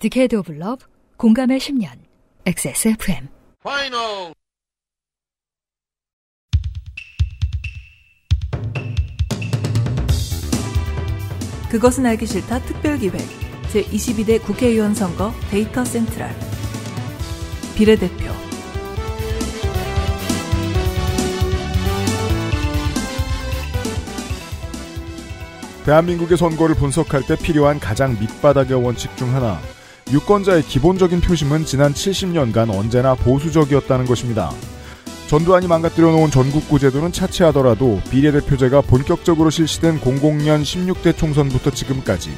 디케이드 오브 러브 공감의 10년 XSFM 파이널 그것은 알기 싫다 특별기획 제22대 국회의원 선거 데이터 센트럴 비례대표 대한민국의 선거를 분석할 때 필요한 가장 밑바닥의 원칙 중 하나 유권자의 기본적인 표심은 지난 70년간 언제나 보수적이었다는 것입니다. 전두환이 망가뜨려 놓은 전국구제도는 차치하더라도 비례대표제가 본격적으로 실시된 00년 16대 총선부터 지금까지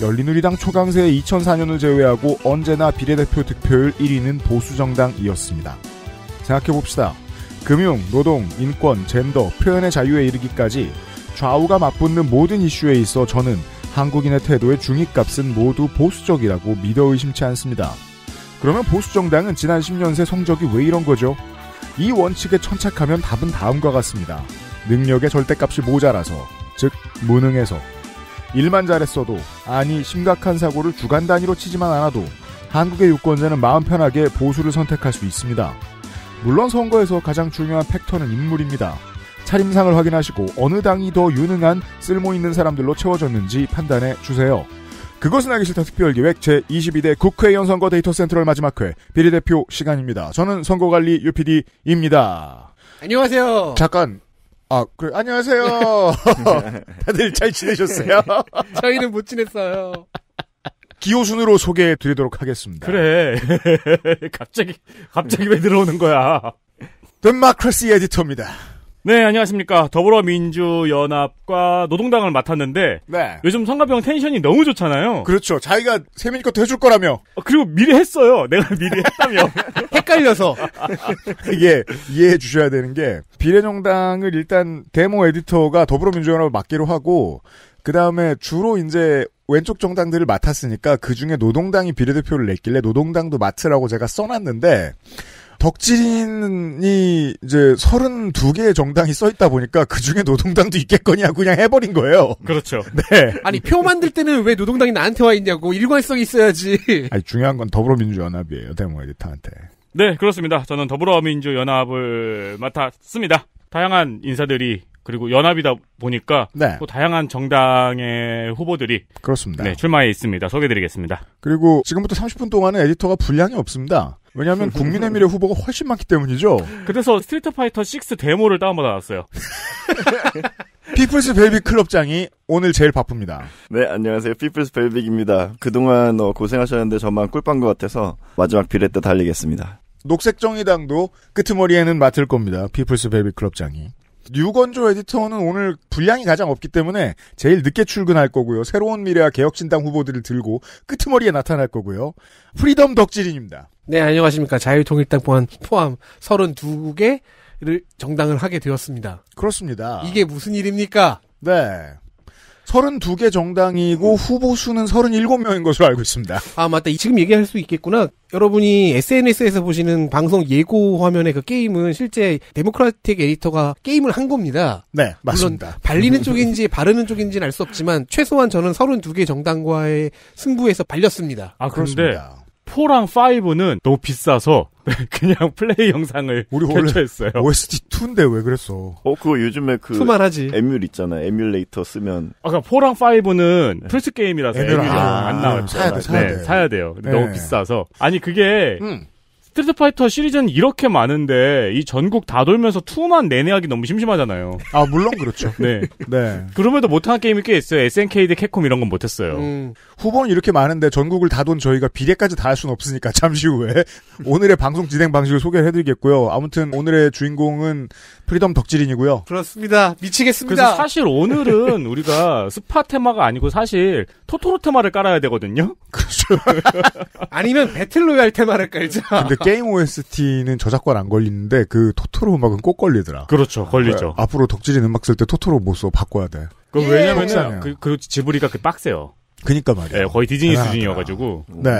열린우리당 초강세의 2004년을 제외하고 언제나 비례대표 득표율 1위는 보수정당이었습니다. 생각해봅시다. 금융, 노동, 인권, 젠더, 표현의 자유에 이르기까지 좌우가 맞붙는 모든 이슈에 있어 저는 한국인의 태도의 중위값은 모두 보수적이라고 믿어 의심치 않습니다. 그러면 보수정당은 지난 10년 새 성적이 왜 이런 거죠? 이 원칙에 천착하면 답은 다음과 같습니다. 능력의 절대값이 모자라서, 즉 무능해서 일만 잘했어도 아니 심각한 사고를 주간 단위로 치지만 않아도 한국의 유권자는 마음 편하게 보수를 선택할 수 있습니다. 물론 선거에서 가장 중요한 팩터는 인물입니다. 차림상을 확인하시고 어느 당이 더 유능한 쓸모 있는 사람들로 채워졌는지 판단해 주세요. 그것은 알기 싫다 특별기획 제22대 국회의원 선거 데이터 센트럴 마지막 회 비례대표 시간입니다. 저는 선거관리 UPD입니다. 안녕하세요. 잠깐. 아, 그래, 안녕하세요. 다들 잘 지내셨어요? 저희는 못 지냈어요. 기호순으로 소개해 드리도록 하겠습니다. 그래. 갑자기, 갑자기 왜 들어오는 거야. 덴마크러시 에디터입니다. 네, 안녕하십니까. 더불어민주연합과 노동당을 맡았는데 네. 요즘 성가병 텐션이 너무 좋잖아요. 그렇죠. 자기가 세민이껏 해줄 거라며. 어, 그리고 미리 했어요. 내가 미리 했다며. 헷갈려서. 이게 이해해 주셔야 되는 게 비례정당을 일단 데모 에디터가 더불어민주연합을 맡기로 하고 그 다음에 주로 이제 왼쪽 정당들을 맡았으니까 그 중에 노동당이 비례대표를 냈길래 노동당도 맡으라고 제가 써놨는데 덕진이 이제 32개의 정당이 써 있다 보니까 그 중에 노동당도 있겠거냐고 그냥 해버린 거예요. 그렇죠. 네. 아니, 표 만들 때는 왜 노동당이 나한테 와 있냐고. 일관성이 있어야지. 아니, 중요한 건 더불어민주연합이에요. 데모 에디터한테. 네, 그렇습니다. 저는 더불어민주연합을 맡았습니다. 다양한 인사들이 그리고 연합이다 보니까 네. 또 다양한 정당의 후보들이 그렇습니다. 네, 출마해 있습니다. 소개드리겠습니다. 해 그리고 지금부터 30분 동안은 에디터가 분량이 없습니다. 왜냐하면 국민의 미래 후보가 훨씬 많기 때문이죠. 그래서 스트리트 파이터 6 데모를 다운받아놨어요. 피플스 벨빅 클럽장이 오늘 제일 바쁩니다. 네, 안녕하세요. 피플스 벨빅입니다. 그동안 어, 고생하셨는데 저만 꿀빵 것 같아서 마지막 비례 때 달리겠습니다. 녹색정의당도 끄트머리에는 맡을 겁니다. 피플스 벨빅 클럽장이. 뉴건조 에디터는 오늘 분량이 가장 없기 때문에 제일 늦게 출근할 거고요. 새로운 미래와 개혁신당 후보들을 들고 끄트머리에 나타날 거고요. 프리덤 덕질인입니다. 네, 안녕하십니까. 자유통일당 포함, 포함 32개를 정당을 하게 되었습니다. 그렇습니다. 이게 무슨 일입니까? 네. 32개 정당이고 후보 수는 37명인 것으로 알고 있습니다. 아, 맞다. 지금 얘기할 수 있겠구나. 여러분이 SNS에서 보시는 방송 예고 화면의 그 게임은 실제 데모크라틱 에디터가 게임을 한 겁니다. 네, 맞습니다. 물론 발리는 쪽인지 바르는 쪽인지는 알 수 없지만 최소한 저는 32개 정당과의 승부에서 발렸습니다. 아, 그런데 4랑 5는 너무 비싸서 네, 그냥 플레이 영상을 우리 결제했어요. OST2인데 왜 그랬어? 어, 그거 요즘에 그. 투만하지. 에뮬 있잖아. 에뮬레이터 쓰면. 아까 그러니까 4랑 5는 플스 게임이라서 에뮬 아, 안 나와요. 사야 돼, 사야, 네, 사야 돼요. 네. 너무 비싸서. 아니, 그게. 음. 스트리트 파이터 시리즈는 이렇게 많은데 이 전국 다 돌면서 투만 내내 하기 너무 심심하잖아요. 아 물론 그렇죠. 네. 네. 그럼에도 못한 게임이 꽤 있어요. SNK 대 캡콤 이런 건 못했어요. 음, 후보는 이렇게 많은데 전국을 다 돈 저희가 비례까지 다 할 수는 없으니까 잠시 후에 오늘의 방송 진행 방식을 소개 해드리겠고요. 아무튼 오늘의 주인공은 프리덤 덕질인이고요. 그렇습니다. 미치겠습니다. 그래서 사실 오늘은 우리가 스파 테마가 아니고 사실 토토로 테마를 깔아야 되거든요. 그렇죠. 아니면 배틀로얄 테마를 깔자. 근데 게임 OST는 저작권 안 걸리는데 그 토토로 음악은 꼭 걸리더라. 그렇죠, 걸리죠. 네, 앞으로 덕질인 음악 쓸 때 토토로 못 써 바꿔야 돼. 그 예. 왜냐면은 그, 그 지브리가 그 빡세요. 그니까 말이에요. 네, 예, 거의 디즈니 수준이어가지고. 네.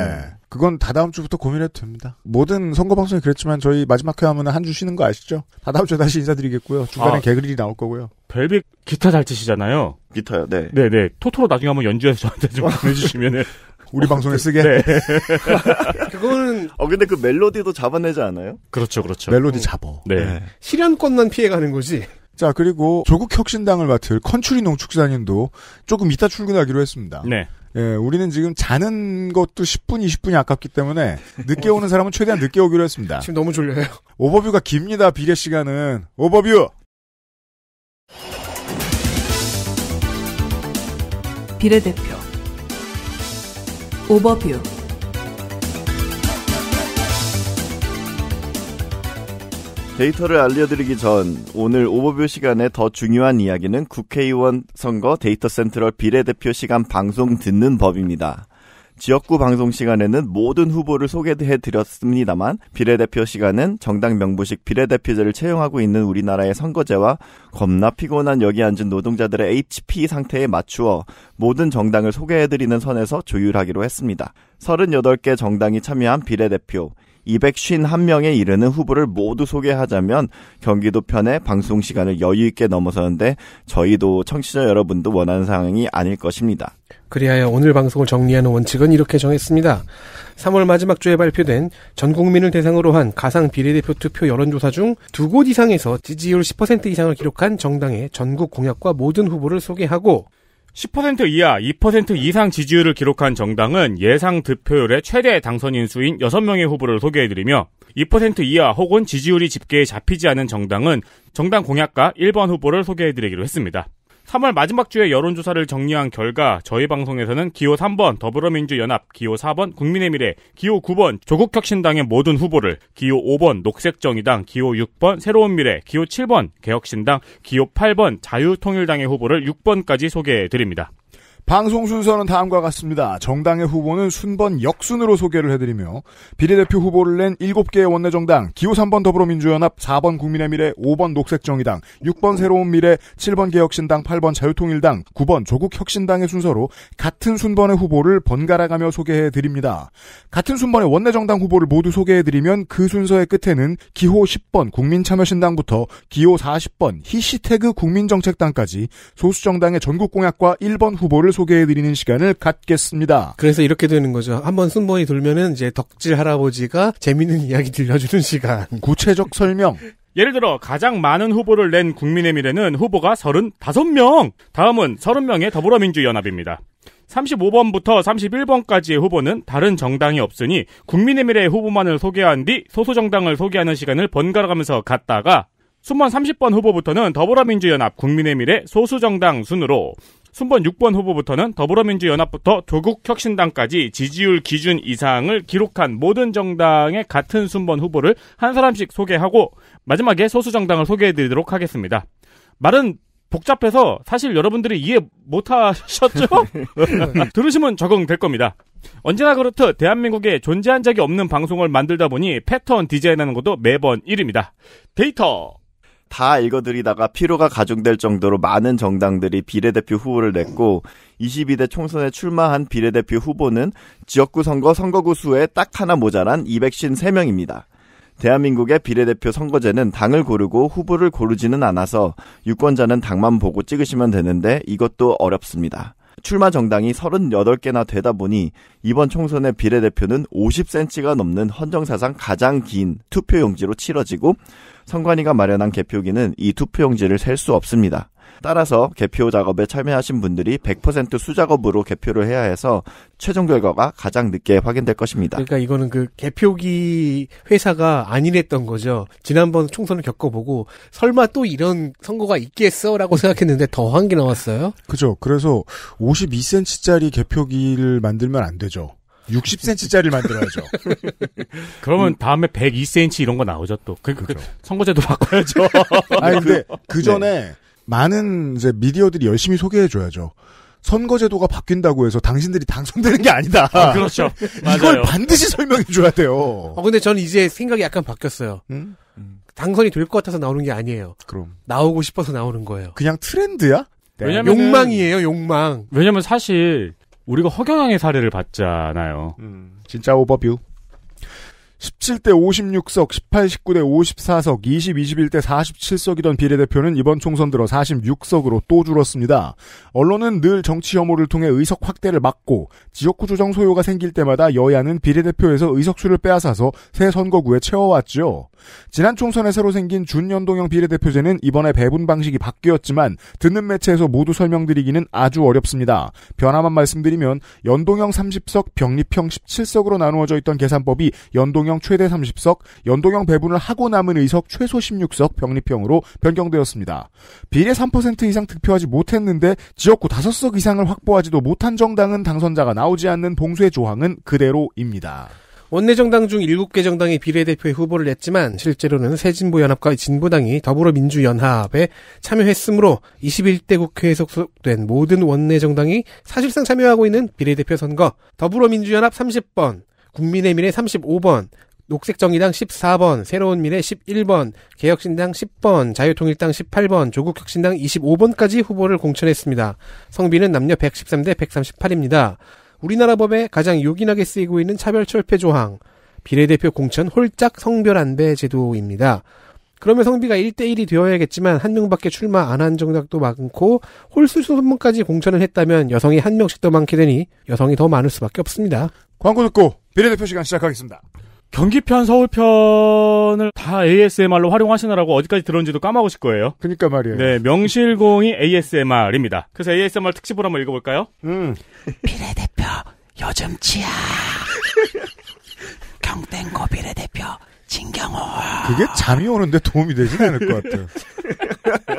그건 다다음 주부터 고민해도 됩니다. 모든 선거 방송이 그랬지만 저희 마지막 회 하면 한 주 쉬는 거 아시죠? 다다음 주에 다시 인사드리겠고요. 중간에 아, 개그릴이 나올 거고요. 벨빅 기타 잘 치시잖아요. 기타요, 네. 네네. 네. 토토로 나중에 한번 연주해서 저한테 좀 보내주시면은. 우리 어, 방송에 쓰게. 네. 그거는 어 근데 그 멜로디도 잡아내지 않아요? 그렇죠, 그렇죠. 멜로디 어. 잡어. 네. 네. 실현권만 피해가는 거지. 자 그리고 조국 혁신당을 맡을 컨츄리 농축사님도 조금 이따 출근하기로 했습니다. 네. 예, 우리는 지금 자는 것도 10분, 20분이 아깝기 때문에 늦게 오는 사람은 최대한 늦게 오기로 했습니다. 지금 너무 졸려요. 오버뷰가 깁니다. 비례 시간은 오버뷰. 비례대표 오버뷰 데이터를 알려드리기 전 오늘 오버뷰 시간에 더 중요한 이야기는 국회의원 선거 데이터 센트럴 비례대표 시간 방송 듣는 법입니다. 지역구 방송 시간에는 모든 후보를 소개해 드렸습니다만 비례대표 시간은 정당 명부식 비례대표제를 채용하고 있는 우리나라의 선거제와 겁나 피곤한 여기 앉은 노동자들의 HP 상태에 맞추어 모든 정당을 소개해 드리는 선에서 조율하기로 했습니다. 38개 정당이 참여한 비례대표 251명에 이르는 후보를 모두 소개하자면 경기도 편의 방송 시간을 여유 있게 넘어서는데 저희도 청취자 여러분도 원하는 상황이 아닐 것입니다. 그리하여 오늘 방송을 정리하는 원칙은 이렇게 정했습니다. 3월 마지막 주에 발표된 전 국민을 대상으로 한 가상 비례대표 투표 여론조사 중 두 곳 이상에서 지지율 10% 이상을 기록한 정당의 전국 공약과 모든 후보를 소개하고 10% 이하, 2% 이상 지지율을 기록한 정당은 예상 득표율의 최대 당선인 수인 6명의 후보를 소개해드리며 2% 이하 혹은 지지율이 집계에 잡히지 않은 정당은 정당 공약과 1번 후보를 소개해드리기로 했습니다. 3월 마지막 주에 여론조사를 정리한 결과 저희 방송에서는 기호 3번 더불어민주연합, 기호 4번 국민의미래, 기호 9번 조국혁신당의 모든 후보를, 기호 5번 녹색정의당, 기호 6번 새로운미래, 기호 7번 개혁신당, 기호 8번 자유통일당의 후보를 6번까지 소개해드립니다. 방송 순서는 다음과 같습니다. 정당의 후보는 순번 역순으로 소개를 해드리며 비례대표 후보를 낸 7개의 원내정당 기호 3번 더불어민주연합 4번 국민의 미래 5번 녹색정의당 6번 새로운 미래 7번 개혁신당 8번 자유통일당 9번 조국혁신당의 순서로 같은 순번의 후보를 번갈아가며 소개해드립니다. 같은 순번의 원내정당 후보를 모두 소개해드리면 그 순서의 끝에는 기호 10번 국민참여신당부터 기호 40번 히시태그 국민정책당까지 소수정당의 전국공약과 1번 후보를 책을 소개해드리는 시간을 갖겠습니다. 그래서 이렇게 되는 거죠. 한번 순번이 돌면은 이제 덕질 할아버지가 재밌는 이야기 들려주는 시간. 구체적 설명. 예를 들어 가장 많은 후보를 낸 국민의 미래는 후보가 35명. 다음은 30명의 더불어민주연합입니다. 35번부터 31번까지의 후보는 다른 정당이 없으니 국민의 미래 의 후보만을 소개한 뒤 소수정당을 소개하는 시간을 번갈아가면서 갔다가 순번 30번 후보부터는 더불어민주연합 국민의 미래 소수정당 순으로 순번 6번 후보부터는 더불어민주연합부터 조국혁신당까지 지지율 기준 이상을 기록한 모든 정당의 같은 순번 후보를 한 사람씩 소개하고 마지막에 소수 정당을 소개해드리도록 하겠습니다. 말은 복잡해서 사실 여러분들이 이해 못하셨죠? 들으시면 적응될 겁니다. 언제나 그렇듯 대한민국에 존재한 적이 없는 방송을 만들다 보니 패턴 디자인하는 것도 매번 일입니다 데이터 다 읽어드리다가 피로가 가중될 정도로 많은 정당들이 비례대표 후보를 냈고 22대 총선에 출마한 비례대표 후보는 지역구 선거 선거구 수에 딱 하나 모자란 253명입니다. 대한민국의 비례대표 선거제는 당을 고르고 후보를 고르지는 않아서 유권자는 당만 보고 찍으시면 되는데 이것도 어렵습니다. 출마 정당이 38개나 되다 보니 이번 총선의 비례대표는 50cm가 넘는 헌정사상 가장 긴 투표용지로 치러지고 선관위가 마련한 개표기는 이 투표용지를 셀 수 없습니다. 따라서 개표 작업에 참여하신 분들이 100% 수작업으로 개표를 해야 해서 최종 결과가 가장 늦게 확인될 것입니다. 그러니까 이거는 그 개표기 회사가 아일했던 거죠. 지난번 총선을 겪어보고 설마 또 이런 선거가 있겠어라고 생각했는데 더한 게 나왔어요. 그죠. 그래서 52cm짜리 개표기를 만들면 안 되죠. 60cm짜리를 만들어야죠. 그러면 음. 다음에 102cm 이런 거 나오죠 또. 그, 그, 그렇죠. 선거제도 바꿔야죠. 아 근데 그 네. 전에 네. 많은 이제 미디어들이 열심히 소개해줘야죠. 선거제도가 바뀐다고 해서 당신들이 당선되는 게 아니다. 아, 그렇죠. 이걸 반드시 설명해줘야 돼요. 어, 근데 저는 이제 생각이 약간 바뀌었어요. 음? 음. 당선이 될 것 같아서 나오는 게 아니에요. 그럼. 나오고 싶어서 나오는 거예요. 그냥 트렌드야? 네. 왜냐면 욕망이에요, 욕망. 왜냐면 사실 우리가 허경영의 사례를 봤잖아요. 음, 진짜 오버뷰. 17대 56석, 18, 19대 54석, 20, 21대 47석이던 비례대표는 이번 총선 들어 46석으로 또 줄었습니다. 언론은 늘 정치 혐오를 통해 의석 확대를 막고 지역구 조정 소요가 생길 때마다 여야는 비례대표에서 의석수를 빼앗아서 새 선거구에 채워왔죠. 지난 총선에 새로 생긴 준연동형 비례대표제는 이번에 배분 방식이 바뀌었지만 듣는 매체에서 모두 설명드리기는 아주 어렵습니다. 변화만 말씀드리면 연동형 30석, 병립형 17석으로 나누어져 있던 계산법이 연동형 최대 30석, 연동형 배분을 하고 남은 의석 최소 16석, 병립형으로 변경되었습니다. 비례 3% 이상 득표하지 못했는데 지역구 5석 이상을 확보하지도 못한 정당은 당선자가 나오지 않는 봉쇄 조항은 그대로입니다. 원내정당 중 7개 정당이 비례대표의 후보를 냈지만 실제로는 새진보연합과 진보당이 더불어민주연합에 참여했으므로 21대 국회에 속속된 모든 원내정당이 사실상 참여하고 있는 비례대표 선거 더불어민주연합 30번, 국민의미래 35번, 녹색정의당 14번, 새로운미래 11번, 개혁신당 10번, 자유통일당 18번, 조국혁신당 25번까지 후보를 공천했습니다. 성비는 남녀 113대 138입니다. 우리나라 법에 가장 요긴하게 쓰이고 있는 차별철폐 조항 비례대표 공천 홀짝 성별안배 제도입니다. 그러면 성비가 1대1이 되어야겠지만 한 명밖에 출마 안 한 정당도 많고 홀수 소문까지 공천을 했다면 여성이 한 명씩 더 많게 되니 여성이 더 많을 수밖에 없습니다. 광고 듣고 비례대표 시간 시작하겠습니다. 경기편 서울편을 다 ASMR로 활용하시느라고 어디까지 들었는지도 까먹으실 거예요. 그니까 말이에요. 네, 명실공이 ASMR입니다. 그래서 ASMR 특집으로 한번 읽어볼까요? 음. 비례대 요즘 치아 경땡고 비례대표 진경호 그게 잠이 오는데 도움이 되진 않을 것 같아요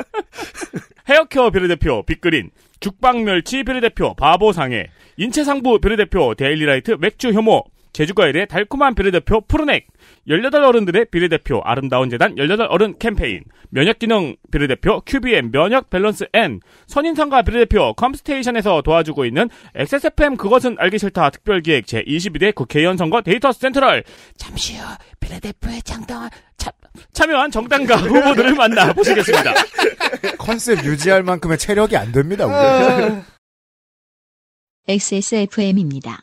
헤어케어 비례대표 빅그린 죽방멸치 비례대표 바보상해 인체상부 비례대표 데일리라이트 맥주효모 제주과일의 달콤한 비례대표 푸르넥 18 어른들의 비례대표 아름다운 재단 18 어른 캠페인 면역기능 비례대표 큐비엠 면역 밸런스 N 선인상가 비례대표 컴스테이션에서 도와주고 있는 XSFM 그것은 알기 싫다 특별기획 제22대 국회의원 선거 데이터 센트럴 잠시 후 비례대표의 장당을 참, 참여한 정당과 후보들을 만나 보시겠습니다. 컨셉 유지할 만큼의 체력이 안 됩니다. 우리. XSFM입니다.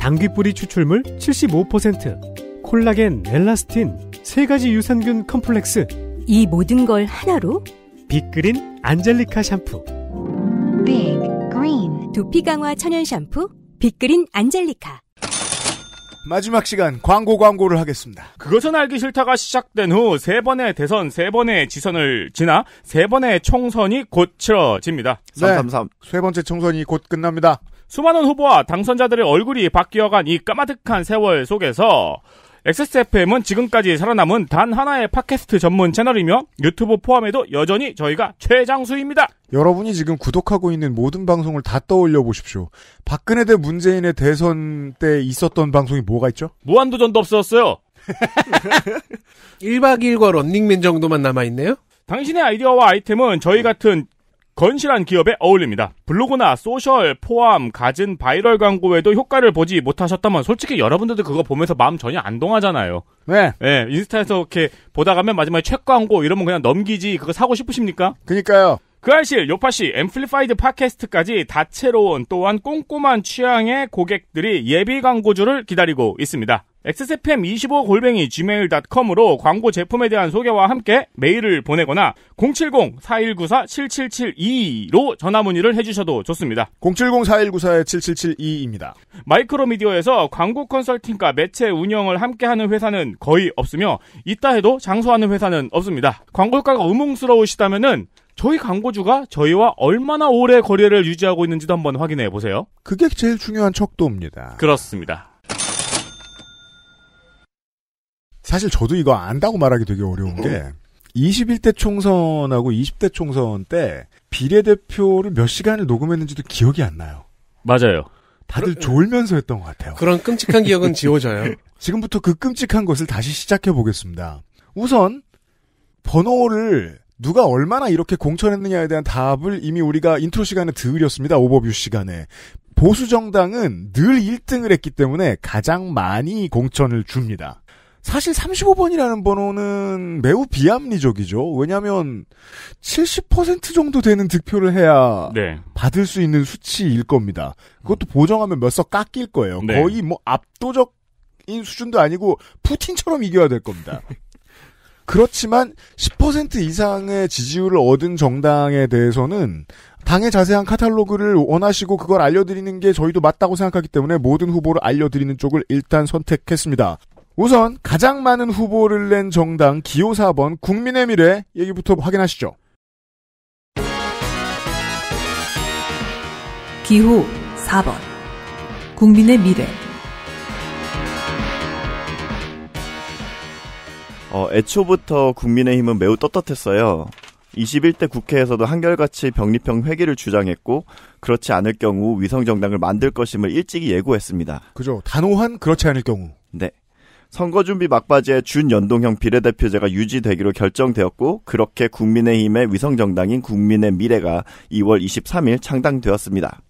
당귀뿌리 추출물 75%, 콜라겐, 엘라스틴, 세 가지 유산균 컴플렉스. 이 모든 걸 하나로 빅그린 안젤리카 샴푸. 빅 그린 두피 강화 천연 샴푸 빅그린 안젤리카. 마지막 시간 광고 광고를 하겠습니다. 그것은 알기 싫다가 시작된 후 세 번의 대선, 세 번의 지선을 지나 세 번의 총선이 곧 치러집니다. 네. 333. 세 번째 총선이 곧 끝납니다. 수많은 후보와 당선자들의 얼굴이 바뀌어간 이 까마득한 세월 속에서 XSFM은 지금까지 살아남은 단 하나의 팟캐스트 전문 채널이며 유튜브 포함해도 여전히 저희가 최장수입니다. 여러분이 지금 구독하고 있는 모든 방송을 다 떠올려 보십시오. 박근혜 대 문재인의 대선 때 있었던 방송이 뭐가 있죠? 무한도전도 없었어요. 1박 2일과 런닝맨 정도만 남아있네요? 당신의 아이디어와 아이템은 저희 같은 건실한 기업에 어울립니다. 블로그나 소셜, 포함, 가진 바이럴 광고에도 효과를 보지 못하셨다면 솔직히 여러분들도 그거 보면서 마음 전혀 안 동하잖아요. 네. 네, 인스타에서 이렇게 보다 가면 마지막에 책 광고 이러면 그냥 넘기지 그거 사고 싶으십니까? 그니까요. 그 알실, 요파시, 앰플리파이드 팟캐스트까지 다채로운 또한 꼼꼼한 취향의 고객들이 예비 광고주를 기다리고 있습니다. xsfm25골뱅이 gmail.com으로 광고 제품에 대한 소개와 함께 메일을 보내거나 070-4194-7772로 전화 문의를 해주셔도 좋습니다. 070-4194-7772입니다. 마이크로미디어에서 광고 컨설팅과 매체 운영을 함께하는 회사는 거의 없으며 있다 해도 장소하는 회사는 없습니다. 광고 효가 의문스러우시다면은 저희 광고주가 저희와 얼마나 오래 거래를 유지하고 있는지도 한번 확인해 보세요. 그게 제일 중요한 척도입니다. 그렇습니다. 사실 저도 이거 안다고 말하기 되게 어려운 게 21대 음. 총선하고 20대 총선 때 비례대표를 몇 시간을 녹음했는지도 기억이 안 나요. 맞아요. 다들 그러, 졸면서 했던 것 같아요. 그런 끔찍한 기억은 지워져요. 지금부터 그 끔찍한 것을 다시 시작해 보겠습니다. 우선 번호를 누가 얼마나 이렇게 공천했느냐에 대한 답을 이미 우리가 인트로 시간에 드렸습니다. 오버뷰 시간에. 보수 정당은 늘 1등을 했기 때문에 가장 많이 공천을 줍니다. 사실 35번이라는 번호는 매우 비합리적이죠. 왜냐하면 70% 정도 되는 득표를 해야 네. 받을 수 있는 수치일 겁니다. 그것도 보정하면 몇 석 깎일 거예요. 네. 거의 뭐 압도적인 수준도 아니고 푸틴처럼 이겨야 될 겁니다. 그렇지만 10% 이상의 지지율을 얻은 정당에 대해서는 당의 자세한 카탈로그를 원하시고 그걸 알려드리는 게 저희도 맞다고 생각하기 때문에 모든 후보를 알려드리는 쪽을 일단 선택했습니다. 우선 가장 많은 후보를 낸 정당 기호 4번 국민의 미래 얘기부터 확인하시죠. 기호 4번 국민의 미래 어, 애초부터 국민의힘은 매우 떳떳했어요. 21대 국회에서도 한결같이 병립형 회계를 주장했고 그렇지 않을 경우 위성 정당을 만들 것임을 일찍이 예고했습니다. 그죠. 단호한 그렇지 않을 경우. 네. 선거 준비 막바지에 준연동형 비례대표제가 유지되기로 결정되었고 그렇게 국민의힘의 위성정당인 국민의 미래가 2월 23일 창당되었습니다.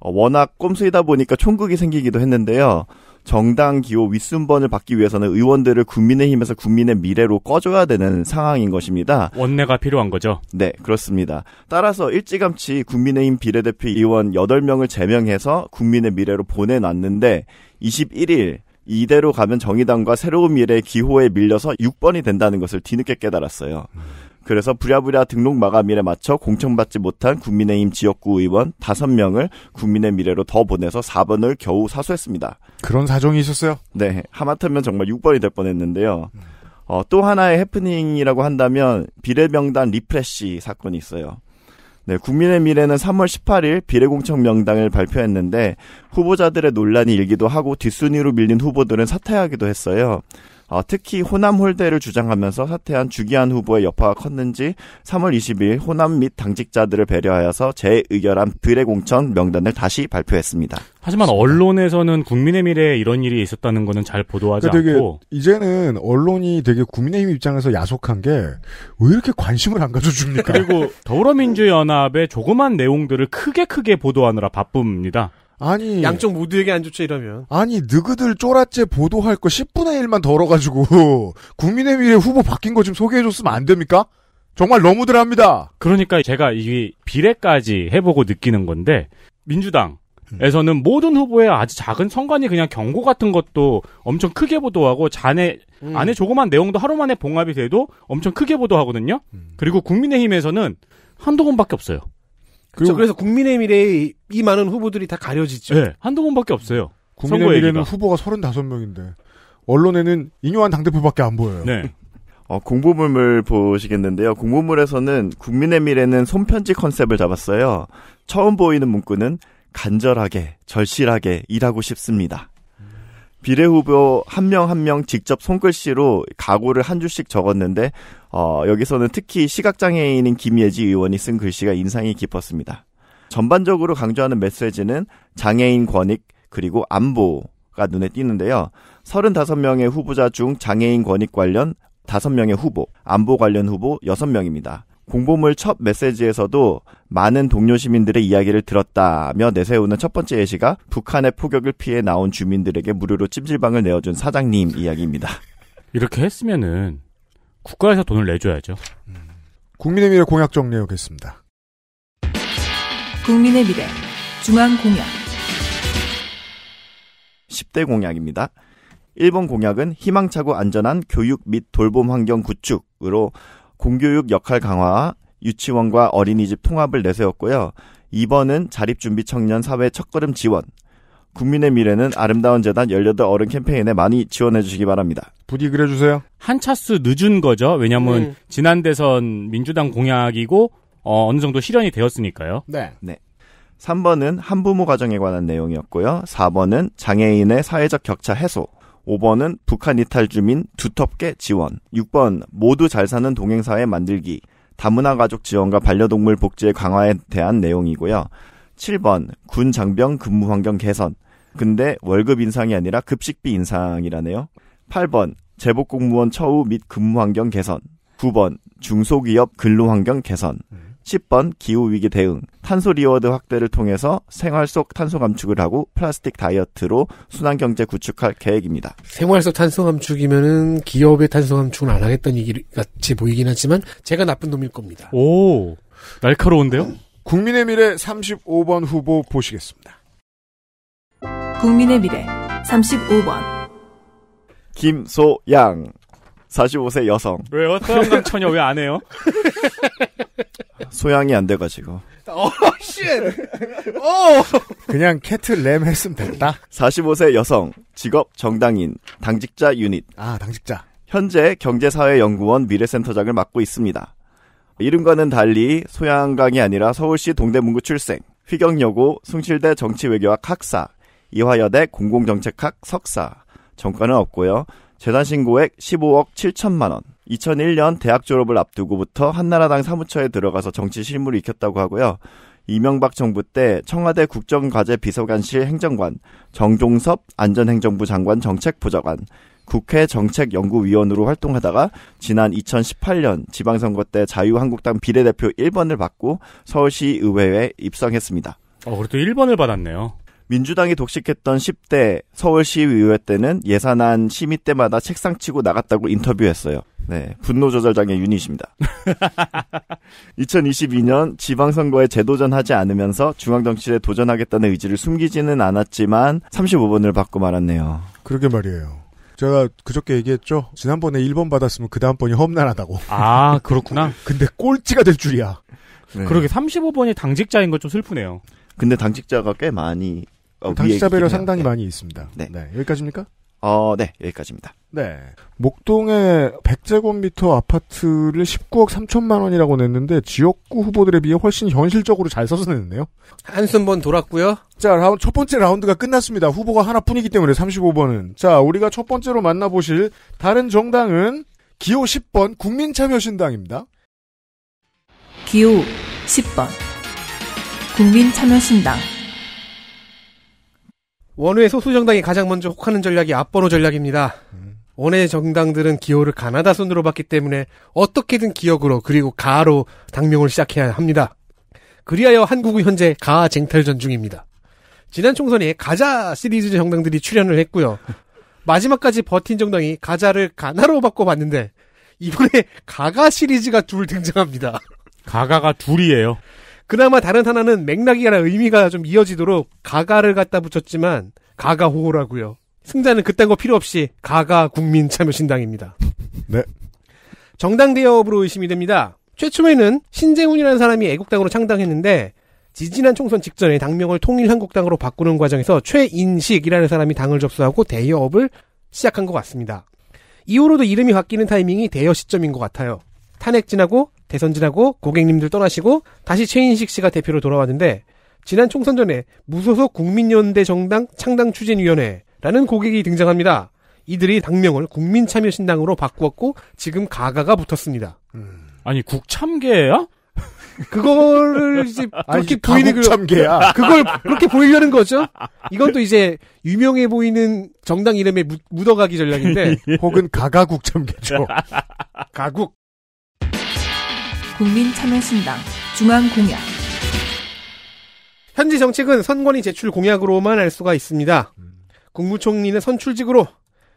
어, 워낙 꼼수이다 보니까 총국이 생기기도 했는데요. 정당 기호 윗순번을 받기 위해서는 의원들을 국민의힘에서 국민의 미래로 꺼줘야 되는 상황인 것입니다. 원내가 필요한 거죠? 네, 그렇습니다. 따라서 일찌감치 국민의힘 비례대표 의원 8명을 제명해서 국민의 미래로 보내놨는데 21일 이대로 가면 정의당과 새로운 미래의 기호에 밀려서 6번이 된다는 것을 뒤늦게 깨달았어요. 그래서 부랴부랴 등록 마감일에 맞춰 공청받지 못한 국민의힘 지역구 의원 5명을 국민의 미래로 더 보내서 4번을 겨우 사수했습니다. 그런 사정이 있었어요? 네. 하마터면 정말 6번이 될 뻔했는데요. 어, 또 하나의 해프닝이라고 한다면 비례명단 리프레쉬 사건이 있어요. 네, 국민의 미래는 3월 18일 비례공청 명단을 발표했는데 후보자들의 논란이 일기도 하고 뒷순위로 밀린 후보들은 사퇴하기도 했어요. 어, 특히 호남 홀대를 주장하면서 사퇴한 주기한 후보의 여파가 컸는지 3월 20일 호남 및 당직자들을 배려하여서 재의결한 비례공천 명단을 다시 발표했습니다. 하지만 언론에서는 국민의 미래에 이런 일이 있었다는 것은 잘 보도하지 그러 그러니까 않고 이제는 언론이 되게 국민의힘 입장에서 야속한 게 왜 이렇게 관심을 안 가져줍니까? 그리고 더불어민주연합의 조그만 내용들을 크게 크게 보도하느라 바쁩니다. 아니 양쪽 모두에게 안 좋죠 이러면 아니 느그들 쫄았째 보도할 거 10분의 1만 덜어가지고 국민의미래 후보 바뀐 거 지금 소개해줬으면 안 됩니까? 정말 너무들합니다. 그러니까 제가 이 비례까지 해보고 느끼는 건데 민주당 에서는 모든 후보의 아주 작은 선관위 그냥 경고 같은 것도 엄청 크게 보도하고 자네 음. 안에 조그만 내용도 하루 만에 봉합이 돼도 엄청 크게 보도하거든요. 음. 그리고 국민의힘에서는 한두 번밖에 없어요. 그렇죠. 그래서 국민의 미래에 이 많은 후보들이 다 가려지죠. 네. 한동훈밖에 없어요. 국민의 미래는 후보가 35명인데 언론에는 인요한 당대표밖에 안 보여요. 네. 어, 공보물을 보시겠는데요. 공보물에서는 국민의 미래는 손편지 컨셉을 잡았어요. 처음 보이는 문구는 간절하게, 절실하게 일하고 싶습니다. 비례 후보 한 명 한 명 직접 손글씨로 각오를 한 줄씩 적었는데 어, 여기서는 특히 시각장애인인 김예지 의원이 쓴 글씨가 인상이 깊었습니다. 전반적으로 강조하는 메시지는 장애인 권익 그리고 안보가 눈에 띄는데요. 35명의 후보자 중 장애인 권익 관련 5명의 후보, 안보 관련 후보 6명입니다. 공보물 첫 메시지에서도 많은 동료 시민들의 이야기를 들었다며 내세우는 첫 번째 예시가 북한의 폭격을 피해 나온 주민들에게 무료로 찜질방을 내어준 사장님 이야기입니다. 이렇게 했으면은 국가에서 돈을 내줘야죠. 국민의 미래 공약 정리하겠습니다. 국민의 미래 중앙 공약 10대 공약입니다. 1번 공약은 희망차고 안전한 교육 및 돌봄 환경 구축으로 공교육 역할 강화와 유치원과 어린이집 통합을 내세웠고요. 2번은 자립준비 청년 사회 첫걸음 지원, 국민의 미래는 아름다운 재단 18어른 캠페인에 많이 지원해 주시기 바랍니다. 부디 그래주세요한 차수 늦은 거죠. 왜냐면 음. 지난 대선 민주당 공약이고 어, 어느 정도 실현이 되었으니까요. 네. 네. 3번은 한부모 가정에 관한 내용이었고요. 4번은 장애인의 사회적 격차 해소. 5번은 북한 이탈 주민 두텁게 지원. 6번 모두 잘 사는 동행사회 만들기. 다문화 가족 지원과 반려동물 복지의 강화에 대한 내용이고요. 7번 군 장병 근무 환경 개선. 근데 월급 인상이 아니라 급식비 인상이라네요. 8번 제복 공무원 처우 및 근무 환경 개선. 9번 중소기업 근로 환경 개선. 10번 기후위기 대응, 탄소 리워드 확대를 통해서 생활 속 탄소 감축을 하고 플라스틱 다이어트로 순환경제 구축할 계획입니다. 생활 속 탄소 감축이면은 기업의 탄소 감축은 안 하겠다는 얘기 같이 보이긴 하지만 제가 나쁜 놈일 겁니다. 오, 날카로운데요? 국민의 미래 35번 후보 보시겠습니다. 국민의 미래 35번 김소양 45세 여성. 왜 어떤 처녀 왜 안 해요? 소양이 안 돼가지고. 어, 씨! 어! 그냥 캐틀램 했으면 됐다. 45세 여성, 직업 정당인, 당직자 유닛. 아, 당직자. 현재 경제사회연구원 미래센터장을 맡고 있습니다. 이름과는 달리 소양강이 아니라 서울시 동대문구 출생, 휘경여고, 숭실대 정치외교학 학사, 이화여대 공공정책학 석사, 정과는 없고요. 재산신고액 15억 7천만 원. 2001년 대학 졸업을 앞두고부터 한나라당 사무처에 들어가서 정치 실무를 익혔다고 하고요. 이명박 정부 때 청와대 국정과제 비서관실 행정관, 정종섭 안전행정부 장관 정책보좌관, 국회 정책연구위원으로 활동하다가 지난 2018년 지방선거 때 자유한국당 비례대표 1번을 받고 서울시 의회에 입성했습니다. 어, 그래도 1번을 받았네요. 민주당이 독식했던 10대 서울시의회 때는 예산안 심의 때마다 책상 치고 나갔다고 인터뷰했어요. 네, 분노조절장애 유닛입니다. 2022년 지방선거에 재도전하지 않으면서 중앙정치에 도전하겠다는 의지를 숨기지는 않았지만 35번을 받고 말았네요. 그러게 말이에요. 제가 그저께 얘기했죠. 지난번에 1번 받았으면 그 다음번이 험난하다고. 아, 그렇구나. 근데 꼴찌가 될 줄이야. 네. 그러게 35번이 당직자인 건좀 슬프네요. 근데 당직자가 꽤 많이 어, 당직자 그 배려 상당히 네. 많이 있습니다. 네. 네. 여기까지입니까? 어, 네, 여기까지입니다. 네. 목동의 100제곱미터 아파트를 19억 3천만 원이라고 냈는데 지역구 후보들에 비해 훨씬 현실적으로 잘 써서 냈네요. 한숨 번 돌았고요. 자, 라운, 첫 번째 라운드가 끝났습니다. 후보가 하나뿐이기 때문에 35번은. 자, 우리가 첫 번째로 만나보실 다른 정당은 기호 10번 국민참여신당입니다. 기호 10번 국민참여신당 원외 소수정당이 가장 먼저 혹하는 전략이 앞번호 전략입니다. 음. 원외 정당들은 기호를 가나다 순으로 봤기 때문에 어떻게든 기억으로 그리고 가로 당명을 시작해야 합니다. 그리하여 한국은 현재 가 쟁탈전 중입니다. 지난 총선에 가자 시리즈 정당들이 출연을 했고요. 마지막까지 버틴 정당이 가자를 가나로 바꿔봤는데 이번에 가가 시리즈가 둘 등장합니다. 가가가 둘이에요. 그나마 다른 하나는 맥락이나 의미가 좀 이어지도록 가가를 갖다 붙였지만 가가호호라고요. 승자는 그딴 거 필요 없이 가가 국민 참여신당입니다. 네. 정당 대협으로 의심이 됩니다. 최초에는 신재훈이라는 사람이 애국당으로 창당했는데 지지난 총선 직전에 당명을 통일한국당으로 바꾸는 과정에서 최인식이라는 사람이 당을 접수하고 대여업을 시작한 것 같습니다. 이후로도 이름이 바뀌는 타이밍이 대여 시점인 것 같아요. 탄핵 지나고 대선 지나고 고객님들 떠나시고 다시 최인식 씨가 대표로 돌아왔는데 지난 총선 전에 무소속 국민연대 정당 창당 추진위원회라는 고객이 등장합니다. 이들이 당명을 국민참여신당으로 바꾸었고 지금 가가가 붙었습니다. 음. 아니 국참계야? 그거를 이제 그렇게 보이는 그 참계야. 그걸 그렇게 보이려는 거죠. 이건 또 이제 유명해 보이는 정당 이름의 묻어가기 전략인데 혹은 가가국 참계죠. 가국 국민참여신당, 중앙공약. 현지 정책은 선관위 제출 공약으로만 알 수가 있습니다. 국무총리는 선출직으로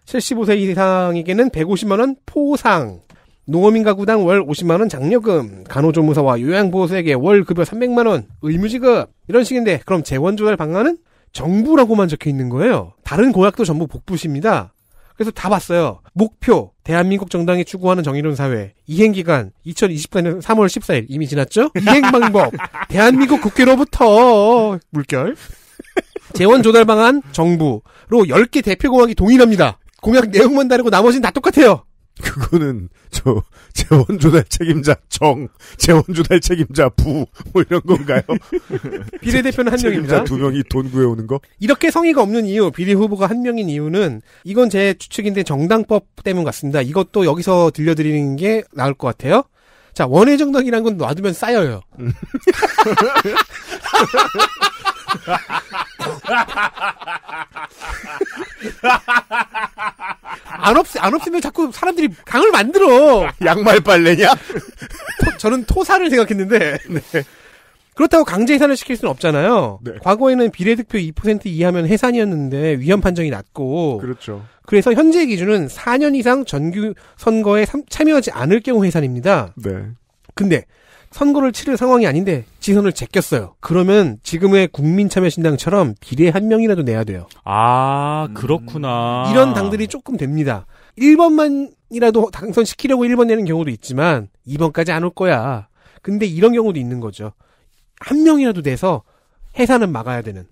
75세 이상에게는 150만원 포상, 농어민 가구당 월 50만원 장려금, 간호조무사와 요양보호사에게 월 급여 300만원, 의무지급, 이런 식인데, 그럼 재원조달 방안은 정부라고만 적혀 있는 거예요. 다른 공약도 전부 복붙입니다. 그래서 다 봤어요. 목표, 대한민국 정당이 추구하는 정의로운 사회 이행기간 2024년 3월 14일 이미 지났죠? 이행방법 대한민국 국회로부터 물결 재원 조달 방안 정부로 10개 대표 공약이 동일합니다. 공약 내용만 다르고 나머지는 다 똑같아요. 그거는 저 재원 조달 책임자 정, 재원 조달 책임자 부, 뭐 이런 건가요? 비례대표는 한 명입니다. 두 명이 돈 구해오는 거? 이렇게 성의가 없는 이유, 비례 후보가 한 명인 이유는 이건 제 추측인데 정당법 때문 같습니다. 이것도 여기서 들려드리는 게 나을 것 같아요. 자, 원외 정당이란 건 놔두면 쌓여요. 안 없, 안 없으면 자꾸 사람들이 강을 만들어. 양말 빨래냐? 토, 저는 토사를 생각했는데. 네. 그렇다고 강제 해산을 시킬 수는 없잖아요. 네. 과거에는 비례득표 2% 이하면 해산이었는데 위헌 판정이 났고. 그렇죠. 그래서 현재 기준은 4년 이상 전규 선거에 참여하지 않을 경우 해산입니다. 네. 근데 선거를 치를 상황이 아닌데 지선을 제꼈어요. 그러면 지금의 국민참여신당처럼 비례 한 명이라도 내야 돼요. 아 그렇구나. 음, 이런 당들이 조금 됩니다. 1번만이라도 당선시키려고 1번 내는 경우도 있지만 2번까지 안 올 거야. 근데 이런 경우도 있는 거죠. 한 명이라도 돼서 해산은 막아야 되는.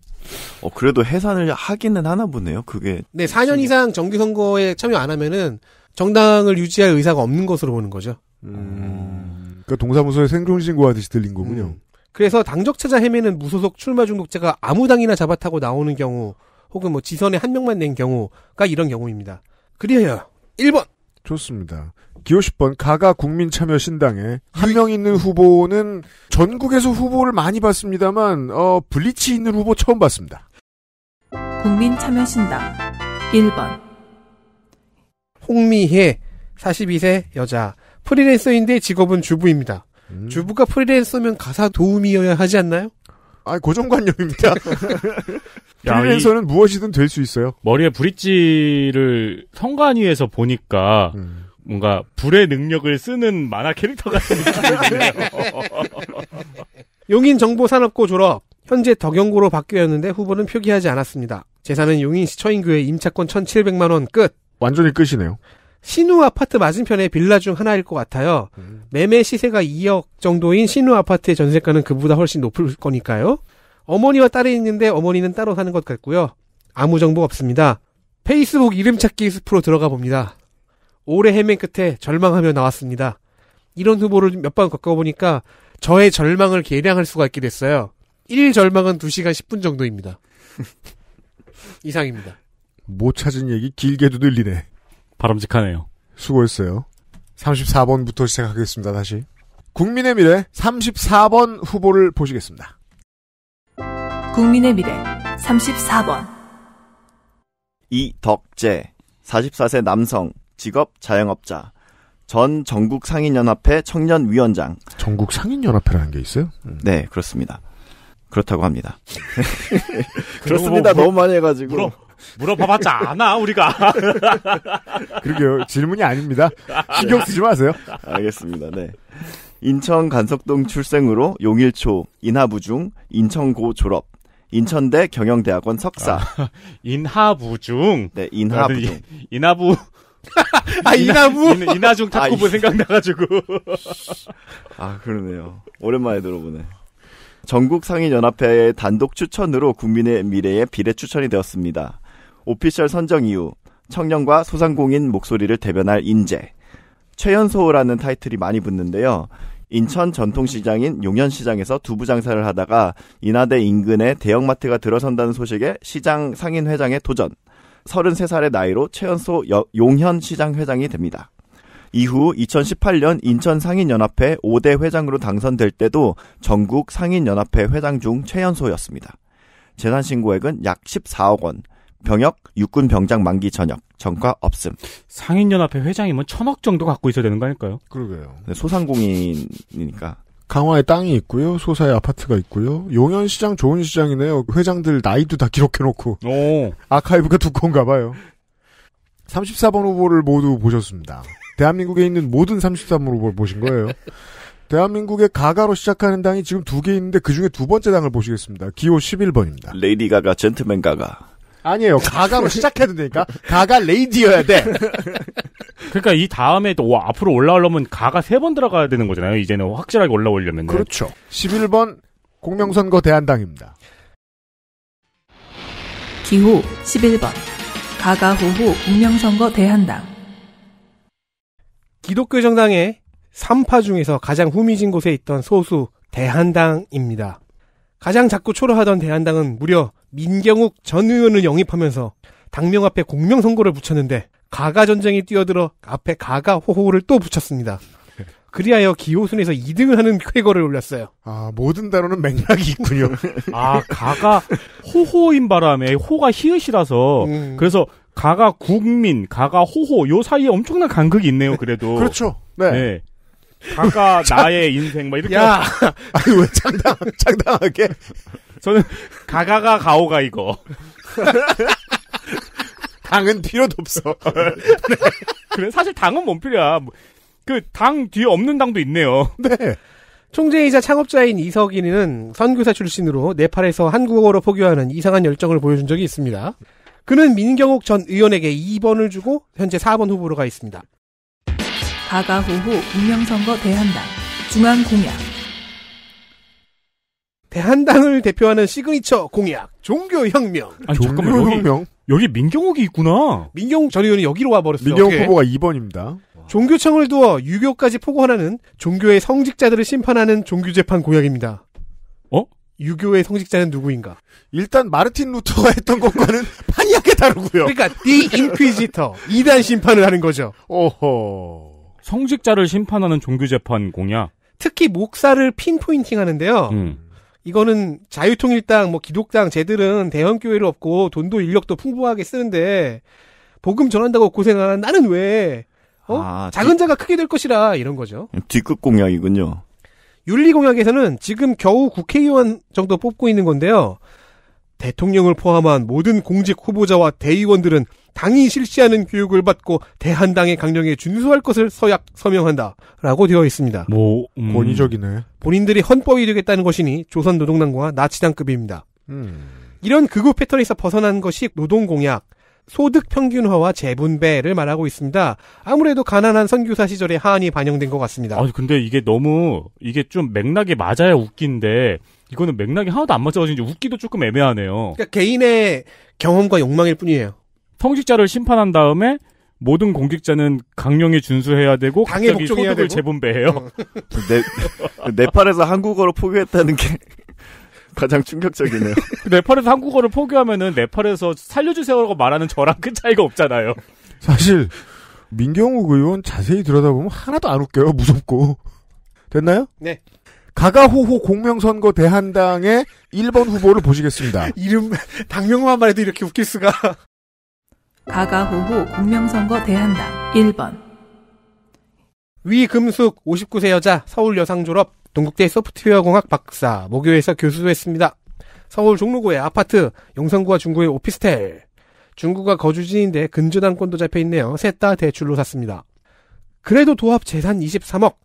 어 그래도 해산을 하기는 하나 보네요. 그게 네 4년 이상 정기 선거에 참여 안 하면은 정당을 유지할 의사가 없는 것으로 보는 거죠. 음... 그러니까 동사무소에 생존신고하듯이 들린 거군요. 음. 그래서 당적체자 헤매는 무소속 출마 중독자가 아무 당이나 잡아타고 나오는 경우 혹은 뭐 지선에 한 명만 낸 경우가 이런 경우입니다. 그리하여 1번 좋습니다. 기호 10번 가가 국민참여신당에 한 명 있는 후보는 전국에서 후보를 많이 봤습니다만 어, 블리치 있는 후보 처음 봤습니다. 국민참여신당 1번 홍미혜 42세 여자 프리랜서인데 직업은 주부입니다. 음. 주부가 프리랜서면 가사 도우미여야 하지 않나요? 아, 고정관념입니다. 프리랜서는 무엇이든 될 수 있어요. 머리에 브릿지를 성관 위에서 보니까 음. 뭔가 불의 능력을 쓰는 만화 캐릭터 같은 느낌이네요. 용인 정보산업고 졸업. 현재 덕영고로 바뀌었는데 후보는 표기하지 않았습니다. 재산은 용인 시처인교회 임차권 1,700만 원 끝. 완전히 끝이네요. 신우 아파트 맞은편에 빌라 중 하나일 것 같아요. 음. 매매 시세가 2억 정도인 신우 아파트의 전세가는 그보다 훨씬 높을 거니까요. 어머니와 딸이 있는데 어머니는 따로 사는 것 같고요. 아무 정보 없습니다. 페이스북 이름 찾기 숲으로 들어가 봅니다. 오래 헤맨 끝에 절망하며 나왔습니다. 이런 후보를 몇번 겪어보니까 저의 절망을 계량할 수가 있게 됐어요. 1 절망은 2시간 10분 정도입니다. 이상입니다. 못 찾은 얘기 길게도 늘리네. 바람직하네요. 수고했어요. 34번부터 시작하겠습니다, 다시. 국민의 미래 34번 후보를 보시겠습니다. 국민의 미래 34번 이덕재 44세 남성 직업 자영업자 전 전국 상인연합회 청년위원장 전국 상인연합회라는 게 있어요? 음. 네 그렇습니다. 그렇다고 합니다. 뭐 그렇습니다. 뭐 너무 많이 해가지고. 물어, 물어봐봤자 않아 우리가. 그러게요. 질문이 아닙니다. 신경 쓰지 마세요. 알겠습니다. 네. 인천 간석동 출생으로 용일초, 인하부중, 인천고 졸업, 인천대 경영대학원 석사. 아, 인하부중. 네, 인하부중. 아, 인하부. 아, 이나, 이나부? 이나, 중 탁구부 아, 생각나가지고. 아, 그러네요. 오랜만에 들어보네. 전국상인연합회의 단독 추천으로 국민의 미래에 비례 추천이 되었습니다. 오피셜 선정 이후 청년과 소상공인 목소리를 대변할 인재 최연소라는 타이틀이 많이 붙는데요. 인천 전통시장인 용현시장에서 두부 장사를 하다가 인하대 인근에 대형마트가 들어선다는 소식에 시장 상인회장에 도전. 33살의 나이로 최연소 용현시장 회장이 됩니다. 이후 2018년 인천 상인연합회 5대 회장으로 당선될 때도 전국 상인연합회 회장 중 최연소였습니다. 재산신고액은 약 14억 원, 병역, 육군 병장 만기 전역, 전과 없음. 상인연합회 회장이면 천억 정도 갖고 있어야 되는 거 아닐까요? 그러게요. 소상공인이니까. 강화에 땅이 있고요, 소사에 아파트가 있고요, 용현시장 좋은 시장이네요. 회장들 나이도 다 기록해놓고. 오. 아카이브가 두꺼운가 봐요. 34번 후보를 모두 보셨습니다. 대한민국에 있는 모든 33번 후보를 보신 거예요. 대한민국의 가가로 시작하는 당이 지금 두 개 있는데 그 중에 두 번째 당을 보시겠습니다. 기호 11번입니다. 레이디 가가, 젠틀맨 가가. 아니에요. 가가로 시작해야 되니까 가가 레이디여야 돼. 그러니까 이 다음에 또 와, 앞으로 올라오려면 가가 세 번 들어가야 되는 거잖아요. 이제는 확실하게 올라오려면. 그렇죠. 11번 공명선거 대한당입니다. 기호 11번 가가호호 공명선거 대한당 기독교 정당의 3파 중에서 가장 후미진 곳에 있던 소수 대한당입니다. 가장 작고 초라하던 대한당은 무려 민경욱 전 의원을 영입하면서 당명 앞에 공명 선고를 붙였는데 가가 전쟁이 뛰어들어 앞에 가가 호호를 또 붙였습니다. 그리하여 기호순에서 2등을 하는 쾌거를 올렸어요. 아 모든 단어는 맥락이 있군요. 아 가가 호호인 바람에 호가 히읗이라서 음. 그래서 가가 국민, 가가 호호 요 사이에 엄청난 간극이 있네요. 그래도 그렇죠. 네. 네. 가가 나의 인생 막 뭐 이렇게 야 아니 왜 장당 장당하게 저는 가가가 가오가 이거. 당은 필요도 없어. 네. 그래 사실 당은 뭔 필요야. 뭐, 그당 뒤에 없는 당도 있네요. 네. 총재이자 창업자인 이석인은 선교사 출신으로 네팔에서 한국어로 포교하는 이상한 열정을 보여준 적이 있습니다. 그는 민경욱 전 의원에게 2번을 주고 현재 4번 후보로가 있습니다. 가가호호 운명선거 대한당 중앙공약 대한당을 대표하는 시그니처 공약 종교혁명. 아니, 종교혁명. 여기, 여기 민경욱이 있구나. 민경욱 전 의원이 여기로 와버렸어요. 민경욱 후보가 2번입니다. 종교청을 두어 유교까지 포괄하는 종교의 성직자들을 심판하는 종교재판 공약입니다. 어? 유교의 성직자는 누구인가? 일단 마르틴 루터가 했던 것과는 판이하게 다르고요. 그러니까 디 인퀴지터 이단 심판을 하는 거죠. 오호. 성직자를 심판하는 종교재판 공약. 특히 목사를 핀포인팅하는데요. 음. 이거는 자유통일당, 뭐 기독당 쟤들은 대형 교회를 없고 돈도 인력도 풍부하게 쓰는데 복음 전한다고 고생하는 나는 왜 어? 아, 작은 자가 크게 될 것이라 이런 거죠. 뒤끝 공약이군요. 윤리 공약에서는 지금 겨우 국회의원 정도 뽑고 있는 건데요. 대통령을 포함한 모든 공직 후보자와 대의원들은 당이 실시하는 교육을 받고 대한당의 강령에 준수할 것을 서약 서명한다라고 되어 있습니다. 뭐 음. 권위적이네. 본인들이 헌법이 되겠다는 것이니 조선 노동당과 나치당급입니다. 음. 이런 극우 패턴에서 벗어난 것이 노동공약, 소득 평균화와 재분배를 말하고 있습니다. 아무래도 가난한 선교사 시절의 한이 반영된 것 같습니다. 아 근데 이게 너무 이게 좀 맥락이 맞아야 웃긴데 이거는 맥락이 하나도 안 맞아가지고 웃기도 조금 애매하네요. 그러니까 개인의 경험과 욕망일 뿐이에요. 성직자를 심판한 다음에 모든 공직자는 강령에 준수해야 되고 당의 갑자기 소득을 되고? 재분배해요. 어. 네, 네팔에서 네 한국어로 포기했다는 게 가장 충격적이네요. 네팔에서 한국어를 포기하면은 네팔에서 살려주세요라고 말하는 저랑 큰 차이가 없잖아요. 사실 민경욱 의원 자세히 들여다보면 하나도 안 웃겨요. 무섭고. 됐나요? 네. 가가호호 공명선거 대한당의 1번 후보를 보시겠습니다. 이름, 당명만 말해도 이렇게 웃길 수가. 가가호호 공명선거 대한당 1번. 위금숙 59세 여자 서울 여상 졸업 동국대 소프트웨어공학 박사, 목요에서 교수했습니다. 도 서울 종로구의 아파트, 용산구와 중구의 오피스텔. 중구가 거주지인데 근저당권도 잡혀있네요. 셋 다 대출로 샀습니다. 그래도 도합 재산 23억.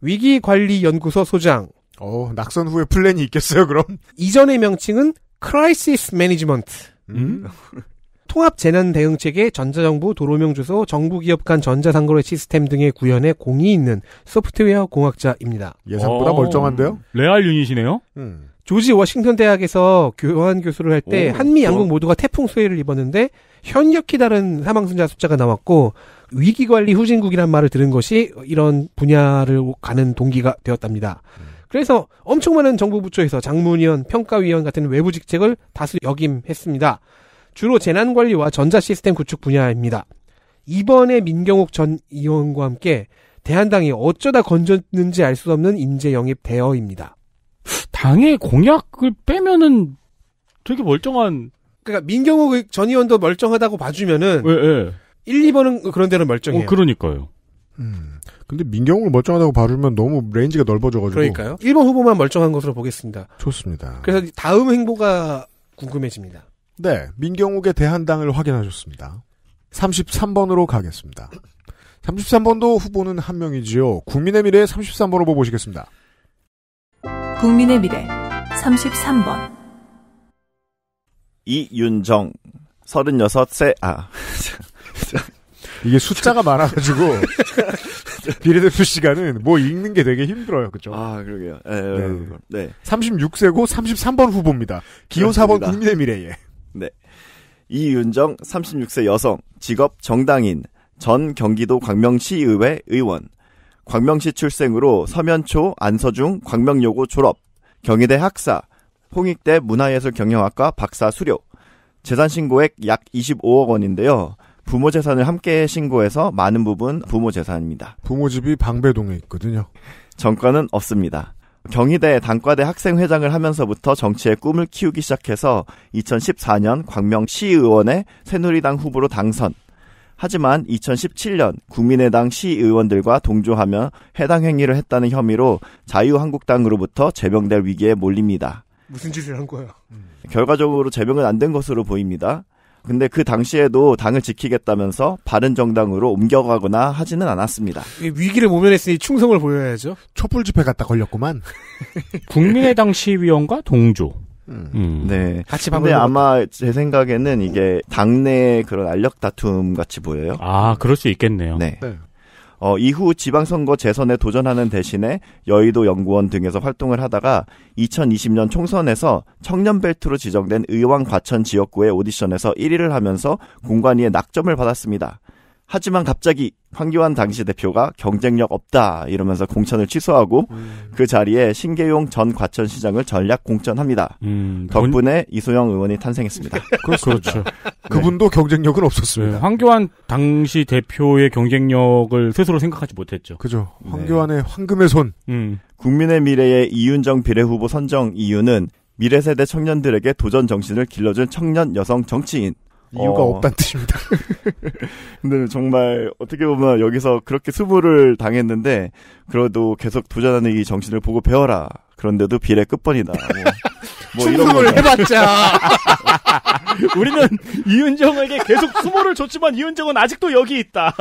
위기관리연구소 소장. 어, 낙선 후에 플랜이 있겠어요, 그럼? 이전의 명칭은 크라이시스 매니지먼트. 음? 통합재난대응책에 전자정부, 도로명주소, 정부기업 간 전자상거래 시스템 등의 구현에 공이 있는 소프트웨어 공학자입니다. 예상보다 오. 어. 멀쩡한데요? 레알 유닛이네요? 음. 조지 워싱턴 대학에서 교환 교수를 할 때 한미 양국 모두가 태풍 수해를 입었는데 현역히 다른 사망순자 숫자가 나왔고 위기관리 후진국이란 말을 들은 것이 이런 분야를 가는 동기가 되었답니다. 그래서 엄청 많은 정부 부처에서 장문위원, 평가위원 같은 외부 직책을 다수 역임했습니다. 주로 재난관리와 전자시스템 구축 분야입니다. 이번에 민경욱 전 의원과 함께 대한당이 어쩌다 건졌는지 알 수 없는 인재 영입 대여입니다. 당의 공약을 빼면은 되게 멀쩡한. 그러니까 민경욱 전 의원도 멀쩡하다고 봐주면은. 예, 예. 1, 2번은 그런 데는 멀쩡해요. 어, 그러니까요. 음. 근데 민경욱을 멀쩡하다고 봐주면 너무 레인지가 넓어져가지고. 그러니까요. 1번 후보만 멀쩡한 것으로 보겠습니다. 좋습니다. 그래서 다음 행보가 궁금해집니다. 네, 민경욱의 대한당을 확인하셨습니다. 33번으로 가겠습니다. 33번도 후보는 한 명이지요. 국민의 미래 33번으로 보시겠습니다. 국민의 미래 33번 이윤정 36세 아 이게 숫자가 많아가지고 비례대표 시간은 뭐 읽는 게 되게 힘들어요, 그죠? 아 그러게요. 에, 네. 네. 36세고 33번 후보입니다. 기호 4번 국민의 미래에. 이윤정 36세 여성, 직업 정당인, 전 경기도 광명시의회 의원, 광명시 출생으로 서면초, 안서중, 광명여고 졸업, 경희대 학사, 홍익대 문화예술경영학과 박사 수료, 재산 신고액 약 25억 원인데요. 부모 재산을 함께 신고해서 많은 부분 부모 재산입니다. 부모 집이 방배동에 있거든요. 정가는 없습니다. 경희대 단과대 학생회장을 하면서부터 정치의 꿈을 키우기 시작해서 2014년 광명시의원의 새누리당 후보로 당선. 하지만 2017년 국민의당 시의원들과 동조하며 해당 행위를 했다는 혐의로 자유한국당으로부터 제명될 위기에 몰립니다. 무슨 짓을 한 거야? 결과적으로 제명은 안 된 것으로 보입니다. 근데 그 당시에도 당을 지키겠다면서 바른정당으로 옮겨가거나 하지는 않았습니다. 위기를 모면했으니 충성을 보여야죠. 촛불 집회 갔다 걸렸구만. 국민의당 시위원과 동조. 음. 음. 네. 같이 근데 아마 제 생각에는 이게 당내 그런 알력 다툼 같이 보여요. 아, 그럴 수 있겠네요. 네. 네. 어, 이후 지방선거 재선에 도전하는 대신에 여의도 연구원 등에서 활동을 하다가 2020년 총선에서 청년벨트로 지정된 의왕 과천 지역구의 오디션에서 1위를 하면서 공관위의 낙점을 받았습니다. 하지만 갑자기 황교안 당시 대표가 경쟁력 없다 이러면서 공천을 취소하고 음. 그 자리에 신계용 전 과천시장을 전략 공천합니다. 음, 덕분에 본... 이소영 의원이 탄생했습니다. 그렇죠. 네. 그분도 경쟁력은 없었습니다. 네, 황교안 당시 대표의 경쟁력을 스스로 생각하지 못했죠. 그죠. 네. 황교안의 네. 황금의 손. 음. 국민의 미래의 이윤정 비례후보 선정 이유는 미래세대 청년들에게 도전 정신을 길러준 청년 여성 정치인. 이유가 어... 없다는 뜻입니다. 근데 정말 어떻게 보면 여기서 그렇게 수부를 당했는데 그래도 계속 도전하는 이 정신을 보고 배워라. 그런데도 비례 끝번이다. 뭐, 뭐 이런 걸 해봤자 우리는 이윤정에게 계속 수모를 줬지만 이윤정은 아직도 여기 있다.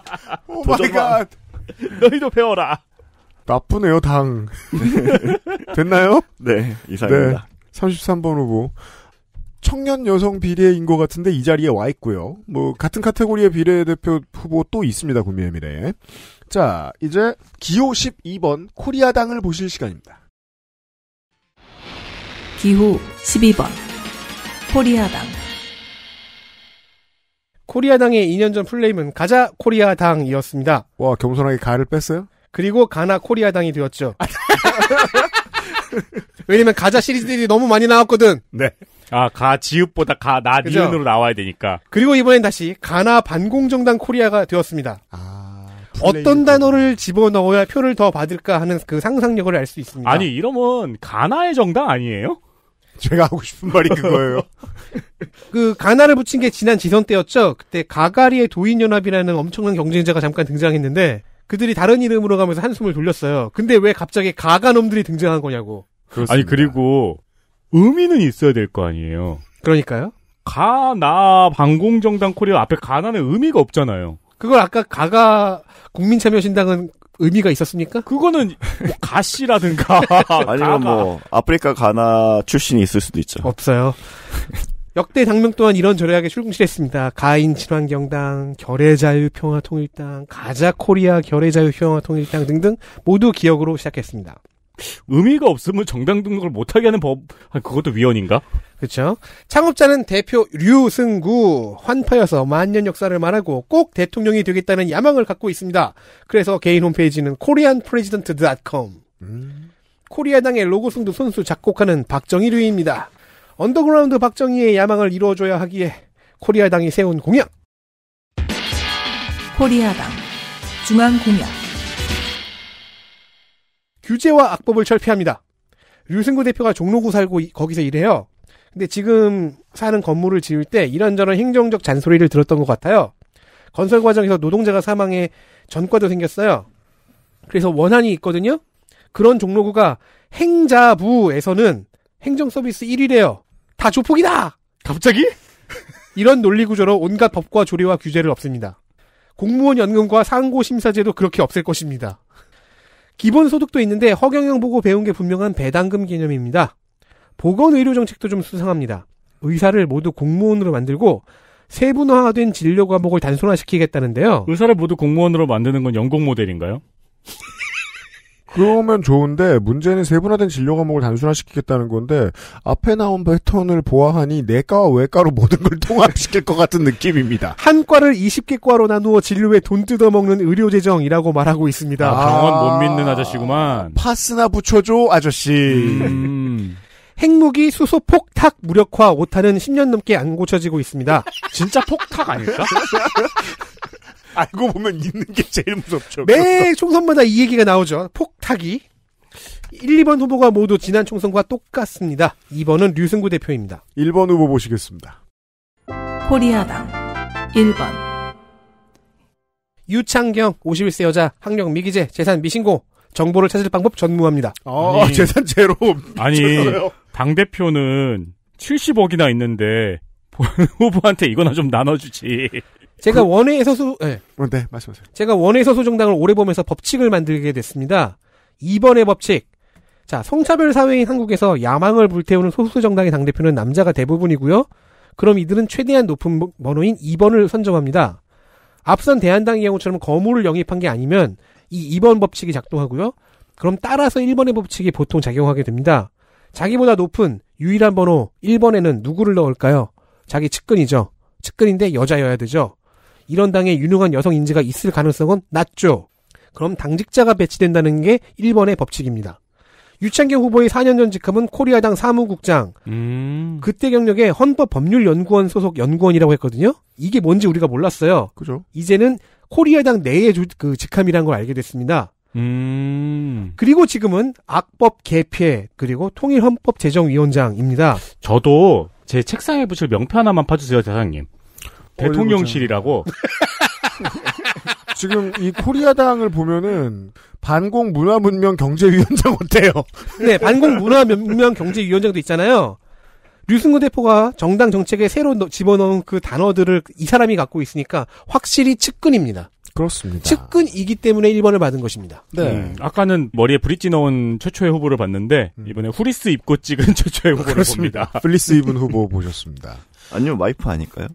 오 마이 너희도 배워라. 나쁘네요, 당. 됐나요? 네, 이상입니다. 네, 33번 후보. 청년 여성 비례인 것 같은데 이 자리에 와 있고요. 뭐 같은 카테고리의 비례대표 후보 또 있습니다. 국민의미에 자, 이제 기호 12번 코리아당을 보실 시간입니다. 기호 12번 코리아당 코리아당의 2년 전 플레임은 가자 코리아당이었습니다. 와, 겸손하게 가를 뺐어요? 그리고 가나 코리아당이 되었죠. 왜냐면 가자 시리즈들이 너무 많이 나왔거든. 네. 아, 가지읍보다가 나니은으로 나와야 되니까. 그리고 이번엔 다시 가나 반공정당 코리아가 되었습니다. 아, 어떤 단어를 집어넣어야 표를 더 받을까 하는 그 상상력을 알 수 있습니다. 아니, 이러면 가나의 정당 아니에요? 제가 하고 싶은 말이 그거예요. 그 가나를 붙인 게 지난 지선 때였죠. 그때 가가리의 도인연합이라는 엄청난 경쟁자가 잠깐 등장했는데 그들이 다른 이름으로 가면서 한숨을 돌렸어요. 근데 왜 갑자기 가가놈들이 등장한 거냐고. 그렇습니다. 아니 그리고 의미는 있어야 될 거 아니에요. 그러니까요. 가나 방공정당 코리아 앞에 가나는 의미가 없잖아요. 그걸 아까 가가 국민참여신당은 의미가 있었습니까? 그거는 뭐 가시라든가 아니면 가가. 뭐 아프리카 가나 출신이 있을 수도 있죠. 없어요. 역대 당명 또한 이런저런하게 출궁실했습니다. 가인 친환경당, 결의자유평화통일당, 가자코리아 결의자유평화통일당 등등 모두 기억으로 시작했습니다. 의미가 없으면 정당 등록을 못하게 하는 법, 아, 그것도 위헌인가? 그렇죠. 창업자는 대표 류승구 환파여서 만년 역사를 말하고 꼭 대통령이 되겠다는 야망을 갖고 있습니다. 그래서 개인 홈페이지는 koreanpresident.com 음. 코리아당의 로고송도 선수 작곡하는 박정희 류입니다. 언더그라운드 박정희의 야망을 이루어줘야 하기에 코리아당이 세운 공약. 코리아당 중앙 공약. 규제와 악법을 철폐합니다. 류승구 대표가 종로구 살고 거기서 일해요. 근데 지금 사는 건물을 지을 때 이런저런 행정적 잔소리를 들었던 것 같아요. 건설 과정에서 노동자가 사망해 전과도 생겼어요. 그래서 원한이 있거든요. 그런 종로구가 행자부에서는 행정서비스 1위래요. 다 조폭이다! 갑자기? 이런 논리 구조로 온갖 법과 조례와 규제를 없습니다 공무원 연금과 상고 심사제도 그렇게 없앨 것입니다. 기본 소득도 있는데 허경영 보고 배운 게 분명한 배당금 개념입니다. 보건 의료 정책도 좀 수상합니다. 의사를 모두 공무원으로 만들고 세분화된 진료 과목을 단순화시키겠다는데요. 의사를 모두 공무원으로 만드는 건 영국 모델인가요? 그러면 좋은데 문제는 세분화된 진료 과목을 단순화시키겠다는 건데 앞에 나온 패턴을 보아하니 내과와 외과로 모든 걸 통합시킬 것 같은 느낌입니다. 한과를 20개 과로 나누어 진료에 돈 뜯어먹는 의료재정이라고 말하고 있습니다. 아, 병원 못 믿는 아저씨구만. 파스나 붙여줘 아저씨. 음. 핵무기, 수소, 폭탁, 무력화, 오타는 10년 넘게 안 고쳐지고 있습니다. 진짜 폭탁 아닐까? 알고 보면 있는 게 제일 무섭죠. 매 그렇죠? 총선마다 이 얘기가 나오죠. 폭탁이. 1, 2번 후보가 모두 지난 총선과 똑같습니다. 2번은 류승구 대표입니다. 1번 후보 보시겠습니다. 코리아당 1번 유창경 51세 여자 학력 미기재 재산 미신고 정보를 찾을 방법 전무합니다. 아, 아 아니, 재산 제로. 아니 당 대표는 70억이나 있는데 후보한테 이거나 좀 나눠주지. 제가 그... 원외서 소, 네. 예. 어, 네, 말씀하세요. 제가 원외서 소정당을 오래 보면서 법칙을 만들게 됐습니다. 이번의 법칙. 자, 성차별 사회인 한국에서 야망을 불태우는 소수 정당의 당대표는 남자가 대부분이고요. 그럼 이들은 최대한 높은 번호인 2번을 선정합니다. 앞선 대한당의 경우처럼 거물을 영입한 게 아니면 이 2번 법칙이 작동하고요. 그럼 따라서 1번의 법칙이 보통 작용하게 됩니다. 자기보다 높은 유일한 번호 1번에는 누구를 넣을까요? 자기 측근이죠. 측근인데 여자여야 되죠. 이런 당에 유능한 여성 인재가 있을 가능성은 낮죠. 그럼 당직자가 배치된다는 게 1번의 법칙입니다. 유창경 후보의 4년 전 직함은 코리아당 사무국장. 음. 그때 경력에 헌법법률연구원 소속 연구원이라고 했거든요. 이게 뭔지 우리가 몰랐어요. 그죠. 이제는 코리아당 내의 그 직함이란 걸 알게 됐습니다. 음. 그리고 지금은 악법 개폐 그리고 통일헌법 제정위원장입니다. 저도 제 책상에 붙일 명패 하나만 파주세요, 대장님. 대통령실이라고. 지금 이 코리아당을 보면은 반공 문화문명 경제위원장 어때요? 네, 반공 문화문명 경제위원장도 있잖아요. 류승근 대표가 정당 정책에 새로 집어넣은 그 단어들을 이 사람이 갖고 있으니까 확실히 측근입니다. 그렇습니다. 측근이기 때문에 1번을 받은 것입니다. 네. 음, 아까는 머리에 브릿지 넣은 최초의 후보를 봤는데 음. 이번에 후리스 입고 찍은 최초의 후보를 그렇습니다. 봅니다. 플리스 입은 후보 보셨습니다. 아니요, 와이프 아닐까요?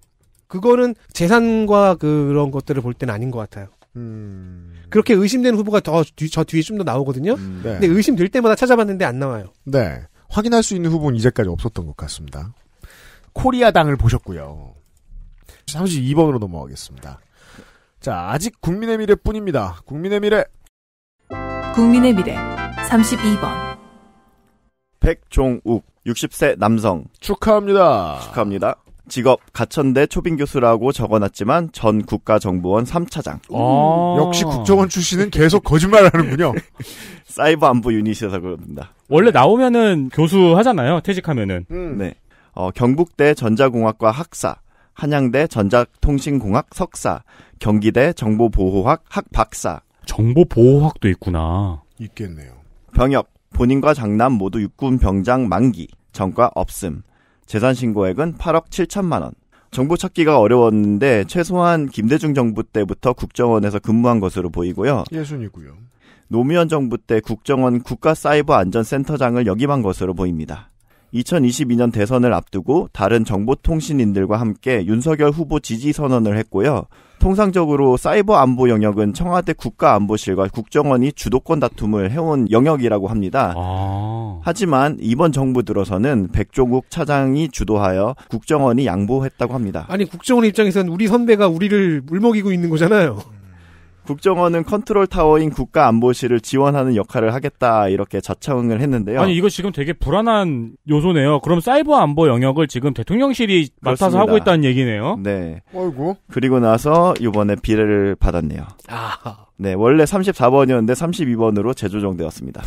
그거는 재산과 그런 것들을 볼 때는 아닌 것 같아요. 음... 그렇게 의심되는 후보가 더저 뒤에 좀 더 나오거든요. 음... 네. 근데 의심될 때마다 찾아봤는데 안 나와요. 네. 확인할 수 있는 후보는 이제까지 없었던 것 같습니다. 코리아당을 보셨고요. 32번으로 넘어가겠습니다. 자, 아직 국민의 미래뿐입니다. 국민의 미래. 국민의 미래 32번. 백종욱 60세 남성 축하합니다. 축하합니다. 직업 가천대 초빙 교수라고 적어놨지만 전 국가정보원 3차장. 아~ 역시 국정원 출신은 계속 거짓말하는군요. 사이버 안보 유닛에서 그럽니다. 원래 나오면은 교수 하잖아요. 퇴직하면은. 음. 네. 어, 경북대 전자공학과 학사, 한양대 전자통신공학 석사, 경기대 정보보호학 학박사. 정보보호학도 있구나. 있겠네요. 병역 본인과 장남 모두 육군 병장 만기. 전과 없음. 재산 신고액은 8억 7천만 원. 정보 찾기가 어려웠는데 최소한 김대중 정부 때부터 국정원에서 근무한 것으로 보이고요. 예순이고요. 노무현 정부 때 국정원 국가사이버안전센터장을 역임한 것으로 보입니다. 2022년 대선을 앞두고 다른 정보통신인들과 함께 윤석열 후보 지지 선언을 했고요. 통상적으로 사이버 안보 영역은 청와대 국가안보실과 국정원이 주도권 다툼을 해온 영역이라고 합니다. 아. 하지만 이번 정부 들어서는 백종국 차장이 주도하여 국정원이 양보했다고 합니다. 아니 국정원 입장에서는 우리 선배가 우리를 물먹이고 있는 거잖아요. 국정원은 컨트롤 타워인 국가안보실을 지원하는 역할을 하겠다 이렇게 자청을 했는데요. 아니 이거 지금 되게 불안한 요소네요. 그럼 사이버 안보 영역을 지금 대통령실이 맡아서 그렇습니다. 하고 있다는 얘기네요. 네. 아이고. 그리고 나서 이번에 비례를 받았네요. 아. 네, 원래 34번이었는데 32번으로 재조정되었습니다.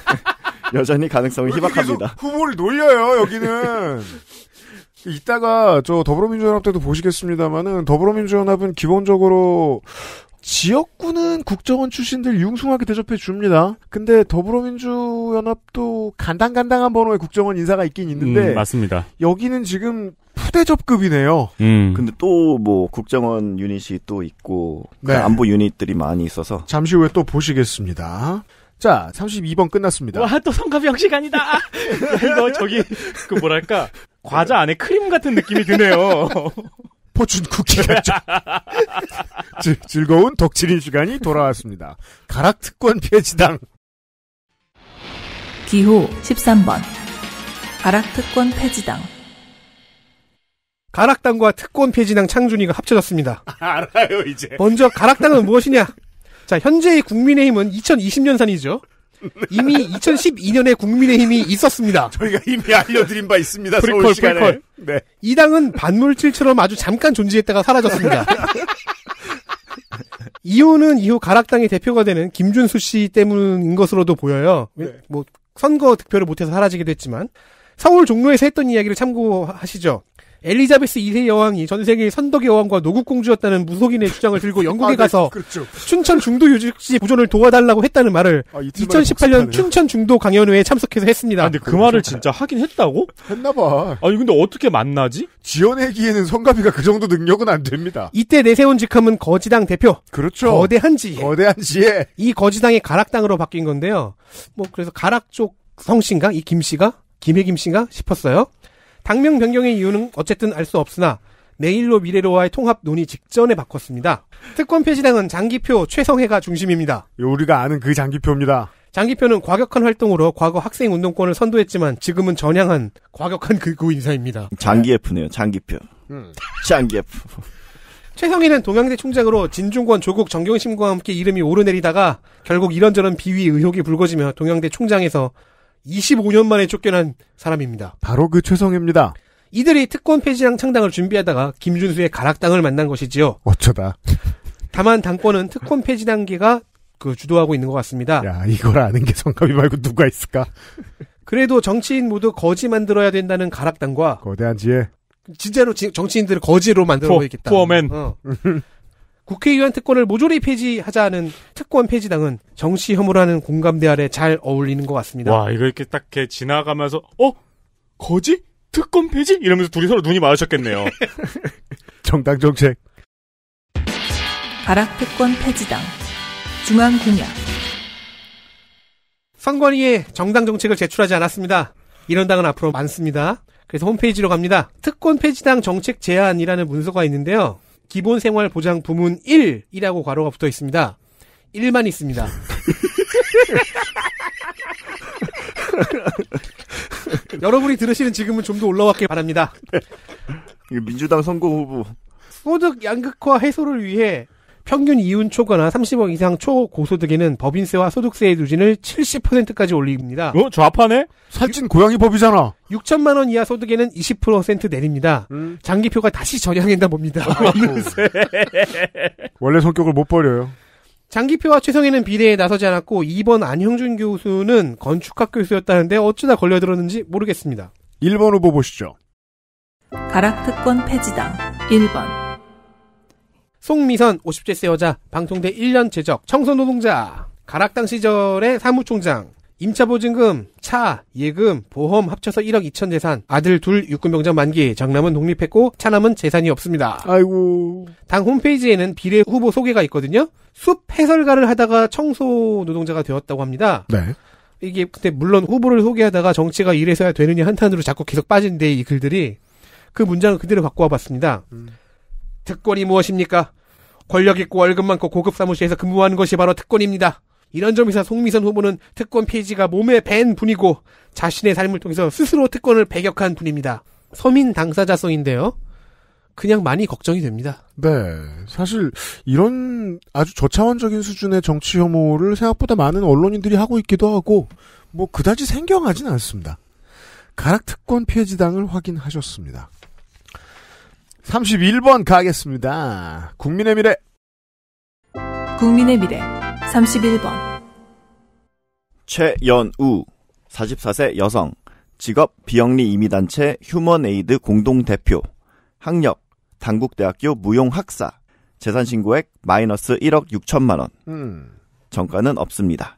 여전히 가능성이 희박합니다. 후보를 놀려요 여기는. 이따가 저 더불어민주연합 때도 보시겠습니다만은 더불어민주연합은 기본적으로 지역구는 국정원 출신들 융숭하게 대접해 줍니다. 근데 더불어민주연합도 간당간당한 번호의 국정원 인사가 있긴 있는데 음, 맞습니다. 여기는 지금 푸대접급이네요. 음. 근데 또 뭐 국정원 유닛이 또 있고 그 네. 그 안보 유닛들이 많이 있어서 잠시 후에 또 보시겠습니다. 자, 32번 끝났습니다. 와, 또 성가병 시간이다! 야, 이거 저기, 그 뭐랄까, 과자 안에 크림 같은 느낌이 드네요. 포춘 쿠키가 좀 즐, 거운 덕질인 시간이 돌아왔습니다. 가락 특권 폐지당 기호 13번 가락 특권 폐지당 가락당과 특권 폐지당 창준이가 합쳐졌습니다. 알아요 이제. 먼저 가락당은 무엇이냐? 자 현재의 국민의힘은 2020년산이죠. 이미 2012년에 국민의힘이 있었습니다. 저희가 이미 알려드린 바 있습니다. 프리콜, 프리콜. 네. 이 당은 반물질처럼 아주 잠깐 존재했다가 사라졌습니다. 이유는 이후 가락당의 대표가 되는 김준수 씨 때문인 것으로도 보여요. 네. 뭐 선거 득표를 못해서 사라지게 됐지만 서울 종로에서 했던 이야기를 참고하시죠. 엘리자베스 2세 여왕이 전 세계 선덕 여왕과 노국공주였다는 무속인의 주장을 들고 영국에 아, 네, 가서 그렇죠. 춘천 중도 유적지 보존을 도와달라고 했다는 말을 아, 2018년 춘천 중도 강연회에 참석해서 했습니다. 아, 근데 그 말을 진짜 하긴 했다고? 했나봐. 아니 근데 어떻게 만나지? 지어내기에는 성가비가 그 정도 능력은 안 됩니다. 이때 내세운 직함은 거지당 대표. 그렇죠. 거대한 지 거대한 지혜. 이 거지당이 가락당으로 바뀐 건데요. 뭐 그래서 가락 쪽성신가이 김씨가 김해 김씨가 싶었어요. 당명 변경의 이유는 어쨌든 알 수 없으나 내일로 미래로와의 통합 논의 직전에 바꿨습니다. 특권 폐지당은 장기표 최성해가 중심입니다. 우리가 아는 그 장기표입니다. 장기표는 과격한 활동으로 과거 학생 운동권을 선도했지만 지금은 전향한 과격한 극우 그, 그 인사입니다. 장기F네요. 장기표. 음. 장기F. 최성희는 동양대 총장으로 진중권 조국 정경심과 함께 이름이 오르내리다가 결국 이런저런 비위 의혹이 불거지며 동양대 총장에서 25년 만에 쫓겨난 사람입니다. 바로 그 최성입니다. 이들이 특권 폐지랑 창당을 준비하다가 김준수의 가락당을 만난 것이지요. 어쩌다. 다만 당권은 특권 폐지 단계가 그 주도하고 있는 것 같습니다. 야, 이걸 아는 게성감이 말고 누가 있을까? 그래도 정치인 모두 거지 만들어야 된다는 가락당과 거대한 지혜. 진짜로 정치인들을 거지로 만들어 보리겠다 포어맨. 어. 국회의원 특권을 모조리 폐지하자는 특권 폐지당은 정치 혐오라는 공감대 아래 잘 어울리는 것 같습니다. 와 이거 이렇게 딱 이렇게 지나가면서 어 거지 특권 폐지 이러면서 둘이 서로 눈이 마주쳤겠네요. 정당 정책. 가락 특권 폐지당 중앙 공약. 선관위에 정당 정책을 제출하지 않았습니다. 이런 당은 앞으로 많습니다. 그래서 홈페이지로 갑니다. 특권 폐지당 정책 제안이라는 문서가 있는데요. 기본생활보장 부문 1이라고 괄호가 붙어 있습니다. 1만 있습니다. 여러분이 들으시는 지금은 좀 더 올라왔길 바랍니다. 네. 민주당 선거 후보. 소득 양극화 해소를 위해 평균 이윤 초과나 30억 이상 초고소득에는 법인세와 소득세의 누진을 70%까지 올립니다. 어? 좌파네? 살찐 고양이 법이잖아. 6천만 원 이하 소득에는 20% 내립니다. 음. 장기표가 다시 전향된다 봅니다. 원래 성격을 못 버려요. 장기표와 최성희는 비례에 나서지 않았고 2번 안형준 교수는 건축학 교수였다는데 어쩌다 걸려들었는지 모르겠습니다. 1번 후보 보시죠. 가락특권 폐지당 1번 송미선 50대 여자 방송대 1년 재적 청소노동자 가락당 시절의 사무총장 임차 보증금, 차, 예금, 보험 합쳐서 1억 2천 재산. 아들 둘 육군병장 만기. 장남은 독립했고 차남은 재산이 없습니다. 아이고. 당 홈페이지에는 비례 후보 소개가 있거든요. 숲 해설가를 하다가 청소 노동자가 되었다고 합니다. 네. 이게 근데 물론 후보를 소개하다가 정치가 이래서야 되느냐 한탄으로 자꾸 계속 빠진데 이 글들이 그 문장을 그대로 바꿔 와봤습니다. 음. 특권이 무엇입니까? 권력 있고 월급 많고 고급 사무실에서 근무하는 것이 바로 특권입니다. 이런 점에서 송미선 후보는 특권 페이지가 몸에 밴 분이고 자신의 삶을 통해서 스스로 특권을 배격한 분입니다. 서민 당사자성인데요. 그냥 많이 걱정이 됩니다. 네. 사실 이런 아주 저차원적인 수준의 정치 혐오를 생각보다 많은 언론인들이 하고 있기도 하고 뭐 그다지 생경하진 않습니다. 가락특권 폐지당을 확인하셨습니다. 31번 가겠습니다. 국민의 미래. 국민의 미래. 31번. 최연우. 44세 여성. 직업 비영리 이미단체 휴먼에이드 공동대표. 학력 당국대학교 무용학사. 재산신고액 마이너스 1억 6천만 원. 음. 정가는 없습니다.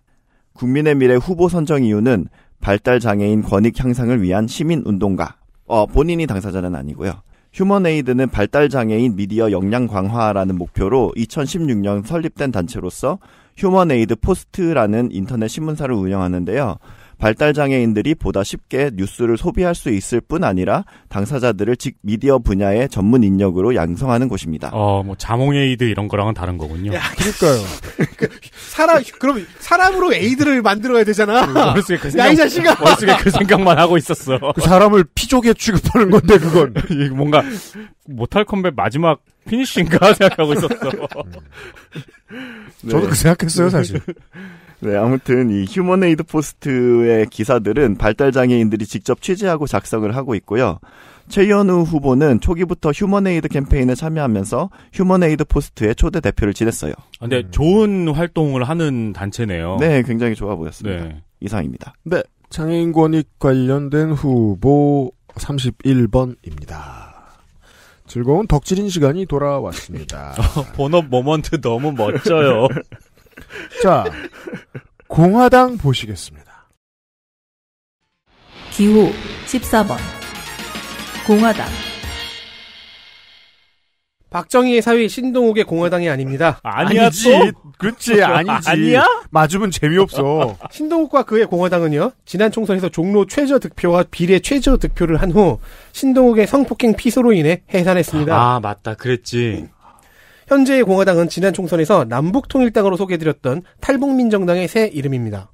국민의 미래 후보 선정 이유는 발달 장애인 권익 향상을 위한 시민 운동가. 어, 본인이 당사자는 아니고요. 휴먼에이드는 발달장애인 미디어 역량 강화라는 목표로 2016년 설립된 단체로서 휴먼에이드 포스트라는 인터넷 신문사를 운영하는데요. 발달 장애인들이 보다 쉽게 뉴스를 소비할 수 있을 뿐 아니라 당사자들을 즉 미디어 분야의 전문 인력으로 양성하는 곳입니다. 어, 뭐 자몽 에이드 이런 거랑은 다른 거군요. 야, 그러니까요. 사람 그럼 사람으로 에이드를 만들어야 되잖아. 머릿속에 그 생각, 야이 자식아. 머릿속에 그 생각만 하고 있었어. 그 사람을 피조개 취급하는 건데 그건 뭔가 모탈 컴백 마지막 피니쉬인가 생각하고 있었어. 저도 그 생각했어요 사실. 네, 아무튼 이 휴머네이드 포스트의 기사들은 발달 장애인들이 직접 취재하고 작성을 하고 있고요. 최현우 후보는 초기부터 휴머네이드 캠페인에 참여하면서 휴머네이드 포스트의 초대 대표를 지냈어요. 아, 근데 음. 좋은 활동을 하는 단체네요. 네, 굉장히 좋아 보였습니다. 네. 이상입니다. 네, 장애인 권익 관련된 후보 31번입니다. 즐거운 덕질인 시간이 돌아왔습니다. 본업 모먼트 너무 멋져요. 자, 공화당 보시겠습니다. 기호 14번. 공화당. 박정희의 사위 신동욱의 공화당이 아닙니다. 아니야, 아니지. 그렇지, 아니지. 아니야? 마주면 재미없어. 신동욱과 그의 공화당은요, 지난 총선에서 종로 최저 득표와 비례 최저 득표를 한 후, 신동욱의 성폭행 피소로 인해 해산했습니다. 아, 맞다. 그랬지. 음. 현재의 공화당은 지난 총선에서 남북통일당으로 소개해드렸던 탈북민정당의 새 이름입니다.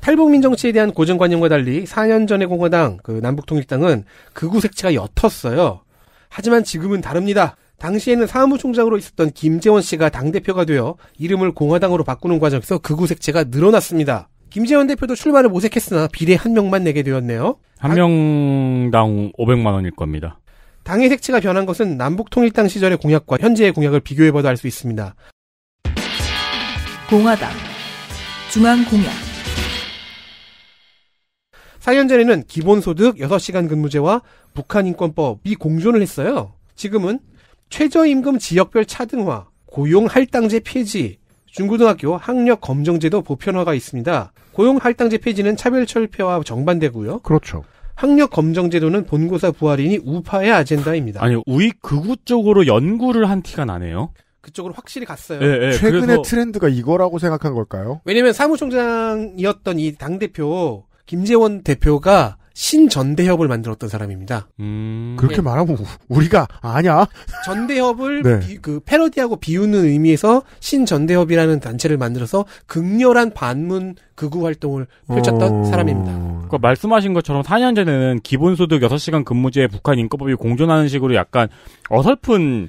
탈북민 정치에 대한 고정관념과 달리 4년 전의 공화당, 그 남북통일당은 극우 색채가 옅었어요. 하지만 지금은 다릅니다. 당시에는 사무총장으로 있었던 김재원 씨가 당대표가 되어 이름을 공화당으로 바꾸는 과정에서 극우 색채가 늘어났습니다. 김재원 대표도 출마를 모색했으나 비례 한 명만 내게 되었네요. 한 명당 500만 원일 겁니다. 당의 색채가 변한 것은 남북 통일당 시절의 공약과 현재의 공약을 비교해봐도 알 수 있습니다. 공화당 중앙공약 4년 전에는 기본소득 6시간 근무제와 북한인권법이 공존을 했어요. 지금은 최저임금 지역별 차등화, 고용 할당제 폐지, 중고등학교 학력 검정제도 보편화가 있습니다. 고용 할당제 폐지는 차별 철폐와 정반대고요. 그렇죠. 학력 검정 제도는 본고사 부활이니 우파의 아젠다입니다. 아니 우익 극우 쪽으로 연구를 한 티가 나네요. 그쪽으로 확실히 갔어요. 예, 예, 최근의 그래서... 트렌드가 이거라고 생각한 걸까요? 왜냐면 사무총장이었던 이당 대표 김재원 대표가 신전대협을 만들었던 사람입니다. 음... 그렇게 네. 말하면 우리가 아냐? 전대협을 네. 비, 그 패러디하고 비웃는 의미에서 신전대협이라는 단체를 만들어서 극렬한 반문 극우 활동을 펼쳤던 어... 사람입니다. 그러니까 말씀하신 것처럼 4년 전에는 기본소득 6시간 근무제 북한 인권법이 공존하는 식으로 약간 어설픈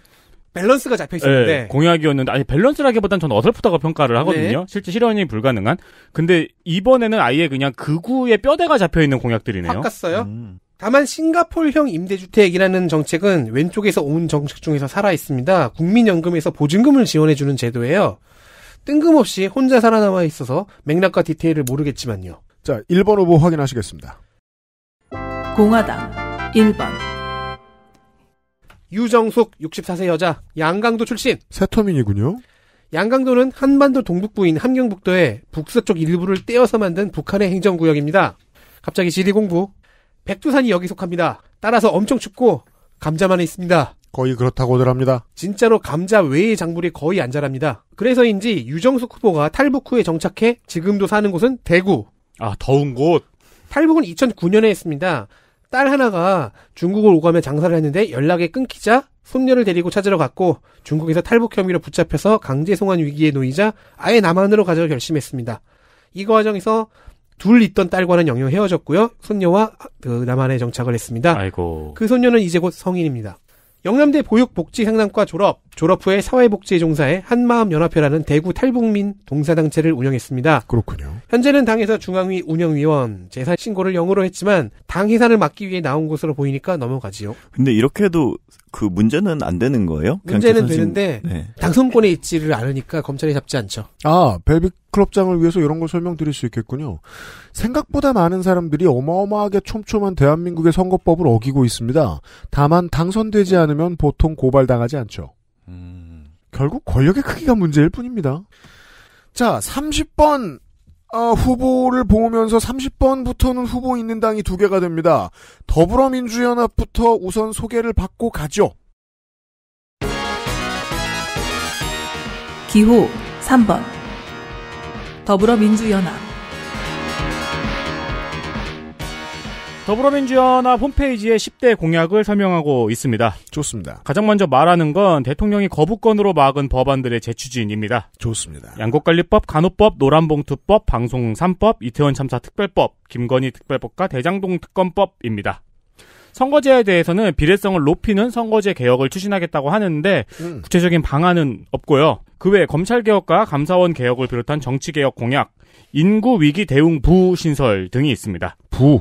밸런스가 잡혀 있었는데 네, 공약이었는데 아니 밸런스라기보단 저는 어설프다고 평가를 하거든요. 네. 실제 실현이 불가능한. 근데 이번에는 아예 그냥 극우의 뼈대가 잡혀 있는 공약들이네요. 바꿨어요. 음. 다만 싱가폴형 임대주택이라는 정책은 왼쪽에서 온 정책 중에서 살아 있습니다. 국민연금에서 보증금을 지원해주는 제도예요. 뜬금없이 혼자 살아남아 있어서 맥락과 디테일을 모르겠지만요. 자, 1번 후보 확인하시겠습니다. 공화당 1번 유정숙 64세 여자 양강도 출신 새터민이군요. 양강도는 한반도 동북부인 함경북도의 북서쪽 일부를 떼어서 만든 북한의 행정구역입니다. 갑자기 지리공부. 백두산이 여기 속합니다. 따라서 엄청 춥고 감자만 있습니다. 거의 그렇다고들 합니다. 진짜로 감자 외의 작물이 거의 안 자랍니다. 그래서인지 유정숙 후보가 탈북 후에 정착해 지금도 사는 곳은 대구. 아 더운 곳. 탈북은 2009년에 했습니다. 딸 하나가 중국을 오가며 장사를 했는데 연락이 끊기자 손녀를 데리고 찾으러 갔고 중국에서 탈북 혐의로 붙잡혀서 강제 송환 위기에 놓이자 아예 남한으로 가자고 결심했습니다. 이 과정에서 둘 있던 딸과는 영영 헤어졌고요. 손녀와 그 남한에 정착을 했습니다. 아이고. 그 손녀는 이제 곧 성인입니다. 영남대 보육복지상담과 졸업, 졸업 후에 사회복지에 종사해 한마음연합회라는 대구 탈북민 동사단체를 운영했습니다. 그렇군요. 현재는 당에서 중앙위 운영위원, 재산 신고를 영으로 했지만 당 해산을 막기 위해 나온 것으로 보이니까 넘어가지요. 근데 이렇게 해도 그 문제는 안 되는 거예요? 문제는 되는데 네. 당선권에 있지를 않으니까 검찰이 잡지 않죠. 아 벨빅 클럽장을 위해서 이런 걸 설명드릴 수 있겠군요. 생각보다 많은 사람들이 어마어마하게 촘촘한 대한민국의 선거법을 어기고 있습니다. 다만 당선되지 않으면 보통 고발당하지 않죠. 음... 결국 권력의 크기가 문제일 뿐입니다. 자, 30번 아, 후보를 보면서 30번부터는 후보 있는 당이 두 개가 됩니다. 더불어민주연합부터 우선 소개를 받고 가죠. 기호 3번 더불어민주연합 더불어민주연합 홈페이지에 10대 공약을 설명하고 있습니다. 좋습니다. 가장 먼저 말하는 건 대통령이 거부권으로 막은 법안들의 재추진입니다. 좋습니다. 양곡관리법, 간호법, 노란봉투법, 방송 3법, 이태원 참사 특별법, 김건희 특별법과 대장동 특검법입니다. 선거제에 대해서는 비례성을 높이는 선거제 개혁을 추진하겠다고 하는데 음. 구체적인 방안은 없고요. 그 외 검찰 개혁과 감사원 개혁을 비롯한 정치 개혁 공약, 인구 위기 대응 부 신설 등이 있습니다. 부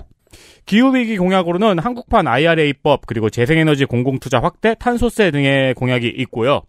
기후위기 공약으로는 한국판 IRA법, 그리고 재생에너지 공공투자 확대, 탄소세 등의 공약이 있고요.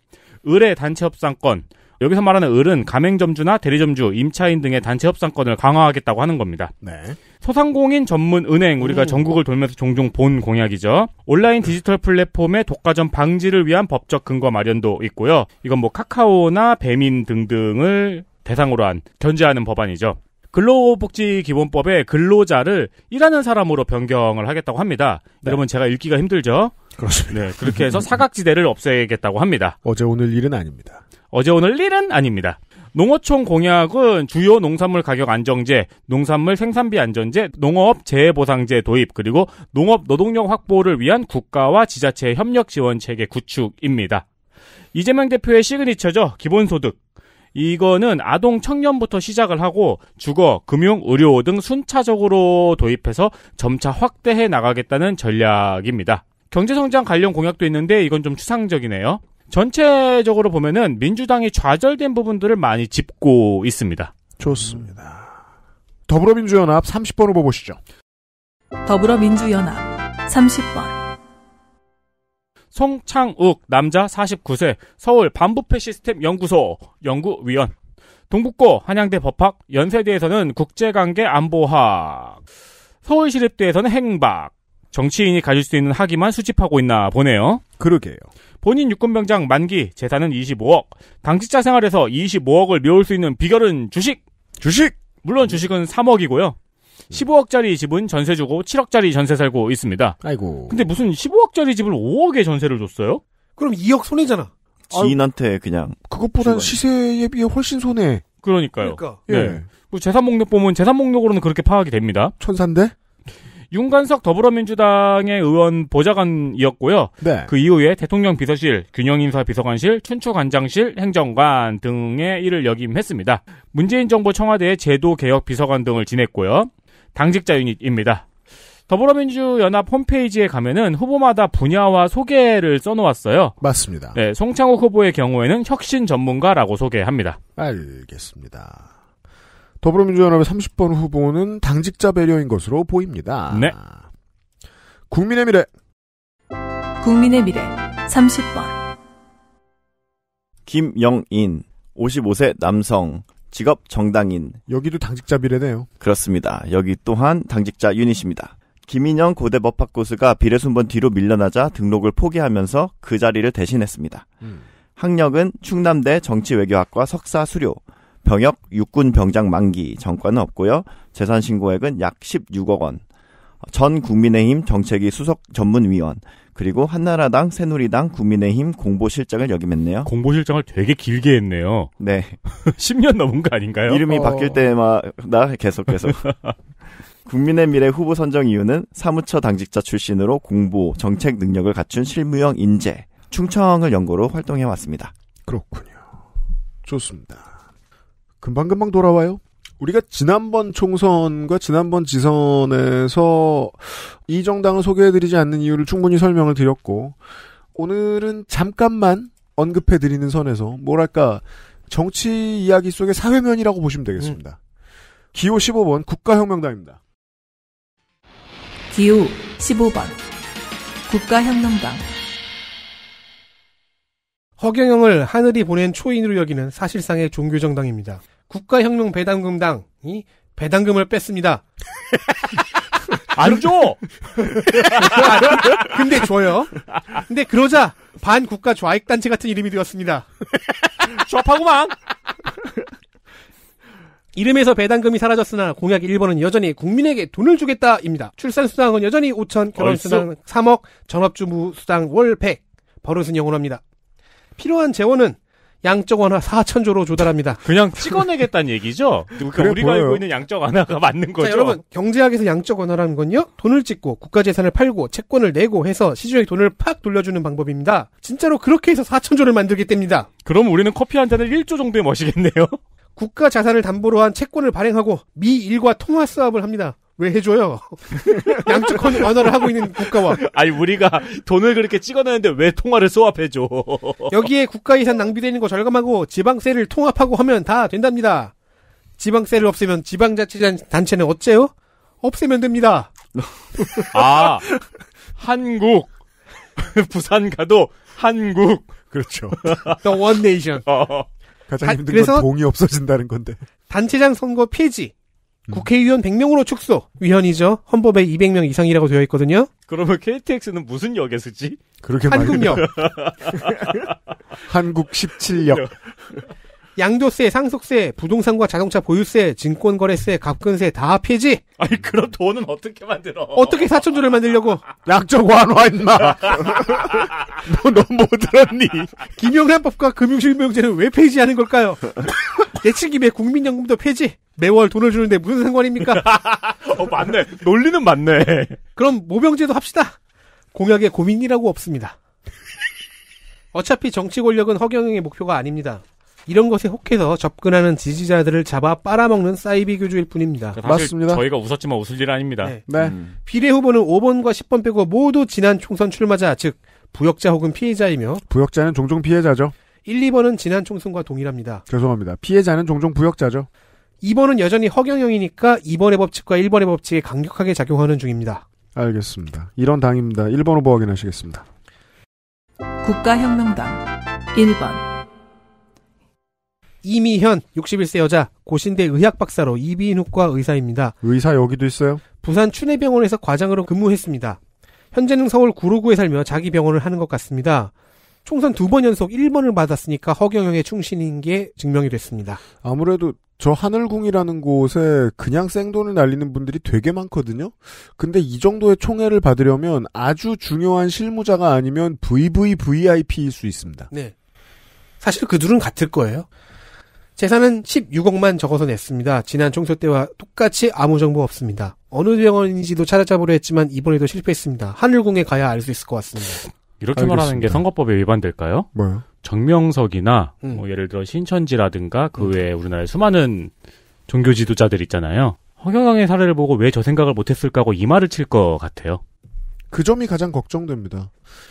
을의 단체 협상권. 여기서 말하는 을은 가맹점주나 대리점주, 임차인 등의 단체 협상권을 강화하겠다고 하는 겁니다. 네. 소상공인 전문 은행 우리가 음. 전국을 돌면서 종종 본 공약이죠. 온라인 디지털 플랫폼의 독과점 방지를 위한 법적 근거 마련도 있고요. 이건 뭐 카카오나 배민 등등을 대상으로 한 견제하는 법안이죠. 근로복지기본법에 근로자를 일하는 사람으로 변경을 하겠다고 합니다. 네. 여러분 제가 읽기가 힘들죠? 그렇습니다. 네, 그렇게 해서 사각지대를 없애겠다고 합니다. 어제 오늘 일은 아닙니다. 어제 오늘 일은 아닙니다. 농어촌 공약은 주요 농산물 가격 안정제, 농산물 생산비 안전제, 농업 재해보상제 도입, 그리고 농업 노동력 확보를 위한 국가와 지자체 협력 지원 체계 구축입니다. 이재명 대표의 시그니처죠. 기본소득. 이거는 아동 청년부터 시작을 하고 주거, 금융, 의료 등 순차적으로 도입해서 점차 확대해 나가겠다는 전략입니다. 경제성장 관련 공약도 있는데 이건 좀 추상적이네요. 전체적으로 보면은 민주당이 좌절된 부분들을 많이 짚고 있습니다. 좋습니다. 더불어민주연합 30번 후보 보시죠. 더불어민주연합 30번 송창욱 남자 49세 서울 반부패 시스템 연구소 연구위원 동북고 한양대 법학 연세대에서는 국제관계 안보학 서울시립대에서는 행박 정치인이 가질 수 있는 학위만 수집하고 있나 보네요. 그러게요. 본인 육군병장 만기 재산은 25억. 당직자 생활에서 25억을 메울 수 있는 비결은 주식. 주식. 물론 주식은 3억이고요. 15억짜리 집은 전세 주고 7억짜리 전세 살고 있습니다. 아이고. 근데 무슨 15억짜리 집을 5억에 전세를 줬어요? 그럼 2억 손해잖아. 지인한테 그냥. 아, 그것보단 시세에 비해 훨씬 손해. 그러니까요. 그러니까. 네. 예. 네. 재산 목록 보면 재산 목록으로는 그렇게 파악이 됩니다. 천산대? 윤관석 더불어민주당의 의원 보좌관이었고요. 네. 그 이후에 대통령 비서실, 균형인사 비서관실, 춘추관장실, 행정관 등의 일을 역임했습니다. 문재인 정부 청와대의 제도개혁 비서관 등을 지냈고요. 당직자 유닛입니다. 더불어민주연합 홈페이지에 가면은 후보마다 분야와 소개를 써놓았어요. 맞습니다. 네, 송창호 후보의 경우에는 혁신 전문가라고 소개합니다. 알겠습니다. 더불어민주연합의 30번 후보는 당직자 배려인 것으로 보입니다. 네. 국민의 미래. 국민의 미래 30번. 김영인 55세 남성 직업 정당인. 여기도 당직자 비례네요. 그렇습니다. 여기 또한 당직자 유닛입니다. 김인영 고대 법학 고수가 비례 순번 뒤로 밀려나자 등록을 포기하면서 그 자리를 대신했습니다. 음. 학력은 충남대 정치외교학과 석사 수료, 병역 육군 병장 만기 정과는 없고요. 재산 신고액은 약 16억 원. 전 국민의힘 정책위 수석 전문위원, 그리고 한나라당, 새누리당, 국민의힘 공보실장을 역임했네요. 공보실장을 되게 길게 했네요. 네. 10년 넘은 거 아닌가요? 이름이 어... 바뀔 때마다 계속 계속. 국민의 미래 후보 선정 이유는 사무처 당직자 출신으로 공보, 정책 능력을 갖춘 실무형 인재, 충청을 연고로 활동해 왔습니다. 그렇군요. 좋습니다. 금방금방 돌아와요. 우리가 지난번 총선과 지난번 지선에서 이 정당을 소개해드리지 않는 이유를 충분히 설명을 드렸고 오늘은 잠깐만 언급해드리는 선에서 뭐랄까 정치 이야기 속의 사회면이라고 보시면 되겠습니다. 음. 기호 15번 국가혁명당입니다. 기호 15번 국가혁명당 허경영을 하늘이 보낸 초인으로 여기는 사실상의 종교정당입니다. 국가혁명배당금당이 배당금을 뺐습니다. 안 줘! 근데 줘요. 근데 그러자 반국가 좌익단체 같은 이름이 되었습니다. 좌파구만! 이름에서 배당금이 사라졌으나 공약 1번은 여전히 국민에게 돈을 주겠다입니다. 출산수당은 여전히 5천, 결혼수당 3억, 전업주부수당 월 100. 버릇은 영원합니다. 필요한 재원은 양적 완화 4천조로 조달합니다. 그냥 찍어내겠다는 얘기죠? 그러니까 그래 우리가 보여요. 알고 있는 양적 완화가 맞는 거죠. 자, 여러분, 경제학에서 양적 완화라는 건요, 돈을 찍고 국가 재산을 팔고 채권을 내고 해서 시중에 돈을 팍 돌려주는 방법입니다. 진짜로 그렇게 해서 4천조를 만들게 됩니다. 그럼 우리는 커피 한 잔을 1조 정도에 머시겠네요. 국가 자산을 담보로 한 채권을 발행하고 미 일과 통화 수합을 합니다. 왜 해줘요? 양측 건 완화를 하고 있는 국가와. 아니 우리가 돈을 그렇게 찍어내는데 왜 통화를 소합해줘? 여기에 국가 예산 낭비되는 거 절감하고 지방세를 통합하고 하면 다 된답니다. 지방세를 없애면 지방자치단체는 어째요? 없애면 됩니다. 아 한국 부산 가도 한국 그렇죠. The One Nation. 어. 가장 힘든 건 동이 없어진다는 건데. 단체장 선거 폐지, 음. 국회의원 100명으로 축소. 위헌이죠. 헌법에 200명 이상이라고 되어 있거든요. 그러면 KTX는 무슨 역에 서지? 그렇게 한국역. 한국 17역. 양도세, 상속세, 부동산과 자동차 보유세, 증권거래세, 갑근세 다 폐지. 아니 그럼 돈은 어떻게 만들어? 어떻게 4천 조를 만들려고? 약적 완화 임마. 너너뭐 무 들었니? 김영란법과 금융실명제는 왜 폐지하는 걸까요? 예치임에 국민연금도 폐지. 매월 돈을 주는데 무슨 상관입니까? 어 맞네. 논리는 맞네. 그럼 모병제도 합시다. 공약에 고민이라고 없습니다. 어차피 정치 권력은 허경영의 목표가 아닙니다. 이런 것에 혹해서 접근하는 지지자들을 잡아 빨아먹는 사이비 교주일 뿐입니다. 맞습니다. 저희가 웃었지만 웃을 일 아닙니다. 네. 네. 음. 비례 후보는 5번과 10번 빼고 모두 지난 총선 출마자, 즉 부역자 혹은 피해자이며 부역자는 종종 피해자죠. 1, 2번은 지난 총선과 동일합니다. 죄송합니다. 피해자는 종종 부역자죠. 2번은 여전히 허경영이니까 2번의 법칙과 1번의 법칙에 강력하게 작용하는 중입니다. 알겠습니다. 이런 당입니다. 1번 후보 뭐 확인하시겠습니다. 국가혁명당 1번 이미현 61세 여자 고신대 의학박사로 이비인후과 의사입니다. 의사 여기도 있어요? 부산 춘해병원에서 과장으로 근무했습니다. 현재는 서울 구로구에 살며 자기 병원을 하는 것 같습니다. 총선 두 번 연속 1번을 받았으니까 허경영의 충신인 게 증명이 됐습니다. 아무래도 저 하늘궁이라는 곳에 그냥 생돈을 날리는 분들이 되게 많거든요. 근데 이 정도의 총애를 받으려면 아주 중요한 실무자가 아니면 VVVIP일 수 있습니다. 네. 사실 그둘은 같을 거예요. 재산은 16억만 적어서 냈습니다. 지난 총선 때와 똑같이 아무 정보 없습니다. 어느 병원인지도 찾아보려 했지만 이번에도 실패했습니다. 하늘궁에 가야 알 수 있을 것 같습니다. 이렇게 말하는 게 선거법에 위반될까요? 뭐요? 정명석이나 음. 뭐 예를 들어 신천지라든가 그 음. 외에 우리나라에 수많은 종교 지도자들 있잖아요. 허경영의 사례를 보고 왜 저 생각을 못했을까 하고 이 말을 칠 것 같아요. 그 점이 가장 걱정됩니다.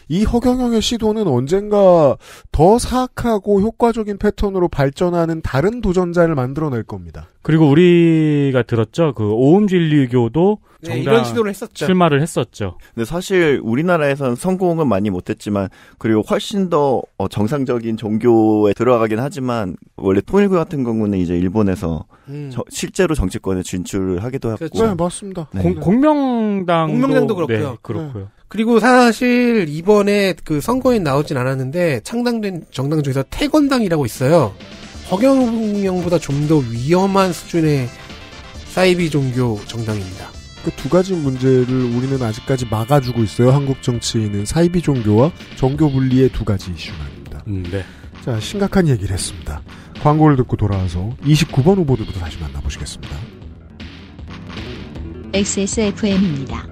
이 허경영의 시도는 언젠가 더 사악하고 효과적인 패턴으로 발전하는 다른 도전자를 만들어낼 겁니다. 그리고 우리가 들었죠. 그 오음진리교도 네, 이런 시도를 했었죠. 출마를 했었죠. 근데 사실 우리나라에선 성공은 많이 못했지만 그리고 훨씬 더 어, 정상적인 종교에 들어가긴 하지만 원래 통일교 같은 경우는 이제 일본에서 음. 저, 실제로 정치권에 진출을 하기도 했고. 그렇죠. 네, 맞습니다. 네. 공, 공명당 공명당도 그렇고요. 네, 그렇고요. 네. 그리고 사실 이번에 그선거에 나오진 않았는데 창당된 정당 중에서 태권당이라고 있어요. 허경영보다 좀 더 위험한 수준의 사이비 종교 정당입니다. 그 두 가지 문제를 우리는 아직까지 막아주고 있어요. 한국 정치인은 사이비 종교와 종교 분리의 두 가지 이슈만입니다. 음, 네. 자, 심각한 얘기를 했습니다. 광고를 듣고 돌아와서 29번 후보들부터 다시 만나보시겠습니다. XSFM입니다.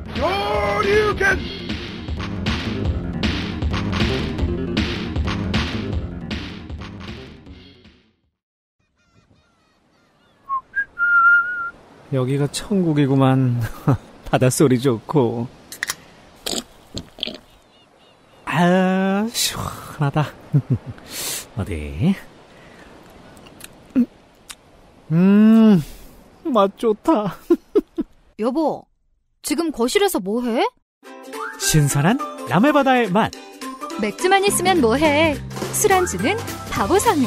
여기가 천국이구만. 바닷소리 좋고. 아, 시원하다. 어디? 음, 맛 좋다. 여보, 지금 거실에서 뭐해? 신선한 남해바다의 맛. 맥주만 있으면 뭐해? 술안주는 바보상회.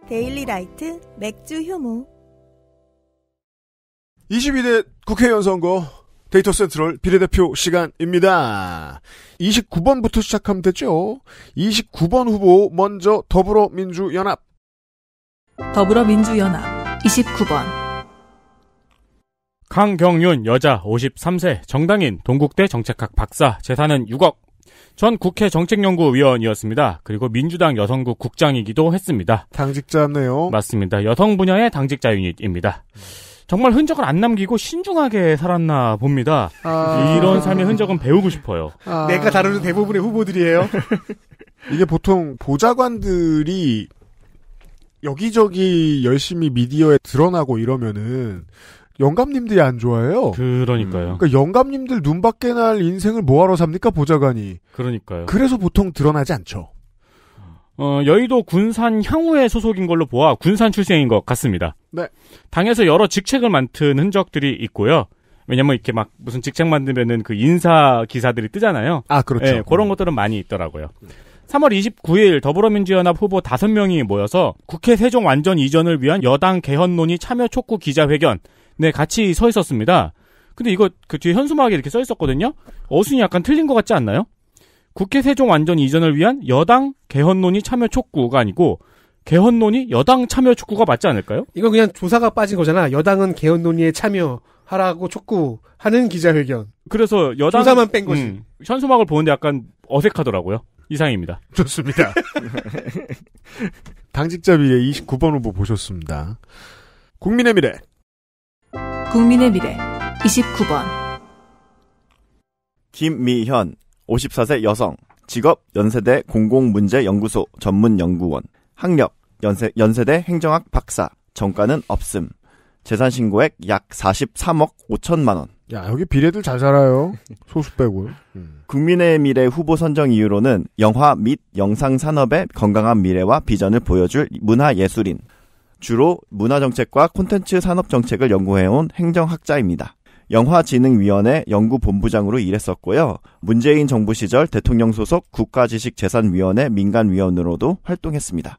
데일리라이트 맥주 효모 22대 국회의원 선거 데이터 센트럴 비례대표 시간입니다. 29번부터 시작하면 되죠. 29번 후보 먼저 더불어민주연합 더불어민주연합 29번 강경윤 여자 53세 정당인 동국대 정책학 박사 재산은 6억 전 국회 정책연구위원이었습니다. 그리고 민주당 여성국 국장이기도 했습니다. 당직자네요. 맞습니다. 여성 분야의 당직자 유닛입니다. 정말 흔적을 안 남기고 신중하게 살았나 봅니다. 아... 이런 삶의 흔적은 배우고 싶어요. 아... 내가 다루는 대부분의 후보들이에요. 이게 보통 보좌관들이 여기저기 열심히 미디어에 드러나고 이러면은 영감님들이 안 좋아해요. 그러니까요. 그러니까 영감님들 눈 밖에 날 인생을 뭐하러 삽니까 보좌관이. 그러니까요. 그래서 보통 드러나지 않죠. 어, 여의도 군산 향후의 소속인 걸로 보아 군산 출생인 것 같습니다. 네. 당에서 여러 직책을 맡은 흔적들이 있고요. 왜냐면 이렇게 막 무슨 직책 만들면은 그 인사 기사들이 뜨잖아요. 아, 그렇죠. 예, 그런 것들은 많이 있더라고요. 3월 29일 더불어민주연합 후보 5명이 모여서 국회 세종 완전 이전을 위한 여당 개헌 논의 참여 촉구 기자회견 네, 같이 서 있었습니다. 근데 이거 그 뒤에 현수막에 이렇게 써 있었거든요. 어순이 약간 틀린 것 같지 않나요? 국회 세종 완전 이전을 위한 여당 개헌 논의 참여 촉구가 아니고 개헌 논의 여당 참여 촉구가 맞지 않을까요? 이건 그냥 조사가 빠진 거잖아. 여당은 개헌 논의에 참여하라고 촉구하는 기자회견. 그래서 여당 조사만 뺀 거지. 음, 현수막을 보는데 약간 어색하더라고요. 이상입니다. 좋습니다. 당직자비의 29번 후보 보셨습니다. 국민의 미래 국민의 미래 29번 김미현 54세 여성 직업 연세대 공공문제연구소 전문연구원 학력 연세, 연세대 행정학 박사 정가는 없음 재산 신고액 약 43억 5천만 원. 야 여기 비례들 잘 살아요. 소수 빼고. 음. 국민의 미래 후보 선정 이유로는 영화 및 영상 산업의 건강한 미래와 비전을 보여줄 문화예술인 주로 문화정책과 콘텐츠 산업정책을 연구해온 행정학자입니다. 영화진흥위원회 연구본부장으로 일했었고요. 문재인 정부 시절 대통령 소속 국가지식재산위원회 민간위원으로도 활동했습니다.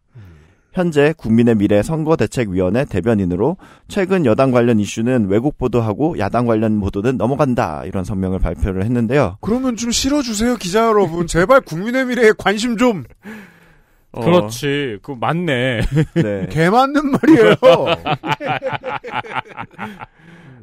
현재 국민의 미래 선거대책위원회 대변인으로 최근 여당 관련 이슈는 왜곡 보도하고 야당 관련 보도는 넘어간다 이런 성명을 발표를 했는데요. 그러면 좀 실어주세요 기자 여러분 제발 국민의 미래에 관심 좀 어. 그렇지. 그 맞네. 네. 개 맞는 말이에요.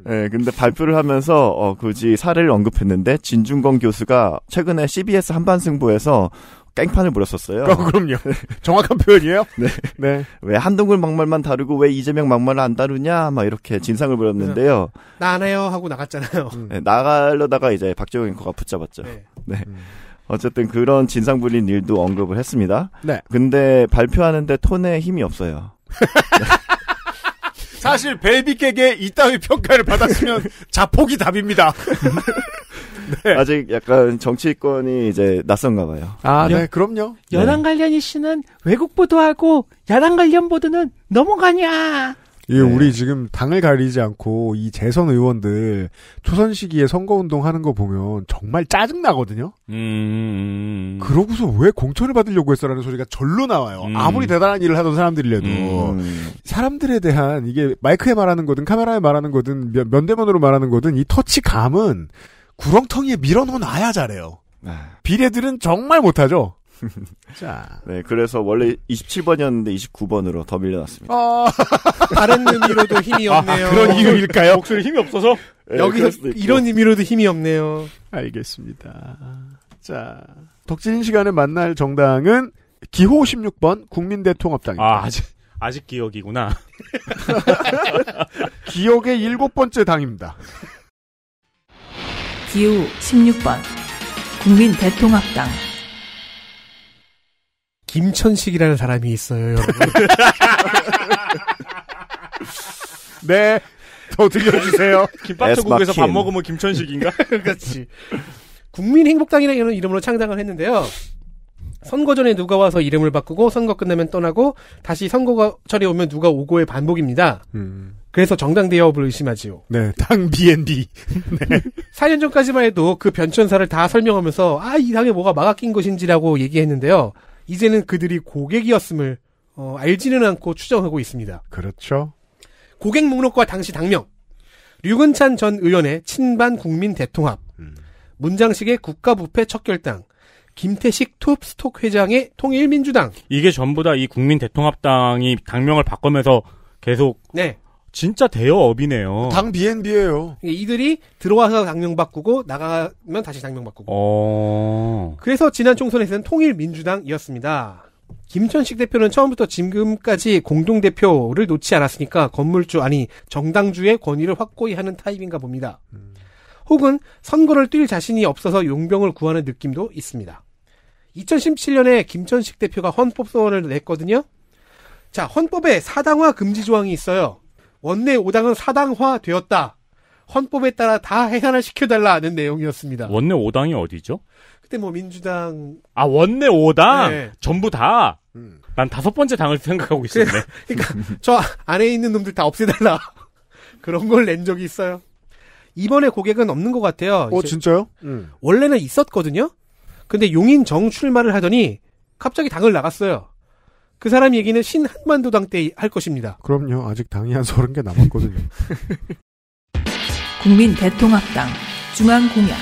네, 근데 발표를 하면서 어, 굳이 사례를 언급했는데 진중권 교수가 최근에 CBS 한반 승부에서 깽판을 부렸었어요. 어, 그럼요. 정확한 표현이에요. 네. 네. 왜한동굴 막말만 다루고 왜 이재명 막말을 안 다루냐 막 이렇게 진상을 부렸는데요. 나안 해요 하고 나갔잖아요. 네, 나가려다가 이제 박재영 앵커가 붙잡았죠. 네. 네. 음. 어쨌든 그런 진상 불린 일도 언급을 했습니다. 네. 근데 발표하는데 톤에 힘이 없어요. 사실 벨비객의 이따위 평가를 받았으면 자폭이 답입니다. 네. 아직 약간 정치권이 이제 낯선가 봐요. 아, 네, 여, 네. 그럼요. 여당 관련 이슈는 외국 보도하고 야당 관련 보도는 넘어가냐. 이게 예, 네. 우리 지금 당을 가리지 않고 이 재선 의원들 초선 시기에 선거 운동하는 거 보면 정말 짜증 나거든요. 음... 그러고서 왜 공천을 받으려고 했어라는 소리가 절로 나와요. 음... 아무리 대단한 일을 하던 사람들이라도 음... 사람들에 대한 이게 마이크에 말하는 거든 카메라에 말하는 거든 면대면으로 말하는 거든 이 터치감은 구렁텅이에 밀어놓어 놔야 잘해요. 네. 비례들은 정말 못하죠. 자. 네, 그래서 원래 27번이었는데 29번으로 더 밀려났습니다. 어, 다른 의미로도 힘이 아, 없네요. 아, 그런 이유일까요? 목소리 힘이 없어서? 네, 여기서 이런 의미로도 힘이 없네요. 알겠습니다. 자, 덕진 시간에 만날 정당은 기호 16번 국민대통합당입니다. 아, 아직, 아직 기억이구나. 기억의 일곱 번째 당입니다. 기호 16번 국민대통합당. 김천식이라는 사람이 있어요, 여러분. 네. 더 들려주세요. 김밥천국에서 밥 먹으면 김천식인가? 그렇지. 국민행복당이라는 이름으로 창당을 했는데요. 선거 전에 누가 와서 이름을 바꾸고 선거 끝나면 떠나고 다시 선거철이 오면 누가 오고의 반복입니다. 음. 그래서 정당 대여업을 의심하지요. 네, 당 BND. 네. 4년 전까지만 해도 그 변천사를 다 설명하면서 아이당에 뭐가 막아 낀 것인지라고 얘기했는데요. 이제는 그들이 고객이었음을 어, 알지는 않고 추정하고 있습니다. 그렇죠. 고객 목록과 당시 당명 류근찬 전 의원의 친반 국민 대통합 음. 문장식의 국가부패 척결당 김태식 톱스톡 회장의 통일민주당 이게 전부 다 이 국민 대통합당이 당명을 바꾸면서 계속 네. 진짜 대여업이네요. 당 BNB예요. 이들이 들어와서 당명 바꾸고 나가면 다시 당명 바꾸고. 어... 그래서 지난 총선에서는 통일민주당이었습니다. 김천식 대표는 처음부터 지금까지 공동대표를 놓지 않았으니까 건물주 아니 정당주의 권위를 확고히 하는 타입인가 봅니다. 음. 혹은 선거를 뛸 자신이 없어서 용병을 구하는 느낌도 있습니다. 2017년에 김천식 대표가 헌법소원을 냈거든요. 자, 헌법에 사당화 금지 조항이 있어요. 원내 5당은 사당화 되었다. 헌법에 따라 다 해산을 시켜달라는 내용이었습니다. 원내 5당이 어디죠? 그때 뭐 민주당 아 원내 5당 네. 전부 다. 음. 난 다섯 번째 당을 생각하고 있었네. 그러니까, 그러니까 저 안에 있는 놈들 다 없애달라 그런 걸 낸 적이 있어요. 이번에 고객은 없는 것 같아요. 어 진짜요? 음. 음. 원래는 있었거든요. 근데 용인 정출마를 하더니 갑자기 당을 나갔어요. 그 사람 얘기는 신 한반도당 때 할 것입니다. 그럼요. 아직 당이 한 서른 개 남았거든요. 국민 대통합당 중앙공약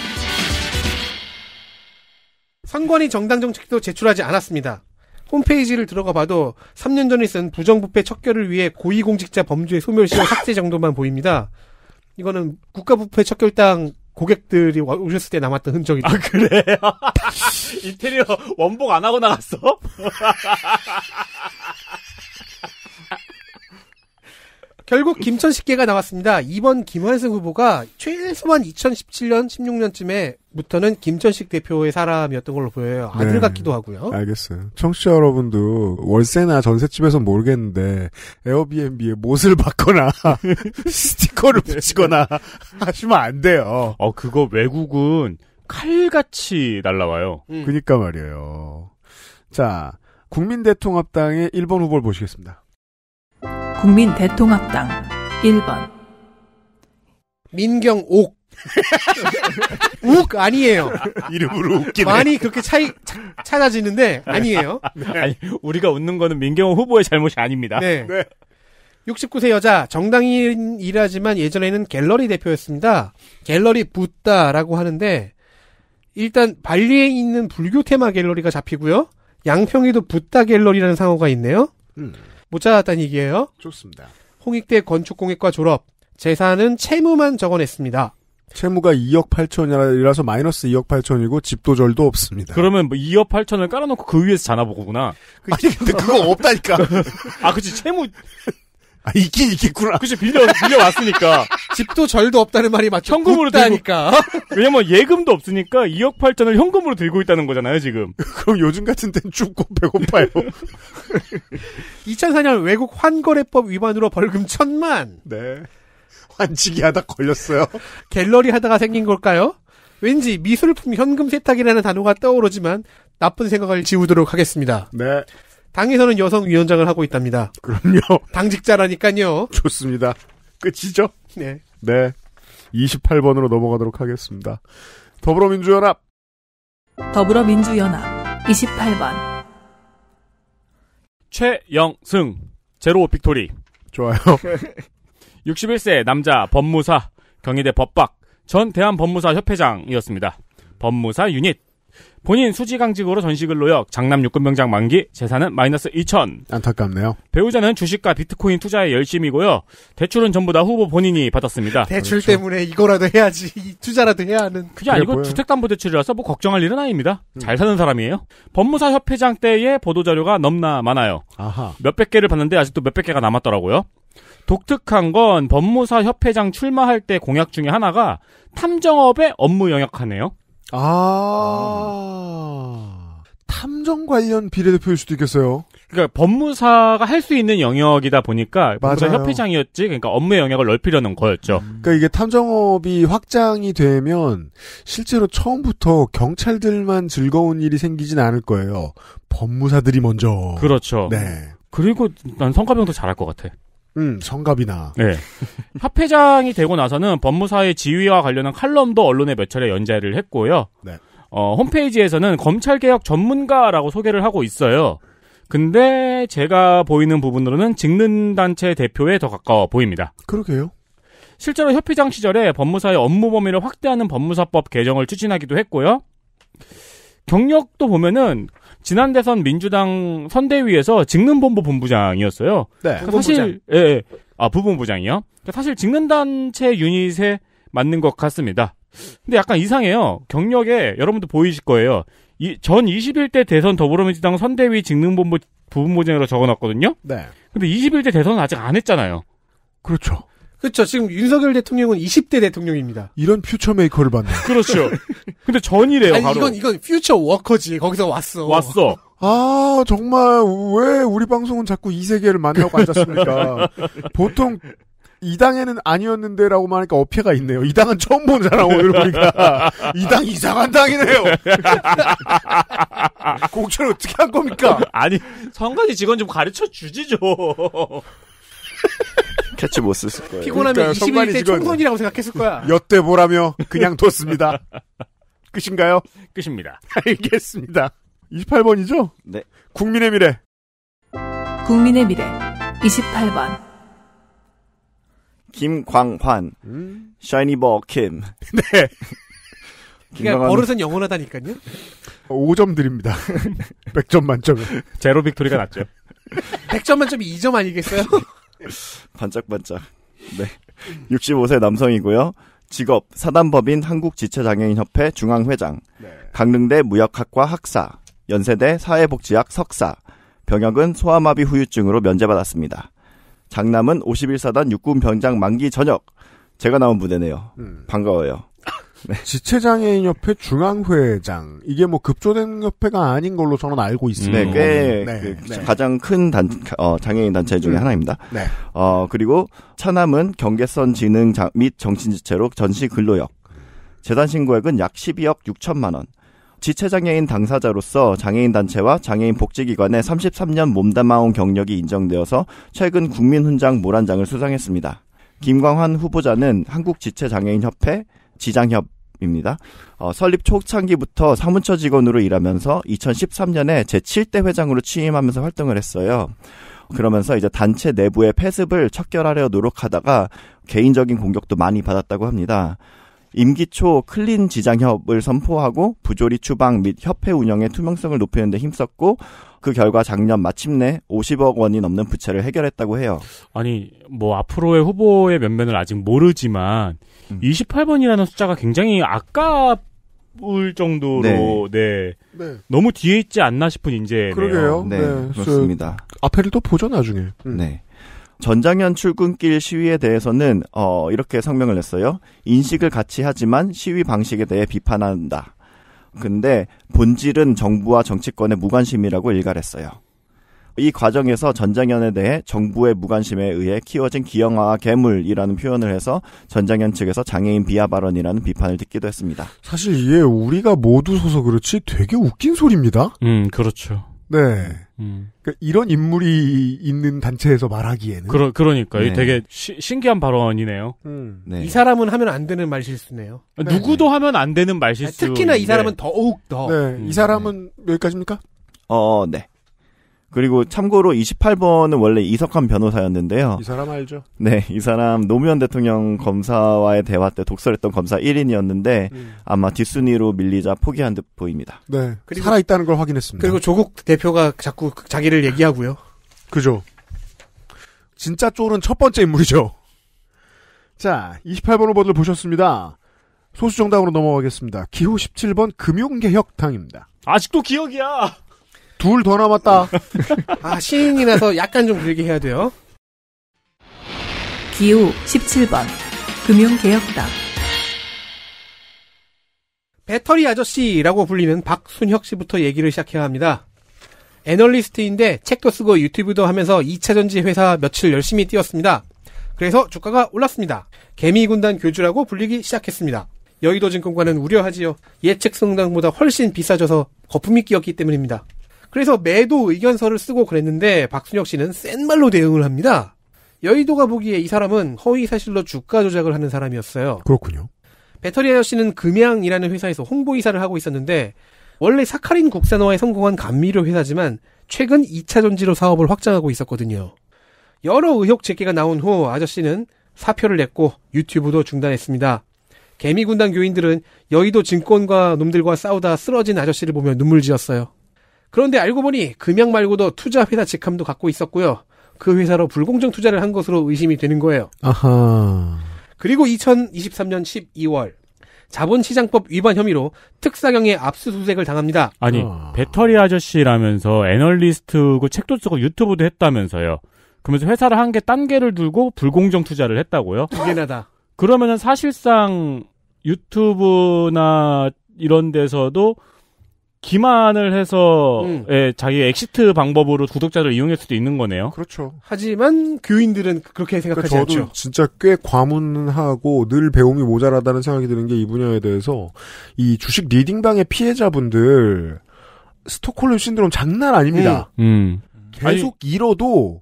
선관위 정당 정책도 제출하지 않았습니다. 홈페이지를 들어가 봐도 3년 전에 쓴 부정부패 척결을 위해 고위공직자 범죄 소멸시효 삭제 정도만 보입니다. 이거는 국가부패 척결당 고객들이 오셨을 때 남았던 흔적이다. 아, 그래요? 인테리어 원복 안 하고 나갔어? 결국 김천식계가 나왔습니다. 이번 김환승 후보가 최소한 2017년, 16년쯤에부터는 김천식 대표의 사람이었던 걸로 보여요. 아들 네, 같기도 하고요. 알겠어요. 청취자 여러분도 월세나 전셋집에서 모르겠는데 에어비앤비에 못을 받거나 스티커를 붙이거나 네. 하시면 안 돼요. 어, 그거 외국은 칼같이 날라와요. 음. 그니까 말이에요. 자, 국민대통합당의 1번 후보를 보시겠습니다. 국민대통합당 1번 민경옥 욱 아니에요. 이름으로 웃기네. 많이 그렇게 차이 차, 찾아지는데 아니에요. 네. 아니, 우리가 웃는 거는 민경호 후보의 잘못이 아닙니다. 네. 네. 69세 여자 정당인이라지만 예전에는 갤러리 대표였습니다. 갤러리 붓다라고 하는데 일단 발리에 있는 불교 테마 갤러리가 잡히고요. 양평에도 붓다 갤러리라는 상호가 있네요. 음. 못 찾았다는 얘기예요. 좋습니다. 홍익대 건축공예과 졸업. 재산은 채무만 적어냈습니다. 채무가 2억 8천이라서 마이너스 2억 8천이고 집도 절도 없습니다. 그러면 뭐 2억 8천을 깔아놓고 그 위에서 자나 보구나. 그, 아니 근데 그거 없다니까. 아 그치 채무 아, 있긴 있겠구나. 그치, 빌려, 빌려왔으니까. 집도 절도 없다는 말이 맞죠. 현금으로 다니까 왜냐면 예금도 없으니까 2억 8천을 현금으로 들고 있다는 거잖아요, 지금. 그럼 요즘 같은 땐 죽고 배고파요. 2004년 외국 환거래법 위반으로 벌금 천만. 네. 환치기 하다 걸렸어요. 갤러리 하다가 생긴 걸까요? 왠지 미술품 현금 세탁이라는 단어가 떠오르지만 나쁜 생각을 지우도록 하겠습니다. 네. 당에서는 여성 위원장을 하고 있답니다. 그럼요. 당직자라니까요. 좋습니다. 끝이죠? 네. 네. 28번으로 넘어가도록 하겠습니다. 더불어민주연합. 더불어민주연합 28번. 최영승 제로 빅토리. 좋아요. 61세 남자 법무사 경희대 법박 전 대한법무사 협회장이었습니다. 법무사 유닛 본인 수지강직으로 전시근로역 장남 육군병장 만기, 재산은 마이너스 2천. 안타깝네요. 배우자는 주식과 비트코인 투자에 열심이고요. 대출은 전부 다 후보 본인이 받았습니다. 대출 그렇죠. 때문에 이거라도 해야지, 투자라도 해야 하는. 그게 아니고 주택담보대출이라서 뭐 걱정할 일은 아닙니다. 음. 잘 사는 사람이에요. 법무사 협회장 때의 보도자료가 넘나 많아요. 아하. 몇백 개를 봤는데 아직도 몇백 개가 남았더라고요. 독특한 건 법무사 협회장 출마할 때 공약 중에 하나가 탐정업의 업무 영역하네요. 아. 아. 탐정 관련 비례대표일 수도 있겠어요. 그러니까 법무사가 할 수 있는 영역이다 보니까 맞아요. 법무사 협회장이었지. 그러니까 업무의 영역을 넓히려는 거였죠. 음. 그러니까 이게 탐정업이 확장이 되면 실제로 처음부터 경찰들만 즐거운 일이 생기진 않을 거예요. 법무사들이 먼저. 그렇죠. 네. 그리고 난 성과병도 잘할 것 같아. 음, 성갑이나. 네. 협회장이 되고 나서는 법무사의 지위와 관련한 칼럼도 언론에 몇 차례 연재를 했고요. 네. 어, 홈페이지에서는 검찰개혁 전문가라고 소개를 하고 있어요. 근데 제가 보이는 부분으로는 직능단체 대표에 더 가까워 보입니다. 그러게요. 실제로 협회장 시절에 법무사의 업무 범위를 확대하는 법무사법 개정을 추진하기도 했고요. 경력도 보면은 지난 대선 민주당 선대위에서 직능본부 본부장이었어요. 네. 그러니까 사실 예, 예. 아 부본부장이요. 그러니까 사실 직능단체 유닛에 맞는 것 같습니다. 근데 약간 이상해요. 경력에 여러분도 보이실 거예요. 이, 전 21대 대선 더불어민주당 선대위 직능본부 부본부장으로 적어놨거든요. 네. 근데 21대 대선은 아직 안 했잖아요. 그렇죠. 그렇죠. 지금 윤석열 대통령은 20대 대통령입니다. 이런 퓨처 메이커를 봤네. 그렇죠. 근데 전이래요. 아니, 바로. 이건 이건 퓨처 워커지. 거기서 왔어. 왔어. 아 정말 왜 우리 방송은 자꾸 이 세계를 만나고 앉았습니까? 보통 이 당에는 아니었는데라고말 하니까 어폐가 있네요. 이 당은 처음 본 사람 오늘 우리가 이당 이상한 당이네요. 공천 어떻게 한 겁니까? 아니 성관이 직원 좀 가르쳐 주지 죠 캐치 못쓸 거예요. 피곤하면 21대 총선이라고 생각했을 거야. 여대 보라며 그냥 뒀습니다. 끝인가요? 끝입니다. 알겠습니다. 28번이죠? 네. 국민의 미래. 국민의 미래. 28번. 김광환. 음? 샤이니버 킴. 네. 그러니까 김광환. 버릇은 영원하다니까요. 5점 어, 드립니다. 100점 만점에. 제로 빅토리가 났죠. 100점 만점이 2점 아니겠어요? 반짝반짝. 네. 65세 남성이고요. 직업 사단법인 한국지체장애인협회 중앙회장, 네. 강릉대 무역학과 학사, 연세대 사회복지학 석사, 병역은 소아마비 후유증으로 면제받았습니다. 장남은 51사단 육군 병장 만기 전역. 제가 나온 부대네요. 음. 반가워요. 네. 지체장애인협회 중앙회장 이게 뭐 급조된 협회가 아닌 걸로 저는 알고 있습니다. 음. 네, 네. 그 네. 가장 큰 단, 어, 장애인 단체 중에 음. 하나입니다. 네. 어, 그리고 차남은 경계선 지능 및 정신지체로 전시 근로역 재단 신고액은 약 12억 6천만 원. 지체장애인 당사자로서 장애인 단체와 장애인 복지기관에 33년 몸담아온 경력이 인정되어서 최근 국민훈장 모란장을 수상했습니다. 김광환 후보자는 한국지체장애인협회, 지장협 입니다. 어, 설립 초창기부터 사무처 직원으로 일하면서 2013년에 제7대 회장으로 취임하면서 활동을 했어요. 그러면서 이제 단체 내부의 폐습을 척결하려 노력하다가 개인적인 공격도 많이 받았다고 합니다. 임기 초 클린 지장협을 선포하고 부조리 추방 및 협회 운영의 투명성을 높이는 데 힘썼고 그 결과 작년 마침내 50억 원이 넘는 부채를 해결했다고 해요. 아니, 뭐 앞으로의 후보의 면면을 아직 모르지만 음. 28번이라는 숫자가 굉장히 아까울 정도로 네. 네. 네. 너무 뒤에 있지 않나 싶은 인재네요. 그러게요. 네, 네. 그렇습니다. 앞에를 또 보죠 나중에. 음. 네. 전장현 출근길 시위에 대해서는 어, 이렇게 성명을 냈어요. 인식을 같이 하지만 시위 방식에 대해 비판한다. 근데 본질은 정부와 정치권의 무관심이라고 일갈했어요. 이 과정에서 전장현에 대해 정부의 무관심에 의해 키워진 기형아 괴물이라는 표현을 해서 전장현 측에서 장애인 비하 발언이라는 비판을 듣기도 했습니다. 사실 이게 우리가 모두 서서 그렇지 되게 웃긴 소리입니다. 음, 그렇죠. 네. 음. 그러니까 이런 인물이 있는 단체에서 말하기에는. 그러, 그러니까. 네. 되게 시, 신기한 발언이네요. 음. 네. 이 사람은 하면 안 되는 말실수네요. 아, 네. 누구도 하면 안 되는 말실수. 특히나 이 사람은 네. 더욱 더. 네. 음. 이 사람은 음. 여기까지입니까? 어, 네. 그리고 참고로 28번은 원래 이석환 변호사였는데요. 이 사람 알죠? 네, 이 사람 노무현 대통령 검사와의 대화 때 독설했던 검사 1인이었는데 음. 아마 뒷순위로 밀리자 포기한 듯 보입니다. 네, 그리고, 살아있다는 걸 확인했습니다. 그리고 조국 대표가 자꾸 자기를 얘기하고요. 그죠. 진짜 쫄은 첫 번째 인물이죠. 자, 28번 후보들 보셨습니다. 소수정당으로 넘어가겠습니다. 기호 17번 금융개혁당입니다. 아직도 기억이야! 둘더 남았다. 아, 신인이나서 약간 좀 길게 해야 돼요. 기호 17번. 금융개혁당. 배터리 아저씨라고 불리는 박순혁 씨부터 얘기를 시작해야 합니다. 애널리스트인데 책도 쓰고 유튜브도 하면서 2차전지 회사 며칠 열심히 뛰었습니다. 그래서 주가가 올랐습니다. 개미군단 교주라고 불리기 시작했습니다. 여의도증권과는 우려하지요. 예측 성당보다 훨씬 비싸져서 거품이 끼었기 때문입니다. 그래서 매도 의견서를 쓰고 그랬는데 박순혁 씨는 센 말로 대응을 합니다. 여의도가 보기에 이 사람은 허위 사실로 주가 조작을 하는 사람이었어요. 그렇군요. 배터리 아저씨는 금양이라는 회사에서 홍보이사를 하고 있었는데 원래 사카린 국산화에 성공한 감미료 회사지만 최근 2차 전지로 사업을 확장하고 있었거든요. 여러 의혹 제기가 나온 후 아저씨는 사표를 냈고 유튜브도 중단했습니다. 개미군단 교인들은 여의도 증권과 놈들과 싸우다 쓰러진 아저씨를 보며 눈물 지었어요. 그런데 알고 보니 금양 말고도 투자 회사 직함도 갖고 있었고요. 그 회사로 불공정 투자를 한 것으로 의심이 되는 거예요. 아하. 그리고 2023년 12월 자본시장법 위반 혐의로 특사경에 압수수색을 당합니다. 아니 어... 배터리 아저씨라면서 애널리스트고 책도 쓰고 유튜브도 했다면서요. 그러면서 회사를 한개딴 개를 들고 불공정 투자를 했다고요? 두 개나 다. 그러면 사실상 유튜브나 이런 데서도 기만을 해서 음. 예, 자기 의 엑시트 방법으로 구독자를 이용할 수도 있는 거네요. 그렇죠. 하지만 교인들은 그렇게 그러니까 생각하지 그러니까 저도 않죠. 진짜 꽤 과문하고 늘 배움이 모자라다는 생각이 드는 게 이 분야에 대해서 이 주식 리딩방의 피해자분들 스톡홀름 신드롬 장난 아닙니다. 음. 음. 계속 아니, 잃어도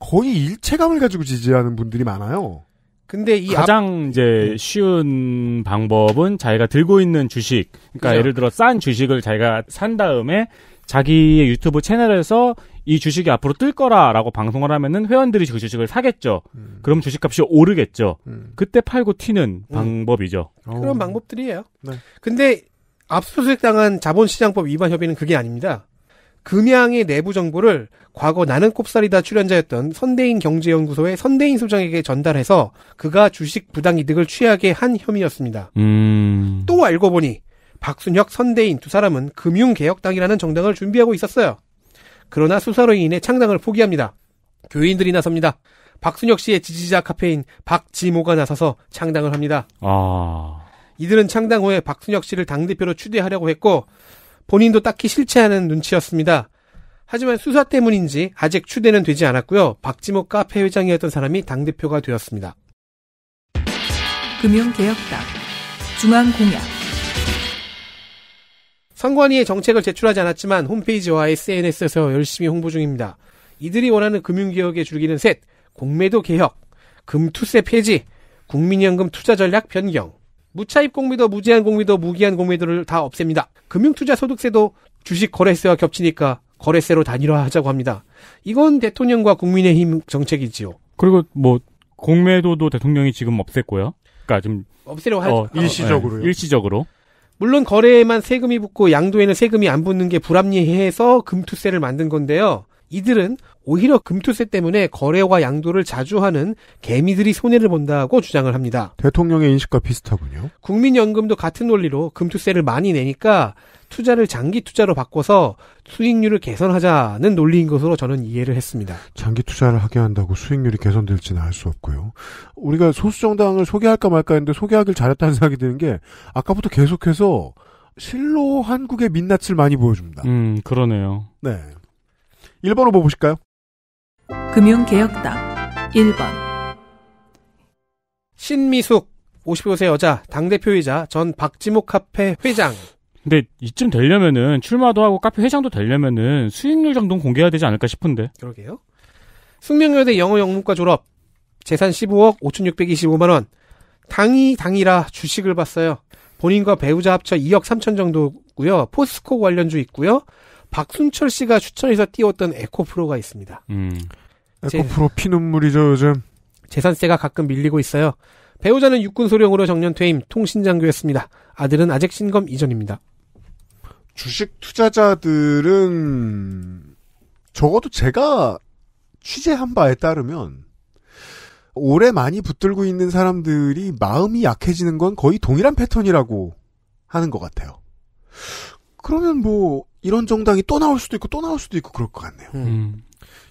거의 일체감을 가지고 지지하는 분들이 많아요. 근데 이 가장 앞... 이제 네. 쉬운 방법은 자기가 들고 있는 주식, 그러니까 그죠? 예를 들어 싼 주식을 자기가 산 다음에 자기의 유튜브 채널에서 이 주식이 앞으로 뜰 거라라고 방송을 하면은 회원들이 그 주식을 사겠죠. 음. 그럼 주식값이 오르겠죠. 음. 그때 팔고 튀는 음. 방법이죠. 그런 방법들이에요. 네. 근데 압수수색 당한 자본시장법 위반 협의는 그게 아닙니다. 금양의 내부 정보를 과거 나는 꼽살이다 출연자였던 선대인 경제연구소의 선대인 소장에게 전달해서 그가 주식 부당 이득을 취하게 한 혐의였습니다. 음... 또 알고 보니 박순혁 선대인 두 사람은 금융개혁당이라는 정당을 준비하고 있었어요. 그러나 수사로 인해 창당을 포기합니다. 교인들이 나섭니다. 박순혁 씨의 지지자 카페인 박지모가 나서서 창당을 합니다. 아... 이들은 창당 후에 박순혁 씨를 당대표로 추대하려고 했고 본인도 딱히 실체하는 눈치였습니다. 하지만 수사 때문인지 아직 추대는 되지 않았고요. 박지모 카페 회장이었던 사람이 당대표가 되었습니다. 금융개혁당 중앙공약 선관위의 정책을 제출하지 않았지만 홈페이지와 SNS에서 열심히 홍보 중입니다. 이들이 원하는 금융개혁의 줄기는 셋 공매도 개혁, 금투세 폐지, 국민연금 투자 전략 변경 무차입 공매도, 무제한 공매도, 무기한 공매도를 다 없앱니다. 금융투자 소득세도 주식 거래세와 겹치니까 거래세로 단일화하자고 합니다. 이건 대통령과 국민의힘 정책이지요. 그리고 뭐 공매도도 대통령이 지금 없앴고요. 그러니까 좀 없애려고 어, 하 일시적으로요. 네, 일시적으로. 물론 거래에만 세금이 붙고 양도에는 세금이 안 붙는 게 불합리해서 금투세를 만든 건데요. 이들은 오히려 금투세 때문에 거래와 양도를 자주 하는 개미들이 손해를 본다고 주장을 합니다. 대통령의 인식과 비슷하군요. 국민연금도 같은 논리로 금투세를 많이 내니까 투자를 장기 투자로 바꿔서 수익률을 개선하자는 논리인 것으로 저는 이해를 했습니다. 장기 투자를 하게 한다고 수익률이 개선될지는 알 수 없고요. 우리가 소수정당을 소개할까 말까 했는데 소개하길 잘했다는 생각이 드는 게 아까부터 계속해서 실로 한국의 민낯을 많이 보여줍니다. 음, 그러네요. 네. 1번 후보 뭐 보실까요? 금융개혁당 1번 신미숙 55세 여자 당대표이자 전 박지목 카페 회장 근데 이쯤 되려면은 출마도 하고 카페 회장도 되려면은 수익률 정도는 공개해야 되지 않을까 싶은데 그러게요 숙명여대 영어영문과 졸업 재산 15억 5625만원 당이 당이라 주식을 봤어요 본인과 배우자 합쳐 2억 3천 정도고요 포스코 관련주 있고요 박순철 씨가 추천해서 띄웠던 에코프로가 있습니다. 음. 에코프로 피눈물이죠 요즘. 재산세가 가끔 밀리고 있어요. 배우자는 육군 소령으로 정년 퇴임, 통신장교였습니다. 아들은 아직 신검 이전입니다. 주식 투자자들은 적어도 제가 취재한 바에 따르면 오래 많이 붙들고 있는 사람들이 마음이 약해지는 건 거의 동일한 패턴이라고 하는 것 같아요. 그러면 뭐 이런 정당이 또 나올 수도 있고 또 나올 수도 있고 그럴 것 같네요. 음.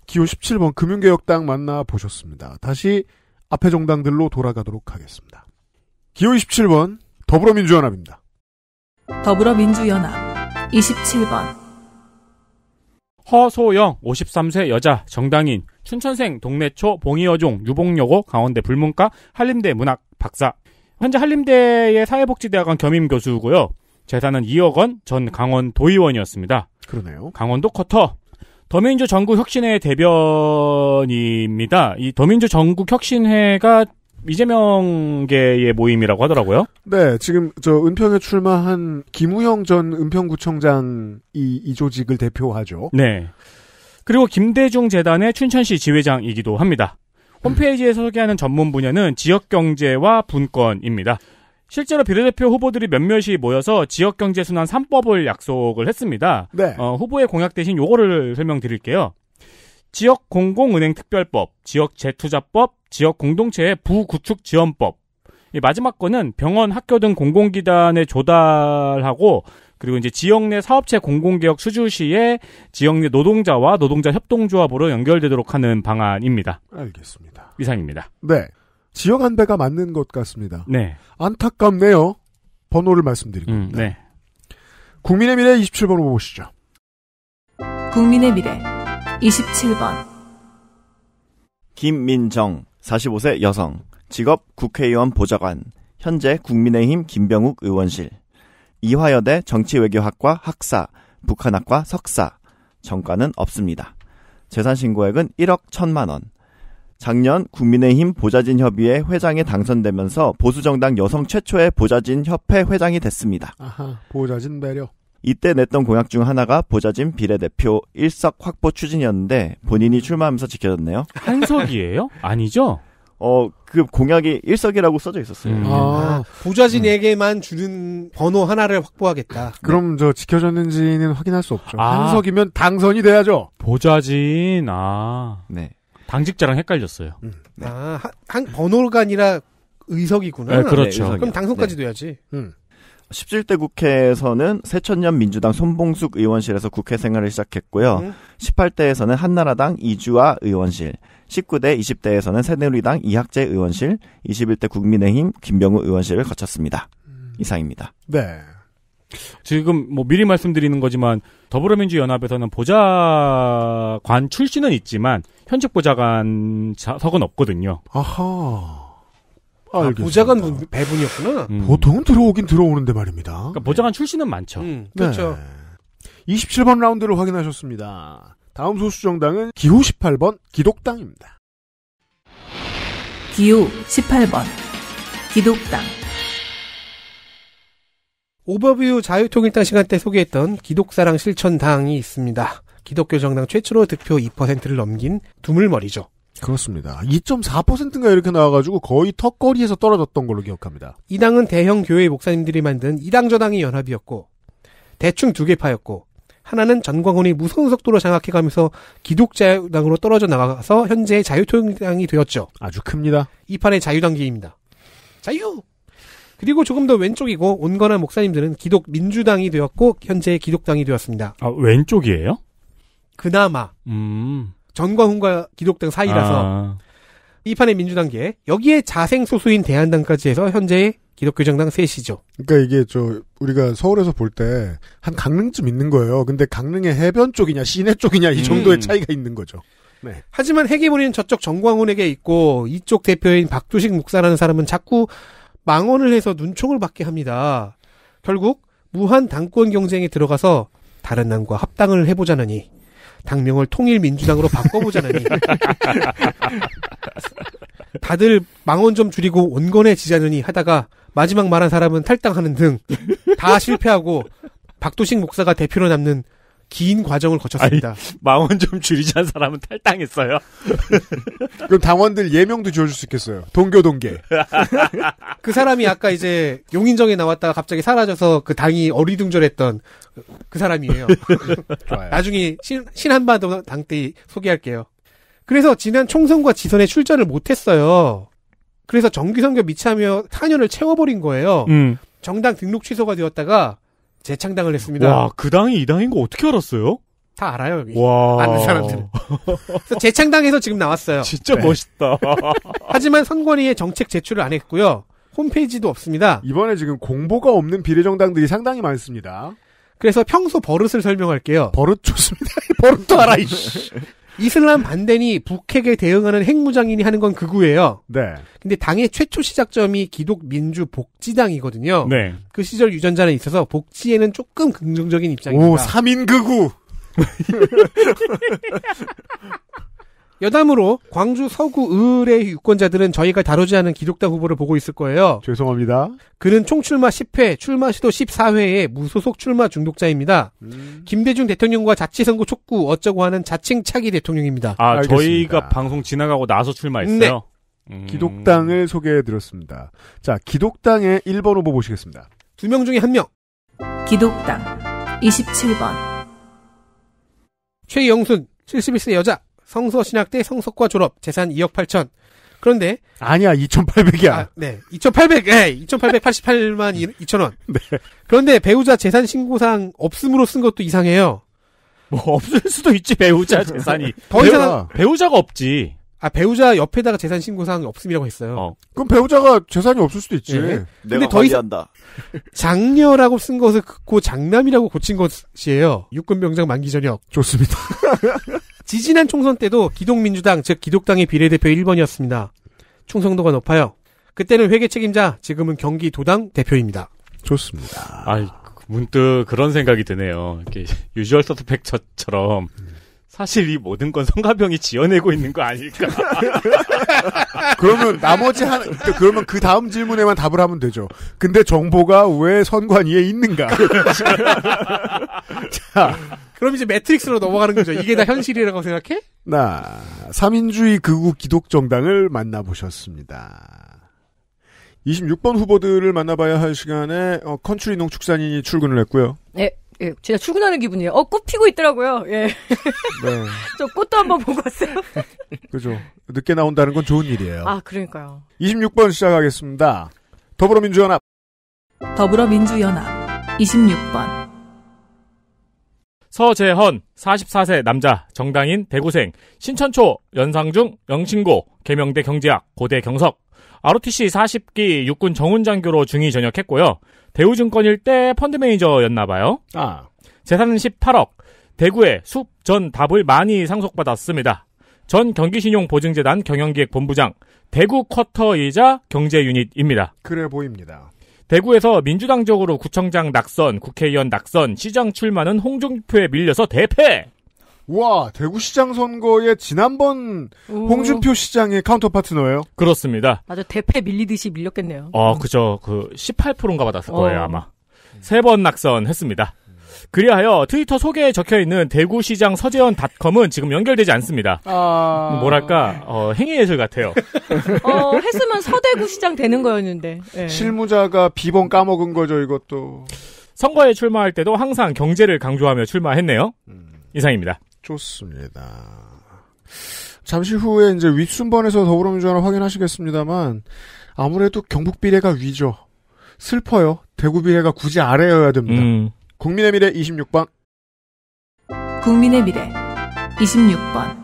기호 17번 금융개혁당 만나 보셨습니다. 다시 앞에 정당들로 돌아가도록 하겠습니다. 기호 27번 더불어민주연합입니다. 더불어민주연합 27번 허소영 53세 여자 정당인 춘천생 동네초봉이여종 유봉여고 강원대 불문과 한림대 문학 박사 현재 한림대의 사회복지대학원 겸임 교수고요. 재산은 2억 원 전 강원 도의원이었습니다. 그러네요. 강원도 커터 더민주 전국 혁신회 대변입니다. 이 더민주 전국 혁신회가 이재명계의 모임이라고 하더라고요. 네, 지금 저 은평에 출마한 김우영 전 은평구청장이 이 조직을 대표하죠. 네. 그리고 김대중 재단의 춘천시 지회장이기도 합니다. 홈페이지에서 소개하는 전문 분야는 지역 경제와 분권입니다. 실제로 비례대표 후보들이 몇몇이 모여서 지역경제순환 3법을 약속을 했습니다. 네. 어, 후보의 공약 대신 요거를 설명드릴게요. 지역 공공은행 특별법, 지역 재투자법, 지역 공동체의 부구축 지원법. 이 마지막 거는 병원, 학교 등 공공기관에 조달하고 그리고 이제 지역 내 사업체 공공개혁 수주 시에 지역 내 노동자와 노동자 협동조합으로 연결되도록 하는 방안입니다. 알겠습니다. 이상입니다. 네. 지역 안배가 맞는 것 같습니다. 네. 안타깝네요. 번호를 말씀드리고 음, 네. 국민의 미래 27번 후보 보시죠. 국민의 미래 27번 김민정 45세 여성 직업 국회의원 보좌관 현재 국민의힘 김병욱 의원실 이화여대 정치외교학과 학사 북한학과 석사 전과는 없습니다. 재산 신고액은 1억 1천만 원 작년 국민의힘 보좌진 협의회 회장에 당선되면서 보수정당 여성 최초의 보좌진 협회 회장이 됐습니다. 아하, 보좌진 배려. 이때 냈던 공약 중 하나가 보좌진 비례대표 일석 확보 추진이었는데 본인이 출마하면서 지켜졌네요. 한석이에요? 아니죠? 어, 그 공약이 일석이라고 써져 있었어요. 음. 아, 부자진에게만 아, 음. 주는 번호 하나를 확보하겠다. 그럼 저 지켜졌는지는 확인할 수 없죠. 아. 한석이면 당선이 돼야죠. 보좌진, 아. 네. 당직자랑 헷갈렸어요. 음. 네. 아, 한, 한 번호가 아니라 의석이구나. 네, 그렇죠. 의 그럼 네. 당선까지 네. 돼야지. 음. 17대 국회에서는 새천년 민주당 손봉숙 의원실에서 국회 생활을 시작했고요. 음. 18대에서는 한나라당 이주아 의원실, 19대, 20대에서는 새누리당 이학재 의원실, 21대 국민의힘 김병우 의원실을 거쳤습니다. 음. 이상입니다. 네. 지금 뭐 미리 말씀드리는 거지만 더불어민주연합에서는 보좌관 출신은 있지만 현직 보좌관 자 석은 없거든요. 아하. 아, 보좌관 배분이었구나. 음. 보통은 들어오긴 들어오는데 말입니다. 그러니까 보좌관 네. 출신은 많죠. 음, 네. 그렇죠. 네. 27번 라운드를 확인하셨습니다. 다음 소수정당은 기호 18번 기독당입니다. 기호 18번 기독당 오버뷰 자유통일당 시간 때 소개했던 기독사랑 실천당이 있습니다. 기독교 정당 최초로 득표 2%를 넘긴 두물머리죠. 그렇습니다. 2.4%인가 이렇게 나와가지고 거의 턱걸이에서 떨어졌던 걸로 기억합니다. 이 당은 대형 교회 목사님들이 만든 이당저당의 연합이었고 대충 두 개 파였고 하나는 전광훈이 무서운 속도로 장악해가면서 기독자유당으로 떨어져 나가서 현재의 자유통일당이 되었죠. 아주 큽니다. 이 판의 자유당기입니다. 자유! 그리고 조금 더 왼쪽이고 온건한 목사님들은 기독 민주당이 되었고 현재 기독당이 되었습니다. 아 왼쪽이에요? 그나마 음. 전광 훈과 기독당 사이라서 아. 이 판의 민주당계 여기에 자생 소수인 대한당까지 해서 현재의 기독교정당 셋이죠. 그러니까 이게 저 우리가 서울에서 볼 때 한 강릉쯤 있는 거예요. 근데 강릉의 해변 쪽이냐 시내 쪽이냐 이 음. 정도의 음. 차이가 있는 거죠. 네. 하지만 해계본인 저쪽 정광훈에게 있고 이쪽 대표인 박두식 목사라는 사람은 자꾸 망언을 해서 눈총을 받게 합니다. 결국 무한 당권 경쟁에 들어가서 다른 당과 합당을 해보자느니 당명을 통일민주당으로 바꿔보자느니 다들 망언 좀 줄이고 온건해지자느니 하다가 마지막 말한 사람은 탈당하는 등 다 실패하고 박도식 목사가 대표로 남는 긴 과정을 거쳤습니다. 망원 좀 줄이자는 사람은 탈당했어요. 그럼 당원들 예명도 지어줄 수 있겠어요. 동교 동계. 그 사람이 아까 이제 용인정에 나왔다가 갑자기 사라져서 그 당이 어리둥절했던 그 사람이에요. 나중에 신, 한반도당 때 소개할게요. 그래서 지난 총선과 지선에 출전을 못했어요. 그래서 정기선거 미치하며 4년을 채워버린 거예요. 음. 정당 등록 취소가 되었다가 재창당을 했습니다. 와, 그 당이 이 당인 거 어떻게 알았어요? 다 알아요, 여기. 와. 아는 사람들은. 그래서 재창당해서 지금 나왔어요. 진짜 네. 멋있다. 하지만 선관위에 정책 제출을 안 했고요. 홈페이지도 없습니다. 이번에 지금 공보가 없는 비례정당들이 상당히 많습니다. 그래서 평소 버릇을 설명할게요. 버릇 좋습니다. 버릇도 알아, 이씨. 이슬람 반대니 북핵에 대응하는 핵무장인이 하는 건그우예요 네. 근데 당의 최초 시작점이 기독 민주 복지당이거든요. 네. 그 시절 유전자는 있어서 복지에는 조금 긍정적인 입장입니다. 오, 3인 극우. 여담으로 광주 서구 을의 유권자들은 저희가 다루지 않은 기독당 후보를 보고 있을 거예요. 죄송합니다. 그는 총출마 10회, 출마 시도 1 4회의 무소속 출마 중독자입니다. 음. 김대중 대통령과 자치선거 촉구 어쩌고 하는 자칭 차기 대통령입니다. 아, 알겠습니다. 저희가 방송 지나가고 나서 출마했어요? 네. 음. 기독당을 소개해드렸습니다. 자, 기독당의 1번 후보 보시겠습니다. 두 명 중에 한 명. 기독당 27번 최영순 71세 여자 성서신학대 성석과 졸업 재산 2억 8천. 그런데 아니야 2,800이야. 아, 네, 2,800, 네, 2,888만 2천 원. 네. 그런데 배우자 재산 신고상 없음으로 쓴 것도 이상해요. 뭐 없을 수도 있지 배우자 재산이. 더 이상 배우자가 없지. 아 배우자 옆에다가 재산 신고사항이 없음이라고 했어요. 어. 그럼 배우자가 재산이 없을 수도 있지. 네. 내가 더 이상 다 장녀라고 쓴 것을 그고 장남이라고 고친 것이에요. 육군병장 만기 전역. 좋습니다. 지지난 총선 때도 기독민주당 즉 기독당의 비례대표 1번이었습니다. 충성도가 높아요. 그때는 회계 책임자, 지금은 경기도당 대표입니다. 좋습니다. 아, 문득 그런 생각이 드네요. 이렇게 유주얼 서스펙처처럼 음. 사실 이 모든 건 성가병이 지어내고 있는 거 아닐까? 그러면 나머지 한 그, 그러면 그 다음 질문에만 답을 하면 되죠. 근데 정보가 왜 선관위에 있는가? 자, 그럼 이제 매트릭스로 넘어가는 거죠. 이게 다 현실이라고 생각해? 나 3인주의 극우 기독 정당을 만나보셨습니다. 26번 후보들을 만나봐야 할 시간에 어, 컨츄리 농축산인이 출근을 했고요. 네. 예, 진짜 출근하는 기분이에요. 어, 꽃 피고 있더라고요. 예. 네. 저 꽃도 한번 보고 왔어요. 그죠. 늦게 나온다는 건 좋은 일이에요. 아, 그러니까요. 26번 시작하겠습니다. 더불어민주연합. 더불어민주연합 26번 서재헌 44세 남자 정당인 대구생 신천초 연상중 영신고 계명대 경제학 고대 경석 ROTC 40기 육군 정훈장교로 중위 전역했고요. 대우증권일 때 펀드 매니저였나 봐요. 아. 재산은 18억. 대구에 숲, 전, 답을 많이 상속받았습니다. 전 경기신용보증재단 경영기획 본부장, 대구 쿼터이자 경제유닛입니다. 그래 보입니다. 대구에서 민주당적으로 구청장 낙선, 국회의원 낙선, 시장 출마는 홍종표에 밀려서 대패! 와 대구시장 선거에 지난번 오. 홍준표 시장의 카운터 파트너예요? 그렇습니다. 맞아 대패 밀리듯이 밀렸겠네요. 어 그죠 그 18%인가 받았을 어. 거예요 아마 세 번 낙선했습니다. 그리하여 트위터 소개에 적혀 있는 대구시장 서재현닷컴은 지금 연결되지 않습니다. 아... 뭐랄까 어, 행위예술 같아요. 어, 했으면 서대구시장 되는 거였는데 네. 실무자가 비번 까먹은 거죠 이것도. 선거에 출마할 때도 항상 경제를 강조하며 출마했네요. 음... 이상입니다. 좋습니다. 잠시 후에 이제 윗순번에서 더불어민주당을 확인하시겠습니다만 아무래도 경북 비례가 위죠. 슬퍼요. 대구 비례가 굳이 아래여야 됩니다. 음. 국민의 미래 26번. 국민의 미래 26번.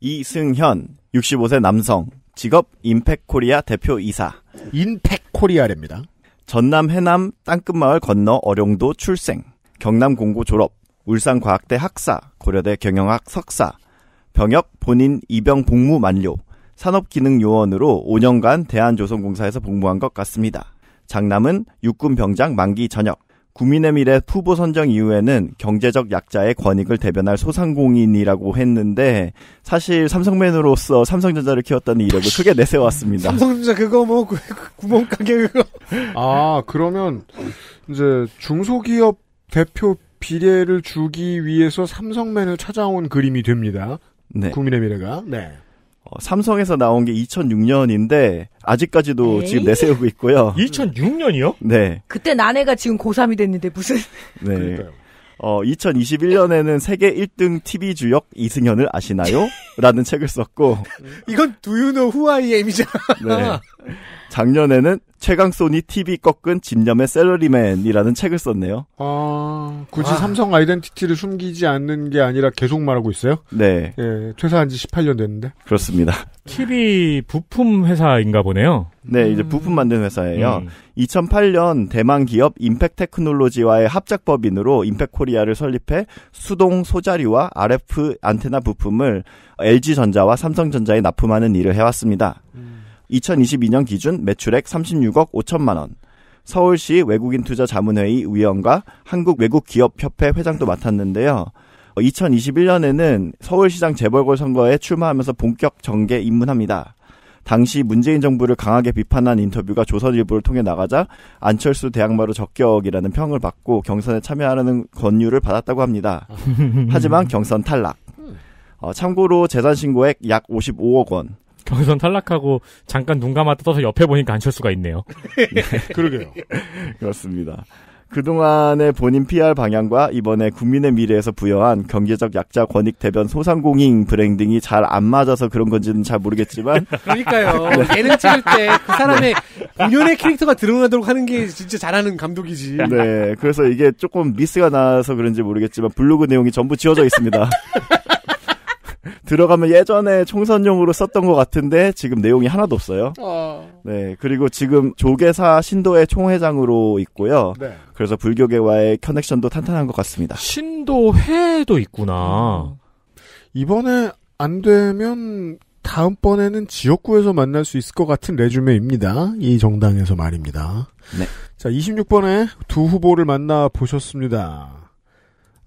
이승현 65세 남성 직업 임팩코리아 대표 이사. 임팩코리아랍니다. 전남 해남 땅끝마을 건너 어룡도 출생. 경남 공고 졸업. 울산과학대 학사, 고려대 경영학 석사, 병역 본인 입영 복무 만료, 산업기능요원으로 5년간 대한조선공사에서 복무한 것 같습니다. 장남은 육군 병장 만기 전역, 국민의 미래 후보 선정 이후에는 경제적 약자의 권익을 대변할 소상공인이라고 했는데 사실 삼성맨으로서 삼성전자를 키웠다는 이력을 크게 내세웠습니다. 삼성전자 그거 뭐 구멍가게 그거. 아 그러면 이제 중소기업 대표 비례를 주기 위해서 삼성맨을 찾아온 그림이 됩니다. 네. 국민의 미래가. 네. 어, 삼성에서 나온 게 2006년인데 아직까지도 에이? 네. 지금 내세우고 있고요. 2006년이요? 네. 그때 나네가 지금 고3이 됐는데 무슨 네. 어, 2021년에는 세계 1등 TV 주역 이승현을 아시나요? 라는 책을 썼고 이건 두유노 후아이엠이잖아. 네. 작년에는 최강손니 TV 꺾은 집념의 셀러리맨이라는 책을 썼네요. 아, 굳이 와. 아. 삼성 아이덴티티를 숨기지 않는 게 아니라 계속 말하고 있어요? 네. 예, 퇴사한 지 18년 됐는데. 그렇습니다. TV 부품 회사인가 보네요. 네, 이제 부품 만드는 회사예요. 음. 2008년 대만 기업 임팩 테크놀로지와의 합작법인으로 임팩 코리아를 설립해 수동 소자리와 RF 안테나 부품을 LG전자와 삼성전자에 납품하는 일을 해왔습니다. 음. 2022년 기준 매출액 36억 5천만 원. 서울시 외국인 투자 자문회의 위원과 한국 외국 기업 협회 회장도 맡았는데요. 2021년에는 서울시장 재벌궐 선거에 출마하면서 본격 정계 입문합니다. 당시 문재인 정부를 강하게 비판한 인터뷰가 조선일보를 통해 나가자 안철수 대항마로 적격이라는 평을 받고 경선에 참여하는 라 권유를 받았다고 합니다. 하지만 경선 탈락. 음. 어, 참고로 재산 신고액 약 55억 원, 경선 탈락하고 잠깐 눈감아 떠서 옆에 보니까 안철수가 있네요. 네. 그러게요. 그렇습니다. 그동안의 본인 PR 방향과 이번에 국민의 미래에서 부여한 경제적 약자 권익 대변 소상공인 브랜 딩이 잘 안 맞아서 그런 건지는 잘 모르겠지만 그러니까요 네. 예능 찍을 때 그 사람의 네. 본연의 캐릭터가 드러나도록 하는 게 진짜 잘하는 감독이지 네 그래서 이게 조금 미스가 나서 그런지 모르겠지만 블로그 내용이 전부 지워져 있습니다 들어가면 예전에 총선용으로 썼던 것 같은데 지금 내용이 하나도 없어요. 어... 네, 그리고 지금 조계사 신도의 총회장으로 있고요. 네. 그래서 불교계와의 커넥션도 탄탄한 것 같습니다. 신도회도 있구나. 음. 이번에 안 되면 다음번에는 지역구에서 만날 수 있을 것 같은 레주메입니다. 이 정당에서 말입니다. 네. 자, 26번에 두 후보를 만나 보셨습니다.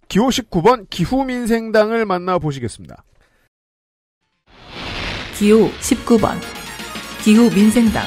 기호 19번 기후민생당을 만나 보시겠습니다. 기호 19번 기후 민생당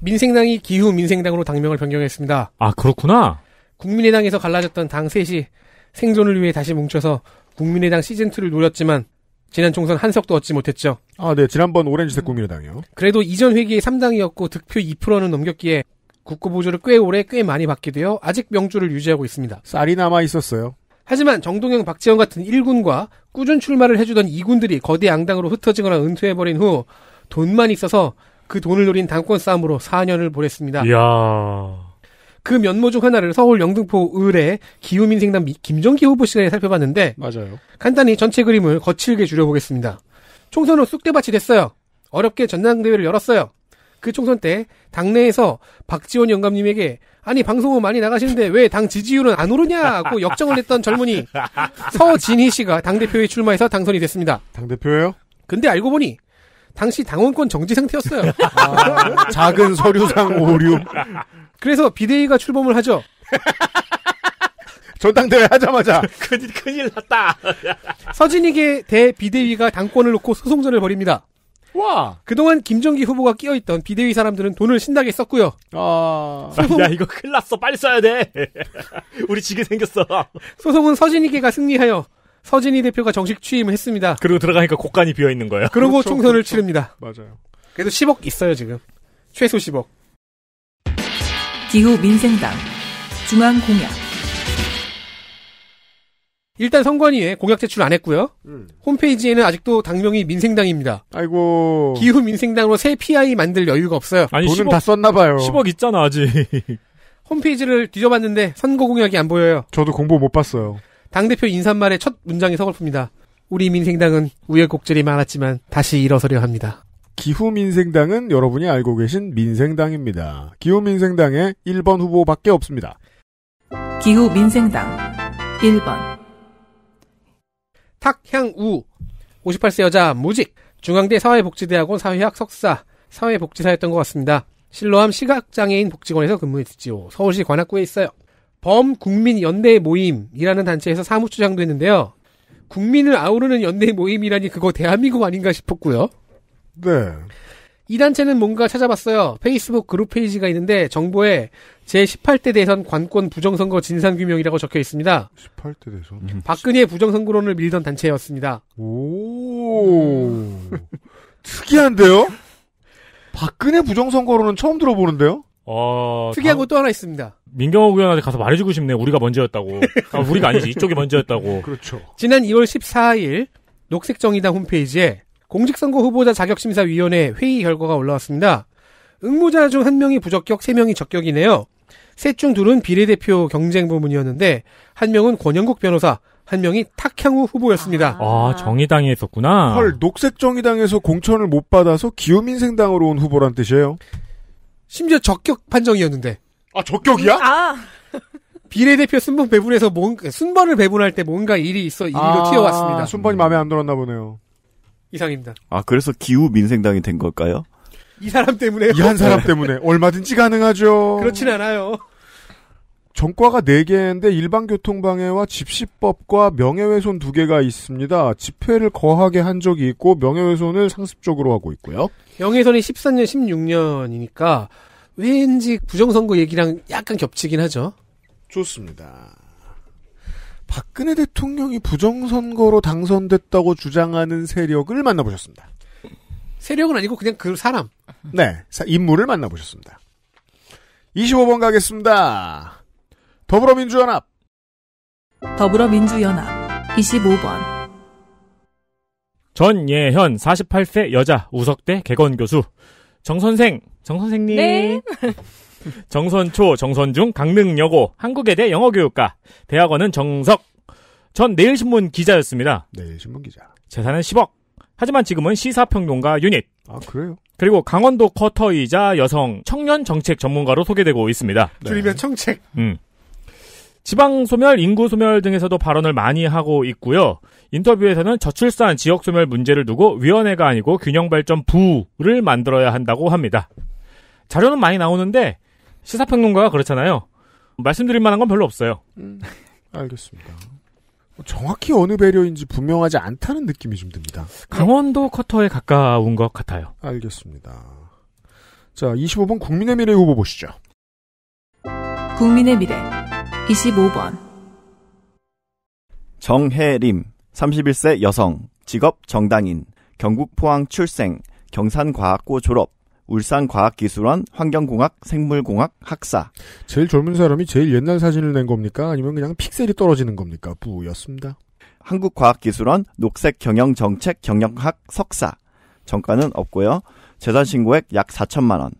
민생당이 기후 민생당으로 당명을 변경했습니다. 아 그렇구나. 국민의당에서 갈라졌던 당 셋이 생존을 위해 다시 뭉쳐서 국민의당 시즌2를 노렸지만 지난 총선 한석도 얻지 못했죠. 아, 네. 지난번 오렌지색 국민의당이요. 그래도 이전 회기에 3당이었고 득표 2%는 넘겼기에 국고보조를 꽤 오래 꽤 많이 받게 되어 아직 명주를 유지하고 있습니다. 쌀이 남아 있었어요. 하지만 정동영, 박지원 같은 1군과 꾸준 출마를 해주던 2군들이 거대 양당으로 흩어지거나 은퇴해버린 후 돈만 있어서 그 돈을 노린 당권 싸움으로 4년을 보냈습니다. 이야. 그 면모 중 하나를 서울 영등포 을의 기후민생당 김정기 후보 시간에 살펴봤는데 맞아요. 간단히 전체 그림을 거칠게 줄여보겠습니다. 총선은 쑥대밭이 됐어요. 어렵게 전당대회를 열었어요. 그 총선 때 당내에서 박지원 영감님에게 아니 방송은 많이 나가시는데 왜 당 지지율은 안 오르냐고 역정을 냈던 젊은이 서진희 씨가 당 대표에 출마해서 당선이 됐습니다. 당 대표예요? 근데 알고 보니 당시 당원권 정지 상태였어요. 아, 작은 서류상 오류. 그래서 비대위가 출범을 하죠. 전당대회 하자마자 큰일, 큰일 났다. 서진에게 대비대위가 당권을 놓고 소송전을 벌입니다. 와. 그동안 김정기 후보가 끼어있던 비대위 사람들은 돈을 신나게 썼고요. 아. 소송... 야, 이거 큰일 났어. 빨리 써야 돼. 우리 지게 생겼어. 소송은 서진이계가 승리하여 서진이 대표가 정식 취임했습니다. 을 그리고 들어가니까 곳간이 비어있는 거예요. 그리고 그렇죠, 총선을 그렇죠. 치릅니다. 맞아요. 그래도 10억 있어요, 지금. 최소 10억. 기후 민생당 중앙공약 일단 선관위에 공약 제출 안 했고요. 음. 홈페이지에는 아직도 당명이 민생당입니다. 아이고. 기후 민생당으로 새 PI 만들 여유가 없어요. 아니, 돈은 10억, 다 썼나 봐요. 10억 있잖아, 아직. 홈페이지를 뒤져봤는데 선거 공약이 안 보여요. 저도 공보 못 봤어요. 당대표 인사말의 첫 문장이 서글픕니다. 우리 민생당은 우여곡절이 많았지만 다시 일어서려 합니다. 기후민생당은 여러분이 알고 계신 민생당입니다. 기후민생당의 1번 후보밖에 없습니다. 기후민생당 1번 탁향우 58세 여자 무직 중앙대 사회복지대학원 사회학 석사 사회복지사였던 것 같습니다. 실로암 시각장애인 복지관에서 근무했지요. 서울시 관악구에 있어요. 범국민연대 모임이라는 단체에서 사무처장도 했는데요. 국민을 아우르는 연대 모임이라니 그거 대한민국 아닌가 싶었고요. 네. 이 단체는 뭔가 찾아봤어요. 페이스북 그룹 페이지가 있는데 정보에 제18대 대선 관권 부정선거 진상규명이라고 적혀 있습니다. 18대 대선? 음. 박근혜 부정선거론을 밀던 단체였습니다. 오. 특이한데요? 박근혜 부정선거론은 처음 들어보는데요? 어, 특이한 다... 것또 하나 있습니다. 민경호 의원한테 가서 말해주고 싶네. 우리가 먼저였다고. 아, 우리가 아니지. 이쪽이 먼저였다고. 그렇죠. 지난 2월 14일 녹색정의당 홈페이지에 공직선거 후보자 자격심사위원회 회의 결과가 올라왔습니다. 응모자 중 한 명이 부적격, 세 명이 적격이네요. 셋중 둘은 비례대표 경쟁 부문이었는데 한 명은 권영국 변호사, 한 명이 탁향우 후보였습니다. 아, 아 정의당에 있었구나. 헐, 녹색정의당에서 공천을 못 받아서 기후민생당으로 온 후보란 뜻이에요? 심지어 적격 판정이었는데. 아, 적격이야? 음, 아. 비례대표 순번 배분에서 뭔 순번을 배분할 때 뭔가 일이 있어 일로 아, 튀어왔습니다. 순번이 마음에 안 들었나 보네요. 이상입니다. 아, 그래서 기후민생당이 된 걸까요? 이 사람 때문에이 한 사람 때문에 얼마든지 가능하죠. 그렇진 않아요. 전과가 4개인데 일반교통방해와 집시법과 명예훼손 2개가 있습니다. 집회를 거하게 한 적이 있고 명예훼손을 상습적으로 하고 있고요. 명예훼손이 1 3년 16년이니까 왠지 부정선거 얘기랑 약간 겹치긴 하죠. 좋습니다. 박근혜 대통령이 부정선거로 당선됐다고 주장하는 세력을 만나보셨습니다. 세력은 아니고 그냥 그 사람. 네, 인물을 만나보셨습니다. 25번 가겠습니다. 더불어민주연합 더불어민주연합 25번 전예현 48세 여자 우석대 개건 교수 정선생 정선생님 네. 정선초 정선중 강릉여고 한국외대 영어교육과 대학원은 정석 전 내일신문 기자였습니다 내일신문 기자 재산은 10억 하지만 지금은 시사평론가 유닛 아 그래요 그리고 강원도 커터이자 여성 청년 정책 전문가로 소개되고 있습니다 줄이면 네. 청책 음. 지방 소멸, 인구 소멸 등에서도 발언을 많이 하고 있고요. 인터뷰에서는 저출산, 지역 소멸 문제를 두고 위원회가 아니고 균형발전 부를 만들어야 한다고 합니다. 자료는 많이 나오는데 시사평론가가 그렇잖아요. 말씀드릴 만한 건 별로 없어요. 음, 알겠습니다. 정확히 어느 배려인지 분명하지 않다는 느낌이 좀 듭니다. 강원도 커터에 가까운 것 같아요. 알겠습니다. 자, 25번 국민의 미래 후보 보시죠. 국민의 미래 25번 정혜림 31세 여성 직업 정당인 경북 포항 출생 경산과학고 졸업 울산과학기술원 환경공학 생물공학 학사 제일 젊은 사람이 제일 옛날 사진을 낸 겁니까 아니면 그냥 픽셀이 떨어지는 겁니까 부였습니다 한국과학기술원 녹색경영정책 경영학 석사 정가는 없고요 재산 신고액 약 4천만 원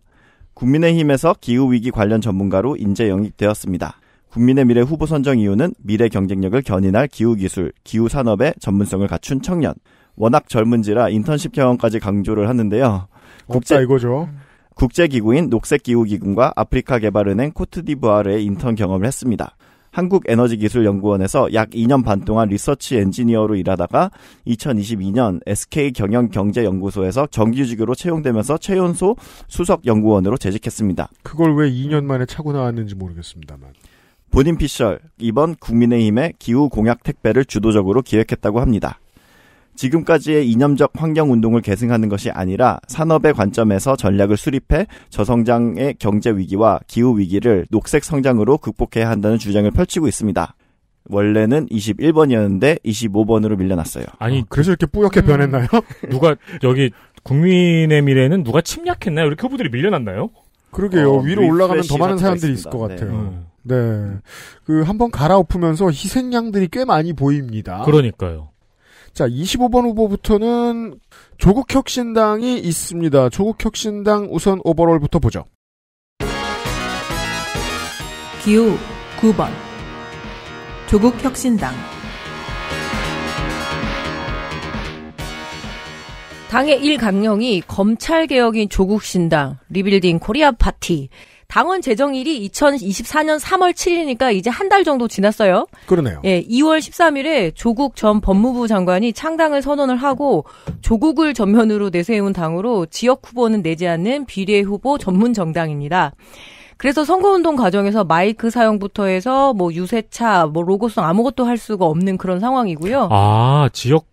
국민의힘에서 기후위기 관련 전문가로 인재 영입되었습니다 국민의 미래 후보 선정 이유는 미래 경쟁력을 견인할 기후기술, 기후산업의 전문성을 갖춘 청년. 워낙 젊은지라 인턴십 경험까지 강조를 하는데요. 국제 이거죠. 국제기구인 녹색기후기금과 아프리카개발은행 코트디부아르의 인턴 경험을 했습니다. 한국에너지기술연구원에서 약 2년 반 동안 리서치 엔지니어로 일하다가 2022년 SK경영경제연구소에서 정규직으로 채용되면서 최연소 수석연구원으로 재직했습니다. 그걸 왜 2년 만에 차고 나왔는지 모르겠습니다만. 본인 피셜 이번 국민의힘의 기후 공약 택배를 주도적으로 기획했다고 합니다. 지금까지의 이념적 환경 운동을 계승하는 것이 아니라 산업의 관점에서 전략을 수립해 저성장의 경제 위기와 기후 위기를 녹색 성장으로 극복해야 한다는 주장을 펼치고 있습니다. 원래는 21번이었는데 25번으로 밀려났어요. 아니, 그래서 이렇게 뿌옇게 음... 변했나요? 누가 여기 국민의 미래는 누가 침략했나요? 이렇게 후보들이 밀려났나요? 그러게요. 어, 위로 올라가면 더 많은 사람들이 있을 것 같아요. 네. 음. 네. 그 한 번 갈아엎으면서 희생양들이 꽤 많이 보입니다. 그러니까요. 자, 25번 후보부터는 조국 혁신당이 있습니다. 조국 혁신당 우선 오버롤부터 보죠. 기호 9번 조국 혁신당 당의 일강령이 검찰개혁인 조국신당, 리빌딩 코리아 파티, 당원 재정일이 2024년 3월 7일이니까 이제 한 달 정도 지났어요. 그러네요. 예, 2월 13일에 조국 전 법무부 장관이 창당을 선언을 하고 조국을 전면으로 내세운 당으로 지역 후보는 내지 않는 비례 후보 전문 정당입니다. 그래서 선거운동 과정에서 마이크 사용부터 해서 뭐 유세차, 뭐 로고송 아무것도 할 수가 없는 그런 상황이고요. 아, 지역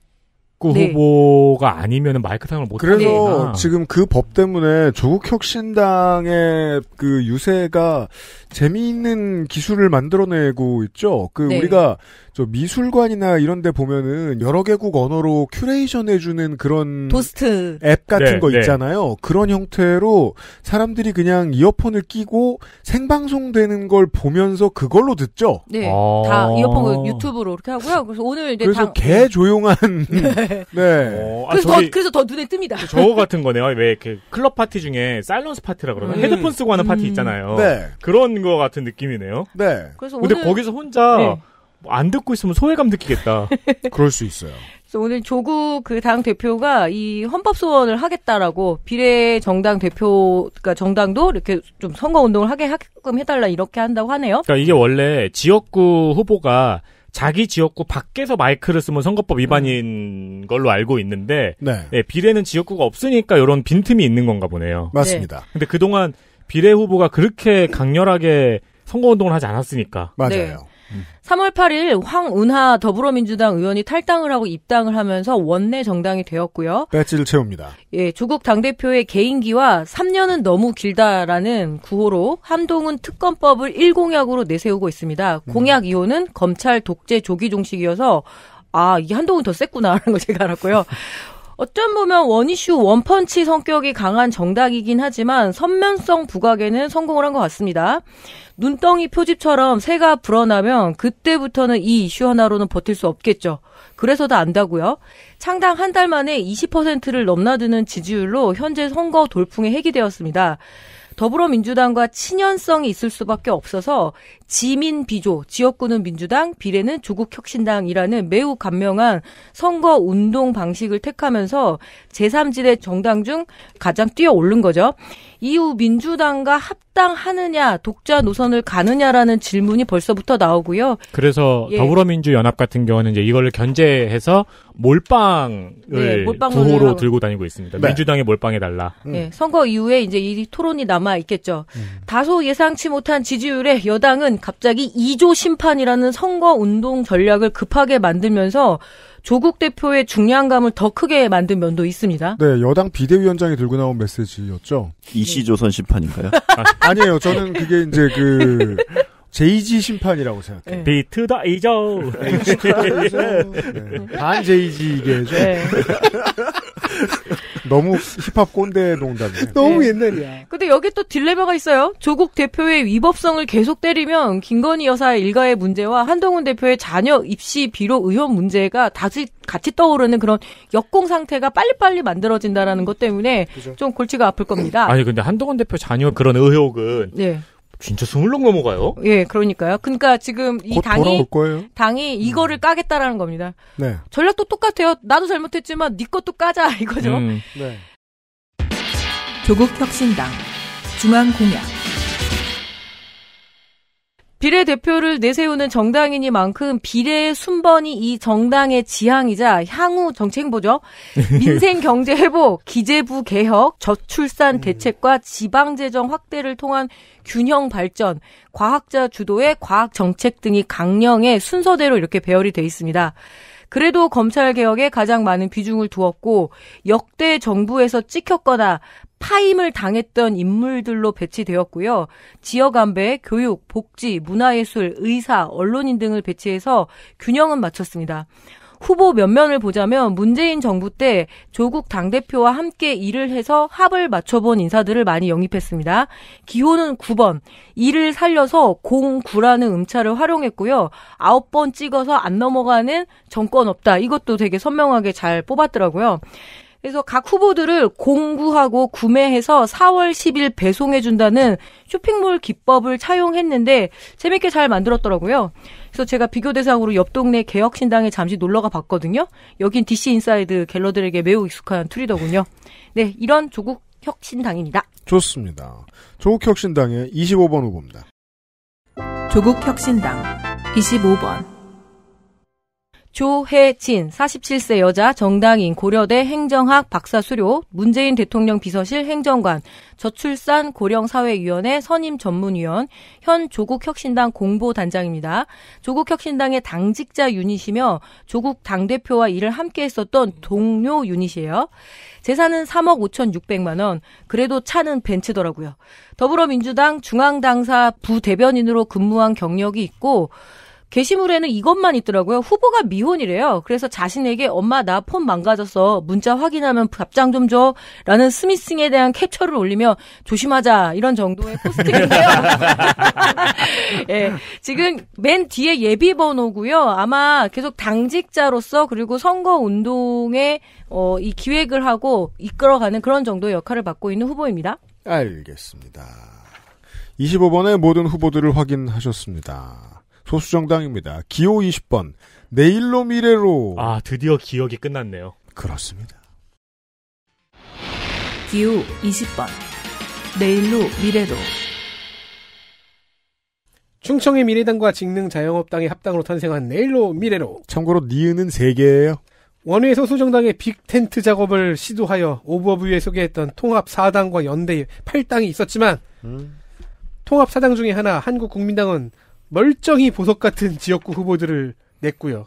박구 그 네. 후보가 아니면 마이크 사용을 못 그래서 하니까. 네. 아. 지금 그 법 때문에 조국 혁신당의 그 유세가 재미있는 기술을 만들어내고 있죠. 그 네. 우리가 저 미술관이나 이런 데 보면은 여러 개국 언어로 큐레이션 해주는 그런 도스트 앱 같은 네, 거 네. 있잖아요. 네. 그런 형태로 사람들이 그냥 이어폰을 끼고 생방송되는 걸 보면서 그걸로 듣죠. 네, 아~ 다 이어폰 을 유튜브로 이렇게 하고요. 그래서 오늘 이제 그래서 당... 개 조용한 네. 네. 어, 아, 그래서 더 그래서 더 눈에 뜹니다. 저거 같은 거네요. 왜그 클럽 파티 중에 사일런스 파티라 그러나 음. 헤드폰 쓰고 하는 파티 음. 있잖아요. 음. 네. 그런 거 같은 느낌이네요. 네. 그래서 근데 오늘... 거기서 혼자 네. 안 듣고 있으면 소외감 느끼겠다. 그럴 수 있어요. 그래서 오늘 조국 그 당 대표가 이 헌법 소원을 하겠다라고 비례 정당 대표 그러니까 정당도 이렇게 좀 선거 운동을 하게 하게끔 해달라 이렇게 한다고 하네요. 그러니까 이게 원래 지역구 후보가 자기 지역구 밖에서 마이크를 쓰면 선거법 위반인 음. 걸로 알고 있는데 네. 네, 비례는 지역구가 없으니까 이런 빈틈이 있는 건가 보네요. 맞습니다. 네. 근데 그동안 비례 후보가 그렇게 강렬하게 선거 운동을 하지 않았으니까 맞아요. 네. 3월 8일 황운하 더불어민주당 의원이 탈당을 하고 입당을 하면서 원내 정당이 되었고요. 배지를 채웁니다. 예, 조국 당대표의 개인기와 3년은 너무 길다라는 구호로 함동은 특검법을 1공약으로 내세우고 있습니다. 음. 공약 2호는 검찰 독재 조기 종식이어서 아, 이게 한동훈 더 셌구나라는 걸 제가 알았고요. 어쩜 보면 원이슈 원펀치 성격이 강한 정당이긴 하지만 선면성 부각에는 성공을 한 것 같습니다. 눈덩이 표집처럼 새가 불어나면 그때부터는 이 이슈 하나로는 버틸 수 없겠죠. 그래서 도 안다고요. 창당 한 달 만에 20%를 넘나드는 지지율로 현재 선거 돌풍에 핵이 되었습니다. 더불어민주당과 친연성이 있을 수밖에 없어서 지민 비조, 지역구는 민주당, 비례는 조국 혁신당이라는 매우 간명한 선거 운동 방식을 택하면서 제3지대 정당 중 가장 뛰어오른 거죠. 이후 민주당과 합당하느냐, 독자 노선을 가느냐라는 질문이 벌써부터 나오고요. 그래서 예. 더불어민주연합 같은 경우는 이제 이걸 견제해서 몰빵을 네, 구호로 하고. 들고 다니고 있습니다. 네. 민주당에 몰빵해 달라. 음. 예, 네, 선거 이후에 이제 이 토론이 남아 있겠죠. 음. 다소 예상치 못한 지지율에 여당은 갑자기 2조 심판이라는 선거 운동 전략을 급하게 만들면서 조국 대표의 중량감을 더 크게 만든 면도 있습니다. 네, 여당 비대위원장이 들고 나온 메시지였죠. 이씨 조선 심판인가요? 아, 아니에요. 저는 그게 이제 그 제이지 심판이라고 생각해요. 네. 비트 더이저반 제이지 이게. 네. 네. 너무 힙합 꼰대 농담이에요. 너무 네. 옛날이야. 근데 여기 또 딜레마가 있어요. 조국 대표의 위법성을 계속 때리면 김건희 여사 일가의 문제와 한동훈 대표의 자녀 입시 비로 의혹 문제가 다시 같이 떠오르는 그런 역공 상태가 빨리빨리 만들어진다라는 것 때문에 그죠. 좀 골치가 아플 겁니다. 아니 근데 한동훈 대표 자녀 그런 의혹은 네. 진짜 스물렁 넘어가요? 예, 그러니까요. 그러니까 지금 이 당이 당이 음. 이거를 음. 까겠다라는 겁니다. 네. 전략도 똑같아요. 나도 잘못했지만 네 것도 까자 이거죠. 음. 네. 조국 혁신당 중앙 공약 비례대표를 내세우는 정당이니만큼 비례의 순번이 이 정당의 지향이자 향후 정책보죠 민생 경제 회복, 기재부 개혁, 저출산 대책과 지방재정 확대를 통한 균형 발전, 과학자 주도의 과학 정책 등이 강령의 순서대로 이렇게 배열이 돼 있습니다. 그래도 검찰 개혁에 가장 많은 비중을 두었고 역대 정부에서 찍혔거나 파임을 당했던 인물들로 배치되었고요. 지역 안배, 교육, 복지, 문화예술, 의사, 언론인 등을 배치해서 균형은 맞췄습니다. 후보 면면을 보자면 문재인 정부 때 조국 당대표와 함께 일을 해서 합을 맞춰본 인사들을 많이 영입했습니다. 기호는 9번. 이를 살려서 09라는 음차를 활용했고요. 9번 찍어서 안 넘어가는 정권 없다. 이것도 되게 선명하게 잘 뽑았더라고요. 그래서 각 후보들을 공구하고 구매해서 4월 10일 배송해준다는 쇼핑몰 기법을 차용했는데 재밌게 잘 만들었더라고요. 그래서 제가 비교 대상으로 옆 동네 개혁신당에 잠시 놀러가 봤거든요. 여긴 DC 인사이드 갤러들에게 매우 익숙한 툴이더군요. 네, 이런 조국 혁신당입니다. 좋습니다. 조국 혁신당의 25번 후보입니다. 조국 혁신당 25번 조혜진 47세 여자 정당인 고려대 행정학 박사 수료 문재인 대통령 비서실 행정관 저출산 고령사회위원회 선임 전문위원 현 조국혁신당 공보단장입니다. 조국혁신당의 당직자 유닛이며 조국 당대표와 일을 함께 했었던 동료 유닛이에요. 재산은 3억 5,600만 원. 그래도 차는 벤츠더라고요. 더불어민주당 중앙당사 부대변인으로 근무한 경력이 있고 게시물에는 이것만 있더라고요. 후보가 미혼이래요. 그래서 자신에게 엄마 나 폰 망가졌어. 문자 확인하면 답장 좀 줘. 라는 스미싱에 대한 캡처를 올리며 조심하자. 이런 정도의 포스팅인데요. 예. 지금 맨 뒤에 예비 번호고요. 아마 계속 당직자로서 그리고 선거 운동에 어, 이 기획을 하고 이끌어가는 그런 정도의 역할을 맡고 있는 후보입니다. 알겠습니다. 25번의 모든 후보들을 확인하셨습니다. 소수정당입니다. 기호 20번. 내일로 미래로. 아, 드디어 기억이 끝났네요. 그렇습니다. 기호 20번. 내일로 미래로. 충청의 미래당과 직능 자영업당이 합당으로 탄생한 내일로 미래로. 참고로 니은은 3개예요. 원외 소수정당의 빅텐트 작업을 시도하여 오브어브유에 소개했던 통합 4당과 연대 8당이 있었지만 음. 통합 4당 중에 하나 한국국민당은 멀쩡히 보석 같은 지역구 후보들을 냈고요.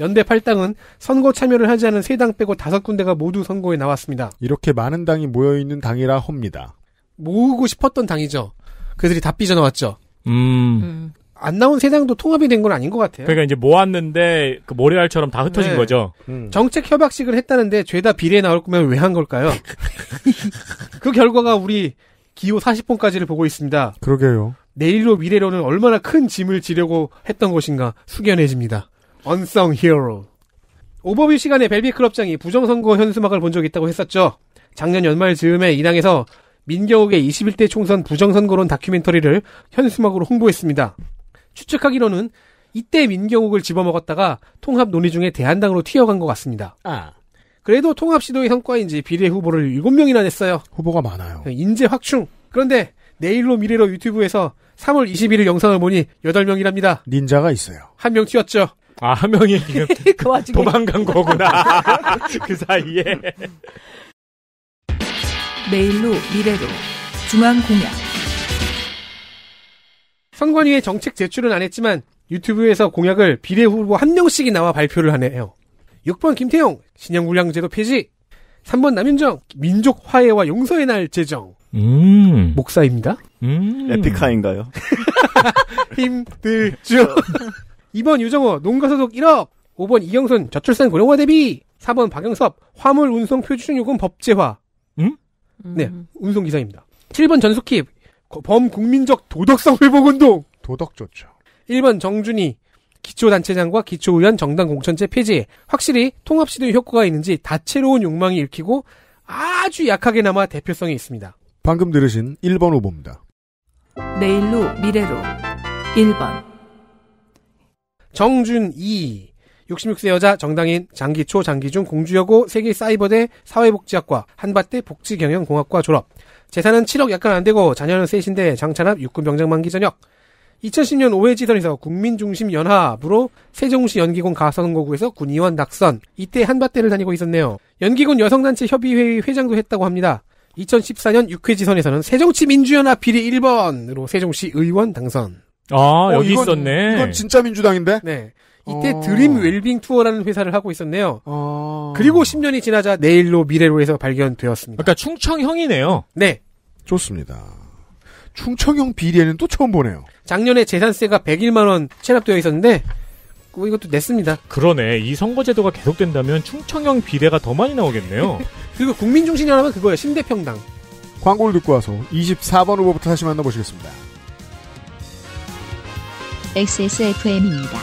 연대 8당은 선거 참여를 하지 않은 3당 빼고 5군데가 모두 선거에 나왔습니다. 이렇게 많은 당이 모여있는 당이라 합니다. 모으고 싶었던 당이죠. 그들이 다 삐져나왔죠. 음. 음. 안 나온 세당도 통합이 된 건 아닌 것 같아요. 그러니까 이제 모았는데 그 모래알처럼 다 흩어진 네. 거죠. 음. 정책 협약식을 했다는데 죄다 비례 에 나올 거면 왜 한 걸까요? 그 결과가 우리 기호 40번까지를 보고 있습니다. 그러게요. 내일로 미래로는 얼마나 큰 짐을 지려고 했던 것인가 숙연해집니다. 언성 히어로. 오버뷰 시간에 벨비 클럽장이 부정선거 현수막을 본 적이 있다고 했었죠. 작년 연말 즈음에 이 당에서 민경욱의 21대 총선 부정선거론 다큐멘터리를 현수막으로 홍보했습니다. 추측하기로는 이때 민경욱을 집어먹었다가 통합 논의 중에 대한당으로 튀어간 것 같습니다. 아. 그래도 통합 시도의 성과인지 비례 후보를 7명이나 냈어요. 후보가 많아요. 인재 확충. 그런데 내일로 미래로 유튜브에서 3월 21일 영상을 보니 8명이랍니다. 닌자가 있어요. 한 명 튀었죠. 아, 한 명이 지금 그 와중에 도망간 거구나. 그 사이에. 메일로 미래로 중앙공약 선관위의 정책 제출은 안 했지만 유튜브에서 공약을 비례 후보 한 명씩이 나와 발표를 하네요. 6번 김태용 신형불량제도 폐지 3번 남윤정 민족 화해와 용서의 날 제정 음. 목사입니다. 음. 에픽하인가요? 힘들죠. 2번 유정호 농가소득 1억. 5번 이경순 저출산 고령화 대비. 4번 박영섭 화물 운송 표준 요금 법제화. 음? 네, 음. 운송 기사입니다. 7번 전수킵 범국민적 도덕성 회복운동. 도덕 좋죠. 1번 정준희 기초단체장과 기초의원 정당 공천제 폐지. 확실히 통합시도의 효과가 있는지 다채로운 욕망이 읽히고 아주 약하게나마 대표성이 있습니다. 방금 들으신 1번 후보입니다. 내일로 미래로 1번 정준 이 66세 여자 정당인 장기초 장기중 공주여고 세계사이버대 사회복지학과 한밭대 복지경영공학과 졸업 재산은 7억 약간 안되고 자녀는 셋인데 장차합 육군병장 만기 전역 2010년 5회 지선에서 국민중심연합으로 세종시 연기군 가선거구에서 군의원 낙선 이때 한밭대를 다니고 있었네요 연기군 여성단체 협의회의 회장도 했다고 합니다 2014년 6회 지선에서는 새정치민주연합 비리 1번으로 세종시 의원 당선. 아, 어, 여기 이건, 있었네. 이건 진짜 민주당인데? 네. 이때 어... 드림 웰빙 투어라는 회사를 하고 있었네요. 어... 그리고 10년이 지나자 내일로 미래로 해서 발견되었습니다. 그러니까 충청형이네요. 네. 좋습니다. 충청형 비리에는또 처음 보네요. 작년에 재산세가 101만 원 체납되어 있었는데 뭐 이것도 냈습니다. 그러네. 이 선거제도가 계속된다면 충청형 비례가 더 많이 나오겠네요. 그리고 국민 중심이 하나면 그거예요. 심대평당. 광고를 듣고 와서 24번 후보부터 다시 만나보시겠습니다. XSFM입니다.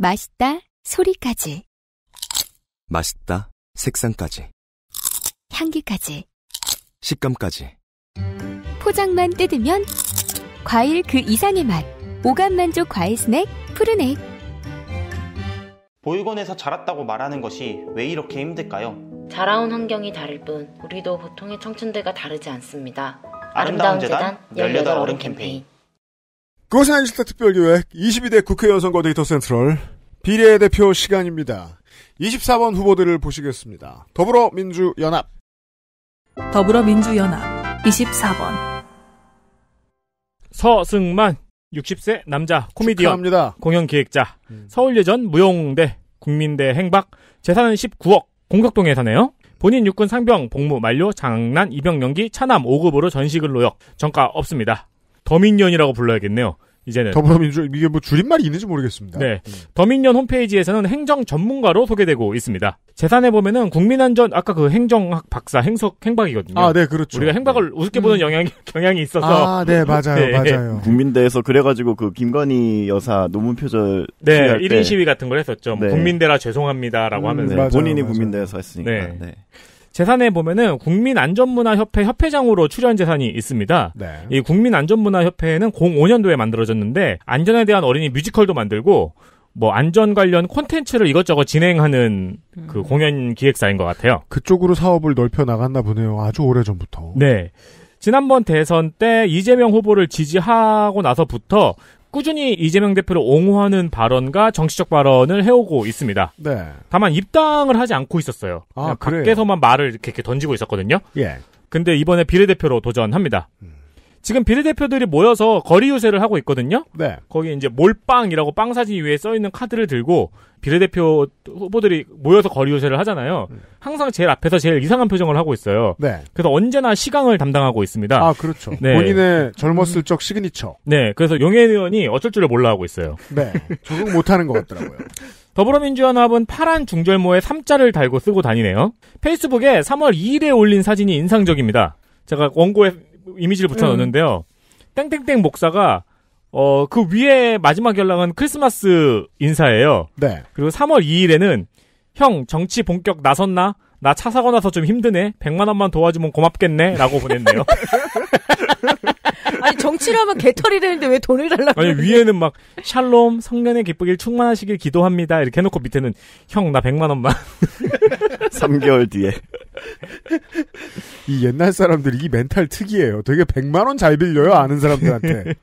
맛있다 소리까지 맛있다 색상까지 향기까지 식감까지. 포장만 뜯으면 과일 그 이상의 맛. 오감 만족 과일 스낵 푸르넥. 보육원에서 자랐다고 말하는 것이 왜 이렇게 힘들까요? 자라온 환경이 다를 뿐 우리도 보통의 청춘들과 다르지 않습니다. 아름다운, 아름다운 재단 18 어른 캠페인. 그것은 알기 싫다 특별기획 22대 국회 여성과 데이터 센트럴 비례 대표 시간입니다. 24번 후보들을 보시겠습니다. 더불어민주연합 더불어민주연합 24번 서승만 60세 남자 코미디언 합니다 공연기획자 음. 서울예전 무용대 국민대 행박 재산은 19억 공격동에 사네요. 본인 육군 상병 복무 만료 장난 입영 연기 차남 5급으로 전시글로역 정가 없습니다. 더민년이라고 불러야겠네요. 이제는 더불어민주당 이게 뭐 줄임말이 있는지 모르겠습니다. 네, 음. 더민련 홈페이지에서는 행정 전문가로 소개되고 있습니다. 재산에 보면은 국민안전 아까 그 행정학 박사 행석 행박이거든요. 아, 네, 그렇죠. 우리가 행박을 네. 우습게 보는 음. 영향이 경향이 있어서 아, 네, 네. 맞아요, 네. 맞아요. 국민대에서 그래가지고 그 김건희 여사 논문 표절 네, 1인 시위 같은 걸 했었죠. 뭐 네. 국민대라 죄송합니다라고 음, 하면서 네, 본인이 맞아요. 국민대에서 했으니까. 네. 재산에 보면은 국민안전문화협회 협회장으로 출연 재산이 있습니다. 네. 이 국민안전문화협회는 05년도에 만들어졌는데 안전에 대한 어린이 뮤지컬도 만들고 뭐 안전 관련 콘텐츠를 이것저것 진행하는 그 음. 공연 기획사인 것 같아요. 그쪽으로 사업을 넓혀 나갔나 보네요. 아주 오래 전부터. 네. 지난번 대선 때 이재명 후보를 지지하고 나서부터 꾸준히 이재명 대표를 옹호하는 발언과 정치적 발언을 해오고 있습니다. 네. 다만 입당을 하지 않고 있었어요. 아, 밖에서만 말을 이렇게, 이렇게, 던지고 있었거든요. 예. 근데 이번에 비례대표로 도전합니다. 음. 지금 비례대표들이 모여서 거리 유세를 하고 있거든요. 네. 거기 이제 몰빵이라고 빵 사진 위에 써 있는 카드를 들고 비례대표 후보들이 모여서 거리 유세를 하잖아요. 음. 항상 제일 앞에서 제일 이상한 표정을 하고 있어요. 네. 그래서 언제나 시강을 담당하고 있습니다. 아 그렇죠. 네. 본인의 음. 젊었을 적 시그니처. 네. 그래서 용해 의원이 어쩔 줄을 몰라 하고 있어요. 네. 적응 못하는 것 같더라고요. 더불어민주연합은 파란 중절모에 3자를 달고 쓰고 다니네요. 페이스북에 3월 2일에 올린 사진이 인상적입니다. 제가 원고에 이미지를 붙여 넣는데요. 음. 땡땡땡 목사가 어, 그 위에 마지막 연락은 크리스마스 인사예요. 네. 그리고 3월 2일에는 형 정치 본격 나섰나? 나 차 사고 나서 좀 힘드네. 100만 원만 도와주면 고맙겠네. 라고 보냈네요. 아니, 정치를 하면 개털이되는데왜 돈을 달라고. 아니, 위에는 막, 샬롬, 성년의 기쁘길 충만하시길 기도합니다. 이렇게 해놓고 밑에는, 형, 나 100만원만. 3개월 뒤에. 이 옛날 사람들이 이 멘탈 특이해요. 되게 100만원 잘 빌려요, 아는 사람들한테.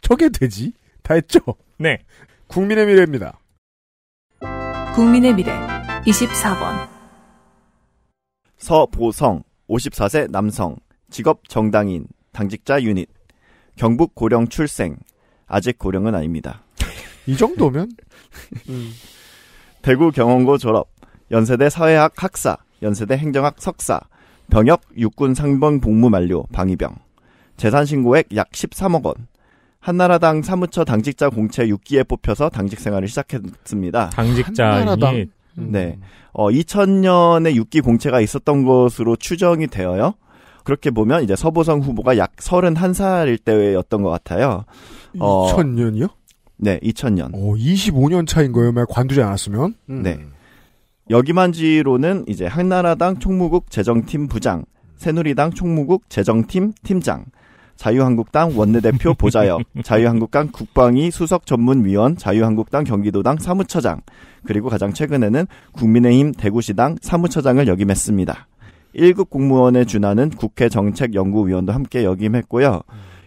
저게 되지? 다 했죠? 네. 국민의 미래입니다. 국민의 미래 24번 서보성 54세 남성 직업 정당인 당직자 유닛, 경북 고령 출생, 아직 고령은 아닙니다. 이 정도면? 음. 대구 경원고 졸업, 연세대 사회학 학사, 연세대 행정학 석사, 병역 육군 상병 복무 만료 방위병, 재산 신고액 약 13억 원, 한나라당 사무처 당직자 공채 6기에 뽑혀서 당직 생활을 시작했습니다. 당직자이 네. 어, 2000년에 6기 공채가 있었던 것으로 추정이 되어요. 그렇게 보면 이제 서보성 후보가 약 31살일 때였던 것 같아요. 2000년이요? 어, 네, 2000년. 오, 25년 차인 거예요. 만약 관두지 않았으면. 음. 네. 여기만지로는 이제 한나라당 총무국 재정팀 부장, 새누리당 총무국 재정팀 팀장, 자유한국당 원내대표 보좌역, 자유한국당 국방위 수석 전문위원, 자유한국당 경기도당 사무처장, 그리고 가장 최근에는 국민의힘 대구시당 사무처장을 역임했습니다. 1급 공무원에 준하는 국회 정책연구위원도 함께 역임했고요.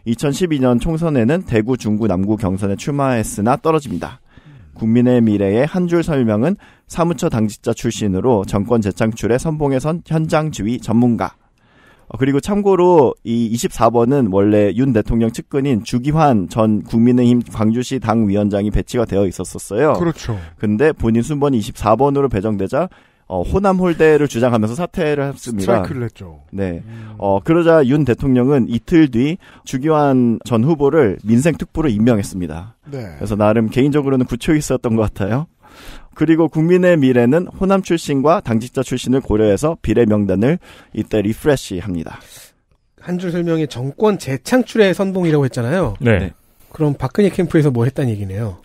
2012년 총선에는 대구, 중구, 남구 경선에 출마했으나 떨어집니다. 국민의 미래의 한 줄 설명은 사무처 당직자 출신으로 정권 재창출에 선봉해선 현장 지휘 전문가. 어, 그리고 참고로 이 24번은 원래 윤 대통령 측근인 주기환 전 국민의힘 광주시 당 위원장이 배치가 되어 있었었어요. 그렇죠. 근데 본인 순번이 24번으로 배정되자 어, 호남 홀대를 주장하면서 사퇴를 했습니다. 스트라이크를 했죠. 네. 음. 어, 그러자 윤 대통령은 이틀 뒤 주기환 전 후보를 민생특보로 임명했습니다. 네. 그래서 나름 개인적으로는 구초 있었던 것 같아요. 그리고 국민의 미래는 호남 출신과 당직자 출신을 고려해서 비례 명단을 이때 리프레시 합니다. 한 줄설명이 정권 재창출의 선봉이라고 했잖아요. 네. 네. 그럼 박근혜 캠프에서 뭐했다는 얘기네요.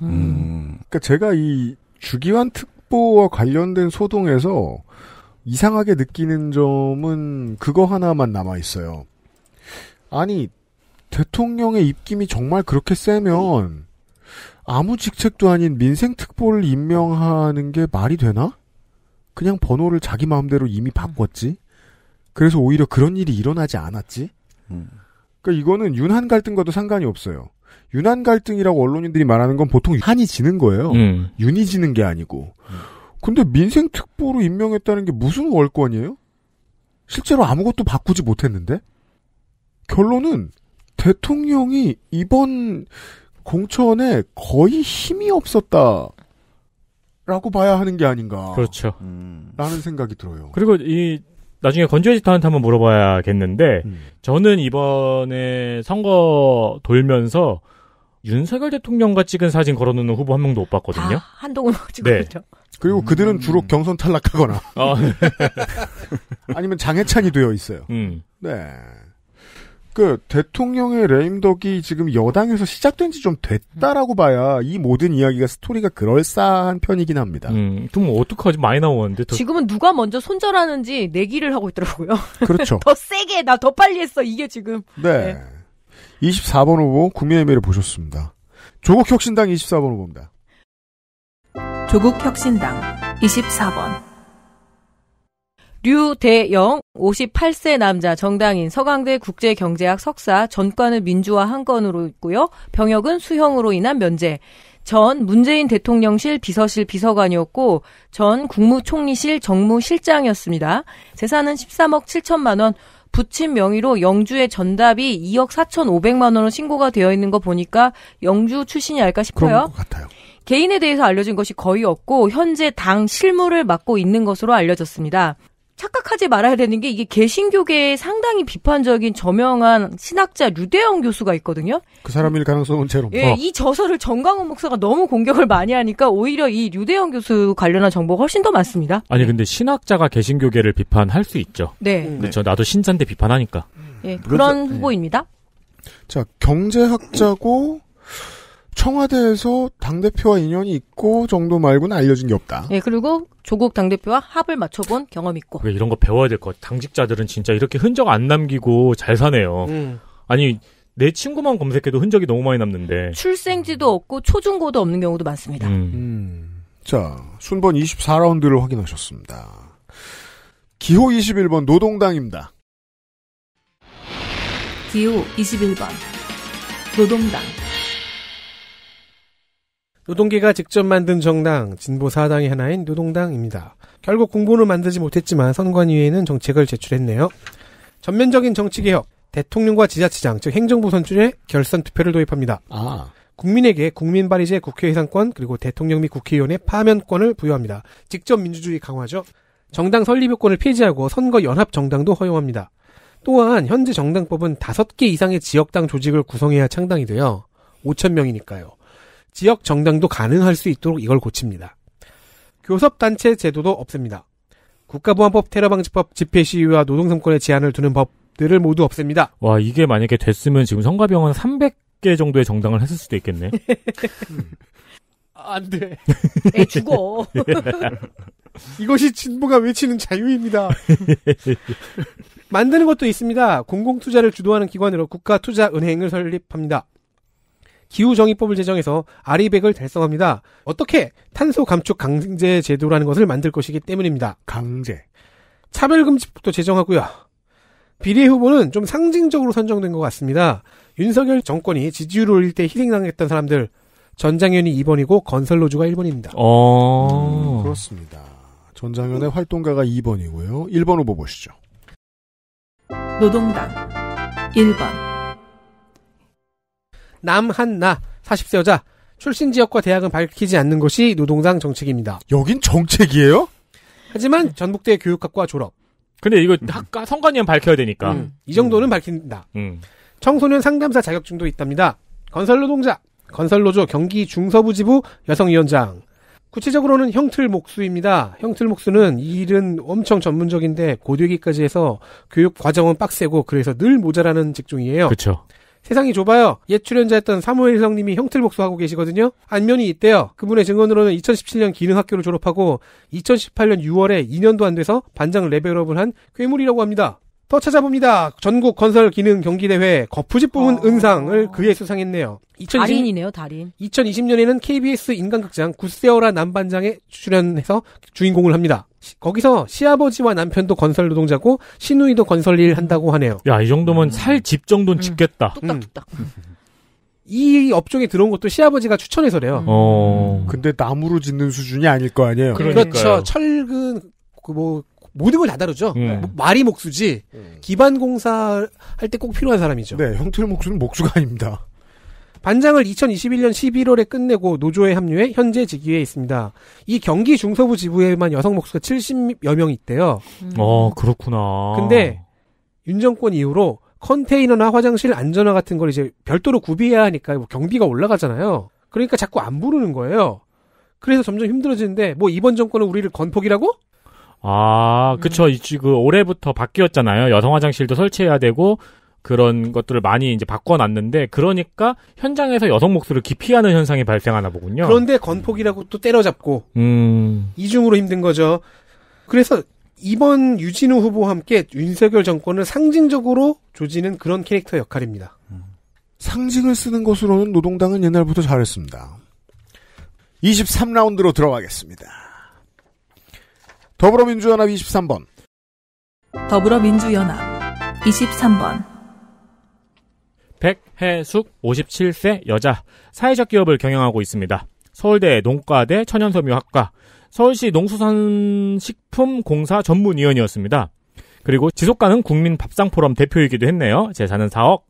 음. 음. 그니까 제가 이 주기환 특 첩보와 관련된 소동에서 이상하게 느끼는 점은 그거 하나만 남아 있어요. 아니 대통령의 입김이 정말 그렇게 세면 아무 직책도 아닌 민생특보를 임명하는 게 말이 되나? 그냥 번호를 자기 마음대로 이미 바꿨지. 그래서 오히려 그런 일이 일어나지 않았지. 음. 그러니까 이거는 윤한 갈등과도 상관이 없어요. 유난 갈등이라고 언론인들이 말하는 건 보통 한이 지는 거예요. 음. 윤이 지는 게 아니고. 근데 민생 특보로 임명했다는 게 무슨 월권이에요? 실제로 아무것도 바꾸지 못했는데 결론은 대통령이 이번 공천에 거의 힘이 없었다. 라고 봐야 하는 게 아닌가. 그렇죠. 음. 라는 생각이 들어요. 그리고 이 나중에 건조해지터한테 한번 물어봐야겠는데 음. 저는 이번에 선거 돌면서 윤석열 대통령과 찍은 사진 걸어놓는 후보 한 명도 못 봤거든요. 다 한동훈 찍고 네. 그렇죠. 그리고 그들은 음. 주로 경선 탈락하거나 어. 아니면 장해찬이 되어 있어요. 음. 네. 그 대통령의 레임덕이 지금 여당에서 시작된 지 좀 됐다라고 봐야 이 모든 이야기가 스토리가 그럴싸한 편이긴 합니다. 음, 그럼 뭐 어떡하지? 많이 나오는데. 더... 지금은 누가 먼저 손절하는지 내기를 하고 있더라고요. 그렇죠. 더 세게 나 더 빨리 했어 이게 지금. 네. 네. 24번 후보 국민의힘을 보셨습니다. 조국혁신당 24번 후보입니다. 조국혁신당 24번 류대영 58세 남자 정당인 서강대 국제경제학 석사 전과는 민주화한 건으로 있고요. 병역은 수형으로 인한 면제. 전 문재인 대통령실 비서실 비서관이었고 전 국무총리실 정무실장이었습니다. 재산은 13억 7천만 원. 부친 명의로 영주의 전답이 2억 4천5백만 원으로 신고가 되어 있는 거 보니까 영주 출신이 아닐까 싶어요. 그런 것 같아요. 개인에 대해서 알려진 것이 거의 없고 현재 당 실무를 맡고 있는 것으로 알려졌습니다. 착각하지 말아야 되는 게 이게 개신교계에 상당히 비판적인 저명한 신학자 류대영 교수가 있거든요. 그 사람일 가능성은 제로. 예, 어. 이 저서를 정강훈 목사가 너무 공격을 많이 하니까 오히려 이 류대영 교수 관련한 정보가 훨씬 더 많습니다. 아니 근데 신학자가 개신교계를 비판할 수 있죠. 네. 그렇죠. 나도 신자인데 비판하니까. 예, 음. 그런 그래서, 예. 후보입니다. 자, 경제학자고 청와대에서 당대표와 인연이 있고 정도 말고는 알려진 게 없다. 예, 그리고 조국 당대표와 합을 맞춰본 경험 있고. 그 이런 거 배워야 될것 당직자들은 진짜 이렇게 흔적 안 남기고 잘 사네요. 음. 아니, 내 친구만 검색해도 흔적이 너무 많이 남는데. 출생지도 없고 초중고도 없는 경우도 많습니다. 음. 음. 자, 순번 24라운드를 확인하셨습니다. 기호 21번 노동당입니다. 기호 21번 노동당. 노동계가 직접 만든 정당 진보 사당의 하나인 노동당입니다. 결국 공보는 만들지 못했지만 선관위에는 정책을 제출했네요. 전면적인 정치 개혁, 대통령과 지자체장 즉 행정부 선출에 결선 투표를 도입합니다. 아. 국민에게 국민 발의제 국회 의상권 그리고 대통령 및 국회의원의 파면권을 부여합니다. 직접 민주주의 강화죠. 정당 설립 요건을 폐지하고 선거 연합 정당도 허용합니다. 또한 현재 정당법은 5개 이상의 지역당 조직을 구성해야 창당이 되어 5천 명이니까요. 지역 정당도 가능할 수 있도록 이걸 고칩니다. 교섭단체 제도도 없습니다. 국가보안법, 테러방지법, 집회시위와 노동성권의 제한을 두는 법들을 모두 없습니다 와, 이게 만약에 됐으면 지금 성가병은 300개 정도의 정당을 했을 수도 있겠네. 안 돼. 애 죽어. 이것이 진보가 외치는 자유입니다. 만드는 것도 있습니다. 공공투자를 주도하는 기관으로 국가투자은행을 설립합니다. 기후정의법을 제정해서 아리백을 달성합니다. 어떻게 탄소 감축 강제 제도라는 것을 만들 것이기 때문입니다. 강제. 차별금지법도 제정하고요. 비례 후보는 좀 상징적으로 선정된 것 같습니다. 윤석열 정권이 지지율 올릴 때 희생당했던 사람들 전장현이 2번이고 건설로주가 1번입니다. 어... 음, 그렇습니다. 전장현의 활동가가 2번이고요. 1번 후보 보시죠. 노동당 1번 남한나 40세 여자 출신 지역과 대학은 밝히지 않는 것이 노동당 정책입니다. 여긴 정책이에요? 하지만 전북대 교육학과 졸업. 근데 이거 학과 성관이면 음. 밝혀야 되니까. 음, 이 정도는 음. 밝힌다. 음. 청소년 상담사 자격증도 있답니다. 건설노동자, 건설노조 경기 중서부지부 여성위원장. 구체적으로는 형틀 목수입니다. 형틀 목수는 일은 엄청 전문적인데 고되기까지 해서 교육 과정은 빡세고 그래서 늘 모자라는 직종이에요. 그렇죠. 세상이 좁아요. 옛 출연자였던 사무엘성 님이 형틀 복수하고 계시거든요. 안면이 있대요. 그분의 증언으로는 2017년 기능학교를 졸업하고 2018년 6월에 2년도 안 돼서 반장 레벨업을 한 괴물이라고 합니다. 또 찾아봅니다. 전국 건설 기능 경기대회 거푸집 부문 어... 은상을 그에 수상했네요. 2020, 달인이네요, 달인. 2020년에는 KBS 인간극장 굿세어라 남반장에 출연해서 주인공을 합니다. 시, 거기서 시아버지와 남편도 건설 노동자고 시누이도 건설 일 한다고 하네요. 야, 이 정도면 음. 살집 정도는 음. 짓겠다. 뚝딱뚝딱. 음. 이 업종에 들어온 것도 시아버지가 추천해서래요. 음. 어. 근데 나무로 짓는 수준이 아닐 거 아니에요. 그러니까요. 그렇죠. 철근 그뭐 모든 걸 다 다루죠. 네. 뭐, 말이 목수지 음. 기반 공사 할 때 꼭 필요한 사람이죠. 네, 형틀 목수는 목수가 아닙니다. 반장을 2021년 11월에 끝내고 노조에 합류해 현재 직위에 있습니다. 이 경기 중서부 지부에만 여성 목수가 70여 명 있대요. 음. 어, 그렇구나. 근데 윤정권 이후로 컨테이너나 화장실 안전화 같은 걸 이제 별도로 구비해야 하니까 뭐 경비가 올라가잖아요. 그러니까 자꾸 안 부르는 거예요. 그래서 점점 힘들어지는데 뭐 이번 정권은 우리를 건폭이라고? 아, 그쵸. 음. 그 올해부터 바뀌었잖아요. 여성 화장실도 설치해야 되고 그런 것들을 많이 이제 바꿔놨는데 그러니까 현장에서 여성 목소리를 기피하는 현상이 발생하나 보군요. 그런데 건폭이라고 또 때려잡고 음. 이중으로 힘든 거죠. 그래서 이번 유진우 후보와 함께 윤석열 정권을 상징적으로 조지는 그런 캐릭터 역할입니다. 상징을 쓰는 것으로는 노동당은 옛날부터 잘했습니다. 23라운드로 들어가겠습니다. 더불어민주연합 23번. 더불어민주연합 23번. 백혜숙 57세 여자 사회적 기업을 경영하고 있습니다. 서울대 농과대 천연섬유학과 서울시 농수산식품공사 전문위원이었습니다. 그리고 지속가능 국민밥상포럼 대표이기도 했네요. 재산은 4억,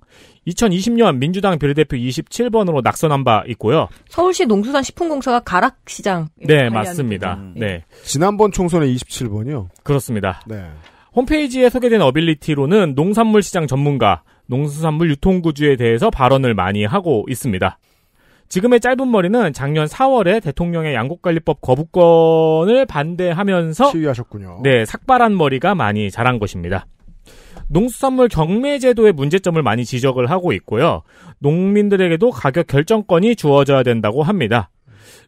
2020년 민주당 비례대표 27번으로 낙선한 바 있고요. 서울시 농수산 식품공사가 가락시장. 네, 맞습니다. 음. 네. 지난번 총선에 27번이요? 그렇습니다. 네. 홈페이지에 소개된 어빌리티로는 농산물 시장 전문가, 농수산물 유통구조에 대해서 발언을 많이 하고 있습니다. 지금의 짧은 머리는 작년 4월에 대통령의 양국관리법 거부권을 반대하면서 시위하셨군요. 네, 삭발한 머리가 많이 자란 것입니다. 농수산물 경매 제도의 문제점을 많이 지적을 하고 있고요. 농민들에게도 가격 결정권이 주어져야 된다고 합니다.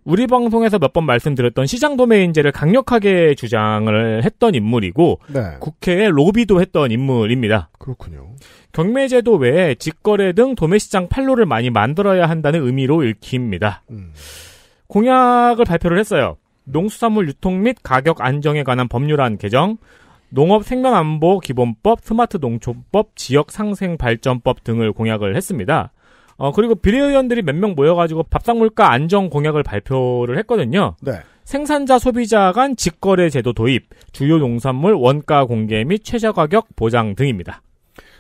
우리 방송에서 몇 번 말씀드렸던 시장 도매인제를 강력하게 주장을 했던 인물이고 네. 국회에 로비도 했던 인물입니다. 그렇군요. 경매제도 외에 직거래 등 도매시장 판로를 많이 만들어야 한다는 의미로 읽힙니다. 음. 공약을 발표를 했어요. 농수산물 유통 및 가격 안정에 관한 법률안 개정, 농업 생명안보 기본법, 스마트 농촌법, 지역 상생 발전법 등을 공약을 했습니다. 어, 그리고 비례의원들이 몇 명 모여가지고 밥상물가 안정 공약을 발표를 했거든요. 네. 생산자 소비자 간 직거래 제도 도입, 주요 농산물 원가 공개 및 최저 가격 보장 등입니다.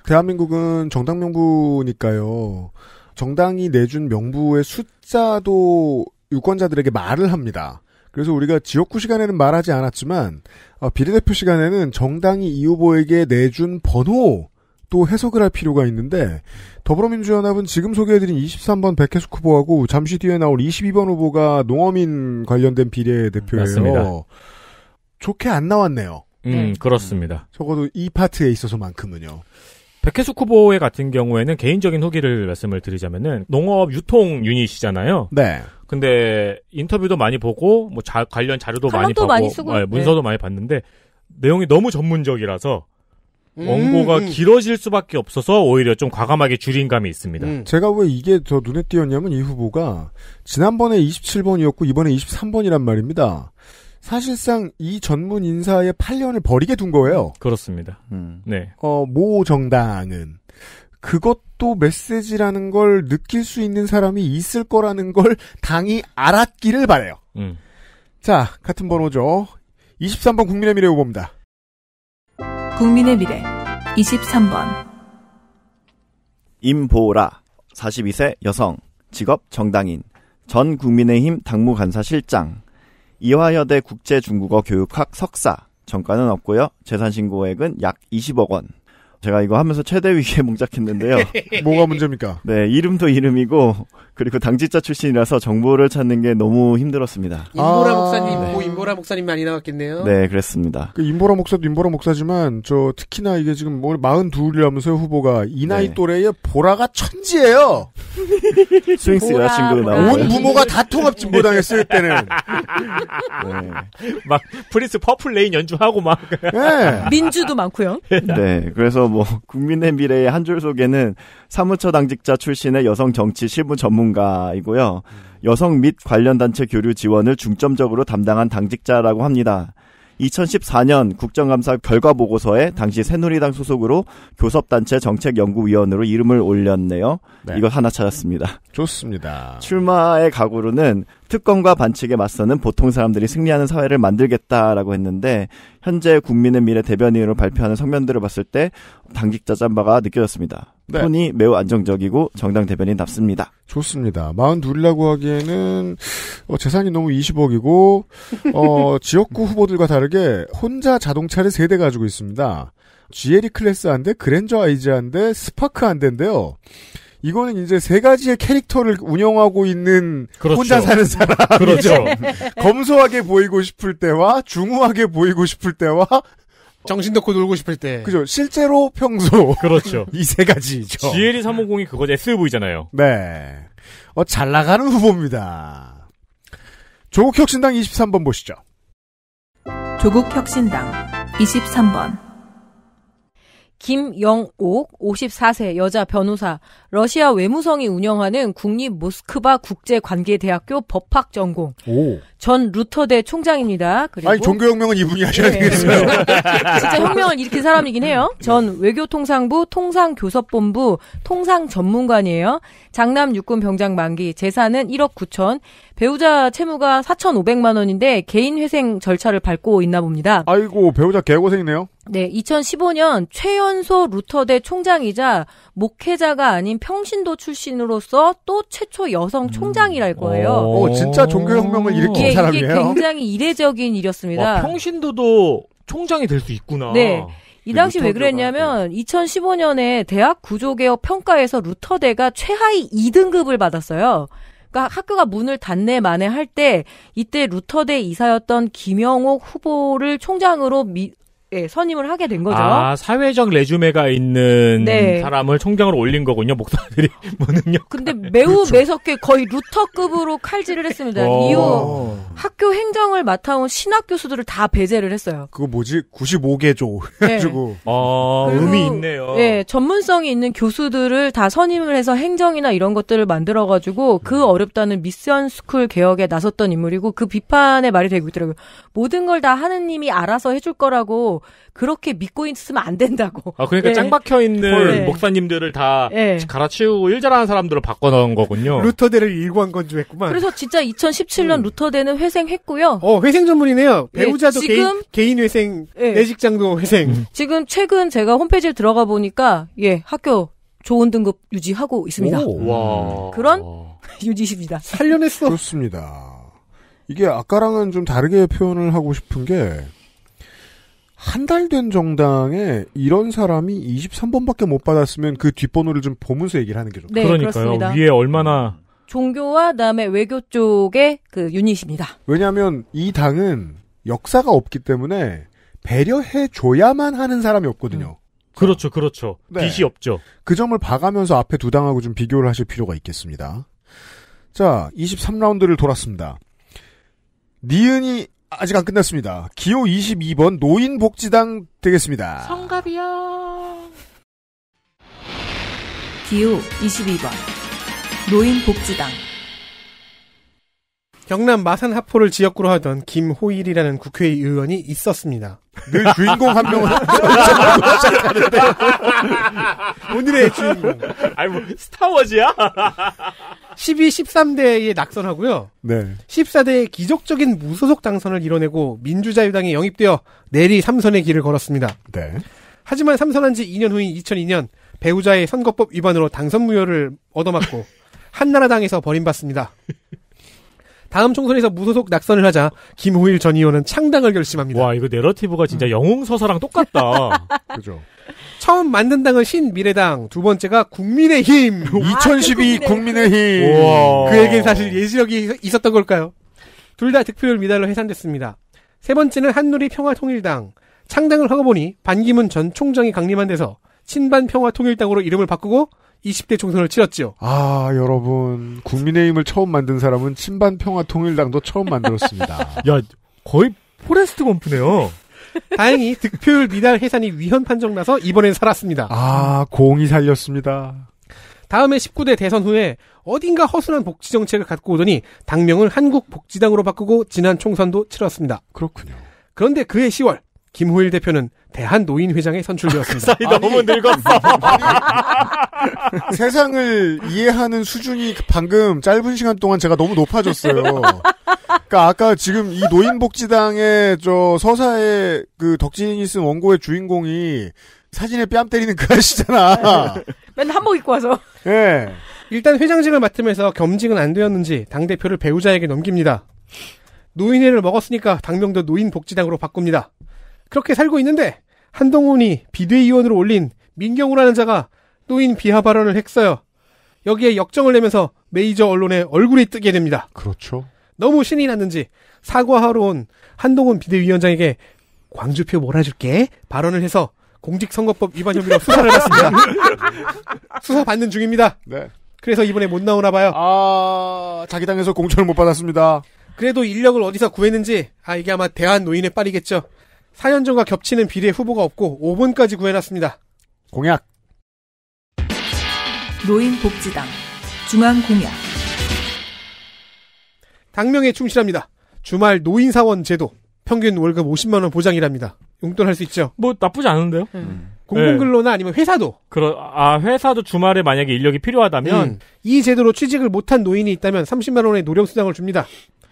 대한민국은 정당 명부니까요. 정당이 내준 명부의 숫자도 유권자들에게 말을 합니다. 그래서 우리가 지역구 시간에는 말하지 않았지만 어, 비례대표 시간에는 정당이 이 후보에게 내준 번호 또 해석을 할 필요가 있는데 더불어민주연합은 지금 소개해드린 23번 백혜숙 후보하고 잠시 뒤에 나올 22번 후보가 농어민 관련된 비례대표예요. 맞습니다. 좋게 안 나왔네요. 음 네. 그렇습니다. 적어도 이 파트에 있어서만큼은요. 백혜숙 후보의 같은 경우에는 개인적인 후기를 말씀을 드리자면은 농업 유통 유닛이잖아요. 네. 근데 인터뷰도 많이 보고 뭐 자, 관련 자료도 많이 보고 많이 쓰고, 네, 문서도 네. 많이 봤는데 내용이 너무 전문적이라서 음, 원고가 음. 길어질 수밖에 없어서 오히려 좀 과감하게 줄인 감이 있습니다. 음. 제가 왜 이게 더 눈에 띄었냐면 이 후보가 지난번에 27번이었고 이번에 23번이란 말입니다. 사실상 이 전문 인사의 8년을 버리게 둔 거예요. 그렇습니다. 음. 네. 어, 모 정당은 그것도 메시지라는 걸 느낄 수 있는 사람이 있을 거라는 걸 당이 알았기를 바래요. 음. 자, 같은 번호죠. 23번 국민의 미래 후보입니다. 국민의 미래 23번 임보라 42세 여성 직업 정당인 전 국민의힘 당무간사실장 이화여대 국제중국어 교육학 석사 전과는 없고요. 재산 신고액은 약 20억 원. 제가 이거 하면서 최대 위기에 몸짝했는데요. 뭐가 문제입니까? 네, 이름도 이름이고 그리고 당직자 출신이라서 정보를 찾는 게 너무 힘들었습니다. 임보라 아~ 목사님, 뭐 네. 임보라 목사님 많이 나왔겠네요. 네, 그랬습니다. 그 임보라 목사도 임보라 목사지만 저 특히나 이게 지금 뭘 뭐 42이라면서요 후보가 이 나이 네. 또래의 보라가 천지예요. 스윙스 여자친구 나온 부모가 다 통합 진보당했을 때는 네. 막 프린스 퍼플 레인 연주하고 막 네. 민주도 많고요. 네, 그래서 뭐 국민의 미래의 한 줄 속에는 사무처 당직자 출신의 여성 정치 실무 전문가이고요. 여성 및 관련 단체 교류 지원을 중점적으로 담당한 당직자라고 합니다. 2014년 국정감사 결과 보고서에 당시 새누리당 소속으로 교섭단체 정책연구위원으로 이름을 올렸네요. 네. 이거 하나 찾았습니다. 좋습니다. 출마의 각오로는 특권과 반칙에 맞서는 보통 사람들이 승리하는 사회를 만들겠다라고 했는데 현재 국민의 미래 대변인으로 발표하는 성면들을 봤을 때 당직자 잠바가 느껴졌습니다. 네. 톤이 매우 안정적이고 정당 대변인 답습니다. 좋습니다. 42이라고 하기에는 어, 재산이 너무 20억이고 어, 지역구 후보들과 다르게 혼자 자동차를 세 대 가지고 있습니다. GLE 클래스 한 대, 그랜저 아이즈 한 대, 스파크 한 대인데요. 이거는 이제 세 가지의 캐릭터를 운영하고 있는 그렇죠. 혼자 사는 사람. 그렇죠. 검소하게 보이고 싶을 때와 중후하게 보이고 싶을 때와 정신 놓고 놀고 싶을 때. 그죠. 실제로 평소. 그렇죠. 이 세 가지죠. GLE 350이 그거죠. SUV잖아요. 네. 어, 잘 나가는 후보입니다. 조국혁신당 23번 보시죠. 조국혁신당 23번. 김영옥 54세 여자 변호사 러시아 외무성이 운영하는 국립 모스크바 국제관계대학교 법학 전공 오. 전 루터대 총장입니다. 그리고 아니 종교혁명은 이분이 하셔야 네. 되겠어요. 진짜 혁명을 일으킨 사람이긴 해요. 네. 전 외교통상부 통상교섭본부 통상전문관이에요. 장남 육군 병장 만기 재산은 1억 9천 배우자 채무가 4,500만 원인데 개인 회생 절차를 밟고 있나 봅니다. 아이고 배우자 개고생이네요. 네, 2015년 최연소 루터대 총장이자 목회자가 아닌 평신도 출신으로서 또 최초 여성 음. 총장이랄 거예요. 음. 오, 진짜 종교혁명을 음. 일으킨 예, 이게, 사람이에요. 이게 굉장히 이례적인 일이었습니다. 와, 평신도도 총장이 될 수 있구나. 네. 그 이 당시 왜 그랬냐면 2015년에 대학 구조개혁 평가에서 루터대가 최하위 2등급을 받았어요. 그러니까 학교가 문을 닫네 만에 할 때 이때 루터대 이사였던 김영옥 후보를 총장으로 미, 예, 선임을 하게 된 거죠. 아, 사회적 레주메가 있는 네. 사람을 총장으로 올린 거군요. 목사들이 무능력. 뭐 근데 매우 그렇죠. 매섭게 거의 루터급으로 칼질을 했습니다. 어. 이후 학교 행정을 맡아온 신학 교수들을 다 배제를 했어요. 그거 뭐지? 95개조 해가지고. 네. 아, 의미 있네요. 네, 전문성이 있는 교수들을 다 선임을 해서 행정이나 이런 것들을 만들어가지고 그 음. 어렵다는 미션 스쿨 개혁에 나섰던 인물이고 그 비판의 말이 되고 있더라고요. 모든 걸 다 하느님이 알아서 해줄 거라고 그렇게 믿고 있으면 안 된다고. 아 그러니까 네. 예. 짱 박혀 있는 네. 목사님들을 다 네. 갈아치우고 일자라는 사람들을 바꿔 놓은 거군요. 루터대를 일관 건조했구만. 그래서 진짜 2017년 음. 루터대는 회생했고요. 어 회생 전문이네요. 예, 배우자도 지금, 개인, 개인 회생, 내 직장도 회생. 음. 지금 최근 제가 홈페이지에 들어가 보니까 예 학교 좋은 등급 유지하고 있습니다. 오, 음. 그런 유지십니다. 살려냈어. 그렇습니다. 이게 아까랑은 좀 다르게 표현을 하고 싶은 게 한달된 정당에 이런 사람이 23번밖에 못 받았으면 그 뒷번호를 좀 보면서 얘기를 하는 게 좋죠. 네, 그러니까요. 그렇습니다. 위에 얼마나 종교와 그다음에 외교 쪽의 그 유닛입니다. 왜냐하면 이 당은 역사가 없기 때문에 배려해 줘야만 하는 사람이 없거든요. 음. 그렇죠, 그렇죠. 네. 빚이 없죠. 그 점을 봐가면서 앞에 두 당하고 좀 비교를 하실 필요가 있겠습니다. 자, 23라운드를 돌았습니다. 니은이 아직 안 끝났습니다. 기호 22번 노인복지당 되겠습니다. 성갑이요. 기호 22번 노인복지당 경남 마산 하포를 지역구로 하던 김호일이라는 국회의 원이 있었습니다. 늘 주인공 한 명은 시작하는데 오늘의 주인공. 아니 뭐 스타워즈야? 12, 13대에 낙선하고요. 네. 14대에 기적적인 무소속 당선을 이뤄내고 민주자유당에 영입되어 내리 3선의 길을 걸었습니다. 네. 하지만 3선한 지 2년 후인 2002년 배우자의 선거법 위반으로 당선 무효를 얻어맞고 한나라당에서 버림받습니다. 다음 총선에서 무소속 낙선을 하자 김호일 전 의원은 창당을 결심합니다. 와 이거 내러티브가 진짜 음. 영웅 서사랑 똑같다. 그죠. 처음 만든 당은 신미래당, 두 번째가 국민의힘. 2012그 아, 국민의힘. 국민의힘. 그에겐 사실 예지력이 있었던 걸까요? 둘 다 득표율 미달로 해산됐습니다. 세 번째는 한누리 평화통일당. 창당을 하고 보니 반기문 전 총장이 강림한 데서 친반 평화통일당으로 이름을 바꾸고 20대 총선을 치렀지요. 아, 여러분. 국민의힘을 처음 만든 사람은 친반평화통일당도 처음 만들었습니다. 야, 거의 포레스트 검프네요. 다행히 득표율 미달 해산이 위헌 판정 나서 이번엔 살았습니다. 아, 공이 살렸습니다. 다음에 19대 대선 후에 어딘가 허술한 복지 정책을 갖고 오더니 당명을 한국복지당으로 바꾸고 지난 총선도 치렀습니다. 그렇군요. 그런데 그해 10월 김호일 대표는 대한노인회장에 선출되었습니다. 그 사이 너무 늙었어. 세상을 이해하는 수준이 방금 짧은 시간 동안 제가 너무 높아졌어요. 그러니까 아까 지금 이 노인복지당의 저 서사의 그 덕진이 쓴 원고의 주인공이 사진에 뺨 때리는 그 아저씨잖아. 맨날 한복 입고 와서. 예. 네. 일단 회장직을 맡으면서 겸직은 안 되었는지 당대표를 배우자에게 넘깁니다. 노인회를 먹었으니까 당명도 노인복지당으로 바꿉니다. 그렇게 살고 있는데 한동훈이 비대위원으로 올린 민경우라는 자가 노인 비하 발언을 했어요. 여기에 역정을 내면서 메이저 언론에 얼굴이 뜨게 됩니다. 그렇죠. 너무 신이 났는지 사과하러 온 한동훈 비대위원장에게 광주표 몰아줄게 발언을 해서 공직선거법 위반 혐의로 수사를 했습니다. 수사 받는 중입니다. 네. 그래서 이번에 못 나오나 봐요. 아, 자기 당에서 공천을 못 받았습니다. 그래도 인력을 어디서 구했는지 아 이게 아마 대한 노인의 빨이겠죠. 4년 전과 겹치는 비례 후보가 없고 5번까지 구해놨습니다. 공약 노인복지당 중앙공약 당명에 충실합니다. 주말 노인사원 제도 평균 월급 50만 원 보장이랍니다. 용돈할 수 있죠. 뭐 나쁘지 않은데요. 음. 음. 공공근로나 아니면 회사도 그러, 아 회사도 주말에 만약에 인력이 필요하다면 음. 이 제도로 취직을 못한 노인이 있다면 30만 원의 노령수당을 줍니다.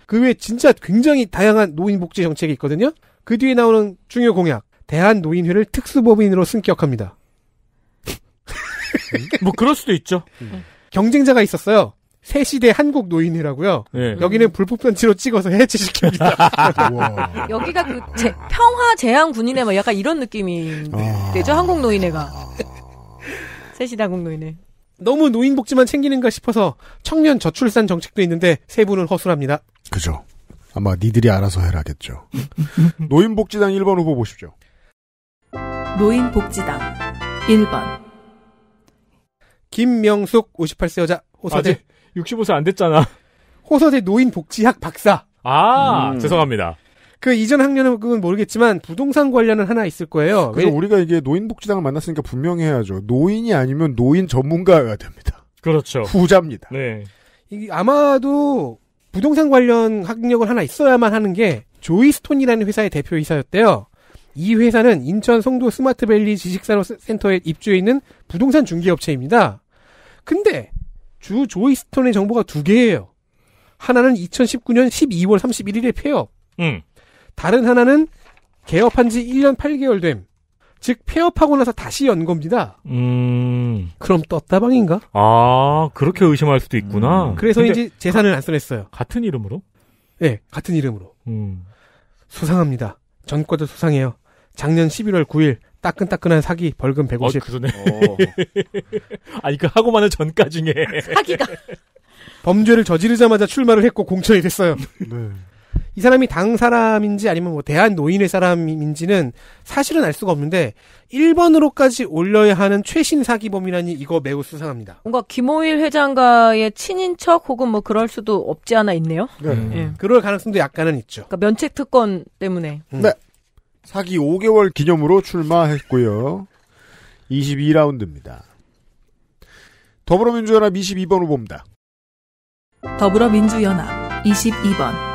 그 외에 진짜 굉장히 다양한 노인복지 정책이 있거든요. 그 뒤에 나오는 중요 공약. 대한노인회를 특수법인으로 승격합니다. 음? 뭐 그럴 수도 있죠. 음. 음. 경쟁자가 있었어요. 새시대 한국 노인회라고요 네. 여기는 불법 단지로 찍어서 해체시킵니다. 여기가 그 제, 평화 재앙 군인회 막 약간 이런 느낌이 아. 되죠 한국 노인회가 새시대 한국 노인회. 너무 노인 복지만 챙기는가 싶어서 청년 저출산 정책도 있는데 세부는 허술합니다. 그죠. 아마 니들이 알아서 해라겠죠. 노인복지당 1번 후보 보십시오. 노인복지당 1번 김명숙 58세 여자 호서대 아직 65세 안 됐잖아. 호서대 노인복지학 박사. 아 음. 죄송합니다. 그 이전 학년은 모르겠지만 부동산 관련은 하나 있을 거예요. 그래서 왜? 우리가 이게 노인복지당을 만났으니까 분명히 해야죠. 노인이 아니면 노인 전문가여야 됩니다. 그렇죠. 후자입니다. 네. 이게 아마도 부동산 관련 학력을 하나 있어야만 하는 게 조이스톤이라는 회사의 대표이사였대요. 이 회사는 인천 송도 스마트밸리 지식사로센터에 입주해 있는 부동산 중개업체입니다. 근데 주 조이스톤의 정보가 두 개예요. 하나는 2019년 12월 31일에 폐업. 음. 다른 하나는 개업한 지 1년 8개월 됨. 즉 폐업하고 나서 다시 연 겁니다. 음. 그럼 떴다방인가? 아 그렇게 의심할 수도 있구나. 음. 그래서 이제 재산을 안 써냈어요. 같은 이름으로? 네, 같은 이름으로. 음. 수상합니다. 전과도 수상해요. 작년 11월 9일 따끈따끈한 사기 벌금 150. 어, 그러네. 어. 아니 그 하고 많은 전까지에사기가 범죄를 저지르자마자 출마를 했고 공천이 됐어요. 네. 이 사람이 당 사람인지 아니면 뭐 대한 노인의 사람인지는 사실은 알 수가 없는데 1번으로까지 올려야 하는 최신 사기범이라니 이거 매우 수상합니다. 뭔가 김호일 회장과의 친인척 혹은 뭐 그럴 수도 없지 않아 있네요. 네. 음. 네. 그럴 가능성도 약간은 있죠. 그러니까 면책 특권 때문에. 음. 네. 사기 5개월 기념으로 출마했고요. 22라운드입니다. 더불어민주연합 22번 후보입니다. 더불어민주연합 22번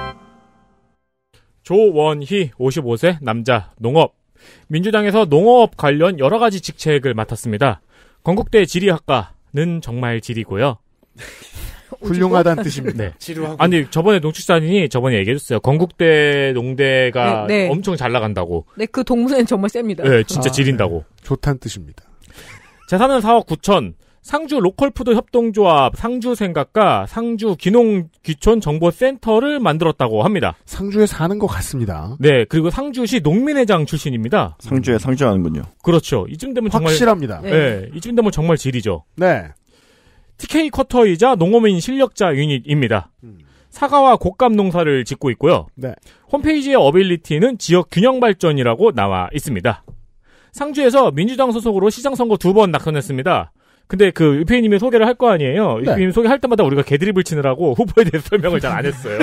조원희 55세 남자 농업 민주당에서 농업 관련 여러 가지 직책을 맡았습니다. 건국대 지리학과는 정말 지리고요. 훌륭하다는 뜻입니다. 네. 지루하고. 아니 저번에 농축산인이 저번에 얘기해줬어요. 건국대 농대가 네, 네. 엄청 잘 나간다고. 네, 그동네 정말 셉니다. 네, 진짜 아, 지린다고. 네. 좋다는 뜻입니다. 재산은 4억 9천, 상주 로컬푸드 협동조합 상주생각과 상주 기농귀촌정보센터를 만들었다고 합니다. 상주에 사는 것 같습니다. 네, 그리고 상주시 농민회장 출신입니다. 상주에 상주하는군요. 그렇죠. 이쯤 되면 정말 확실합니다. 네, 네 이쯤 되면 정말 질이죠. 네. TK 커터이자 농어민 실력자 유닛입니다. 음. 사과와 곶감 농사를 짓고 있고요. 네. 홈페이지의 어빌리티는 지역 균형 발전이라고 나와 있습니다. 상주에서 민주당 소속으로 시장 선거 두 번 낙선했습니다. 근데 그유피님의 소개를 할 거 아니에요. 네. 유피님 소개할 때마다 우리가 개드립을 치느라고 후보에 대해 설명을 잘 안 했어요.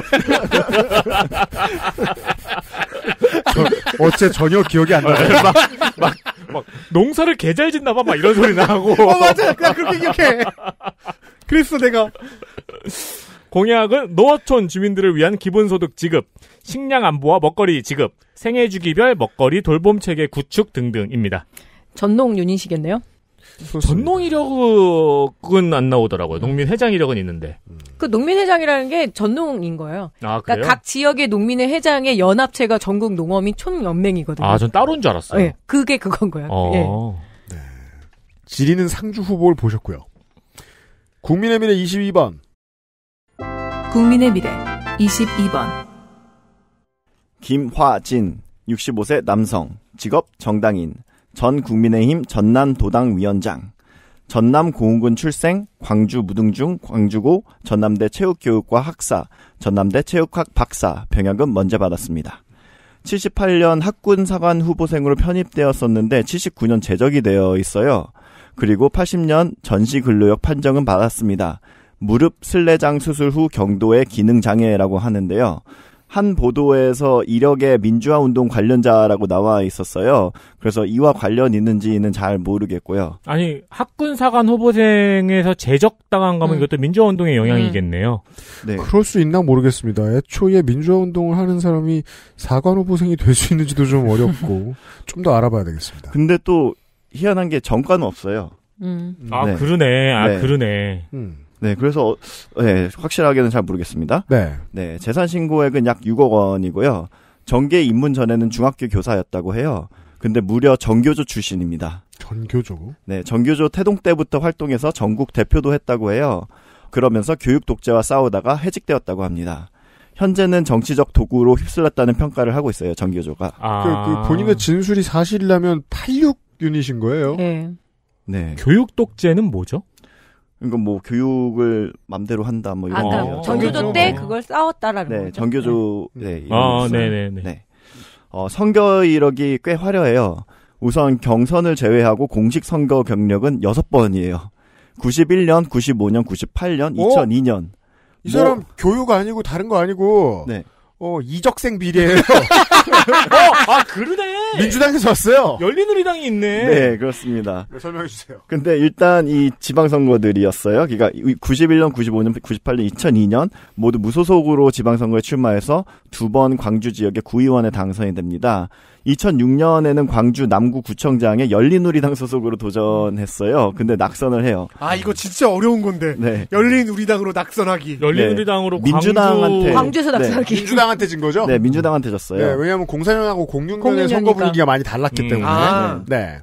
저, 어째 전혀 기억이 안 나요. 막, 막, 막 농사를 개잘 짓나봐 막 이런 소리 나고. 어 맞아, 나 그렇게 기억해. 그랬어 내가. 공약은 노어촌 주민들을 위한 기본소득 지급, 식량 안보와 먹거리 지급, 생애 주기별 먹거리 돌봄 체계 구축 등등입니다. 전농 유닛이겠네요. 전농 이력은 안 나오더라고요. 음. 농민 회장 이력은 있는데. 음. 그 농민 회장이라는 게 전농인 거예요. 아, 그러니까 그래요? 그러니까 각 지역의 농민의 회장의 연합체가 전국 농어민 총연맹이거든요. 아, 전 따로인 줄 알았어요. 네, 그게 그건 거예요. 어. 예. 네. 지리는 상주 후보를 보셨고요. 국민의 미래 22번. 국민의 미래 22번. 김화진 65세 남성 직업 정당인 전 국민의힘 전남 도당 위원장, 전남 고흥군 출생, 광주 무등중, 광주고, 전남대 체육교육과 학사, 전남대 체육학 박사, 병역은 먼저 받았습니다. 78년 학군 사관 후보생으로 편입되었었는데 79년 제적이 되어 있어요. 그리고 80년 전시 근로역 판정은 받았습니다. 무릎 슬래장 수술 후 경도의 기능 장애라고 하는데요. 한 보도에서 이력에 민주화 운동 관련자라고 나와 있었어요. 그래서 이와 관련 있는지는 잘 모르겠고요. 아니 학군사관 후보생에서 제적당한 거면 음. 이것도 민주화 운동의 영향이겠네요. 음. 네. 그럴 수 있나 모르겠습니다. 애초에 민주화 운동을 하는 사람이 사관 후보생이 될 수 있는지도 좀 어렵고 좀 더 알아봐야 되겠습니다. 근데 또 희한한 게 정과는 없어요. 음. 아 네. 그러네. 아 네. 그러네. 음. 네, 그래서 네, 확실하게는 잘 모르겠습니다. 네. 네, 재산 신고액은 약 6억 원이고요. 정계 입문 전에는 중학교 교사였다고 해요. 근데 무려 정교조 출신입니다. 전교조? 네, 정교조 태동 때부터 활동해서 전국 대표도 했다고 해요. 그러면서 교육 독재와 싸우다가 해직되었다고 합니다. 현재는 정치적 도구로 휩쓸렸다는 평가를 하고 있어요, 정교조가. 아... 그, 그 본인의 진술이 사실이라면 86 유닛인 거예요. 네. 네. 교육 독재는 뭐죠? 그러니까 뭐 교육을 맘대로 한다 뭐 이런 아, 그러니까 거. 전교조 때 그걸 싸웠다라는 네, 거죠. 전교조 네. 네 아, 네네 네, 네. 네. 어, 선거 이력이 꽤 화려해요. 우선 경선을 제외하고 공식 선거 경력은 6번이에요. 91년, 95년, 98년, 2002년. 이 사람 뭐, 교육 아니고 다른 거 아니고 네. 어, 이적생 비례예요. 어, 아 그러네. 민주당에서 왔어요. 열린우리당이 있네. 네, 그렇습니다. 네, 설명해 주세요. 근데 일단 이 지방선거들이었어요. 그러니까 91년, 95년, 98년, 2002년 모두 무소속으로 지방선거에 출마해서 두 번 광주 지역의 구의원에 당선이 됩니다. 2006년에는 광주 남구구청장에 열린우리당 소속으로 도전했어요. 근데 낙선을 해요. 아 이거 진짜 어려운 건데. 네. 열린우리당으로 낙선하기. 열린우리당으로 네. 민주당한테 광주에서 네. 낙선하기. 네. 민주당한테 진 거죠? 네, 민주당한테 졌어요. 네, 왜냐하면 0사년하고 06년의 선거 분위기가 많이 달랐기 음. 때문에. 아. 네. 네.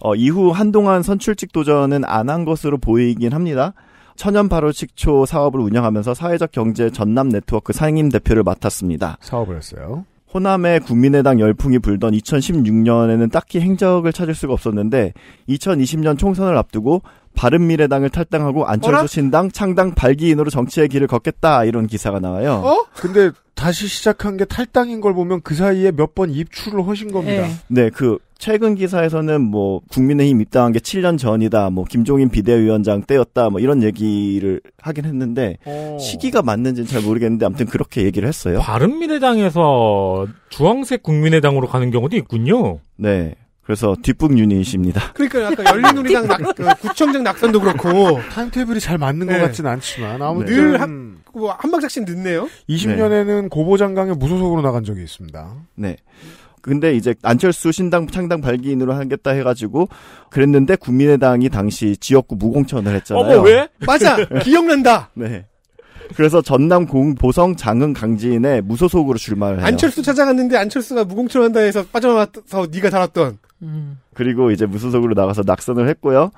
어, 이후 한동안 선출직 도전은 안 한 것으로 보이긴 합니다. 천연 발효 식초 사업을 운영하면서 사회적 경제 전남 네트워크 상임 대표를 맡았습니다. 사업을 했어요. 호남의 국민의당 열풍이 불던 2016년에는 딱히 행적을 찾을 수가 없었는데 2020년 총선을 앞두고 바른미래당을 탈당하고 안철수 신당 창당 발기인으로 정치의 길을 걷겠다 이런 기사가 나와요. 어? 근데 다시 시작한 게 탈당인 걸 보면 그 사이에 몇 번 입출을 하신 겁니다. 네, 네그 최근 기사에서는 뭐 국민의힘 입당한 게 7년 전이다, 뭐 김종인 비대위원장 때였다, 뭐 이런 얘기를 하긴 했는데 오. 어. 시기가 맞는지는 잘 모르겠는데 아무튼 그렇게 얘기를 했어요. 바른미래당에서 주황색 국민의당으로 가는 경우도 있군요. 네. 그래서 뒷북 유닛입니다. 그러니까 약간 열린우리당 낙, 그 구청장 낙선도 그렇고 타임테이블이 잘 맞는 네. 것 같진 않지만 아무튼 네. 늘한 음. 뭐, 한 박자씩 늦네요. 20년에는 네. 고보장강에 무소속으로 나간 적이 있습니다. 네. 근데 이제 안철수 신당 창당 발기인으로 하겠다 해가지고 그랬는데 국민의당이 당시 지역구 무공천을 했잖아요. 어머 왜? 맞아 기억난다. 네. 그래서 전남 공 보성 장흥 강진에 무소속으로 출마를 해요. 안철수 찾아갔는데 안철수가 무공천한다 해서 빠져나와서 네가 달았던. 음. 그리고 이제 무소속으로 나가서 낙선을 했고요.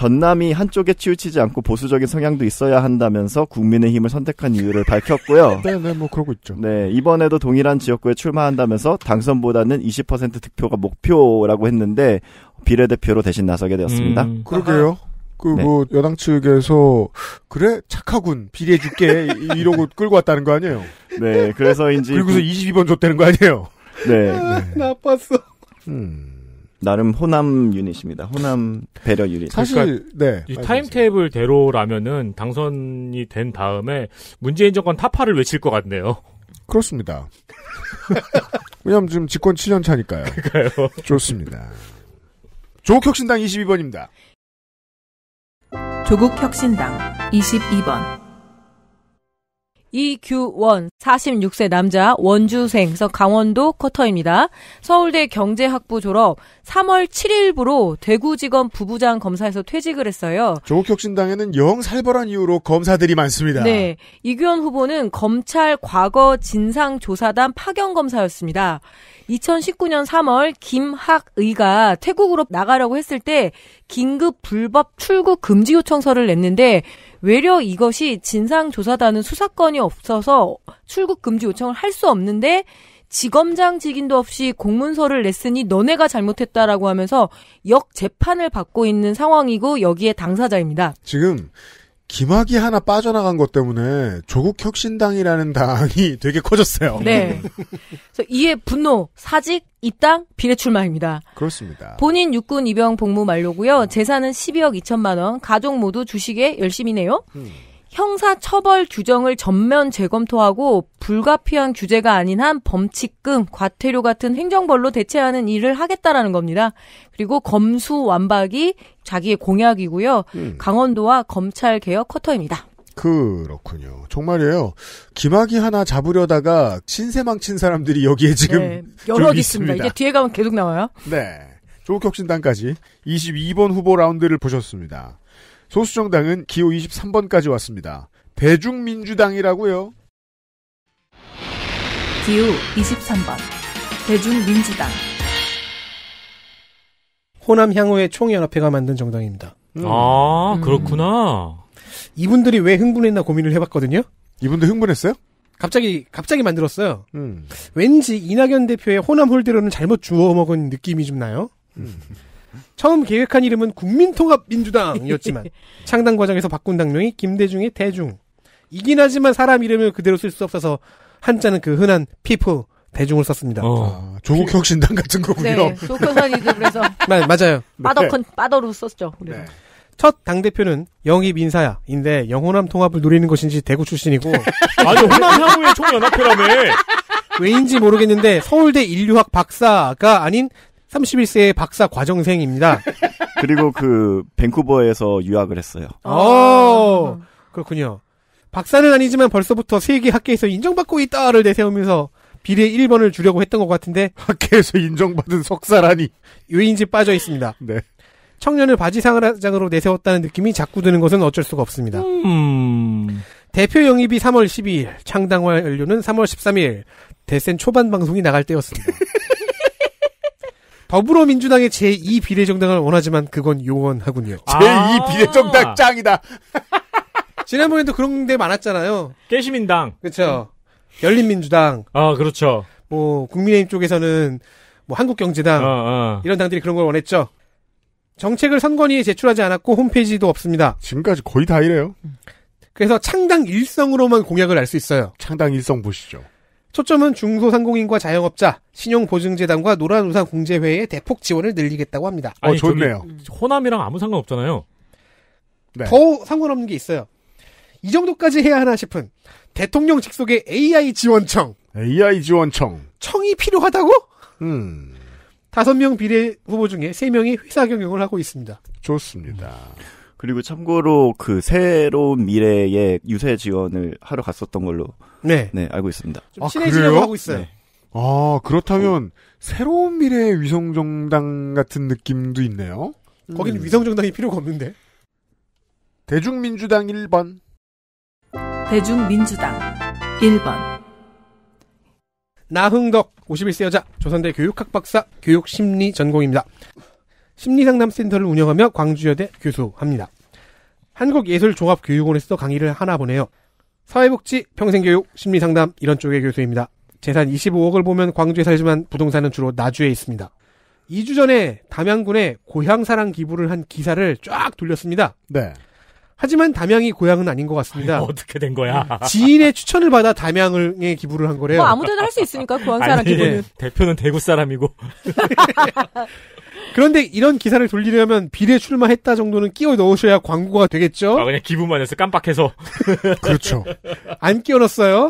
전남이 한쪽에 치우치지 않고 보수적인 성향도 있어야 한다면서 국민의힘을 선택한 이유를 밝혔고요. 네, 네, 뭐 그러고 있죠. 네, 이번에도 동일한 지역구에 출마한다면서 당선보다는 20% 득표가 목표라고 했는데 비례대표로 대신 나서게 되었습니다. 음, 그러게요. 아, 그뭐 네. 뭐 여당 측에서 그래 착하군 비례 해 줄게 이러고 끌고 왔다는 거 아니에요? 네, 그래서인지 그리고서 22번 줬다는 거 아니에요? 네, 아, 네. 나빴어. 음. 나름 호남 유닛입니다. 호남 배려 유닛. 사실 그러니까 네. 타임테이블대로라면은 당선이 된 다음에 문재인 정권 타파를 외칠 것 같네요. 그렇습니다. 왜냐면 지금 집권 7년 차니까요. 그러니까요. 좋습니다. 조국혁신당 22번입니다. 조국혁신당 22번 이규원 46세 남자 원주생 강원도 커터입니다. 서울대 경제학부 졸업 3월 7일부로 대구지검 부부장 검사에서 퇴직을 했어요. 조국혁신당에는 영 살벌한 이유로 검사들이 많습니다. 네. 이규원 후보는 검찰 과거 진상조사단 파견 검사였습니다. 2019년 3월 김학의가 태국으로 나가려고 했을 때 긴급 불법 출국 금지 요청서를 냈는데 외려 이것이 진상조사단은 수사권이 없어서 출국 금지 요청을 할 수 없는데 지검장 직인도 없이 공문서를 냈으니 너네가 잘못했다라고 하면서 역 재판을 받고 있는 상황이고 여기에 당사자입니다. 지금 기막이 하나 빠져나간 것 때문에 조국 혁신당이라는 당이 되게 커졌어요. 네. 그래서 이에 분노, 사직, 입당, 비례출마입니다. 그렇습니다. 본인 육군 입영 복무 만료고요. 재산은 12억 2천만 원, 가족 모두 주식에 열심이네요. 음. 형사처벌 규정을 전면 재검토하고 불가피한 규제가 아닌 한 범칙금, 과태료 같은 행정벌로 대체하는 일을 하겠다라는 겁니다. 그리고 검수 완박이 자기의 공약이고요. 음. 강원도와 검찰 개혁 커터입니다. 그렇군요. 정말이에요. 기막이 하나 잡으려다가 신세망친 사람들이 여기에 지금 네, 여러 개 있습니다. 이제 뒤에 가면 계속 나와요. 네. 조국혁신당까지 22번 후보 라운드를 보셨습니다. 소수정당은 기호 23번까지 왔습니다. 대중민주당이라고요. 기호 23번 대중민주당 호남 향후의 총연합회가 만든 정당입니다. 음. 아 음. 그렇구나. 이분들이 왜 흥분했나 고민을 해봤거든요. 이분들 흥분했어요? 갑자기 갑자기 만들었어요. 음. 왠지 이낙연 대표의 호남 홀대로는 잘못 주워 먹은 느낌이 좀 나요. 음. 처음 계획한 이름은 국민통합민주당이었지만 창당 과정에서 바꾼 당명이 김대중의 대중. 이긴 하지만 사람 이름을 그대로 쓸 수 없어서 한자는 그 흔한 people 대중을 썼습니다. 어. 아, 조국 혁신당 같은 거군요. 네, 조국선이도 그래서 마, 네, 맞아요. 빠더컨 네. 빠더로 썼죠. 네. 첫당 대표는 영입 인사야인데 영호남 통합을 노리는 것인지 대구 출신이고 아니 호남 향후의 총연합회라며 왜인지 모르겠는데 서울대 인류학 박사가 아닌 31세의 박사 과정생입니다. 그리고 그 밴쿠버에서 유학을 했어요. 어, 그렇군요. 박사는 아니지만 벌써부터 세계 학계에서 인정받고 있다를 내세우면서 비례 1번을 주려고 했던 것 같은데 학계에서 인정받은 석사라니 요인지 빠져 있습니다. 네. 청년을 바지상으로 내세웠다는 느낌이 자꾸 드는 것은 어쩔 수가 없습니다. 음... 대표 영입이 3월 12일, 창당 화연료는 3월 13일, 대센 초반 방송이 나갈 때였습니다. 더불어민주당의 제2 비례정당을 원하지만 그건 요원하군요 제2 아. 비례정당 짱이다. 지난번에도 그런 데 많았잖아요. 깨시민당. 그렇죠. 음. 열린민주당. 아, 그렇죠. 뭐 국민의힘 쪽에서는 뭐 한국경제당 어, 어. 이런 당들이 그런 걸 원했죠. 정책을 선관위에 제출하지 않았고 홈페이지도 없습니다. 지금까지 거의 다 이래요. 그래서 창당 일성으로만 공약을 알 수 있어요. 창당 일성 보시죠. 초점은 중소상공인과 자영업자, 신용보증재단과 노란우산공제회에 대폭 지원을 늘리겠다고 합니다. 아 어, 좋네요. 호남이랑 아무 상관 없잖아요. 네. 더 상관없는 게 있어요. 이 정도까지 해야 하나 싶은 대통령 직속의 AI 지원청. AI 지원청. 청이 필요하다고? 음. 다섯 명 비례 후보 중에 세 명이 회사 경영을 하고 있습니다. 좋습니다. 그리고 참고로 그 새로운 미래에 유세 지원을 하러 갔었던 걸로 네, 네 알고 있습니다. 좀 아, 친해지려고 아, 하고 있어요. 네. 아 그렇다면 새로운 미래 의 위성정당 같은 느낌도 있네요. 음. 거기는 위성정당이 필요가 없는데. 대중민주당 1번. 대중민주당 1번. 나흥덕 51세 여자 조선대 교육학 박사 교육심리 전공입니다. 심리상담센터를 운영하며 광주여대 교수합니다. 한국예술종합교육원에서 도 강의를 하나 보내요 사회복지, 평생교육, 심리상담 이런 쪽의 교수입니다. 재산 25억을 보면 광주에 살지만 부동산은 주로 나주에 있습니다. 2주 전에 담양군에 고향사랑 기부를 한 기사를 쫙 돌렸습니다. 네. 하지만 담양이 고향은 아닌 것 같습니다. 아니, 어떻게 된 거야? 지인의 추천을 받아 담양에 기부를 한 거래요. 뭐 아무데나 할 수 있으니까 고향 사람 기부는. 대표는 대구 사람이고. 그런데 이런 기사를 돌리려면 비례 출마했다 정도는 끼워 넣으셔야 광고가 되겠죠? 아, 그냥 기분만 해서 깜빡해서. 그렇죠. 안 끼워 넣었어요.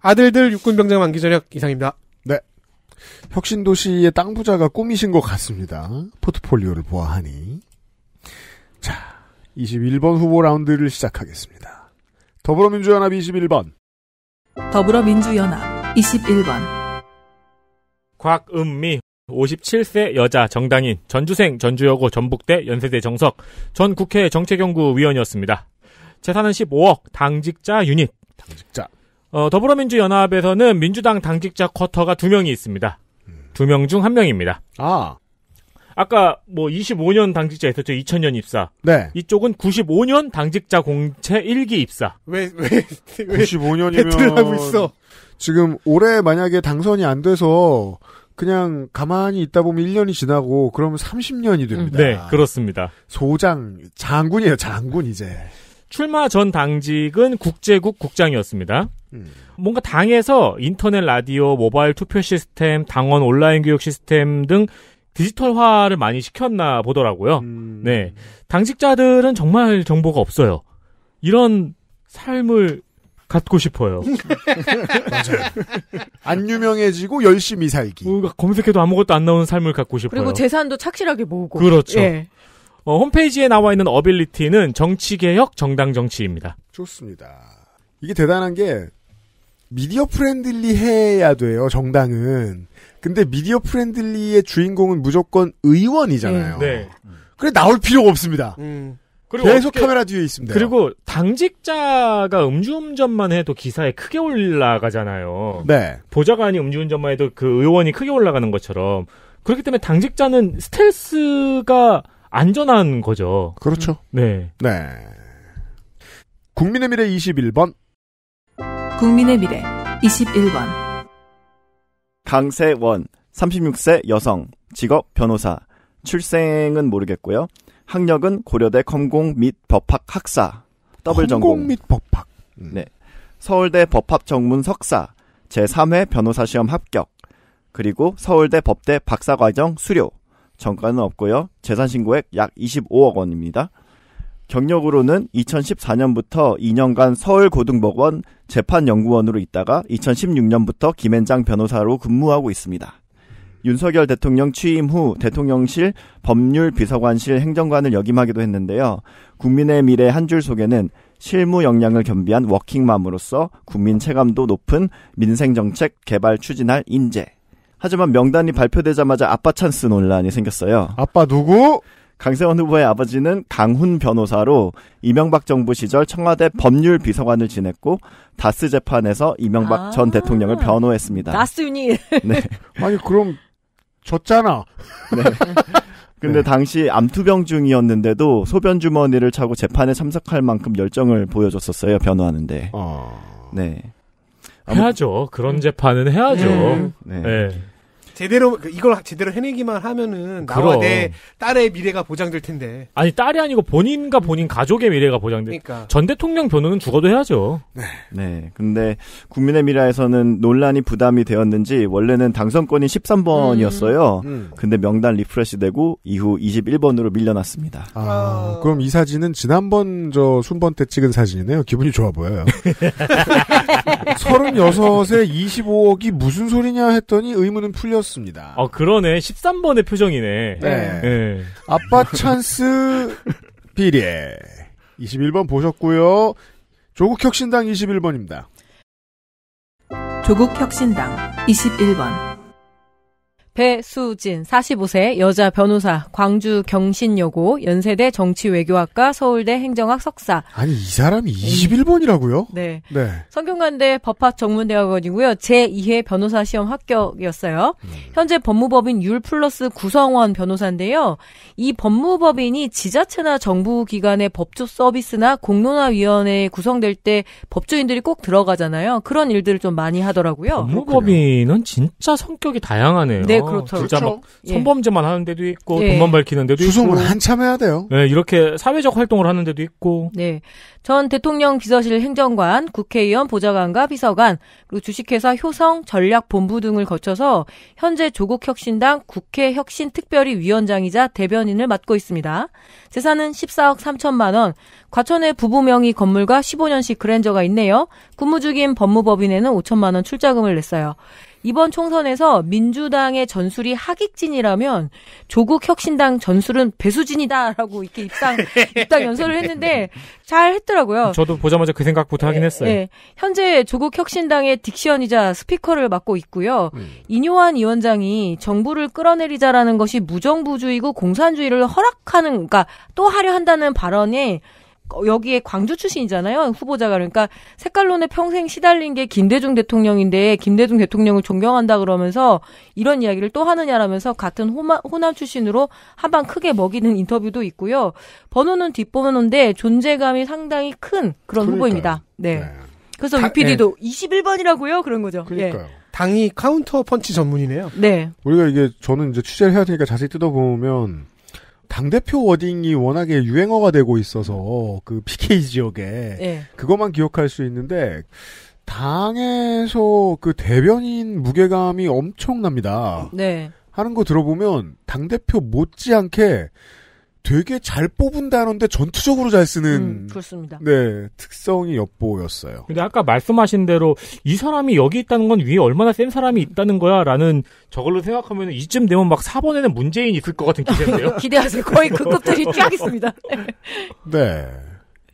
아들들 육군병장 만기 전역 이상입니다. 네. 혁신도시의 땅 부자가 꿈이신 것 같습니다. 포트폴리오를 보아하니. 자, 21번 후보 라운드를 시작하겠습니다. 더불어민주연합 21번. 더불어민주연합 21번. 곽은미 57세 여자 정당인 전주생 전주여고 전북대 연세대 정석 전 국회 정책연구 위원이었습니다. 재산은 15억 당직자 유닛. 당직자. 어, 더불어민주연합에서는 민주당 당직자 쿼터가 두 명이 있습니다. 두 명 중 한 명입니다. 아. 아까 뭐 25년 당직자 있었죠. 2000년 입사. 네. 이쪽은 95년 당직자 공채 1기 입사. 왜, 왜, 왜왜 95년이면 배틀을 하고 있어. 지금 올해 만약에 당선이 안 돼서 그냥 가만히 있다 보면 1년이 지나고 그러면 30년이 됩니다. 네, 그렇습니다. 소장, 장군이에요, 장군 이제. 출마 전 당직은 국제국 국장이었습니다. 음. 뭔가 당에서 인터넷 라디오, 모바일 투표 시스템, 당원 온라인 교육 시스템 등 디지털화를 많이 시켰나 보더라고요. 음. 네. 당직자들은 정말 정보가 없어요. 이런 삶을 갖고 싶어요. 맞아요. 안 유명해지고 열심히 살기. 검색해도 아무것도 안 나오는 삶을 갖고 싶어요. 그리고 재산도 착실하게 모으고. 그렇죠. 예. 어, 홈페이지에 나와 있는 어빌리티는 정치개혁 정당 정치입니다. 좋습니다. 이게 대단한 게 미디어 프렌들리 해야 돼요, 정당은. 근데 미디어 프렌들리의 주인공은 무조건 의원이잖아요. 음, 네. 그래, 나올 필요가 없습니다. 음. 그리고 계속 어떻게, 카메라 뒤에 있습니다. 그리고 당직자가 음주운전만 해도 기사에 크게 올라가잖아요. 네. 보좌관이 음주운전만 해도 그 의원이 크게 올라가는 것처럼 그렇기 때문에 당직자는 스텔스가 안전한 거죠. 그렇죠. 네. 네. 국민의 미래 21번. 국민의 미래 21번. 강세원 36세 여성 직업 변호사 출생은 모르겠고요. 학력은 고려대 컴공 및 법학 학사, 더블 전공. 컴공 및 법학. 음. 네. 서울대 법학 전문 석사, 제3회 변호사 시험 합격, 그리고 서울대 법대 박사 과정 수료. 정가는 없고요. 재산 신고액 약 25억 원입니다. 경력으로는 2014년부터 2년간 서울고등법원 재판연구원으로 있다가 2016년부터 김앤장 변호사로 근무하고 있습니다. 윤석열 대통령 취임 후 대통령실 법률 비서관실 행정관을 역임하기도 했는데요. 국민의 미래 한줄속에는 실무 역량을 겸비한 워킹맘으로서 국민 체감도 높은 민생 정책 개발 추진할 인재. 하지만 명단이 발표되자마자 아빠 찬스 논란이 생겼어요. 아빠 누구? 강세원 후보의 아버지는 강훈 변호사로 이명박 정부 시절 청와대 법률 비서관을 지냈고 다스 재판에서 이명박 아~ 전 대통령을 변호했습니다. 다스 유닛. 네. 아니 그럼 줬잖아. 네. 근데 네. 당시 암투병 중이었는데도 소변 주머니를 차고 재판에 참석할 만큼 열정을 보여줬었어요 변호하는데. 어... 네. 해야죠. 그런 재판은 해야죠. 네. 네. 네. 제대로 그 이걸 제대로 해내기만 하면은 나와 그럼. 내 딸의 미래가 보장될 텐데. 아니 딸이 아니고 본인과 본인 가족의 미래가 보장돼. 그러니까. 전 대통령 변호는 죽어도 해야죠. 네. 네. 근데 국민의 미래에서는 논란이 부담이 되었는지 원래는 당선권이 13번이었어요. 음. 음. 근데 명단 리프레시되고 이후 21번으로 밀려났습니다. 아, 아. 그럼 이 사진은 지난번 저 순번 때 찍은 사진이네요. 기분이 좋아 보여요. 36에 25억이 무슨 소리냐 했더니 의문은 풀려. 선수입니다. 어, 그러네. 13번의 표정이네. 네. 네. 아빠 찬스 비례. 21번 보셨고요. 조국 혁신당 21번입니다. 조국 혁신당 21번. 배수진 45세 여자 변호사 광주 경신여고 연세대 정치외교학과 서울대 행정학 석사 아니 이 사람이 21번이라고요? 네. 네. 성균관대 법학전문대학원이고요. 제2회 변호사 시험 합격이었어요. 음. 현재 법무법인 율플러스 구성원 변호사인데요. 이 법무법인이 지자체나 정부기관의 법조 서비스나 공론화위원회 에 구성될 때 법조인들이 꼭 들어가잖아요. 그런 일들을 좀 많이 하더라고요. 법무법인은 진짜 성격이 다양하네요. 네. 어, 그렇죠. 진짜 그렇죠. 성범죄만 예. 하는 데도 있고 예. 돈만 밝히는 데도 수송을 한참 해야 돼요. 네, 이렇게 사회적 활동을 하는 데도 있고. 네. 전 대통령 비서실 행정관, 국회의원 보좌관과 비서관, 그리고 주식회사 효성 전략본부 등을 거쳐서 현재 조국혁신당 국회혁신특별위 위원장이자 대변인을 맡고 있습니다. 재산은 14억 3천만 원, 과천의 부부 명의 건물과 15년씩 그랜저가 있네요. 근무 중인 법무법인에는 5천만 원 출자금을 냈어요. 이번 총선에서 민주당의 전술이 하객진이라면 조국 혁신당 전술은 배수진이다라고 이렇게 입당 입당 연설을 했는데 잘 했더라고요. 저도 보자마자 그 생각부터 하긴 네, 했어요. 네, 네. 현재 조국 혁신당의 딕션이자 스피커를 맡고 있고요. 음. 이뇨한 위원장이 정부를 끌어내리자라는 것이 무정부주의고 공산주의를 허락하는 그러니까 또 하려 한다는 발언에 어, 여기에 광주 출신이잖아요. 후보자가 그러니까 색깔론에 평생 시달린 게 김대중 대통령인데 김대중 대통령을 존경한다 그러면서 이런 이야기를 또 하느냐라면서 같은 호마, 호남 출신으로 한 방 크게 먹이는 인터뷰도 있고요. 번호는 뒷번호인데 존재감이 상당히 큰 그런 그러니까요. 후보입니다. 네. 네. 그래서 다, 위피디도 네. 21번이라고요? 그런 거죠. 예. 그러니까요. 네. 당이 카운터 펀치 전문이네요. 네. 우리가 이게 저는 이제 취재를 해야 되니까 자세히 뜯어보면 당대표 워딩이 워낙에 유행어가 되고 있어서 그 PK 지역에 네. 그것만 기억할 수 있는데 당에서 그 대변인 무게감이 엄청납니다. 네. 하는 거 들어보면 당대표 못지않게 되게 잘 뽑은 다는데 전투적으로 잘 쓰는 음, 그렇습니다. 네 특성이 엿보였어요. 근데 아까 말씀하신 대로 이 사람이 여기 있다는 건 위에 얼마나 센 사람이 있다는 거야라는 저걸로 생각하면 이쯤 되면 막 4번에는 문재인 있을 것 같은 기대인데요. 기대하세요. 거의 그 급들이 쫙 있습니다. 네.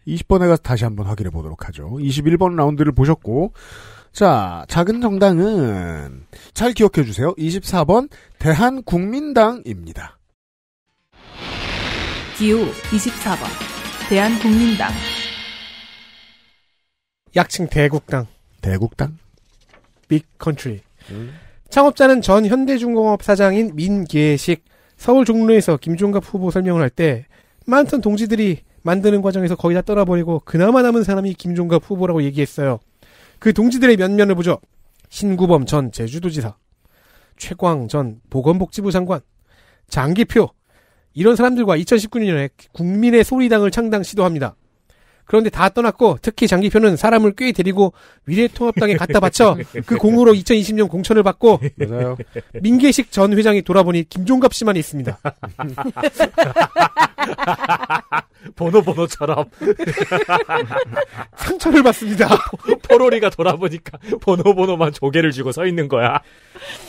20번에 가서 다시 한번 확인해 보도록 하죠. 21번 라운드를 보셨고 자, 작은 정당은 잘 기억해 주세요. 24번 대한국민당입니다. 기호 24번 대한국민당 약칭 대국당 대국당 빅컨트리 음. 창업자는 전 현대중공업 사장인 민계식 서울 종로에서 김종갑 후보 설명을 할 때 많던 동지들이 만드는 과정에서 거의 다떨어버리고 그나마 남은 사람이 김종갑 후보라고 얘기했어요. 그 동지들의 면면을 보죠. 신구범 전 제주도지사, 최광 전 보건복지부 장관, 장기표 이런 사람들과 2019년에 국민의 소리당을 창당 시도합니다. 그런데 다 떠났고 특히 장기표는 사람을 꽤 데리고 미래통합당에 갖다 바쳐 그 공으로 2020년 공천을 받고 맞아요. 민계식 전 회장이 돌아보니 김종갑 씨만 있습니다. 번호 번호처럼 상처를 받습니다. 포로리가 돌아보니까 번호 번호만 조개를 쥐고 서 있는 거야.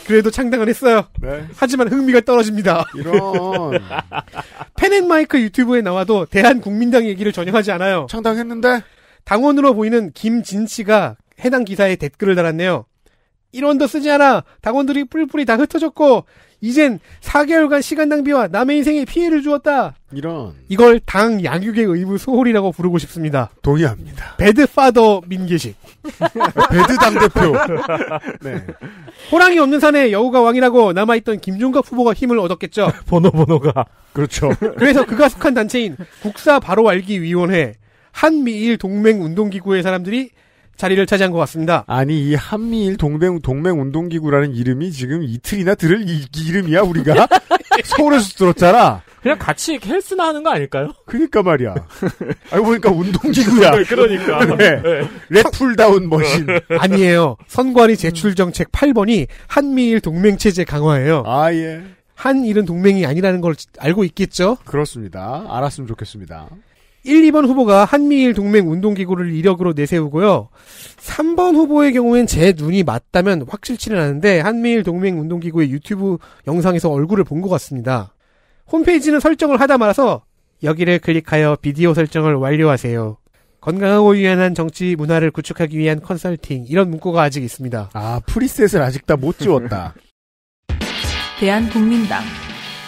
그래도 창당을 했어요. 네. 하지만 흥미가 떨어집니다. 이런 펜앤마이크 유튜브에 나와도 대한국민당 얘기를 전혀 하지 않아요. 창당 당했는데 당원으로 보이는 김진 씨가 해당 기사에 댓글을 달았네요. 1원도 쓰지 않아 당원들이 뿔뿔이 다 흩어졌고 이젠 4개월간 시간 낭비와 남의 인생에 피해를 주었다. 이런 이걸 당 양육의 의무 소홀이라고 부르고 싶습니다. 동의합니다. 배드 파더 민기식 배드 당 대표. 네. 호랑이 없는 산에 여우가 왕이라고 남아있던 김종갑 후보가 힘을 얻었겠죠. 번호 번호가 그렇죠. 그래서 그가 속한 단체인 국사 바로 알기 위원회 한미일 동맹 운동기구의 사람들이 자리를 차지한 것 같습니다. 아니 이 한미일 동맹 동맹 운동기구라는 이름이 지금 이틀이나 들을 이, 이름이야 우리가 서울에서 들었잖아. 그냥 같이 헬스나 하는 거 아닐까요? 그니까 말이야. 알고 보니까 운동기구야. 그러니까. 네. 네. 랩풀다운 머신. 아니에요. 선관위 제출 정책 8번이 한미일 동맹체제 강화예요. 아, 예. 한일은 동맹이 아니라는 걸 알고 있겠죠? 그렇습니다. 알았으면 좋겠습니다. 1, 2번 후보가 한미일 동맹 운동기구를 이력으로 내세우고요. 3번 후보의 경우엔 제 눈이 맞다면 확실치는 않은데 한미일 동맹 운동기구의 유튜브 영상에서 얼굴을 본 것 같습니다. 홈페이지는 설정을 하다 말아서 여기를 클릭하여 비디오 설정을 완료하세요. 건강하고 유연한 정치 문화를 구축하기 위한 컨설팅 이런 문구가 아직 있습니다. 아 프리셋을 아직 다 못 지웠다. 대한국민당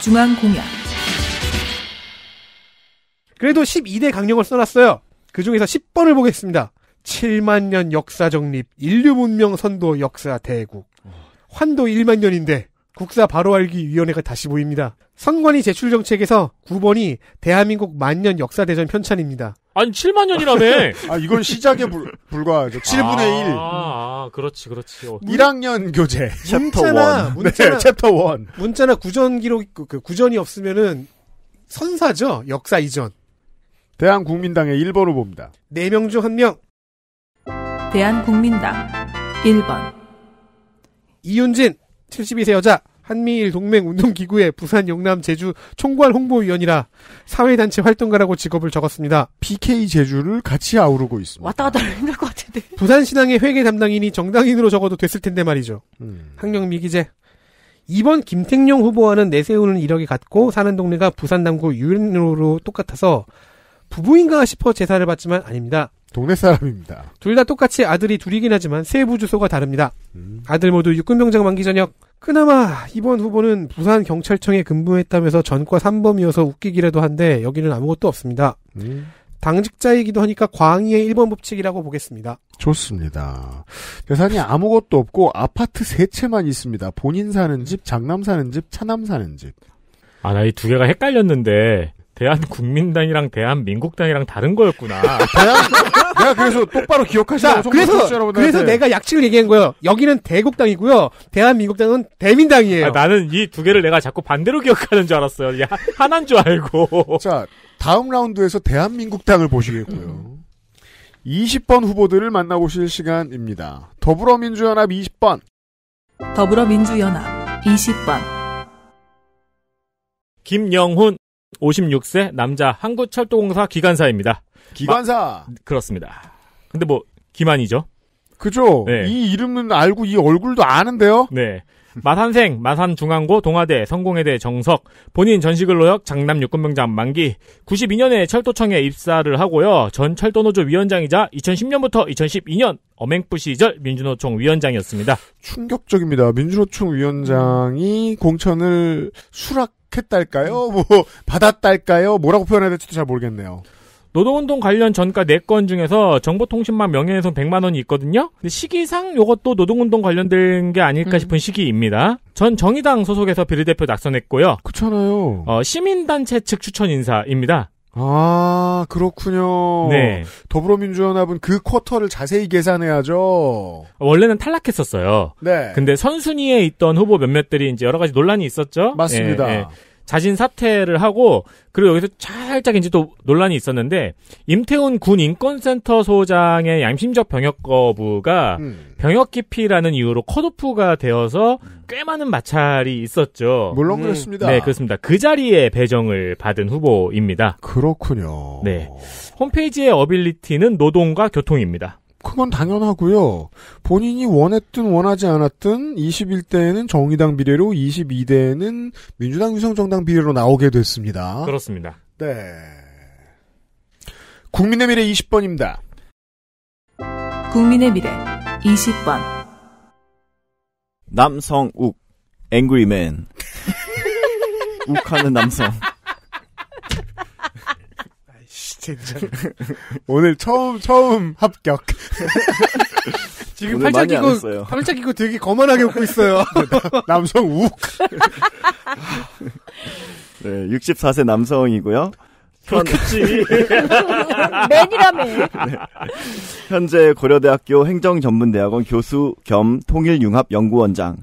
중앙공약 그래도 12대 강령을 써놨어요. 그 중에서 10번을 보겠습니다. 7만 년 역사 정립, 인류 문명 선도 역사 대국. 환도 1만 년인데 국사 바로 알기 위원회가 다시 보입니다 선관위 제출 정책에서 9번이 대한민국 만년 역사 대전 편찬입니다. 아니 7만 년이라며. 아 이건 시작에 불, 불과하죠. 7분의 1. 아, 아, 그렇지 그렇지. 1학년 어. 교재. 챕터 1. 문자나, 네, 챕터 1. 문자나 구전 기록 그, 그 구전이 없으면은 선사죠. 역사 이전. 대한국민당의 1번으로 봅니다. 4명 중 1명. 대한국민당 1번. 이윤진 72세 여자 한미일 동맹운동기구의 부산 영남 제주 총괄 홍보위원이라 사회단체 활동가라고 직업을 적었습니다. PK 제주를 같이 아우르고 있습니다. 왔다 갔다 힘들 것 같은데. 부산신앙의 회계 담당인이 정당인으로 적어도 됐을 텐데 말이죠. 음. 학령미 기재. 이번 김택룡 후보와는 내세우는 이력이 같고 사는 동네가 부산 남구 유인으로 똑같아서 부부인가 싶어 제사를 받지만 아닙니다. 동네 사람입니다. 둘 다 똑같이 아들이 둘이긴 하지만 세부 주소가 다릅니다. 음. 아들 모두 육군병장 만기 전역. 그나마 이번 후보는 부산 경찰청에 근무했다면서 전과 3범이어서 웃기기라도 한데 여기는 아무것도 없습니다. 음. 당직자이기도 하니까 광희의 1번 법칙이라고 보겠습니다. 좋습니다. 재산이 아무것도 없고 아파트 3 채만 있습니다. 본인 사는 집, 장남 사는 집, 차남 사는 집. 아, 나 이 두 개가 헷갈렸는데 대한국민당이랑 대한민국당이랑 다른 거였구나. 내가 그래서 똑바로 기억하시라고 자, 그래서, 그래서 내가 약칭을 얘기한 거예요. 여기는 대국당이고요. 대한민국당은 대민당이에요. 아, 나는 이 두 개를 내가 자꾸 반대로 기억하는 줄 알았어요. 야, 하나인 줄 알고. 자, 다음 라운드에서 대한민국당을 보시겠고요. 20번 후보들을 만나보실 시간입니다. 더불어민주연합 20번. 더불어민주연합 20번. 김영훈 56세 남자 한국철도공사 기관사입니다. 기관사. 마, 그렇습니다. 근데 뭐 기만이죠? 그죠. 네. 이 이름은 알고 이 얼굴도 아는데요. 네. 마산생, 마산중앙고, 동아대, 성공회대 정석, 본인 전시근로역 장남 육군병장 만기, 92년에 철도청에 입사를 하고요. 전 철도노조 위원장이자 2010년부터 2012년 어맹부 시절 민주노총 위원장이었습니다. 충격적입니다. 민주노총 위원장이 공천을 수락 욕했달까요? 뭐 받았달까요? 뭐라고 표현해야 될지도 잘 모르겠네요. 노동운동 관련 전과 4건 중에서 정보통신망 명예훼손 100만 원이 있거든요. 근데 시기상 이것도 노동운동 관련된 게 아닐까 음. 싶은 시기입니다. 전 정의당 소속에서 비례대표 낙선했고요. 그렇잖아요. 어, 시민단체 측 추천 인사입니다. 아, 그렇군요. 네. 더불어민주연합은 그 쿼터를 자세히 계산해야죠. 원래는 탈락했었어요. 네. 근데 선순위에 있던 후보 몇몇들이 이제 여러 가지 논란이 있었죠. 맞습니다. 예, 예. 자신 사퇴를 하고 그리고 여기서 살짝 이제 또 논란이 있었는데 임태훈 군 인권센터 소장의 양심적 병역 거부가 음. 병역 기피라는 이유로 컷오프가 되어서 꽤 많은 마찰이 있었죠. 물론 음. 그렇습니다. 네, 그렇습니다. 그 자리에 배정을 받은 후보입니다. 그렇군요. 네. 홈페이지의 어빌리티는 노동과 교통입니다. 그건 당연하고요. 본인이 원했든 원하지 않았든 21대에는 정의당 비례로 22대에는 민주당 위성정당 비례로 나오게 됐습니다. 그렇습니다. 네. 국민의 미래 20번입니다. 국민의 미래 20번 남성욱 앵그리맨 욱하는 남성 진짜. 오늘 처음, 처음 합격. 지금 팔짱 끼고, 팔짱 끼고 되게 거만하게 웃고 있어요. 남성 욱. 네, 64세 남성이고요. 현... 그렇지. 맨이라며. 네. 현재 고려대학교 행정전문대학원 교수 겸 통일융합연구원장,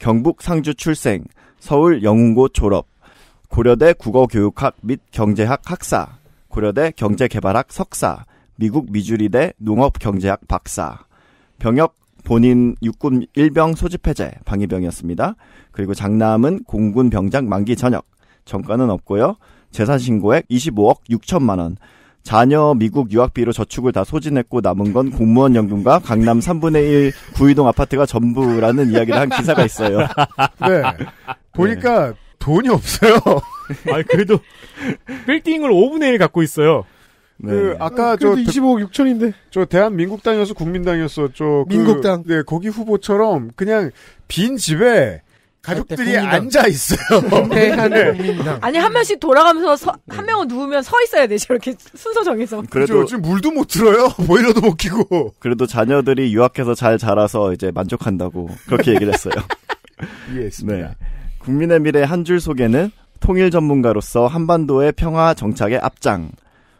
경북 상주 출생, 서울 영웅고 졸업, 고려대 국어교육학 및 경제학 학사, 고려대 경제개발학 석사, 미국 미주리대 농업경제학 박사, 병역 본인 육군 일병 소집 해제 방위병이었습니다. 그리고 장남은 공군 병장 만기 전역. 정가는 없고요. 재산 신고액 25억 6천만 원. 자녀 미국 유학비로 저축을 다 소진했고 남은 건 공무원 연금과 강남 3분의 1 구이동 아파트가 전부라는 이야기를 한 기사가 있어요. 네. 보니까 네. 돈이 없어요. 아 그래도 빌딩을 5분의 1 갖고 있어요. 네. 그 네. 아까 저 25억 6천인데 저대한민국당이어 국민당이었어 저 그 민국당 그, 네 거기 후보처럼 그냥 빈 집에 가족들이 아, 그러니까 앉아 있어요. 네. 대한민국당 아니 한 명씩 돌아가면서 서, 한 명은 누우면 서 있어야 돼 저렇게 순서 정해서 그래도 그죠? 지금 물도 못 들어요 보일러도 뭐 못 키고 그래도 자녀들이 유학해서 잘 자라서 이제 만족한다고 그렇게 얘기를 했어요. 이해했습니다. 네. 국민의 미래 한 줄 소개는 통일 전문가로서 한반도의 평화 정착의 앞장.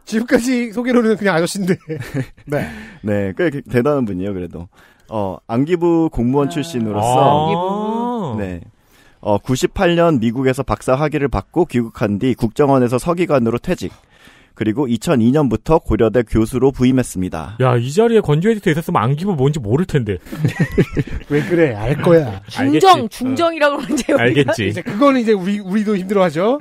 지금까지 소개로는 그냥 아저씨인데. 네. 네, 꽤 그 대단한 분이에요, 그래도. 어, 안기부 공무원 아. 출신으로서. 아~ 네. 어, 98년 미국에서 박사 학위를 받고 귀국한 뒤 국정원에서 서기관으로 퇴직. 그리고 2002년부터 고려대 교수로 부임했습니다. 야, 이 자리에 권지 에디터 있었으면 안기부 뭔지 모를 텐데. 왜 그래? 알 거야. 중정, 어. 중정이라고 이제 우리 알겠지. 이제 그건 이제 우리 우리도 힘들어하죠.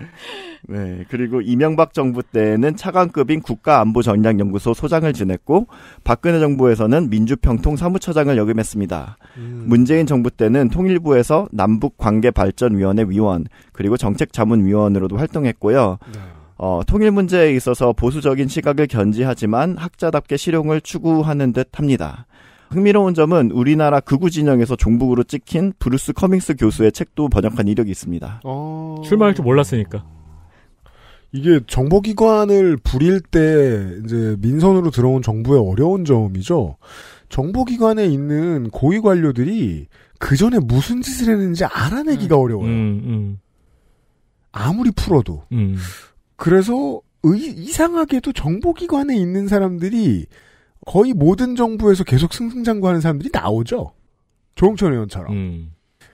네, 그리고 이명박 정부 때는 차관급인 국가안보전략연구소 소장을 지냈고 박근혜 정부에서는 민주평통 사무처장을 역임했습니다. 음. 문재인 정부 때는 통일부에서 남북관계발전위원회 위원 그리고 정책자문위원으로도 활동했고요. 네. 어, 통일 문제에 있어서 보수적인 시각을 견지하지만 학자답게 실용을 추구하는 듯 합니다. 흥미로운 점은 우리나라 극우 진영에서 종북으로 찍힌 브루스 커밍스 교수의 책도 번역한 이력이 있습니다. 어... 출마할 줄 몰랐으니까. 이게 정보기관을 부릴 때 이제 민선으로 들어온 정부의 어려운 점이죠. 정보기관에 있는 고위 관료들이 그 전에 무슨 짓을 했는지 알아내기가 음, 어려워요. 음, 음. 아무리 풀어도. 음. 그래서 의, 이상하게도 정보기관에 있는 사람들이 거의 모든 정부에서 계속 승승장구하는 사람들이 나오죠. 조홍천 의원처럼. 음.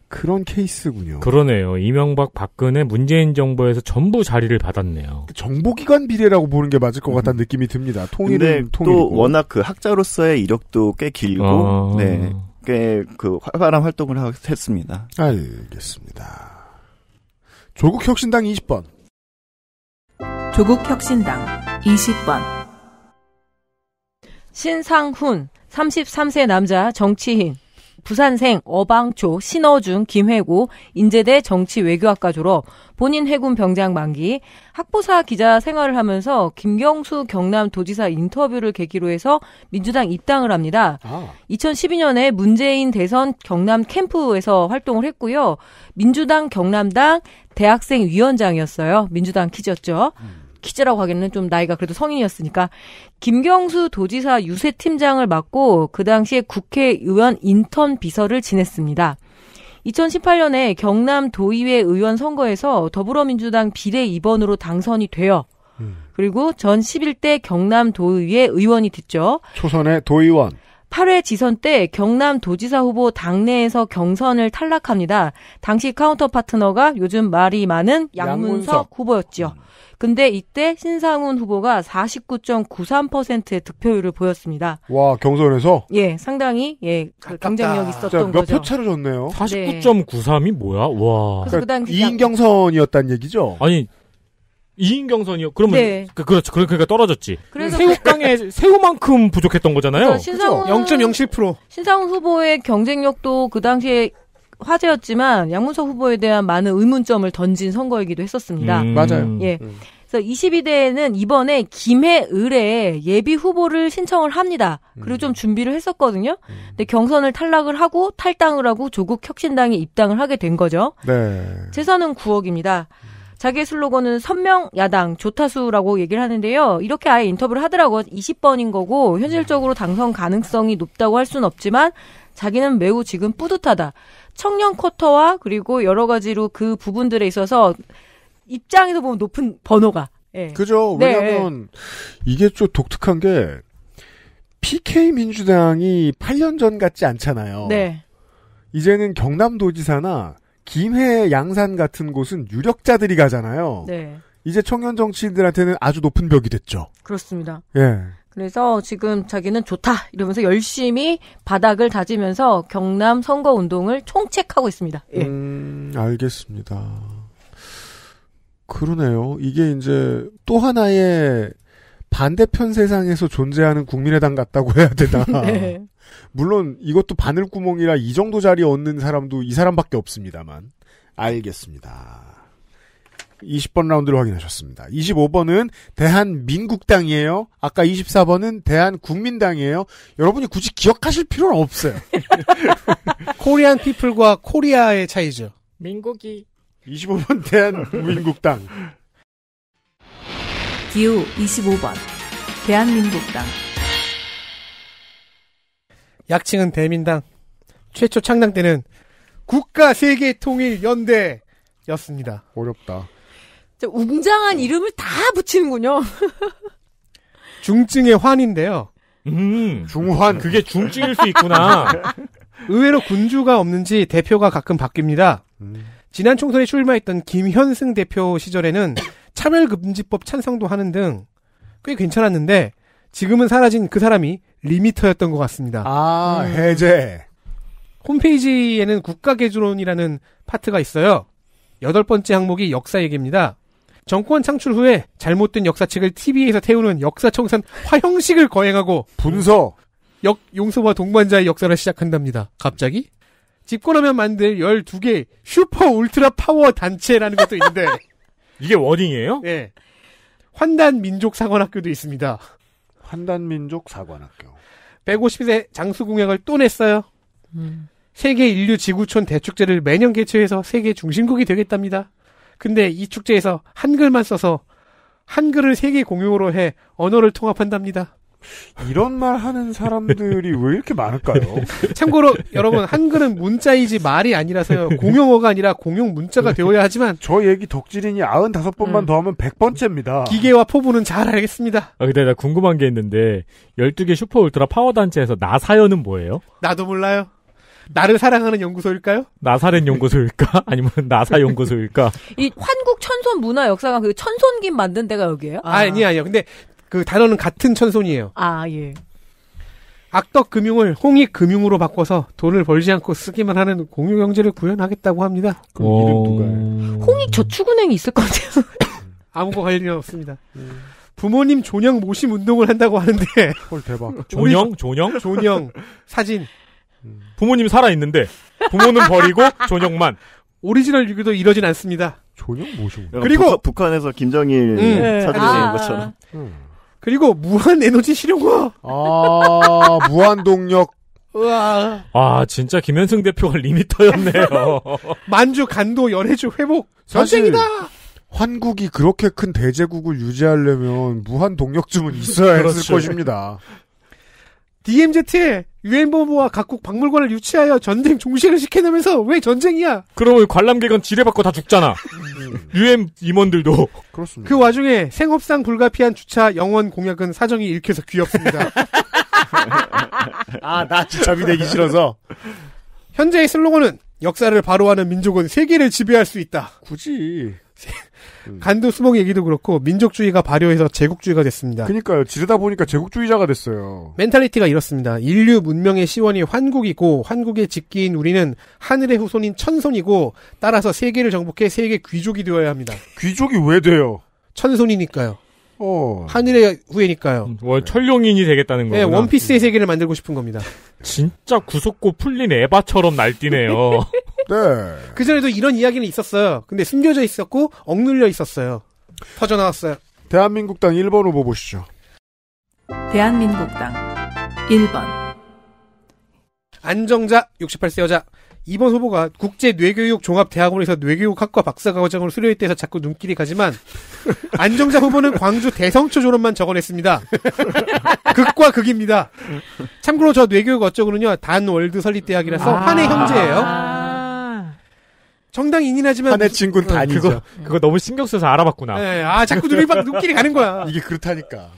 그런 케이스군요. 그러네요. 이명박 박근혜 문재인 정부에서 전부 자리를 받았네요. 정보기관 비례라고 보는 게 맞을 것 같다는 음. 느낌이 듭니다. 통일은 통일또 워낙 그 학자로서의 이력도 꽤 길고 아. 네. 꽤 그 활발한 활동을 했습니다. 알겠습니다. 조국 혁신당 20번. 조국혁신당 20번 신상훈 33세 남자 정치인 부산생 어방초 신어준 김혜고 인제대 정치외교학과 졸업 본인 해군 병장 만기, 학보사 기자 생활을 하면서 김경수 경남 도지사 인터뷰를 계기로 해서 민주당 입당을 합니다. 아. 2012년에 문재인 대선 경남 캠프에서 활동을 했고요. 민주당 경남당 대학생 위원장이었어요. 민주당 키즈였죠. 음. 키즈라고 하기에는 좀 나이가 그래도 성인이었으니까 김경수 도지사 유세 팀장을 맡고 그 당시에 국회의원 인턴 비서를 지냈습니다. 2018년에 경남 도의회 의원 선거에서 더불어민주당 비례 2번으로 당선이 돼요. 음. 그리고 전 11대 경남 도의회 의원이 됐죠. 초선의 도의원. 8회 지선 때 경남 도지사 후보 당내에서 경선을 탈락합니다. 당시 카운터 파트너가 요즘 말이 많은 양문석, 양문석. 후보였지요. 음. 근데 이때 신상훈 후보가 49.93%의 득표율을 보였습니다. 와, 경선에서? 예, 상당히 예, 그 경쟁력 이 있었던 몇 거죠. 몇 표 차를 줬네요. 49.93이 뭐야? 와. 그 그러니 그당 2인 경선이었단 얘기죠? 아니, 2인 경선이요. 그러면 네. 그, 그렇죠. 그러니까 떨어졌지. 그래서 새우깡에 그 새우만큼 부족했던 거잖아요. 신상훈 0.07%. 신상훈 후보의 경쟁력도 그 당시에 화제였지만 양문석 후보에 대한 많은 의문점을 던진 선거이기도 했었습니다. 음. 맞아요. 음. 예. 음. 그래서 22대에는 이번에 김해 의뢰 예비 후보를 신청을 합니다. 그리고 좀 음. 준비를 했었거든요. 음. 근데 경선을 탈락을 하고 탈당을 하고 조국 혁신당에 입당을 하게 된 거죠. 네. 재산은 9억입니다. 자기의 슬로건은 선명 야당 조타수라고 얘기를 하는데요. 이렇게 아예 인터뷰를 하더라고요. 20번인 거고 현실적으로 당선 가능성이 높다고 할 수는 없지만 자기는 매우 지금 뿌듯하다. 청년 쿼터와 그리고 여러 가지로 그 부분들에 있어서 입장에서 보면 높은 번호가. 예. 그죠. 네. 왜냐면 네. 이게 좀 독특한 게 PK 민주당이 8년 전 같지 않잖아요. 네. 이제는 경남도지사나 김해 양산 같은 곳은 유력자들이 가잖아요. 네. 이제 청년 정치인들한테는 아주 높은 벽이 됐죠. 그렇습니다. 예. 그래서 지금 자기는 좋다 이러면서 열심히 바닥을 다지면서 경남 선거 운동을 총책하고 있습니다. 예. 음, 알겠습니다. 그러네요. 이게 이제 또 하나의 반대편 세상에서 존재하는 국민의당 같다고 해야 되나. 네. 물론 이것도 바늘구멍이라 이 정도 자리 얻는 사람도 이 사람밖에 없습니다만. 알겠습니다. 20번 라운드를 확인하셨습니다. 25번은 대한민국당이에요. 아까 24번은 대한국민당이에요. 여러분이 굳이 기억하실 필요는 없어요. 코리안 피플과 코리아의 차이죠. 민국이. 25번 대한민국당. 기호 25번 대한민국당. 약칭은 대민당. 최초 창당 때는 국가 세계 통일 연대였습니다. 어렵다. 웅장한 이름을 다 붙이는군요. 중증의 환인데요. 음, 중환. 그게 중증일 수 있구나. 의외로 군주가 없는지 대표가 가끔 바뀝니다. 음. 지난 총선에 출마했던 김현승 대표 시절에는 차별금지법 찬성도 하는 등 꽤 괜찮았는데 지금은 사라진 그 사람이 리미터였던 것 같습니다. 아, 음. 해제. 홈페이지에는 국가개조론이라는 파트가 있어요. 여덟 번째 항목이 역사 얘기입니다. 정권 창출 후에 잘못된 역사책을 TV에서 태우는 역사청산 화형식을 거행하고 분서 역 용서와 동반자의 역사를 시작한답니다. 갑자기 집권하면 만들 12개 슈퍼 울트라 파워 단체라는 것도 있는데 이게 워딩이에요? 네. 환단 민족 사관학교도 있습니다. 환단 민족 사관학교. 150세 장수 공약을 또 냈어요. 음. 세계 인류 지구촌 대축제를 매년 개최해서 세계 중심국이 되겠답니다. 근데 이 축제에서 한글만 써서 한글을 세계 공용어로 해 언어를 통합한답니다. 이런 말 하는 사람들이 왜 이렇게 많을까요? 참고로 여러분 한글은 문자이지 말이 아니라서요. 공용어가 아니라 공용 문자가 되어야 하지만 저 얘기 덕질인이 95번만 음. 더하면 100번째입니다. 기계와 포부는 잘 알겠습니다. 아 근데 나 궁금한 게 있는데 12개 슈퍼 울트라 파워 단체에서 나 사연은 뭐예요? 나도 몰라요. 나를 사랑하는 연구소일까요? 나사렛 연구소일까? 아니면 나사 연구소일까? 이 환국 천손 문화 역사가 그 천손김 만든 데가 여기예요? 아. 아니 아니요. 근데 그 단어는 같은 천손이에요. 아 예. 악덕 금융을 홍익 금융으로 바꿔서 돈을 벌지 않고 쓰기만 하는 공유 경제를 구현하겠다고 합니다. 그 이름 누가? 홍익 저축은행이 있을 것 같아요. 아무거 관련 이 없습니다. 음. 부모님 존영 모심 운동을 한다고 하는데. 헐 대박. 존영, 존영, 존영 사진 부모님 살아있는데 부모는 버리고 존영만 오리지널 유교도 이러진 않습니다. 존영 뭐고 그리고 북한, 에서 김정일 음. 사진 네. 아. 것처럼. 음. 그리고 무한 에너지 실용화. 아 무한 동력. 우와. 아 진짜 김현승 대표가 리미터였네요. 만주 간도 연해주 회복 전쟁이다. 환국이 그렇게 큰 대제국을 유지하려면 무한 동력쯤은 있어야 했을 그렇죠. 것입니다. DMZ에 유엔본부와 각국 박물관을 유치하여 전쟁 종식을 시켜내면서 왜 전쟁이야? 그러면 관람객은 지뢰받고 다 죽잖아. 음. 유엔 임원들도. 그렇습니다. 그 와중에 생업상 불가피한 주차 영원 공약은 사정이 읽혀서 귀엽습니다. 아, 나 주차비 내기 싫어서. 현재의 슬로건은 역사를 바로하는 민족은 세계를 지배할 수 있다. 굳이. 음. 간도 수목 얘기도 그렇고 민족주의가 발효해서 제국주의가 됐습니다. 그러니까요. 지르다 보니까 제국주의자가 됐어요. 멘탈리티가 이렇습니다. 인류 문명의 시원이 환국이고 환국의 직기인 우리는 하늘의 후손인 천손이고 따라서 세계를 정복해 세계 귀족이 되어야 합니다. 귀족이 왜 돼요? 천손이니까요. 어. 하늘의 후예니까요. 원 음, 철룡인이 되겠다는 거예요. 네, 원피스의 음. 세계를 만들고 싶은 겁니다. 진짜 구속고 풀린 에바처럼 날뛰네요. 네. 그 전에도 이런 이야기는 있었어요. 근데 숨겨져 있었고 억눌려 있었어요. 터져 나왔어요. 대한민국당 1번 후보 보시죠. 대한민국당 1번 안정자 68세 여자 이번 후보가 국제 뇌교육 종합대학원에서 뇌교육학과 박사과정을 수료했대서 자꾸 눈길이 가지만 안정자 후보는 광주 대성초 졸업만 적어냈습니다. 극과 극입니다. 참고로 저 뇌교육 어쩌고는요 단월드 설립대학이라서 아. 한해 형제예요. 정당이긴 하지만 한의 친구는 다 어, 아니죠. 그거, 그거 너무 신경 써서 알아봤구나. 네, 아 자꾸 눈이 막 눈길이 가는 거야. 이게 그렇다니까.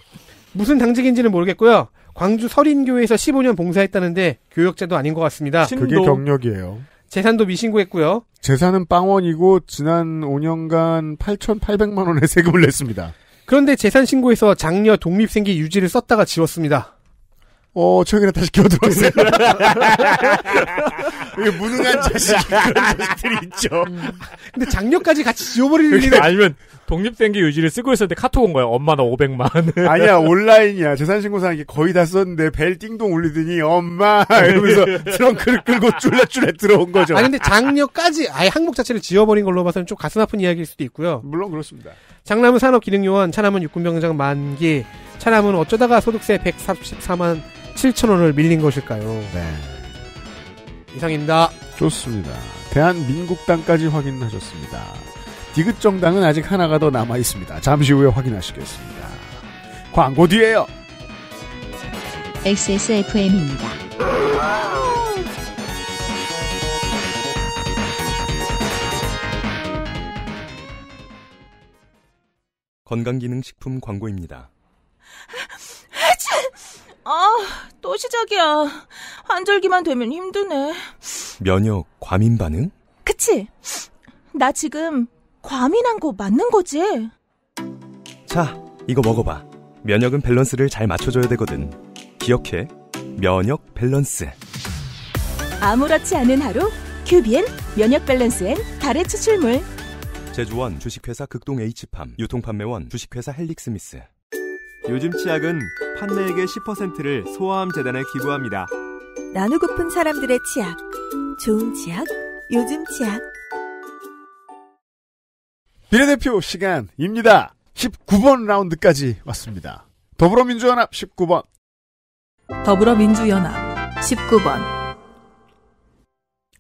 무슨 당직인지는 모르겠고요. 광주 서린교회에서 15년 봉사했다는데 교역자도 아닌 것 같습니다. 신도. 그게 경력이에요. 재산도 미신고했고요. 재산은 빵원이고 지난 5년간 8,800만 원의 세금을 냈습니다. 그런데 재산 신고에서 장녀 독립생기 유지를 썼다가 지웠습니다. 어, 최근에 다시 끼어들었어요. 이게 무능한 자식, 그런 자식들이 있죠. 음. 근데 장녀까지 같이 지워버릴 일이 아니면 독립된 게 유지를 쓰고 있었는데 카톡 온 거야. 엄마 나 500만. 아니야, 온라인이야. 재산신고사는 게 거의 다 썼는데 벨 띵동 울리더니 엄마! 이러면서 트렁크를 끌고 쫄래쫄래 들어온 거죠. 아니, 근데 장녀까지 아예 항목 자체를 지워버린 걸로 봐서는 좀 가슴 아픈 이야기일 수도 있고요. 물론 그렇습니다. 장남은 산업기능요원, 차남은 육군병장 만기, 차남은 어쩌다가 소득세 134만 7천원을 밀린 것일까요? 네. 이상입니다. 좋습니다. 대한민국당까지 확인하셨습니다. 디귿정당은 아직 하나가 더 남아 있습니다. 잠시 후에 확인하시겠습니다. 광고 뒤에요. XSFM입니다. 건강기능식품 광고입니다. 아, 아, 또 시작이야. 환절기만 되면 힘드네. 면역 과민 반응? 그치? 나 지금 과민한 거 맞는 거지? 자, 이거 먹어봐. 면역은 밸런스를 잘 맞춰줘야 되거든. 기억해. 면역 밸런스. 아무렇지 않은 하루, 큐비엔 면역 밸런스엔 달의 추출물. 제조원 주식회사 극동 H팜, 유통판매원 주식회사 헬릭스미스. 요즘 치약은 판매액의 10%를 소아암 재단에 기부합니다. 나누고픈 사람들의 치약. 좋은 치약, 요즘 치약. 비례대표 시간입니다. 19번 라운드까지 왔습니다. 더불어민주연합 19번. 더불어민주연합 19번.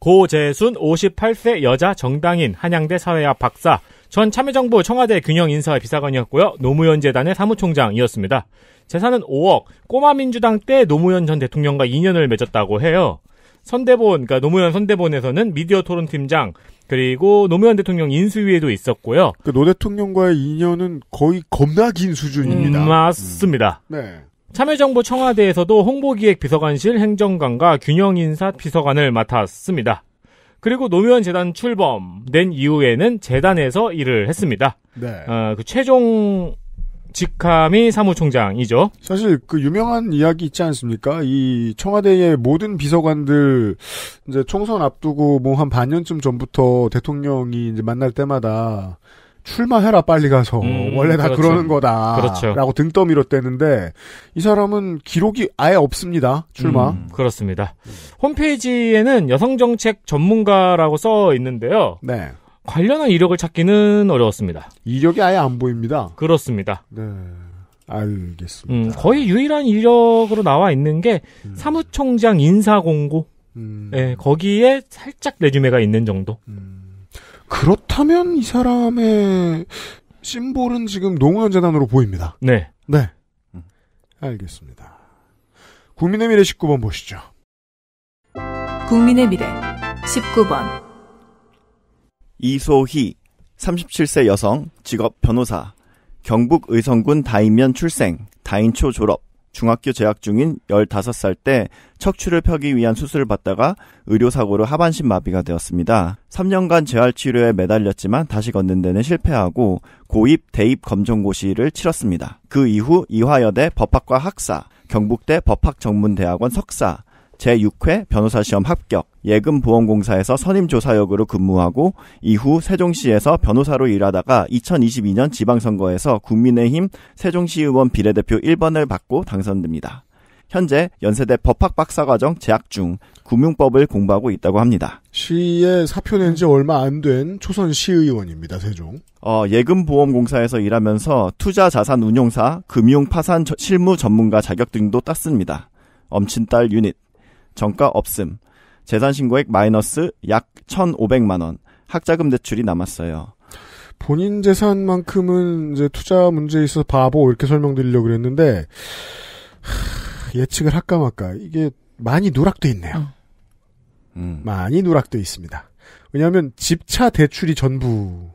고재순 58세 여자 정당인 한양대 사회학 박사 전 참여정부 청와대 균형인사 비서관이었고요. 노무현 재단의 사무총장이었습니다. 재산은 5억. 꼬마 민주당 때 노무현 전 대통령과 인연을 맺었다고 해요. 선대본, 그러니까 노무현 선대본에서는 미디어 토론 팀장 그리고 노무현 대통령 인수위에도 있었고요. 그노 대통령과의 인연은 거의 겁나 긴 수준입니다. 음, 맞습니다. 음. 네. 참여정부 청와대에서도 홍보기획비서관실 행정관과 균형인사 비서관을 맡았습니다. 그리고 노무현 재단 출범된 이후에는 재단에서 일을 했습니다. 네. 어, 그 최종 직함이 사무총장이죠. 사실 그 유명한 이야기 있지 않습니까? 이 청와대의 모든 비서관들 이제 총선 앞두고 뭐 한 반년쯤 전부터 대통령이 이제 만날 때마다 출마해라 빨리 가서 음, 원래 다 그렇죠. 그러는 거다 그렇죠. 라고 등떠밀어 떼는데 이 사람은 기록이 아예 없습니다 출마 음, 그렇습니다 홈페이지에는 여성정책 전문가라고 써 있는데요 네. 관련한 이력을 찾기는 어려웠습니다 이력이 아예 안 보입니다 그렇습니다 네. 알겠습니다 음, 거의 유일한 이력으로 나와 있는 게 음. 사무총장 인사공고 네, 거기에 살짝 레주메가 있는 정도 음. 그렇다면 이 사람의 심볼은 지금 농어재단으로 보입니다. 네. 네. 음. 알겠습니다. 국민의 미래 19번 보시죠. 국민의 미래 19번 이소희 37세 여성 직업 변호사 경북 의성군 다인면 출생 다인초 졸업 중학교 재학 중인 15살 때 척추를 펴기 위한 수술을 받다가 의료사고로 하반신 마비가 되었습니다. 3년간 재활치료에 매달렸지만 다시 걷는 데는 실패하고 고입, 대입 검정고시를 치렀습니다. 그 이후 이화여대 법학과 학사, 경북대 법학전문대학원 석사, 제6회 변호사 시험 합격, 예금보험공사에서 선임조사역으로 근무하고 이후 세종시에서 변호사로 일하다가 2022년 지방선거에서 국민의힘 세종시의원 비례대표 1번을 받고 당선됩니다. 현재 연세대 법학박사과정 재학 중 금융법을 공부하고 있다고 합니다. 시의 사표 낸지 얼마 안 된 초선 시의원입니다, 세종. 어, 예금보험공사에서 일하면서 투자자산운용사, 금융파산 실무 전문가 자격 등도 땄습니다. 엄친딸 유닛, 정가 없음, 재산 신고액 마이너스 약 1,500만 원 학자금 대출이 남았어요. 본인 재산만큼은 이제 투자 문제에 있어서 바보 이렇게 설명드리려고 그랬는데 하, 예측을 할까 말까 이게 많이 누락돼 있네요. 어. 음. 많이 누락돼 있습니다. 왜냐하면 집차 대출이 전부거든요.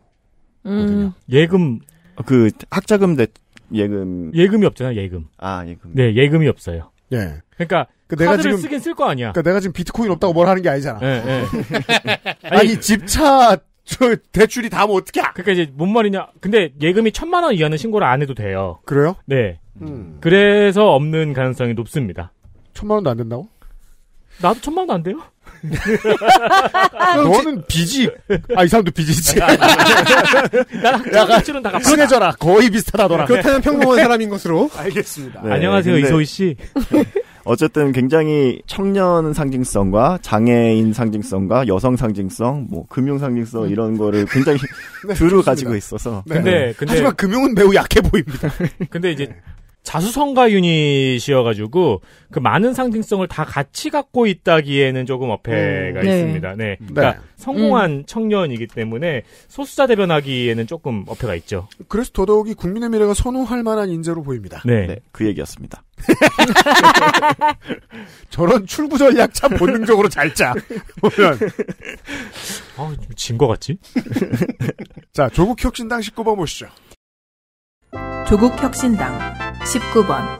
음. 예금 그 학자금 대 예금 예금이 없잖아요. 예금. 아 예금. 네 예금이 없어요. 예. 그러니까 그러니까 내가 지금 쓰긴 쓸 거 아니야. 그니까 내가 지금 비트코인 없다고 뭘 하는 게 아니잖아. 네, 네. 아니, 집차 저 대출이 다 뭐 어떻게? 그러니까 이제 뭔 말이냐. 근데 예금이 천만 원 이하는 신고를 안 해도 돼요. 그래요? 네. 음. 그래서 없는 가능성이 높습니다. 천만 원도 안 된다고? 나도 천만 원도 안 돼요. 너는 빚이, 아, 이 사람도 빚이지 나학자가치는 해져라 거의 비슷하다더라. 그렇다면 평범한 사람인 것으로. 알겠습니다. 네, 안녕하세요, 근데... 이소희 씨. 어쨌든 굉장히 청년 상징성과 장애인 상징성과 여성 상징성, 뭐 금융 상징성 음. 이런 거를 굉장히 네, 두루 좋습니다. 가지고 있어서. 네. 근데, 네. 근데 하지만 금융은 매우 약해 보입니다. 근데 이제 네. 자수성가 유닛이어가지고 그 많은 상징성을 다 같이 갖고 있다기에는 조금 어폐가 음, 네. 있습니다. 네, 네. 그러니까 음. 성공한 음. 청년이기 때문에 소수자 대변하기에는 조금 어폐가 있죠. 그래서 더더욱이 국민의 미래가 선호할 만한 인재로 보입니다. 네, 네그 얘기였습니다. 저런 출구 전략 참 본능적으로 잘 짜. 보면 아진것 같지? 자 조국 혁신당 19번 보시죠. 조국 혁신당 19번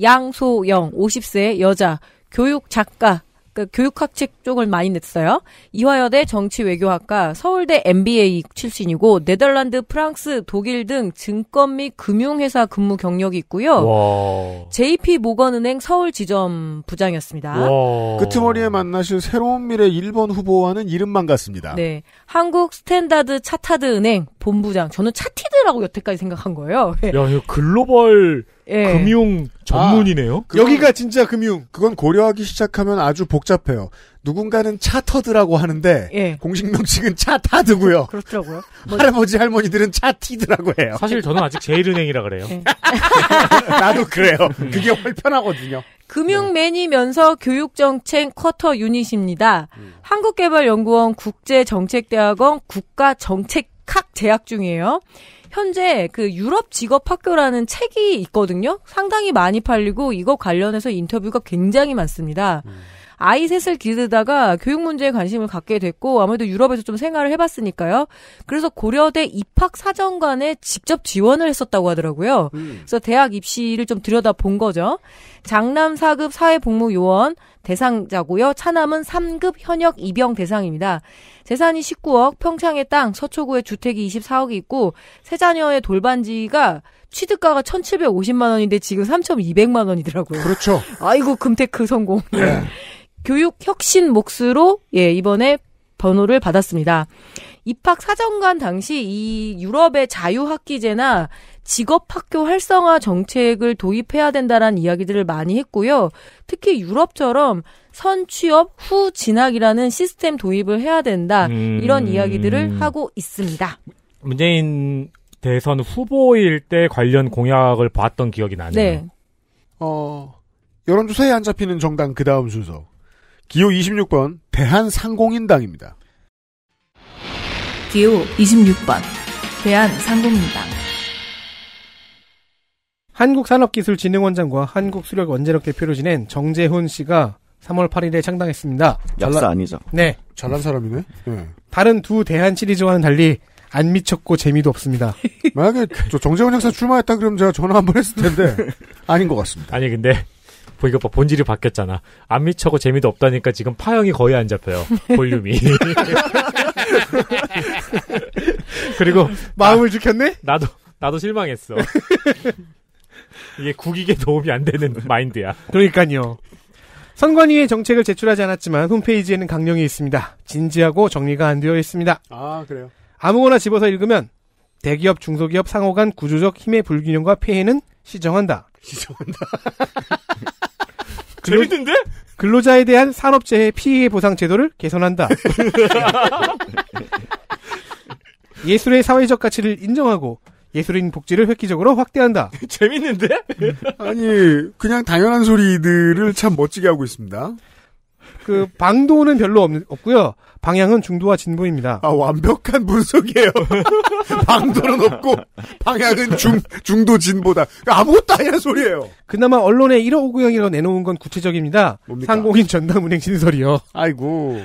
양소영 50세 여자 교육 작가 그니까 교육학책 쪽을 많이 냈어요. 이화여대 정치외교학과, 서울대 MBA 출신이고 네덜란드, 프랑스, 독일 등 증권 및 금융회사 근무 경력이 있고요. 와. JP 모건은행 서울 지점 부장이었습니다. 와. 끄머리에 그 만나실 새로운 미래 1번 후보와는 이름만 같습니다. 네, 한국 스탠다드 차타드 은행 본부장. 저는 차티드라고 여태까지 생각한 거예요. 야, 글로벌 예. 금융 전문이네요. 아, 여기가 진짜 금융. 그건 고려하기 시작하면 아주 복잡해요. 누군가는 차터드라고 하는데 예. 공식 명칭은 차타드고요. 그렇더라고요. 뭐... 할아버지 할머니들은 차티드라고 해요. 사실 저는 아직 제일은행이라 그래요. 네. 나도 그래요. 음. 그게 훨 편하거든요. 금융맨이면서 네. 교육정책 쿼터 유닛입니다. 음. 한국개발연구원 국제정책대학원 국가정책학 재학 중이에요. 현재 그 유럽 직업 학교라는 책이 있거든요. 상당히 많이 팔리고 이거 관련해서 인터뷰가 굉장히 많습니다. 음. 아이 셋을 기르다가 교육 문제에 관심을 갖게 됐고 아무래도 유럽에서 좀 생활을 해봤으니까요. 그래서 고려대 입학 사정관에 직접 지원을 했었다고 하더라고요. 음. 그래서 대학 입시를 좀 들여다 본 거죠. 장남 사급 사회복무요원, 대상자고요. 차남은 3급 현역 입영 대상입니다. 재산이 19억, 평창의 땅, 서초구에 주택이 24억이 있고 세 자녀의 돌반지가 취득가가 1,750만 원인데 지금 3,200만 원이더라고요. 그렇죠. 아이고 금테크 그 성공. 네. 교육 혁신 몫으로 예, 이번에 번호를 받았습니다. 입학 사정관 당시 이 유럽의 자유학기제나 직업학교 활성화 정책을 도입해야 된다라는 이야기들을 많이 했고요. 특히 유럽처럼 선취업 후 진학이라는 시스템 도입을 해야 된다. 음... 이런 이야기들을 하고 있습니다. 문재인 대선 후보일 때 관련 공약을 봤던 기억이 나네요. 네. 어, 여론조사에 안 잡히는 정당 그 다음 순서. 기호 26번 대한상공인당입니다. 기호 26번 대한상공인당 한국산업기술진흥원장과 한국수력원자력 대표로 지낸 정재훈 씨가 3월 8일에 창당했습니다. 약사 아니죠? 네. 잘난 사람이네. 네. 다른 두 대한 시리즈와는 달리 안 미쳤고 재미도 없습니다. 만약에 정재훈 약사 출마했다 그러면 제가 전화 한 번 했을 텐데 아닌 것 같습니다. 아니 근데 보니까 뭐 본질이 바뀌었잖아. 안 미쳐고 재미도 없다니까 지금 파형이 거의 안 잡혀요. 볼륨이. 그리고 마음을 지켰네 나도 나도 실망했어. 이게 국익에 도움이 안 되는 마인드야. 그러니까요. 선관위의 정책을 제출하지 않았지만 홈페이지에는 강령이 있습니다. 진지하고 정리가 안 되어 있습니다. 아 그래요. 아무거나 집어서 읽으면 대기업 중소기업 상호 간 구조적 힘의 불균형과 폐해는 시정한다. 시정한다. 근로, 재밌는데? 근로자에 대한 산업재해 피해 보상 제도를 개선한다. 예술의 사회적 가치를 인정하고 예술인 복지를 획기적으로 확대한다. 재밌는데? 아니 그냥 당연한 소리들을 참 멋지게 하고 있습니다. 그 방도는 별로 없, 없고요. 방향은 중도와 진보입니다. 아 완벽한 분석이에요. 방도는 없고 방향은 중 중도 진보다 아무것도 아니란 소리예요. 그나마 언론에 1억 5구형이라고 내놓은 건 구체적입니다. 뭡니까? 상공인 전담 운행 신설이요. 아이고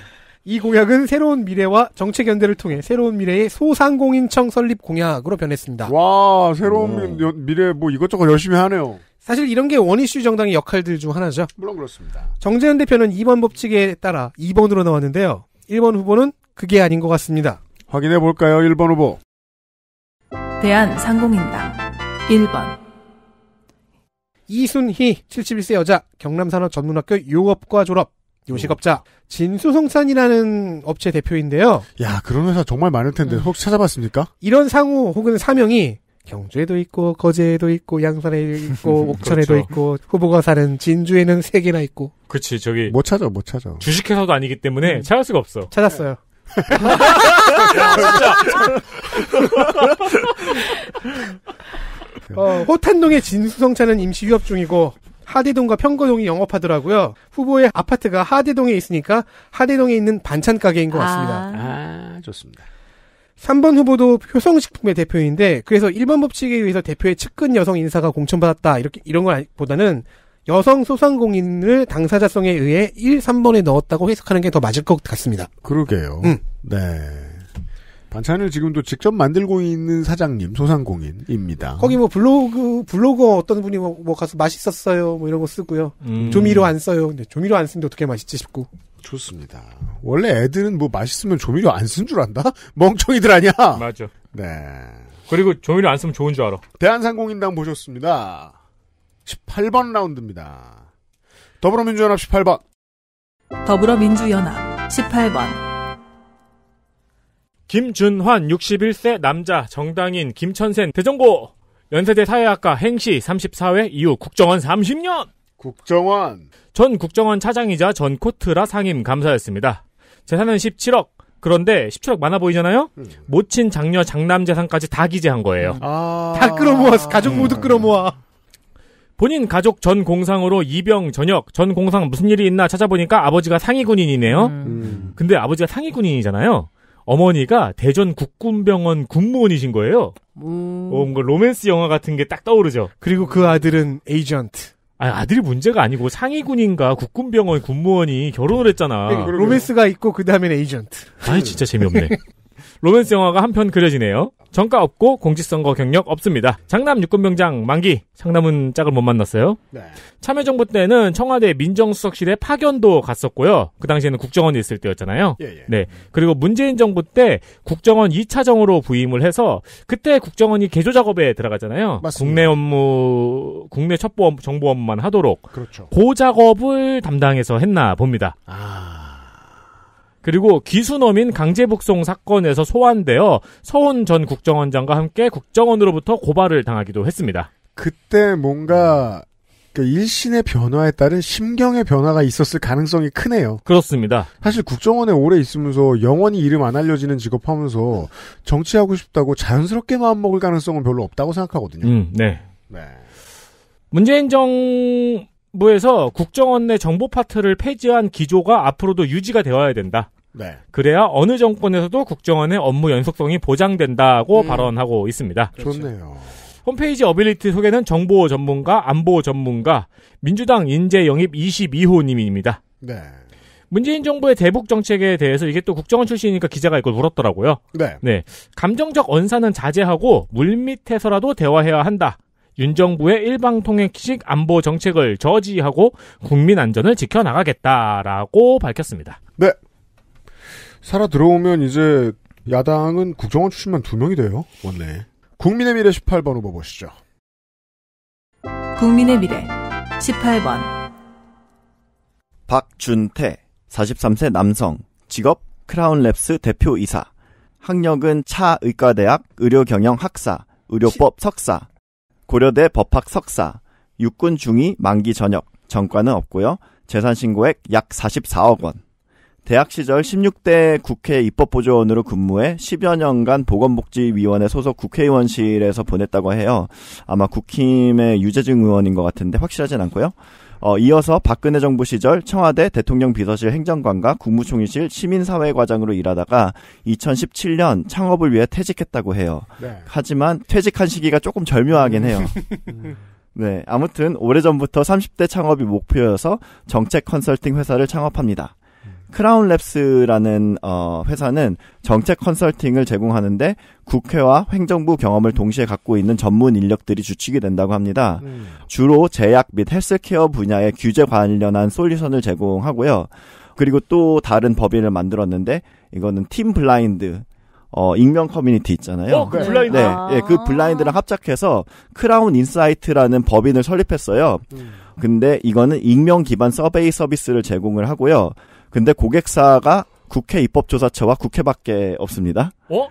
이 공약은 새로운 미래와 정책 연대를 통해 새로운 미래의 소상공인청 설립 공약으로 변했습니다. 와, 새로운 음. 미래 뭐 이것저것 열심히 하네요. 사실 이런 게 원이슈 정당의 역할들 중 하나죠. 물론 그렇습니다. 정재현 대표는 2번 법칙에 따라 2번으로 나왔는데요. 1번 후보는 그게 아닌 것 같습니다. 확인해 볼까요? 1번 후보. 대한 상공인당 1번. 이순희 71세 여자 경남산업전문학교 요업과 졸업 요식업자 진수성찬이라는 업체 대표인데요. 야 그런 회사 정말 많을 텐데 혹시 찾아봤습니까? 이런 상호 혹은 사명이 경주에도 있고 거제에도 있고 양산에 도 있고 옥천에도 그렇죠. 있고 후보가 사는 진주에는 세 개나 있고. 그렇지 저기 못 찾아 못 찾아. 주식회사도 아니기 때문에 음. 찾을 수가 없어. 찾았어요. 야, 네. 어, 호탄동의 진수성찬은 임시 휴업 중이고 하대동과 평거동이 영업하더라고요. 후보의 아파트가 하대동에 있으니까 하대동에 있는 반찬 가게인 것 같습니다. 아, 아 좋습니다. 3번 후보도 효성식품의 대표인데 그래서 1번 법칙에 의해서 대표의 측근 여성 인사가 공천받았다 이렇게 이런 것보다는 여성 소상공인을 당사자성에 의해 1, 3번에 넣었다고 해석하는 게 더 맞을 것 같습니다. 그러게요. 음. 네. 반찬을 지금도 직접 만들고 있는 사장님, 소상공인입니다. 거기 뭐 블로그, 블로거 어떤 분이 뭐, 뭐 가서 맛있었어요. 뭐 이런 거 쓰고요. 음. 조미료 안 써요. 근데 조미료 안 쓰는데 어떻게 맛있지 싶고. 좋습니다. 원래 애들은 뭐 맛있으면 조미료 안 쓴 줄 안다? 멍청이들 아니야? 맞아. 네. 그리고 조미료 안 쓰면 좋은 줄 알아. 대한상공인당 보셨습니다. 18번 라운드입니다. 더불어민주연합 18번. 더불어민주연합 18번. 김준환 61세 남자 정당인 김천센 대정고 연세대 사회학과 행시 34회 이후 국정원 30년 국정원 전 국정원 차장이자 전 코트라 상임 감사였습니다. 재산은 17억 그런데 17억 많아 보이잖아요. 음. 모친 장녀 장남 재산까지 다 기재한 거예요. 음. 아... 다 끌어모았어 가족 음. 모두 끌어모아. 본인 가족 전 공상으로 이병 전역 전 공상 무슨 일이 있나 찾아보니까 아버지가 상위 군인이네요. 음. 음. 근데 아버지가 상위 군인이잖아요. 어머니가 대전 국군병원 군무원이신 거예요. 음... 뭔가 로맨스 영화 같은 게 딱 떠오르죠. 그리고 그 아들은 에이전트. 아, 아들이 문제가 아니고 상위군인가 국군병원 군무원이 결혼을 했잖아. 네, 로맨스가 있고 그 다음엔 에이전트. 아 진짜 재미없네. 로맨스 영화가 한 편 그려지네요. 정가 없고 공직선거 경력 없습니다. 장남 육군병장 만기. 장남은 짝을 못 만났어요. 네. 참여정부 때는 청와대 민정수석실에 파견도 갔었고요. 그 당시에는 국정원이 있을 때였잖아요. 예, 예. 네. 그리고 문재인 정부 때 국정원 2차정으로 부임을 해서 그때 국정원이 개조 작업에 들어가잖아요. 맞습니다. 국내 업무, 국내 첩보 정보 업무만 하도록. 그렇죠. 그 작업을 담당해서 했나 봅니다. 아. 그리고 기수놈민 강제북송 사건에서 소환되어 서훈 전 국정원장과 함께 국정원으로부터 고발을 당하기도 했습니다. 그때 뭔가 그 일신의 변화에 따른 심경의 변화가 있었을 가능성이 크네요. 그렇습니다. 사실 국정원에 오래 있으면서 영원히 이름 안 알려지는 직업 하면서 정치하고 싶다고 자연스럽게 마음 먹을 가능성은 별로 없다고 생각하거든요. 음, 네. 네. 문재인 정 부에서 국정원 내 정보 파트를 폐지한 기조가 앞으로도 유지가 되어야 된다. 네. 그래야 어느 정권에서도 국정원의 업무 연속성이 보장된다고 음. 발언하고 있습니다. 그렇죠. 좋네요. 홈페이지 어빌리티 소개는 정보 전문가, 안보 전문가, 민주당 인재 영입 22호님입니다. 네. 문재인 정부의 대북 정책에 대해서 이게 또 국정원 출신이니까 기자가 이걸 물었더라고요. 네. 네. 감정적 언사는 자제하고 물밑에서라도 대화해야 한다. 윤정부의 일방통행식 안보 정책을 저지하고 국민 안전을 지켜나가겠다라고 밝혔습니다. 네. 살아 들어오면 이제 야당은 국정원 출신만 두 명이 돼요. 원래. 국민의 미래 18번 후보 보시죠. 국민의 미래 18번 박준태 43세 남성 직업 크라운랩스 대표이사 학력은 차의과대학 의료경영 학사 의료법 석사 고려대 법학 석사, 육군 중위 만기 전역, 전과는 없고요. 재산 신고액 약 44억 원. 대학 시절 16대 국회 입법보조원으로 근무해 10여 년간 보건복지위원회 소속 국회의원실에서 보냈다고 해요. 아마 국힘의 유재중 의원인 것 같은데 확실하진 않고요. 어, 이어서 박근혜 정부 시절 청와대 대통령 비서실 행정관과 국무총리실 시민사회과장으로 일하다가 2017년 창업을 위해 퇴직했다고 해요. 네. 하지만 퇴직한 시기가 조금 절묘하긴 해요. 네, 아무튼 오래전부터 30대 창업이 목표여서 정책 컨설팅 회사를 창업합니다. 크라운랩스라는 어, 회사는 정책 컨설팅을 제공하는데 국회와 행정부 경험을 동시에 갖고 있는 전문 인력들이 주축이 된다고 합니다. 음. 주로 제약 및 헬스케어 분야의 규제 관련한 솔루션을 제공하고요. 그리고 또 다른 법인을 만들었는데 이거는 팀 블라인드 어, 익명 커뮤니티 있잖아요. 어, 그 블라인드. 네, 아~ 예, 그 블라인드랑 아. 합작해서 크라운 인사이트라는 법인을 설립했어요. 음. 근데 이거는 익명 기반 서베이 서비스를 제공을 하고요. 근데 고객사가 국회 입법조사처와 국회밖에 없습니다. 어?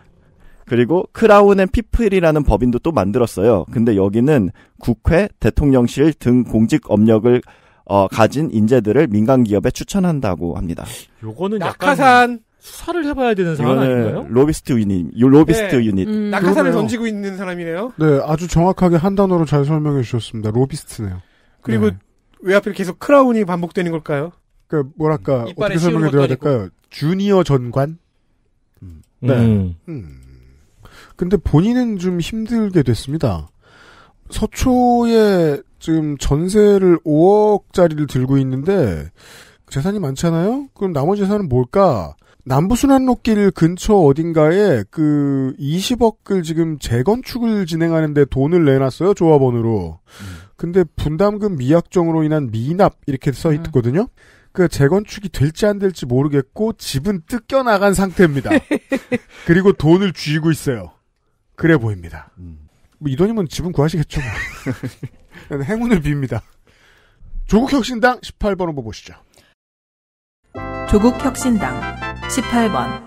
그리고 크라운 앤 피플이라는 법인도 또 만들었어요. 근데 여기는 국회, 대통령실 등 공직 업력을 어, 가진 인재들을 민간 기업에 추천한다고 합니다. 요거는 낙하산 수사를 해봐야 되는 상황 아닌가요? 로비스트 유닛, 요 로비스트 네. 유닛. 음. 낙하산을 그러네요. 던지고 있는 사람이네요. 네, 아주 정확하게 한 단어로 잘 설명해 주셨습니다. 로비스트네요. 그리고 네. 왜 하필 계속 크라운이 반복되는 걸까요? 그러니까 뭐랄까 음. 어떻게 설명해 드려야 될까요? 주니어 전관. 음. 네. 음. 음. 근데 본인은 좀 힘들게 됐습니다. 서초에 지금 전세를 5억짜리를 들고 있는데 재산이 많잖아요. 그럼 나머지 재산은 뭘까? 남부순환로길 근처 어딘가에 그 20억을 지금 재건축을 진행하는데 돈을 내놨어요 조합원으로. 음. 근데 분담금 미약정으로 인한 미납 이렇게 써 음. 있거든요. 음. 그 재건축이 될지 안 될지 모르겠고 집은 뜯겨 나간 상태입니다. 그리고 돈을 쥐고 있어요. 그래 보입니다. 음. 뭐이 돈이면 집은 구하시겠죠. 행운을 빕니다. 조국 혁신당 18번 후보 보시죠. 조국 혁신당 18번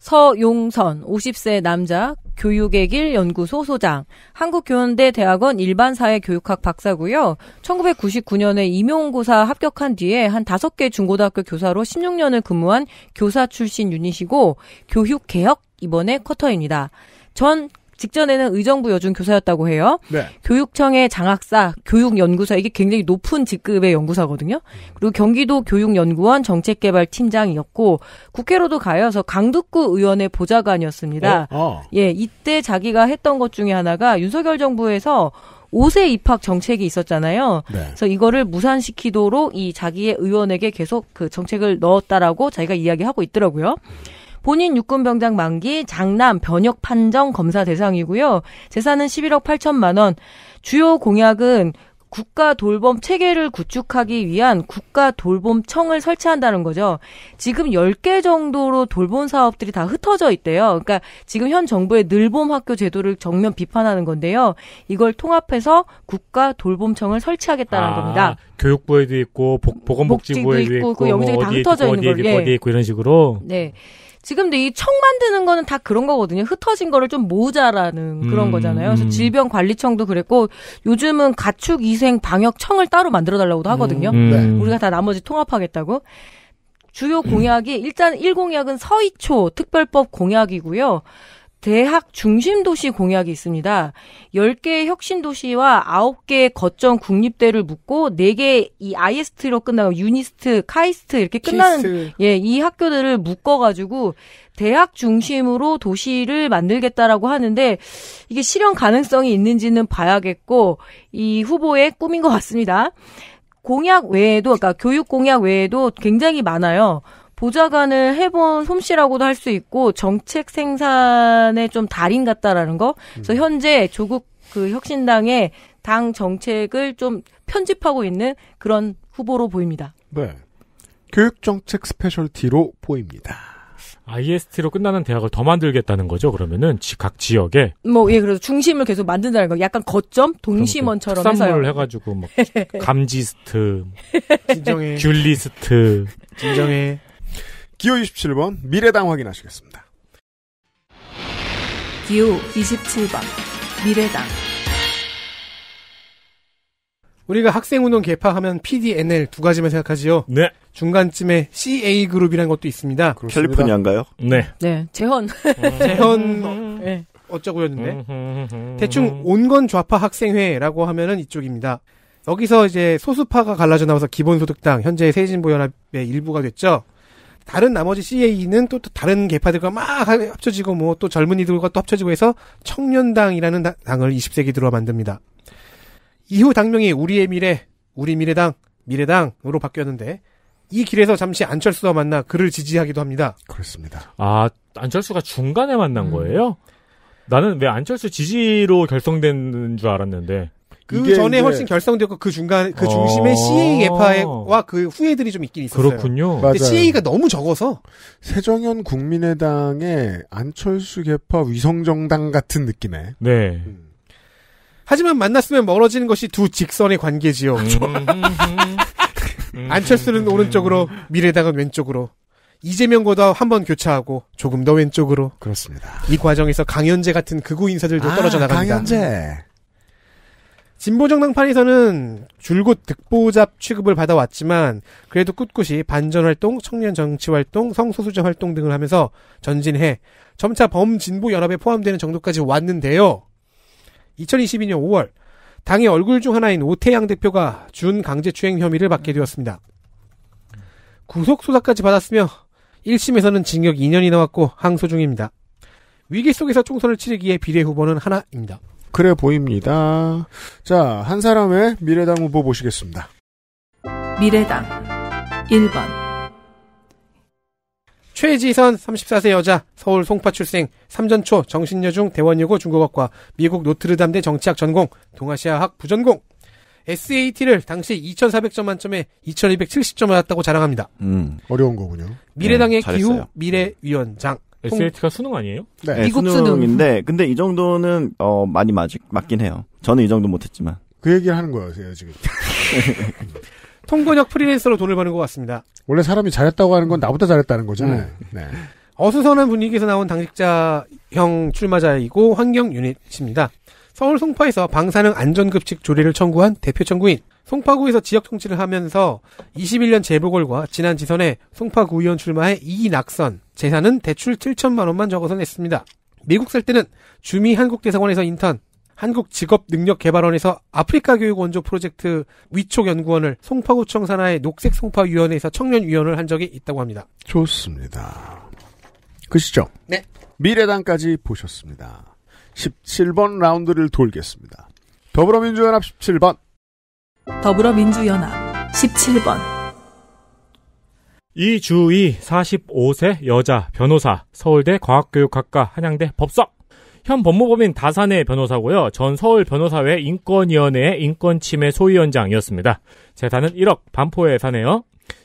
서용선 50세 남자 교육의 길 연구소 소장, 한국교원대 대학원 일반사회교육학 박사고요. 1999년에 임용고사 합격한 뒤에 한 5개 중고등학교 교사로 16년을 근무한 교사 출신 유닛이고 교육개혁 이번에 커터입니다. 전 직전에는 의정부 여중 교사였다고 해요. 네. 교육청의 장학사, 교육연구사 이게 굉장히 높은 직급의 연구사거든요. 그리고 경기도 교육연구원 정책개발팀장이었고 국회로도 가여서 강북구 의원의 보좌관이었습니다. 어? 어. 예, 이때 자기가 했던 것 중에 하나가 윤석열 정부에서 5세 입학 정책이 있었잖아요. 네. 그래서 이거를 무산시키도록 이 자기의 의원에게 계속 그 정책을 넣었다라고 자기가 이야기하고 있더라고요. 본인 육군 병장 만기, 장남 변역 판정 검사 대상이고요. 재산은 11억 8천만 원. 주요 공약은 국가 돌봄 체계를 구축하기 위한 국가 돌봄청을 설치한다는 거죠. 지금 10개 정도로 돌봄 사업들이 다 흩어져 있대요. 그러니까 지금 현 정부의 늘봄 학교 제도를 정면 비판하는 건데요. 이걸 통합해서 국가 돌봄청을 설치하겠다는 아, 겁니다. 교육부에도 있고 보, 건복지부에도 있고, 있고 그 영역이 뭐다 흩어져 있는 거예요. 어 어디에 예. 있고 이런 식으로. 네. 지금도 이 청 만드는 거는 다 그런 거거든요. 흩어진 거를 좀 모으자라는 그런 음, 거잖아요. 그래서 질병관리청도 그랬고 요즘은 가축위생 방역청을 따로 만들어 달라고도 하거든요. 음, 네. 우리가 다 나머지 통합하겠다고. 주요 공약이 일단 1공약은 서이초 특별법 공약이고요. 대학 중심 도시 공약이 있습니다. 10개의 혁신 도시와 9개의 거점 국립대를 묶고 4개의 이 아이에스트로 끝나고 유니스트, 카이스트 이렇게 끝나는 예, 이 학교들을 묶어 가지고 대학 중심으로 도시를 만들겠다라고 하는데 이게 실현 가능성이 있는지는 봐야겠고 이 후보의 꿈인 것 같습니다. 공약 외에도 그러니까 교육 공약 외에도 굉장히 많아요. 보좌관을 해본 솜씨라고도 할 수 있고 정책 생산의 좀 달인 같다라는 거. 그래서 음. 현재 조국 그 혁신당의 당 정책을 좀 편집하고 있는 그런 후보로 보입니다. 네. 교육정책 스페셜티로 보입니다. IST로 끝나는 대학을 더 만들겠다는 거죠. 그러면은 각 지역에 뭐예 그래서 중심을 계속 만든다는 거. 약간 거점 그러니까 동심원처럼 해서 해가지고 막 뭐 감지스트, 진정해, 귤리스트, 진정해, 기호 27번 미래당 확인하시겠습니다. 기호 27번 미래당 우리가 학생운동 개파하면 PDNL 두 가지만 생각하지요. 네. 중간쯤에 CA 그룹이라는 것도 있습니다. 그렇습니다. 캘리포니아인가요? 네. 네. 재헌. 재헌 네. 어쩌고였는데 대충 온건 좌파 학생회라고 하면은 이쪽입니다. 여기서 이제 소수파가 갈라져 나와서 기본소득당 현재 세진보연합의 일부가 됐죠. 다른 나머지 CA는 또, 또 다른 개파들과 막 합쳐지고 뭐 또 젊은이들과 또 합쳐지고 해서 청년당이라는 당을 20세기 들어 만듭니다. 이후 당명이 우리의 미래, 우리 미래당, 미래당으로 바뀌었는데 이 길에서 잠시 안철수와 만나 그를 지지하기도 합니다. 그렇습니다. 아 안철수가 중간에 만난 음. 거예요? 나는 왜 안철수 지지로 결성된 줄 알았는데. 그 전에 훨씬 결성되었고 그 중간 그 중심에 어... CAF와 그 후예들이 좀 있긴 있었어요. 그렇군요. 맞아요. CA가 너무 적어서 세정현 국민의당의 안철수 개파 위성정당 같은 느낌에. 네. 음. 하지만 만났으면 멀어지는 것이 두 직선의 관계지요. 음, 음, 음, 안철수는 오른쪽으로 미래당은 왼쪽으로 이재명보다 한 번 교차하고 조금 더 왼쪽으로 그렇습니다. 이 과정에서 강현재 같은 극우 인사들도 아, 떨어져 나갑니다. 강현재 진보정당판에서는 줄곧 득보잡 취급을 받아왔지만 그래도 꿋꿋이 반전활동, 청년정치활동, 성소수자 활동 등을 하면서 전진해 점차 범진보연합에 포함되는 정도까지 왔는데요. 2022년 5월 당의 얼굴 중 하나인 오태양 대표가 준 강제추행 혐의를 받게 되었습니다. 구속수사까지 받았으며 1심에서는 징역 2년이 나왔고 항소 중입니다. 위기 속에서 총선을 치르기에 비례 후보는 하나입니다. 그래 보입니다. 자, 한 사람의 미래당 후보 보시겠습니다. 미래당 1번 최지선 34세 여자 서울 송파 출생 3전초 정신여중 대원여고 중국학과 미국 노트르담대 정치학 전공 동아시아학 부전공 SAT를 당시 2,400점 만점에 2,270점 맞았다고 자랑합니다. 음. 어려운 거군요. 미래당의 음, 기후 미래위원장 SAT가 수능 아니에요? 네, 네 미국 수능인데 근데 이 정도는 어 많이 맞, 맞긴 해요. 저는 이 정도 못했지만 그 얘기를 하는 거예요, 지금. 통번역 프리랜서로 돈을 버는 것 같습니다. 원래 사람이 잘했다고 하는 건 나보다 잘했다는 거잖아요. 음. 네. 어수선한 분위기에서 나온 당직자형 출마자이고 환경 유닛입니다. 서울 송파에서 방사능 안전급식 조례를 청구한 대표 청구인. 송파구에서 지역 통치를 하면서 21년 재보궐과 지난 지선에 송파구 의원 출마해 이낙선 재산은 대출 7천만 원만 적어서 냈습니다. 미국 살 때는 주미 한국대사관에서 인턴, 한국직업능력개발원에서 아프리카 교육 원조 프로젝트 위촉 연구원을 송파구청 산하의 녹색 송파위원회에서 청년위원을 한 적이 있다고 합니다. 좋습니다. 그시죠? 네. 미래당까지 보셨습니다. 17번 라운드를 돌겠습니다. 더불어민주연합 17번 더불어민주연합 17번 이주희 45세 여자 변호사 서울대 과학교육학과 한양대 법석 현 법무법인 다산의 변호사고요. 전 서울 변호사회 인권위원회의 인권침해 소위원장이었습니다. 재산은 1억 반포에 사네요.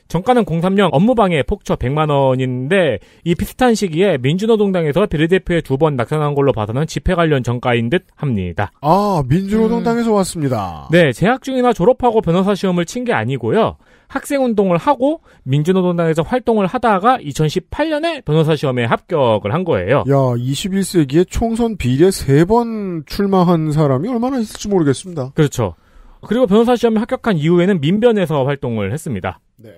정가는 030 업무방해 폭처 100만 원인데 이 비슷한 시기에 민주노동당에서 비례대표에 두 번 낙선한 걸로 봐서는 집회 관련 정가인 듯 합니다. 아 민주노동당에서 음. 왔습니다. 네 재학 중이나 졸업하고 변호사 시험을 친 게 아니고요. 학생운동을 하고 민주노동당에서 활동을 하다가 2018년에 변호사 시험에 합격을 한 거예요. 야, 21세기에 총선 비례 세 번 출마한 사람이 얼마나 있을지 모르겠습니다. 그렇죠. 그리고 변호사 시험에 합격한 이후에는 민변에서 활동을 했습니다. 네.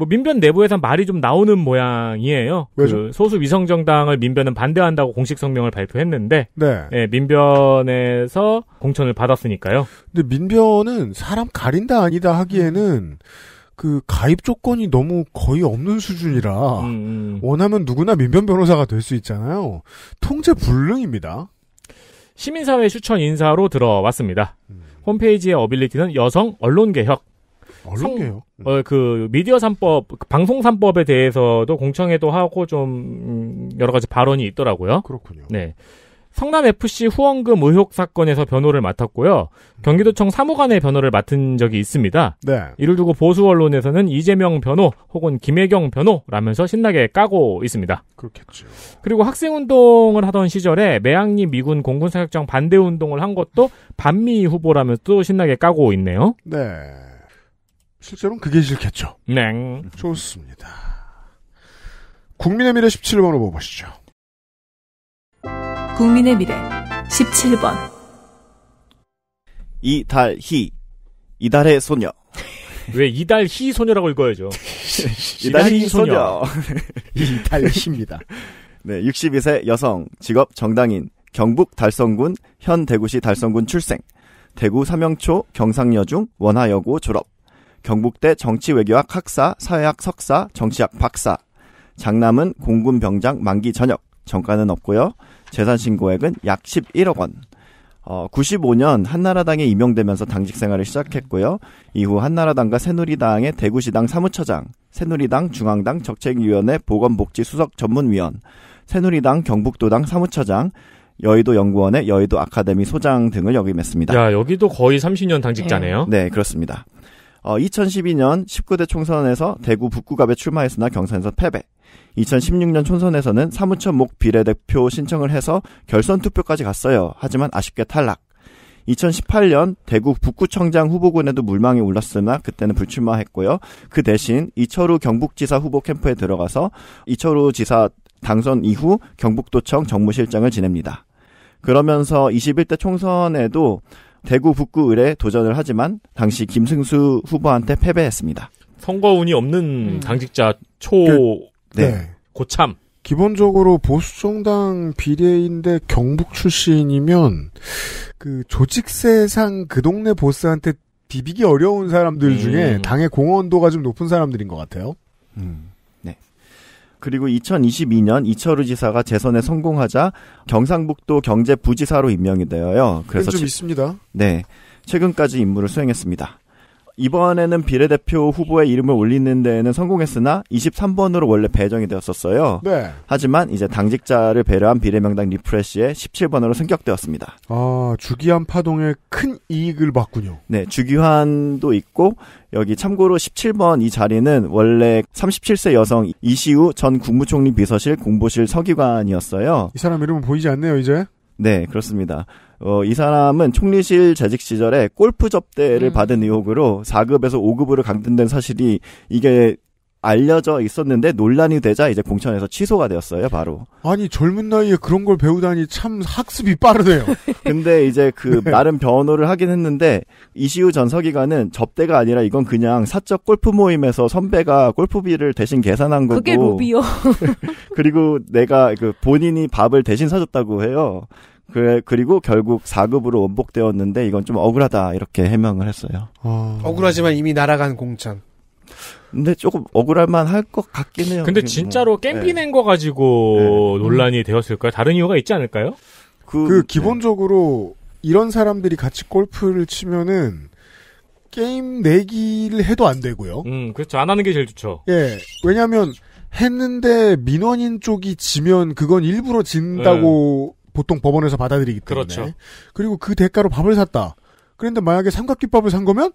뭐 민변 내부에선 말이 좀 나오는 모양이에요. 그 왜죠? 그 소수 위성 정당을 민변은 반대한다고 공식 성명을 발표했는데 네. 예, 민변에서 공천을 받았으니까요. 근데 민변은 사람 가린다 아니다 하기에는 그 가입 조건이 너무 거의 없는 수준이라 음, 음. 원하면 누구나 민변 변호사가 될 수 있잖아요. 통제 불능입니다. 시민사회 추천 인사로 들어왔습니다. 음. 홈페이지의 어빌리티는 여성 언론개혁, 어렵네요. 어, 그 미디어 3법, 그 방송 3법에 대해서도 공청회도 하고 좀 음, 여러 가지 발언이 있더라고요. 그렇군요. 네. 성남 FC 후원금 의혹 사건에서 변호를 맡았고요. 경기도청 사무관의 변호를 맡은 적이 있습니다. 네. 이를 두고 보수 언론에서는 이재명 변호 혹은 김혜경 변호라면서 신나게 까고 있습니다. 그렇겠죠. 그리고 학생 운동을 하던 시절에 매양리 미군 공군 사격장 반대 운동을 한 것도 반미 후보라면서 또 신나게 까고 있네요. 네. 실제로는 그게 싫겠죠. 네. 좋습니다. 국민의 미래 17번 으로 보시죠. 국민의 미래 17번 이달희 이달의 소녀 왜 이달희 소녀라고 읽어야죠. 이달희 소녀. 이달희입니다. 네, 62세 여성, 직업 정당인, 경북 달성군, 현 대구시 달성군 출생, 대구 삼영초, 경상여중, 원하여고 졸업. 경북대 정치외교학 학사, 사회학 석사, 정치학 박사. 장남은 공군 병장 만기 전역. 정가는 없고요. 재산 신고액은 약 11억 원. 어, 95년 한나라당에 임명되면서 당직 생활을 시작했고요. 이후 한나라당과 새누리당의 대구시당 사무처장, 새누리당 중앙당 적책위원회 보건복지수석 전문위원, 새누리당 경북도당 사무처장, 여의도 연구원의 여의도 아카데미 소장 등을 역임했습니다. 야, 여기도 거의 30년 당직자네요. 네, 그렇습니다. 어, 2012년 19대 총선에서 대구 북구갑에 출마했으나 경선에서 패배. 2016년 총선에서는 사무처 목 비례대표 신청을 해서 결선 투표까지 갔어요. 하지만 아쉽게 탈락. 2018년 대구 북구청장 후보군에도 물망이 올랐으나 그때는 불출마했고요. 그 대신 이철우 경북지사 후보 캠프에 들어가서 이철우 지사 당선 이후 경북도청 정무실장을 지냅니다. 그러면서 21대 총선에도 대구 북구 의뢰 도전을 하지만 당시 김승수 후보한테 패배했습니다. 선거 운이 없는 음. 당직자 초 그, 네. 네. 고참. 기본적으로 보수정당 비례인데 경북 출신이면 그 조직세상 그 동네 보스한테 비비기 어려운 사람들 음. 중에 당의 공헌도가 좀 높은 사람들인 것 같아요. 음. 그리고 2022년 이철우 지사가 재선에 성공하자 경상북도 경제부지사로 임명이 되어요. 그래서 좀 지, 있습니다. 네. 최근까지 임무를 수행했습니다. 이번에는 비례대표 후보의 이름을 올리는 데에는 성공했으나 23번으로 원래 배정이 되었었어요. 네. 하지만 이제 당직자를 배려한 비례명당 리프레시에 17번으로 승격되었습니다. 아, 주기환 파동에 큰 이익을 봤군요. 네, 주기환도 있고 여기 참고로 17번 이 자리는 원래 37세 여성 이시우 전 국무총리 비서실 공보실 서기관이었어요. 이 사람 이름은 보이지 않네요, 이제. 네, 그렇습니다. 어, 이 사람은 총리실 재직 시절에 골프 접대를 음. 받은 의혹으로 4급에서 5급으로 강등된 사실이 이게 알려져 있었는데 논란이 되자 이제 공천에서 취소가 되었어요, 바로. 아니, 젊은 나이에 그런 걸 배우다니 참 학습이 빠르네요. 근데 이제 그 네. 나름 변호를 하긴 했는데 이시우 전 서기관은 접대가 아니라 이건 그냥 사적 골프 모임에서 선배가 골프비를 대신 계산한 거고. 그게 로비요. 그리고 내가 그 본인이 밥을 대신 사줬다고 해요. 그, 그리고 결국 4급으로 원복되었는데 이건 좀 억울하다 이렇게 해명을 했어요. 어... 억울하지만 이미 날아간 공천. 근데 조금 억울할만 할 것 같긴 해요. 근데 진짜로 뭐. 깸비 네. 낸거 가지고 네. 논란이 되었을까요? 다른 이유가 있지 않을까요? 그, 그 기본적으로 네. 이런 사람들이 같이 골프를 치면은 게임 내기를 해도 안 되고요. 음, 그렇죠. 안 하는 게 제일 좋죠. 예. 왜냐면 하 했는데 민원인 쪽이 지면 그건 일부러 진다고 네. 보통 법원에서 받아들이기 때문에. 그렇죠. 그리고 그 대가로 밥을 샀다. 그런데 만약에 삼각김밥을 산 거면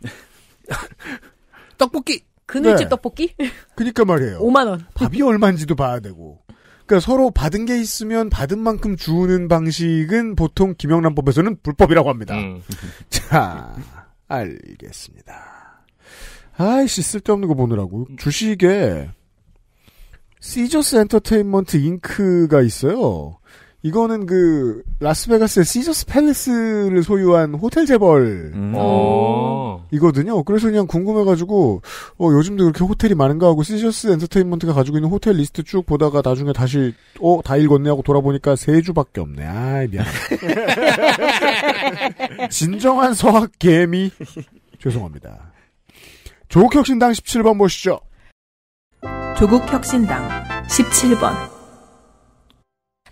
떡볶이. 그늘집 네. 떡볶이? 그니까 말이에요. 5만 원. 밥이 얼마인지도 봐야 되고. 그러니까 서로 받은 게 있으면 받은 만큼 주는 방식은 보통 김영란법에서는 불법이라고 합니다. 음. 자, 알겠습니다. 아이씨 쓸데없는 거 보느라고 주식에 시저스 엔터테인먼트 잉크가 있어요. 이거는 그 라스베가스의 시저스 팰리스를 소유한 호텔 재벌 음. 어. 이거든요. 그래서 그냥 궁금해가지고 어, 요즘도 그렇게 호텔이 많은가 하고 시저스 엔터테인먼트가 가지고 있는 호텔 리스트 쭉 보다가 나중에 다시 어다 읽었네 하고 돌아보니까 세 주밖에 없네. 아 미안. 진정한 서학 개미 죄송합니다. 조국혁신당 17번 보시죠. 조국혁신당 17번.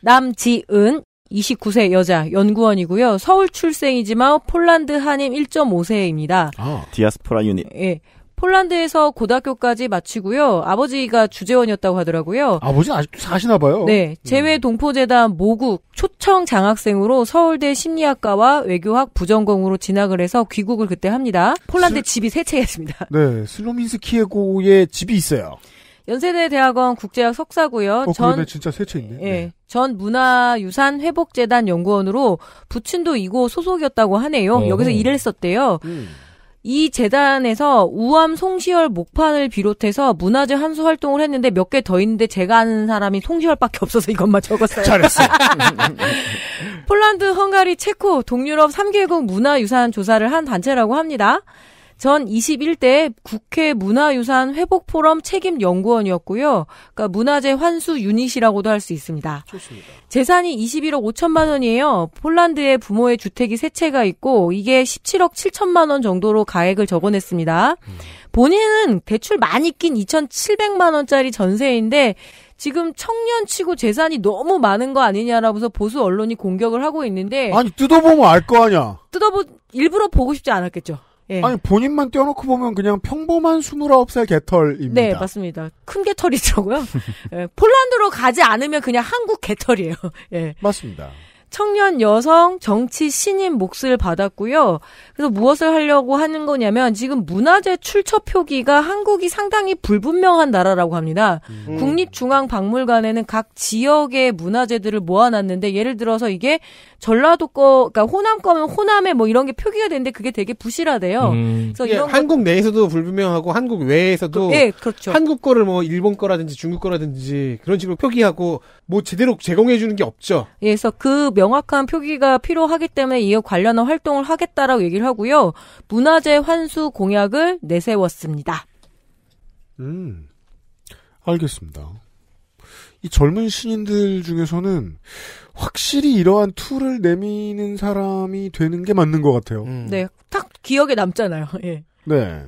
남지은 29세 여자 연구원이고요. 서울 출생이지만 폴란드 한임 1.5세입니다. 아, 디아스포라 유닛. 예. 폴란드에서 고등학교까지 마치고요. 아버지가 주재원이었다고 하더라고요. 아버지 아직도 사시나 봐요. 네. 제외 음. 동포재단 모국 초청 장학생으로 서울대 심리학과와 외교학 부전공으로 진학을 해서 귀국을 그때 합니다. 폴란드 슬... 집이 세 채였습니다. 네. 슬로민스키에고의 집이 있어요. 연세대 대학원 국제학 석사고요. 어, 전 그러네. 진짜 세 채 있네. 예. 네. 전 문화유산회복재단 연구원으로 부친도 이곳 소속이었다고 하네요. 어. 여기서 일을 했었대요. 음. 이 재단에서 우암 송시열 목판을 비롯해서 문화재 한수 활동을 했는데 몇 개 더 있는데 제가 아는 사람이 송시열밖에 없어서 이것만 적었어요. 잘했어. 폴란드, 헝가리, 체코, 동유럽 3개국 문화유산 조사를 한 단체라고 합니다. 전 21대 국회 문화유산 회복 포럼 책임 연구원이었고요. 그러니까 문화재 환수 유닛이라고도 할 수 있습니다. 좋습니다. 재산이 21억 5천만 원이에요. 폴란드의 부모의 주택이 세 채가 있고 이게 17억 7천만 원 정도로 가액을 적어냈습니다. 음. 본인은 대출 많이 낀 2,700만 원짜리 전세인데 지금 청년 치고 재산이 너무 많은 거 아니냐라고서 보수 언론이 공격을 하고 있는데 아니 뜯어보면 알 거 아니야. 뜯어보 일부러 보고 싶지 않았겠죠. 예. 아니 본인만 떼어놓고 보면 그냥 평범한 29살 개털입니다. 네 맞습니다. 큰 개털이더라고요. 예, 폴란드로 가지 않으면 그냥 한국 개털이에요. 예. 맞습니다. 청년 여성 정치 신인 몫을 받았고요. 그래서 무엇을 하려고 하는 거냐면 지금 문화재 출처 표기가 한국이 상당히 불분명한 나라라고 합니다. 음. 국립중앙박물관에는 각 지역의 문화재들을 모아놨는데 예를 들어서 이게 전라도 거, 그러니까 호남 거면 호남에 뭐 이런 게 표기가 되는데 그게 되게 부실하대요. 음. 그래서 예, 이런 한국 내에서도 불분명하고 한국 외에서도 그, 예, 그렇죠. 한국 거를 뭐 일본 거라든지 중국 거라든지 그런 식으로 표기하고 뭐 제대로 제공해 주는 게 없죠. 예, 그래서 그 명확한 표기가 필요하기 때문에 이에 관련한 활동을 하겠다라고 얘기를 하고요. 문화재 환수 공약을 내세웠습니다. 음. 알겠습니다. 이 젊은 신인들 중에서는 확실히 이러한 툴을 내미는 사람이 되는 게 맞는 것 같아요. 음. 네, 딱 기억에 남잖아요. 예. 네.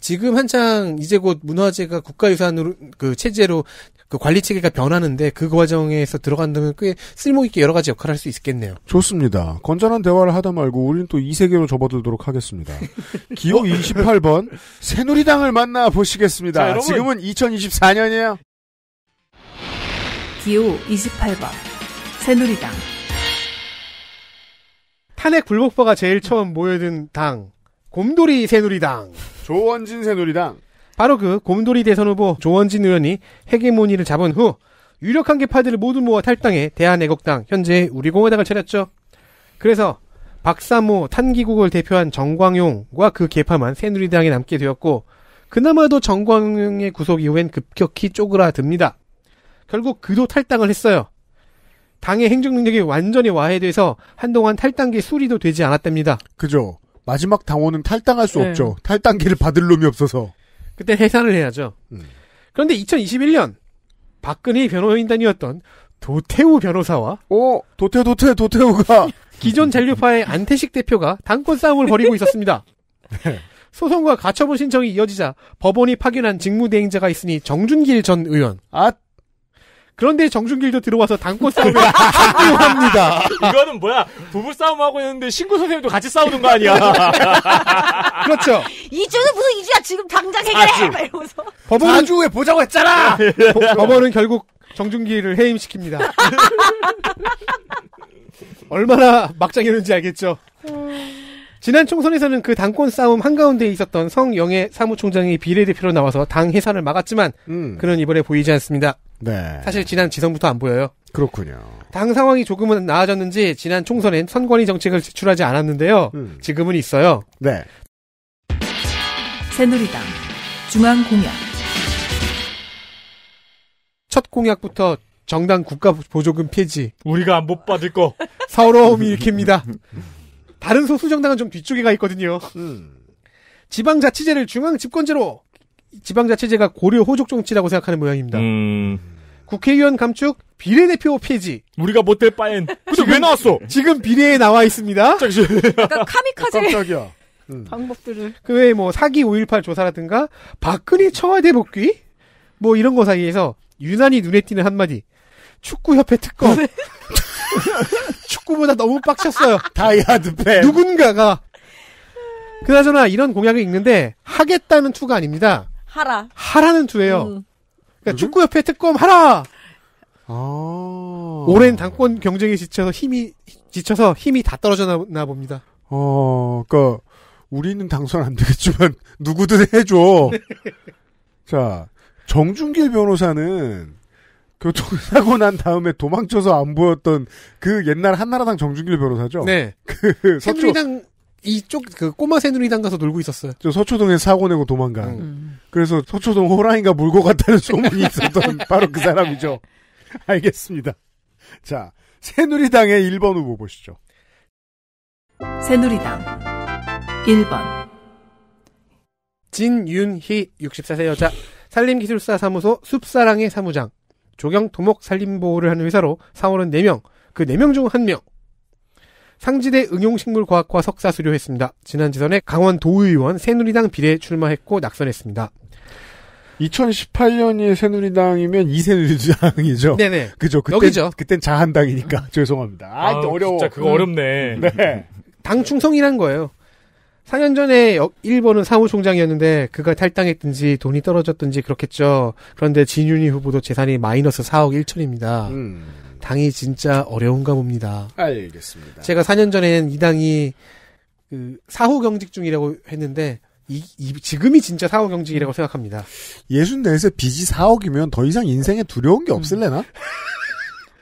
지금 한창 이제 곧 문화재가 국가유산으로 그 체제로 그 관리 체계가 변하는데 그 과정에서 들어간다면 꽤 쓸모 있게 여러 가지 역할을 할 수 있겠네요. 좋습니다. 건전한 대화를 하다 말고 우리는 또 이 세계로 접어들도록 하겠습니다. 기호 28번 어? 새누리당을 만나 보시겠습니다. 지금은 2024년이에요. 기호 28번 새누리당 탄핵 불복파가 제일 처음 모여든 당 곰돌이 새누리당 조원진 새누리당 바로 그 곰돌이 대선 후보 조원진 의원이 헤게모니를 잡은 후 유력한 개파들을 모두 모아 탈당해 대한애국당 현재 우리공화당을 차렸죠. 그래서 박사모 탄기국을 대표한 정광용과 그 개파만 새누리당에 남게 되었고 그나마도 정광용의 구속 이후엔 급격히 쪼그라듭니다. 결국 그도 탈당을 했어요. 당의 행정 능력이 완전히 와해돼서 한동안 탈당계 수리도 되지 않았답니다. 그죠. 마지막 당원은 탈당할 수 네. 없죠. 탈당계를 받을 놈이 없어서. 그때 해산을 해야죠. 음. 그런데 2021년 박근혜 변호인단이었던 도태우 변호사와 오 어, 도태 도태 도태우가 기존 잔류파의 안태식 대표가 당권 싸움을 벌이고 있었습니다. 네. 소송과 가처분 신청이 이어지자 법원이 파견한 직무대행자가 있으니 정준길 전 의원. 아 그런데 정준길도 들어와서 당권 싸움에 합류합니다. 이거는 뭐야? 부부 싸움하고 있는데 신구 선생님도 같이 싸우는 거 아니야? 그렇죠. 이주은 무슨 이주야 지금 당장 해결해! 이러면서. 법원은 주 후에 보자고 했잖아! 보, 법원은 결국 정준길을 해임시킵니다. 얼마나 막장이었는지 알겠죠? 음. 지난 총선에서는 그 당권 싸움 한가운데 있었던 성영애 사무총장이 비례대표로 나와서 당 해산을 막았지만 음. 그는 이번에 보이지 않습니다. 네. 사실 지난 지선부터 안 보여요. 그렇군요. 당 상황이 조금은 나아졌는지 지난 총선엔 선관위 정책을 제출하지 않았는데요. 음. 지금은 있어요. 네. 새누리당 중앙 공약 첫 공약부터 정당 국가 보조금 폐지. 우리가 안 못 받을 거. 서러움이 일으킵니다. 다른 소수 정당은 좀 뒤쪽에 가 있거든요. 음. 지방자치제를 중앙 집권제로 지방자치제가 고려 호족 정치라고 생각하는 모양입니다. 음... 국회의원 감축 비례대표 폐지. 우리가 못될 바엔. 근데 왜 나왔어? 지금 비례에 나와 있습니다. 그러니까 카미카제. 깜짝이야. 음. 방법들을. 그 외에 뭐 사기 5.18 조사라든가 박근혜 청와대 복귀 뭐 이런 거 사이에서 유난히 눈에 띄는 한마디. 축구협회 특검. 네. 축구보다 너무 빡쳤어요. 다이아드 팬. 누군가가. 그나저나 이런 공약을 읽는데 하겠다는 투가 아닙니다. 하라. 하라는 투예요. 음. 그러니까 음? 축구협회 특검 하라. 아... 오랜 당권 경쟁에 지쳐서 힘이 지쳐서 힘이 다 떨어졌나 봅니다. 어, 그러니까 우리는 당선 안 되겠지만 누구든 해줘. 자, 정준길 변호사는 교통사고 난 다음에 도망쳐서 안 보였던 그 옛날 한나라당 정준길 변호사죠. 네. 그 새누리당 이쪽 그 꼬마 새누리당 가서 놀고 있었어요. 저 서초동에 사고 내고 도망가. 음. 그래서 서초동 호랑이가 물고 갔다는 소문이 있었던 바로 그 사람이죠. 알겠습니다. 자, 새누리당의 1번 후보 보시죠. 새누리당 1번 진윤희 64세 여자 산림기술사 사무소 숲사랑의 사무장 조경 도목 산림보호를 하는 회사로 사원은 4명 그 4명 중 1명 상지대 응용식물과학과 석사 수료했습니다. 지난 지선에 강원 도의원 새누리당 비례 출마했고 낙선했습니다. 2018년이 새누리당이면 이새누리당이죠. 네네. 그죠. 그때, 여기죠. 그땐 자한당이니까. 죄송합니다. 아, 아 어려워. 진짜 그거 어렵네. 음. 네. 네. 당 충성이란 거예요. 4년 전에 1번은 사무총장이었는데 그가 탈당했든지 돈이 떨어졌든지 그렇겠죠. 그런데 진윤희 후보도 재산이 마이너스 4억 1천입니다. 음. 당이 진짜 어려운가 봅니다. 알겠습니다. 제가 4년 전에는 이 당이 그 사후 경직 중이라고 했는데 이, 이, 지금이 진짜 사후 경직이라고 생각합니다. 예 64세 빚이 4억이면 더 이상 인생에 두려운 게 없을래나? 음.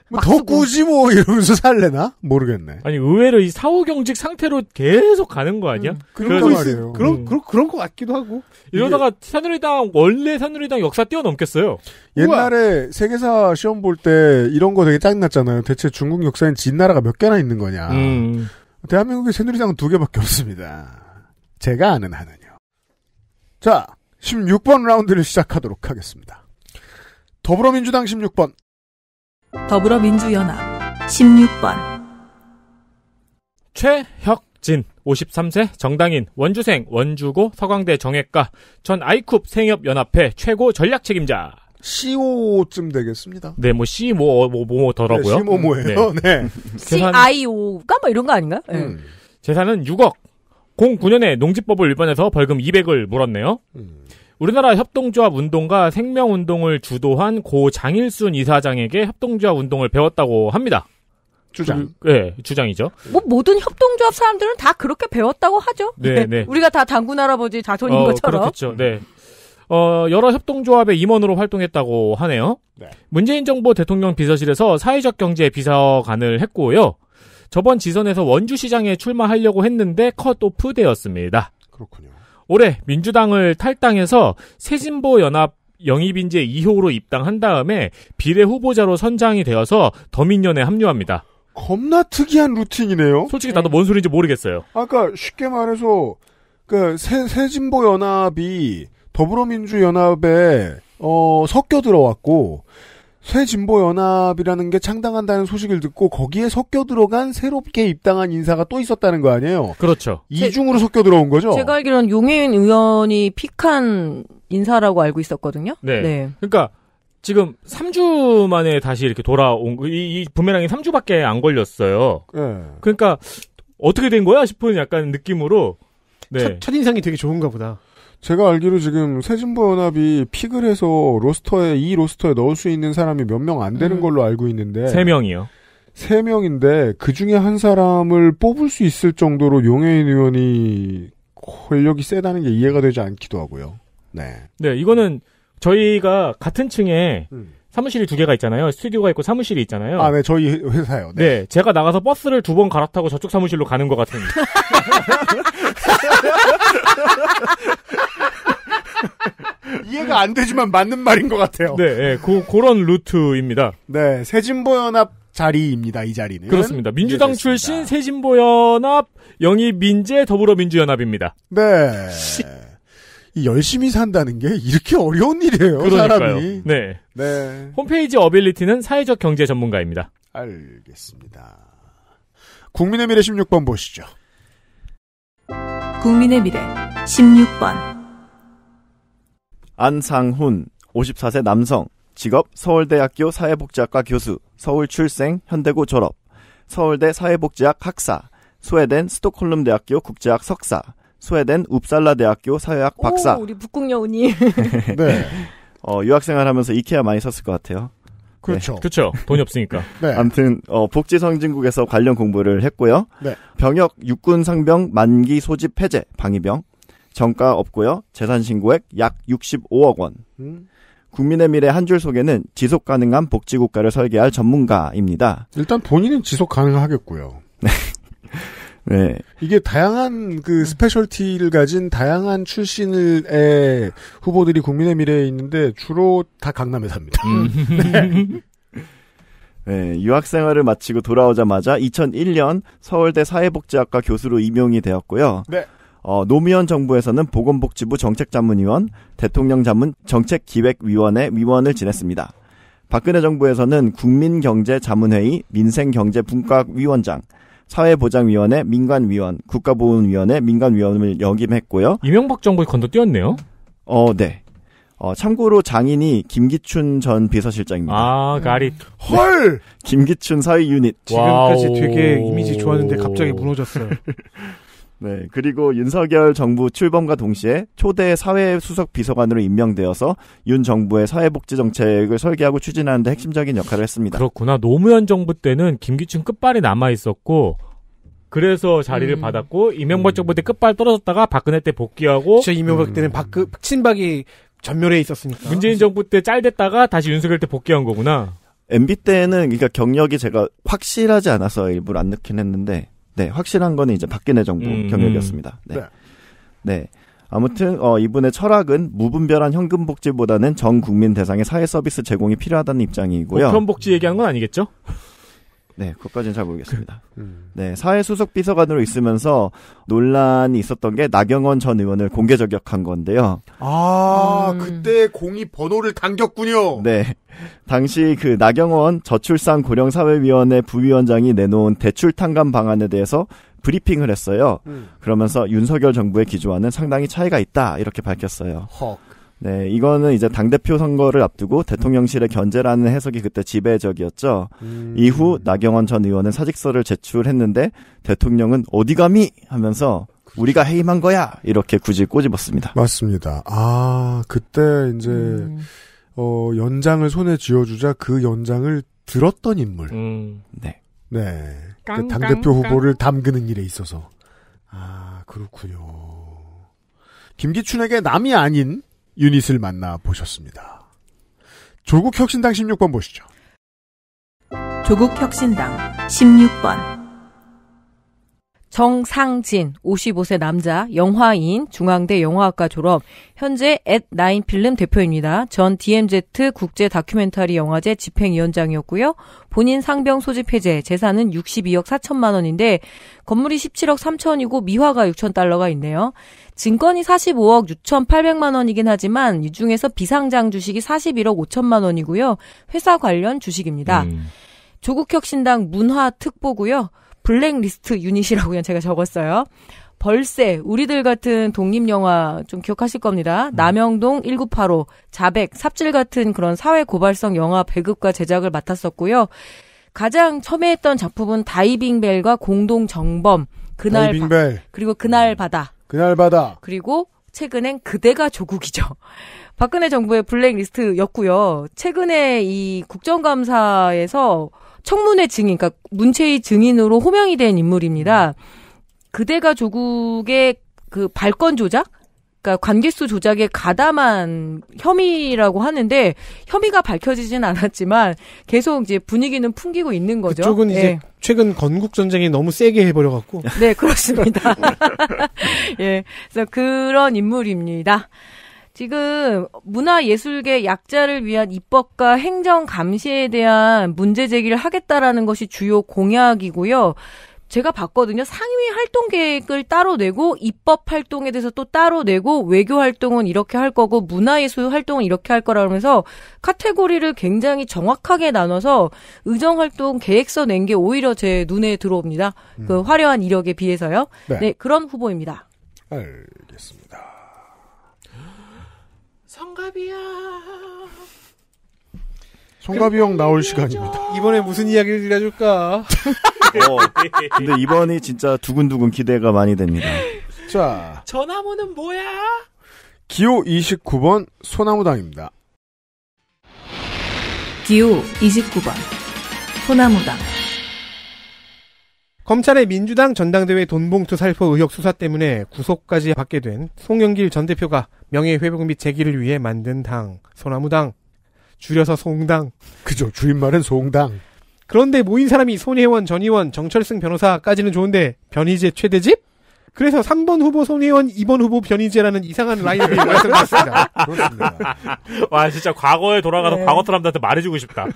뭐더 꾸지 뭐 이러면서 살래나 모르겠네. 아니 의외로 이 사후 경직 상태로 계속 가는 거 아니야? 음, 그, 그런 거 말이에요. 그런 그런 그런 거 같기도 하고 이러다가 새누리당 원래 새누리당 역사 뛰어넘겠어요. 옛날에 우와. 세계사 시험 볼 때 이런 거 되게 짜증 났잖아요. 대체 중국 역사엔 진 나라가 몇 개나 있는 거냐? 음. 대한민국에 새누리당은 두 개밖에 없습니다. 제가 아는 하는요. 자, 16번 라운드를 시작하도록 하겠습니다. 더불어민주당 16번 더불어민주연합 16번 최혁진 53세 정당인 원주생 원주고 서강대 정액과전 아이쿱 생협연합회 최고 전략 책임자 c o 쯤 되겠습니다. 네, 뭐 C 뭐뭐 뭐더라고요. 뭐 네, C 뭐 뭐예요? 네. 네. CIO가 뭐 이런 거 아닌가? 요 네. 음. 재산은 6억. 09년에 농지법을 위반해서 벌금 200을 물었네요. 음. 우리나라 협동조합 운동과 생명운동을 주도한 고 장일순 이사장에게 협동조합 운동을 배웠다고 합니다. 주장. 그, 예, 네, 주장이죠. 뭐 모든 협동조합 사람들은 다 그렇게 배웠다고 하죠. 네, 네, 네. 우리가 다 당군 할아버지 자손인 어, 것처럼. 그렇겠죠. 네. 어, 여러 협동조합의 임원으로 활동했다고 하네요. 네. 문재인 정부 대통령 비서실에서 사회적 경제 비서관을 했고요. 저번 지선에서 원주시장에 출마하려고 했는데 컷오프 되었습니다. 그렇군요. 올해 민주당을 탈당해서 새진보 연합 영입인재 2호로 입당한 다음에 비례 후보자로 선장이 되어서 더민련에 합류합니다. 겁나 특이한 루틴이네요. 솔직히 나도 네. 뭔 소리인지 모르겠어요. 아까 쉽게 말해서 그 새진보 연합이 더불어민주연합에 어, 섞여 들어왔고 새진보연합이라는 게 창당한다는 소식을 듣고 거기에 섞여 들어간 새롭게 입당한 인사가 또 있었다는 거 아니에요? 그렇죠. 이중으로 제, 섞여 들어온 거죠? 제가 알기로는 용해인 의원이 픽한 인사라고 알고 있었거든요? 네. 네. 그러니까 지금 3주 만에 다시 이렇게 돌아온, 이, 이 부메랑이 3주밖에 안 걸렸어요. 네. 그러니까 어떻게 된 거야 싶은 약간 느낌으로 네. 첫, 첫인상이 되게 좋은가 보다. 제가 알기로 지금 새진보연합이 픽을 해서 로스터에 이 로스터에 넣을 수 있는 사람이 몇 명 안 되는 음. 걸로 알고 있는데 세 명이요. 세 명인데 그 중에 한 사람을 뽑을 수 있을 정도로 용해인 의원이 권력이 세다는 게 이해가 되지 않기도 하고요. 네. 네, 이거는 저희가 같은 층에 음. 사무실이 두 개가 있잖아요. 스튜디오가 있고 사무실이 있잖아요. 아, 네, 저희 회사요. 네. 네 제가 나가서 버스를 두 번 갈아타고 저쪽 사무실로 가는 것 같은. 이해가 안 되지만 맞는 말인 것 같아요. 네, 네 고, 그런 루트입니다. 네, 새진보연합 자리입니다. 이 자리는 그렇습니다. 민주당 출신 새진보연합 영입민재 더불어민주연합입니다. 네. 열심히 산다는 게 이렇게 어려운 일이에요. 그러니까요. 사람이. 네. 네. 홈페이지 어빌리티는 사회적 경제 전문가입니다. 알겠습니다. 국민의 미래 16번 보시죠. 국민의 미래 16번 안상훈 54세 남성 직업 서울대학교 사회복지학과 교수 서울 출생 현대고 졸업 서울대 사회복지학 학사 스웨덴 스톡홀름 대학교 국제학 석사 스웨덴 웁살라 대학교 사회학 박사. 우리 북극 여우님. 네. 어, 유학생활 하면서 이케아 많이 썼을 것 같아요. 그렇죠. 네. 그렇죠. 돈이 없으니까. 네. 아무튼 어, 복지성진국에서 관련 공부를 했고요. 네. 병역 육군 상병 만기 소집 해제 방위병 정가 없고요. 재산 신고액 약 65억 원. 음. 국민의 미래 한 줄 소개는 지속 가능한 복지 국가를 설계할 전문가입니다. 일단 본인은 지속 가능하겠고요. 네. 네. 이게 다양한 그 네. 스페셜티를 가진 다양한 출신의 후보들이 국민의 미래에 있는데 주로 다 강남에 삽니다. 음. 네. 네. 유학생활을 마치고 돌아오자마자 2001년 서울대 사회복지학과 교수로 임용이 되었고요. 네. 어, 노무현 정부에서는 보건복지부 정책자문위원, 대통령 자문 정책기획위원회 위원을 지냈습니다. 박근혜 정부에서는 국민경제자문회의 민생경제분과위원장, 사회보장위원회 민간위원, 국가보훈위원회 민간위원을 역임했고요. 이명박 정부에 건너뛰었네요. 어, 네. 어, 참고로 장인이 김기춘 전 비서실장입니다. 아, 가리. 그 네. 헐! 김기춘 사회 유닛. 지금까지 되게 이미지 좋았는데 갑자기 무너졌어요. 네, 그리고 윤석열 정부 출범과 동시에 초대 사회수석 비서관으로 임명되어서 윤 정부의 사회복지 정책을 설계하고 추진하는 데 핵심적인 역할을 했습니다. 그렇구나. 노무현 정부 때는 김기춘 끝발이 남아 있었고 그래서 자리를 음. 받았고 이명박 음. 정부 때 끝발 떨어졌다가 박근혜 때 복귀하고 진짜 이명박 음. 때는 박그 친박이 전멸해 있었으니까. 문재인 정부 때 짤됐다가 다시 윤석열 때 복귀한 거구나. MB 때는 그러니까 경력이 제가 확실하지 않아서 일부러 안 넣긴 했는데 네, 확실한 거는 이제 박근혜 정부 음. 경력이었습니다. 네. 네. 네. 아무튼 어, 이분의 철학은 무분별한 현금 복지보다는 전 국민 대상의 사회 서비스 제공이 필요하다는 입장이고요. 보편 복지 얘기한 건 아니겠죠? 네, 그것까지는 잘 모르겠습니다. 그, 음. 네, 사회수석 비서관으로 있으면서 논란이 있었던 게 나경원 전 의원을 공개 저격한 건데요. 아, 음. 그때 공이 번호를 당겼군요. 네. 당시 그 나경원 저출산 고령사회위원회 부위원장이 내놓은 대출 탕감 방안에 대해서 브리핑을 했어요. 음. 그러면서 윤석열 정부의 기조와는 상당히 차이가 있다 이렇게 밝혔어요. 헉. 네, 이거는 이제 당대표 선거를 앞두고 대통령실의 견제라는 해석이 그때 지배적이었죠. 음. 이후 나경원 전 의원은 사직서를 제출했는데 대통령은 어디 감히 하면서 우리가 해임한 거야 이렇게 굳이 꼬집었습니다. 맞습니다. 아 그때 이제 음. 어, 연장을 손에 쥐어주자 그 연장을 들었던 인물. 음. 네. 네. 그러니까 깡, 당 대표 후보를 담그는 일에 있어서 아 그렇군요. 김기춘에게 남이 아닌 유닛을 만나 보셨습니다. 조국 혁신당 16번 보시죠. 조국 혁신당 16번 정상진 55세 남자 영화인 중앙대 영화학과 졸업 현재 앳나인 필름 대표입니다. 전 DMZ 국제 다큐멘터리 영화제 집행위원장이었고요. 본인 상병 소집 해제 재산은 62억 4천만 원인데 건물이 17억 3천이고 미화가 6천 달러가 있네요. 증권이 45억 6,800만 원이긴 하지만 이 중에서 비상장 주식이 41억 5천만 원이고요. 회사 관련 주식입니다. 음. 조국혁신당 문화특보고요. 블랙리스트 유닛이라고 그냥 제가 적었어요. 벌새, 우리들 같은 독립영화 좀 기억하실 겁니다. 음. 남영동 1985, 자백, 삽질 같은 그런 사회 고발성 영화 배급과 제작을 맡았었고요. 가장 첨예했던 작품은 다이빙벨과 공동정범, 그날 다이빙벨. 그리고 그날 음. 바다. 그날 바다. 그리고 최근엔 그대가 조국이죠. 박근혜 정부의 블랙리스트였고요. 최근에 이 국정감사에서 청문회 증인, 그러니까 문체위 증인으로 호명이 된 인물입니다. 그대가 조국의 그 발권 조작? 그러니까 관계수 조작에 가담한 혐의라고 하는데 혐의가 밝혀지진 않았지만 계속 이제 분위기는 풍기고 있는 거죠. 그쪽은 이제 예. 최근 건국 전쟁이 너무 세게 해버려 갖고. 네 그렇습니다. 예, 그래서 그런 인물입니다. 지금 문화예술계 약자를 위한 입법과 행정 감시에 대한 문제 제기를 하겠다라는 것이 주요 공약이고요. 제가 봤거든요. 상위 활동 계획을 따로 내고 입법 활동에 대해서 또 따로 내고 외교 활동은 이렇게 할 거고 문화예술 활동은 이렇게 할 거라 면서 카테고리를 굉장히 정확하게 나눠서 의정 활동 계획서 낸 게 오히려 제 눈에 들어옵니다. 그 음. 그 화려한 이력에 비해서요. 네. 네, 그런 후보입니다. 알. 송가비야 송갑이 형 나올 시간입니다. 이번에 무슨 이야기를 들려줄까? 어, 근데 이번이 진짜 두근두근 기대가 많이 됩니다. 자. 전화문은 뭐야? 기호 29번 소나무당입니다. 기호 29번 소나무당 검찰의 민주당 전당대회 돈봉투 살포 의혹 수사 때문에 구속까지 받게 된 송영길 전 대표가 명예회복 및 재기를 위해 만든 당 소나무당 줄여서 송당 그죠 주인말은 송당 그런데 모인 사람이 손혜원 전 의원 정철승 변호사까지는 좋은데 변희재 최대집 그래서 3번 후보 손혜원, 2번 후보 변희재라는 이상한 라인업이 말씀드렸습니다. 그렇습니다. 와, 진짜 과거에 돌아가서 네. 과거 사람들한테 말해주고 싶다.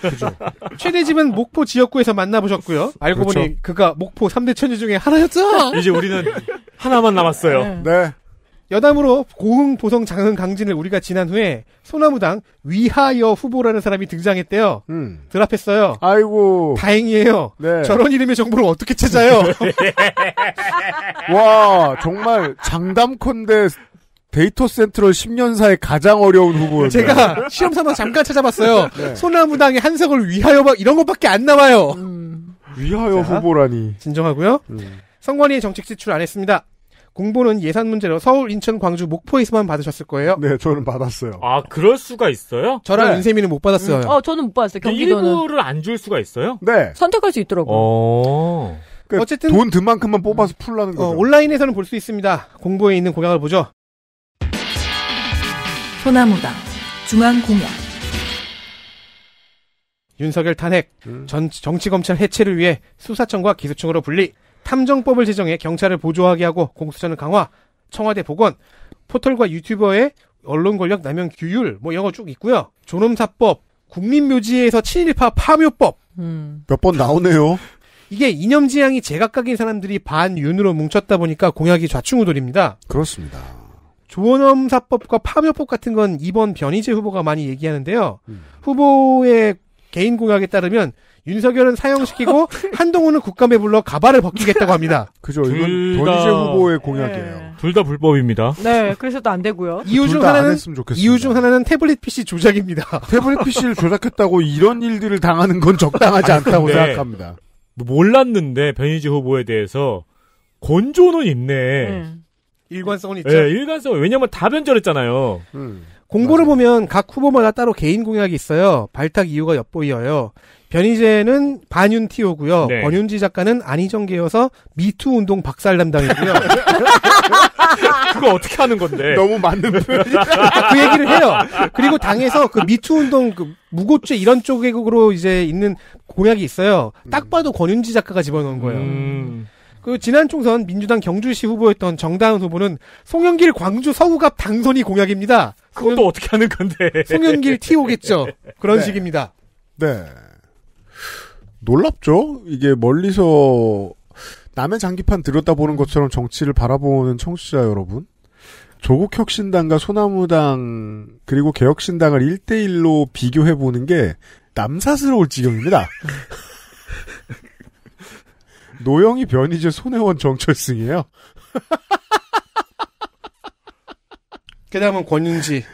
그죠. 최대집은 목포 지역구에서 만나보셨고요. 알고 그렇죠. 보니 그가 목포 3대 천지 중에 하나였죠? 이제 우리는 하나만 남았어요. 네. 네. 여담으로 고흥, 보성, 장흥, 강진을 우리가 지난 후에 소나무당 위하여 후보라는 사람이 등장했대요. 음. 드랍했어요. 아이고. 다행이에요. 네. 저런 이름의 정보를 어떻게 찾아요? 와, 정말 장담컨대 데이터 센트럴 10년사의 가장 어려운 후보였어요. 제가 시험 삼아 잠깐 찾아봤어요. 네. 소나무당의 한석을 위하여 막 이런 것밖에 안 나와요. 음. 위하여 자, 후보라니. 진정하고요. 음. 성관이의 정책 지출 안 했습니다. 공보는 예산 문제로 서울, 인천, 광주, 목포에서만 받으셨을 거예요. 네, 저는 받았어요. 아, 그럴 수가 있어요? 저랑 네. 인세민은 못 받았어요. 음. 어, 저는 못 받았어요. 경기도는 일부를 안 줄 수가 있어요? 네. 선택할 수 있더라고요. 어... 그러니까 어쨌든 돈 든 만큼만 뽑아서 풀라는 어, 거죠. 어, 온라인에서는 볼 수 있습니다. 공보에 있는 공약을 보죠. 소나무당 중앙 공약 윤석열 탄핵, 음. 전 정치 검찰 해체를 위해 수사청과 기소청으로 분리, 탐정법을 제정해 경찰을 보조하게 하고 공수처는 강화, 청와대 복원, 포털과 유튜버의 언론 권력 남용 규율 뭐 이런 거 쭉 있고요. 존엄사법, 국민묘지에서 친일파 파묘법 음. 몇 번 나오네요. 이게 이념지향이 제각각인 사람들이 반윤으로 뭉쳤다 보니까 공약이 좌충우돌입니다. 그렇습니다. 조원엄사법과 파묘법 같은 건 이번 변희재 후보가 많이 얘기하는데요. 음. 후보의 개인 공약에 따르면 윤석열은 사형시키고 한동훈은 국감에 불러 가발을 벗기겠다고 합니다. 그죠. 이건 전희재 후보의 공약이에요. 네. 둘다 불법입니다. 네, 그래서 또 안 되고요. 이유 중 하나는 이유 중 하나는 태블릿 PC 조작입니다. 태블릿 PC를 조작했다고 이런 일들을 당하는 건 적당하지 아니, 않다고 네. 생각합니다. 뭐 몰랐는데 변희재 후보에 대해서 건조는 있네. 음. 일관성은 있죠. 네, 일관성. 왜냐면 다 변절했잖아요. 음. 공고를 맞아요. 보면 각 후보마다 따로 개인 공약이 있어요. 발탁 이유가 엿보여요. 변희재는 반윤티오고요. 네. 권윤지 작가는 안희정 계여서 미투 운동 박살 담당이고요. 그거 어떻게 하는 건데? 너무 맞는 그 얘기를 해요. 그리고 당에서 그 미투 운동 그 무고죄 이런 쪽으로 이제 있는 공약이 있어요. 딱 봐도 권윤지 작가가 집어넣은 거예요. 음. 그 지난 총선 민주당 경주시 후보였던 정다은 후보는 송영길 광주 서구갑 당선이 공약입니다. 그것도 송연... 어떻게 하는 건데? 송영길 티오겠죠. 그런 네. 식입니다. 네. 놀랍죠? 이게 멀리서 남의 장기판 들여다보는 것처럼 정치를 바라보는 청취자 여러분. 조국 혁신당과 소나무당 그리고 개혁신당을 1대1로 비교해보는 게 남사스러울 지경입니다. 노영이 변희재 손혜원 정철승이에요. 그다음은 권윤지.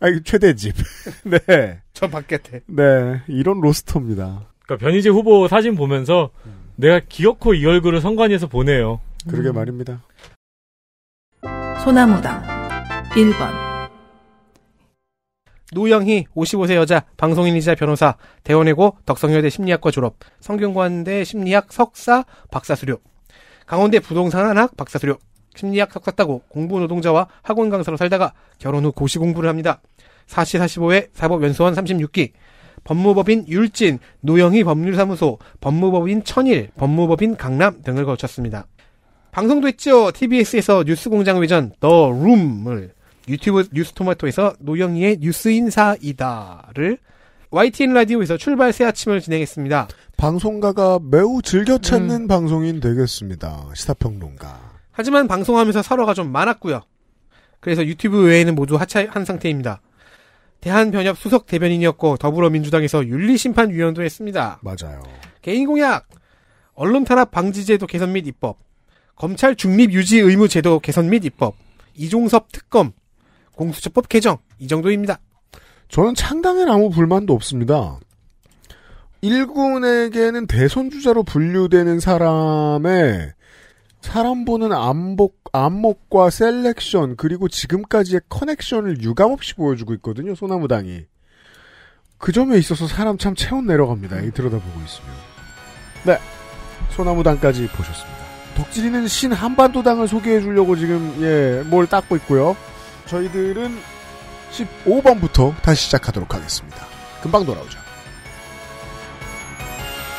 아, 이거 최대집. 네. 저 밖에 네. 이런 로스터입니다. 그러니까 변희재 후보 사진 보면서 음. 내가 기어코 이 얼굴을 선관위에서 보내요. 그러게 말입니다. 소나무당 1번 노영희 55세 여자 방송인이자 변호사 대원외고 덕성여대 심리학과 졸업 성균관대 심리학 석사 박사 수료 강원대 부동산학 박사 수료 심리학 석사 따고 공부 노동자와 학원 강사로 살다가 결혼 후 고시 공부를 합니다. 4시 45회 사법연수원 36기 법무법인 율진, 노영희 법률사무소, 법무법인 천일, 법무법인 강남 등을 거쳤습니다. 방송도 했죠. TBS에서 뉴스공장 외전 더 룸을 유튜브 뉴스토마토에서 노영희의 뉴스인사이다를 YTN 라디오에서 출발 새 아침을 진행했습니다. 방송가가 매우 즐겨 찾는 음. 방송인 되겠습니다. 시사평론가. 하지만 방송하면서 서로가좀 많았고요. 그래서 유튜브 외에는 모두 하차한 상태입니다. 대한변협 수석 대변인이었고 더불어민주당에서 윤리심판위원도 했습니다. 맞아요. 개인공약, 언론 탄압 방지제도 개선 및 입법, 검찰 중립 유지 의무 제도 개선 및 입법, 이종섭 특검, 공수처법 개정 이 정도입니다. 저는 창당엔 아무 불만도 없습니다. 일군에게는 대선주자로 분류되는 사람의 사람 보는 안목, 안목과 셀렉션, 그리고 지금까지의 커넥션을 유감없이 보여주고 있거든요, 소나무당이. 그 점에 있어서 사람 참 체온 내려갑니다. 이 들여다보고 있으면. 네. 소나무당까지 보셨습니다. 덕질이는 신 한반도당을 소개해 주려고 지금, 예, 뭘 닦고 있고요. 저희들은 15번부터 다시 시작하도록 하겠습니다. 금방 돌아오죠.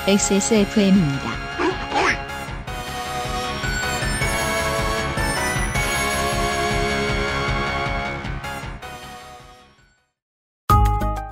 XSFM입니다.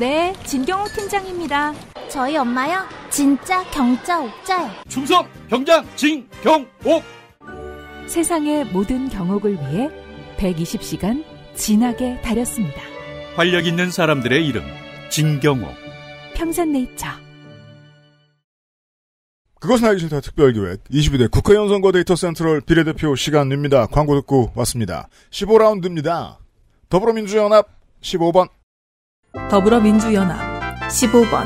네, 진경호 팀장입니다. 저희 엄마요? 진짜 경자 옥자요. 충성 경장 진경옥. 세상의 모든 경옥을 위해 120시간 진하게 다렸습니다. 활력 있는 사람들의 이름 진경옥. 평산네이처. 그것은 알기 싫다 특별기획 22대 국회의원 선거 데이터 센트럴 비례대표 시간입니다. 광고 듣고 왔습니다. 15라운드입니다. 더불어민주연합 15번 더불어민주연합 15번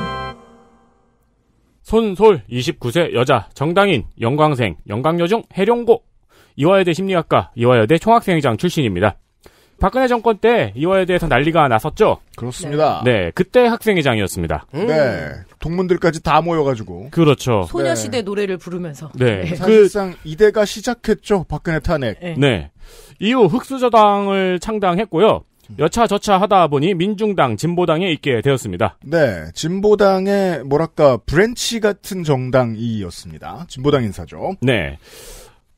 손솔 29세 여자 정당인 영광생 영광여중 해룡고 이화여대 심리학과 이화여대 총학생회장 출신입니다. 박근혜 정권 때 이화여대에서 난리가 났었죠. 그렇습니다. 네, 그때 학생회장이었습니다. 음. 네, 동문들까지 다 모여가지고. 그렇죠. 네. 소녀시대 네. 노래를 부르면서. 네, 네. 그 사실상 그, 이대가 시작했죠. 박근혜 탄핵. 네. 네. 이후 흑수저당을 창당했고요. 여차저차 하다 보니 민중당, 진보당에 있게 되었습니다. 네, 진보당의 뭐랄까 브랜치 같은 정당이었습니다. 진보당 인사죠. 네.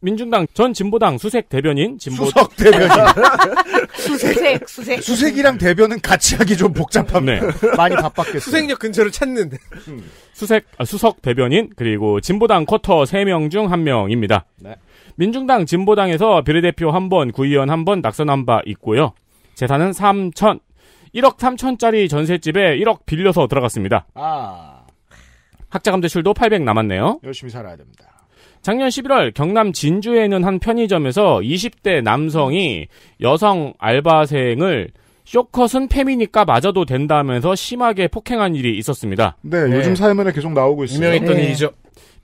민중당 전 진보당 수색 대변인 진보 수석 대변인 수색 수색 수색이랑 대변은 같이 하기 좀복잡하 네. 많이 바빴겠어요. 수색역 근처를 찾는 음. 수색 아, 수석 대변인 그리고 진보당 쿼터 3명 중 1명입니다. 네. 민중당 진보당에서 비례대표 한 번, 구의원 한 번 낙선한 바 있고요. 재산은 3천. 1억 3천짜리 전셋집에 1억 빌려서 들어갔습니다. 아. 학자금 대출도 800 남았네요. 열심히 살아야 됩니다. 작년 11월 경남 진주에 있는 한 편의점에서 20대 남성이 여성 알바생을 쇼컷은 페미니까 맞아도 된다면서 심하게 폭행한 일이 있었습니다. 네, 네. 요즘 사회면에 계속 나오고 있어요. 유명했던 네. 일이죠.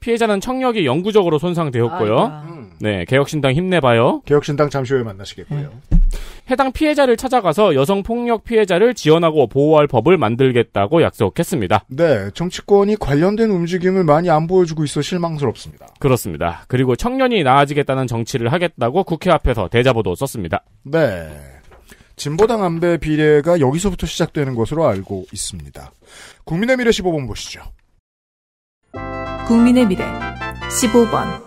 피해자는 청력이 영구적으로 손상되었고요. 음. 네, 개혁신당 힘내봐요. 개혁신당 잠시 후에 만나시겠고요. 음. 해당 피해자를 찾아가서 여성 폭력 피해자를 지원하고 보호할 법을 만들겠다고 약속했습니다. 네, 정치권이 관련된 움직임을 많이 안 보여주고 있어 실망스럽습니다. 그렇습니다. 그리고 청년이 나아지겠다는 정치를 하겠다고 국회 앞에서 대자보도 썼습니다. 네. 진보당 안배 비례가 여기서부터 시작되는 것으로 알고 있습니다. 국민의 미래 시보 본 보시죠. 국민의 미래 15번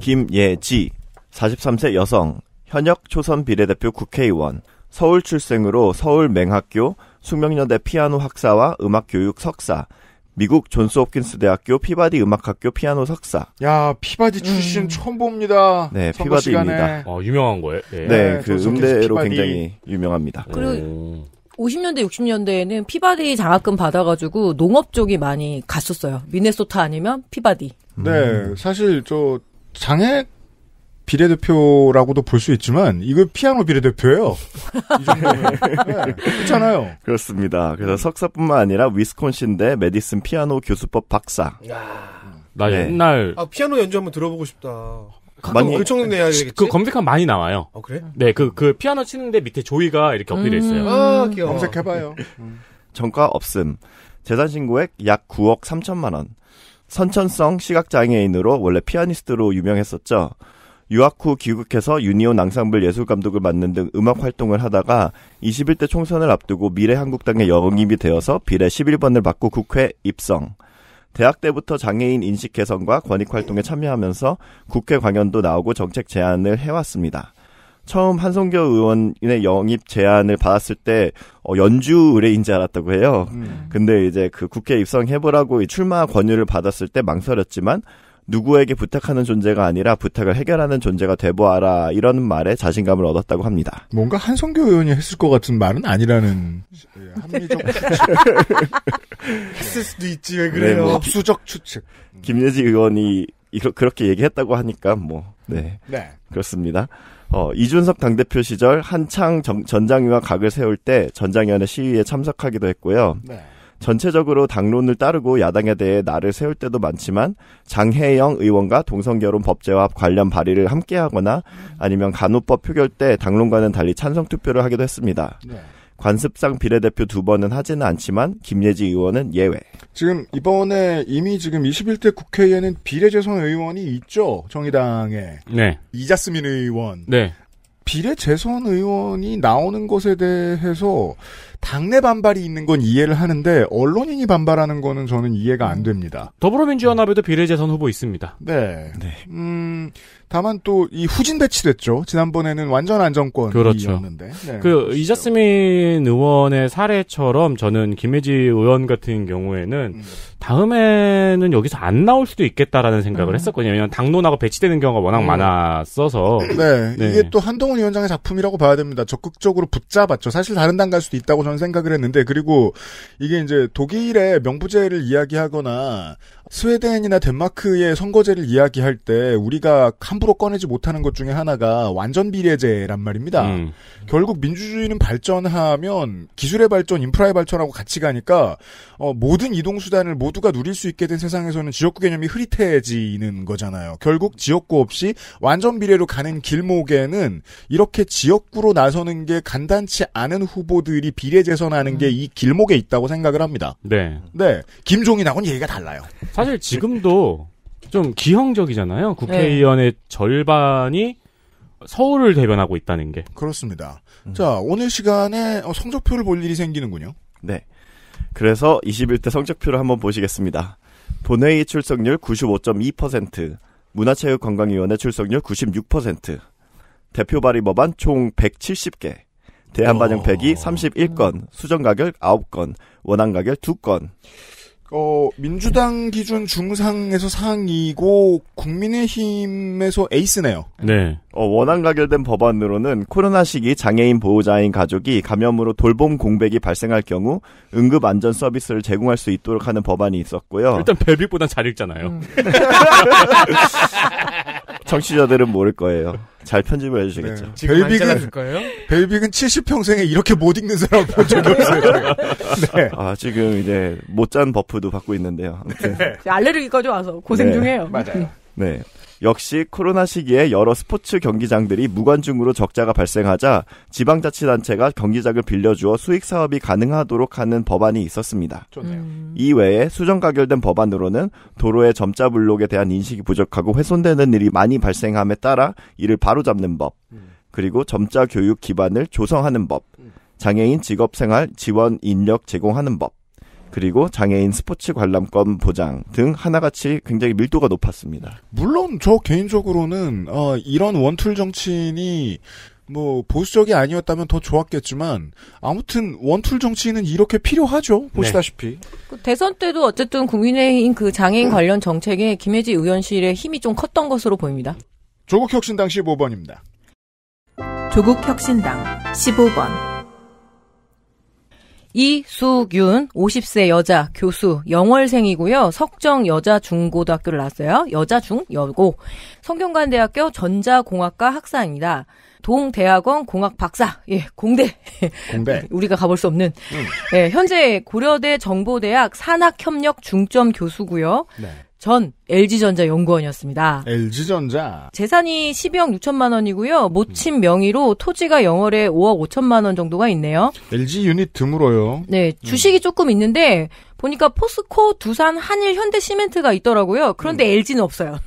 김예지 43세 여성 현역 초선 비례대표 국회의원 서울 출생으로 서울 맹학교 숙명여대 피아노 학사와 음악 교육 석사 미국 존스 홉킨스 대학교 피바디 음악학교 피아노 석사. 야 피바디 음. 출신 음. 처음 봅니다. 네 피바디입니다. 어, 유명한 거예요. 예. 네, 네, 그 음대로 피바디. 굉장히 유명합니다. 그리고 음. 50년대, 60년대에는 피바디 장학금 받아가지고 농업 쪽이 많이 갔었어요. 미네소타 아니면 피바디. 음. 네, 사실 저 장애 비례대표라고도 볼 수 있지만 이거 피아노 비례대표예요. 네, 그렇잖아요. 그렇습니다. 그래서 석사뿐만 아니라 위스콘신대 메디슨 피아노 교수법 박사. 야. 나 음. 네. 옛날 아 피아노 연주 한번 들어보고 싶다. 많이 그 정도 내야 되겠지. 그 검색하면 많이 나와요. 어 그래? 네, 그그 그 피아노 치는데 밑에 조이가 이렇게 엎드려 음. 있어요. 음. 아 귀여워. 검색해봐요. 음. 정가 없음. 재산 신고액 약 9억 3천만 원. 선천성 시각장애인으로 원래 피아니스트로 유명했었죠. 유학 후 귀국해서 유니온 앙상블 예술 감독을 맡는 등 음악 활동을 하다가 21대 총선을 앞두고 미래 한국당에 영입이 되어서 비례 11번을 받고 국회 입성. 대학 때부터 장애인 인식 개선과 권익 활동에 참여하면서 국회 광연도 나오고 정책 제안을 해왔습니다. 처음 한성교 의원의 영입 제안을 받았을 때 어, 연주 의뢰인 줄 알았다고 해요. 음. 근데 이제 그 국회 입성해보라고 출마 권유를 받았을 때 망설였지만 누구에게 부탁하는 존재가 아니라 부탁을 해결하는 존재가 되보아라 이런 말에 자신감을 얻었다고 합니다. 뭔가 한성교 의원이 했을 것 같은 말은 아니라는 예, 합리적 했을 수도 있지 왜 그래요? 네, 뭐 합수적 추측. 김예지 의원이 그렇게 얘기했다고 하니까 뭐 네. 네. 그렇습니다. 어, 이준석 당대표 시절 한창 전장위와 각을 세울 때 전장위원회 시위에 참석하기도 했고요. 네. 전체적으로 당론을 따르고 야당에 대해 나를 세울 때도 많지만 장혜영 의원과 동성결혼 법제화 관련 발의를 함께 하거나 아니면 간호법 표결 때 당론과는 달리 찬성 투표를 하기도 했습니다. 네. 관습상 비례대표 두 번은 하지는 않지만 김예지 의원은 예외. 지금 이번에 이미 지금 21대 국회에는 비례재선 의원이 있죠 정의당에. 네. 이자스민 의원. 네. 비례 재선 의원이 나오는 것에 대해서 당내 반발이 있는 건 이해를 하는데 언론인이 반발하는 거는 저는 이해가 안 됩니다. 더불어민주연합에도 비례 재선 후보 있습니다. 네. 네. 음, 다만 또 이 후진 배치됐죠. 지난번에는 완전 안정권이었는데. 그렇죠. 네, 그 이자스민 의원의 사례처럼 저는 김혜지 의원 같은 경우에는 음. 다음에는 여기서 안 나올 수도 있겠다라는 생각을 음. 했었거든요. 왜냐면 당론하고 배치되는 경우가 워낙 음. 많았어서. 네, 네, 이게 또 한동훈 위원장의 작품이라고 봐야 됩니다. 적극적으로 붙잡았죠. 사실 다른 당 갈 수도 있다고 저는 생각을 했는데 그리고 이게 이제 독일의 명부제를 이야기하거나 스웨덴이나 덴마크의 선거제를 이야기할 때 우리가 함부로 꺼내지 못하는 것 중에 하나가 완전 비례제란 말입니다. 음. 결국 민주주의는 발전하면 기술의 발전, 인프라의 발전하고 같이 가니까 어, 모든 이동 수단을 모두가 누릴 수 있게 된 세상에서는 지역구 개념이 흐릿해지는 거잖아요. 결국 지역구 없이 완전 비례로 가는 길목에는 이렇게 지역구로 나서는 게 간단치 않은 후보들이 비례 재선하는 음. 게이 길목에 있다고 생각을 합니다. 네. 네. 김종인하고는 얘기가 달라요. 사실 지금도 좀 기형적이잖아요. 국회의원의 네. 절반이 서울을 대변하고 있다는 게. 그렇습니다. 음. 자, 오늘 시간에 어, 성적표를 볼 일이 생기는군요. 네. 그래서 21대 성적표를 한번 보시겠습니다. 본회의 출석률 95.2%, 문화체육관광위원회 출석률 96%, 대표 발의 법안 총 170개, 대한반영팩이 31건, 어. 수정가결 9건, 원안가결 2건. 어, 민주당 기준 중상에서 상이고 국민의힘에서 에이스네요. 네. 어, 원안 가결된 법안으로는 코로나 시기 장애인 보호자인 가족이 감염으로 돌봄 공백이 발생할 경우 응급 안전 서비스를 제공할 수 있도록 하는 법안이 있었고요. 일단 벨빅보단 잘 읽잖아요. 음. 정치자들은 모를 거예요. 잘 편집을 해주시겠죠. 네. 벨빅은 거예요? 벨빅은 70평생에 이렇게 못 읽는 사람 본 적이 없어요. 네. 아 지금 이제 못 잔 버프도 받고 있는데요. 아 알레르기까지 와서 고생 네. 중이에요. 맞아요. 네. 역시 코로나 시기에 여러 스포츠 경기장들이 무관중으로 적자가 발생하자 지방자치단체가 경기장을 빌려주어 수익 사업이 가능하도록 하는 법안이 있었습니다. 음. 이외에 수정 가결된 법안으로는 도로의 점자 블록에 대한 인식이 부족하고 훼손되는 일이 많이 발생함에 따라 이를 바로잡는 법, 음. 그리고 점자 교육 기반을 조성하는 법, 장애인 직업생활 지원 인력 제공하는 법, 그리고 장애인 스포츠 관람권 보장 등 하나같이 굉장히 밀도가 높았습니다. 물론 저 개인적으로는 어, 이런 원툴 정치인이 뭐 보수적이 아니었다면 더 좋았겠지만 아무튼 원툴 정치인은 이렇게 필요하죠 네. 보시다시피 네. 대선 때도 어쨌든 국민의힘 그 장애인 관련 정책에 김혜지 의원실의 힘이 좀 컸던 것으로 보입니다. 조국혁신당 15번입니다. 조국혁신당 15번 이수균 50세 여자 교수 영월생이고요. 석정 여자중고등학교를 나왔어요. 여자중 여고 성균관대학교 전자공학과 학사입니다. 동대학원 공학 박사, 예, 공대. 공대. 우리가 가볼 수 없는. 음. 예, 현재 고려대 정보대학 산학협력 중점 교수고요. 네. 전 LG전자 연구원이었습니다. LG전자. 재산이 12억 6천만 원이고요. 모친 명의로 토지가 영월에 5억 5천만 원 정도가 있네요. LG 유닛 드물어요. 네, 음. 주식이 음. 조금 있는데 보니까 포스코, 두산, 한일, 현대 시멘트가 있더라고요. 그런데 음. LG는 없어요.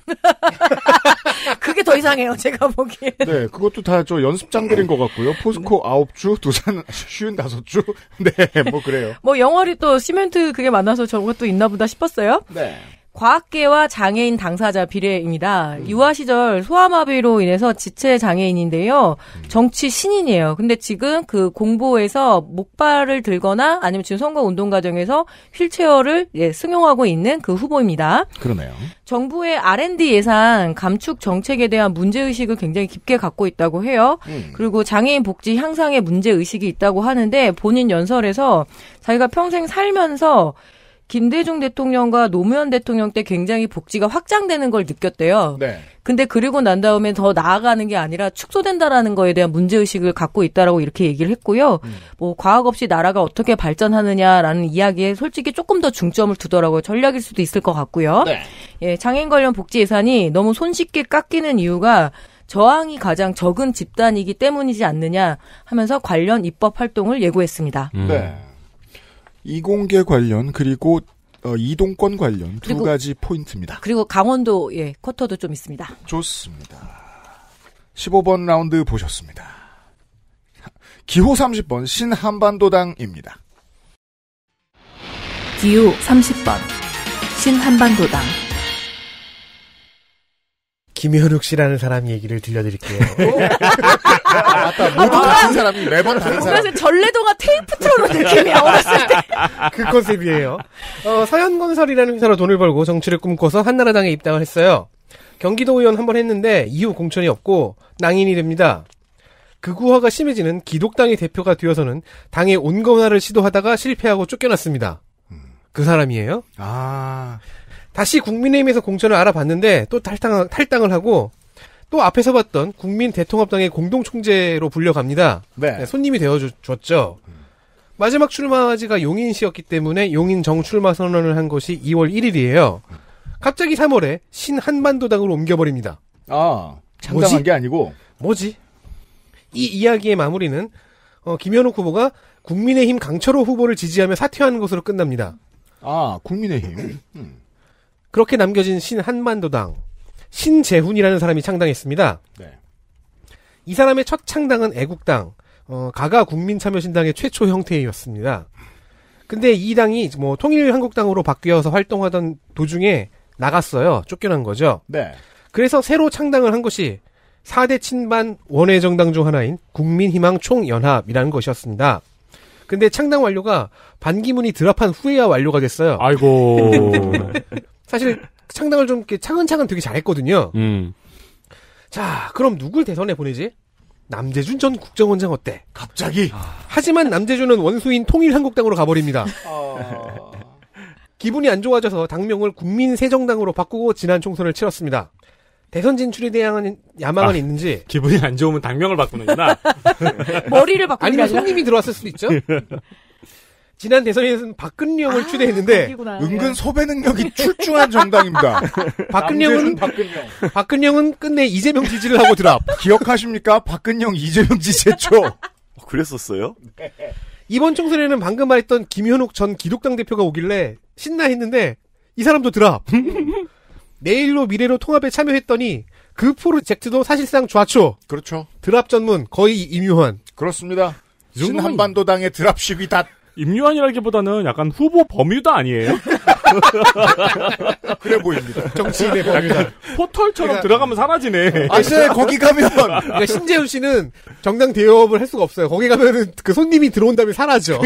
그게 더 이상해요, 제가 보기에. 네, 그것도 다 저 연습장들인 것 같고요. 포스코 아홉 주 두산 쉬운 다섯 주 네, 뭐 그래요. 뭐 영월이 또 시멘트 그게 많아서 저것도 있나 보다 싶었어요. 네. 과학계와 장애인 당사자 비례입니다. 음. 유아 시절 소아마비로 인해서 지체 장애인인데요. 정치 신인이에요. 근데 지금 그 공보에서 목발을 들거나 아니면 지금 선거 운동 과정에서 휠체어를 예, 승용하고 있는 그 후보입니다. 그러네요. 정부의 R&D 예산 감축 정책에 대한 문제 의식을 굉장히 깊게 갖고 있다고 해요. 음. 그리고 장애인 복지 향상에 문제 의식이 있다고 하는데 본인 연설에서 자기가 평생 살면서 김대중 대통령과 노무현 대통령 때 굉장히 복지가 확장되는 걸 느꼈대요. 네. 근데 그리고 난 다음에 더 나아가는 게 아니라 축소된다라는 거에 대한 문제 의식을 갖고 있다라고 이렇게 얘기를 했고요. 음. 뭐 과학 없이 나라가 어떻게 발전하느냐라는 이야기에 솔직히 조금 더 중점을 두더라고요. 전략일 수도 있을 것 같고요. 네. 예, 장애인 관련 복지 예산이 너무 손쉽게 깎이는 이유가 저항이 가장 적은 집단이기 때문이지 않느냐 하면서 관련 입법 활동을 예고했습니다. 네. 음. 네. 이공계 관련 그리고 어, 이동권 관련 두 가지 포인트입니다. 그리고 강원도 예 쿼터도 좀 있습니다. 좋습니다. 15번 라운드 보셨습니다. 기호 30번 신한반도당입니다. 기호 30번 신한반도당 김현욱 씨라는 사람 얘기를 들려드릴게요. 아, 맞다. 모두 아, 같은 사람이 매번 다른 사람. 그래서 전래동화 테이프 트어놓은느낌이 어렸을 때. 그 컨셉이에요. 어, 서현건설이라는 회사로 돈을 벌고 정치를 꿈꿔서 한나라당에 입당을 했어요. 경기도 의원 한 번 했는데 이후 공천이 없고 낭인이 됩니다. 극우화가 그 심해지는 기독당의 대표가 되어서는 당의 온건화를 시도하다가 실패하고 쫓겨났습니다. 음. 그 사람이에요. 아. 다시 국민의힘에서 공천을 알아봤는데 또 탈당, 탈당을 하고 또 앞에서 봤던 국민 대통합당의 공동총재로 불려갑니다. 네. 네, 손님이 되어줬죠. 마지막 출마지가 용인시였기 때문에 용인 정출마 선언을 한 것이 2월 1일이에요. 갑자기 3월에 신한반도당으로 옮겨버립니다. 아, 장담한 뭐지? 게 아니고. 뭐지? 이 이야기의 마무리는 어, 김현욱 후보가 국민의힘 강철호 후보를 지지하며 사퇴하는 것으로 끝납니다. 아, 국민의힘. 음. 그렇게 남겨진 신한반도당 신재훈이라는 사람이 창당했습니다. 네. 이 사람의 첫 창당은 애국당 어, 가가 국민참여신당의 최초 형태였습니다. 근데 이 당이 뭐 통일한국당으로 바뀌어서 활동하던 도중에 나갔어요. 쫓겨난 거죠. 네. 그래서 새로 창당을 한 것이 4대 친반 원외 정당 중 하나인 국민희망 총연합이라는 것이었습니다. 근데 창당 완료가 반기문이 드랍한 후에야 완료가 됐어요. 아이고. 사실 창당을 좀 이렇게 차근차근 되게 잘했거든요. 음. 자, 그럼 누굴 대선에 보내지? 남재준 전 국정원장 어때? 갑자기. 아... 하지만 남재준은 원수인 통일한국당으로 가버립니다. 아... 기분이 안 좋아져서 당명을 국민새정당으로 바꾸고 지난 총선을 치렀습니다. 대선 진출에 대한 야망은 아, 있는지 기분이 안 좋으면 당명을 바꾸는구나 머리를 바꾸는 아니면 손님이 들어왔을 수도 있죠 지난 대선에서는 박근령을 아, 추대했는데 은근 소배 예. 능력이 출중한 정당입니다. 박근령은 박근령. 박은 끝내 이재명 지지를 하고 드랍. 기억하십니까? 박근령 이재명 지지했죠. 아, 그랬었어요? 이번 총선에는 방금 말했던 김현욱 전 기독당 대표가 오길래 신나했는데 이 사람도 드랍. 내일로 미래로 통합에 참여했더니 그 프로젝트도 사실상 좌초. 그렇죠. 드랍 전문 거의 임요환. 그렇습니다. 신한반도당의 드랍십이 다 임유한이라기보다는 약간 후보 범유다 아니에요? 그래 보입니다. 정치인의 범유다. 포털처럼 그러니까, 들어가면 사라지네. 아, 진짜 거기 가면 그러니까 신재훈 씨는 정당 대여업을 할 수가 없어요. 거기 가면은 그 손님이 들어온 다음에 사라져.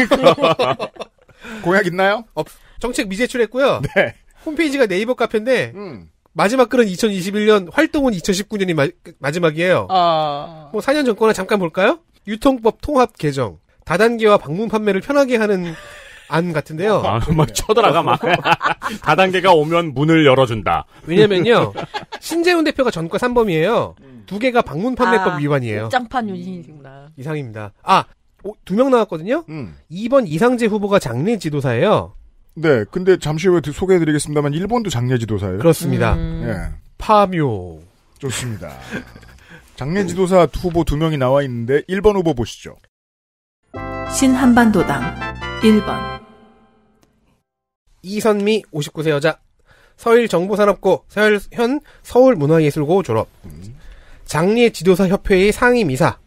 공약 있나요? 어, 정책 미제출했고요. 네. 홈페이지가 네이버 카페인데 음. 마지막 글은 2021년 활동은 2019년이 마, 지막이에요뭐 아. 4년 전 거나 잠깐 볼까요? 유통법 통합 개정. 다단계와 방문 판매를 편하게 하는 안 같은데요. 아, 막 뭐 쳐들어가 막 다단계가 오면 문을 열어준다. 왜냐면요 신재훈 대표가 전과 3범이에요. 음. 두 개가 방문 판매법 아, 위반이에요. 짱판 유진이구나. 이상입니다. 아두 명 나왔거든요. 음. 2번 이상재 후보가 장례 지도사예요. 네, 근데 잠시 후에 소개해드리겠습니다만 일본도 장례 지도사예요. 그렇습니다. 음. 네. 파묘. 좋습니다. 장례 지도사 후보 두 명이 나와 있는데 1번 후보 보시죠. 신한반도당 1번 이선미 59세 여자 서일정보산업고 현 서울문화예술고 졸업 장례 지도사 협회의 상임이사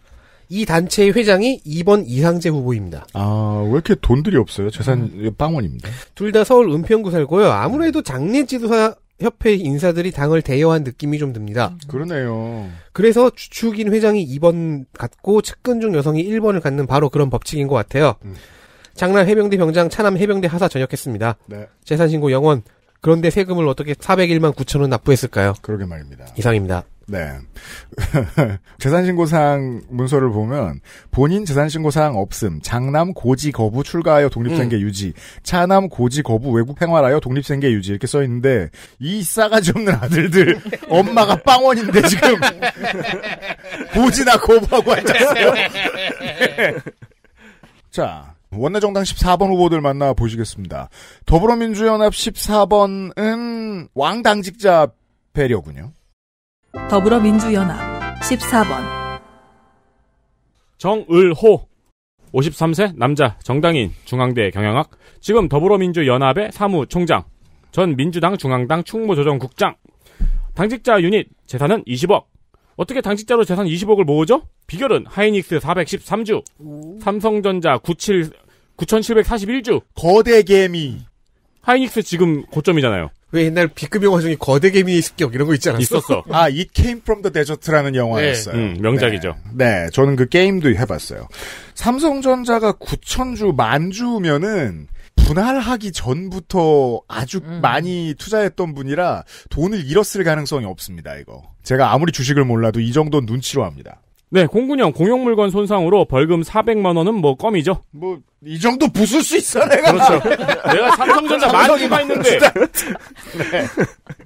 이 단체의 회장이 2번 이상재 후보입니다. 아, 왜 이렇게 돈들이 없어요? 재산 음. 빵원입니다. 둘 다 서울 은평구 살고요. 아무래도 장례 지도사 협회 인사들이 당을 대여한 느낌이 좀 듭니다. 음. 그러네요. 그래서 주축인 회장이 2번 갖고 측근 중 여성이 1번을 갖는 바로 그런 법칙인 것 같아요. 음. 장남 해병대 병장, 차남 해병대 하사 전역했습니다. 네. 재산신고 영원. 그런데 세금을 어떻게 401만 9천원 납부했을까요? 그러게 말입니다. 이상입니다. 네. 재산신고사항 문서를 보면 본인 재산신고사항 없음, 장남 고지 거부 출가하여 독립생계 음. 유지, 차남 고지 거부 외국 생활하여 독립생계 유지 이렇게 써 있는데 이 싸가지 없는 아들들 엄마가 빵원인데 지금 고지나 거부하고 앉았어요. 네. 자, 원내정당 14번 후보들 만나보시겠습니다. 더불어민주연합 14번은 왕당직자 배려군요. 더불어민주연합 14번 정을호 53세 남자 정당인 중앙대 경영학 지금 더불어민주연합의 사무총장 전 민주당 중앙당 충무조정국장 당직자 유닛 재산은 20억 어떻게 당직자로 재산 20억을 모으죠? 비결은 하이닉스 413주 오. 삼성전자 97 9741주 거대 개미 하이닉스 지금 고점이잖아요 왜 옛날 B급 영화 중에 거대 개미의 습격 이런 거 있지 않았어? 있었어. 아, It Came From The Desert라는 영화였어요. 네. 음, 명작이죠. 네. 네. 저는 그 게임도 해봤어요. 삼성전자가 9천주 만주면은 분할하기 전부터 아주 음. 많이 투자했던 분이라 돈을 잃었을 가능성이 없습니다. 이거 제가 아무리 주식을 몰라도 이 정도 는 눈치로 합니다. 네, 공군형 공용물건 손상으로 벌금 400만 원은 뭐 껌이죠. 뭐 이 정도 부술 수 있어 내가. 그렇죠. 내가 삼성전자 만기가 있는데. 네.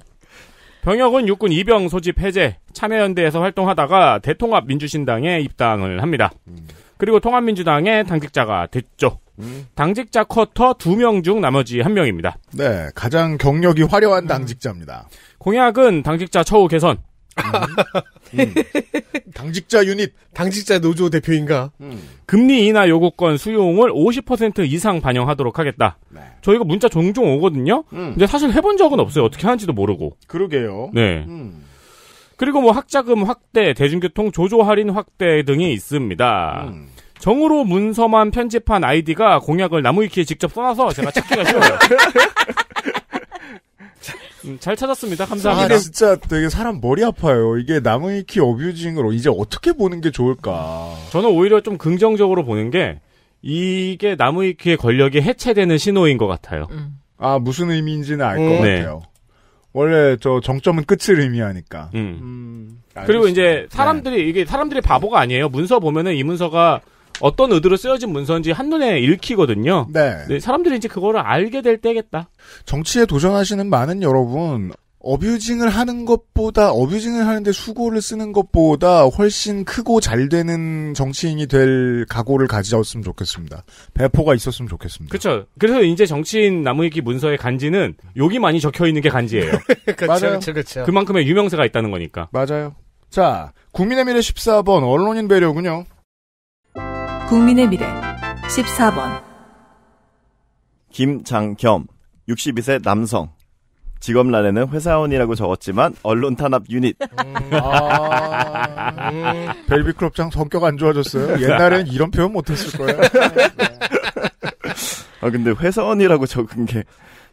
병역은 육군 이병 소집 해제, 참여연대에서 활동하다가 대통합 민주신당에 입당을 합니다. 음. 그리고 통합민주당의 당직자가 됐죠. 음. 당직자 커터 두명중 나머지 한명입니다 네, 가장 경력이 화려한 당직자입니다. 공약은 당직자 처우 개선, 음. 음. 당직자 유닛, 당직자 노조 대표인가? 음. 금리 인하 요구권 수용을 50% 이상 반영하도록 하겠다. 네. 저희가 문자 종종 오거든요. 음. 근데 사실 해본 적은 없어요. 어떻게 하는지도 모르고. 그러게요. 네. 음. 그리고 뭐 학자금 확대, 대중교통 조조 할인 확대 등이 있습니다. 음. 정으로 문서만 편집한 아이디가 공약을 나무위키에 직접 써놔서 제가 찾기가 쉬워요. 음, 잘 찾았습니다. 아, 감사합니다. 아, 진짜 되게 사람 머리 아파요. 이게 나무위키 어뷰징으로 이제 어떻게 보는 게 좋을까? 저는 오히려 좀 긍정적으로 보는 게 이게 나무위키의 권력이 해체되는 신호인 것 같아요. 음. 아 무슨 의미인지는 알것 음. 네. 같아요. 네. 원래 저 정점은 끝을 의미하니까. 음. 음 그리고 이제 사람들이 네. 이게 사람들이 바보가 아니에요. 문서 보면은 이 문서가 어떤 의도로 쓰여진 문서인지 한눈에 읽히거든요. 네. 네. 사람들이 이제 그거를 알게 될 때겠다. 정치에 도전하시는 많은 여러분, 어뷰징을 하는 것보다, 어뷰징을 하는데 수고를 쓰는 것보다 훨씬 크고 잘 되는 정치인이 될 각오를 가지셨으면 좋겠습니다. 배포가 있었으면 좋겠습니다. 그렇죠. 그래서 이제 정치인 나무위기 문서의 간지는 욕이 많이 적혀 있는 게 간지예요. 그렇죠, 그렇죠, 맞아요. 그렇 그렇죠. 그만큼의 유명세가 있다는 거니까. 맞아요. 자, 국민의 미래 14번 언론인 배려군요. 국민의 미래 14번 김장겸 62세 남성 직업란에는 회사원이라고 적었지만 언론 탄압 유닛. 음, 아, 음. 벨비클럽장 성격 안 좋아졌어요. 옛날엔 이런 표현 못했을 거예요. 아 근데 회사원이라고 적은 게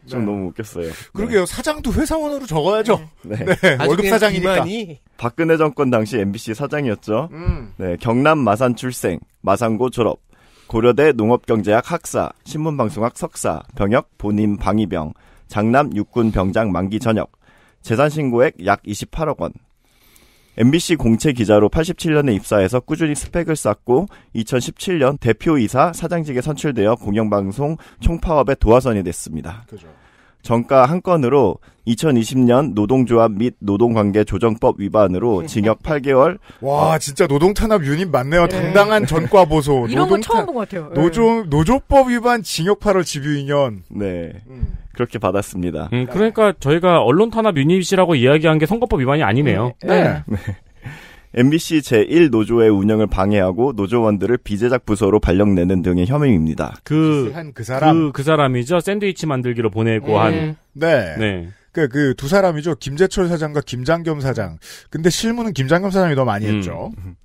좀 네. 너무 웃겼어요. 그러게요. 네. 사장도 회사원으로 적어야죠. 네. 네. 월급 사장이니까. 이 박근혜 정권 당시 MBC 사장이었죠. 음. 네. 경남 마산 출생, 마산고 졸업, 고려대 농업경제학 학사, 신문방송학 석사, 병역 본인 방위병, 장남 육군 병장 만기 전역, 재산 신고액 약 28억 원, MBC 공채 기자로 87년에 입사해서 꾸준히 스펙을 쌓고 2017년 대표이사 사장직에 선출되어 공영방송 총파업의 도화선이 됐습니다. 그죠. 정가 한 건으로 2020년 노동조합 및 노동관계 조정법 위반으로 징역 8개월. 와, 어. 진짜 노동탄압 유닛 맞네요. 네. 당당한 네. 전과 보소. 이런 노동 처음 본것 같아요. 네. 노조, 네. 노조법 위반 징역 8월 집유 2년. 네. 음. 그렇게 받았습니다. 음, 그러니까 저희가 언론 탄압 유닛이라고 이야기한 게 선거법 위반이 아니네요. 네. 네. 네. MBC 제1노조의 운영을 방해하고 노조원들을 비제작 부서로 발령내는 등의 혐의입니다. 그, 그 사람. 그, 그, 사람이죠. 샌드위치 만들기로 보내고 음. 한. 네. 네. 그, 그, 두 사람이죠. 김재철 사장과 김장겸 사장. 근데 실무는 김장겸 사장이 더 많이 음. 했죠. 음.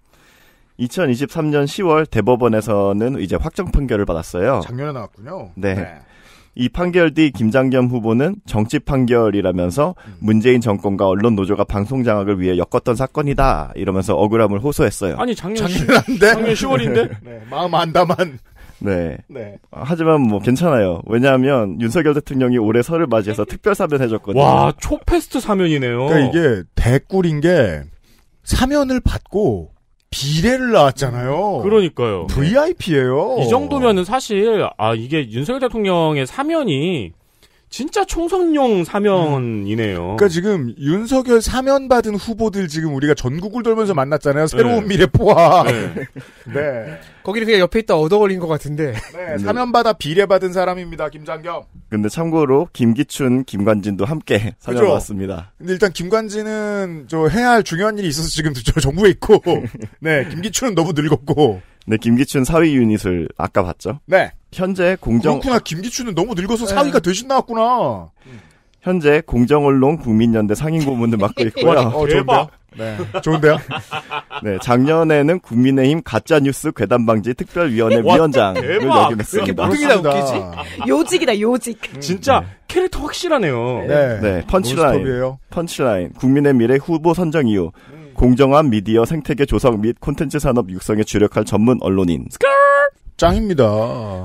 2023년 10월 대법원에서는 이제 확정 판결을 받았어요. 작년에 나왔군요. 네. 네. 이 판결 뒤 김장겸 후보는 정치 판결이라면서 음. 문재인 정권과 언론 노조가 방송 장악을 위해 엮었던 사건이다 이러면서 억울함을 호소했어요. 아니 작년 작년인데 작년 10월인데 네, 마음 안담만 네. 네. 하지만 뭐 괜찮아요. 왜냐하면 윤석열 대통령이 올해 설을 맞이해서 특별 사면 해줬거든요. 와 초패스트 사면이네요. 그러니까 이게 대꿀인 게 사면을 받고 비례를 나왔잖아요. 그러니까요. VIP예요. 이 정도면은 사실 아 이게 윤석열 대통령의 사면이 진짜 총선용 사면이네요. 그러니까 지금 윤석열 사면 받은 후보들 지금 우리가 전국을 돌면서 만났잖아요. 새로운 네. 미래포화. 네. 네. 거기를 그냥 옆에 있다 얻어걸린 것 같은데. 네, 사면 받아 비례 받은 사람입니다. 김장겸. 근데 참고로 김기춘, 김관진도 함께 사면 그렇습니다 근데 일단 김관진은 저 해야 할 중요한 일이 있어서 지금 저 정부에 있고, 네 김기춘은 너무 늙었고. 네 김기춘 사위 유닛을 아까 봤죠. 네. 현재 공정 그렇구나 김기춘은 너무 늙어서 사위가 네. 대신 나왔구나. 현재 공정언론 국민연대 상임고문을 맡고 있고요. 어, 대박. 네, 좋은데요? 네, 작년에는 국민의힘 가짜뉴스 괴담방지 특별위원회 와, 위원장을 역임했습니다. 이렇게 웃기지? 요직이다, 요직. 음. 진짜 네. 캐릭터 확실하네요. 네. 네 펀치라인. 몬스톱이에요. 펀치라인. 국민의 미래 후보 선정 이후 음. 공정한 미디어 생태계 조성 및 콘텐츠 산업 육성에 주력할 전문 언론인. 스컬! 짱입니다.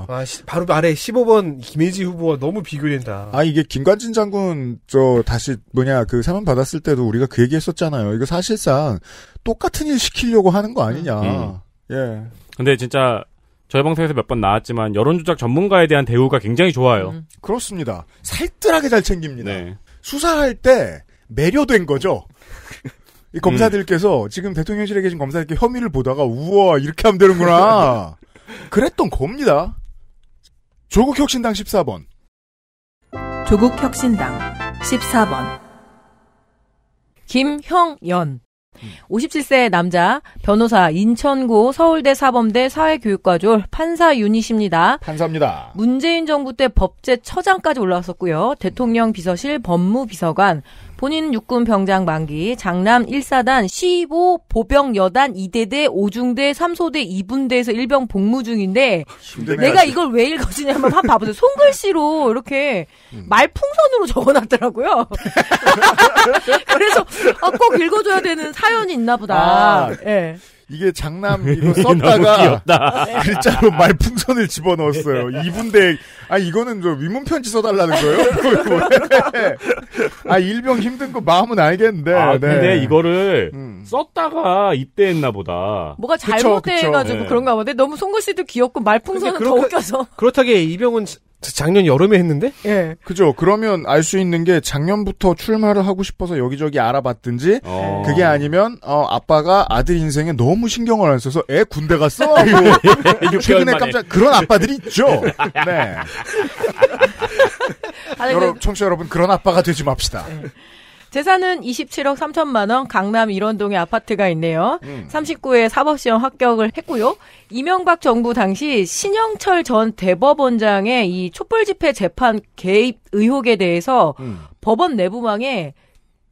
아, 시, 바로 아래 15번 김혜지 후보와 너무 비교된다. 아, 이게 김관진 장군, 저, 다시, 뭐냐, 그 사면 받았을 때도 우리가 그 얘기 했었잖아요. 이거 사실상 똑같은 일 시키려고 하는 거 아니냐. 음. 음. 예. 근데 진짜, 저희 방송에서 몇 번 나왔지만, 여론조작 전문가에 대한 대우가 굉장히 좋아요. 음. 그렇습니다. 살뜰하게 잘 챙깁니다. 네. 수사할 때, 매료된 거죠. 이 음. 검사들께서 음. 지금 대통령실에 계신 검사들께 혐의를 보다가 우와 이렇게 하면 되는구나 그랬던 겁니다. 조국혁신당 14번. 조국혁신당 14번. 김형연. 57세 음. 남자, 변호사, 인천고, 서울대 사범대 사회교육과졸 판사 유닛입니다. 판사입니다. 문재인 정부 때 법제처장까지 올라왔었고요. 대통령 비서실, 법무비서관, 본인 육군 병장 만기, 장남 1사단 15 보병 여단 2대대 5중대 3소대 2분대에서 일병 복무 중인데 내가 이걸 왜 읽어주냐면 한번 봐보세요. 손글씨로 이렇게 음. 말풍선으로 적어놨더라고요. 그래서 아, 꼭 읽어줘야 되는 사연이 있나 보다. 아, 네. 이게 장남 이거 썼다가 글자로 말풍선을 집어넣었어요. 이분대 아 이거는 저 위문 편지 써달라는 거예요? 아 일병 힘든 거 마음은 알겠는데. 아 네. 근데 이거를 음. 썼다가 입대했나 보다. 뭐가 잘못돼가지고 네. 그런가 보네. 너무 송글씨도 귀엽고 말풍선은 그렇다, 더 웃겨서. 그렇다게 이병은 작년 여름에 했는데? 예. 그죠. 그러면 알 수 있는 게 작년부터 출마를 하고 싶어서 여기저기 알아봤든지 어. 그게 아니면 어, 아빠가 아들 인생에 너무 신경을 안 써서 애 군대 갔어. 최근에 깜짝 그런 아빠들이 있죠. 네. 아, 여러분 청취자 여러분 그런 아빠가 되지 맙시다. 네. 재산은 27억 3천만 원 강남 일원동에 아파트가 있네요. 음. 39회 사법시험 합격을 했고요. 이명박 정부 당시 신영철 전 대법원장의 이 촛불집회 재판 개입 의혹에 대해서 음. 법원 내부망에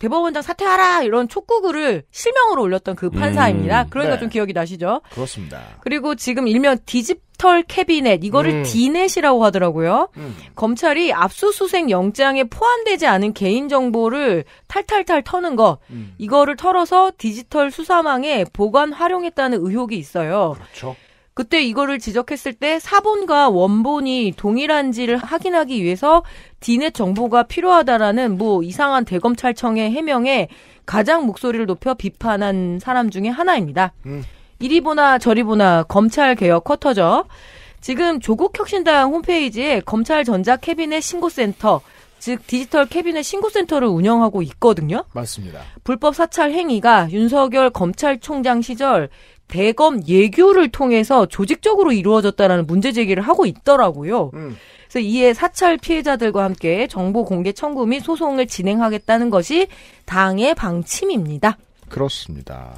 대법원장 사퇴하라 이런 촉구글을 실명으로 올렸던 그 판사입니다. 음, 그러니까 네. 좀 기억이 나시죠? 그렇습니다. 그리고 지금 일명 디지털 캐비넷 이거를 음. 디넷이라고 하더라고요. 음. 검찰이 압수수색 영장에 포함되지 않은 개인 정보를 탈탈탈 터는 거 음. 이거를 털어서 디지털 수사망에 보관 활용했다는 의혹이 있어요. 그렇죠. 그때 이거를 지적했을 때 사본과 원본이 동일한지를 확인하기 위해서 디넷 정보가 필요하다라는 뭐 이상한 대검찰청의 해명에 가장 목소리를 높여 비판한 사람 중에 하나입니다. 음. 이리 보나 저리 보나 검찰 개혁 커터죠. 지금 조국 혁신당 홈페이지에 검찰 전자 캐비넷 신고센터 즉 디지털 캐비넷 신고센터를 운영하고 있거든요. 맞습니다. 불법 사찰 행위가 윤석열 검찰총장 시절 대검 예교를 통해서 조직적으로 이루어졌다라는 문제 제기를 하고 있더라고요. 음. 이에 사찰 피해자들과 함께 정보 공개 청구 및 소송을 진행하겠다는 것이 당의 방침입니다. 그렇습니다.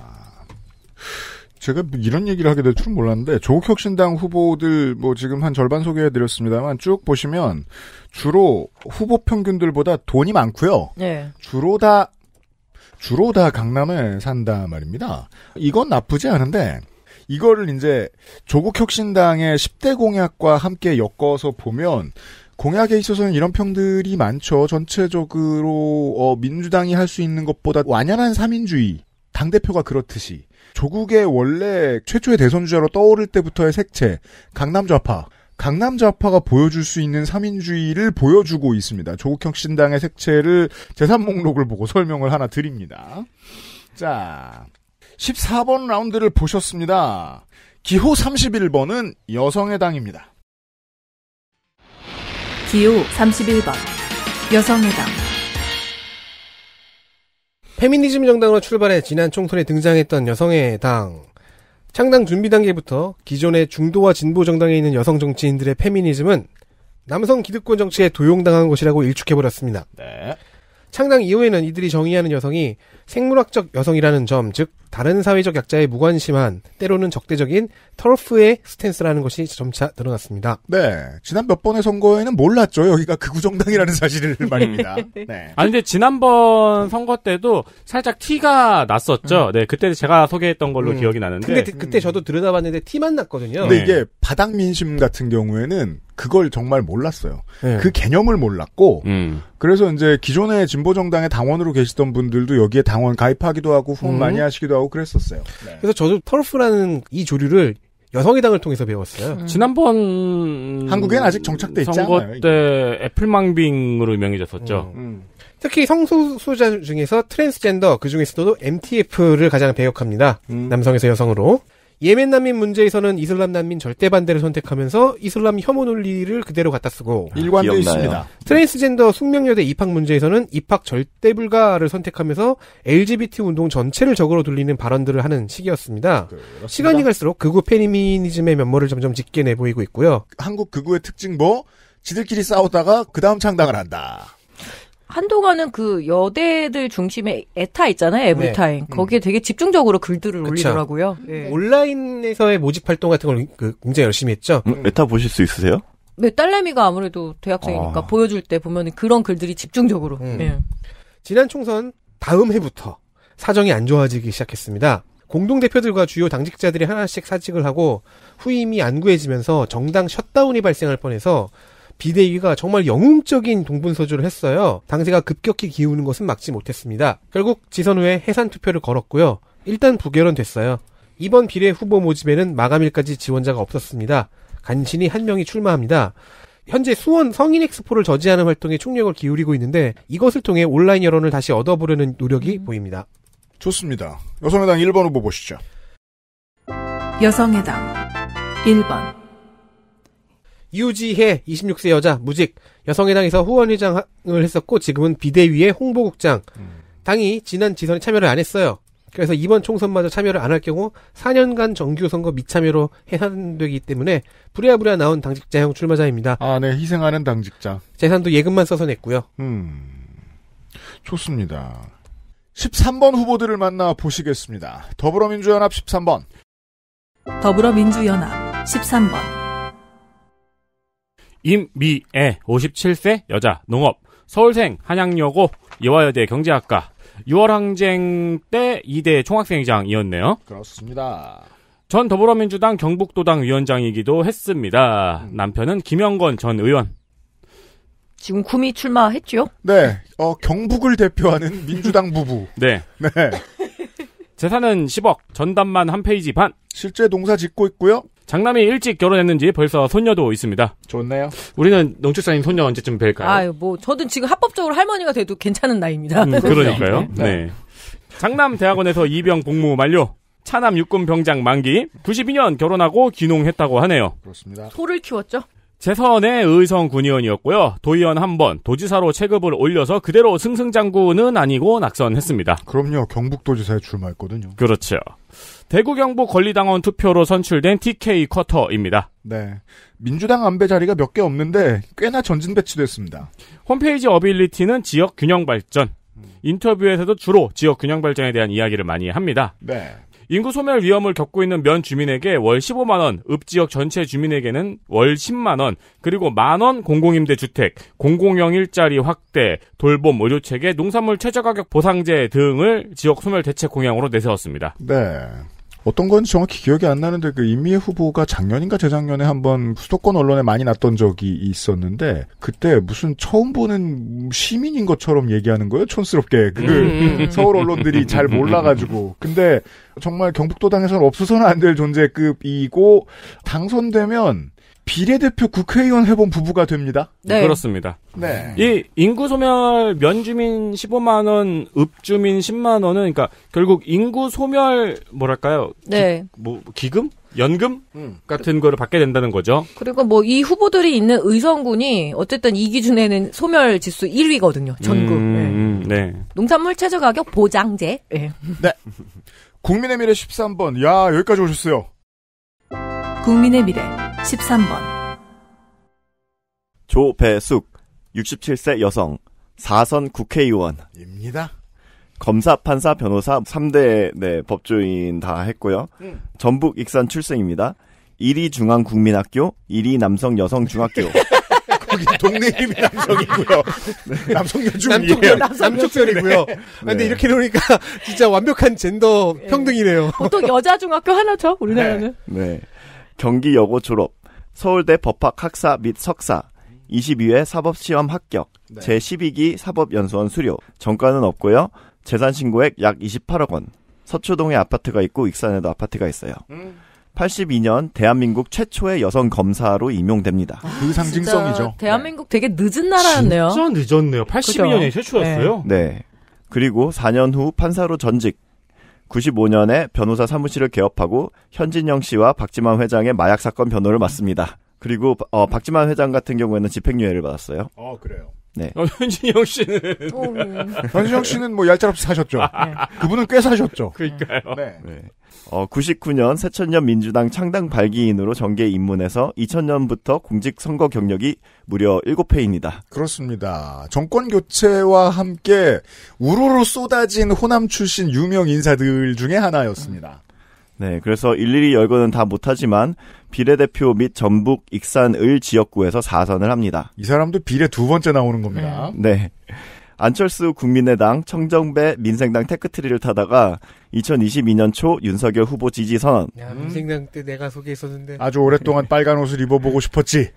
제가 뭐 이런 얘기를 하게 될 줄은 몰랐는데 조국 혁신당 후보들 뭐 지금 한 절반 소개해 드렸습니다만 쭉 보시면 주로 후보 평균들보다 돈이 많고요. 네. 주로 다 주로 다 강남에 산다 말입니다. 이건 나쁘지 않은데 이거를 이제 조국 혁신당의 10대 공약과 함께 엮어서 보면 공약에 있어서는 이런 평들이 많죠. 전체적으로 어, 민주당이 할 수 있는 것보다 완연한 3인주의 당대표가 그렇듯이 조국의 원래 최초의 대선 주자로 떠오를 때부터의 색채, 강남 좌파, 강남 좌파가 보여줄 수 있는 삼인주의를 보여주고 있습니다. 조국형 신당의 색채를 재산 목록을 보고 설명을 하나 드립니다. 자, 14번 라운드를 보셨습니다. 기호 31번은 여성의 당입니다. 기호 31번 여성의 당 페미니즘 정당으로 출발해 지난 총선에 등장했던 여성의 당 창당 준비 단계부터 기존의 중도와 진보 정당에 있는 여성 정치인들의 페미니즘은 남성 기득권 정치에 도용당한 것이라고 일축해버렸습니다. 네. 창당 이후에는 이들이 정의하는 여성이 생물학적 여성이라는 점, 즉 다른 사회적 약자에 무관심한 때로는 적대적인 터프의 스탠스라는 것이 점차 드러났습니다. 네, 지난 몇 번의 선거에는 몰랐죠 여기가 극우정당이라는 그 사실을 네. 말입니다. 네. 네. 아 근데 지난번 선거 때도 살짝 티가 났었죠. 음. 네, 그때 제가 소개했던 걸로 음. 기억이 나는데. 근데 그, 그때 음. 저도 들여다봤는데 티만 났거든요. 근데 네. 이게 바닥 민심 같은 경우에는 그걸 정말 몰랐어요. 네. 그 개념을 몰랐고, 음. 그래서 이제 기존의 진보 정당의 당원으로 계시던 분들도 여기에 다 당원 가입하기도 하고 후원 음. 많이 하시기도 하고 그랬었어요. 네. 그래서 저도 터프라는 이 조류를 여성의당을 통해서 배웠어요. 음. 지난번 한국엔 아직 정착돼 있잖아요. 선거 때 애플망빙으로 유명해졌었죠. 음. 음. 특히 성소수자 중에서 트랜스젠더 그 중에서도 MTF를 가장 배역합니다 음. 남성에서 여성으로. 예멘 난민 문제에서는 이슬람 난민 절대 반대를 선택하면서 이슬람 혐오 논리를 그대로 갖다 쓰고 아, 아 일관되어 있습니다. 트랜스젠더 숙명여대 입학 문제에서는 입학 절대 불가를 선택하면서 LGBT 운동 전체를 적으로 돌리는 발언들을 하는 시기였습니다. 그렇습니다. 시간이 갈수록 극우 페미니즘의 면모를 점점 짙게 내보이고 있고요. 한국 극우의 특징 뭐 지들끼리 싸우다가 그 다음 창당을 한다. 한동안은 그 여대들 중심의 에타 있잖아요, 네. 에브리타임. 네. 거기에 음. 되게 집중적으로 글들을 그쵸. 올리더라고요. 네. 온라인에서의 모집 활동 같은 걸 그 굉장히 열심히 했죠. 음, 에타 음. 보실 수 있으세요? 네, 딸내미가 아무래도 대학생이니까 아. 보여줄 때 보면 그런 글들이 집중적으로. 음. 네. 지난 총선 다음 해부터 사정이 안 좋아지기 시작했습니다. 공동대표들과 주요 당직자들이 하나씩 사직을 하고 후임이 안 구해지면서 정당 셧다운이 발생할 뻔해서 비대위가 정말 영웅적인 동분서주를 했어요. 당세가 급격히 기우는 것은 막지 못했습니다. 결국 지선 후에 해산 투표를 걸었고요. 일단 부결은됐어요. 이번 비례 후보 모집에는 마감일까지 지원자가 없었습니다. 간신히 한 명이 출마합니다. 현재 수원 성인 엑스포를 저지하는 활동에 총력을 기울이고 있는데 이것을 통해 온라인 여론을 다시 얻어보려는 노력이 음. 보입니다. 좋습니다. 여성의당 1번 후보 보시죠. 여성의당 1번 유지혜 26세 여자 무직 여성의당에서 후원회장을 했었고 지금은 비대위의 홍보국장. 음. 당이 지난 지선에 참여를 안 했어요. 그래서 이번 총선마저 참여를 안할 경우 4년간 정규선거 미참여로 해산되기 때문에 부랴부랴 나온 당직자형 출마자입니다. 아, 네. 희생하는 당직자. 재산도 예금만 써서 냈고요. 음. 좋습니다. 13번 후보들을 만나 보시겠습니다. 더불어민주연합 13번. 더불어민주연합 13번. 임미애 57세 여자 농업 서울생 한양여고 예화여대 경제학과 6월 항쟁 때 2대 총학생장이었네요 그렇습니다. 전 더불어민주당 경북도당 위원장이기도 했습니다. 음. 남편은 김영건 전 의원. 지금 구미 출마했죠? 네. 어, 경북을 대표하는 민주당 부부. 네. 네. 재산은 10억, 전담만 한 페이지 반. 실제 농사 짓고 있고요. 장남이 일찍 결혼했는지 벌써 손녀도 있습니다. 좋네요. 우리는 농축사님 손녀 언제쯤 뵐까요? 아유, 뭐, 저도 지금 합법적으로 할머니가 돼도 괜찮은 나이입니다. 음, 그러니까요. 네. 네. 장남 대학원에서 이병 복무 만료. 차남 육군 병장 만기. 92년 결혼하고 귀농했다고 하네요. 그렇습니다. 소를 키웠죠? 재선의 의성 군의원이었고요. 도의원 한 번, 도지사로 체급을 올려서 그대로 승승장구는 아니고 낙선했습니다. 그럼요. 경북도지사에 출마했거든요. 그렇죠. 대구 경북 권리당원 투표로 선출된 TK 쿼터입니다. 네. 민주당 안배 자리가 몇 개 없는데 꽤나 전진 배치됐습니다. 홈페이지 어빌리티는 지역 균형 발전, 음. 인터뷰에서도 주로 지역 균형 발전에 대한 이야기를 많이 합니다. 네. 인구 소멸 위험을 겪고 있는 면 주민에게 월 15만 원, 읍 지역 전체 주민에게는 월 10만 원, 그리고 만원 공공임대 주택, 공공형 일자리 확대, 돌봄 의료 체계, 농산물 최저 가격 보상제 등을 지역 소멸 대책 공약으로 내세웠습니다. 네. 어떤 건지 정확히 기억이 안 나는데 그 임미애 후보가 작년인가 재작년에 한번 수도권 언론에 많이 났던 적이 있었는데 그때 무슨 처음 보는 시민인 것처럼 얘기하는 거예요. 촌스럽게 그 음. 서울 언론들이 잘 몰라가지고 근데 정말 경북도당에서는 없어서는 안 될 존재급이고 당선되면 비례대표 국회의원 해본 부부가 됩니다. 네. 네. 그렇습니다. 네. 이 인구 소멸 면주민 15만 원, 읍주민 10만 원은 그러니까 결국 인구 소멸 뭐랄까요? 네. 기, 뭐 기금? 연금 음. 같은 거를 받게 된다는 거죠. 그리고 뭐 이 후보들이 있는 의성군이 어쨌든 이 기준에는 소멸 지수 1위거든요. 전국. 음, 네. 음, 네. 농산물 최저 가격 보장제. 네. 네. 국민의 미래 13번. 야, 여기까지 오셨어요. 국민의 미래. 13번 조배숙 67세 여성 4선 국회의원입니다. 검사, 판사, 변호사 3대 네, 법조인 다 했고요. 응. 전북 익산 출생입니다. 1위 중앙국민학교, 1위 남성여성중학교. 거기 동네 이름이 남성이고요. 네. 남성여중이에요. 남성여중이고요. 네. 근데 네. 이렇게 놓으니까 진짜 완벽한 젠더 예. 평등이네요. 보통 여자 중학교 하나죠, 우리나라는. 네. 네. 경기여고 졸업, 서울대 법학 학사 및 석사, 22회 사법시험 합격, 네. 제12기 사법연수원 수료, 전과는 없고요. 재산 신고액 약 28억 원. 서초동에 아파트가 있고 익산에도 아파트가 있어요. 음. 82년 대한민국 최초의 여성 검사로 임용됩니다. 아, 그 상징성이죠. 대한민국 되게 늦은 나라였네요. 진짜 늦었네요. 82년에 그렇죠? 최초였어요. 네. 네. 그리고 4년 후 판사로 전직, 95년에 변호사 사무실을 개업하고 현진영 씨와 박지만 회장의 마약 사건 변호를 맡습니다. 그리고 어, 박지만 회장 같은 경우에는 집행유예를 받았어요. 어 그래요. 네. 어, 현진영 씨는 어, 네. 현진영 씨는 뭐 얄짤없이 사셨죠. 네. 그분은 꽤 사셨죠. 그러니까요. 네. 네. 어, 99년 새천년 민주당 창당 발기인으로 정계 입문해서 2000년부터 공직 선거 경력이 무려 7회입니다. 그렇습니다. 정권 교체와 함께 우로로 쏟아진 호남 출신 유명 인사들 중에 하나였습니다. 네, 그래서 일일이 열거는 다 못하지만 비례대표 및 전북 익산을 지역구에서 사선을 합니다. 이 사람도 비례 두 번째 나오는 겁니다. 네. 네. 안철수 국민의당, 청정배, 민생당 테크트리를 타다가 2022년 초 윤석열 후보 지지 선언. 야, 민생당 때 내가 속에 있었는데. 아주 오랫동안 빨간 옷을 입어보고 싶었지.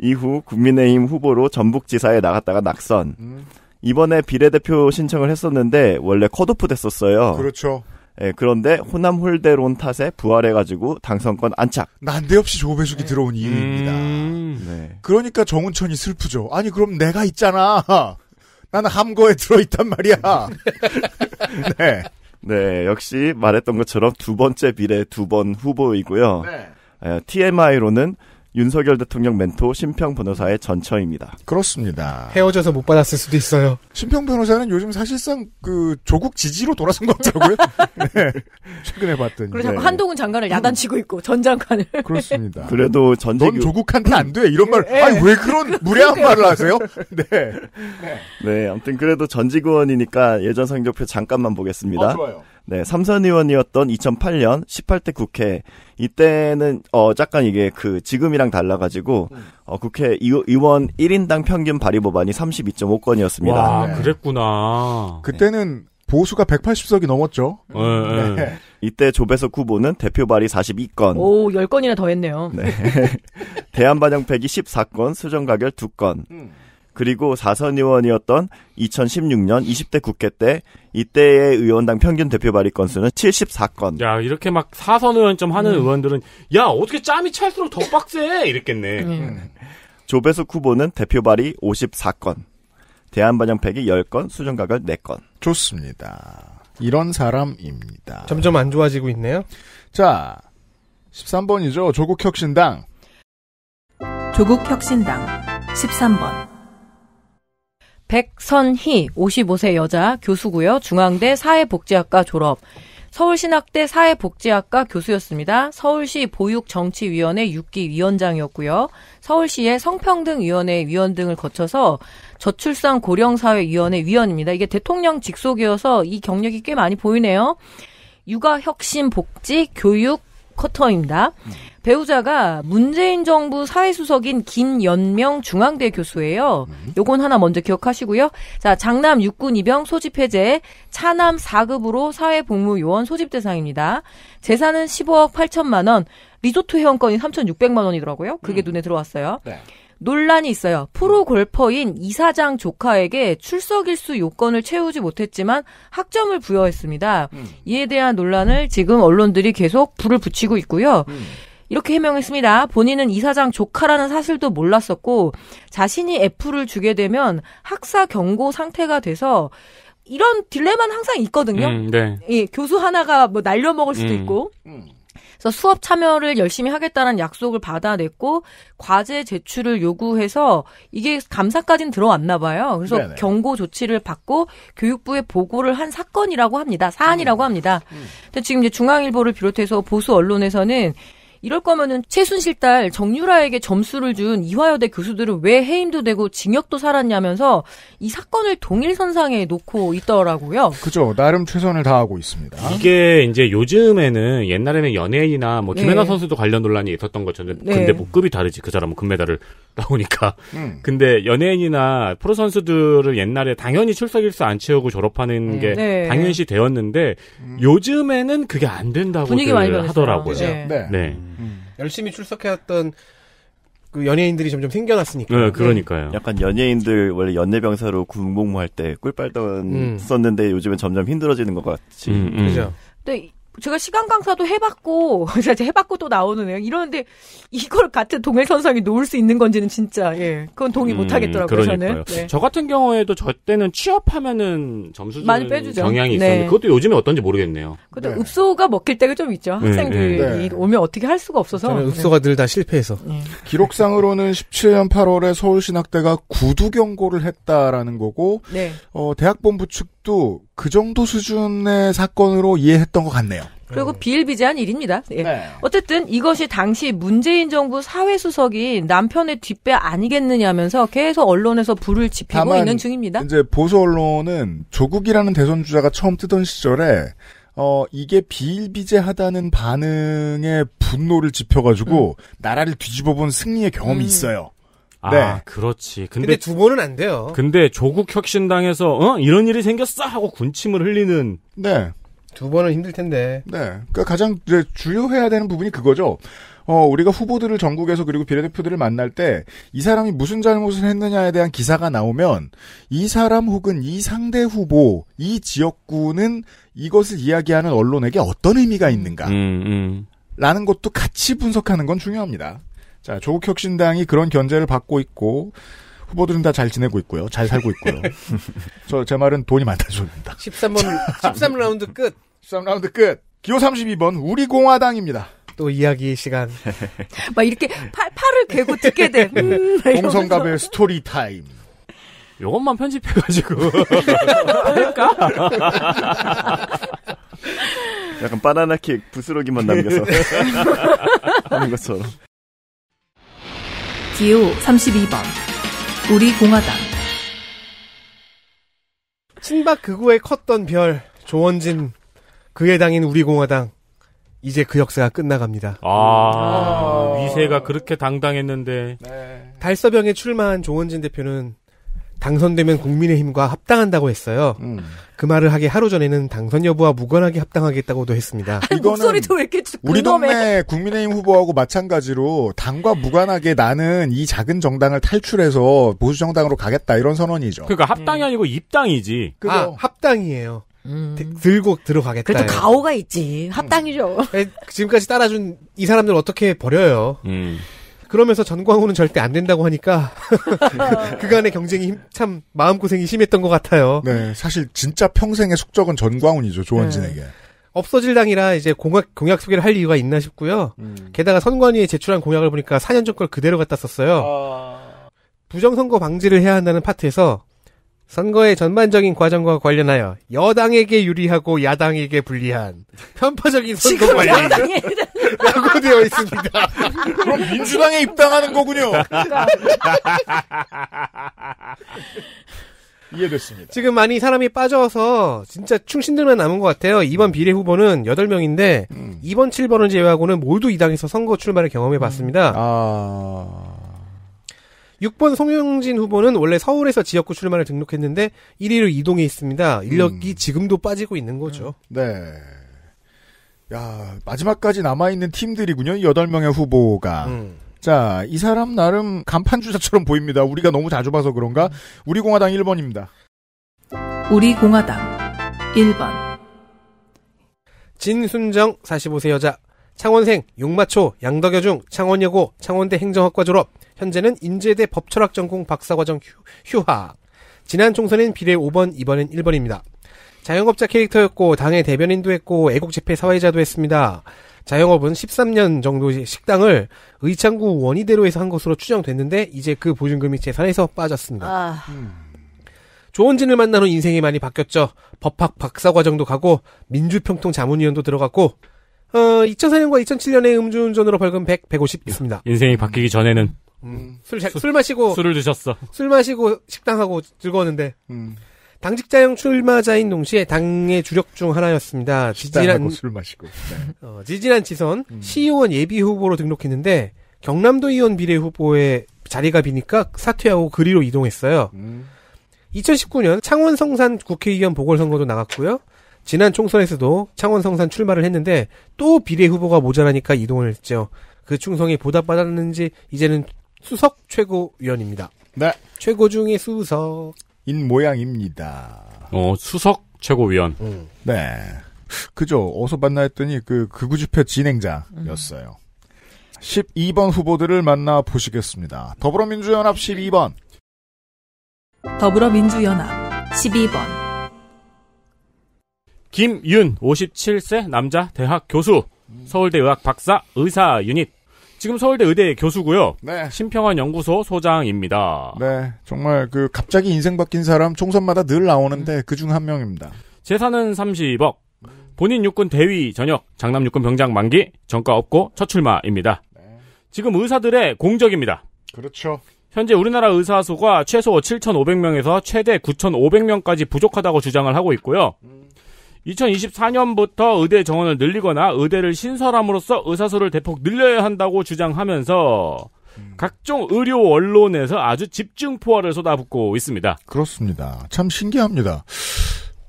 이후 국민의힘 후보로 전북지사에 나갔다가 낙선. 음. 이번에 비례대표 신청을 했었는데 원래 컷오프 됐었어요. 그렇죠. 예, 그런데 호남 홀대론 탓에 부활해가지고 당선권 안착. 난데없이 조배숙이 네. 들어온 이유입니다. 음. 네. 그러니까 정운천이 슬프죠. 아니 그럼 내가 있잖아. 나는 함거에 들어있단 말이야. 네. 네, 역시 말했던 것처럼 두 번째 비례 두 번 후보이고요. 네. TMI로는 윤석열 대통령 멘토 심평 변호사의 전처입니다. 그렇습니다. 헤어져서 못 받았을 수도 있어요. 심평 변호사는 요즘 사실상 그 조국 지지로 돌아선 것 같더라고요. 네. 최근에 봤더니. 그리고 네. 한동훈 장관을 야단치고 있고 전 장관을. 그렇습니다. 그래도 전직넌 조국한테 안 돼. 이런 말. 네. 아니 왜 그런 무례한 말을 하세요? 네. 네. 네. 아무튼 그래도 전직원이니까 의 예전 성적표 잠깐만 보겠습니다. 아, 좋아요. 네, 삼선 의원이었던 2008년 18대 국회 이때는 어 잠깐 이게 그 지금이랑 달라 가지고 음. 어 국회 의원 1인당 평균 발의 법안이 32.5건이었습니다. 와, 아, 네. 그랬구나. 그때는 보수가 180석이 넘었죠. 네. 네. 이때 조배석 후보는 대표 발의 42건. 오, 10건이나 더 했네요. 네. 대한반영팩이 14건, 수정가결 2건. 음. 그리고 4선 의원이었던 2016년 20대 국회 때 이때의 의원당 평균 대표 발의 건수는 74건. 야 이렇게 막 4선 의원좀 하는 음. 의원들은 야 어떻게 짬이 찰수록 더 빡세 이랬겠네. 음. 음. 조배석 후보는 대표 발의 54건, 대한반영팩이 10건, 수정각을 4건. 좋습니다. 이런 사람입니다. 점점 안 좋아지고 있네요. 자, 13번이죠. 조국혁신당. 조국혁신당 13번. 백선희 55세 여자 교수고요. 중앙대 사회복지학과 졸업. 서울신학대 사회복지학과 교수였습니다. 서울시 보육정치위원회 6기 위원장이었고요. 서울시의 성평등위원회 위원 등을 거쳐서 저출산 고령사회위원회 위원입니다. 이게 대통령 직속이어서 이 경력이 꽤 많이 보이네요. 육아혁신복지 교육 커터입니다. 음. 배우자가 문재인 정부 사회수석인 김연명 중앙대 교수예요. 음. 요건 하나 먼저 기억하시고요. 자, 장남 육군 입영 소집 해제, 차남 4급으로 사회복무요원 소집 대상입니다. 재산은 15억 8천만 원, 리조트 회원권이 3,600만 원이더라고요. 그게 음. 눈에 들어왔어요. 네. 논란이 있어요. 프로 골퍼인 이사장 조카에게 출석 일수 요건을 채우지 못했지만 학점을 부여했습니다. 음. 이에 대한 논란을 지금 언론들이 계속 불을 붙이고 있고요. 음. 이렇게 해명했습니다. 본인은 이사장 조카라는 사실도 몰랐었고 자신이 F를 주게 되면 학사 경고 상태가 돼서 이런 딜레마는 항상 있거든요. 음, 네. 예, 교수 하나가 뭐 날려먹을 수도 음. 있고. 음. 그래서 수업 참여를 열심히 하겠다는 약속을 받아냈고 과제 제출을 요구해서 이게 감사까지는 들어왔나 봐요. 그래서 네네. 경고 조치를 받고 교육부에 보고를 한 사건이라고 합니다. 사안이라고 음. 합니다. 음. 근데 지금 이제 중앙일보를 비롯해서 보수 언론에서는 이럴 거면은 최순실 딸 정유라에게 점수를 준 이화여대 교수들은 왜 해임도 되고 징역도 살았냐면서 이 사건을 동일선상에 놓고 있더라고요. 그죠. 나름 최선을 다하고 있습니다. 이게 이제 요즘에는 옛날에는 연예인이나 뭐 네. 김연아 네. 선수도 관련 논란이 있었던 것처럼 네. 근데 뭐 급이 다르지. 그 사람은 금메달을 나오니까. 음. 근데 연예인이나 프로 선수들을 옛날에 당연히 출석일수 안 채우고 졸업하는 음. 게 네. 당연시 되었는데 음. 요즘에는 그게 안 된다고 하더라고요. 네. 네. 네. 음. 열심히 출석해왔던 그 연예인들이 점점 생겨났으니까. 네, 그러니까요. 네. 약간 연예인들 원래 연예병사로 군복무할 때 꿀빨던 음. 썼는데 요즘엔 점점 힘들어지는 것 같이. 음, 그죠. 근데 제가 시간 강사도 해봤고, 이제 해봤고 또 나오는 애요. 이러는데, 이걸 같은 동해선상에 놓을 수 있는 건지는 진짜, 예. 그건 동의 음, 못 하겠더라고요, 저는. 네. 저 같은 경우에도 저 때는 취업하면은 점수 많이 빼주죠. 경향이 네. 있었는데, 네. 그것도 요즘에 어떤지 모르겠네요. 근데 네. 읍소가 먹힐 때가 좀 있죠. 네, 학생들이 네. 오면 어떻게 할 수가 없어서. 읍소가 늘 다 실패해서. 기록상으로는 17년 8월에 서울신학대가 구두 경고를 했다라는 거고, 어, 대학본부 측 것도 그 정도 수준의 사건으로 이해했던 것 같네요. 그리고 네. 비일비재한 일입니다. 예. 네. 어쨌든 이것이 당시 문재인 정부 사회수석이 남편의 뒷배 아니겠느냐면서 계속 언론에서 불을 지피고 있는 중입니다. 이제 보수 언론은 조국이라는 대선 주자가 처음 뜨던 시절에 어 이게 비일비재하다는 반응에 분노를 지펴가지고 음. 나라를 뒤집어본 승리의 경험이 음. 있어요. 아, 네. 그렇지. 근데, 근데, 두 번은 안 돼요. 근데 조국 혁신당에서 어? 이런 일이 생겼어 하고 군침을 흘리는 네. 두 번은 힘들 텐데. 네. 그러니까 가장 주요해야 되는 부분이 그거죠. 어, 우리가 후보들을 전국에서 그리고 비례대표들을 만날 때 이 사람이 무슨 잘못을 했느냐에 대한 기사가 나오면 이 사람 혹은 이 상대 후보, 이 지역구는 이것을 이야기하는 언론에게 어떤 의미가 있는가. 음, 음. 라는 것도 같이 분석하는 건 중요합니다. 자, 조국 혁신당이 그런 견제를 받고 있고 후보들은 다 잘 지내고 있고요. 잘 살고 있고요. 저 제 말은 돈이 많다 소리입니다. 13번 13라운드 끝. 13라운드 끝. 기호 32번 우리 공화당입니다. 또 이야기 시간. 막 이렇게 팔, 팔을 괴고 듣게 돼. 네. 음, 공성갑의 스토리 타임. 요것만 편집해가지고 할까? 약간 바나나 킥 부스러기만 남겨서 네. 하는 것처럼. 기호 32번 우리 공화당 친박 극우에 그 컸던 별 조원진 그의 당인 우리 공화당 이제 그 역사가 끝나갑니다. 아, 아~ 위세가 그렇게 당당했는데 네. 달서병에 출마한 조원진 대표는 당선되면 국민의힘과 합당한다고 했어요. 음. 그 말을 하기 하루 전에는 당선 여부와 무관하게 합당하겠다고도 했습니다. 아니, 목소리도 왜 이렇게 우리 동네 국민의힘 후보하고 마찬가지로 당과 무관하게 나는 이 작은 정당을 탈출해서 보수 정당으로 가겠다 이런 선언이죠. 그러니까 합당이 음. 아니고 입당이지. 그거. 아, 합당이에요. 음. 들고 들어가겠다. 그래도 가오가 있지. 음. 합당이죠. 지금까지 따라준 이 사람들 어떻게 버려요. 음. 그러면서 전광훈은 절대 안 된다고 하니까 그간의 경쟁이 참 마음고생이 심했던 것 같아요. 네, 사실 진짜 평생의 숙적은 전광훈이죠 조원진에게. 네. 없어질 당이라 이제 공약, 공약 소개를 할 이유가 있나 싶고요. 음. 게다가 선관위에 제출한 공약을 보니까 4년 전 걸 그대로 갖다 썼어요. 아... 부정선거 방지를 해야 한다는 파트에서 선거의 전반적인 과정과 관련하여 여당에게 유리하고 야당에게 불리한 편파적인 선거 관이라고 되어 있습니다. 그럼 민주당에 입당하는 거군요. 그러니까. 이해됐습니다. 지금 많이 사람이 빠져서 진짜 충신들만 남은 것 같아요. 이번 음. 비례 후보는 8명인데 음. 2번, 7번을 제외하고는 모두 이당에서 선거 출마를 경험해 봤습니다. 음. 아... 6번 송영진 후보는 원래 서울에서 지역구 출마를 등록했는데 1위로 이동해 있습니다. 인력이 음. 지금도 빠지고 있는 거죠. 네. 네. 야, 마지막까지 남아있는 팀들이군요. 8명의 후보가. 음. 자, 이 사람 나름 간판 주자처럼 보입니다. 우리가 너무 자주 봐서 그런가? 우리 공화당 1번입니다. 우리 공화당 1번. 진순정 45세 여자 창원생, 용마초, 양덕여중, 창원여고, 창원대 행정학과 졸업, 현재는 인제대 법철학 전공 박사과정 휴 휴하. 지난 총선엔 비례 5번, 이번엔 1번입니다. 자영업자 캐릭터였고 당의 대변인도 했고 애국집회 사회자도 했습니다. 자영업은 13년 정도 식당을 의창구 원희대로에서 한 것으로 추정됐는데 이제 그 보증금이 재산에서 빠졌습니다. 아... 조원진을 만난 후 인생이 많이 바뀌었죠. 법학 박사 과정도 가고 민주평통 자문위원도 들어갔고 어, 2004년과 2007년에 음주운전으로 벌금 100, 150 있습니다. 인생이 바뀌기 전에는 음, 술, 자, 술, 술 마시고 술을 드셨어. 술 마시고 식당하고 즐거웠는데 음. 당직자형 출마자인 동시에 당의 주력 중 하나였습니다. 지질한 술 마시고 네. 어, 지질한 지선 음. 시의원 예비 후보로 등록했는데 경남도 의원 비례 후보에 자리가 비니까 사퇴하고 그리로 이동했어요. 2019년 음. 창원 성산 국회의원 보궐선거도 나갔고요. 지난 총선에서도 창원 성산 출마를 했는데 또 비례 후보가 모자라니까 이동을 했죠. 그 충성이 보답받았는지 이제는 수석 최고위원입니다. 네. 최고 중의 수석인 모양입니다. 어, 수석 최고위원. 음. 네. 그죠. 어서 만나 했더니 그 극우집회 그 진행자였어요. 음. 12번 후보들을 만나 보시겠습니다. 더불어민주연합 12번. 더불어민주연합 12번. 김윤 57세 남자 대학 교수 서울대 의학 박사 의사 유닛 지금 서울대 의대 교수고요. 네. 심평원 연구소 소장입니다. 네. 정말 그 갑자기 인생 바뀐 사람 총선마다 늘 나오는데 음. 그중 한 명입니다. 재산은 30억. 본인 육군 대위 전역, 장남 육군 병장 만기, 전과 없고 첫 출마입니다. 네. 지금 의사들의 공적입니다. 그렇죠. 현재 우리나라 의사수가 최소 7,500명에서 최대 9,500명까지 부족하다고 주장을 하고 있고요. 음. 2024년부터 의대 정원을 늘리거나 의대를 신설함으로써 의사수를 대폭 늘려야 한다고 주장하면서 음. 각종 의료 언론에서 아주 집중 포화를 쏟아붓고 있습니다. 그렇습니다. 참 신기합니다.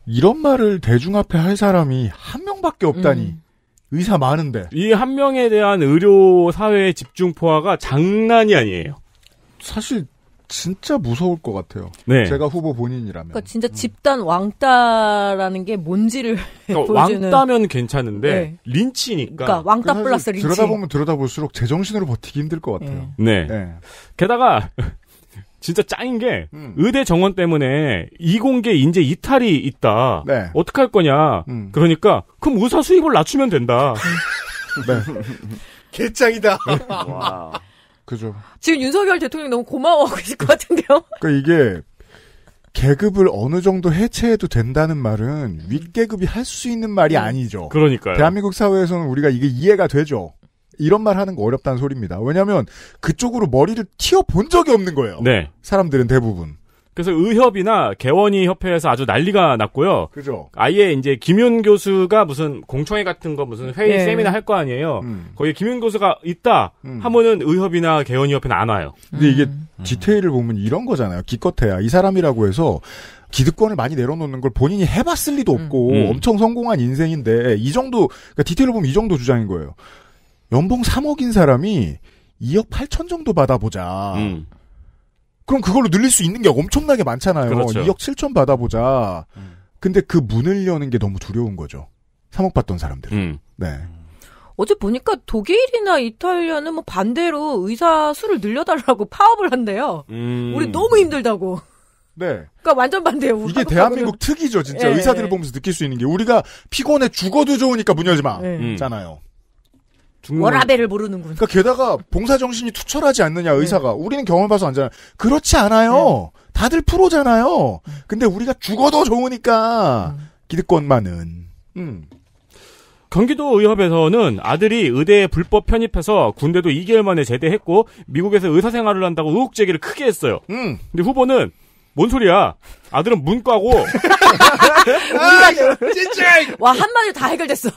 이런 말을 대중 앞에 할 사람이 한 명밖에 없다니. 음. 의사 많은데. 이 한 명에 대한 의료 사회의 집중 포화가 장난이 아니에요. 사실 진짜 무서울 것 같아요. 네. 제가 후보 본인이라면. 그러니까 진짜 음. 집단 왕따라는 게 뭔지를 그러니까 보여주는. 왕따면 괜찮은데 네. 린치니까. 그러니까 왕따 그 플러스 린치. 들여다보면 들여다볼수록 제정신으로 버티기 힘들 것 같아요. 네. 네. 네. 게다가 진짜 짱인 게 음. 의대 정원 때문에 이공계 인재 이탈이 있다. 네. 어떻게 할 거냐. 음. 그러니까 그럼 의사 수입을 낮추면 된다. 네. 개짱이다. 네. 그죠. 지금 윤석열 대통령 너무 고마워하고 있을 것 같은데요. 그러니까 이게 계급을 어느 정도 해체해도 된다는 말은 윗계급이 할 수 있는 말이 아니죠. 그러니까요. 대한민국 사회에서는 우리가 이게 이해가 되죠. 이런 말 하는 거 어렵다는 소리입니다. 왜냐하면 그쪽으로 머리를 튀어 본 적이 없는 거예요. 네. 사람들은 대부분. 그래서 의협이나 개원이 협회에서 아주 난리가 났고요. 그죠. 아예 이제 김윤 교수가 무슨 공청회 같은 거 무슨 회의 네. 세미나 할 거 아니에요. 음. 거기에 김윤 교수가 있다 음. 하면은 의협이나 개원이 협회는 안 와요. 근데 이게 음. 디테일을 보면 이런 거잖아요. 기껏해야 이 사람이라고 해서 기득권을 많이 내려놓는 걸 본인이 해봤을 리도 없고 음. 엄청 성공한 인생인데 이 정도 그러니까 디테일을 보면 이 정도 주장인 거예요. 연봉 3억인 사람이 2억 8천 정도 받아보자. 그럼 그걸로 늘릴 수 있는 게 엄청나게 많잖아요. 그렇죠. 2억 7천 받아보자. 음. 근데 그 문을 여는 게 너무 두려운 거죠. 3억 받던 사람들은. 음. 네. 어제 보니까 독일이나 이탈리아는 뭐 반대로 의사 수를 늘려달라고 파업을 한대요. 음. 우리 너무 힘들다고. 네. 그러니까 완전 반대요 이게 대한민국 특이죠, 진짜 예. 예 의사들을 예. 보면서 느낄 수 있는 게 우리가 피곤해 죽어도 좋으니까 문 열지 마잖아요. 예. 음. 워라벨을 모르는군. 그러니까 게다가 봉사 정신이 투철하지 않느냐 네. 의사가 네. 우리는 경험해봐서 안잖아. 그렇지 않아요. 네. 다들 프로잖아요. 음. 근데 우리가 죽어도 좋으니까 음. 기득권만은. 음. 경기도 의협에서는 아들이 의대에 불법 편입해서 군대도 2개월 만에 제대했고 미국에서 의사 생활을 한다고 의혹 제기를 크게 했어요. 음. 근데 후보는 뭔 소리야? 아들은 문과고. 우 아, 진짜 와 한마디 다 해결됐어.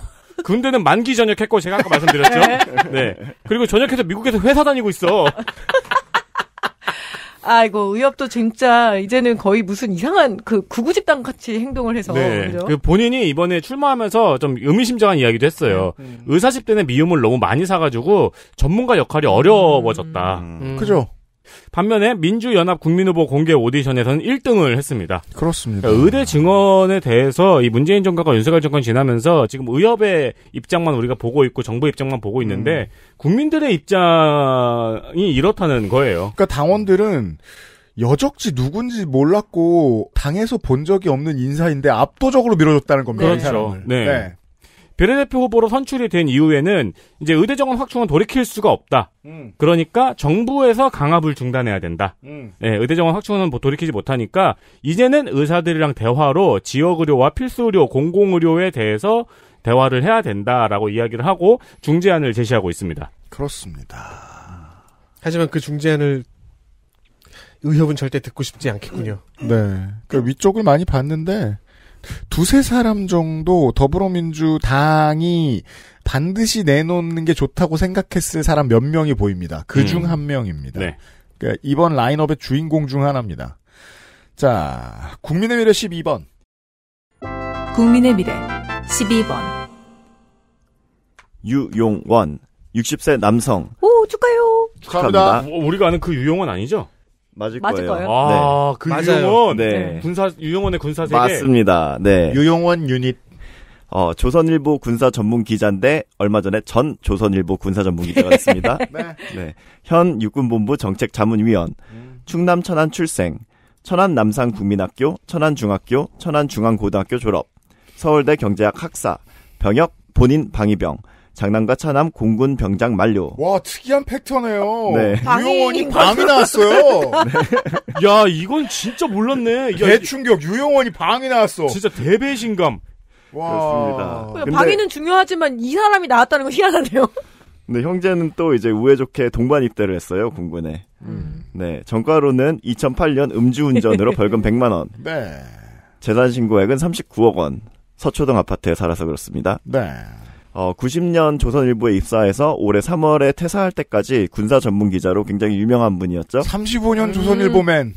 군대는 만기 전역했고 제가 아까 말씀드렸죠. 네. 네. 그리고 전역해서 미국에서 회사 다니고 있어. 아이고 의협도 진짜 이제는 거의 무슨 이상한 그 구구집단 같이 행동을 해서 네. 그죠? 그 본인이 이번에 출마하면서 좀 의미심장한 이야기도 했어요. 음, 음. 의사 집단의 미움을 너무 많이 사가지고 전문가 역할이 어려워졌다. 음. 음. 그죠? 반면에 민주연합 국민후보 공개 오디션에서는 1등을 했습니다. 그렇습니다. 그러니까 의대 증언에 대해서 이 문재인 정권과 윤석열 정권 지나면서 지금 의협의 입장만 우리가 보고 있고 정부 입장만 보고 있는데 음. 국민들의 입장이 이렇다는 거예요. 그러니까 당원들은 여적지 누군지 몰랐고 당에서 본 적이 없는 인사인데 압도적으로 밀어줬다는 겁니다. 그렇죠. 네. 네. 비례대표 후보로 선출이 된 이후에는 이제 의대정원 확충은 돌이킬 수가 없다. 음. 그러니까 정부에서 강압을 중단해야 된다. 음. 네, 의대정원 확충은 뭐 돌이키지 못하니까 이제는 의사들이랑 대화로 지역의료와 필수의료, 공공의료에 대해서 대화를 해야 된다라고 이야기를 하고 중재안을 제시하고 있습니다. 그렇습니다. 하지만 그 중재안을 의협은 절대 듣고 싶지 않겠군요. 네. 그 위쪽을 많이 봤는데 두세 사람 정도 더불어민주당이 반드시 내놓는 게 좋다고 생각했을 사람 몇 명이 보입니다. 그 중한 음. 명입니다. 네. 그러니까 이번 라인업의 주인공 중 하나입니다. 자, 국민의 미래 12번. 국민의 미래 12번. 유용원 60세 남성. 오 축하요. 해 축하합니다. 축하합니다. 어, 우리가 아는 그 유용원 아니죠? 맞을, 맞을 거예요. 거예요. 아, 네. 그 맞아요. 유용원. 네. 군사 유용원의 군사 세계. 맞습니다. 네. 유용원 유닛. 어, 조선일보 군사 전문 기자인데 얼마 전에 전 조선일보 군사 전문 기자가 됐습니다. 네. 네. 현 육군본부 정책 자문위원. 음. 충남 천안 출생. 천안 남산 국민학교, 천안 중학교, 천안 중앙고등학교 졸업. 서울대 경제학 학사. 병역 본인 방위병. 장남과 차남 공군 병장 만료. 와 특이한 팩터네요. 네. 유용원이 방이 나왔어요. 네. 야 이건 진짜 몰랐네. 대충격 유용원이 방이 나왔어. 진짜 대배신감. 와. 그렇습니다. 어, 근데... 방위는 중요하지만 이 사람이 나왔다는 건 희한하네요. 네 형제는 또 이제 우회 좋게 동반 입대를 했어요 공군에. 음. 네 전과로는 2008년 음주운전으로 벌금 100만 원. 네. 재산 신고액은 39억 원. 서초동 아파트에 살아서 그렇습니다. 네. 어, 90년 조선일보에 입사해서 올해 3월에 퇴사할 때까지 군사 전문 기자로 굉장히 유명한 분이었죠. 35년 조선일보맨. 음.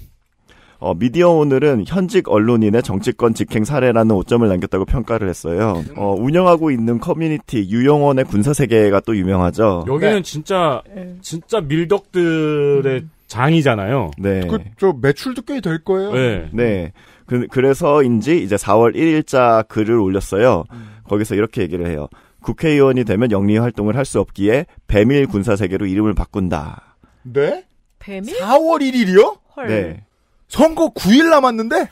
어, 미디어 오늘은 현직 언론인의 정치권 직행 사례라는 오점을 남겼다고 평가를 했어요. 어, 운영하고 있는 커뮤니티 유영원의 군사 세계가 또 유명하죠. 여기는 네. 진짜 네. 진짜 밀덕들의 음. 장이잖아요. 네. 그, 저 매출도 꽤 될 거예요. 네. 네. 그, 그래서인지 이제 4월 1일자 글을 올렸어요. 음. 거기서 이렇게 얘기를 해요. 국회의원이 되면 영리 활동을 할 수 없기에 배밀 군사 세계로 이름을 바꾼다. 네? 배밀? 4월 1일이요? 헐. 네. 선거 9일 남았는데?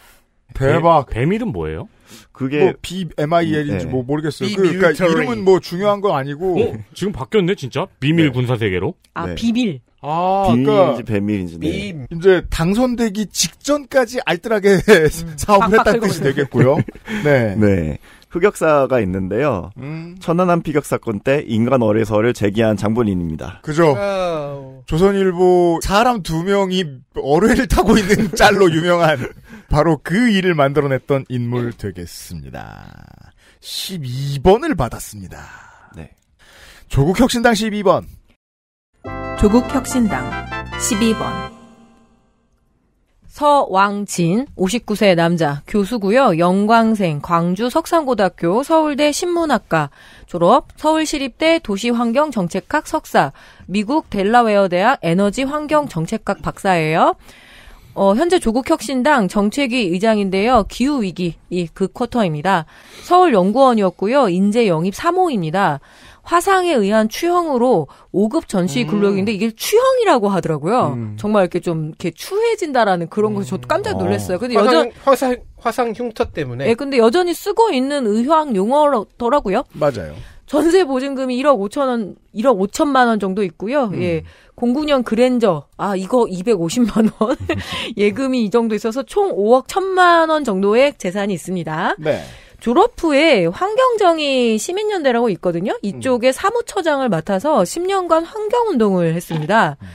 대박. 배, 밀은 뭐예요? 그게 뭐 BMIL인지 네. 뭐 모르겠어요. 그, 러니까 이름은 뭐 중요한 건 아니고. 어? 지금 바뀌었네 진짜. 비밀 네. 군사 세계로. 아 네. 비밀. 아, 비밀인지 배밀인지. 네. 이제 당선되기 직전까지 알뜰하게 음, 사업을 했다는 뜻이 되겠고요. 네. 네. 흑역사가 있는데요. 음. 천안함 피격 사건 때 인간 어뢰설을 제기한 장본인입니다. 그죠. 어. 조선일보 사람 두 명이 어뢰를 타고 있는 짤로 유명한 바로 그 일을 만들어냈던 인물 되겠습니다. 12번을 받았습니다. 네. 조국 혁신당 12번. 조국 혁신당 12번. 서왕진 59세 남자 교수고요. 영광생 광주 석상고등학교 서울대 신문학과 졸업 서울시립대 도시환경정책학 석사 미국 델라웨어 대학 에너지 환경정책학 박사예요. 어, 현재 조국혁신당 정책위 의장인데요. 기후위기, 이, 그 쿼터입니다. 서울연구원이었고요. 인재 영입 3호입니다. 화상에 의한 추형으로 5급 전시 음. 근로역인데 이게 추형이라고 하더라고요. 음. 정말 이렇게 좀 이렇게 추해진다라는 그런 거 음. 저도 깜짝 음. 어. 놀랐어요. 근데 화상, 여전 화상 화상 흉터 때문에. 예, 근데 여전히 쓰고 있는 의학 용어더라고요. 맞아요. 전세 보증금이 1억 5천 원, 1억 5천만 원 정도 있고요. 음. 예. 09년 그랜저, 아, 이거 250만 원. 예금이 이 정도 있어서 총 5억 1천만 원 정도의 재산이 있습니다. 네. 졸업 후에 환경정의 시민연대라고 있거든요. 이쪽에 음. 사무처장을 맡아서 10년간 환경운동을 했습니다. 음.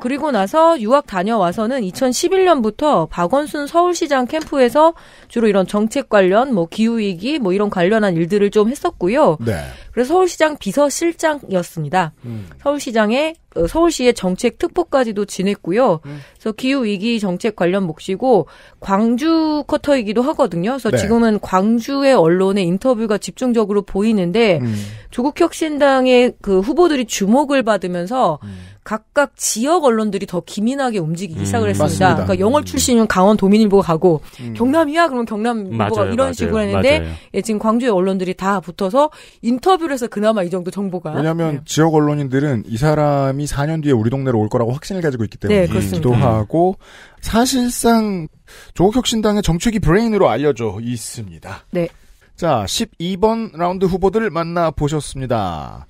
그리고 나서 유학 다녀와서는 2011년부터 박원순 서울시장 캠프에서 주로 이런 정책 관련 뭐 기후위기 뭐 이런 관련한 일들을 좀 했었고요. 네. 그래서 서울시장 비서실장이었습니다. 음. 서울시장의 어, 서울시의 정책 특보까지도 지냈고요. 음. 그래서 기후 위기 정책 관련 몫이고 광주 커터이기도 하거든요. 그래서 네. 지금은 광주의 언론의 인터뷰가 집중적으로 보이는데 음. 조국 혁신당의 그 후보들이 주목을 받으면서 음. 각각 지역 언론들이 더 기민하게 움직이기 음, 시작을 했습니다. 맞습니다. 그러니까 영월 출신이면 강원 도민일보가 가고 음. 경남이야 그럼 경남일보가 이런 맞아요. 식으로 했는데 예, 지금 광주의 언론들이 다 붙어서 인터뷰를 해서 그나마 이 정도 정보가 왜냐하면 네. 지역 언론인들은 이 사람이 4년 뒤에 우리 동네로 올 거라고 확신을 가지고 있기 때문에 네, 기도하고 음. 사실상 조국혁신당의 정책이 브레인으로 알려져 있습니다. 네. 자, 12번 라운드 후보들 만나보셨습니다.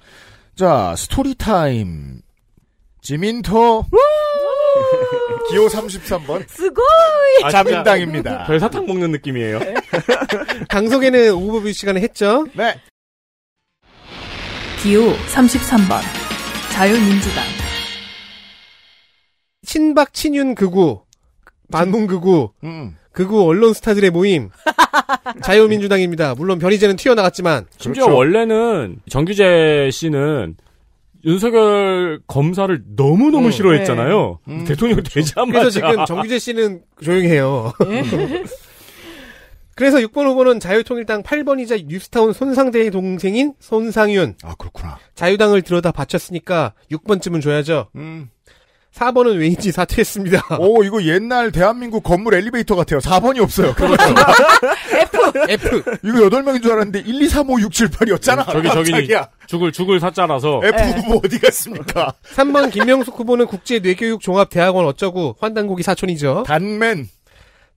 자, 스토리타임. 지민토 기호 33번 스고이 아, 자민당입니다. 별 사탕 먹는 느낌이에요. 네. 강석에는 오버뷰 시간에 했죠? 네. 기호 33번 자유민주당 친박 친윤 극우 반문 극우 음. 음. 극우 언론 스타들의 모임 자유민주당입니다. 물론 변희재는 튀어나갔지만 심지어 그렇죠. 원래는 정규재 씨는 윤석열 검사를 너무너무 음, 싫어했잖아요. 네. 음, 대통령 그 그렇죠. 되자마자. 그래서 지금 정규재 씨는 조용해요. 네. 그래서 6번 후보는 자유통일당 8번이자 뉴스타운 손상대의 동생인 손상윤. 아, 그렇구나. 자유당을 들여다 바쳤으니까 6번쯤은 줘야죠. 음. 4번은 왜인지 사퇴했습니다. 오, 이거 옛날 대한민국 건물 엘리베이터 같아요. 4번이 없어요. F. F. 이거 8명인 줄 알았는데 1, 2, 3, 5, 6, 7, 8이었잖아. 저기, 저기. 죽을, 죽을 사자라서. F 네. 후보 어디 갔습니까? 3번 김명숙 후보는 국제뇌교육종합대학원 어쩌구 환단고기 사촌이죠. 단맨.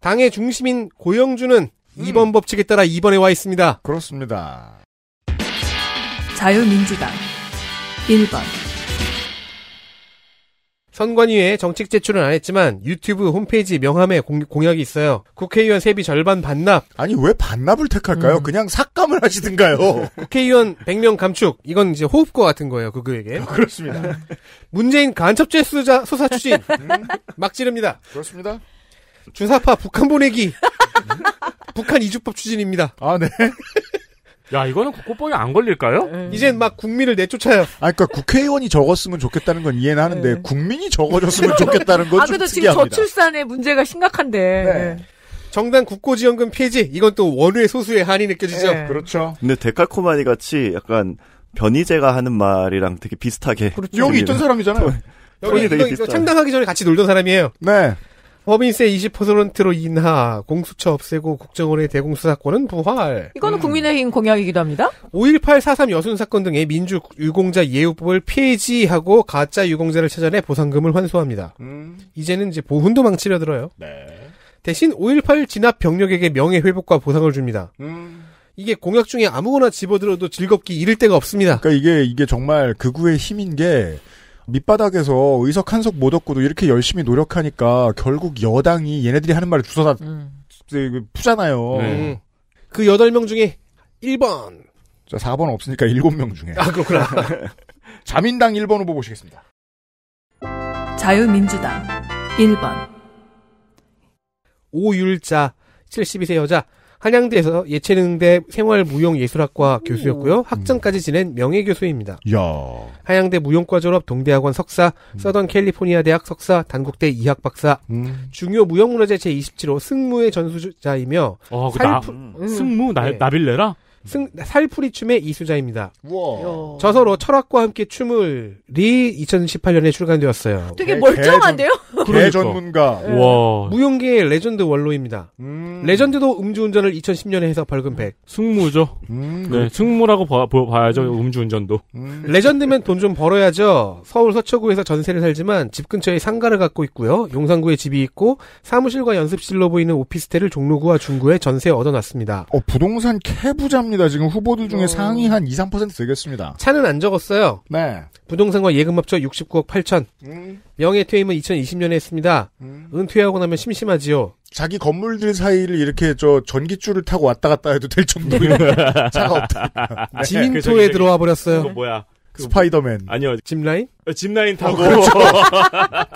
당의 중심인 고영주는 음. 2번 법칙에 따라 2번에 와 있습니다. 그렇습니다. 자유민주당 1번 선관위에 정책 제출은 안 했지만 유튜브 홈페이지 명함에 공, 약이 있어요. 국회의원 세비 절반 반납. 아니 왜 반납을 택할까요? 음. 그냥 삭감을 하시든가요. 국회의원 100명 감축. 이건 이제 호흡과 같은 거예요. 그거에게. 아, 그렇습니다. 문재인 간첩죄 수사, 수사 추진. 음. 막 지릅니다. 그렇습니다. 주사파 북한 보내기. 북한 이주법 추진입니다. 아 네. 야 이거는 국고법이안 걸릴까요? 음. 음. 이젠 막 국민을 내쫓아요. 아 그러니까 국회의원이 적었으면 좋겠다는 건 이해는 하는데 네. 국민이 적어줬으면 좋겠다는 건좀 아, 그래도 지금 저출산의 문제가 심각한데. 네. 네. 정당 국고지원금 폐지 이건 또 원외 소수의 한이 느껴지죠. 네. 그렇죠. 근데 데칼코마니 같이 약간 변희재가 하는 말이랑 되게 비슷하게. 그렇죠. 여기 있던 네. 사람이잖아요. 여기 되게 이거, 비슷한. 창당하기 전에 같이 놀던 사람이에요. 네. 법인세 20%로 인하, 공수처 없애고 국정원의 대공수사권은 부활. 이거는 음. 국민의힘 공약이기도 합니다. 5.18, 4.3 여순 사건 등의 민주 유공자 예우법을 폐지하고 가짜 유공자를 찾아내 보상금을 환수합니다. 음. 이제는 이제 보훈도 망치려 들어요. 네. 대신 5.18 진압 병력에게 명예 회복과 보상을 줍니다. 음. 이게 공약 중에 아무거나 집어들어도 즐겁기 이를 데가 없습니다. 그러니까 이게 이게 정말 극우의 힘인 게 밑바닥에서 의석 한석 못 얻고도 이렇게 열심히 노력하니까 결국 여당이 얘네들이 하는 말을 주워다 음. 푸잖아요. 네. 음. 그 8명 중에 1번. 자, 4번 없으니까 7명 중에. 아, 그렇구나. 자민당 1번 후보 보시겠습니다. 자유민주당 1번. 오율자, 72세 여자, 한양대에서 예체능대 생활무용예술학과 교수였고요. 학점까지 지낸 명예교수입니다. 야. 한양대 무용과 졸업, 동대학원 석사, 음. 서던 캘리포니아 대학 석사, 단국대 이학 박사, 음. 중요 무형문화재 제27호 승무의 전수자이며 어, 그 나, 살풀- 음. 승무 나, 네. 나빌레라? 승, 살풀이 춤의 이수자입니다. 우와. 저서로 철학과 함께 춤을리 2018년에 출간되었어요. 되게 멀쩡한데요? 개 그러니까. 전문가. 네. 와. 네. 무용계의 레전드 원로입니다. 음. 레전드도 음주운전을 2010년에 해서 벌금 100. 승무죠. 음. 네, 그렇죠. 승무라고 봐, 야죠 음. 음주운전도. 음. 레전드면 돈 좀 벌어야죠. 서울 서초구에서 전세를 살지만 집 근처에 상가를 갖고 있고요. 용산구에 집이 있고 사무실과 연습실로 보이는 오피스텔을 종로구와 중구에 전세 얻어놨습니다. 어, 부동산 캐부잡니다. 합니다. 지금 후보들 중에 어... 상위 한 2, 3% 되겠습니다. 차는 안 적었어요. 네. 부동산과 예금 합쳐 69억 8천. 음. 명예퇴임은 2020년에 했습니다. 음. 은퇴하고 나면 심심하지요. 자기 건물들 사이를 이렇게 저 전기줄을 타고 왔다 갔다 해도 될 정도의 네. 차가 없다. 네. 지민토에 그 들어와 버렸어요. 뭐야? 그 스파이더맨. 아니요. 짚라인? 짚라인 어, 타고. 어, 그렇죠.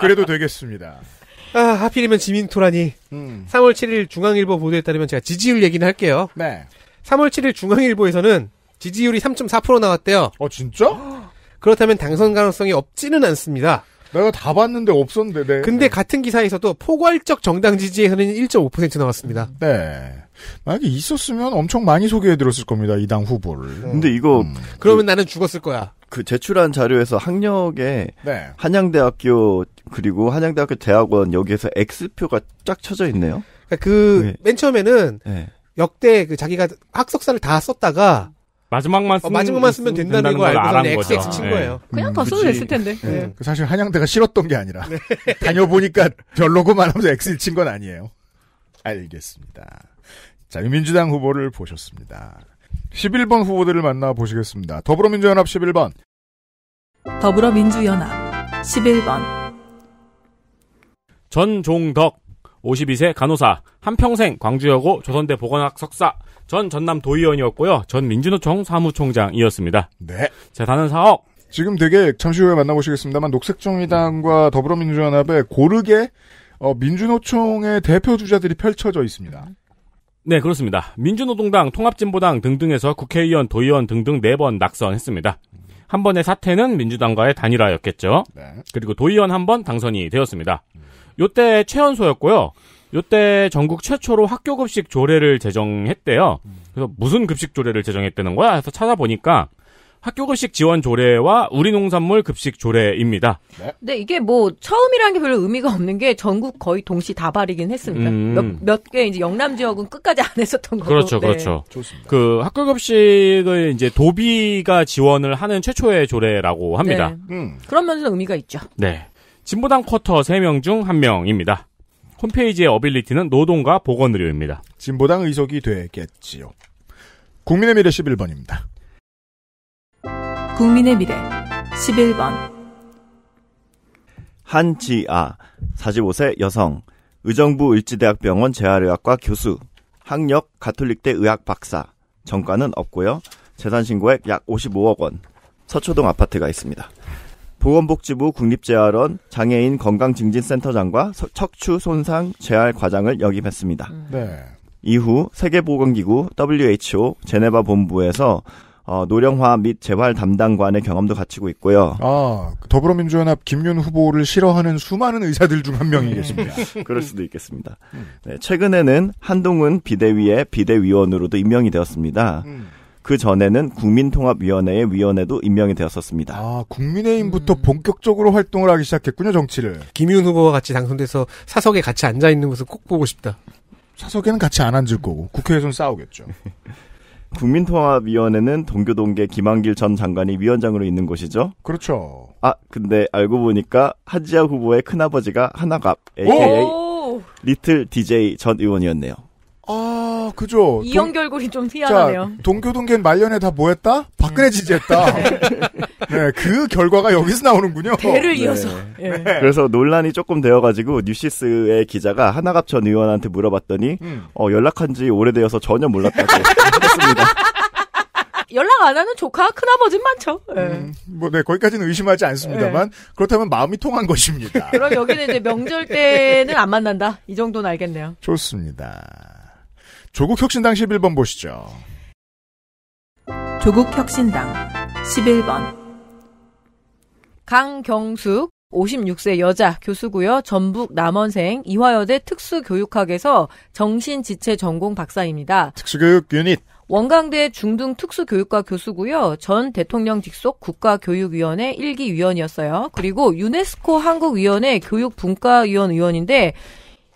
그래도 되겠습니다. 아, 하필이면 지민토라니. 음. 3월 7일 중앙일보 보도에 따르면 제가 지지율 얘기는 할게요. 네. 3월 7일 중앙일보에서는 지지율이 3.4% 나왔대요. 어, 진짜? 그렇다면 당선 가능성이 없지는 않습니다. 내가 다 봤는데 없었는데. 네. 근데 네. 같은 기사에서도 포괄적 정당 지지에서는 1.5% 나왔습니다. 네. 만약에 있었으면 엄청 많이 소개해드렸을 겁니다. 이 당 후보를. 음. 근데 이거 음. 그러면 그, 나는 죽었을 거야. 그 제출한 자료에서 학력에 네. 한양대학교 그리고 한양대학교 대학원 여기에서 X표가 쫙 쳐져 있네요. 그맨 그러니까 그 네. 처음에는 네. 역대 그 자기가 학석사를 다 썼다가 마지막만 어, 쓰면, 어, 마지막만 쓰면 된다는, 걸 알고서 XX 친 거예요. 그냥 다 음, 써도 됐을 텐데. 네. 네. 그 사실 한양대가 싫었던 게 아니라 네. 다녀보니까 별로고만 하면서 X를 친건 아니에요. 알겠습니다. 자, 민주당 후보를 보셨습니다. 11번 후보들을 만나보시겠습니다. 더불어민주연합 11번. 더불어민주연합 11번. 전종덕. 52세 간호사, 한평생 광주여고 조선대 보건학 석사, 전 전남 도의원이었고요. 전 민주노총 사무총장이었습니다. 네. 재단은 4억. 지금 되게 잠시 후에 만나보시겠습니다만 녹색정의당과 더불어민주연합의 고르게 어, 민주노총의 대표 주자들이 펼쳐져 있습니다. 네, 그렇습니다. 민주노동당, 통합진보당 등등에서 국회의원, 도의원 등등 4번 낙선했습니다. 한 번의 사태는 민주당과의 단일화였겠죠. 네. 그리고 도의원 한 번 당선이 되었습니다. 음. 요때 최연소였고요. 요때 전국 최초로 학교 급식 조례를 제정했대요. 그래서 무슨 급식 조례를 제정했다는 거야? 해서 찾아보니까 학교 급식 지원 조례와 우리 농산물 급식 조례입니다. 네. 근데 이게 뭐 처음이라는 게 별로 의미가 없는 게 전국 거의 동시 다발이긴 했습니다. 음. 몇몇 개 이제 영남 지역은 끝까지 안 했었던 거고. 그렇죠, 네. 그렇죠. 좋습니다. 그 학교 급식을 이제 도비가 지원을 하는 최초의 조례라고 합니다. 네. 음. 그런 면에서 의미가 있죠. 네. 진보당 쿼터 3명 중 1명입니다. 홈페이지의 어빌리티는 노동과 보건의료입니다. 진보당 의석이 되겠지요. 국민의 미래 11번입니다. 국민의 미래 11번 한지아 45세 여성 의정부 을지대학병원 재활의학과 교수 학력 가톨릭대 의학 박사 전과는 없고요. 재산 신고액 약 55억 원 서초동 아파트가 있습니다. 보건복지부 국립재활원 장애인 건강증진센터장과 척추 손상 재활 과장을 역임했습니다. 음. 네. 이후 세계보건기구 WHO 제네바 본부에서 어, 노령화 및 재활 담당관의 경험도 갖추고 있고요. 아, 그 더불어민주연합 김윤 후보를 싫어하는 수많은 의사들 중 한 명이 계십니다. 네. 그럴 수도 있겠습니다. 음. 네, 최근에는 한동훈 비대위의 비대위원으로도 임명이 되었습니다. 음. 그 전에는 국민통합위원회의 위원회도 임명이 되었었습니다. 아, 국민의힘부터 음. 본격적으로 활동을 하기 시작했군요, 정치를. 김희훈 후보와 같이 당선돼서 사석에 같이 앉아 있는 것을 꼭 보고 싶다. 사석에는 같이 안 앉을 거고 국회에서는 싸우겠죠. 국민통합위원회는 동교동계 김한길 전 장관이 위원장으로 있는 곳이죠. 그렇죠. 아 근데 알고 보니까 하지야 후보의 큰아버지가 하나갑 AKA 리틀 DJ 전 의원이었네요. 아, 그죠. 이연결고이좀 희한하네요. 동교동계는 말년에 다 모였다? 박근혜 음. 지지했다. 네. 네, 그 결과가 여기서 나오는군요. 대를 네. 이어서. 네. 네. 그래서 논란이 조금 되어가지고 뉴시스의 기자가 하나갑천 의원한테 물어봤더니 음. 어, 연락한 지 오래되어서 전혀 몰랐다고 했습니다. 연락 안 하는 조카 큰아버진 많죠. 네. 음, 예. 뭐, 네, 거기까지는 의심하지 않습니다만, 네. 그렇다면 마음이 통한 것입니다. 그럼 여기는 이제 명절 때는 안 만난다. 이 정도는 알겠네요. 좋습니다. 조국 혁신당 11번 보시죠. 조국 혁신당 11번 강경숙 56세 여자 교수고요. 전북 남원생 이화여대 특수교육학에서 정신지체 전공 박사입니다. 특수교육 유닛 원광대 중등 특수교육과 교수고요. 전 대통령 직속 국가교육위원회 1기 위원이었어요. 그리고 유네스코 한국위원회 교육분과위원 의원인데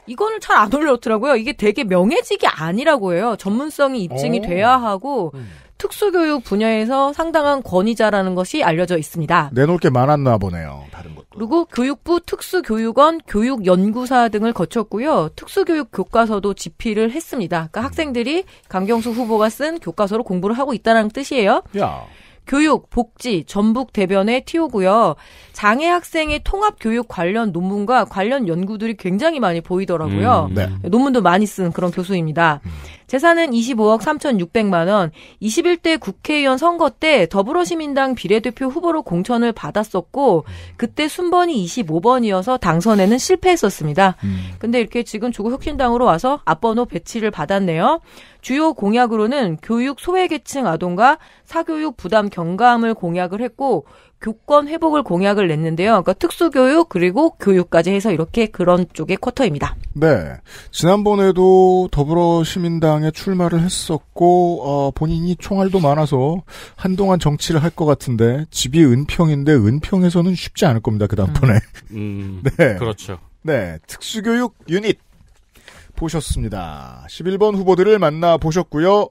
이거는 잘 안 올려놓더라고요. 이게 되게 명예직이 아니라고 해요. 전문성이 입증이 오. 어. 돼야 하고 음. 특수교육 분야에서 상당한 권위자라는 것이 알려져 있습니다. 내놓을 게 많았나 보네요. 다른 것도. 그리고 교육부 특수교육원 교육연구사 등을 거쳤고요. 특수교육 교과서도 집필을 했습니다. 그러니까 음. 학생들이 강경수 후보가 쓴 교과서로 공부를 하고 있다는 뜻이에요. 야. 교육, 복지, 전북 대변의 티오고요. 장애 학생의 통합 교육 관련 논문과 관련 연구들이 굉장히 많이 보이더라고요. 음, 네. 논문도 많이 쓴 그런 교수입니다. 음. 재산은 25억 3,600만 원. 21대 국회의원 선거 때 더불어시민당 비례대표 후보로 공천을 받았었고 그때 순번이 25번이어서 당선에는 실패했었습니다. 음. 근데 이렇게 지금 조국혁신당으로 와서 앞번호 배치를 받았네요. 주요 공약으로는 교육 소외계층 아동과 사교육 부담 경감을 공약을 했고 교권 회복을 공약을 냈는데요. 그러니까 특수교육 그리고 교육까지 해서 이렇게 그런 쪽의 쿼터입니다. 네. 지난번에도 더불어시민당에 출마를 했었고 어, 본인이 총알도 많아서 한동안 정치를 할 것 같은데 집이 은평인데 은평에서는 쉽지 않을 겁니다. 그 다음번에. 음. 음, 네. 그렇죠. 네. 특수교육 유닛 보셨습니다. 11번 후보들을 만나 보셨고요.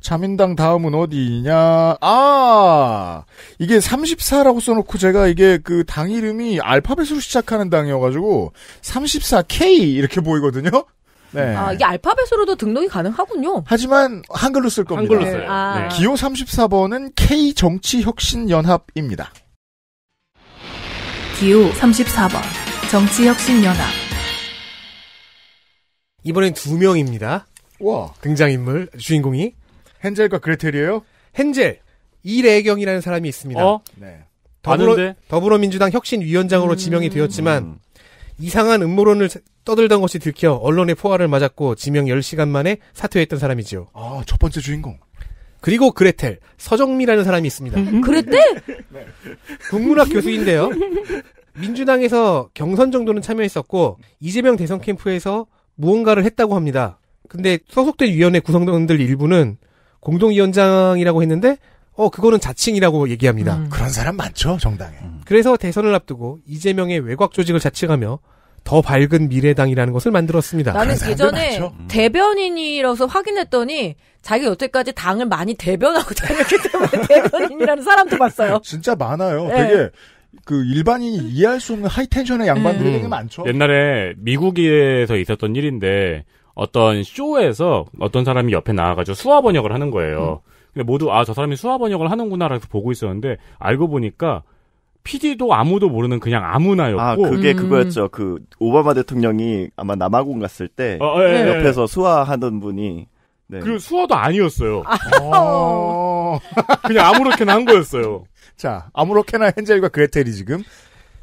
자민당 다음은 어디냐? 아! 이게 34라고 써놓고 제가 이게 그 당 이름이 알파벳으로 시작하는 당이어가지고 34K 이렇게 보이거든요? 네. 아, 이게 알파벳으로도 등록이 가능하군요. 하지만 한글로 쓸 겁니다. 한글로 써요. 네. 아. 네. 기호 34번은 K정치혁신연합입니다. 기호 34번 정치혁신연합 이번엔 두 명입니다. 와 등장인물 주인공이 헨젤과 그레텔이에요? 헨젤 이래경이라는 사람이 있습니다. 어? 네. 더불어, 더불어민주당 혁신위원장으로 음... 지명이 되었지만 음... 이상한 음모론을 떠들던 것이 들켜 언론의 포화를 맞았고 지명 10시간 만에 사퇴했던 사람이지요. 아, 첫 번째 주인공. 그리고 그레텔, 서정미라는 사람이 있습니다. 그레텔? 네. 국문학 교수인데요. 민주당에서 경선 정도는 참여했었고 이재명 대선 캠프에서 무언가를 했다고 합니다. 근데 소속된 위원회 구성원들 일부는 공동위원장이라고 했는데 어 그거는 자칭이라고 얘기합니다. 음. 그런 사람 많죠 정당에. 음. 그래서 대선을 앞두고 이재명의 외곽 조직을 자칭하며 더 밝은 미래당이라는 것을 만들었습니다. 나는 예전에 음. 대변인이라서 확인했더니 자기 여태까지 당을 많이 대변하고 다녔기 때문에 대변인이라는 사람도 봤어요. 진짜 많아요. 네. 되게 그 일반인이 이해할 수 없는 하이텐션의 양반들이 음. 되게 많죠. 옛날에 미국에서 있었던 일인데 어떤 쇼에서 어떤 사람이 옆에 나와가지고 수화 번역을 하는 거예요. 음. 근데 모두 아저 사람이 수화 번역을 하는구나라고 보고 있었는데 알고 보니까 PD도 아무도 모르는 그냥 아무나였고 아, 그게 음. 그거였죠. 그 오바마 대통령이 아마 남아공 갔을 때 아, 예, 옆에서 예. 수화하던 분이 네. 그 수화도 아니었어요. 아. 아. 그냥 아무렇게나 한 거였어요. 자, 아무렇게나 헨젤과 그레텔이 지금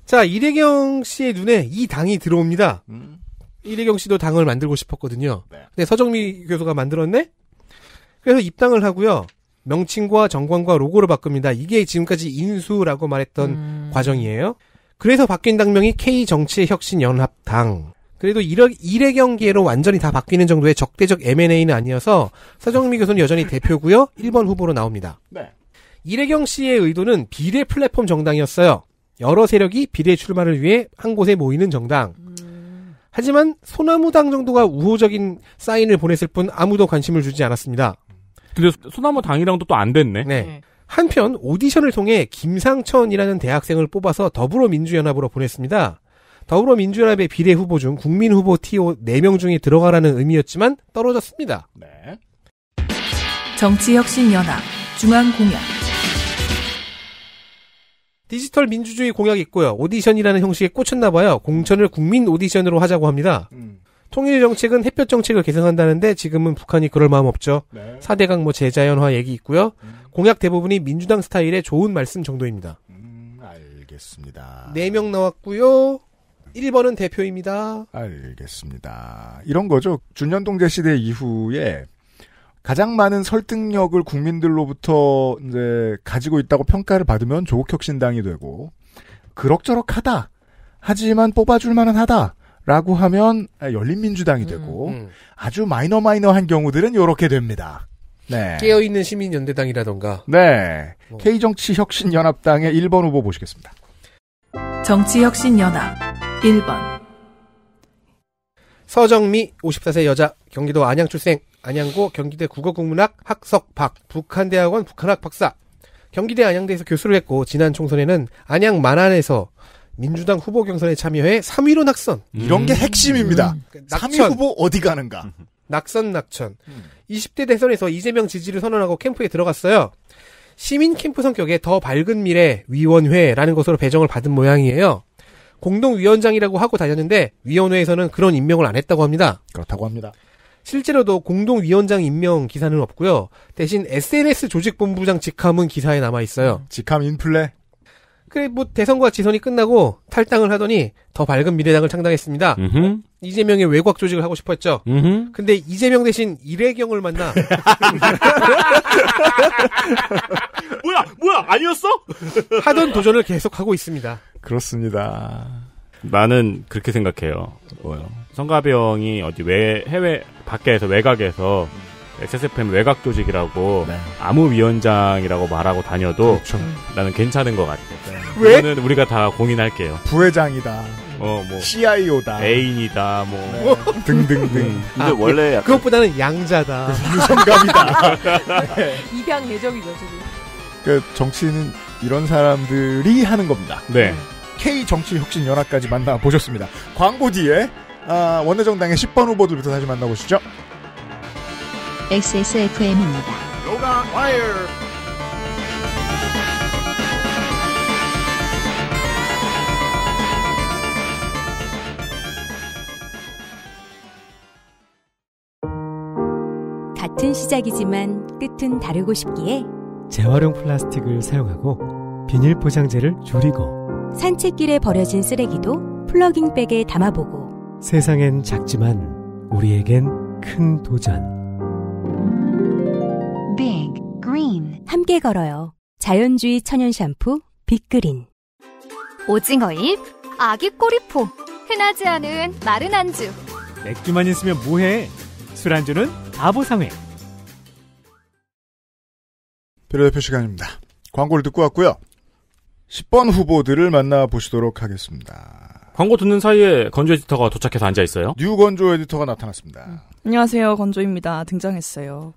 자이대경 씨의 눈에 이 당이 들어옵니다. 음. 이대경 씨도 당을 만들고 싶었거든요. 네. 근데 서정미 교수가 만들었네? 그래서 입당을 하고요. 명칭과 정관과 로고를 바꿉니다. 이게 지금까지 인수라고 말했던 음... 과정이에요. 그래서 바뀐 당명이 K정치혁신연합당. 그래도 이회경계로 완전히 다 바뀌는 정도의 적대적 M&A는 아니어서 서정미 교수는 여전히 대표고요. 1번 후보로 나옵니다. 네. 이래경 씨의 의도는 비례 플랫폼 정당이었어요. 여러 세력이 비례 출마를 위해 한 곳에 모이는 정당. 하지만 소나무당 정도가 우호적인 사인을 보냈을 뿐 아무도 관심을 주지 않았습니다. 근데 소나무당이랑도 또 안 됐네. 네. 네. 한편 오디션을 통해 김상천이라는 대학생을 뽑아서 더불어민주연합으로 보냈습니다. 더불어민주연합의 비례 후보 중 국민 후보 TO 4명 중에 들어가라는 의미였지만 떨어졌습니다. 네. 정치혁신연합 중앙공약 디지털 민주주의 공약이 있고요. 오디션이라는 형식에 꽂혔나 봐요. 공천을 국민 오디션으로 하자고 합니다. 음. 통일 정책은 햇볕 정책을 개선한다는데 지금은 북한이 그럴 마음 없죠. 네. 4대강 뭐 재자연화 얘기 있고요. 음. 공약 대부분이 민주당 스타일의 좋은 말씀 정도입니다. 음, 알겠습니다. 4명 나왔고요. 1번은 대표입니다. 알겠습니다. 이런 거죠. 준현동제 시대 이후에 가장 많은 설득력을 국민들로부터 이제 가지고 있다고 평가를 받으면 조국혁신당이 되고 그럭저럭하다. 하지만 뽑아줄 만은 하다. 라고 하면 열린민주당이 음, 되고 음, 음. 아주 마이너 마이너한 경우들은 이렇게 됩니다. 네. 깨어있는 시민연대당이라던가. 네. 뭐. K정치혁신연합당의 1번 후보 보시겠습니다. 정치혁신연합 1번 서정미 54세 여자 경기도 안양 출생 안양고 경기대 국어국문학 학석박, 북한대학원 북한학 박사, 경기대 안양대에서 교수를 했고 지난 총선에는 안양 만안에서 민주당 후보 경선에 참여해 3위로 낙선. 음. 이런 게 음. 핵심입니다. 음. 그 낙천. 3위 후보 어디 가는가? 낙선 낙천. 음. 20대 대선에서 이재명 지지를 선언하고 캠프에 들어갔어요. 시민 캠프 성격의 더 밝은 미래 위원회라는 것으로 배정을 받은 모양이에요. 공동위원장이라고 하고 다녔는데 위원회에서는 그런 임명을 안 했다고 합니다. 그렇다고 합니다. 실제로도 공동위원장 임명 기사는 없고요. 대신 SNS 조직본부장 직함은 기사에 남아 있어요. 음, 직함 인플레. 그래 뭐 대선과 지선이 끝나고 탈당을 하더니 더 밝은 미래당을 창당했습니다. 음흠. 이재명의 외곽 조직을 하고 싶었죠. 음흠. 근데 이재명 대신 이래경을 만나. 뭐야 뭐야 아니었어? 하던 도전을 계속하고 있습니다. 그렇습니다. 나는 그렇게 생각해요. 뭐요? 성가병이 어디 외 해외 밖에서 외곽에서 XSFM 외곽 조직이라고 네. 아무 위원장이라고 말하고 다녀도 그렇죠. 나는 괜찮은 것 같아. 네. 왜? 이거는 우리가 다공인할게요 부회장이다. 어, 뭐 CIO다. 애인이다. 뭐 네. 등등등. 음. 근데 아, 원래 약간... 그것보다는 양자다. 유성감이다. 네. 입양 예정이죠 지금. 그 정치는 이런 사람들이 하는 겁니다. 네. K 정치 혁신 연합까지 만나 보셨습니다. 광고 뒤에 아, 원내정당의 10번 후보들부터 다시 만나보시죠. XSFM입니다. 요가 와이어. 같은 시작이지만 끝은 다르고 싶기에 재활용 플라스틱을 사용하고 비닐 포장재를 줄이고 산책길에 버려진 쓰레기도 플러깅백에 담아보고 세상엔 작지만 우리에겐 큰 도전. Big Green. 함께 걸어요. 자연주의 천연 샴푸 빅그린. 오징어 잎, 아기 꼬리포, 흔하지 않은 마른 안주. 맥주만 있으면 뭐해? 술안주는 아보상회. 별의표 시간입니다. 광고를 듣고 왔고요. 10번 후보들을 만나보시도록 하겠습니다. 광고 듣는 사이에 건조 에디터가 도착해서 앉아 있어요. 뉴 건조 에디터가 나타났습니다. 음. 안녕하세요, 건조입니다. 등장했어요.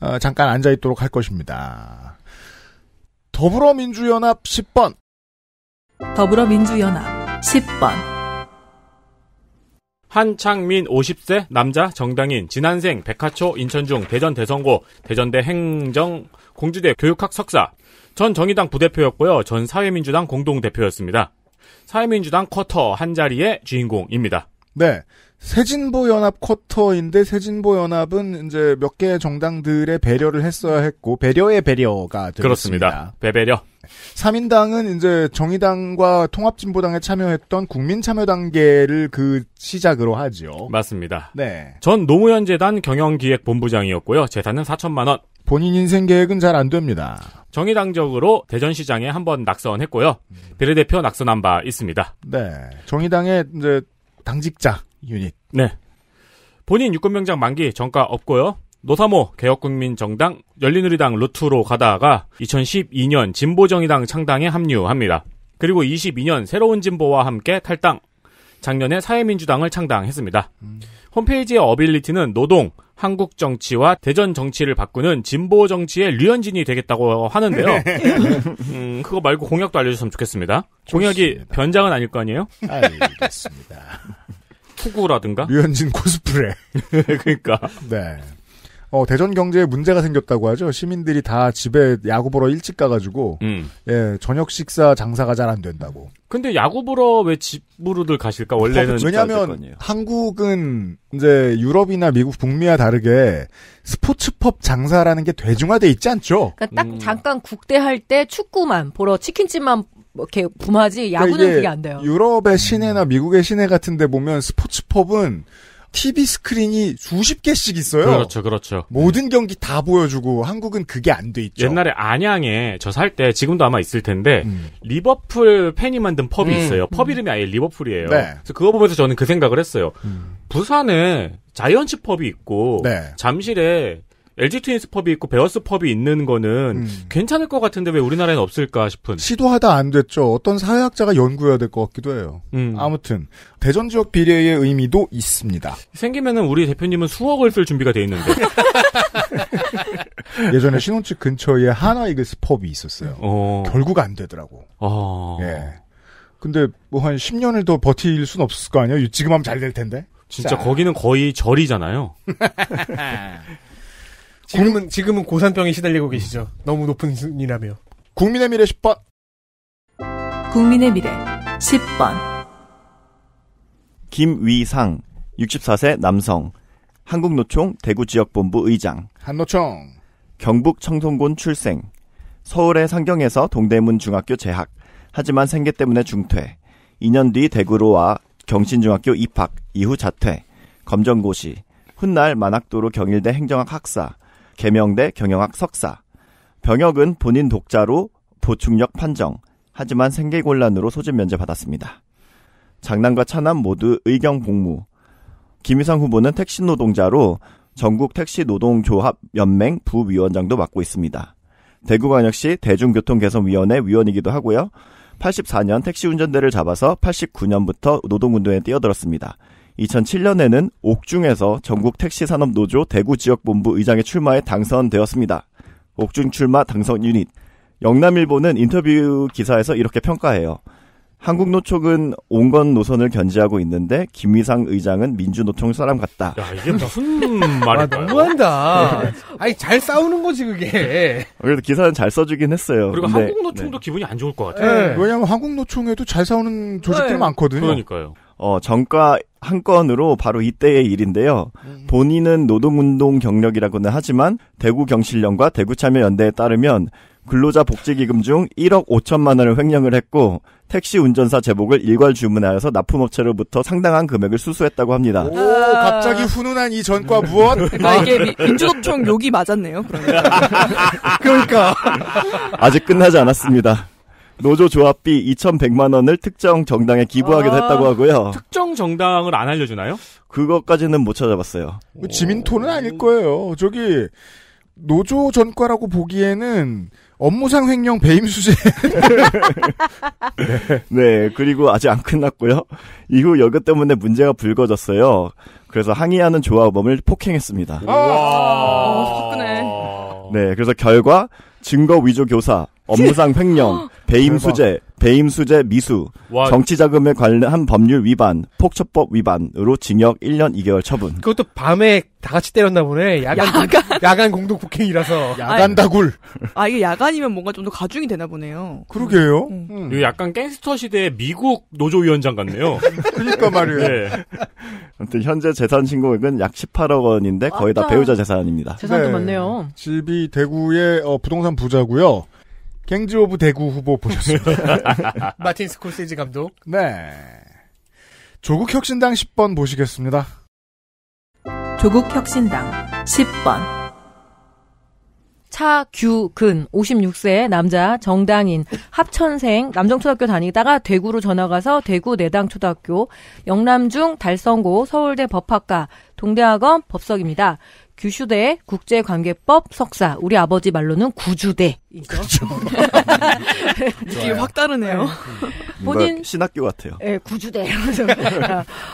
어, 잠깐 앉아 있도록 할 것입니다. 더불어민주연합 10번. 더불어민주연합 10번. 한창민 50세 남자 정당인 지난생 백화초 인천중 대전 대성고 대전대 행정 공주대 교육학 석사 전 정의당 부대표였고요 전 사회민주당 공동대표였습니다. 사회민주당 쿼터 한 자리의 주인공입니다. 네. 새진보 연합 쿼터인데 새진보 연합은 이제 몇 개의 정당들의 배려를 했어야 했고 배려의 배려가 되었습니다. 그렇습니다. 배배려. 3인당은 이제 정의당과 통합진보당에 참여했던 국민참여단계를 그 시작으로 하죠. 맞습니다. 네. 전 노무현재단 경영기획본부장이었고요. 재산은 4천만 원. 본인 인생 계획은 잘 안 됩니다. 정의당적으로 대전시장에 한번 낙선했고요. 비례대표 낙선한 바 있습니다. 네. 정의당의 이제 당직자 유닛. 네. 본인 유권명장 만기 정가 없고요. 노사모 개혁국민정당 열린우리당 루트로 가다가 2012년 진보정의당 창당에 합류합니다. 그리고 22년 새로운 진보와 함께 탈당. 작년에 사회민주당을 창당했습니다. 음. 홈페이지의 어빌리티는 노동, 한국 정치와 대전 정치를 바꾸는 진보 정치의 류현진이 되겠다고 하는데요. 음, 그거 말고 공약도 알려주셨으면 좋겠습니다. 좋습니다. 공약이 변장은 아닐 거 아니에요? 알겠습니다. 투구라든가 류현진 코스프레. 그러니까. 네. 어, 대전 경제에 문제가 생겼다고 하죠. 시민들이 다 집에 야구 보러 일찍 가가지고, 음. 예, 저녁 식사 장사가 잘 안 된다고. 근데 야구 보러 왜 집으로들 가실까? 원래는. 아, 왜냐면 하 한국은 이제 유럽이나 미국, 북미와 다르게 스포츠펍 장사라는 게 대중화돼 있지 않죠? 그러니까 딱 음. 잠깐 국대할 때 축구만 보러 치킨집만 뭐 이렇게 붐하지 그러니까 야구는 그러니까 그게 안 돼요. 유럽의 시내나 미국의 시내 같은데 보면 스포츠펍은 TV 스크린이 수십 개씩 있어요. 그렇죠, 그렇죠. 모든 경기 다 보여주고 한국은 그게 안 돼 있죠. 옛날에 안양에 저 살 때 지금도 아마 있을 텐데 음. 리버풀 팬이 만든 펍이 음. 있어요. 펍 음. 이름이 아예 리버풀이에요. 네. 그래서 그거 보면서 저는 그 생각을 했어요. 음. 부산에 자이언츠 펍이 있고 네. 잠실에 LG 트윈스 펍이 있고 베어스 펍이 있는 거는 음. 괜찮을 것 같은데 왜 우리나라에는 없을까 싶은. 시도하다 안 됐죠. 어떤 사회학자가 연구해야 될 것 같기도 해요. 음. 아무튼 대전 지역 비례의 의미도 있습니다. 생기면은 우리 대표님은 수억을 쓸 준비가 돼 있는데. 예전에 신혼집 근처에 하나 이글스 펍이 있었어요. 어. 결국 안 되더라고. 어. 예. 근데 뭐 한 10년을 더 버틸 순 없을 거 아니에요? 지금 하면 잘 될 텐데. 진짜 자. 거기는 거의 절이잖아요. 지금은 지금은 고산병에 시달리고 계시죠. 너무 높은 순이라며. 국민의 미래 10번. 국민의 미래 10번. 김위상 64세 남성. 한국노총 대구지역본부 의장. 한노총. 경북 청송군 출생. 서울의 상경에서 동대문 중학교 재학. 하지만 생계 때문에 중퇴. 2년 뒤 대구로 와 경신중학교 입학. 이후 자퇴. 검정고시. 훗날 만학도로 경일대 행정학 학사. 개명대 경영학 석사. 병역은 본인 독자로 보충력 판정. 하지만 생계곤란으로 소집 면제 받았습니다. 장남과 차남 모두 의경 복무. 김희상 후보는 택시 노동자로 전국 택시 노동조합 연맹 부위원장도 맡고 있습니다. 대구광역시 대중교통개선위원회 위원이기도 하고요. 84년 택시 운전대를 잡아서 89년부터 노동운동에 뛰어들었습니다. 2007년에는 옥중에서 전국 택시산업노조 대구지역본부 의장에 출마해 당선되었습니다. 옥중 출마 당선 유닛. 영남일보는 인터뷰 기사에서 이렇게 평가해요. 한국노총은 온건 노선을 견지하고 있는데 김위상 의장은 민주노총 사람 같다. 야 이게 무슨 말인가 아, 너무한다. 아니 잘 싸우는 거지 그게. 그래도 기사는 잘 써주긴 했어요. 그리고 근데, 한국노총도 네. 기분이 안 좋을 것 같아요. 네. 왜냐하면 한국노총에도 잘 싸우는 조직들이 네. 많거든요. 그러니까요. 어, 정가 한 건으로 바로 이때의 일인데요. 음. 본인은 노동운동 경력이라고는 하지만 대구 경실련과 대구참여연대에 따르면 근로자 복지기금 중 1억 5천만 원을 횡령을 했고 택시 운전사 제복을 일괄 주문하여서 납품업체로부터 상당한 금액을 수수했다고 합니다. 오, 갑자기 훈훈한 이 전과 무엇그러 아, 이게 민주노총 욕이 맞았네요. 그러니까. 그러니까. 아직 끝나지 않았습니다. 노조 조합비 2,100만 원을 특정 정당에 기부하기도 아, 했다고 하고요. 특정 정당을 안 알려주나요? 그것까지는 못 찾아봤어요. 오. 그 지민토는 아닐 거예요. 저기 노조 전과라고 보기에는 업무상 횡령 배임 수재. 네, 그리고 아직 안 끝났고요. 이후 여그 때문에 문제가 불거졌어요. 그래서 항의하는 조합범을 폭행했습니다. 아, 와, 어, 아~ 네, 그래서 결과 증거 위조 교사, 업무상 횡령, 배임 수재, 배임 수재 미수, 와. 정치자금에 관련한 법률 위반, 폭처법 위반으로 징역 1년 2개월 처분. 그것도 밤에 다 같이 때렸나 보네. 야간 야간, 야간 공동 폭행이라서. 야간 다굴. 아 이게 야간이면 뭔가 좀 더 가중이 되나 보네요. 그러게요. 음. 음. 약간 갱스터 시대 미국 노조위원장 같네요. 그러니까 말이에요. 네. 아무튼 현재 재산 신고액은 약 18억 원인데 거의 맞다. 다 배우자 재산입니다. 재산도 네. 많네요. 집이 대구의 어, 부동산 부자고요. 갱즈 오브 대구 후보 보셨습니다. 마틴 스콜세지 감독. 네. 조국 혁신당 10번 보시겠습니다. 조국 혁신당 10번. 차규근 56세 남자 정당인 합천생 남정초등학교 다니다가 대구로 전화가서 대구 내당초등학교 영남중 달성고 서울대 법학과 동대학원 법석입니다. 규슈대 국제관계법 석사. 우리 아버지 말로는 구주대. 그렇죠. 느낌이 확 다르네요. 네. 본인 신학교 같아요. 예, 네, 구주대.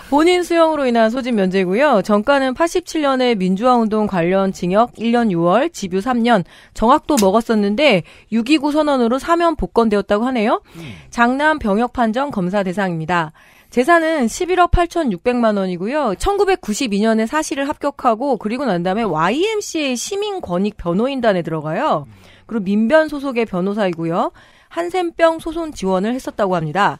본인 수용으로 인한 소집 면제고요. 정가는 87년에 민주화 운동 관련 징역 1년 6월, 집유 3년, 정확도 먹었었는데 629 선언으로 사면 복권되었다고 하네요. 음. 장남 병역 판정 검사 대상입니다. 재산은 11억 8,600만 원이고요. 1992년에 사실을 합격하고 그리고 난 다음에 YMCA 시민권익 변호인단에 들어가요. 그리고 민변 소속의 변호사이고요. 한센병 소송 지원을 했었다고 합니다.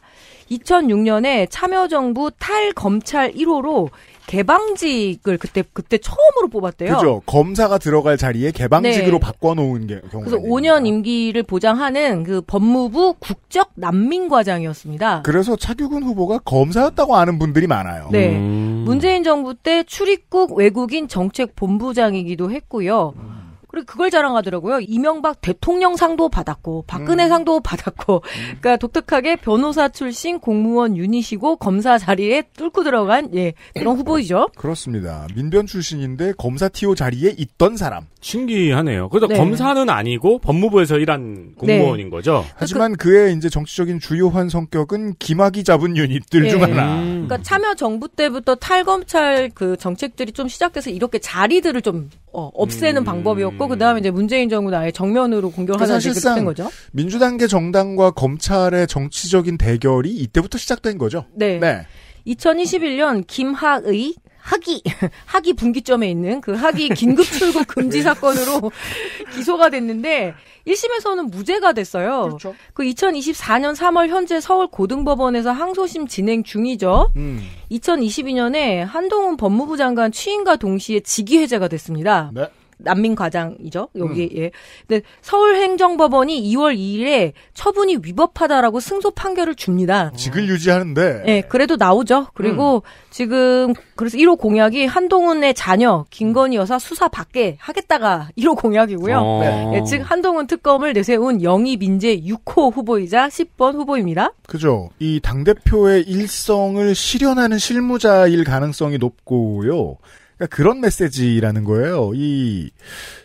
2006년에 참여정부 탈검찰 1호로 개방직을 그때 그때 처음으로 뽑았대요. 그죠. 검사가 들어갈 자리에 개방직으로 네. 바꿔놓은 게경우 그래서 5년 임기를 보장하는 그 법무부 국적 난민과장이었습니다. 그래서 차규근 후보가 검사였다고 아는 분들이 많아요. 네. 음. 문재인 정부 때 출입국 외국인 정책 본부장이기도 했고요. 음. 그리고 그걸 자랑하더라고요. 이명박 대통령상도 받았고 박근혜상도 음. 받았고 음. 그러니까 독특하게 변호사 출신 공무원 유닛이고 검사 자리에 뚫고 들어간 예 그런 후보이죠. 그렇습니다. 민변 출신인데 검사 티오 자리에 있던 사람. 신기하네요. 그래서 네. 검사는 아니고 법무부에서 일한 공무원인 네. 거죠. 그 하지만 그, 의 이제 정치적인 주요한 성격은 기막이 잡은 유닛들 네. 중 하나. 음. 그러니까 참여 정부 때부터 탈검찰 그 정책들이 좀 시작돼서 이렇게 자리들을 좀 어, 없애는 음. 방법이었고. 했고 그 다음에 이제 문재인 정부는 아예 정면으로 공격하는 식으로 그러니까 된 거죠. 민주당계 정당과 검찰의 정치적인 대결이 이때부터 시작된 거죠. 네. 네. 2021년 김하의 학위 학위 분기점에 있는 그 학위 긴급 출국 금지 네. 사건으로 기소가 됐는데 1심에서는 무죄가 됐어요. 그렇죠. 그 2024년 3월 현재 서울 고등법원에서 항소심 진행 중이죠. 음. 2022년에 한동훈 법무부 장관 취임과 동시에 직위 해제가 됐습니다. 네. 난민 과장이죠. 여기 음. 예. 근데 서울행정법원이 2월 2일에 처분이 위법하다라고 승소 판결을 줍니다. 어. 직을 유지하는데. 예, 그래도 나오죠. 그리고 음. 지금 그래서 1호 공약이 한동훈의 자녀 김건희 여사 수사 밖에 하겠다가 1호 공약이고요. 어. 예, 즉 네. 한동훈 특검을 내세운 영입 민재 6호 후보이자 10번 후보입니다. 그죠. 이당 대표의 일성을 실현하는 실무자일 가능성이 높고요. 그러니까 그런 메시지라는 거예요. 이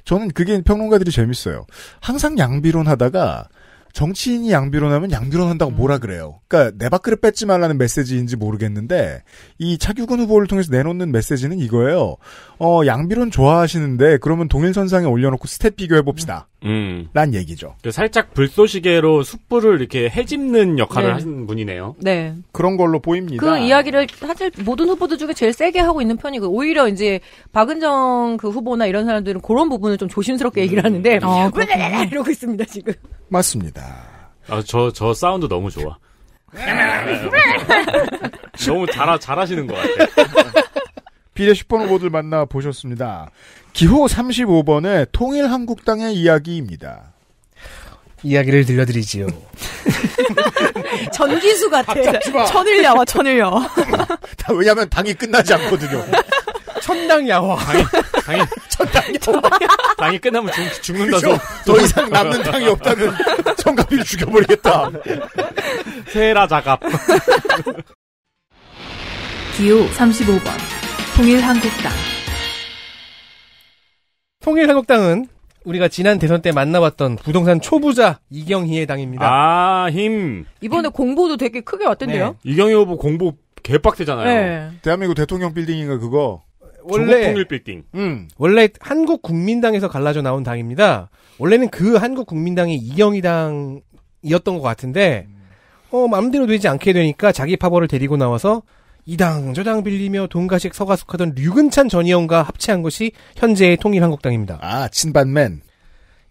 저는 그게 평론가들이 재밌어요. 항상 양비론하다가 정치인이 양비론하면 양비론한다고 뭐라 음. 그래요. 그러니까 내 밥그릇 뺏지 말라는 메시지인지 모르겠는데 이 차규근 후보를 통해서 내놓는 메시지는 이거예요. 어 양비론 좋아하시는데 그러면 동일선상에 올려놓고 스탯 비교해 봅시다. 음. 란 얘기죠. 그 살짝 불쏘시개로 숯불을 이렇게 해집는 역할을 네. 하신 분이네요. 네. 그런 걸로 보입니다. 그 이야기를 사실 모든 후보들 중에 제일 세게 하고 있는 편이고 오히려 이제 박은정 그 후보나 이런 사람들은 그런 부분을 좀 조심스럽게 얘기를 음. 하는데 아, 음. 이러고 있습니다 지금. 맞습니다. 아저저 저 사운드 너무 좋아. 너무 잘 잘하시는 것 같아요. 비례 10번 후보들 만나 보셨습니다. 기호 35번의 통일한국당의 이야기입니다. 이야기를 들려드리지요. 전기수 같아. 아, 천을 야와 천을 야와. 왜냐하면 당이 끝나지 않거든요. 천당 야화. 당이, 당이 천당 야화. 당이 끝나면 죽, 는다더 이상 남는 당이 없다면 청가비를 죽여버리겠다. 세라 작업. 기호 35번 통일한국당. 통일한국당은 우리가 지난 대선 때 만나봤던 부동산 초보자 이경희의 당입니다. 아, 힘. 이번에 공보도 되게 크게 왔던데요? 네. 이경희 후보 공보 개빡세잖아요. 네. 대한민국 대통령 빌딩인가 그거? 원래 통일 빌딩. 음. 원래 한국 국민당에서 갈라져 나온 당입니다. 원래는 그 한국 국민당이 이경희 당이었던 것 같은데 어, 마음대로 되지 않게 되니까 자기 파벌을 데리고 나와서 이당 저당 빌리며 돈가식 서가숙하던 류근찬 전희영과 합체한 것이 현재의 통일한국당입니다. 아 친반맨.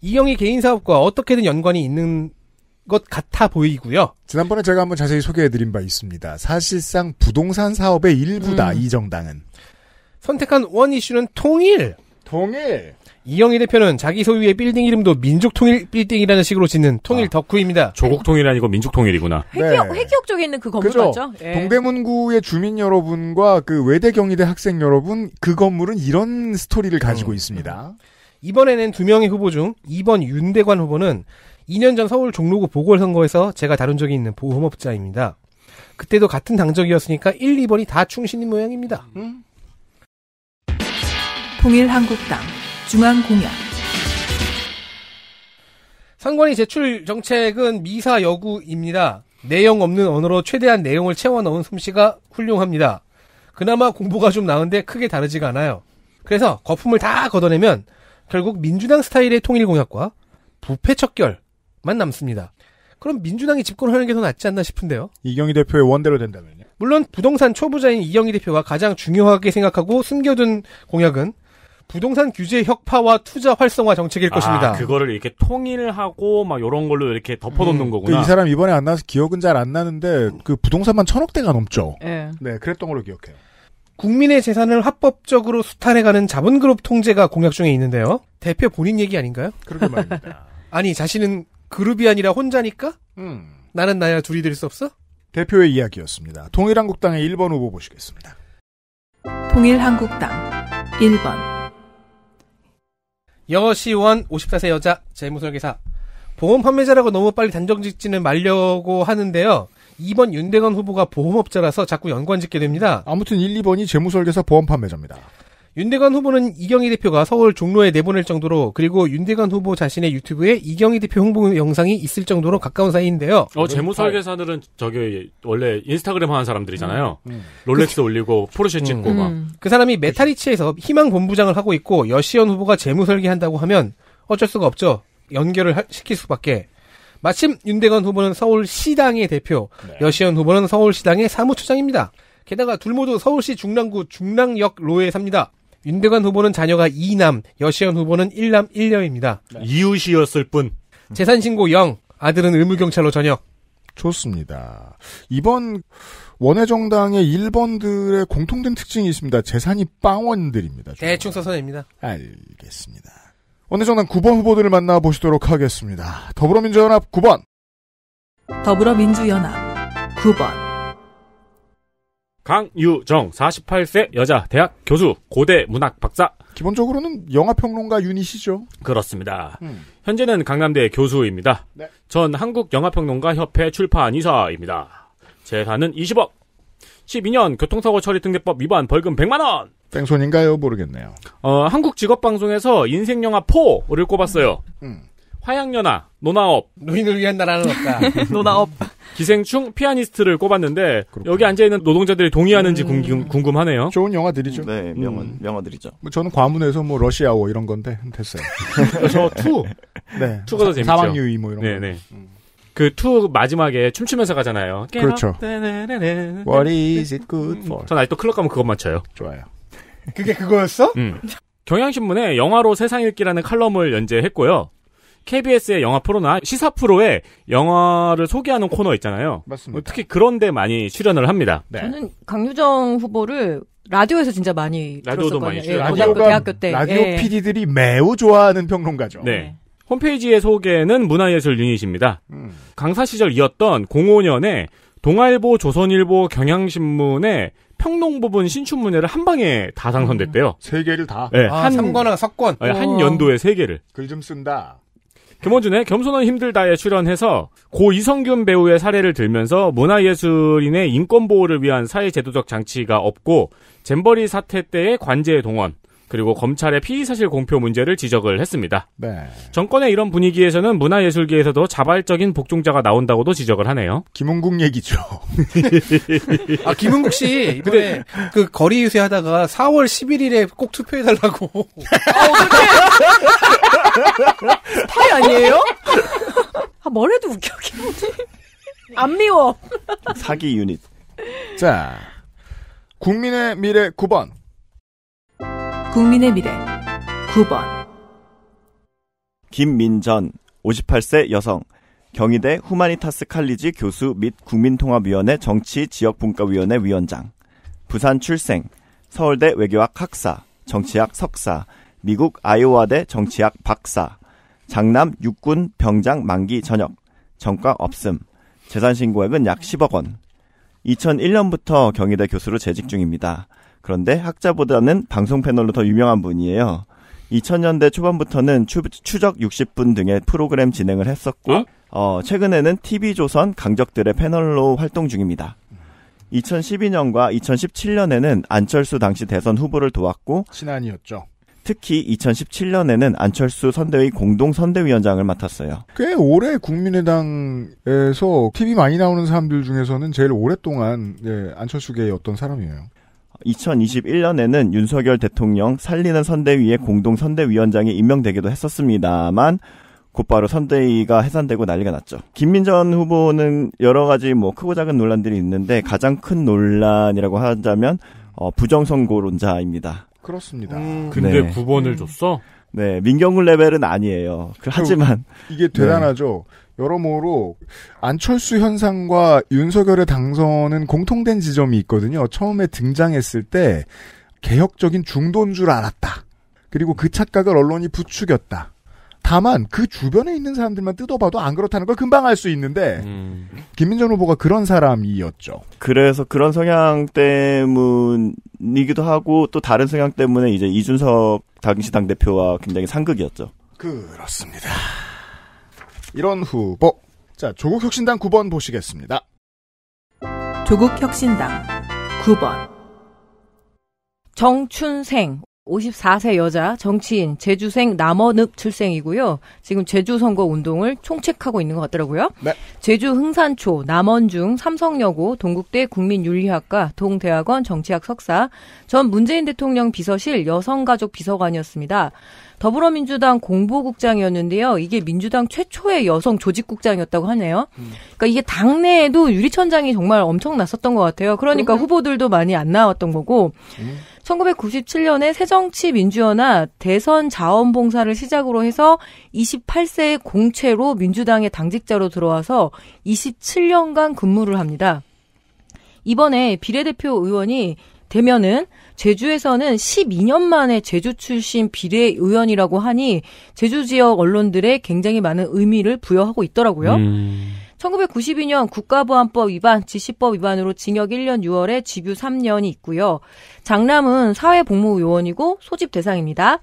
이영희 개인 사업과 어떻게든 연관이 있는 것 같아 보이고요. 지난번에 제가 한번 자세히 소개해드린 바 있습니다. 사실상 부동산 사업의 일부다 음. 이 정당은. 선택한 원 이슈는 통일. 통일. 이영희 대표는 자기 소유의 빌딩 이름도 민족통일 빌딩이라는 식으로 짓는 통일 아, 덕후입니다. 조국통일 아니고 민족통일이구나. 회기역, 네. 회기역 쪽에 있는 그 건물 그죠? 맞죠? 예. 동대문구의 주민 여러분과 그 외대 경희대 학생 여러분 그 건물은 이런 스토리를 가지고 음. 있습니다. 이번에 는두 명의 후보 중 2번 윤대관 후보는 2년 전 서울 종로구 보궐선거에서 제가 다룬 적이 있는 보험업자입니다. 그때도 같은 당적이었으니까 1, 2번이 다 충신인 모양입니다. 음. 통일한국당 중앙공약 상관이 제출 정책은 미사 여구입니다. 내용 없는 언어로 최대한 내용을 채워 넣은 솜씨가 훌륭합니다. 그나마 공보가 좀 나은데 크게 다르지가 않아요. 그래서 거품을 다 걷어내면 결국 민주당 스타일의 통일 공약과 부패 척결만 남습니다. 그럼 민주당이 집권하는 게 더 낫지 않나 싶은데요. 이경희 대표의 원대로 된다면요? 물론 부동산 초보자인 이경희 대표가 가장 중요하게 생각하고 숨겨둔 공약은 부동산 규제 혁파와 투자 활성화 정책일 아, 것입니다. 그거를 이렇게 통일하고 막 이런 걸로 이렇게 덮어놓는 음, 거구나. 그이 사람 이번에 안 나와서 기억은 잘 안 나는데 그 부동산만 천억 대가 넘죠. 네. 네, 그랬던 걸로 기억해요. 국민의 재산을 합법적으로 수탈해가는 자본그룹 통제가 공약 중에 있는데요. 대표 본인 얘기 아닌가요? 그러게 말입니다. 아니 자신은 그룹이 아니라 혼자니까? 음. 나는 나야 둘이 될 수 없어? 대표의 이야기였습니다. 통일한국당의 1번 후보 보시겠습니다. 통일한국당 1번 여시원 54세 여자 재무설계사 보험 판매자라고 너무 빨리 단정짓지는 말려고 하는데요. 2번 윤대건 후보가 보험업자라서 자꾸 연관짓게 됩니다. 아무튼 1, 2번이 재무설계사 보험 판매자입니다. 윤대관 후보는 이경희 대표가 서울 종로에 내보낼 정도로 그리고 윤대관 후보 자신의 유튜브에 이경희 대표 홍보 영상이 있을 정도로 가까운 사이인데요. 어, 재무설계사들은 저기 원래 인스타그램 하는 사람들이잖아요. 음, 음. 롤렉스 그, 올리고 그렇죠. 포르쉐 찍고 음. 막. 음. 그 사람이 메타리치에서 희망 본부장을 하고 있고 여시연 후보가 재무설계한다고 하면 어쩔 수가 없죠. 연결을 하, 시킬 수밖에. 마침 윤대관 후보는 서울시당의 대표, 네. 여시연 후보는 서울시당의 사무처장입니다. 게다가 둘 모두 서울시 중랑구 중랑역 로에 삽니다. 윤대관 후보는 자녀가 2남, 여시현 후보는 1남 1녀입니다. 네. 이웃이었을 뿐. 음. 재산 신고 0, 아들은 의무경찰로 전역. 좋습니다. 이번 원외정당의 1번들의 공통된 특징이 있습니다. 재산이 빵원들입니다. 대충 써서 냅니다. 알겠습니다. 원내정당 9번 후보들을 만나보시도록 하겠습니다. 더불어민주연합 9번 더불어민주연합 9번 강유정 48세 여자 대학 교수 고대 문학 박사 기본적으로는 영화평론가 유닛이죠. 그렇습니다. 음. 현재는 강남대 교수입니다. 네. 전 한국영화평론가협회 출판 이사입니다. 재산은 20억. 12년 교통사고 처리 등대법 위반 벌금 100만 원. 뺑소인가요 모르겠네요. 어, 한국직업방송에서 인생영화 4를 꼽았어요. 음. 음. 화양연화, 노나업. 노인을 위한 나라는 없다. 노나업. 기생충, 피아니스트를 꼽았는데 그렇구나. 여기 앉아있는 노동자들이 동의하는지 음... 궁금, 하네요 좋은 영화들이죠. 네, 음. 명언, 음. 명언들이죠. 뭐 저는 과문에서 뭐 러시아워 이런 건데 됐어요. 저 투. 네. 투가 더 재밌죠. 사망유이 뭐 이런 네, 거. 네. 음. 그투 마지막에 춤추면서 가잖아요. 그렇죠. What is it good for? 전 아직도 클럽 가면 그것 맞춰요. 좋아요. 그게 그거였어? 음. 경향신문에 영화로 세상 읽기라는 칼럼을 연재했고요. KBS의 영화 프로나 시사 프로에 영화를 소개하는 코너 있잖아요. 맞습니다. 특히 그런 데 많이 출연을 합니다. 네. 저는 강유정 후보를 라디오에서 진짜 많이 라디오도 많이 예, 라디오 대학교 때 라디오 예. PD들이 매우 좋아하는 평론가죠. 네. 네. 홈페이지의 소개는 문화예술 유닛입니다. 음. 강사 시절 이었던 05년에 동아일보, 조선일보, 경향신문에 평농 부분 신춘문예를 한 방에 다 당선됐대요. 음. 세 개를 다. 네, 아, 한 삼관왕 석권. 네, 한 연도에 세 개를. 글 좀 쓴다. 김원준의 겸손한 힘들다에 출연해서 고 이성균 배우의 사례를 들면서 문화예술인의 인권보호를 위한 사회제도적 장치가 없고 잼버리 사태 때의 관제의 동원 그리고 검찰의 피의사실 공표 문제를 지적을 했습니다. 네. 정권의 이런 분위기에서는 문화예술계에서도 자발적인 복종자가 나온다고도 지적을 하네요. 김은국 얘기죠. 아, 김은국 씨, 근데... 그 거리 유세하다가 4월 11일에 꼭 투표해달라고. 아, 어떡해! 스파이 아니에요? 아, 뭘 해도 웃겨, 김안 미워. 사기 유닛. 자, 국민의 미래 9번. 국민의 미래 9번. 김민전, 58세 여성. 경희대 후마니타스 칼리지 교수 및 국민통합위원회 정치지역분과위원회 위원장. 부산 출생. 서울대 외교학 학사. 정치학 석사. 미국 아이오와대 정치학 박사, 장남 육군 병장 만기 전역, 전과 없음, 재산 신고액은 약 10억 원. 2001년부터 경희대 교수로 재직 중입니다. 그런데 학자보다는 방송 패널로 더 유명한 분이에요. 2000년대 초반부터는 추, 적 60분 등의 프로그램 진행을 했었고, 어? 어, 최근에는 TV조선 강적들의 패널로 활동 중입니다. 2012년과 2017년에는 안철수 당시 대선 후보를 도왔고, 신안이었죠. 특히 2017년에는 안철수 선대위 공동 선대위원장을 맡았어요. 꽤 오래 국민의당에서 TV 많이 나오는 사람들 중에서는 제일 오랫동안 예, 안철수계의 어떤 사람이에요. 2021년에는 윤석열 대통령 살리는 선대위의 공동 선대위원장이 임명되기도 했었습니다만 곧바로 선대위가 해산되고 난리가 났죠. 김민전 후보는 여러 가지 뭐 크고 작은 논란들이 있는데 가장 큰 논란이라고 하자면 어, 부정선거론자입니다. 그렇습니다. 음. 근데 네. 9번을 음. 줬어? 네, 민경훈 레벨은 아니에요. 그, 그 하지만 이게 네. 대단하죠. 네. 여러모로 안철수 현상과 윤석열의 당선은 공통된 지점이 있거든요. 처음에 등장했을 때 개혁적인 중도인 줄 알았다. 그리고 그 착각을 언론이 부추겼다. 다만 그 주변에 있는 사람들만 뜯어봐도 안 그렇다는 걸 금방 알 수 있는데 음. 김민정 후보가 그런 사람이었죠. 그래서 그런 성향 때문이기도 하고 또 다른 성향 때문에 이제 이준석 당시 당 대표와 굉장히 상극이었죠. 그렇습니다. 이런 후보. 자 조국 혁신당 9번 보시겠습니다. 조국 혁신당 9번 정춘생 54세 여자 정치인 제주생 남원읍 출생이고요. 지금 제주 선거 운동을 총책하고 있는 것 같더라고요. 네. 제주 흥산초, 남원중, 삼성여고, 동국대 국민윤리학과, 동대학원 정치학 석사, 전 문재인 대통령 비서실 여성가족 비서관이었습니다. 더불어민주당 공보국장이었는데요. 이게 민주당 최초의 여성 조직국장이었다고 하네요. 음. 그러니까 이게 당내에도 유리천장이 정말 엄청 났었던 것 같아요. 그러니까 후보들도 많이 안 나왔던 거고. 음. 1997년에 새정치민주연합 대선 자원봉사를 시작으로 해서 28세의 공채로 민주당의 당직자로 들어와서 27년간 근무를 합니다. 이번에 비례대표 의원이 되면은 제주에서는 12년 만에 제주 출신 비례의원이라고 하니 제주 지역 언론들의 굉장히 많은 의미를 부여하고 있더라고요. 음. 1992년 국가보안법 위반, 지시법 위반으로 징역 1년 6월에 집유 3년이 있고요. 장남은 사회복무요원이고 소집 대상입니다.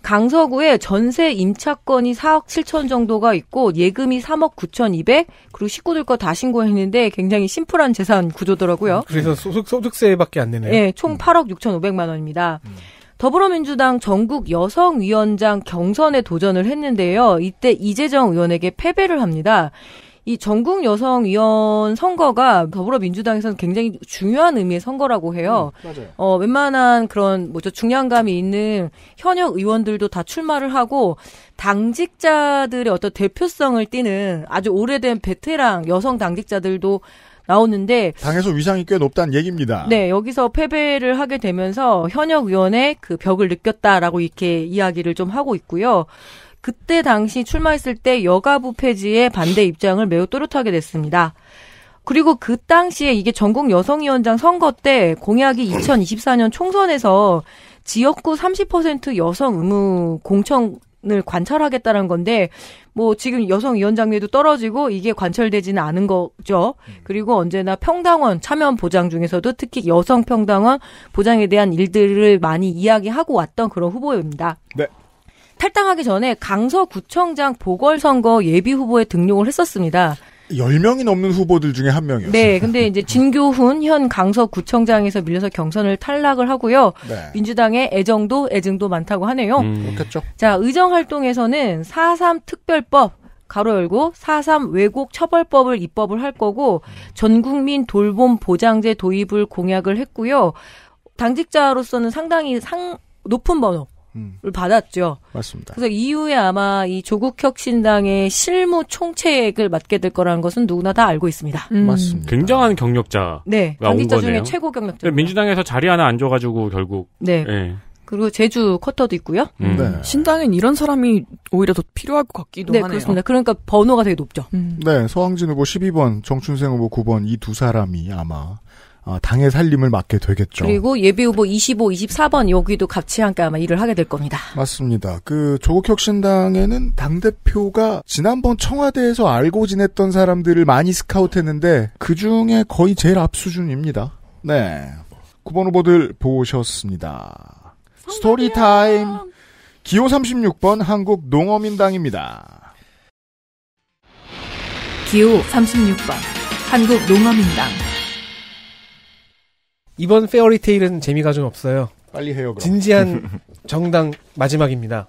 강서구에 전세 임차권이 4억 7천 정도가 있고 예금이 3억 9천 2백 그리고 식구들 거 다 신고했는데 굉장히 심플한 재산 구조더라고요. 음, 그래서 소득 소득세밖에 안 내네요. 네, 총 8억 음. 6천 5백만 원입니다. 음. 더불어민주당 전국 여성위원장 경선에 도전을 했는데요. 이때 이재정 의원에게 패배를 합니다. 이 전국 여성 위원 선거가 더불어민주당에서는 굉장히 중요한 의미의 선거라고 해요. 음, 맞아요. 어 웬만한 그런 뭐죠 중량감이 있는 현역 의원들도 다 출마를 하고 당직자들의 어떤 대표성을 띠는 아주 오래된 베테랑 여성 당직자들도 나오는데 당에서 위상이 꽤 높다는 얘기입니다. 네, 여기서 패배를 하게 되면서 현역 의원의 그 벽을 느꼈다라고 이렇게 이야기를 좀 하고 있고요. 그때 당시 출마했을 때 여가부 폐지에 반대 입장을 매우 또렷하게 냈습니다. 그리고 그 당시에 이게 전국 여성위원장 선거 때 공약이 2024년 총선에서 지역구 30% 여성 의무 공천 을관찰하겠다는 건데 뭐 지금 여성 위원장례도 떨어지고 이게 관철되지는 않은 거죠. 그리고 언제나 평당원 참여 보장 중에서도 특히 여성 평당원 보장에 대한 일들을 많이 이야기하고 왔던 그런 후보입니다. 네. 탈당하기 전에 강서구청장 보궐선거 예비후보에 등록을 했었습니다. 10명이 넘는 후보들 중에 한 명이었어요. 네, 근데 이제 진교훈 현 강서구청장에서 밀려서 경선을 탈락을 하고요. 네. 민주당의 애정도 애증도 많다고 하네요. 음. 그렇겠죠. 자, 의정 활동에서는 4.3 특별법 가로 열고 4.3 왜곡 처벌법을 입법을 할 거고 전국민 돌봄 보장제 도입을 공약을 했고요. 당직자로서는 상당히 상 높은 번호 음. 받았죠. 맞습니다. 그래서 이후에 아마 이 조국 혁신당의 실무 총책을 맡게 될 거라는 것은 누구나 다 알고 있습니다. 음. 맞습니다. 굉장한 경력자 네, 당직자 중에 최고 경력자. 그러니까 민주당에서 자리 하나 안 줘가지고 결국 네. 네. 그리고 제주 커터도 있고요. 음. 네. 신당엔 이런 사람이 오히려 더 필요할 것 같기도 네, 하네요. 그렇습니다. 그러니까 번호가 되게 높죠. 음. 네, 서황진 후보 12번, 정춘생 후보 9번 이 두 사람이 아마 어, 당의 살림을 맡게 되겠죠. 그리고 예비후보 25, 24번 여기도 같이 함께 아마 일을 하게 될 겁니다. 맞습니다. 그 조국 혁신당에는 당대표가 지난번 청와대에서 알고 지냈던 사람들을 많이 스카우트했는데 그중에 거의 제일 앞 수준입니다. 네. 9번 후보들 보셨습니다. 스토리 타임. 기호 36번 한국 농어민당입니다. 기호 36번 한국 농어민당 이번 페어리테일은 재미가 좀 없어요. 빨리 해요. 그럼. 진지한 정당 마지막입니다.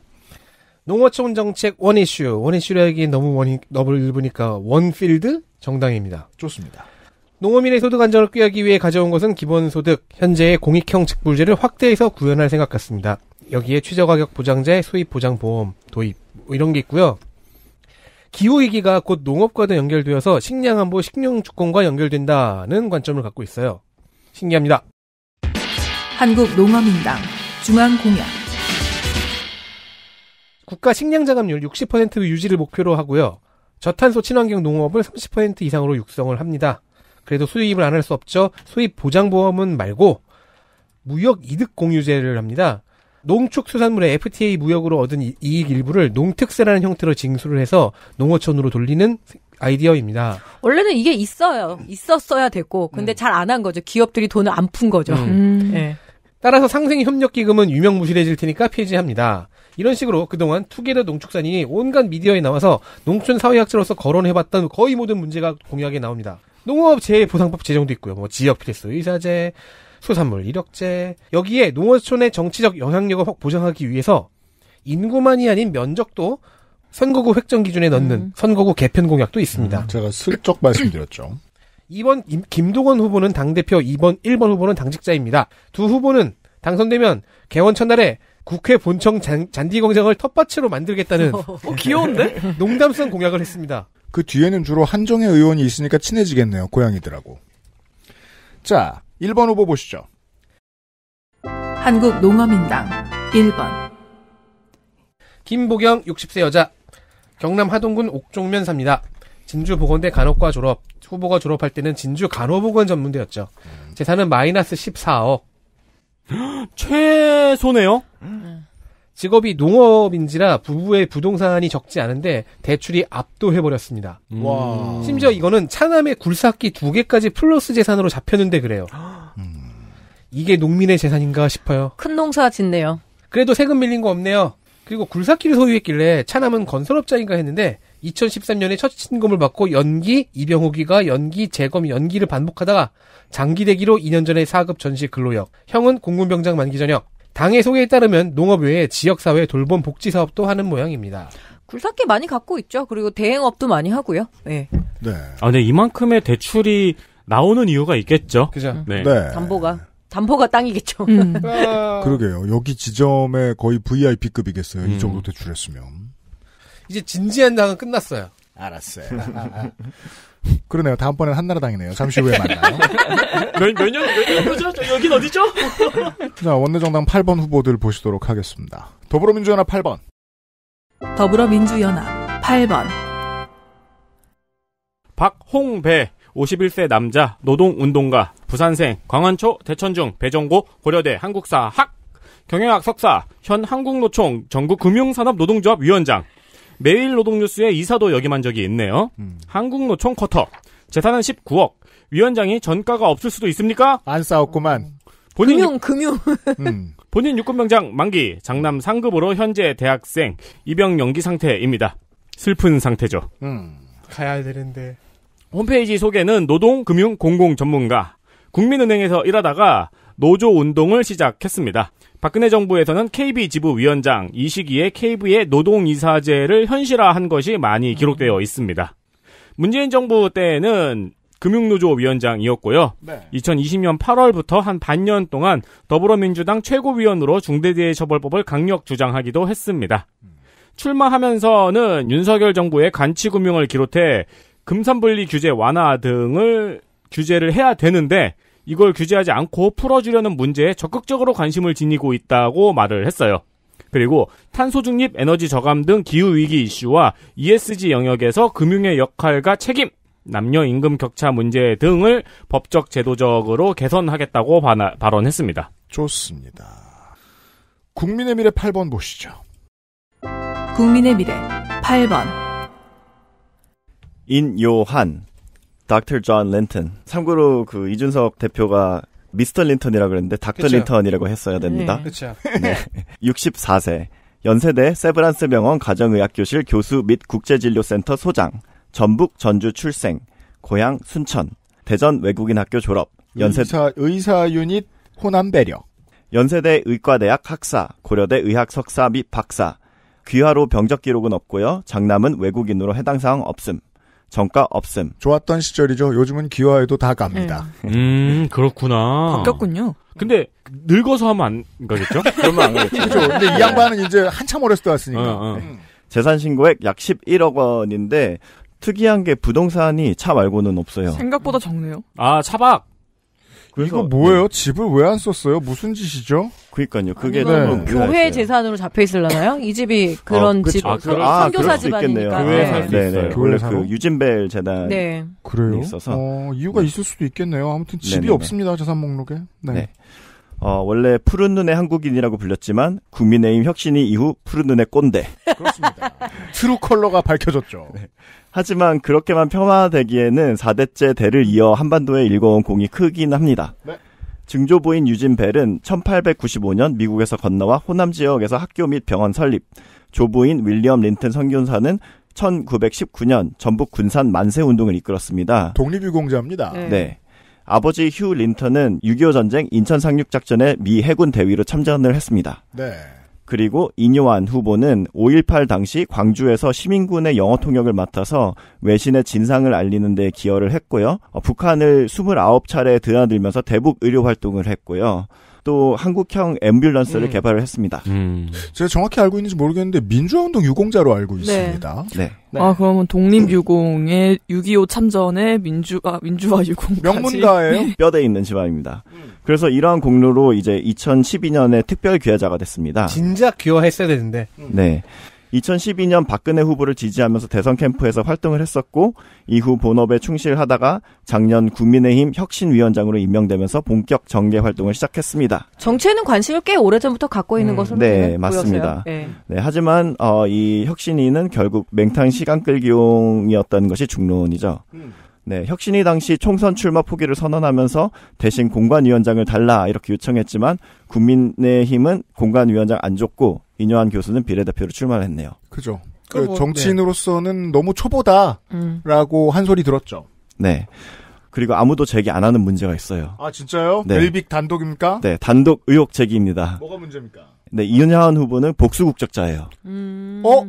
농어촌 정책 원 이슈 원 이슈라 하기 너무 원 너블 일으니까원 필드 정당입니다. 좋습니다. 농어민의 소득 안정을 꾀하기 위해 가져온 것은 기본소득, 현재의 공익형 직불제를 확대해서 구현할 생각 같습니다. 여기에 최저가격 보장제, 수입보장보험 도입 뭐 이런 게 있고요. 기후위기가 곧 농업과도 연결되어서 식량안보, 식량주권과 연결된다는 관점을 갖고 있어요. 신기합니다. 한국농어민당 중앙공약 국가 식량자감률 60% 유지를 목표로 하고요. 저탄소 친환경 농업을 30% 이상으로 육성을 합니다. 그래도 수입을 안 할 수 없죠. 수입 보장보험은 말고 무역 이득 공유제를 합니다. 농축수산물의 FTA 무역으로 얻은 이익 일부를 농특세라는 형태로 징수를 해서 농어촌으로 돌리는 아이디어입니다. 원래는 이게 있어요. 있었어야 됐고, 근데 음. 잘안 한 거죠. 기업들이 돈을 안 푼 거죠. 음. 네. 따라서 상생 협력 기금은 유명무실해질 테니까 폐지합니다. 이런 식으로 그동안 투게더 농축산이 온갖 미디어에 나와서 농촌 사회학자로서 거론해봤던 거의 모든 문제가 공약에 나옵니다. 농업 재해 보상법 제정도 있고요. 뭐 지역 필수 의사제, 수산물 이력제. 여기에 농어촌의 정치적 영향력을 확 보장하기 위해서 인구만이 아닌 면적도 선거구 획정 기준에 넣는 음. 선거구 개편 공약도 있습니다. 음, 제가 슬쩍 말씀드렸죠. 2번 임, 김동원 후보는 당대표, 2번 1번 후보는 당직자입니다. 두 후보는 당선되면 개원 첫날에 국회 본청 잔, 잔디광장을 텃밭으로 만들겠다는 어, 귀여운데? 농담성 공약을 했습니다. 그 뒤에는 주로 한정의 의원이 있으니까 친해지겠네요. 고양이들하고. 자, 1번 후보 보시죠. 한국농어민당 1번 김보경 60세 여자 경남 하동군 옥종면 삽니다. 진주 보건대 간호과 졸업. 후보가 졸업할 때는 진주 간호보건 전문대였죠. 음. 재산은 마이너스 14억. 최소네요. 직업이 농업인지라 부부의 부동산이 적지 않은데 대출이 압도해버렸습니다. 음. 와. 심지어 이거는 차남의 굴삭기 두 개까지 플러스 재산으로 잡혔는데 그래요. 음. 이게 농민의 재산인가 싶어요. 큰 농사 짓네요. 그래도 세금 밀린 거 없네요. 그리고 굴삭기를 소유했길래 차남은 건설업자인가 했는데 2013년에 첫신금을 받고 연기 이병호기가 연기 재검 연기를 반복하다가 장기대기로 2년 전에 4급 전시 근로역 형은 공군병장 만기 전역 당의 소개에 따르면 농업 외에 지역사회 돌봄 복지 사업도 하는 모양입니다. 굴삭기 많이 갖고 있죠. 그리고 대행업도 많이 하고요. 네. 네. 아, 근데 이만큼의 대출이 나오는 이유가 있겠죠. 그죠. 네. 네. 담보가. 담보가 땅이겠죠. 음. 아. 그러게요. 여기 지점에 거의 VIP급이겠어요. 음. 이 정도 대출했으면. 이제 진지한 당은 끝났어요. 알았어요. 그러네요. 다음번엔 한나라당이네요. 잠시 후에 만나요. 몇, 몇 년, 몇년 후죠? 여긴 어디죠? 자, 원내정당 8번 후보들 보시도록 하겠습니다. 더불어민주연합 8번. 더불어민주연합 8번. 박홍배. 51세 남자, 노동운동가, 부산생, 광안초, 대천중, 배정고, 고려대, 한국사학, 경영학 석사, 현 한국노총, 전국금융산업노동조합 위원장, 매일노동뉴스의 이사도 역임한 적이 있네요. 음. 한국노총 커터, 재산은 19억, 위원장이 전가가 없을 수도 있습니까? 안 싸웠구만. 본인 금융 육... 금융 음. 본인 육군병장 만기 장남 상급으로 현재 대학생 입영 연기 상태입니다. 슬픈 상태죠. 음. 가야 되는데 홈페이지 소개는 노동, 금융, 공공 전문가. 국민은행에서 일하다가 노조 운동을 시작했습니다. 박근혜 정부에서는 KB 지부위원장, 이 시기에 KB의 노동이사제를 현실화한 것이 많이 음. 기록되어 있습니다. 문재인 정부 때에는 금융노조 위원장이었고요. 네. 2020년 8월부터 한 반년 동안 더불어민주당 최고위원으로 중대재해처벌법을 강력 주장하기도 했습니다. 음. 출마하면서는 윤석열 정부의 간치금융을 기록해 금산분리 규제 완화 등을 규제를 해야 되는데 이걸 규제하지 않고 풀어주려는 문제에 적극적으로 관심을 지니고 있다고 말을 했어요. 그리고 탄소 중립, 에너지 저감 등 기후 위기 이슈와 ESG 영역에서 금융의 역할과 책임, 남녀 임금 격차 문제 등을 법적 제도적으로 개선하겠다고 바나, 발언했습니다. 좋습니다. 국민의 미래 8번 보시죠. 국민의 미래 8번 인요한, 닥 r John 참고로 그 이준석 대표가 미스터 린턴이라 고 그랬는데 닥터 그 린턴이라고 했어야 네. 됩니다. 네. 그렇 네. 64세. 연세대 세브란스 병원 가정의학교실 교수 및 국제진료센터 소장. 전북 전주 출생. 고향 순천. 대전 외국인 학교 졸업. 연세 의사, 의사 유닛 호남 배려. 연세대 의과대학 학사, 고려대 의학 석사 및 박사. 귀화로 병적 기록은 없고요. 장남은 외국인으로 해당 사항 없음. 정가 없음. 좋았던 시절이죠. 요즘은 기와에도 다 갑니다. 네. 음, 그렇구나. 바뀌었군요. 근데 늙어서 하면 안 가겠죠? 그러면 안 가겠죠. 그죠 근데 이 양반은 이제 한참 어렸을 때 왔으니까. 어, 어. 음. 재산 신고액 약 11억 원인데 특이한 게 부동산이 차 말고는 없어요. 생각보다 적네요. 아, 차박. 이거 뭐예요? 네. 집을 왜 안 썼어요? 무슨 짓이죠? 그니까요. 그게 너무 아, 네. 교회 재산으로 잡혀 있을라나요? 이 집이 아, 그런 어, 집 아, 그, 아, 선교사 집안이니까. 교회 네. 살수 네, 네. 있어요. 원래 그 유진벨 재단 네. 그래요? 있어서 어, 이유가 네. 있을 수도 있겠네요. 아무튼 집이 네네네. 없습니다. 재산 목록에. 네. 어, 원래 푸른 눈의 한국인이라고 불렸지만 국민의힘 혁신이 이후 푸른 눈의 꼰대. 그렇습니다. 트루컬러가 밝혀졌죠. 네. 하지만 그렇게만 폄하되기에는 4대째 대를 이어 한반도에 일궈온 공이 크긴 합니다. 네. 증조부인 유진 벨은 1895년 미국에서 건너와 호남 지역에서 학교 및 병원 설립, 조부인 윌리엄 린튼 선교사는 1919년 전북 군산 만세 운동을 이끌었습니다. 독립유공자입니다. 네. 네. 아버지 휴 린턴은 6.25 전쟁 인천 상륙 작전에미 해군 대위로 참전을 했습니다. 네. 그리고 이뇨한 후보는 5.18 당시 광주에서 시민군의 영어 통역을 맡아서 외신의 진상을 알리는 데 기여를 했고요. 어, 북한을 29차례 드나들면서 대북 의료 활동을 했고요. 또 한국형 앰뷸런스를 음. 개발을 했습니다. 음. 제가 정확히 알고 있는지 모르겠는데 민주화운동 유공자로 알고 네. 있습니다. 네. 네. 아 그러면 독립유공의 6.25 참전의 아, 민주화 민주화 유공 명문가예요. 뼈대 있는 집안입니다. 그래서 이러한 공로로 이제 2012년에 특별 귀화자가 됐습니다. 진작 귀화했어야 되는데. 네. 2012년 박근혜 후보를 지지하면서 대선 캠프에서 활동을 했었고 이후 본업에 충실하다가 작년 국민의힘 혁신위원장으로 임명되면서 본격 정계 활동을 시작했습니다. 정치에는 관심을 꽤 오래전부터 갖고 있는 음, 것으로 네, 맞습니다. 네. 네. 하지만 어, 이 혁신위는 결국 맹탕 시간 끌기용이었던 것이 중론이죠. 음. 네, 혁신이 당시 총선 출마 포기를 선언하면서 대신 공관위원장을 달라 이렇게 요청했지만 국민의힘은 공관위원장 안 줬고 이뇨한 교수는 비례대표로 출마를 했네요. 그죠. 그러니까 뭐, 그 정치인으로서는 네. 너무 초보다라고 음. 한 소리 들었죠. 네. 그리고 아무도 제기 안 하는 문제가 있어요. 아 진짜요? 네. 멜빅 단독입니까? 네, 단독 의혹 제기입니다. 뭐가 문제입니까? 네, 이은하원 후보는 복수 국적자예요. 음... 어?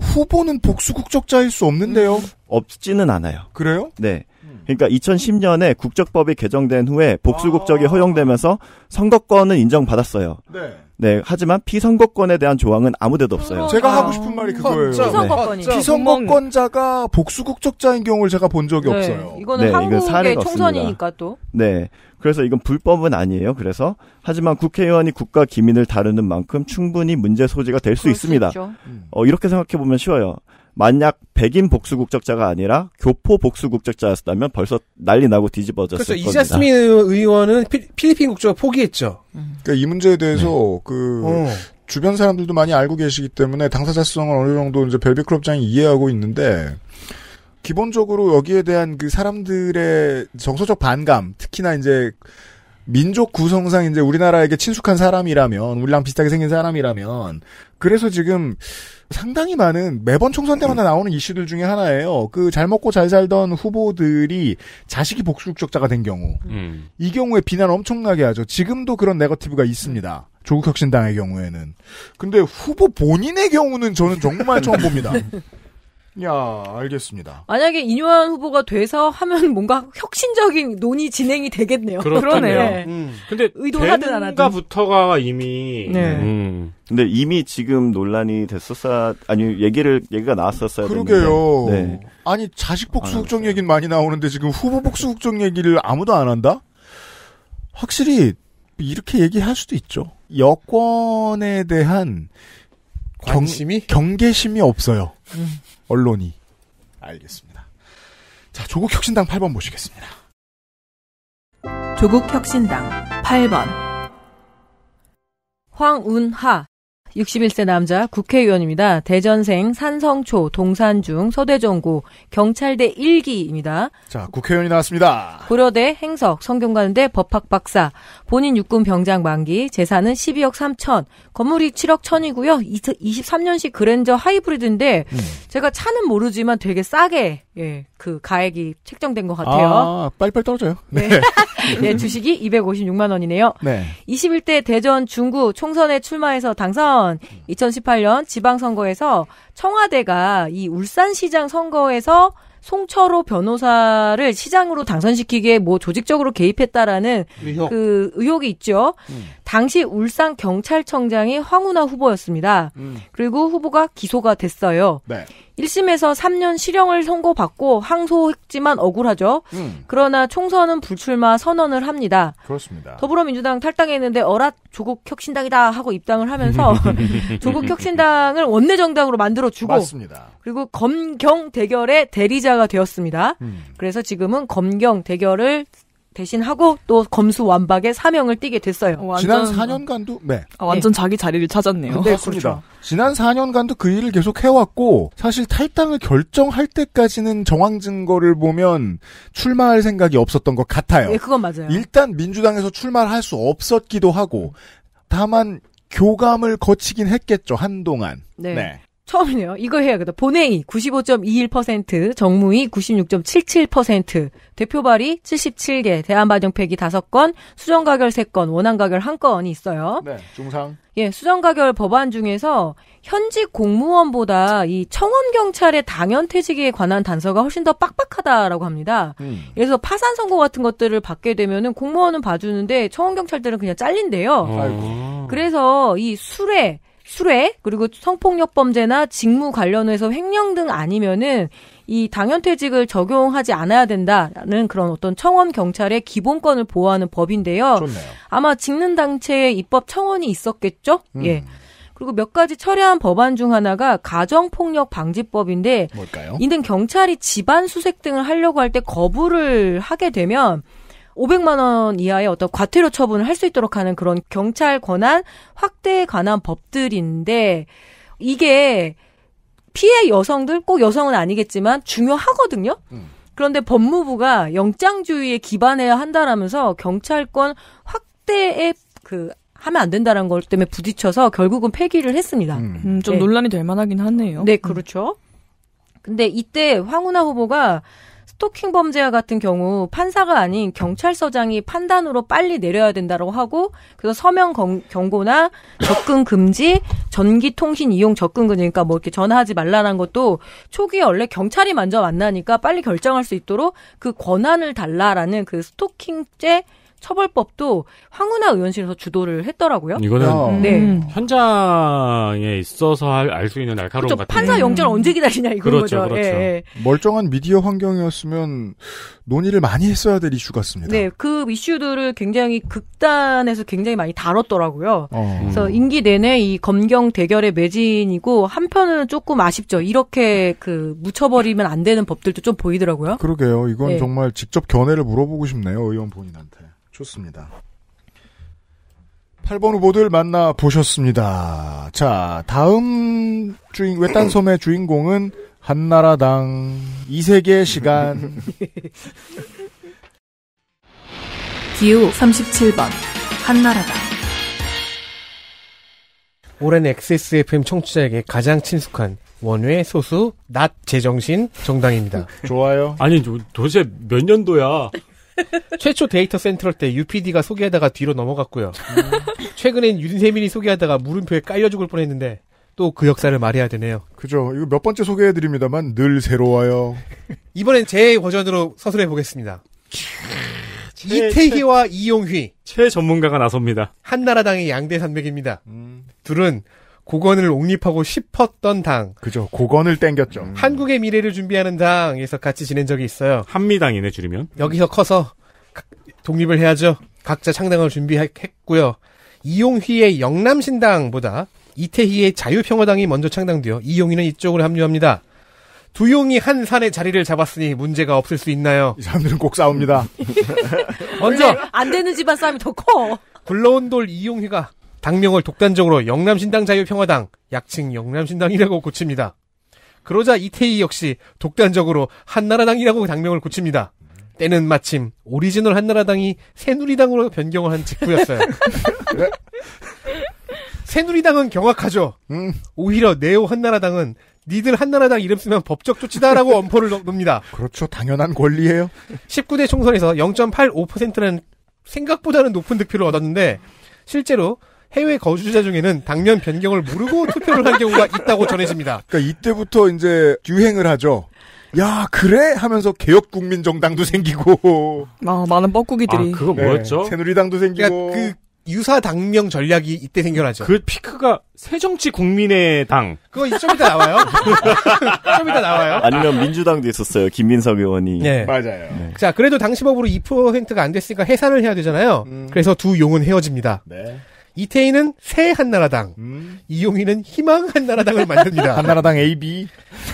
후보는 복수 국적자일 수 없는데요? 음. 없지는 않아요. 그래요? 네. 음. 그러니까 2010년에 국적법이 개정된 후에 복수 국적이 아. 허용되면서 선거권은 인정받았어요. 네. 네, 하지만 피선거권에 대한 조항은 아무데도 없어요. 제가 하고 싶은 말이 그거예요. 피선거권이 네. 피선거권자가 복수국적자인 경우를 제가 본 적이 네. 없어요. 이거는 네, 한국의 총선이니까 없습 또. 네. 그래서 이건 불법은 아니에요. 그래서 하지만 국회의원이 국가 기민을 다루는 만큼 충분히 문제 소지가 될 수 있습니다. 수 음. 어, 이렇게 생각해 보면 쉬워요. 만약 백인 복수 국적자가 아니라 교포 복수 국적자였다면 벌써 난리 나고 뒤집어졌을 그렇죠. 겁니다. 이자스민 의원은 필리핀 국적을 포기했죠. 그러니까 이 문제에 대해서 네. 그 어. 주변 사람들도 많이 알고 계시기 때문에 당사자 수성을 어느 정도 이제 벨비클럽장이 이해하고 있는데 기본적으로 여기에 대한 그 사람들의 정서적 반감, 특히나 이제 민족 구성상 이제 우리나라에게 친숙한 사람이라면 우리랑 비슷하게 생긴 사람이라면 그래서 지금 상당히 많은 매번 총선 때마다 나오는 이슈들 중에 하나예요. 그 잘 먹고 잘 살던 후보들이 자식이 복수국적자가 된 경우. 음. 이 경우에 비난 엄청나게 하죠. 지금도 그런 네거티브가 있습니다. 조국혁신당의 경우에는. 근데 후보 본인의 경우는 저는 정말 처음 봅니다. 야, 알겠습니다. 만약에 이뇨한 후보가 돼서 하면 뭔가 혁신적인 논의 진행이 되겠네요. 그러네요. 음. 근데 의도하든 안 하든. 부터가 이미. 네. 음. 근데 이미 지금 논란이 됐었어 아니 얘기를 얘기가 나왔었어야 그러게요. 네. 아니 자식 복수 아, 국정 네. 얘기는 많이 나오는데 지금 후보 복수 국정 얘기를 아무도 안 한다? 확실히 이렇게 얘기할 수도 있죠. 여권에 대한 관심이 경, 경계심이 없어요. 음. 언론이. 알겠습니다. 자, 조국 혁신당 8번 모시겠습니다. 조국 혁신당 8번 황운하 61세 남자 국회의원입니다. 대전생 산성초, 동산중, 서대전고, 경찰대 1기입니다. 자, 국회의원이 나왔습니다. 고려대, 행석, 성균관대 법학 박사, 본인 육군 병장 만기, 재산은 12억 3천, 건물이 7억 천이고요. 23년식 그랜저 하이브리드인데, 음. 제가 차는 모르지만 되게 싸게 예, 그 가액이 책정된 것 같아요. 아, 빨리빨리 떨어져요. 네. 네, 네 주식이 256만 원이네요. 네. 21대 대전 중구 총선에 출마해서 당선. 2018년 지방선거에서 청와대가 이 울산시장 선거에서 송철호 변호사를 시장으로 당선시키기에 뭐 조직적으로 개입했다라는 의혹. 그 의혹이 있죠. 음. 당시 울산 경찰청장이 황운하 후보였습니다. 음. 그리고 후보가 기소가 됐어요. 네. 1심에서 3년 실형을 선고받고 항소했지만 억울하죠. 음. 그러나 총선은 불출마 선언을 합니다. 그렇습니다. 더불어민주당 탈당했는데 어라 조국 혁신당이다 하고 입당을 하면서 조국 혁신당을 원내 정당으로 만들어 주고 맞습니다. 그리고 검경 대결의 대리자가 되었습니다. 음. 그래서 지금은 검경 대결을 대신하고 또 검수 완박의 사명을 띠게 됐어요. 완전, 지난 4년간도 네. 아, 완전 네. 자기 자리를 찾았네요. 네, 그렇죠. 지난 4년간도 그 일을 계속 해왔고 사실 탈당을 결정할 때까지는 정황 증거를 보면 출마할 생각이 없었던 것 같아요. 예, 그건 맞아요. 일단 민주당에서 출마를 할 수 없었기도 하고 다만 교감을 거치긴 했겠죠 한동안. 네. 네. 처음이네요. 이거 해야겠다. 본회의 95.21%, 정무위 96.77%, 대표 발의 77개, 대안 반영 폐기 5건, 수정 가결 3건, 원안 가결 1건이 있어요. 네, 중상. 예, 수정 가결 법안 중에서 현직 공무원보다 이 청원 경찰의 당연 퇴직에 관한 단서가 훨씬 더 빡빡하다라고 합니다. 음. 그래서 파산 선고 같은 것들을 받게 되면은 공무원은 봐주는데 청원 경찰들은 그냥 잘린대요. 아 그래서 이 술에 수뢰 그리고 성폭력 범죄나 직무 관련해서 횡령 등 아니면은 이 당연퇴직을 적용하지 않아야 된다는 그런 어떤 청원 경찰의 기본권을 보호하는 법인데요. 좋네요. 아마 직능 단체의 입법 청원이 있었겠죠. 음. 예. 그리고 몇 가지 철회한 법안 중 하나가 가정폭력 방지법인데 뭘까요? 이는 경찰이 집안 수색 등을 하려고 할 때 거부를 하게 되면 500만 원 이하의 어떤 과태료 처분을 할 수 있도록 하는 그런 경찰 권한 확대에 관한 법들인데 이게 피해 여성들 꼭 여성은 아니겠지만 중요하거든요. 음. 그런데 법무부가 영장주의에 기반해야 한다라면서 경찰권 확대에 그 하면 안 된다는 것 때문에 부딪혀서 결국은 폐기를 했습니다. 음. 음, 좀 네. 논란이 될 만하긴 하네요. 네, 그렇죠. 근데 이때 황운하 후보가 스토킹 범죄와 같은 경우 판사가 아닌 경찰서장이 판단으로 빨리 내려야 된다고 하고 그래서 서명 경고나 접근 금지, 전기 통신 이용 접근 그러니까 뭐 이렇게 전화하지 말라는 것도 초기에 원래 경찰이 먼저 만나니까 빨리 결정할 수 있도록 그 권한을 달라라는 그 스토킹죄 처벌법도 황운하 의원실에서 주도를 했더라고요. 이거는 음. 네. 음. 현장에 있어서 알 수 있는 날카로운 그렇죠. 같은 판사 영장 음. 언제 기다리냐 이거 그렇죠, 거죠. 그렇죠. 예, 예. 멀쩡한 미디어 환경이었으면 논의를 많이 했어야 될 이슈 같습니다. 네, 그 이슈들을 굉장히 극단에서 굉장히 많이 다뤘더라고요. 어. 그래서 임기 내내 이 검경 대결의 매진이고 한편은 조금 아쉽죠. 이렇게 그 묻혀버리면 안 되는 법들도 좀 보이더라고요. 그러게요. 이건 네. 정말 직접 견해를 물어보고 싶네요. 의원 본인한테. 좋습니다. 8번 후보들 만나 보셨습니다. 자, 다음 주인 외딴 섬의 주인공은 한나라당 이세계 시간 기호 37번 한나라당 올해는 XSFM 청취자에게 가장 친숙한 원외 소수 낮 제정신 정당입니다. 좋아요. 아니 도, 대체몇 년도야? 최초 데이터 센트럴 때 UPD가 소개하다가 뒤로 넘어갔고요. 음. 최근엔 윤세민이 소개하다가 물음표에 깔려 죽을 뻔했는데 또 그 역사를 말해야 되네요. 그죠. 이거 몇 번째 소개해드립니다만 늘 새로워요. 이번엔 제 버전으로 서술해 보겠습니다. 이태희와 이용휘. 최 전문가가 나섭니다. 한나라당의 양대 산맥입니다. 음. 둘은 고건을 옹립하고 싶었던 당. 그죠. 고건을 땡겼죠. 음. 한국의 미래를 준비하는 당에서 같이 지낸 적이 있어요. 한미당이네 줄이면. 여기서 커서 독립을 해야죠. 각자 창당을 준비했고요. 이용휘의 영남신당보다 이태희의 자유평화당이 먼저 창당되어 이용희는 이쪽으로 합류합니다. 두 용이 한산의 자리를 잡았으니 문제가 없을 수 있나요? 이 사람들은 꼭 싸웁니다. 먼저 안 되는 집안 싸움이 더 커. 굴러온 돌 이용희가 당명을 독단적으로 영남신당 자유평화당, 약칭 영남신당이라고 고칩니다. 그러자 이태희 역시 독단적으로 한나라당이라고 당명을 고칩니다. 때는 마침 오리지널 한나라당이 새누리당으로 변경을 한 직후였어요. 새누리당은 경악하죠. 음. 오히려 네오 한나라당은 니들 한나라당 이름 쓰면 법적 조치다라고 엄포를 놉니다. 그렇죠. 당연한 권리예요. 19대 총선에서 0.85%라는 생각보다는 높은 득표를 얻었는데 실제로 해외 거주자 중에는 당면 변경을 모르고 투표를 한 경우가 있다고 전해집니다. 그러니까 이때부터 이제 유행을 하죠. 야 그래 하면서 개혁국민정당도 생기고 아 많은 뻐꾸기들이 아, 그거 뭐였죠? 네, 새누리당도 생기고 그러니까 그 유사 당명 전략이 이때 생겨나죠. 그 피크가 새정치 국민의 당 그거 좀 이따 나와요. 좀 이따 나와요. 아니면 민주당도 있었어요. 김민석 의원이 네. 맞아요. 네. 자 그래도 당시법으로 2%가 안 됐으니까 해산을 해야 되잖아요. 음. 그래서 두 용은 헤어집니다. 네. 이태희는 새 한나라당, 음. 이용희는 희망 한나라당을 만듭니다. 한나라당 AB.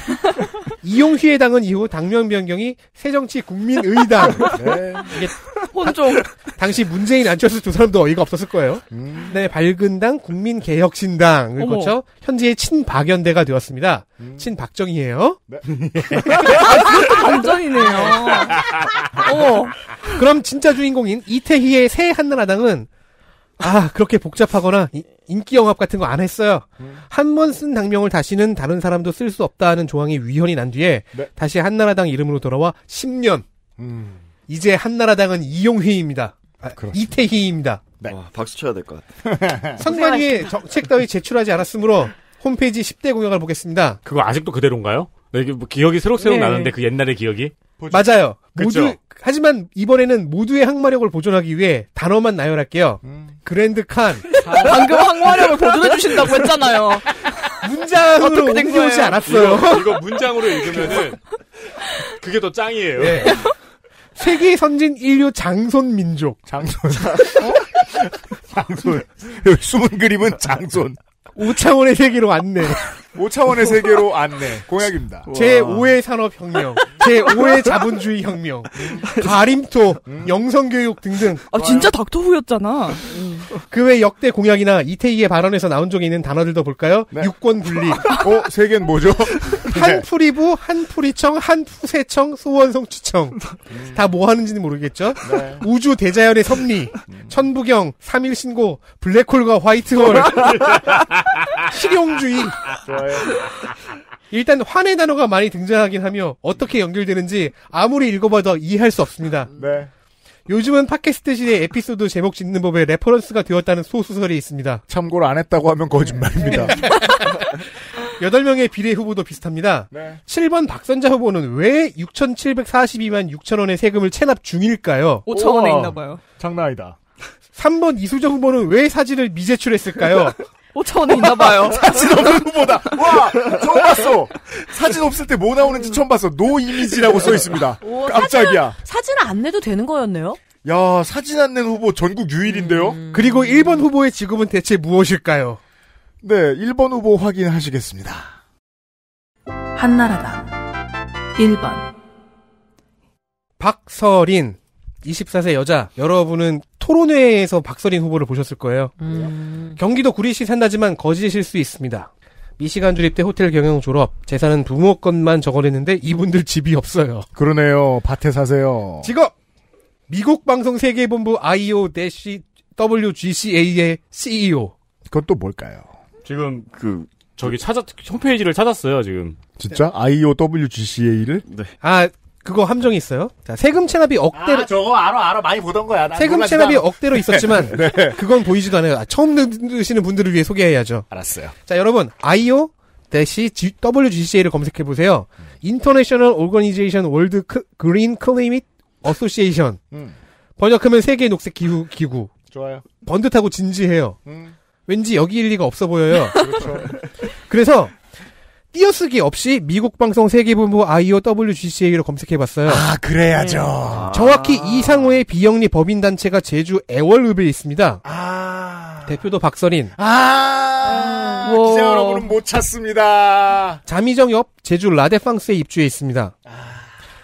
이용희의 당은 이후 당명 변경이 새정치 국민의당. 네. 이게 혼종. 당시 문재인 안철수 두 사람도 어이가 없었을 거예요. 음. 네, 밝은당 국민개혁신당을 어머. 거쳐 현재의 친박연대가 되었습니다. 음. 친박정이에요. 네. 박정이네요. 어 그럼 진짜 주인공인 이태희의 새 한나라당은 아 그렇게 복잡하거나 인기 영합 같은 거 안 했어요. 음. 한번 쓴 당명을 다시는 다른 사람도 쓸 수 없다는 조항이 위헌이 난 뒤에 네. 다시 한나라당 이름으로 돌아와 10년. 음. 이제 한나라당은 이용희입니다. 아, 이태희입니다. 네. 와, 박수 쳐야 될 것 같아. 선관위에 정책 따위 제출하지 않았으므로 홈페이지 10대 공약을 보겠습니다. 그거 아직도 그대로인가요? 네, 뭐 기억이 새록새록 네. 나는데 그 옛날의 기억이? 보죠. 맞아요. 모두 그쵸? 하지만 이번에는 모두의 항마력을 보존하기 위해 단어만 나열할게요. 음. 그랜드 칸. 방금 항마력을 보존해 주신다고 했잖아요. 문장으로 옮겨오지 않았어요. 이거, 이거, 문장으로 읽으면은 그게 더 짱이에요. 네. 세계 선진 인류 장손 민족. 장손. 장손. 숨은 그림은 장손. 오창원의 세계로 왔네. 5차원의 세계로 안내. 공약입니다. 제5의 산업혁명, 제5의 자본주의 혁명, 가림토, 음. 영성교육 등등. 아, 진짜 닥터 후였잖아. 그 외 역대 공약이나 이태희의 발언에서 나온 적이 있는 단어들도 볼까요? 네. 육권 분리. 어, 세 개는 뭐죠? 한풀이부, 한풀이청, 한푸세청, 소원성추청. 음. 다뭐 하는지는 모르겠죠? 네. 우주 대자연의 섭리, 음. 천부경, 3일신고 블랙홀과 화이트홀, 실용주의. 좋아요. 일단 환의 단어가 많이 등장하긴 하며 어떻게 연결되는지 아무리 읽어봐도 이해할 수 없습니다. 네. 요즘은 팟캐스트 시대 에피소드 제목 짓는 법에 레퍼런스가 되었다는 소수설이 있습니다. 참고로 안 했다고 하면 거짓말입니다. 8명의 비례 후보도 비슷합니다. 네. 7번 박선자 후보는 왜 6,742만 6천원의 세금을 체납 중일까요? 5천원에 있나봐요. 장난 아니다. 3번 이수정 후보는 왜 사진을 미제출했을까요? 5천 원에 있나 봐요. 사진 없는 후보다. 와 처음 봤어. 사진 없을 때 뭐 나오는지 처음 봤어. 노 이미지라고 써 있습니다. 오, 깜짝이야. 사진안 내도 되는 거였네요. 야 사진 안 낸 후보 전국 유일인데요. 음... 그리고 1번 후보의 지금은 대체 무엇일까요? 네, 1번 후보 확인하시겠습니다. 한나라당 1번 박서린 24세 여자 여러분은 토론회에서 박서린 후보를 보셨을 거예요. 음. 경기도 구리시 산다지만 거지실 수 있습니다. 미시간 주립대 호텔 경영 졸업 재산은 부모 것만 적어냈는데 이분들 집이 없어요. 그러네요. 밭에 사세요. 직업 미국 방송 세계본부 IO-WGCA의 CEO. 그건 또 뭘까요? 지금 그 저기 찾아 홈페이지를 찾았어요 지금. 진짜 IOWGCA를? 네. 아 그거 함정이 있어요. 자, 세금 체납이 억대로 아, 저거 알아 알아 많이 보던 거야. 세금 체납이 억대로 있었지만 네. 그건 보이지도 않아요. 아, 처음 듣으시는 분들을 위해 소개해야죠. 알았어요. 자, 여러분 IO 대시 WGCA를 검색해 보세요. 인터내셔널 오거니제이션 월드 그린 클리밋 어소시에이션. 번역하면 세계 녹색 기후 기구. 좋아요. 번듯하고 진지해요. 음. 왠지 여기일 리가 없어 보여요. 그렇죠. 그래서 띄어쓰기 없이 미국 방송 세계본부 IOWGCA로 검색해봤어요. 아 그래야죠. 네. 정확히 아. 이상호의 비영리 법인 단체가 제주 애월읍에 있습니다. 아 대표도 박선인. 아, 아. 기자 여러분은 못 찾습니다. 자미정옆 제주 라데팡스에 입주해 있습니다. 아.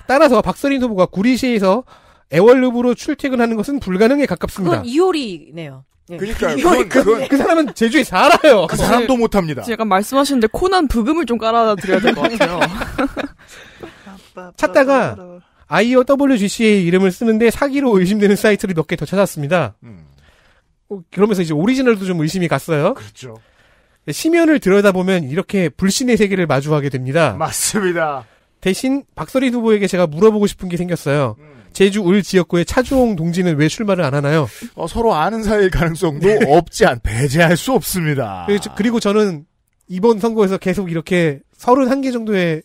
따라서 박선인 후보가 구리시에서 애월읍으로 출퇴근하는 것은 불가능에 가깝습니다. 그건 이효리네요. 그러니까 그건, 그건 그 사람은 제주에 살아요. 그 사람도 못 합니다. 약간 말씀하시는데 코난 부금을 좀 깔아드려야 될 것 같아요. 찾다가 아이 WGC의 이름을 쓰는데 사기로 의심되는 사이트를 몇 개 더 찾았습니다. 음. 그러면서 이제 오리지널도 좀 의심이 갔어요. 그렇죠. 심연을 들여다보면 이렇게 불신의 세계를 마주하게 됩니다. 맞습니다. 대신 박서리 후보에게 제가 물어보고 싶은 게 생겼어요. 음. 제주 울 지역구의 차주홍 동지는 왜 출마를 안 하나요? 어, 서로 아는 사이일 가능성도 네. 없지 않, 배제할 수 없습니다. 그, 그리고 저는 이번 선거에서 계속 이렇게 31개 정도의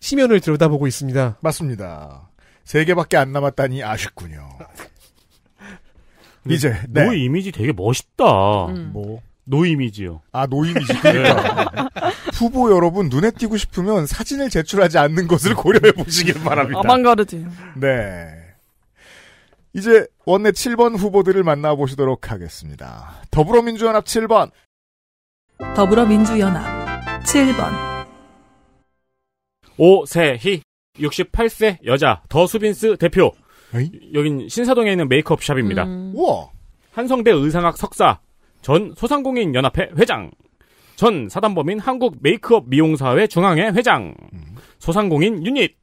시면을 들여다보고 있습니다. 맞습니다. 3개밖에 안 남았다니 아쉽군요. 이제 네. 노 이미지 되게 멋있다. 음. 뭐? 노 이미지요. 아, 노 이미지. 네. 그러니까. 후보 여러분 눈에 띄고 싶으면 사진을 제출하지 않는 것을 고려해 보시길 바랍니다. 아방가르드. 네. 이제 원내 7번 후보들을 만나보시도록 하겠습니다. 더불어민주연합 7번. 더불어민주연합 7번. 오세희 68세 여자 더수빈스 대표. 에이? 여긴 신사동에 있는 메이크업 샵입니다. 음. 우와. 한성대 의상학 석사, 전 소상공인 연합회 회장, 전 사단법인 한국 메이크업 미용사회 중앙회 회장, 음. 소상공인 유닛,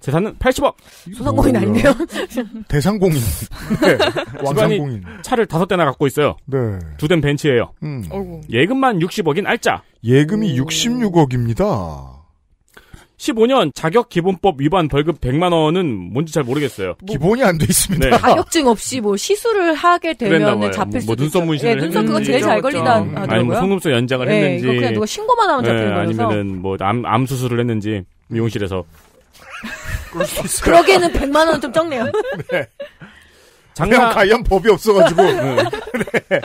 재산은 80억. 소상공인 아닌데요? 대상공인. 네. 왕상공인. 차를 다섯 대나 갖고 있어요. 네. 두 대는 벤츠예요. 음. 예금만 60억인 알짜. 예금이 오. 66억입니다. 15년 자격 기본법 위반 벌금 100만 원은 뭔지 잘 모르겠어요. 뭐, 기본이 안 돼 있습니다. 네. 자격증 없이 뭐 시술을 하게 되면 잡힐 뭐, 수도 뭐 눈썹 문신을 네, 눈썹 그거 제일 잘 걸리다 음. 아니 뭐 속눈썹 연장을 네, 했는지 그냥 누가 신고만 하면 네, 잡히는 거라서 아니면은 뭐암암 수술을 했는지 미용실에서 그럴 수 있어요. 그러기에는 100만 원은 좀 적네요. 네. 장남 관련 법이 없어가지고. 네.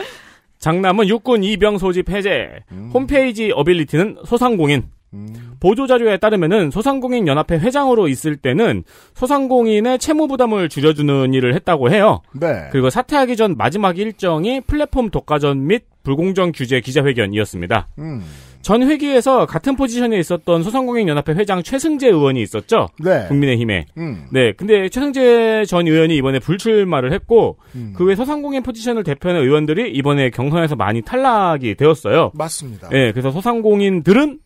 장남은 육군 이병 소집 해제. 음. 홈페이지 어빌리티는 소상공인. 음. 보조 자료에 따르면은 소상공인 연합회 회장으로 있을 때는 소상공인의 채무 부담을 줄여주는 일을 했다고 해요. 네. 그리고 사퇴하기 전 마지막 일정이 플랫폼 독과점 및 불공정 규제 기자회견이었습니다. 음. 전 회기에서 같은 포지션에 있었던 소상공인연합회 회장 최승재 의원이 있었죠. 네. 국민의힘에. 음. 네. 근데 최승재 전 의원이 이번에 불출마를 했고 음. 그외 소상공인 포지션을 대표하는 의원들이 이번에 경선에서 많이 탈락이 되었어요. 맞습니다. 네. 그래서 소상공인들은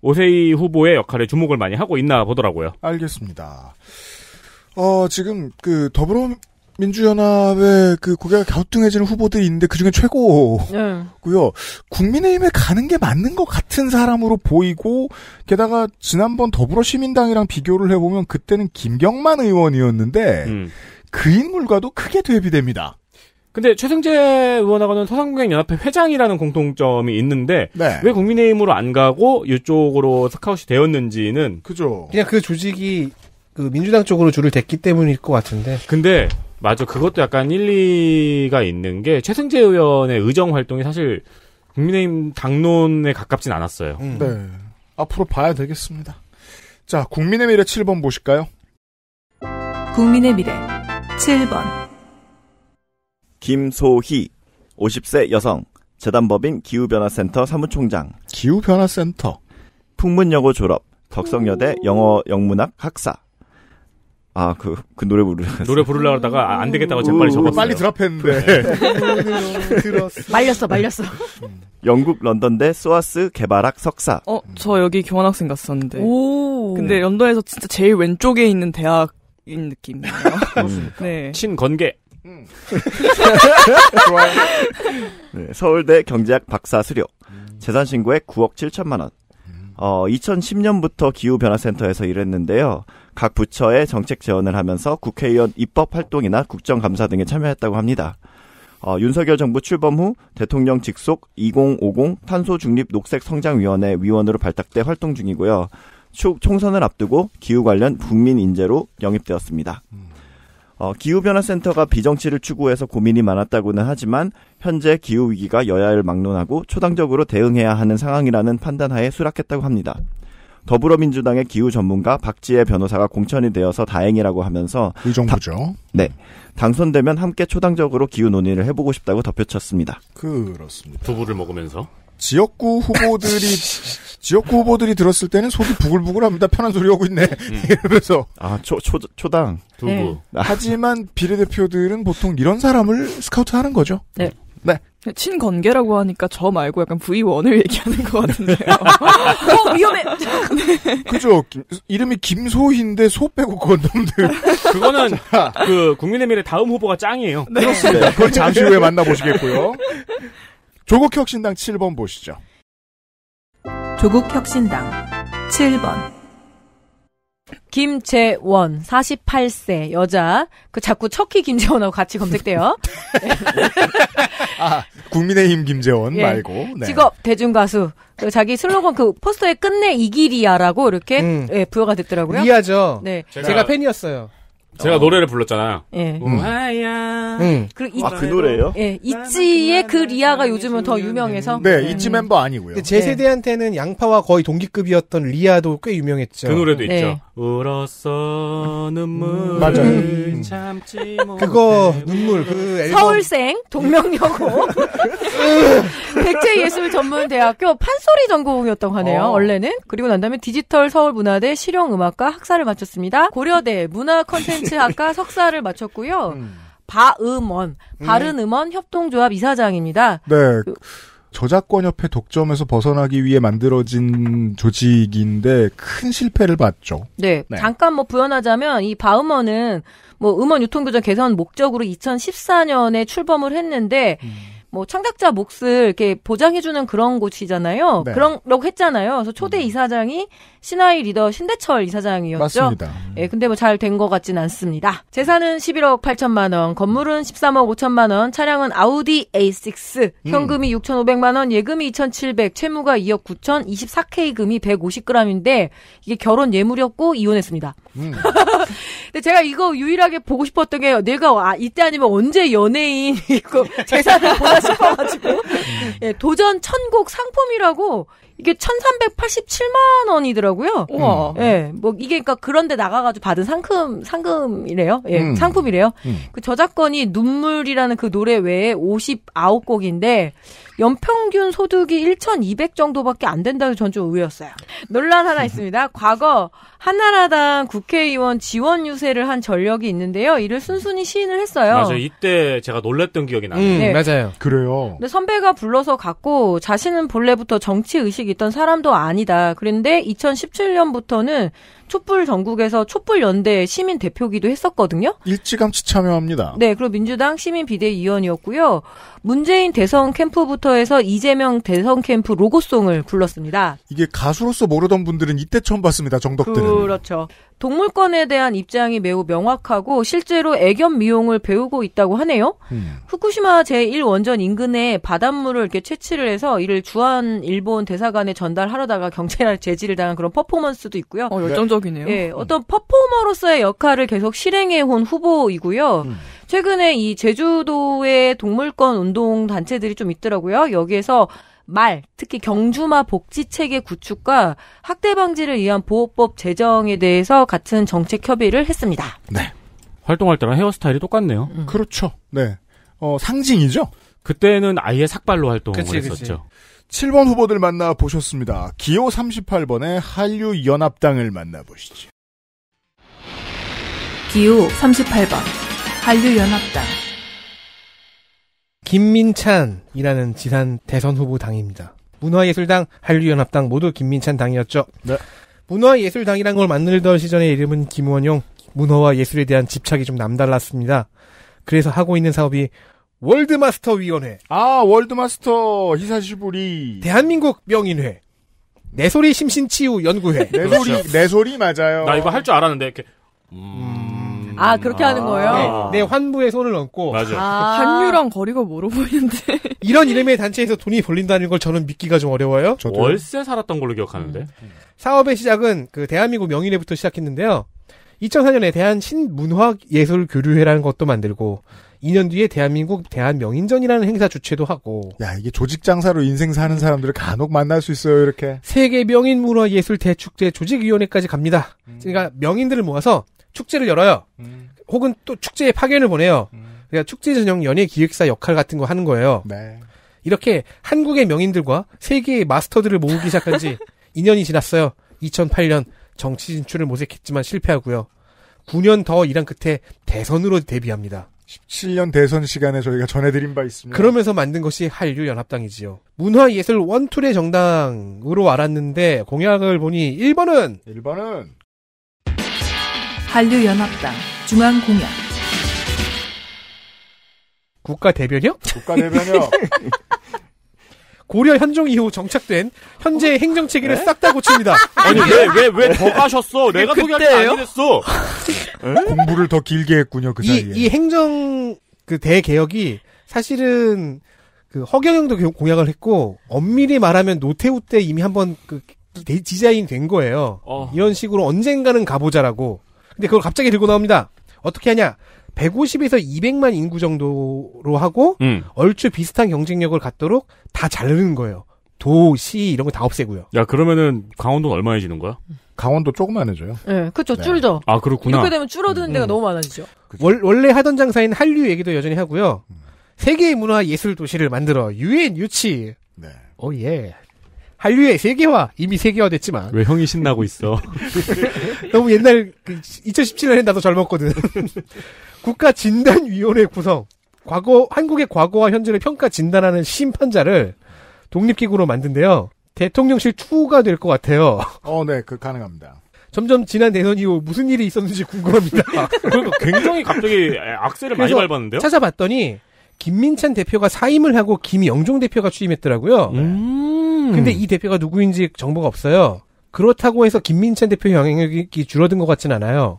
오세희 후보의 역할에 주목을 많이 하고 있나 보더라고요. 알겠습니다. 어, 지금 그 더불어 민주연합의 그 고개가 갸우뚱해지는 후보들이 있는데 그중에 최고고요. 네. 국민의힘에 가는 게 맞는 것 같은 사람으로 보이고 게다가 지난번 더불어시민당이랑 비교를 해보면 그때는 김경만 의원이었는데 음. 그 인물과도 크게 대비됩니다. 근데 최승재 의원하고는 서상공영연합회 회장이라는 공통점이 있는데 네. 왜 국민의힘으로 안 가고 이쪽으로 스카웃이 되었는지는 그죠. 그냥 그 조직이 그 민주당 쪽으로 줄을 댔기 때문일 것 같은데. 근데 맞아. 그것도 약간 일리가 있는 게 최승재 의원의 의정 활동이 사실 국민의힘 당론에 가깝진 않았어요. 음. 네. 앞으로 봐야 되겠습니다. 자, 국민의 미래 7번 보실까요? 국민의 미래 7번 김소희 50세 여성 재단법인 기후변화센터 사무총장 기후변화센터 풍문여고 졸업 덕성여대 영어 영문학 학사 아, 그, 그 노래 부르려고. 노래 부르려고 하다가 아, 안 되겠다고 재빨리 접었어요. 빨리 드랍했는데. 네. 말렸어, 말렸어. 음. 영국 런던대 소아스 개발학 석사. 어, 저 여기 교환학생 갔었는데. 오. 근데 런던에서 진짜 제일 왼쪽에 있는 대학인 느낌이에요. 네. 친건계. 음. 네, 서울대 경제학 박사 수료. 음. 재산 신고액 9억 7천만 원. 어, 2010년부터 기후변화센터에서 일했는데요. 각 부처에 정책 제언을 하면서 국회의원 입법 활동이나 국정감사 등에 참여했다고 합니다. 어, 윤석열 정부 출범 후 대통령 직속 2050 탄소 중립 녹색 성장위원회 위원으로 발탁돼 활동 중이고요. 추, 총선을 앞두고 기후 관련 국민 인재로 영입되었습니다. 어, 기후변화센터가 비정치를 추구해서 고민이 많았다고는 하지만 현재 기후위기가 여야를 막론하고 초당적으로 대응해야 하는 상황이라는 판단하에 수락했다고 합니다. 더불어민주당의 기후 전문가 박지혜 변호사가 공천이 되어서 다행이라고 하면서 의정부죠. 다, 네. 당선되면 함께 초당적으로 기후 논의를 해보고 싶다고 덧붙였습니다. 그렇습니다. 두부를 먹으면서 지역구 후보들이 지역구 후보들이 들었을 때는 속이 부글부글합니다. 편한 소리 하고 있네. 그래러면서 음. 아초 초 초당 두부. 네. 하지만 비례대표들은 보통 이런 사람을 스카우트하는 거죠. 네. 네. 친건계라고 하니까 저 말고 약간 V1을 얘기하는 것 같은데요. 어, 위험해! 네. 그죠. 이름이 김소희인데 소 빼고 건놈들. 그거는 그 국민의미래 다음 후보가 짱이에요. 네. 그렇습니다. 네. 그건 잠시 후에 만나보시겠고요. 조국혁신당 7번 보시죠. 조국혁신당 7번 김재원 48세 여자 그 자꾸 척키 김재원하고 같이 검색돼요. 아 국민의힘 김재원 예. 말고 네. 직업 대중가수 그 자기 슬로건 그 포스터에 끝내 이기리야라고 이렇게 음. 예, 부여가 됐더라고요. 이하죠. 네. 제가, 제가 팬이었어요. 제가 어. 노래를 불렀잖아요. 예. 음. 우아야. 음. 그리고 이, 아, 그 노래예요? 예. 있지의 그 리아가 요즘은 더 유명해서. 네, 네. 있지 멤버 아니고요. 제 예. 세대한테는 양파와 거의 동기급이었던 리아도 꽤 유명했죠. 그 노래도 네. 있죠. 울었어 눈물 맞아요. 음. 참지 그거 눈물 그 음. 앨범. 서울생 동명여고 백제 예술 전문 대학교 판소리 전공이었던 하네요. 어. 원래는 그리고 난 다음에 디지털 서울 문화대 실용 음악과 학사를 마쳤습니다. 고려대 문화 컨텐츠 아치학과 석사를 마쳤고요. 음. 바음원, 음. 바른음원 협동조합 이사장입니다. 네. 그 저작권협회 독점에서 벗어나기 위해 만들어진 조직인데 큰 실패를 봤죠. 네, 네. 잠깐 뭐 부연하자면 이 바음원은 뭐 음원 유통규정 개선 목적으로 2014년에 출범을 했는데 음. 뭐 창작자 몫을 이렇게 보장해주는 그런 곳이잖아요. 네. 그런라고 했잖아요. 그래서 초대 음. 이사장이 신하이 리더 신대철 이사장이었죠. 맞습니다. 예, 근데 뭐 잘 된 것 같진 않습니다. 재산은 11억 8천만 원, 건물은 13억 5천만 원, 차량은 아우디 A6, 음. 현금이 음. 6,500만 원, 예금이 2,700, 채무가 2억 9천, 24K금이 150g인데 이게 결혼 예물이었고 이혼했습니다. 음. 근데 제가 이거 유일하게 보고 싶었던 게 내가 아, 이때 아니면 언제 연예인 이고 재산을 보나 싶어가지고 음. 예, 도전 천국 상품이라고 이게 1,387만 원이더라고요. 와. 음. 예. 뭐 이게 그러니까 그런데 나가 가지고 받은 상금 상금이래요. 예. 음. 상품이래요. 음. 그 저작권이 눈물이라는 그 노래 외에 59곡인데 연평균 소득이 1,200 정도밖에 안 된다고 전 좀 의외였어요. 논란 하나 있습니다. 과거 한나라당 국회의원 지원 유세를 한 전력이 있는데요. 이를 순순히 시인을 했어요. 맞아요. 이때 제가 놀랐던 기억이 나요. 네. 음, 맞아요. 그래요. 근데 선배가 불러서 갔고 자신은 본래부터 정치 의식 있던 사람도 아니다. 그런데 2017년부터는 촛불 전국에서 촛불 연대 시민 대표기도 했었거든요. 일찌감치 참여합니다. 네, 그리고 민주당 시민 비대위원이었고요. 문재인 대성 캠프부터 해서 이재명 대성 캠프 로고송을 불렀습니다. 이게 가수로서 모르던 분들은 이때 처음 봤습니다. 정덕들은. 그렇죠. 동물권에 대한 입장이 매우 명확하고 실제로 애견 미용을 배우고 있다고 하네요. 음. 후쿠시마 제1원전 인근에 바닷물을 이렇게 채취를 해서 이를 주한 일본 대사관에 전달하려다가 경찰 에 제지를 당한 그런 퍼포먼스도 있고요. 어, 열정적 주도적이네요. 예, 어떤 퍼포머로서의 역할을 계속 실행해온 후보이고요. 음. 최근에 이 제주도의 동물권 운동 단체들이 좀 있더라고요. 여기에서 말, 특히 경주마 복지 체계 구축과 학대 방지를 위한 보호법 제정에 대해서 같은 정책 협의를 했습니다. 네. 활동할 때랑 헤어스타일이 똑같네요. 음. 그렇죠. 네. 어, 상징이죠? 그때는 아예 삭발로 활동을 그치, 했었죠. 7번 후보들 만나보셨습니다. 기호 38번의 한류연합당을 만나보시죠. 기호 38번 한류연합당 김민찬이라는 지산 대선 후보 당입니다. 문화예술당, 한류연합당 모두 김민찬 당이었죠. 네. 문화예술당이란 걸 만들던 시절의 이름은 김원용. 문화와 예술에 대한 집착이 좀 남달랐습니다. 그래서 하고 있는 사업이 월드마스터 위원회. 아, 월드마스터 히사시부리. 대한민국 명인회. 내 소리 심신치유 연구회. 내 소리 그렇죠. 내 소리 맞아요. 나 이거 할 줄 알았는데 이렇게 음... 아 그렇게 아... 하는 거예요? 네, 아. 내 환부에 손을 얹고 맞아. 아... 한류랑 거리가 멀어 보이는데 이런 이름의 단체에서 돈이 벌린다는 걸 저는 믿기가 좀 어려워요. 저도. 월세 살았던 걸로 기억하는데 음. 사업의 시작은 그 대한민국 명인회부터 시작했는데요. 2004년에 대한 신문화예술교류회라는 것도 만들고 2년 뒤에 대한민국 대한명인전이라는 행사 주최도 하고. 야, 이게 조직 장사로 인생 사는 사람들을 간혹 만날 수 있어요, 이렇게. 세계 명인 문화 예술 대축제 조직위원회까지 갑니다. 음. 그러니까 명인들을 모아서 축제를 열어요. 음. 혹은 또 축제에 파견을 보내요. 음. 그러니까 축제 전용 연예 기획사 역할 같은 거 하는 거예요. 네. 이렇게 한국의 명인들과 세계의 마스터들을 모으기 시작한 지 2년이 지났어요. 2008년 정치 진출을 모색했지만 실패하고요. 9년 더 일한 끝에 대선으로 데뷔합니다. 17년 대선 시간에 저희가 전해드린 바 있습니다. 그러면서 만든 것이 한류연합당이지요. 문화예술 원툴의 정당으로 알았는데 공약을 보니 1번은 1번은 한류연합당 중앙공약 국가대변협? 국가대변협 고려 현종 이후 정착된 현재 의 어? 행정 체계를 네? 싹다 고칩니다. 아니 왜왜왜더 네. 가셨어? 네, 내가 소개할 때안 어 공부를 더 길게 했군요 그 사이에. 이, 이 행정 그 대개혁이 사실은 그 허경영도 공약을 했고 엄밀히 말하면 노태우 때 이미 한번 그 디자인 된 거예요. 어. 이런 식으로 언젠가는 가보자라고. 근데 그걸 갑자기 들고 나옵니다. 어떻게 하냐? 150에서 200만 인구 정도로 하고 음. 얼추 비슷한 경쟁력을 갖도록 다 자르는 거예요. 도, 시 이런 거 다 없애고요. 야 그러면은 강원도는 얼마 나지는 거야? 강원도 조금만 해줘요. 네, 그렇죠. 네. 줄죠. 아 그렇구나. 이렇게 되면 줄어드는 음. 데가 너무 많아지죠. 월, 원래 하던 장사인 한류 얘기도 여전히 하고요. 음. 세계의 문화 예술 도시를 만들어 유엔 유치. 네. 오 예. 한류의 세계화 이미 세계화됐지만 왜 형이 신나고 있어? 너무 옛날 2017년에 그 나도 젊었거든. 국가진단위원회 구성. 과거 한국의 과거와 현재를 평가 진단하는 심판자를 독립기구로 만든대요. 대통령실 추가 될 것 같아요. 어, 네, 그 가능합니다. 점점 지난 대선 이후 무슨 일이 있었는지 궁금합니다. 그러니까 굉장히 갑자기 악세를 많이 밟았는데요? 찾아봤더니 김민찬 대표가 사임을 하고 김영종 대표가 취임했더라고요. 음. 근데 이 대표가 누구인지 정보가 없어요. 그렇다고 해서 김민찬 대표 영향력이 줄어든 것 같진 않아요.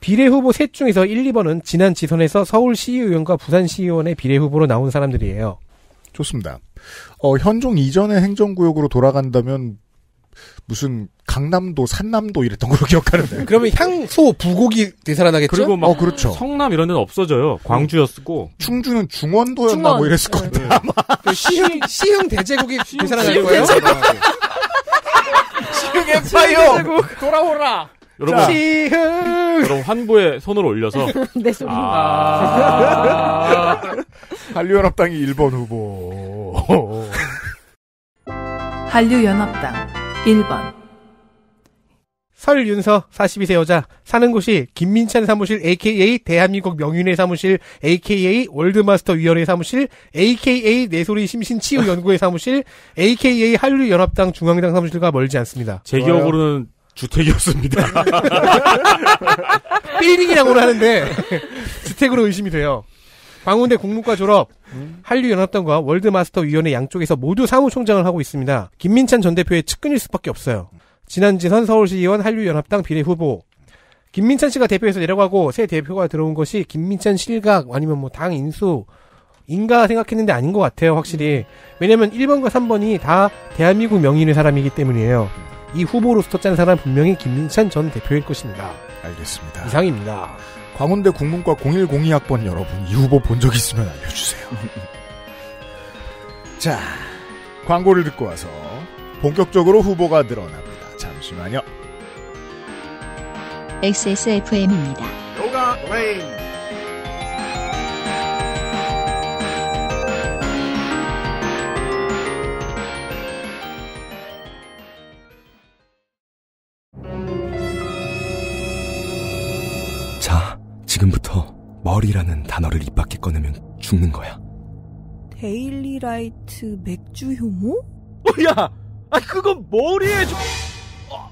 비례 후보 셋 중에서 1, 2번은 지난 지선에서 서울시의원과 부산시의원의 비례 후보로 나온 사람들이에요. 좋습니다. 어, 현종 이전의 행정구역으로 돌아간다면 무슨 강남도 산남도 이랬던 걸로 기억하는데. 그러면 향소 부곡이 되살아나겠죠? 그리고 막 어, 그렇죠. 성남 이런 데는 없어져요. 광주였고 네. 충주는 중원도였나 중원. 뭐 이랬을 건데 네. 아마 그 시흥 시흥 대제국이 되살아날 거예요. 네. 시흥 엠파이어 돌아오라. 여러분, 여러분 환부에 손을 올려서 내 네, 손. 아. 한류연합당이 1번 후보. 한류연합당 1번. 설윤서 42세 여자 사는 곳이 김민찬 사무실 AKA 대한민국 명윤회 사무실 AKA 월드마스터 위원회 사무실 AKA 내소리 심신치유 연구회 사무실 AKA 한류연합당 중앙당 사무실과 멀지 않습니다. 제 기억으로는 주택이었습니다. 빌딩이라고는 하는데 주택으로 의심이 돼요. 방운대 국문과 졸업, 한류연합당과 월드마스터위원회 양쪽에서 모두 사무총장을 하고 있습니다. 김민찬 전 대표의 측근일 수밖에 없어요. 지난 지선 서울시의원 한류연합당 비례 후보. 김민찬 씨가 대표에서 내려가고 새 대표가 들어온 것이 김민찬 실각 아니면 뭐 당 인수 인가 생각했는데 아닌 것 같아요 확실히 왜냐면 1번과 3번이 다 대한민국 명인의 사람이기 때문이에요 이 후보로서 짠 사람 분명히 김민찬 전 대표일 것입니다. 알겠습니다. 이상입니다. 광운대 국문과 0102학번 여러분, 이 후보 본 적 있으면 알려주세요. 자, 광고를 듣고 와서 본격적으로 후보가 늘어납니다. 잠시만요. XSFM입니다. 요가 레인. 지금부터 머리라는 단어를 입 밖에 꺼내면 죽는 거야. 데일리라이트 맥주 효모? 야, 아 그건 머리에 좀... 어,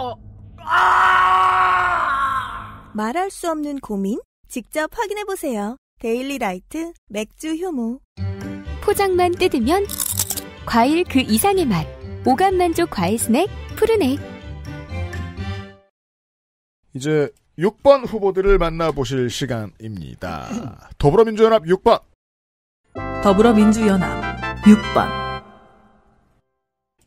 어, 아! 말할 수 없는 고민? 직접 확인해 보세요. 데일리라이트 맥주 효모. 포장만 뜯으면 과일 그 이상의 맛. 오감 만족 과일 스낵 푸르넥. 이제 6번 후보들을 만나보실 시간입니다. 더불어민주연합 6번. 더불어민주연합 6번.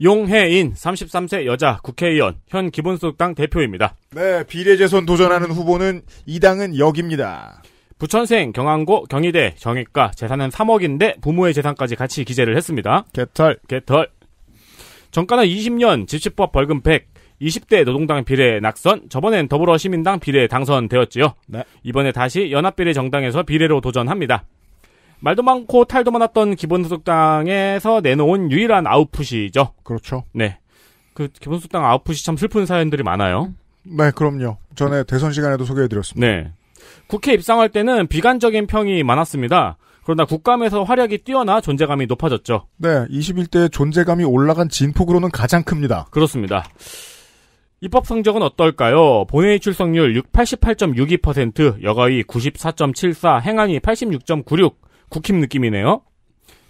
용혜인 33세 여자 국회의원 현 기본소득당 대표입니다. 네, 비례재선 도전하는 후보는 이 당은 역입니다. 부천생 경안고 경희대 정액과 재산은 3억인데 부모의 재산까지 같이 기재를 했습니다. 개털 개털 정가는 20년 집시법 벌금 100 20대 노동당 비례 낙선, 저번엔 더불어시민당 비례 당선되었지요. 네. 이번에 다시 연합비례 정당에서 비례로 도전합니다. 말도 많고 탈도 많았던 기본소득당에서 내놓은 유일한 아웃풋이죠. 그렇죠. 네. 그 기본소득당 아웃풋이 참 슬픈 사연들이 많아요. 네, 그럼요. 전에 대선 시간에도 소개해드렸습니다. 네. 국회 입상할 때는 비관적인 평이 많았습니다. 그러나 국감에서 활약이 뛰어나 존재감이 높아졌죠. 네, 21대 의 존재감이 올라간 진폭으로는 가장 큽니다. 그렇습니다. 입법 성적은 어떨까요? 본회의 출석률 6, 88.62%, 여가위 94.74, 행안위 86.96, 국힘 느낌이네요.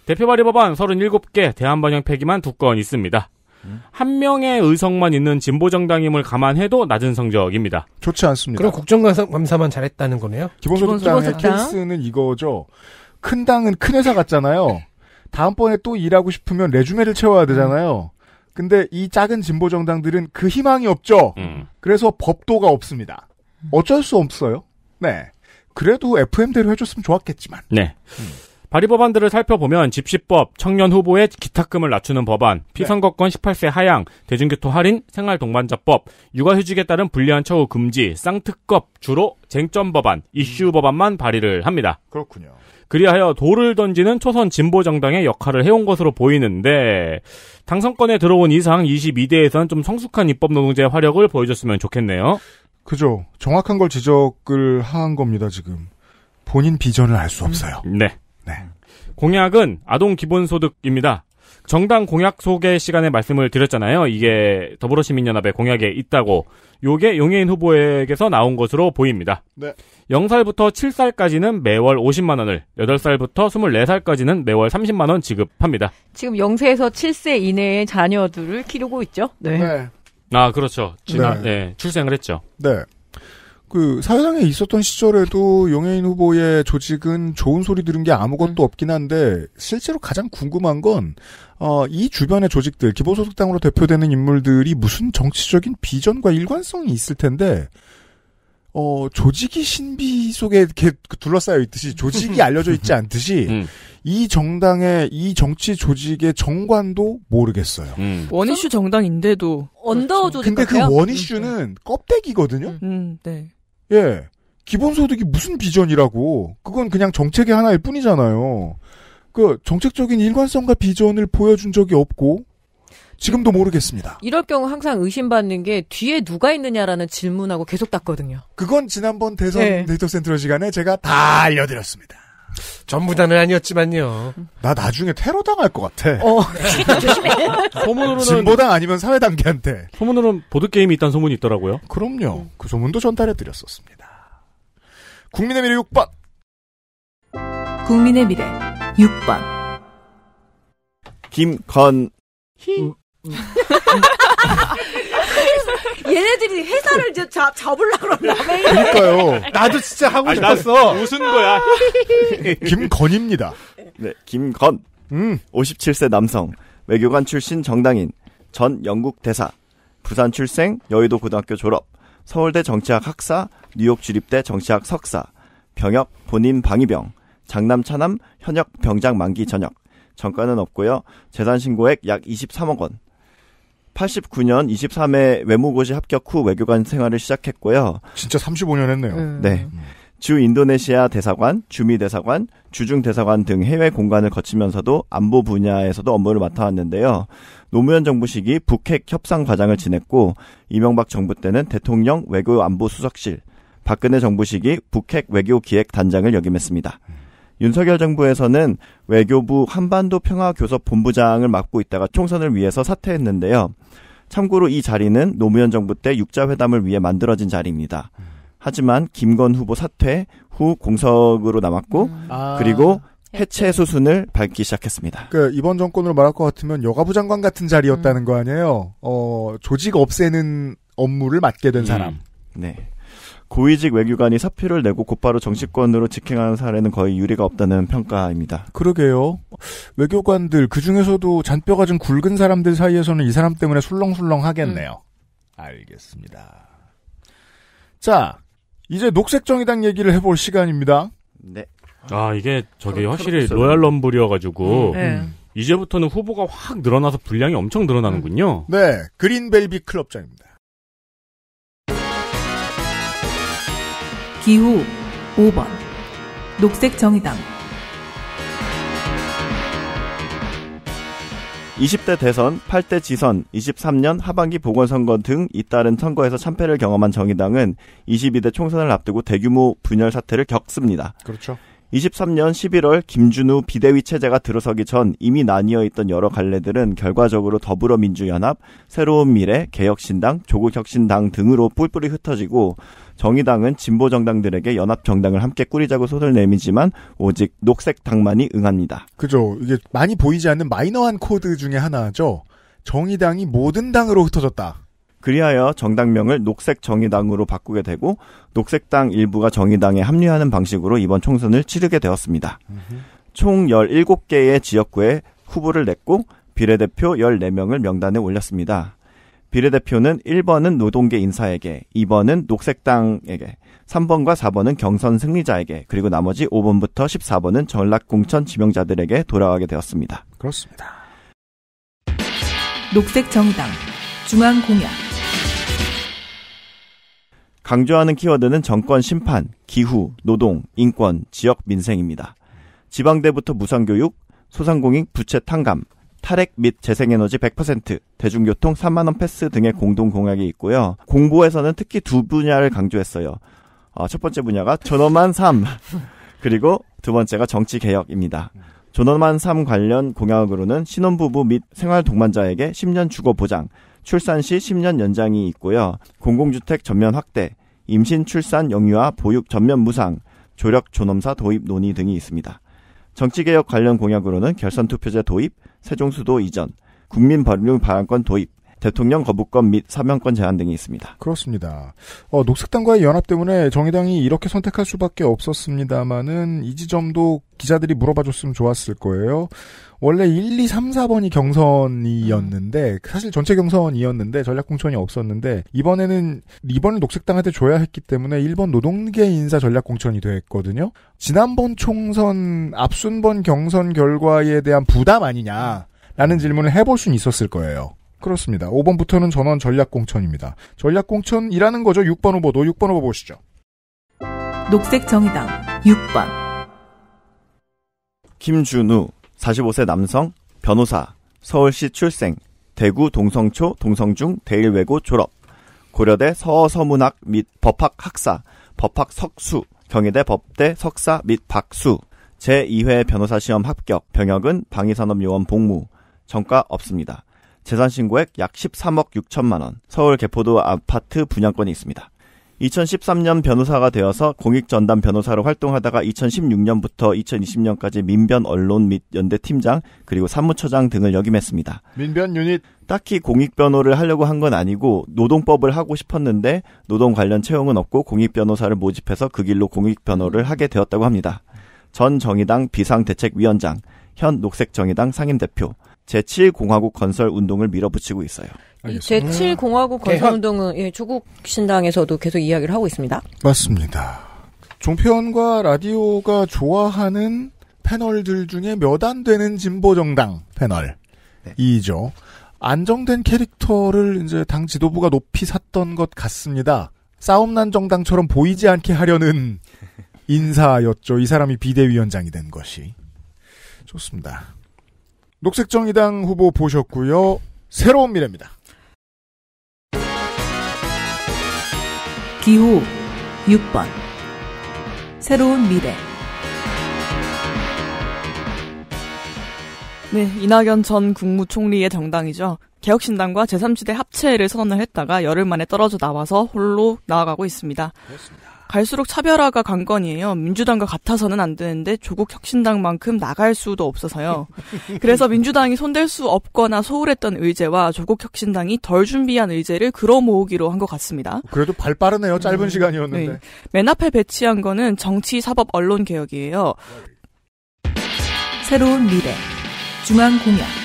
대표 발의 법안 37개, 대한번영 폐기만 두 건 있습니다. 음. 한 명의 의석만 있는 진보정당임을 감안해도 낮은 성적입니다. 좋지 않습니다. 그럼 국정감사만 잘했다는 거네요? 기본소득당의 케이스는 이거죠. 큰 당은 큰 회사 같잖아요. 다음번에 또 일하고 싶으면 레주메를 채워야 되잖아요. 근데 이 작은 진보 정당들은 그 희망이 없죠. 음. 그래서 법도가 없습니다. 어쩔 수 없어요. 네. 그래도 FM대로 해줬으면 좋았겠지만. 네. 음. 발의 법안들을 살펴보면 집시법, 청년 후보의 기탁금을 낮추는 법안, 네. 피선거권 18세 하향, 대중교통 할인, 생활동반자법, 육아휴직에 따른 불리한 처우 금지, 쌍특법, 주로 쟁점 법안, 이슈 음. 법안만 발의를 합니다. 그렇군요. 그리하여 돌을 던지는 초선 진보 정당의 역할을 해온 것으로 보이는데 당선권에 들어온 이상 22대에서는 좀 성숙한 입법 노동자의 화력을 보여줬으면 좋겠네요. 그죠. 정확한 걸 지적을 한 겁니다, 지금. 본인 비전을 알 수 없어요. 음, 네. 네. 공약은 아동 기본소득입니다. 정당 공약 소개 시간에 말씀을 드렸잖아요. 이게 더불어시민연합의 공약에 있다고. 요게 용해인 후보에게서 나온 것으로 보입니다. 네. 0살부터 7살까지는 매월 50만 원을, 8살부터 24살까지는 매월 30만 원 지급합니다. 지금 0세에서 7세 이내의 자녀들을 키우고 있죠? 네. 네. 아, 그렇죠. 지난 네. 네, 출생을 했죠. 네. 그 사회당에 있었던 시절에도 용해인 후보의 조직은 좋은 소리 들은 게 아무것도 음. 없긴 한데 실제로 가장 궁금한 건 어, 이 주변의 조직들 기본소득당으로 대표되는 인물들이 무슨 정치적인 비전과 일관성이 있을 텐데 어, 조직이 신비 속에 이렇게 둘러싸여 있듯이 조직이 알려져 있지 않듯이 음. 이 정당의 이 정치 조직의 정관도 모르겠어요. 음. 원이슈 정당인데도 언더 그렇죠. 조직 그렇죠. 근데 그 그렇죠. 원이슈는 음. 껍데기거든요. 음, 음 네. 예. 기본소득이 무슨 비전이라고. 그건 그냥 정책의 하나일 뿐이잖아요. 그 정책적인 일관성과 비전을 보여준 적이 없고 지금도 모르겠습니다. 이럴 경우 항상 의심받는 게 뒤에 누가 있느냐라는 질문하고 계속 닿거든요. 그건 지난번 대선 네. 데이터 센터 시간에 제가 다 알려드렸습니다. 전부 다는 아니었지만요. 나 나중에 테러 당할 것 같아. 어, 소문으로는 진보당 아니면 사회단계한테. 소문으로는 보드 게임이 있다는 소문이 있더라고요. 그럼요. 음. 그 소문도 전달해 드렸었습니다. 국민의 미래 6번. 국민의 미래 6번. 김건 희 음. 얘네들이 회사를 이제 잡, 잡으려고 그러네. 그러니까요. 나도 진짜 하고 아니, 싶었어. 웃은 거야. 김건입니다. 네, 김건. 음. 57세 남성. 외교관 출신 정당인. 전 영국 대사. 부산 출생, 여의도 고등학교 졸업. 서울대 정치학 학사, 뉴욕 주립대 정치학 석사. 병역, 본인 방위병. 장남 차남 현역 병장 만기 전역. 전과는 없고요. 재산 신고액 약 23억 원. 89년 23회 외무고시 합격 후 외교관 생활을 시작했고요. 진짜 35년 했네요. 음. 네. 음. 주 인도네시아 대사관, 주미 대사관, 주중 대사관 등 해외 공간을 거치면서도 안보 분야에서도 업무를 맡아왔는데요. 노무현 정부 시기 북핵 협상 과장을 지냈고 이명박 정부 때는 대통령 외교 안보 수석실, 박근혜 정부 시기 북핵 외교 기획 단장을 역임했습니다. 음. 윤석열 정부에서는 외교부 한반도 평화교섭본부장을 맡고 있다가 총선을 위해서 사퇴했는데요. 참고로 이 자리는 노무현 정부 때 육자회담을 위해 만들어진 자리입니다. 하지만 김건 후보 사퇴 후 공석으로 남았고 음. 아. 그리고 해체 수순을 밟기 시작했습니다. 그 이번 정권으로 말할 것 같으면 여가부 장관 같은 자리였다는 음. 거 아니에요? 어 조직 없애는 업무를 맡게 된 음. 사람. 음. 네. 고위직 외교관이 사표를 내고 곧바로 정치권으로 직행하는 사례는 거의 유례가 없다는 평가입니다. 그러게요. 외교관들 그 중에서도 잔뼈가 좀 굵은 사람들 사이에서는 이 사람 때문에 술렁술렁 하겠네요. 음. 알겠습니다. 자, 이제 녹색정의당 얘기를 해볼 시간입니다. 네. 아 이게 저기 확실히 로얄 럼블이어가지고. 음. 네. 음. 이제부터는 후보가 확 늘어나서 분량이 엄청 늘어나는군요. 네, 그린벨비 클럽장입니다. 기호 5번 녹색정의당 20대 대선, 8대 지선, 23년 하반기 보궐선거 등 잇따른 선거에서 참패를 경험한 정의당은 22대 총선을 앞두고 대규모 분열 사태를 겪습니다. 그렇죠. 23년 11월 김준우 비대위 체제가 들어서기 전 이미 나뉘어 있던 여러 갈래들은 결과적으로 더불어민주연합, 새로운 미래, 개혁신당, 조국혁신당 등으로 뿔뿔이 흩어지고 정의당은 진보 정당들에게 연합 정당을 함께 꾸리자고 손을 내미지만 오직 녹색 당만이 응합니다. 그죠. 이게 많이 보이지 않는 마이너한 코드 중의 하나죠. 정의당이 모든 당으로 흩어졌다. 그리하여 정당명을 녹색정의당으로 바꾸게 되고 녹색당 일부가 정의당에 합류하는 방식으로 이번 총선을 치르게 되었습니다. 으흠. 총 17개의 지역구에 후보를 냈고 비례대표 14명을 명단에 올렸습니다. 비례대표는 1번은 노동계 인사에게, 2번은 녹색당에게, 3번과 4번은 경선 승리자에게, 그리고 나머지 5번부터 14번은 전략공천 지명자들에게 돌아가게 되었습니다. 그렇습니다. 녹색정당 중앙공약 강조하는 키워드는 정권 심판, 기후, 노동, 인권, 지역 민생입니다. 지방대부터 무상교육, 소상공인 부채 탕감, 탈핵 및 재생에너지 100%, 대중교통 3만원 패스 등의 공동 공약이 있고요. 공보에서는 특히 두 분야를 강조했어요. 어, 첫 번째 분야가 존엄한 삶, 그리고 두 번째가 정치개혁입니다. 존엄한 삶 관련 공약으로는 신혼부부 및 생활동반자에게 10년 주거 보장, 출산 시 10년 연장이 있고요. 공공주택 전면 확대, 임신 출산 영유아 보육 전면 무상, 조력 존엄사 도입 논의 등이 있습니다. 정치개혁 관련 공약으로는 결선 투표제 도입, 세종수도 이전, 국민 법률 발언권 도입, 대통령 거부권 및 사면권 제한 등이 있습니다. 그렇습니다. 어, 녹색당과의 연합 때문에 정의당이 이렇게 선택할 수밖에 없었습니다만은 이 지점도 기자들이 물어봐줬으면 좋았을 거예요. 원래 1, 2, 3, 4번이 경선이었는데 사실 전체 경선이었는데 전략공천이 없었는데 이번에는 이번을 녹색당한테 줘야 했기 때문에 1번 노동계 인사 전략공천이 됐거든요. 지난번 총선 앞순번 경선 결과에 대한 부담 아니냐라는 질문을 해볼 수는 있었을 거예요. 그렇습니다. 5번부터는 전원 전략공천입니다. 전략공천이라는 거죠. 6번 후보도 6번 후보 보시죠. 녹색정의당 6번 김준우 45세 남성 변호사 서울시 출생 대구 동성초 동성중 대일외고 졸업 고려대 서서문학 및 법학 학사 법학 석수 경희대 법대 석사 및 박수 제2회 변호사 시험 합격 병역은 방위산업요원 복무 전과 없습니다. 재산신고액 약 13억 6천만 원, 서울 개포도 아파트 분양권이 있습니다. 2013년 변호사가 되어서 공익전담 변호사로 활동하다가 2016년부터 2020년까지 민변 언론 및 연대 팀장 그리고 사무처장 등을 역임했습니다. 민변 유닛 딱히 공익 변호를 하려고 한 건 아니고 노동법을 하고 싶었는데 노동 관련 채용은 없고 공익 변호사를 모집해서 그 길로 공익 변호를 하게 되었다고 합니다. 전 정의당 비상대책위원장, 현 녹색정의당 상임대표, 제7공화국 건설 운동을 밀어붙이고 있어요. 알겠습니다. 제7공화국 건설 운동은 예, 조국 신당에서도 계속 이야기를 하고 있습니다. 맞습니다. 종편과 라디오가 좋아하는 패널들 중에 몇 안 되는 진보 정당 패널. 네. 이죠. 안정된 캐릭터를 이제 당 지도부가 높이 샀던 것 같습니다. 싸움난 정당처럼 보이지 않게 하려는 인사였죠. 이 사람이 비대위원장이 된 것이. 좋습니다. 녹색정의당 후보 보셨고요. 새로운 미래입니다. 기호 6번 새로운 미래 네, 이낙연 전 국무총리의 정당이죠. 개혁신당과 제3지대 합체를 선언을 했다가 열흘 만에 떨어져 나와서 홀로 나아가고 있습니다. 그렇습니다. 갈수록 차별화가 관건이에요. 민주당과 같아서는 안 되는데 조국 혁신당만큼 나갈 수도 없어서요. 그래서 민주당이 손댈 수 없거나 소홀했던 의제와 조국 혁신당이 덜 준비한 의제를 그어 모으기로 한 것 같습니다. 그래도 발 빠르네요. 짧은 음, 시간이었는데. 네. 맨 앞에 배치한 거는 정치, 사법, 언론 개혁이에요. 새로운 미래. 중앙 공약.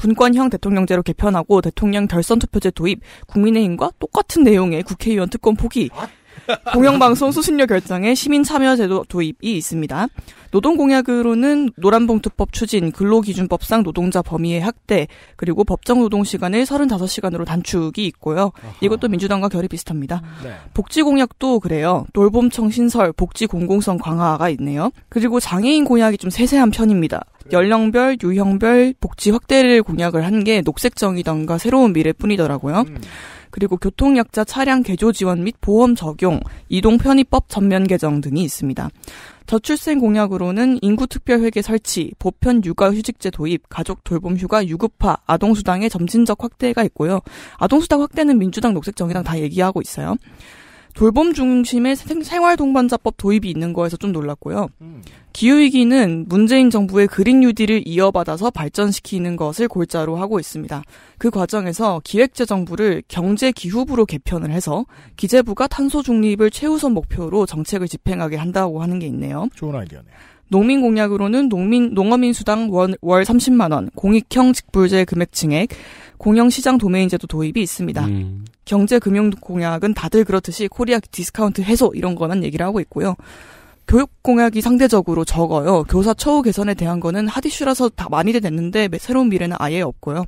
분권형 대통령제로 개편하고 대통령 결선 투표제 도입, 국민의힘과 똑같은 내용의 국회의원 특권 포기, 아, 공영방송 수신료 결정에 시민참여제도 도입이 있습니다. 노동공약으로는 노란봉투법 추진, 근로기준법상 노동자 범위의 확대, 그리고 법정 노동시간을 35시간으로 단축이 있고요. 아하. 이것도 민주당과 결이 비슷합니다. 음. 네. 복지공약도 그래요. 돌봄청 신설, 복지공공성 강화가 있네요. 그리고 장애인 공약이 좀 세세한 편입니다. 네. 연령별, 유형별 복지 확대를 공약을 한 게 녹색정의당과 새로운 미래뿐이더라고요. 음. 그리고 교통약자 차량 개조 지원 및 보험 적용, 이동 편의법 전면 개정 등이 있습니다. 저출생 공약으로는 인구특별회계 설치, 보편 육아휴직제 도입, 가족 돌봄 휴가 유급화, 아동수당의 점진적 확대가 있고요. 아동수당 확대는 민주당, 녹색정의당 다 얘기하고 있어요. 돌봄 중심의 생활 동반자법 도입이 있는 거에서 좀 놀랐고요. 음. 기후위기는 문재인 정부의 그린 뉴딜을 이어받아서 발전시키는 것을 골자로 하고 있습니다. 그 과정에서 기획재정부를 경제기후부로 개편을 해서 기재부가 탄소 중립을 최우선 목표로 정책을 집행하게 한다고 하는 게 있네요. 좋은 아이디어네요. 농민 공약으로는 농민 농어민 수당 월, 월 30만 원, 공익형 직불제 금액 증액, 공영시장 도메인제도 도입이 있습니다. 음. 경제 금융 공약은 다들 그렇듯이 코리아 디스카운트 해소 이런 거만 얘기를 하고 있고요. 교육 공약이 상대적으로 적어요. 교사 처우 개선에 대한 거는 하디슈라서 다 많이 됐는데 새로운 미래는 아예 없고요.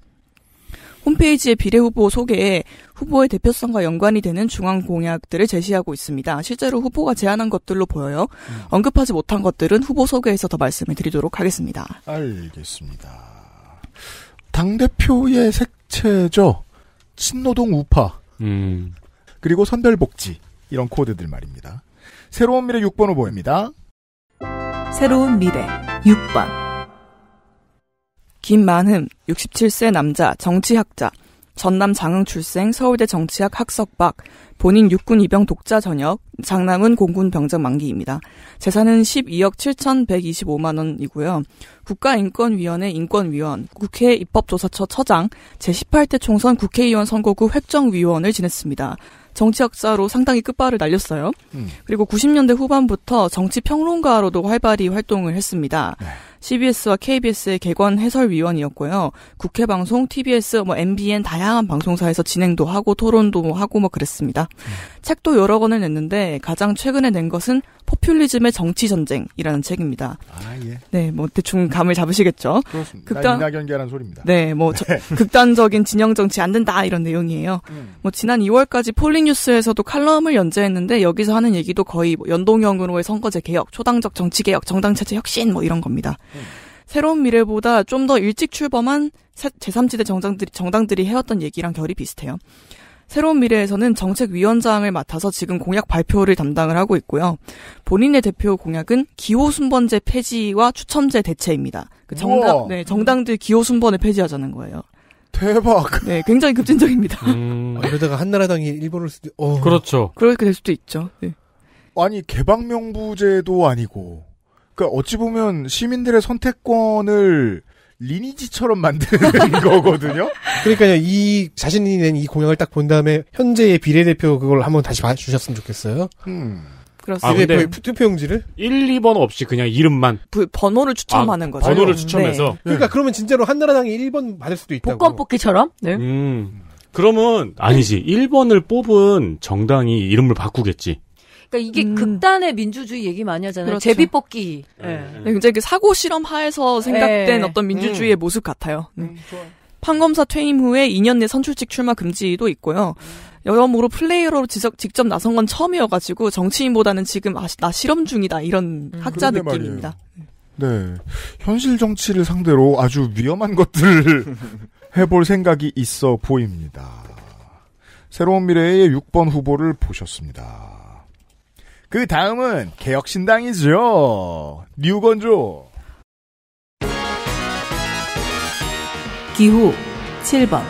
홈페이지에 비례 후보 소개에 후보의 대표성과 연관이 되는 중앙 공약들을 제시하고 있습니다. 실제로 후보가 제안한 것들로 보여요. 음. 언급하지 못한 것들은 후보 소개에서 더 말씀을 드리도록 하겠습니다. 알겠습니다. 당대표의 색채죠. 친노동 우파. 음. 그리고 선별복지. 이런 코드들 말입니다. 새로운 미래 6번 후보입니다. 새로운 미래 6번 김만흠 67세 남자 정치학자 전남 장흥 출생, 서울대 정치학 학석박, 본인 육군 입영 독자 전역, 장남은 공군 병장 만기입니다. 재산은 12억 7,125만 원이고요. 국가인권위원회 인권위원, 국회 입법조사처 처장, 제18대 총선 국회의원 선거구 획정위원을 지냈습니다. 정치학자로 상당히 끝발을 날렸어요. 음. 그리고 90년대 후반부터 정치평론가로도 활발히 활동을 했습니다. 네. CBS와 KBS의 개관 해설위원이었고요. 국회 방송, TBS, 뭐 MBN 다양한 방송사에서 진행도 하고 토론도 하고 뭐 그랬습니다. 음. 책도 여러 권을 냈는데 가장 최근에 낸 것은 포퓰리즘의 정치 전쟁이라는 책입니다. 아 예. 네, 뭐 대충 감을 잡으시겠죠. 그렇습니다. 극단 이낙연계라는 소리입니다. 네, 뭐 네. 저, 극단적인 진영 정치 안 된다 이런 내용이에요. 음. 뭐 지난 2월까지 폴링 뉴스에서도 칼럼을 연재했는데 여기서 하는 얘기도 거의 뭐 연동형으로의 선거제 개혁, 초당적 정치 개혁, 정당 체제 혁신 뭐 이런 겁니다. 음. 새로운 미래보다 좀 더 일찍 출범한 제3지대 정당들이, 정당들이 해왔던 얘기랑 결이 비슷해요. 새로운 미래에서는 정책위원장을 맡아서 지금 공약 발표를 담당을 하고 있고요. 본인의 대표 공약은 기호순번제 폐지와 추첨제 대체입니다. 그 정당, 네, 정당들 기호순번을 폐지하자는 거예요. 대박. 네, 굉장히 급진적입니다. 음... 아, 이러다가 한나라당이 일본을 수도, 어. 그렇죠. 그렇게 될 수도 있죠. 네. 아니, 개방명부제도 아니고, 그니까 어찌 보면 시민들의 선택권을 리니지처럼 만드는 거거든요. 그러니까요, 이 자신이 낸 이 공약을 딱 본 다음에 현재의 비례대표 그걸 한번 다시 봐주셨으면 좋겠어요. 음. 그렇습니다. 아, 투표용지를 1, 2번 없이 그냥 이름만 부, 번호를 추첨하는 아, 거죠. 번호를 네. 추첨해서. 네. 그러니까 네. 그러면 진짜로 한나라당이 1번 받을 수도 있다고. 복권 뽑기처럼? 네. 음. 그러면 아니지. 1번을 뽑은 정당이 이름을 바꾸겠지. 그러니까 이게 음. 극단의 민주주의 얘기 많이 하잖아요. 그렇죠. 제비뽑기. 네. 네. 네. 굉장히 사고 실험 하에서 생각된 네. 어떤 민주주의의 음. 모습 같아요. 네. 음, 판검사 퇴임 후에 2년 내 선출직 출마 금지도 있고요. 여러모로 플레이어로 지적, 직접 나선 건 처음이어가지고 정치인보다는 지금 아, 나 실험 중이다 이런 음. 학자 느낌입니다. 네. 현실 정치를 상대로 아주 위험한 것들을 해볼 생각이 있어 보입니다. 새로운 미래의 6번 후보를 보셨습니다. 그 다음은 개혁신당이죠. 뉴건조. 기후 7번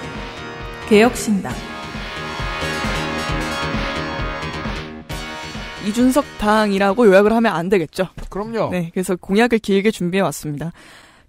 개혁신당 이준석 당이라고 요약을 하면 안 되겠죠. 그럼요. 네, 그래서 공약을 길게 준비해 왔습니다.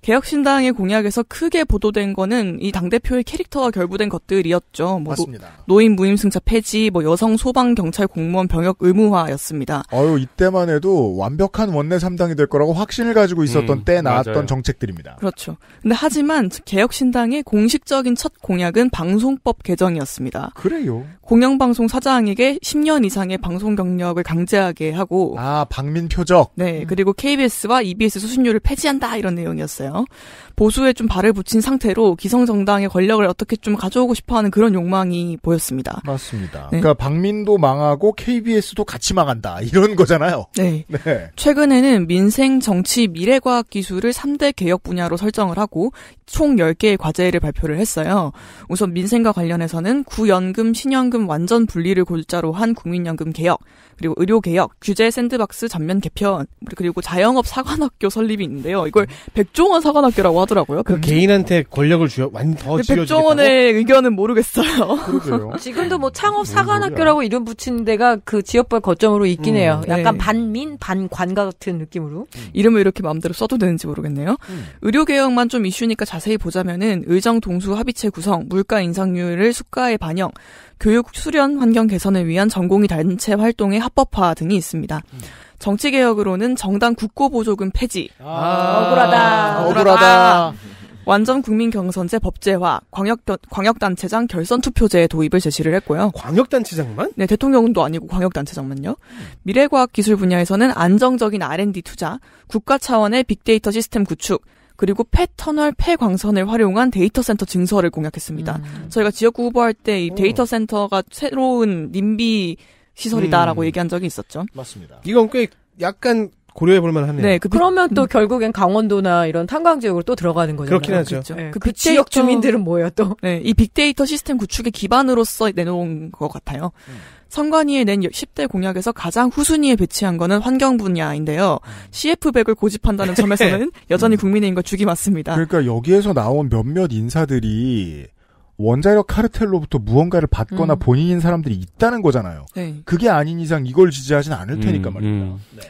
개혁신당의 공약에서 크게 보도된 거는 이 당대표의 캐릭터와 결부된 것들이었죠. 뭐 맞습니다. 노, 인 무임승차 폐지, 뭐 여성 소방 경찰 공무원 병역 의무화였습니다. 어유 이때만 해도 완벽한 원내 3당이 될 거라고 확신을 가지고 있었던 음, 때 나왔던 맞아요. 정책들입니다. 그렇죠. 근데 하지만 개혁신당의 공식적인 첫 공약은 방송법 개정이었습니다. 그래요. 공영방송 사장에게 10년 이상의 방송 경력을 강제하게 하고 아, 박민 표적. 네, 그리고 KBS와 EBS 수신료를 폐지한다 이런 내용이었어요. 있잖아요. 보수에 좀 발을 붙인 상태로 기성정당의 권력을 어떻게 좀 가져오고 싶어하는 그런 욕망이 보였습니다. 맞습니다. 네. 그러니까 박민도 망하고 KBS도 같이 망한다 이런 거잖아요. 네. 네. 최근에는 민생 정치 미래과학 기술을 3대 개혁 분야로 설정을 하고 총 10개의 과제를 발표를 했어요. 우선 민생과 관련해서는 구연금, 신연금 완전 분리를 골자로 한 국민연금 개혁, 그리고 의료개혁, 규제 샌드박스 전면 개편, 그리고 자영업 사관학교 설립이 있는데요. 이걸 음. 백종원 사관학교라고 하더라고요. 그 개인한테 권력을 주여, 완더 주 백종원의 의견은 모르겠어요. 지금도 뭐 창업 사관학교라고 이름 붙인 데가 그 지역별 거점으로 있긴 음, 해요. 예. 약간 네. 반민, 반관과 같은 느낌으로. 음. 이름을 이렇게 마음대로 써도 되는지 모르겠네요. 음. 의료개혁만 좀 이슈니까 자세히 보자면은 의정 동수 합의체 구성, 물가 인상률을 수가에 반영, 교육 수련 환경 개선을 위한 전공의 단체 활동의 합법화 등이 있습니다. 음. 정치 개혁으로는 정당 국고 보조금 폐지. 아~ 억울하다. 억울하다. 완전 국민 경선제 법제화, 광역 광역단체장 결선 투표제 도입을 제시를 했고요. 광역단체장만? 네, 대통령도 아니고 광역단체장만요. 미래과학 기술 분야에서는 안정적인 R&D 투자, 국가 차원의 빅데이터 시스템 구축, 그리고 패터널 폐광선을 활용한 데이터 센터 증설을 공약했습니다. 음. 저희가 지역구 후보할 때 이 데이터 센터가 새로운 님비 시설이다라고 음. 얘기한 적이 있었죠. 맞습니다. 이건 꽤 약간 고려해 볼만 하네요. 네, 그 그러면 또 음. 결국엔 강원도나 이런 탄광 지역으로 또 들어가는 거죠. 그렇긴 하죠. 그렇죠. 네, 그, 그 지역 주민들은 뭐예요, 또? 네, 이 빅데이터 시스템 구축의 기반으로서 내놓은 것 같아요. 음. 선관위에 낸 10대 공약에서 가장 후순위에 배치한 거는 환경 분야인데요. CF100을 고집한다는 점에서는 여전히 음. 국민의힘과 죽이 맞습니다. 그러니까 여기에서 나온 몇몇 인사들이 원자력 카르텔로부터 무언가를 받거나 음. 본인인 사람들이 있다는 거잖아요. 네. 그게 아닌 이상 이걸 지지하진 않을 테니까 음, 말입니다. 음. 네.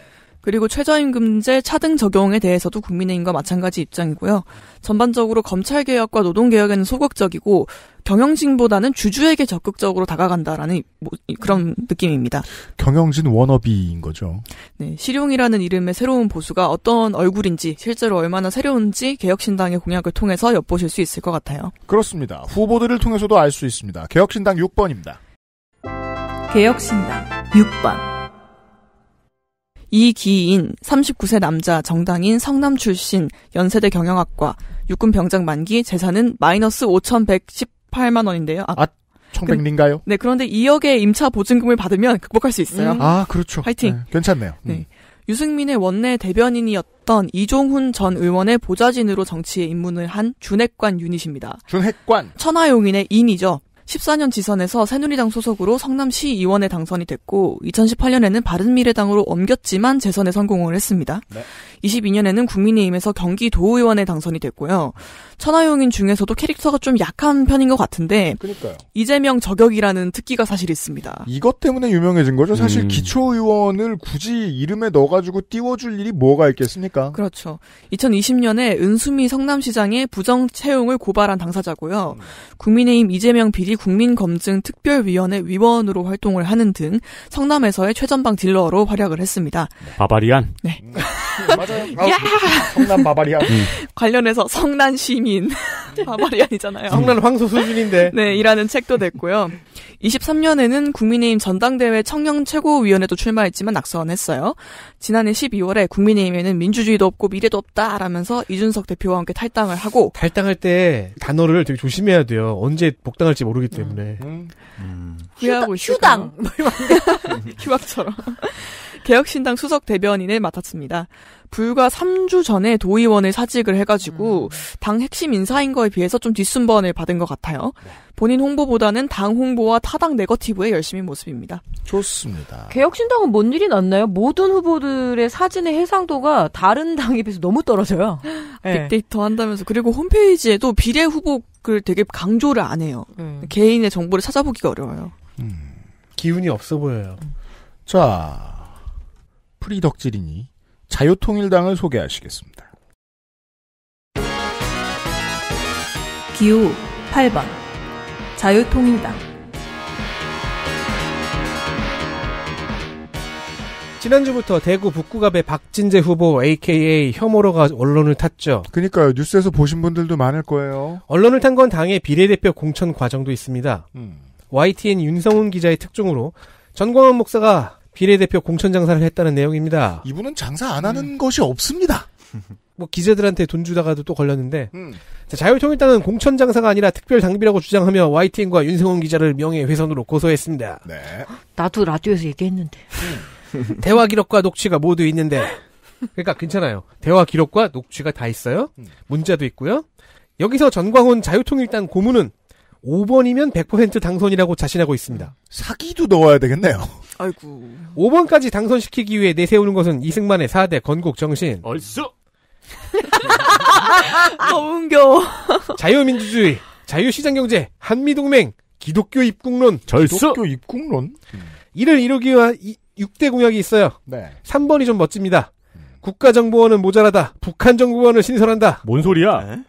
그리고 최저임금제 차등 적용에 대해서도 국민의힘과 마찬가지 입장이고요. 전반적으로 검찰개혁과 노동개혁에는 소극적이고 경영진보다는 주주에게 적극적으로 다가간다라는 뭐 그런 느낌입니다. 경영진 워너비인 거죠. 네, 실용이라는 이름의 새로운 보수가 어떤 얼굴인지 실제로 얼마나 새로운지 개혁신당의 공약을 통해서 엿보실 수 있을 것 같아요. 그렇습니다. 후보들을 통해서도 알 수 있습니다. 개혁신당 6번입니다. 개혁신당 6번. 이기인 39세 남자 정당인 성남 출신 연세대 경영학과 육군 병장 만기 재산은 마이너스 5,118만 원인데요. 아, 아 1,100인가요? 네, 그런데 2억의 임차 보증금을 받으면 극복할 수 있어요. 음. 아, 그렇죠. 화이팅. 네, 괜찮네요. 네. 음. 유승민의 원내 대변인이었던 이종훈 전 의원의 보좌진으로 정치에 입문을 한 준핵관 유닛입니다. 준핵관. 천하용인의 인이죠. 14년 지선에서 새누리당 소속으로 성남시 의원에 당선이 됐고 2018년에는 바른미래당으로 옮겼지만 재선에 성공을 했습니다. 네. 22년에는 국민의힘에서 경기도의원에 당선이 됐고요. 천하용인 중에서도 캐릭터가 좀 약한 편인 것 같은데 그러니까요. 이재명 저격이라는 특기가 사실 있습니다. 이것 때문에 유명해진 거죠. 사실 음. 기초의원을 굳이 이름에 넣어가지고 띄워줄 일이 뭐가 있겠습니까? 그렇죠. 2020년에 은수미 성남시장의 부정 채용을 고발한 당사자고요. 음. 국민의힘 이재명 비리 국민검증특별위원회 위원으로 활동을 하는 등 성남에서의 최전방 딜러로 활약을 했습니다. 바바리안? 네. 음. 맞아 맞아요. 야! 성난 바바리안. 음. 관련해서 성난 시민. 네. 바바리안이잖아요. 성난 황소 수준인데. 네, 이라는 책도 냈고요. 23년에는 국민의힘 전당대회 청년 최고위원회도 출마했지만 낙선했어요. 지난해 12월에 국민의힘에는 민주주의도 없고 미래도 없다 라면서 이준석 대표와 함께 탈당을 하고 탈당할 때 단어를 되게 조심해야 돼요. 언제 복당할지 모르기 음. 때문에. 음. 음. 후고 휴당. 휴당. 휴학처럼. 개혁신당 수석 대변인을 맡았습니다. 불과 3주 전에 도의원을 사직을 해가지고 음. 당 핵심 인사인 거에 비해서 좀 뒷순번을 받은 것 같아요. 네. 본인 홍보보다는 당 홍보와 타당 네거티브에 열심히 모습입니다. 좋습니다. 개혁신당은 뭔 일이 났나요? 모든 후보들의 사진의 해상도가 다른 당에 비해서 너무 떨어져요. 예. 빅데이터 한다면서 그리고 홈페이지에도 비례 후보를 되게 강조를 안 해요. 음. 개인의 정보를 찾아보기가 어려워요. 음. 기운이 없어 보여요. 음. 자, 프리덕질이니 자유통일당을 소개하시겠습니다. 기호 8번 자유통일당 지난주부터 대구 북구갑의 박진재 후보 AKA 혐오로가 언론을 탔죠. 그니까요. 러 뉴스에서 보신 분들도 많을 거예요. 언론을 탄 건 당의 비례대표 공천 과정도 있습니다. 음. YTN 윤성훈 기자의 특종으로 전광훈 목사가 비례대표 공천 장사를 했다는 내용입니다. 이분은 장사 안 하는 음. 것이 없습니다. 뭐 기자들한테 돈 주다가도 또 걸렸는데 음. 자, 유통일당은 공천 장사가 아니라 특별 당비라고 주장하며 YTN과 윤승원 기자를 명예훼손으로 고소했습니다. 네. 나도 라디오에서 얘기했는데 음. 대화 기록과 녹취가 모두 있는데 그러니까 괜찮아요. 대화 기록과 녹취가 다 있어요. 음. 문자도 있고요. 여기서 전광훈 자유통일당 고문은 5번이면 100% 당선이라고 자신하고 있습니다. 사기도 넣어야 되겠네요. 아이고. 5번까지 당선시키기 위해 내세우는 것은 이승만의 4대 건국 정신. 얼쑤! 너무 웃겨. 자유민주주의, 자유시장경제, 한미동맹, 기독교 입국론. 절수! 기독교 입국론? 음. 이를 이루기 위한 6대 공약이 있어요. 네. 3번이 좀 멋집니다. 국가정보원은 모자라다. 북한정보원을 신설한다. 뭔 소리야? 에? 네?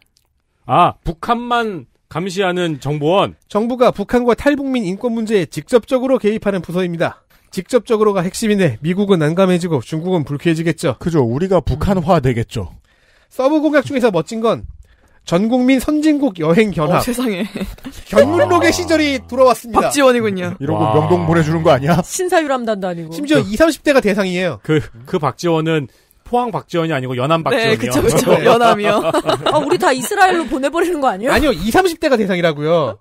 아, 북한만 감시하는 정보원. 정부가 북한과 탈북민 인권 문제에 직접적으로 개입하는 부서입니다. 직접적으로가 핵심인데 미국은 난감해지고 중국은 불쾌해지겠죠. 그죠. 우리가 북한화 되겠죠. 음. 서브 공약 중에서 멋진 건 전국민 선진국 여행 견학. 어, 세상에. 견문록의 시절이 돌아왔습니다. 박지원이군요. 음. 이런 거 명동 보내주는 거 아니야? 신사유람단도 아니고. 심지어 그, 20, 30대가 대상이에요. 그, 그 박지원은 포항 박지원이 아니고 연암 네, 박지원이요. 네, 그쵸, 그쵸. 연암이요. 아, 우리 다 이스라엘로 보내버리는 거 아니에요? 아니요, 20, 30대가 대상이라고요.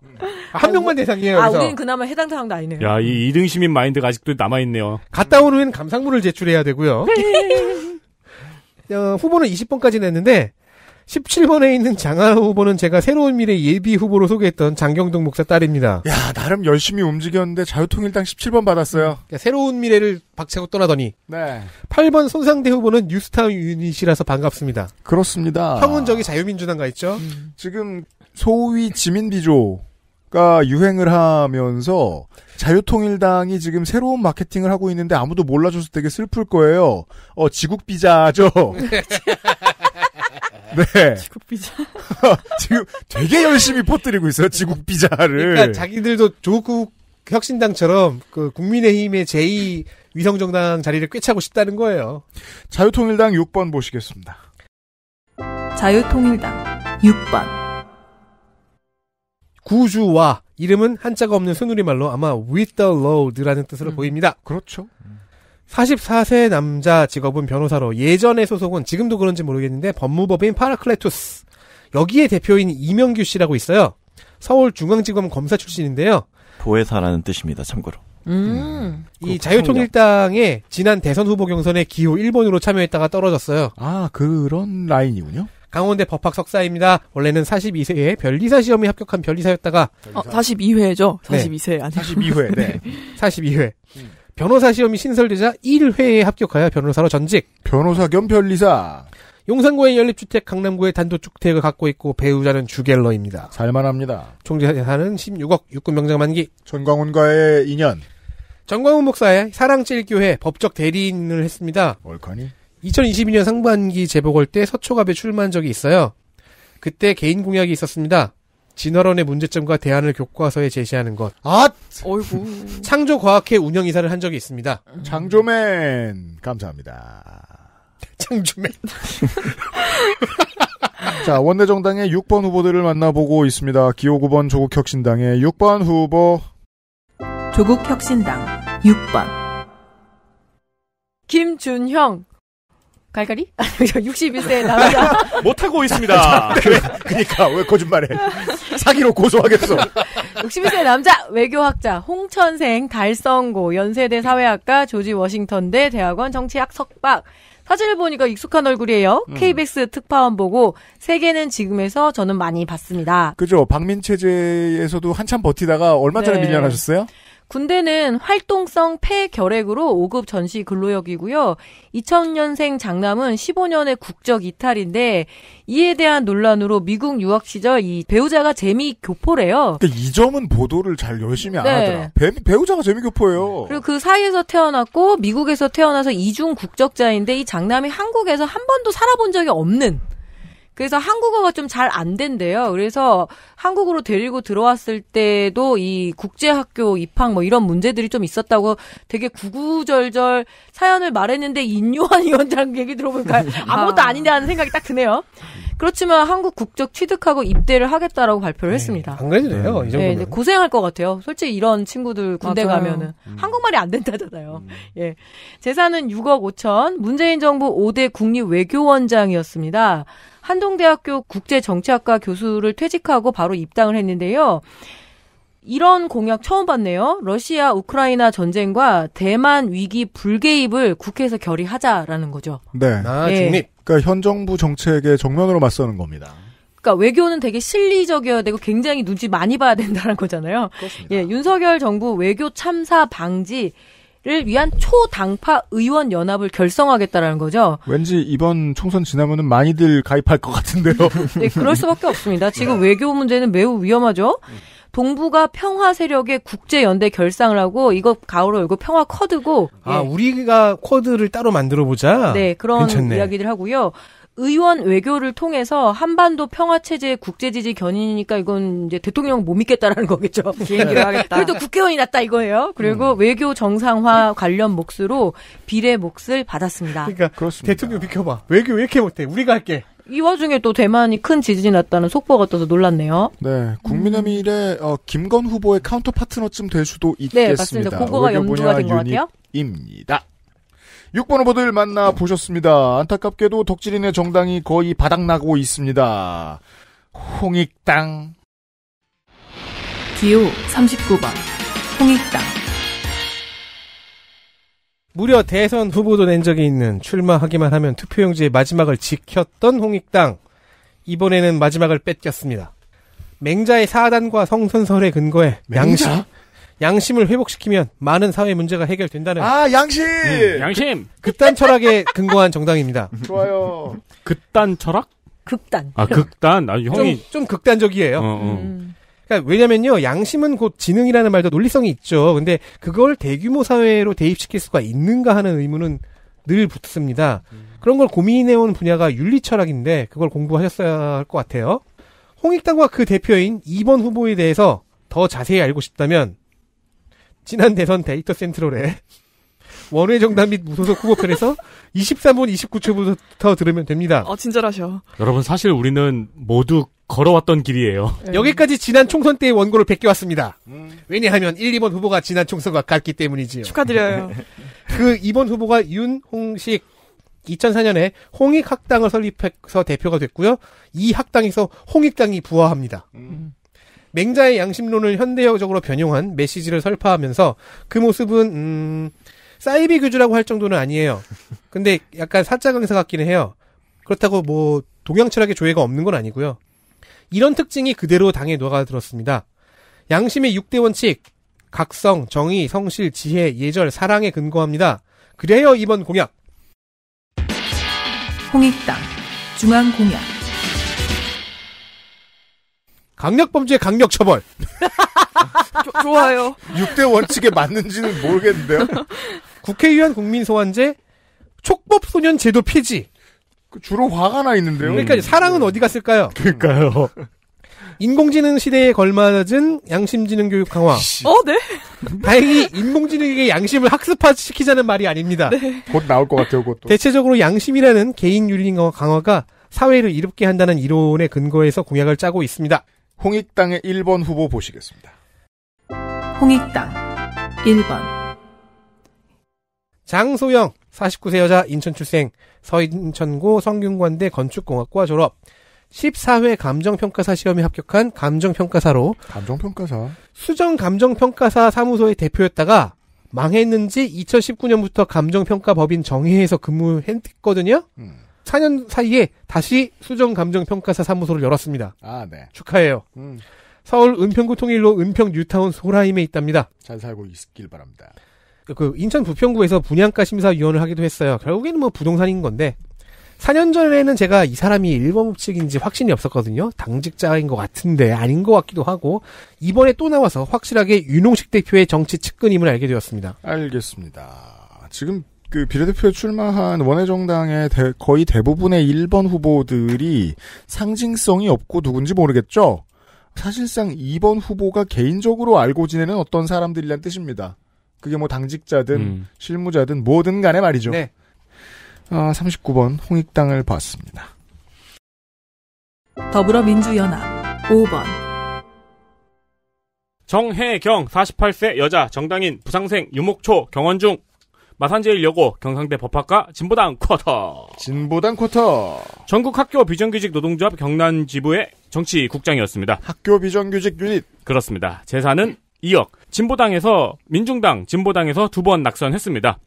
한아 명만 대상이에요. 아, 우리는 그나마 해당 사항도 아니네요. 야, 이 이등 시민 마인드가 아직도 남아있네요. 갔다 온 후엔 감상문을 제출해야 되고요. 네. 어, 후보는 20번까지 냈는데, 17번에 있는 장하 후보는 제가 새로운 미래 예비 후보로 소개했던 장경동 목사 딸입니다. 야, 나름 열심히 움직였는데 자유통일당 17번 받았어요. 음, 그러니까 새로운 미래를 박차고 떠나더니. 네. 8번 손상대 후보는 뉴스타 유닛이라서 반갑습니다. 그렇습니다. 형은 저기 자유민주당 가 있죠? 음. 지금 소위 지민비조가 유행을 하면서 자유통일당이 지금 새로운 마케팅을 하고 있는데 아무도 몰라줘서 되게 슬플 거예요. 어, 지국비자죠. 네. 지국 비자. 지금 되게 열심히 퍼뜨리고 있어요. 지국 비자를. 그러니까 자기들도 조국 혁신당처럼 그 국민의힘의 제2 위성정당 자리를 꿰차고 싶다는 거예요. 자유통일당 6번 보시겠습니다. 자유통일당 6번. 구주와 이름은 한자가 없는 순우리말로 아마 with the load라는 뜻으로 음. 보입니다. 그렇죠. 음. 44세 남자 직업은 변호사로 예전의 소속은 지금도 그런지 모르겠는데 법무법인 파라클레투스 여기에 대표인 이명규 씨라고 있어요. 서울중앙지검 검사 출신인데요. 보혜사라는 뜻입니다. 참고로. 음. 이 자유통일당의 지난 대선 후보 경선에 기호 1번으로 참여했다가 떨어졌어요. 아 그런 라인이군요. 강원대 법학 석사입니다. 원래는 42세에 변리사 시험에 합격한 변리사였다가 어, 42회죠. 42세 아니 42회. 네. 42회. 음. 변호사 시험이 신설되자 1회에 합격하여 변호사로 전직. 변호사 겸 변리사. 용산구의 연립주택 강남구의 단독주택을 갖고 있고 배우자는 주갤러입니다. 살만합니다. 총재 재산은 16억 육군 명장 만기. 전광훈과의 인연. 전광훈 목사의 사랑제일교회 법적 대리인을 했습니다. 월카니? 2022년 상반기 재보궐 때 서초갑에 출마한 적이 있어요. 그때 개인 공약이 있었습니다. 진화론의 문제점과 대안을 교과서에 제시하는 것. 아! 어이구. 창조과학회 운영이사를 한 적이 있습니다. 창조맨! 감사합니다. 창조맨. 자, 원내정당의 6번 후보들을 만나보고 있습니다. 기호 9번 조국혁신당의 6번 후보. 조국혁신당 6번. 김준형, 갈갈이? 61세의 남자. 못하고 있습니다. 그래, 그니까, 왜 거짓말해. 사기로 고소하겠어. 61세 남자, 외교학자, 홍천생, 달성고, 연세대 사회학과, 조지 워싱턴대 대학원 정치학 석박. 사진을 보니까 익숙한 얼굴이에요. 음. KBS 특파원 보고 세계는 지금에서 저는 많이 봤습니다. 그죠. 박민 체제에서도 한참 버티다가 얼마 전에 네. 밀려나셨어요? 군대는 활동성 폐결핵으로 5급 전시 근로역이고요. 2000년생 장남은 15년의 국적 이탈인데 이에 대한 논란으로 미국 유학 시절 이 배우자가 재미 교포래요. 그러니까 이 점은 보도를 잘 열심히 안 네. 하더라. 배, 우자가 재미 교포예요. 그리고 그 사이에서 태어났고 미국에서 태어나서 이중 국적자인데 이 장남이 한국에서 한 번도 살아본 적이 없는 그래서 한국어가 좀 잘 안 된대요. 그래서 한국으로 데리고 들어왔을 때도 이 국제학교 입학 뭐 이런 문제들이 좀 있었다고 되게 구구절절 사연을 말했는데 인요한 위원장 얘기 들어보니까 아무것도 아. 아닌데하는 생각이 딱 드네요. 그렇지만 한국 국적 취득하고 입대를 하겠다라고 발표를 네, 했습니다. 안 그래도요. 음. 네. 이 정도면. 네, 고생할 것 같아요. 솔직히 이런 친구들 군대 맞아요. 가면은 음. 한국말이 안 된다잖아요. 음. 예. 재산은 6억 5천. 문재인 정부 5대 국립 외교원장이었습니다. 한동대학교 국제정치학과 교수를 퇴직하고 바로 입당을 했는데요. 이런 공약 처음 봤네요. 러시아 우크라이나 전쟁과 대만 위기 불개입을 국회에서 결의하자라는 거죠. 네. 아, 예. 중립. 그러니까 현 정부 정책에 정면으로 맞서는 겁니다. 그러니까 외교는 되게 실리적이어야 되고 굉장히 눈치 많이 봐야 된다는 거잖아요. 그렇습니다. 예, 윤석열 정부 외교 참사 방지 를 위한 초당파 의원 연합을 결성하겠다라는 거죠. 왠지 이번 총선 지나면은 많이들 가입할 것 같은데요. 네, 그럴 수밖에 없습니다. 지금 네. 외교 문제는 매우 위험하죠. 동북아 평화 세력의 국제 연대 결상을 하고 이거 가오로 열고 평화 커드고 아 예. 우리가 쿼드를 따로 만들어 보자. 네 그런 괜찮네. 이야기들 하고요. 의원 외교를 통해서 한반도 평화 체제 국제 지지 견인이니까 이건 이제 대통령 못 믿겠다라는 거겠죠. 비행기를 하겠다. 그래도 국회의원이 낫다 이거예요. 그리고 음. 외교 정상화 관련 몫으로 비례 몫을 받았습니다. 그러니까 그렇습니다. 대통령 비켜봐. 외교 왜 이렇게 못해? 우리가 할게. 이 와중에 또 대만이 큰 지진이 났다는 속보가 떠서 놀랐네요. 네, 국민의 미래 음. 어, 김건 후보의 카운터 파트너쯤 될 수도 있겠습니다. 네, 맞습니다. 그거가 염두가 된 것 같아요. 입니다. 6번 후보들 만나보셨습니다. 안타깝게도 덕질인의 정당이 거의 바닥나고 있습니다. 홍익당. 기호 39번. 홍익당. 무려 대선 후보도 낸 적이 있는 출마하기만 하면 투표용지의 마지막을 지켰던 홍익당. 이번에는 마지막을 뺏겼습니다. 맹자의 사단과 성선설에 근거해 맹자? 양심, 양심을 회복시키면 많은 사회 문제가 해결된다는 아 양심 음, 양심 극단 철학에 근거한 정당입니다. 좋아요. 극단 철학? 극단. 아 극단. 아 형이 좀, 좀 극단적이에요. 어, 어. 음. 그러니까 왜냐면요 양심은 곧 지능이라는 말도 논리성이 있죠. 근데 그걸 대규모 사회로 대입시킬 수가 있는가 하는 의문은 늘 붙습니다. 음. 그런 걸 고민해온 분야가 윤리철학인데 그걸 공부하셨어야 할 것 같아요. 홍익당과 그 대표인 이번 후보에 대해서 더 자세히 알고 싶다면 지난 대선 데이터 센트럴에 원외 정당 및 무소속 후보 편에서 23분 29초부터 들으면 됩니다. 어, 친절하셔. 여러분, 사실 우리는 모두 걸어왔던 길이에요. 네. 여기까지 지난 총선 때의 원고를 베껴왔습니다. 음. 왜냐하면 1, 2번 후보가 지난 총선과 같기 때문이지요. 축하드려요. 그 2번 후보가 윤홍식 2004년에 홍익학당을 설립해서 대표가 됐고요. 이 학당에서 홍익당이 부화합니다. 음. 맹자의 양심론을 현대적으로 변형한 메시지를 설파하면서 그 모습은 음, 사이비 교주라고 할 정도는 아니에요. 근데 약간 사자 강사 같기는 해요. 그렇다고 뭐 동양 철학의 조예가 없는 건 아니고요. 이런 특징이 그대로 당에 녹아들었습니다. 양심의 6대 원칙, 각성, 정의, 성실, 지혜, 예절, 사랑에 근거합니다. 그래요 이번 공약. 홍익당 중앙 공약. 강력범죄 강력처벌. 좋아요. 6대 원칙에 맞는지는 모르겠는데요. 국회의원 국민소환제, 촉법소년 제도 폐지. 그 주로 화가 나 있는데요. 음. 그러니까 사랑은 네. 어디 갔을까요? 그러니까요. 인공지능 시대에 걸맞은 양심지능 교육 강화. 어, 네. 다행히 인공지능에게 양심을 학습시키자는 말이 아닙니다. 네. 곧 나올 것 같아요, 곧. 대체적으로 양심이라는 개인 윤리 강화가 사회를 이롭게 한다는 이론의 근거에서 공약을 짜고 있습니다. 홍익당의 1번 후보 보시겠습니다. 홍익당 1번 장소영 49세 여자 인천 출생 서인천고 성균관대 건축공학과 졸업 14회 감정평가사 시험에 합격한 감정평가사로 감정평가사 수정 감정평가사 사무소의 대표였다가 망했는지 2019년부터 감정평가법인 정의에서 근무했거든요. 음. 4년 사이에 다시 수정감정평가사 사무소를 열었습니다. 아, 네. 축하해요. 음. 서울 은평구 통일로 은평 뉴타운 소라임에 있답니다. 잘 살고 있길 바랍니다. 그 인천 부평구에서 분양가 심사위원을 하기도 했어요. 결국에는 뭐 부동산인 건데 4년 전에는 제가 이 사람이 일본법칙인지 확신이 없었거든요. 당직자인 것 같은데 아닌 것 같기도 하고 이번에 또 나와서 확실하게 윤홍식 대표의 정치 측근임을 알게 되었습니다. 알겠습니다. 지금 그 비례대표에 출마한 원외정당의 대, 거의 대부분의 1번 후보들이 상징성이 없고 누군지 모르겠죠? 사실상 2번 후보가 개인적으로 알고 지내는 어떤 사람들이란 뜻입니다. 그게 뭐 당직자든 음. 실무자든 뭐든 간에 말이죠. 네. 아, 39번 홍익당을 봤습니다. 더불어민주연합 5번 정혜경 48세 여자 정당인 부상생 유목초 경원중 마산제일여고, 경상대 법학과, 진보당 쿼터. 진보당 쿼터. 전국 학교 비정규직 노동조합 경남 지부의 정치국장이었습니다. 학교 비정규직 유닛. 그렇습니다. 재산은 2억. 진보당에서, 민중당, 진보당에서 두 번 낙선했습니다.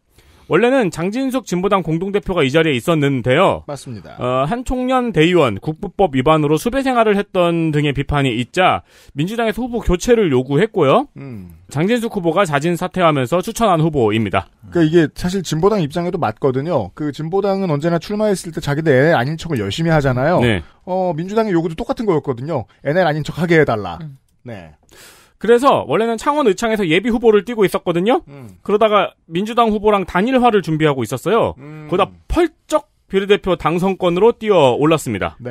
원래는 장진숙 진보당 공동대표가 이 자리에 있었는데요. 맞습니다. 어, 한 총련 대의원 국부법 위반으로 수배 생활을 했던 등의 비판이 있자 민주당에서 후보 교체를 요구했고요. 음. 장진숙 후보가 자진 사퇴하면서 추천한 후보입니다. 그러니까 이게 사실 진보당 입장에도 맞거든요. 그 진보당은 언제나 출마했을 때 자기들 아닌 척을 열심히 하잖아요. 네. 어, 민주당의 요구도 똑같은 거였거든요. NL 아닌 척 하게 해달라. 음. 네. 그래서 원래는 창원 의창에서 예비 후보를 뛰고 있었거든요. 음. 그러다가 민주당 후보랑 단일화를 준비하고 있었어요. 음. 그러다 펄쩍 비례대표 당선권으로 뛰어 올랐습니다. 네.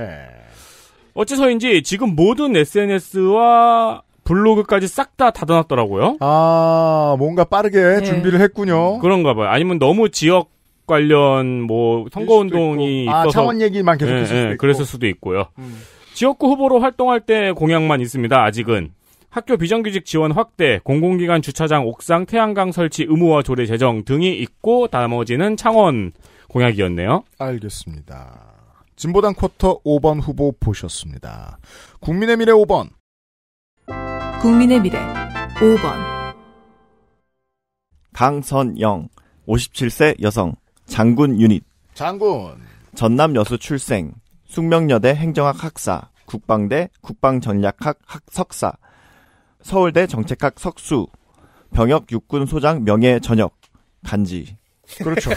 어째서인지 지금 모든 SNS와 블로그까지 싹 다 닫아놨더라고요. 아, 뭔가 빠르게 네. 준비를 했군요. 음, 그런가 봐요. 아니면 너무 지역 관련 뭐 선거운동이 아, 있어서 창원 얘기만 계속해서 예, 예, 그랬을 수도 있고요. 음. 지역구 후보로 활동할 때 공약만 있습니다. 아직은 학교 비정규직 지원 확대, 공공기관 주차장 옥상 태양광 설치 의무화 조례 제정 등이 있고 나머지는 창원 공약이었네요. 알겠습니다. 진보당 쿼터 5번 후보 보셨습니다. 국민의 미래 5번. 국민의 미래 5번. 강선영 57세 여성 장군 유닛 장군 전남 여수 출생 숙명여대 행정학 학사 국방대 국방전략학 학석사 서울대 정책학 석수, 병역 육군 소장 명예 전역, 간지. 그렇죠.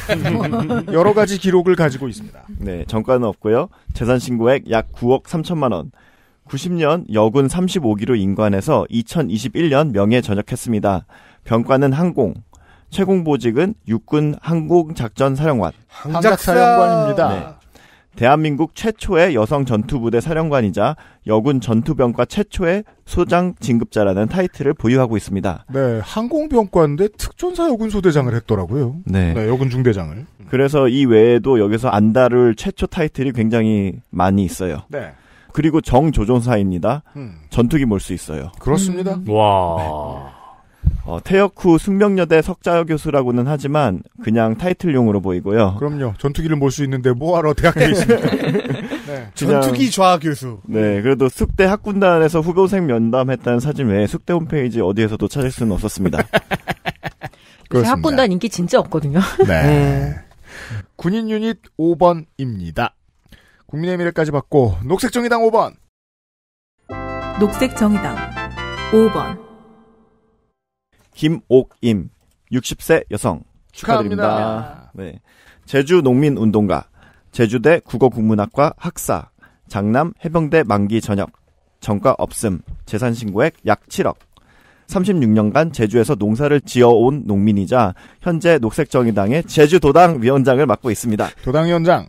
여러 가지 기록을 가지고 있습니다. 네, 정가는 없고요. 재산 신고액 약 9억 3천만 원. 90년 여군 35기로 인관해서 2021년 명예 전역했습니다. 병과는 항공, 최공보직은 육군 항공작전사령관. 항작사령관입니다. 네. 대한민국 최초의 여성 전투부대 사령관이자 여군 전투병과 최초의 소장 진급자라는 타이틀을 보유하고 있습니다. 네, 항공병과인데 특전사 여군 소대장을 했더라고요. 네. 네 여군 중대장을. 그래서 이 외에도 여기서 안다룰 최초 타이틀이 굉장히 많이 있어요. 네. 그리고 정조종사입니다. 음. 전투기 몰 수 있어요. 그렇습니다. 음. 와. 네. 어, 태역후 숙명여대 석자 교수라고는 하지만 그냥 타이틀용으로 보이고요. 그럼요. 전투기를 몰 수 있는데 뭐하러 대학에 있십니까 네. 전투기 좌 교수. 네, 그래도 숙대 학군단에서 후보생 면담했다는 사진 외에 숙대 홈페이지 어디에서도 찾을 수는 없었습니다. 그렇습니다. 학군단 인기 진짜 없거든요. 네. 네. 군인 유닛 5번입니다. 국민의 미래까지 받고 녹색정의당 5번. 녹색정의당 5번. 김옥임 60세 여성 축하드립니다. 축하합니다. 네. 제주 농민 운동가, 제주대 국어국문학과 학사, 장남 해병대 만기 전역, 정가 없음, 재산 신고액 약 7억. 36년간 제주에서 농사를 지어온 농민이자 현재 녹색정의당의 제주도당 위원장을 맡고 있습니다. 도당위원장.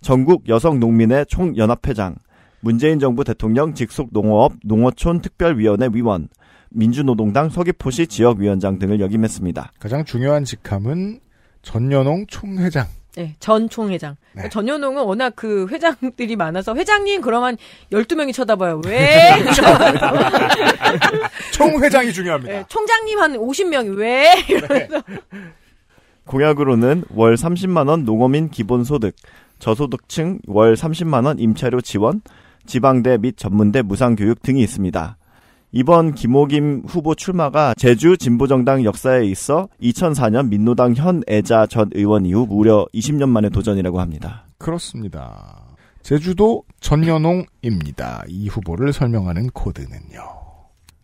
전국 여성 농민의 총연합회장, 문재인 정부 대통령 직속 농어업 농어촌 특별위원회 위원, 민주노동당 서귀포시 지역위원장 등을 역임했습니다. 가장 중요한 직함은 전연홍 총회장. 네, 전 총회장. 네. 그러니까 전연홍은 워낙 그 회장들이 많아서 회장님 그러면 12명이 쳐다봐요. 왜? 네. 총회장이 중요합니다. 네, 총장님 한 50명이 왜? 이러면서. 네. 공약으로는 월 30만원 농어민 기본소득, 저소득층 월 30만원 임차료 지원, 지방대 및 전문대 무상교육 등이 있습니다. 이번 김호김 후보 출마가 제주 진보정당 역사에 있어 2004년 민노당 현 애자 전 의원 이후 무려 20년 만의 도전이라고 합니다. 그렇습니다. 제주도 전연홍입니다. 이 후보를 설명하는 코드는요.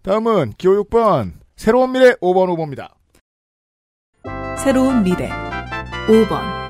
다음은 기호 6번 새로운 미래 5번 후보입니다. 새로운 미래 5번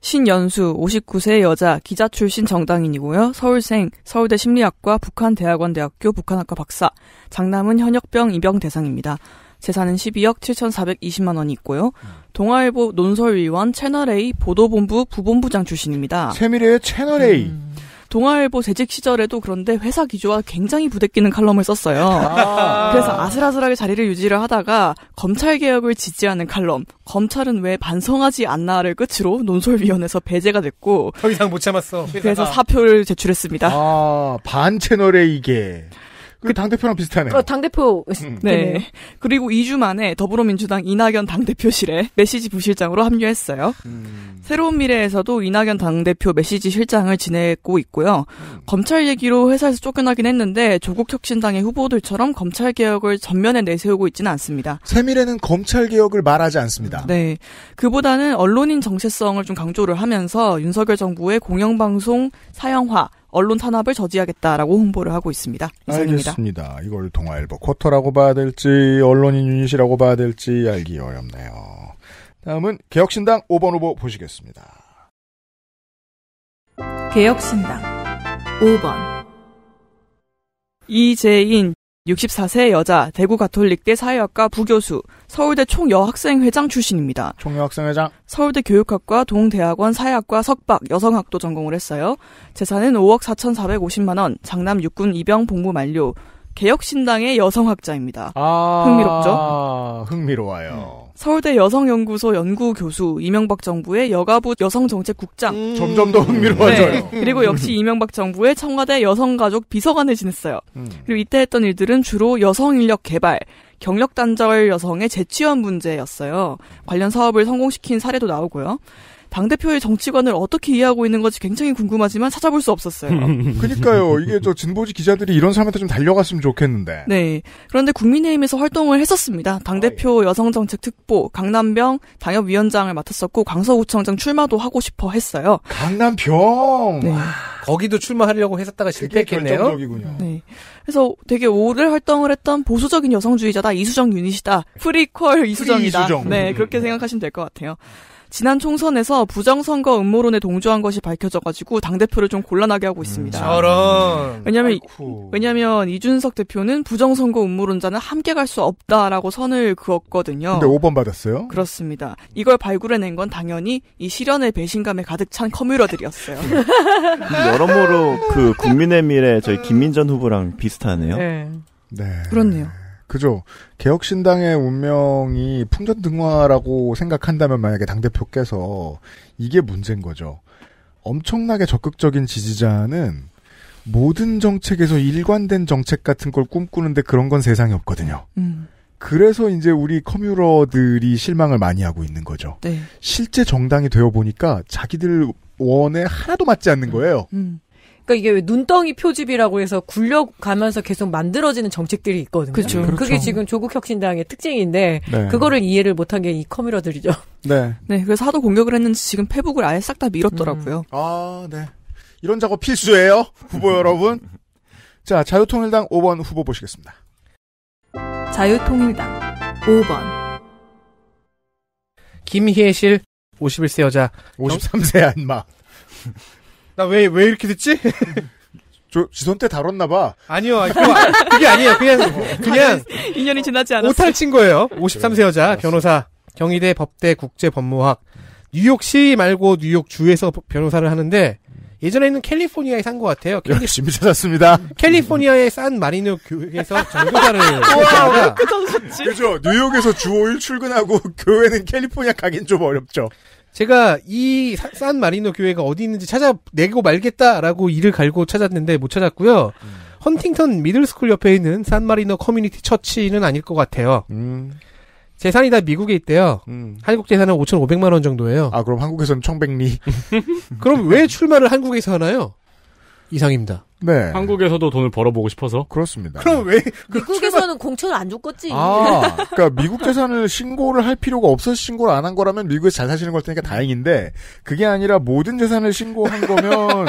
신연수 59세 여자 기자 출신 정당인이고요. 서울생 서울대 심리학과 북한대학원대학교 북한학과 박사 장남은 현역병 입영 대상입니다. 재산은 12억 7,420만 원이 있고요. 동아일보 논설위원 채널A 보도본부 부본부장 출신입니다. 세미래의 채널A. 음. 동아일보 재직 시절에도 그런데 회사 기조와 굉장히 부대끼는 칼럼을 썼어요. 아~ 그래서 아슬아슬하게 자리를 유지를 하다가 검찰 개혁을 지지하는 칼럼, 검찰은 왜 반성하지 않나를 끝으로 논설위원회에서 배제가 됐고 더 이상 못 참았어. 그래서 사표를 제출했습니다. 아, 반 채널에 이게. 그, 그 당대표랑 비슷하네요. 어, 당대표. 음. 네. 네. 그리고 2주 만에 더불어민주당 이낙연 당대표실에 메시지 부실장으로 합류했어요. 음. 새로운 미래에서도 이낙연 당대표 메시지 실장을 지내고 있고요. 음. 검찰 얘기로 회사에서 쫓겨나긴 했는데 조국 혁신당의 후보들처럼 검찰 개혁을 전면에 내세우고 있지는 않습니다. 새미래는 검찰 개혁을 말하지 않습니다. 네. 그보다는 언론인 정체성을 좀 강조를 하면서 윤석열 정부의 공영방송 사형화 언론 탄압을 저지하겠다라고 홍보를 하고 있습니다. 이상입니다. 알겠습니다. 이걸 동아일보 쿼터라고 봐야 될지 언론인 유닛이라고 봐야 될지 알기 어렵네요. 다음은 개혁신당 5번 후보 보시겠습니다. 개혁신당 5번 이재인 64세 여자 대구 가톨릭대 사회학과 부교수 서울대 총여학생회장 출신입니다. 총여학생회장. 서울대 교육학과 동대학원 사회학과 석박 여성학도 전공을 했어요. 재산은 5억 4,450만 원, 장남 육군 입영 복무 만료, 개혁신당의 여성학자입니다. 아~ 흥미롭죠? 흥미로워요. 음. 서울대 여성연구소 연구교수, 이명박 정부의 여가부 여성정책국장. 음~ 점점 더 흥미로워져요. 네. 그리고 역시 이명박 정부의 청와대 여성가족 비서관을 지냈어요. 음. 그리고 이때 했던 일들은 주로 여성인력 개발, 경력 단절 여성의 재취업 문제였어요. 관련 사업을 성공시킨 사례도 나오고요. 당 대표의 정치관을 어떻게 이해하고 있는 건지 굉장히 궁금하지만 찾아볼 수 없었어요. 그러니까요. 이게 저 진보지 기자들이 이런 사람한테 좀 달려갔으면 좋겠는데. 네. 그런데 국민의힘에서 활동을 했었습니다. 당 대표 아, 예. 여성정책 특보, 강남병 당협위원장을 맡았었고 강서구청장 출마도 하고 싶어 했어요. 강남병. 네. 아, 거기도 출마하려고 했었다가 실패했겠네요. 네. 그래서 되게 오를 활동을 했던 보수적인 여성주의자다 이수정 유닛이다 프리퀄 이수정이다. 프리 이수정. 네 음, 음, 그렇게 음. 생각하시면 될 것 같아요. 지난 총선에서 부정선거 음모론에 동조한 것이 밝혀져가지고 당대표를 좀 곤란하게 하고 있습니다. 음, 저런. 왜냐면, 아이쿠. 왜냐면 이준석 대표는 부정선거 음모론자는 함께 갈 수 없다라고 선을 그었거든요. 근데 5번 받았어요? 그렇습니다. 이걸 발굴해낸 건 당연히 이 실현의 배신감에 가득 찬 커뮤러들이었어요. 여러모로 그 국민의 미래 저희 김민전 후보랑 비슷하네요. 네. 네. 그렇네요. 그죠. 개혁신당의 운명이 풍전등화라고 생각한다면 만약에 당대표께서 이게 문제인 거죠. 엄청나게 적극적인 지지자는 모든 정책에서 일관된 정책 같은 걸 꿈꾸는데 그런 건 세상에 없거든요. 음. 그래서 이제 우리 커뮤러들이 실망을 많이 하고 있는 거죠. 네. 실제 정당이 되어 보니까 자기들 원에 하나도 맞지 않는 음. 거예요. 음. 그러니까 이게 왜 눈덩이 표집이라고 해서 굴려가면서 계속 만들어지는 정책들이 있거든요. 그렇죠. 그게 그렇죠. 지금 조국 혁신당의 특징인데 네. 그거를 이해를 못한 게 이 커뮤러들이죠. 네. 네. 그래서 하도 공격을 했는지 지금 페북을 아예 싹 다 밀었더라고요. 음. 아, 네. 이런 작업 필수예요, 후보 여러분. 자, 자유통일당 5번 후보 보시겠습니다. 자유통일당 5번 김희애실 51세 여자 53세 안마 나 왜, 왜 이렇게 됐지 저, 지손 때 다뤘나봐. 아니요, 아니, 그게 아니에요. 그냥, 그냥. 2년이 아, 지나지 않았어. 오탈 친 거예요. 53세 여자, 변호사. 경희대 법대 국제법무학. 뉴욕시 말고 뉴욕주에서 변호사를 하는데, 예전에는 캘리포니아에 산 것 같아요. 캘리... 열심히 찾았습니다. 캘리포니아의 산 마리노 교회에서 전교사를 했다가 그죠. 뉴욕에서 주 5일 출근하고 교회는 캘리포니아 가긴 좀 어렵죠. 제가 이 산 마리노 교회가 어디 있는지 찾아내고 말겠다라고 이를 갈고 찾았는데 못 찾았고요. 음. 헌팅턴 미들스쿨 옆에 있는 산 마리노 커뮤니티 처치는 아닐 것 같아요. 음. 재산이 다 미국에 있대요. 음. 한국 재산은 5,500만 원 정도예요. 아 그럼 한국에서는 청백리. 그럼 왜 출마를 한국에서 하나요? 이상입니다. 네. 한국에서도 돈을 벌어보고 싶어서. 그렇습니다. 그럼 왜? 그 미국에서는 공천을 안 줬겠지. 아, 그러니까 미국 재산을 신고를 할 필요가 없어서 신고를 안 한 거라면 미국에서 잘 사시는 걸 테니까 다행인데 그게 아니라 모든 재산을 신고한 거면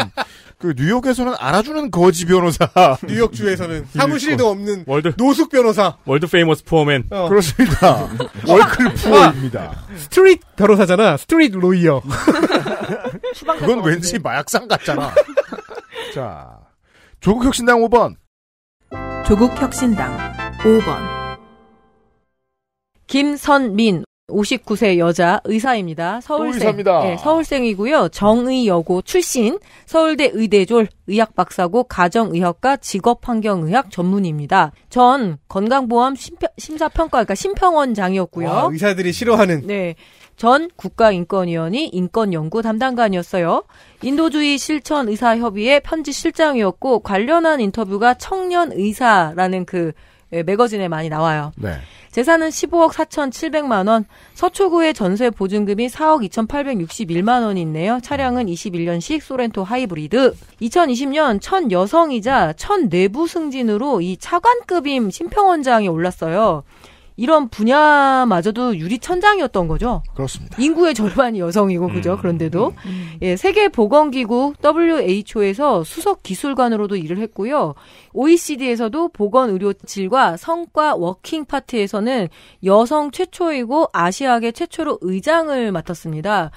그 뉴욕에서는 알아주는 거지 변호사. 뉴욕주에서는 사무실도 없는 월드 노숙 변호사. 월드 페이머스 푸어맨. 어. 그렇습니다. 월클 푸어입니다. 아, 스트릿 변호사잖아. 스트릿 로이어. 그건 왠지 마약상 같잖아. 자, 조국혁신당 5번. 조국혁신당 5번. 김선민 59세 여자 의사입니다. 서울생. 의사입니다. 네, 서울생이고요. 정의여고 출신, 서울대 의대졸, 의학박사고 가정의학과 직업환경의학 전문입니다. 전 건강보험 심사평가그 그러니까 심평원장이었고요. 와, 아, 의사들이 싫어하는. 네. 전 국가인권위원회 인권연구 담당관이었어요. 인도주의 실천의사협의회 편지 실장이었고 관련한 인터뷰가 청년의사라는 그 예, 매거진에 많이 나와요. 네. 재산은 15억 4,700만 원, 서초구의 전세 보증금이 4억 2,861만 원이 있네요. 차량은 21년식 소렌토 하이브리드. 2020년 첫 여성이자 첫 내부 승진으로 이 차관급임 심평원장이 올랐어요. 이런 분야마저도 유리천장이었던 거죠. 그렇습니다. 인구의 절반이 여성이고 그죠. 음. 그런데도 음. 음. 예, 세계 보건기구 WHO에서 수석 기술관으로도 일을 했고요. OECD에서도 보건 의료 질과 성과 워킹 파트에서는 여성 최초이고 아시아계 최초로 의장을 맡았습니다.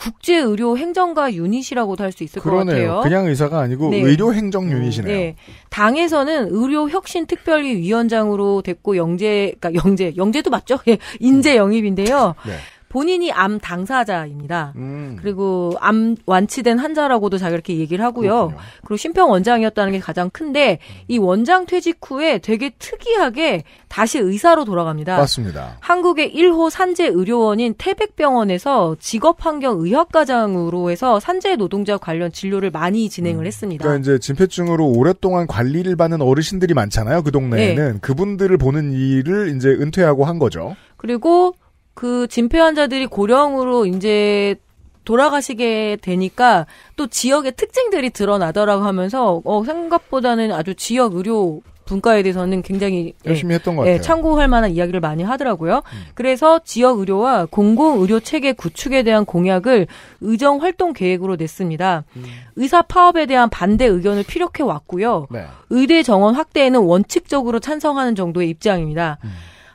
국제의료행정가 유닛이라고도 할 수 있을 그러네요. 것 같아요. 그냥 의사가 아니고 네. 의료행정유닛이네요. 네. 당에서는 의료혁신특별위 위원장으로 됐고 영재, 그러니까 영재, 영재도 맞죠? 예, 인재 영입인데요. 네. 본인이 암 당사자입니다. 음. 그리고 암 완치된 환자라고도 자기가 이렇게 얘기를 하고요. 그렇군요. 그리고 심평 원장이었다는 게 가장 큰데 이 원장 퇴직 후에 되게 특이하게 다시 의사로 돌아갑니다. 맞습니다. 한국의 1호 산재 의료원인 태백병원에서 직업환경의학과장으로 해서 산재 노동자 관련 진료를 많이 진행을 음. 했습니다. 그러니까 이제 진폐증으로 오랫동안 관리를 받는 어르신들이 많잖아요. 그 동네에는 네. 그분들을 보는 일을 이제 은퇴하고 한 거죠. 그리고 그 진폐 환자들이 고령으로 이제 돌아가시게 되니까 또 지역의 특징들이 드러나더라고 하면서 어 생각보다는 아주 지역 의료 분과에 대해서는 굉장히 예, 열심히 예, 했던 것 예, 같아요. 예, 참고할 만한 이야기를 많이 하더라고요. 음. 그래서 지역 의료와 공공 의료 체계 구축에 대한 공약을 의정 활동 계획으로 냈습니다. 음. 의사 파업에 대한 반대 의견을 피력해 왔고요. 네. 의대 정원 확대에는 원칙적으로 찬성하는 정도의 입장입니다. 음.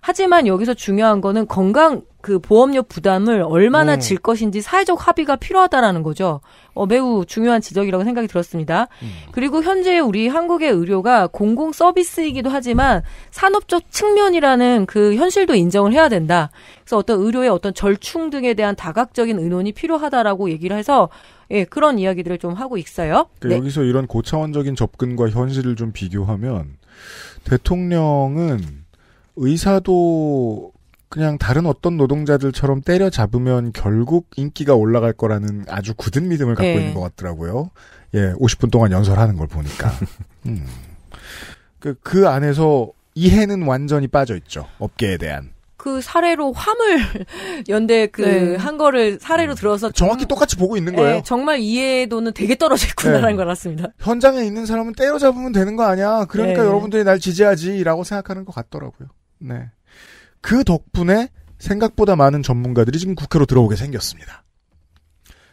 하지만 여기서 중요한 거는 건강 그 보험료 부담을 얼마나 음. 질 것인지 사회적 합의가 필요하다라는 거죠. 어, 매우 중요한 지적이라고 생각이 들었습니다. 음. 그리고 현재 우리 한국의 의료가 공공 서비스이기도 하지만 산업적 측면이라는 그 현실도 인정을 해야 된다. 그래서 어떤 의료의 어떤 절충 등에 대한 다각적인 의논이 필요하다라고 얘기를 해서 예, 그런 이야기들을 좀 하고 있어요. 그러니까 네. 여기서 이런 고차원적인 접근과 현실을 좀 비교하면 대통령은 의사도 그냥 다른 어떤 노동자들처럼 때려잡으면 결국 인기가 올라갈 거라는 아주 굳은 믿음을 갖고 네. 있는 것 같더라고요. 예, 50분 동안 연설하는 걸 보니까. 음. 그, 그 안에서 이해는 완전히 빠져있죠. 업계에 대한. 그 사례로 화물 연대 그한 네. 거를 사례로 음. 들어서 정확히 정, 똑같이 보고 있는 거예요. 네, 정말 이해도는 되게 떨어져 구나라는 네. 걸알습니다 현장에 있는 사람은 때려잡으면 되는 거 아니야. 그러니까 네. 여러분들이 날 지지하지라고 생각하는 것 같더라고요. 네. 그 덕분에 생각보다 많은 전문가들이 지금 국회로 들어오게 생겼습니다.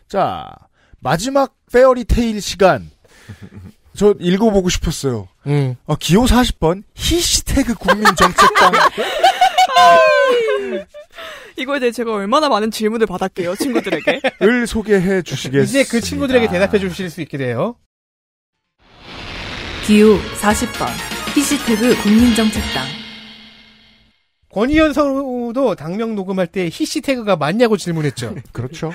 자, 마지막 페어리 테일 시간. 저 읽어보고 싶었어요. 음. 아, 기호 40번, 히시태그 국민정책당. 이거에 대해 제가 얼마나 많은 질문을 받았게요, 친구들에게. 을 소개해 주시겠습니다. 이제 그 친구들에게 대답해 주실 수 있게 돼요. 기호 40번, 히시태그 국민정책당. 권희연 선우도 당명 녹음할 때 히시태그가 맞냐고 질문했죠. 그렇죠.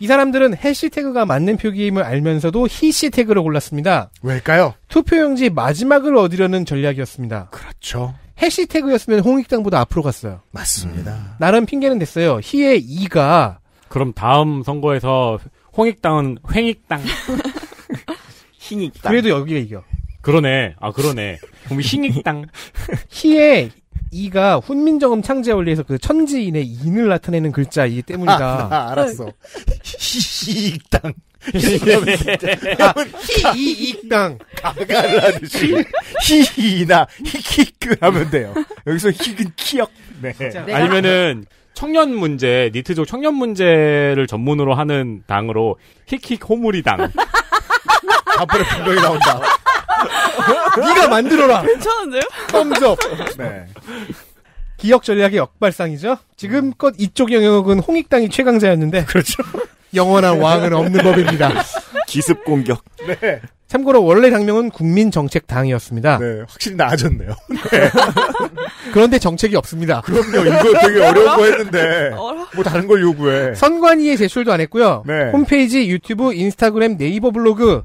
이 사람들은 해시태그가 맞는 표기임을 알면서도 히시태그를 골랐습니다. 왜일까요? 투표용지 마지막을 얻으려는 전략이었습니다. 그렇죠. 해시태그였으면 홍익당보다 앞으로 갔어요. 맞습니다. 음. 나름 핑계는 됐어요. 희의 이가 그럼 다음 선거에서 홍익당은 횡익당. 희익당 그래도 여기가 이겨. 그러네. 아 그러네. 그럼 희익당희의 이가 훈민정음 창제 원리에서 그 천지인의 인을 나타내는 글자이기 때문이다. 아, 아 알았어. 희익당. 아, 희익당. 가갈라듯이 희이나 희키크 하면 돼요. 여기서 희은 키역. 네. 네. 아니면은 청년 문제, 니트족 청년 문제를 전문으로 하는 당으로 히키 호물이 당. 앞으로 분명히 나온다. 네가 만들어라. 괜찮은데요? 썸접. 네. 기억 전략의 역발상이죠. 지금껏 이쪽 영역은 홍익당이 최강자였는데. 그렇죠. 영원한 왕은 없는 법입니다. 기습 공격. 네. 참고로 원래 당명은 국민정책당이었습니다. 네, 확실히 나아졌네요. 네. 그런데 정책이 없습니다. 그럼요. 이거 되게 어려운 거 했는데 뭐 다른 걸 요구해. 선관위에 제출도 안 했고요. 네. 홈페이지, 유튜브, 인스타그램, 네이버 블로그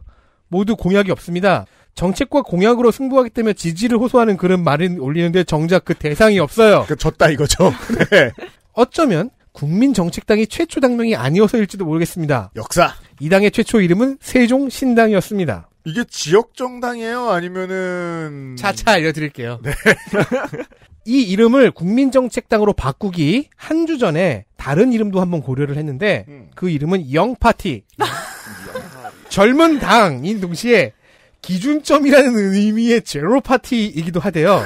모두 공약이 없습니다. 정책과 공약으로 승부하기 때문에 지지를 호소하는 그런 말을 올리는데 정작 그 대상이 없어요. 그 졌다 이거죠. 네. 어쩌면 국민정책당이 최초 당명이 아니어서일지도 모르겠습니다. 역사. 이 당의 최초 이름은 세종신당이었습니다. 이게 지역 정당이에요? 아니면은 차차 알려드릴게요. 네. 이 이름을 국민정책당으로 바꾸기 한 주 전에 다른 이름도 한번 고려를 했는데 음. 그 이름은 영파티. 음. 젊은 당인 동시에 기준점이라는 의미의 제로 파티이기도 하대요.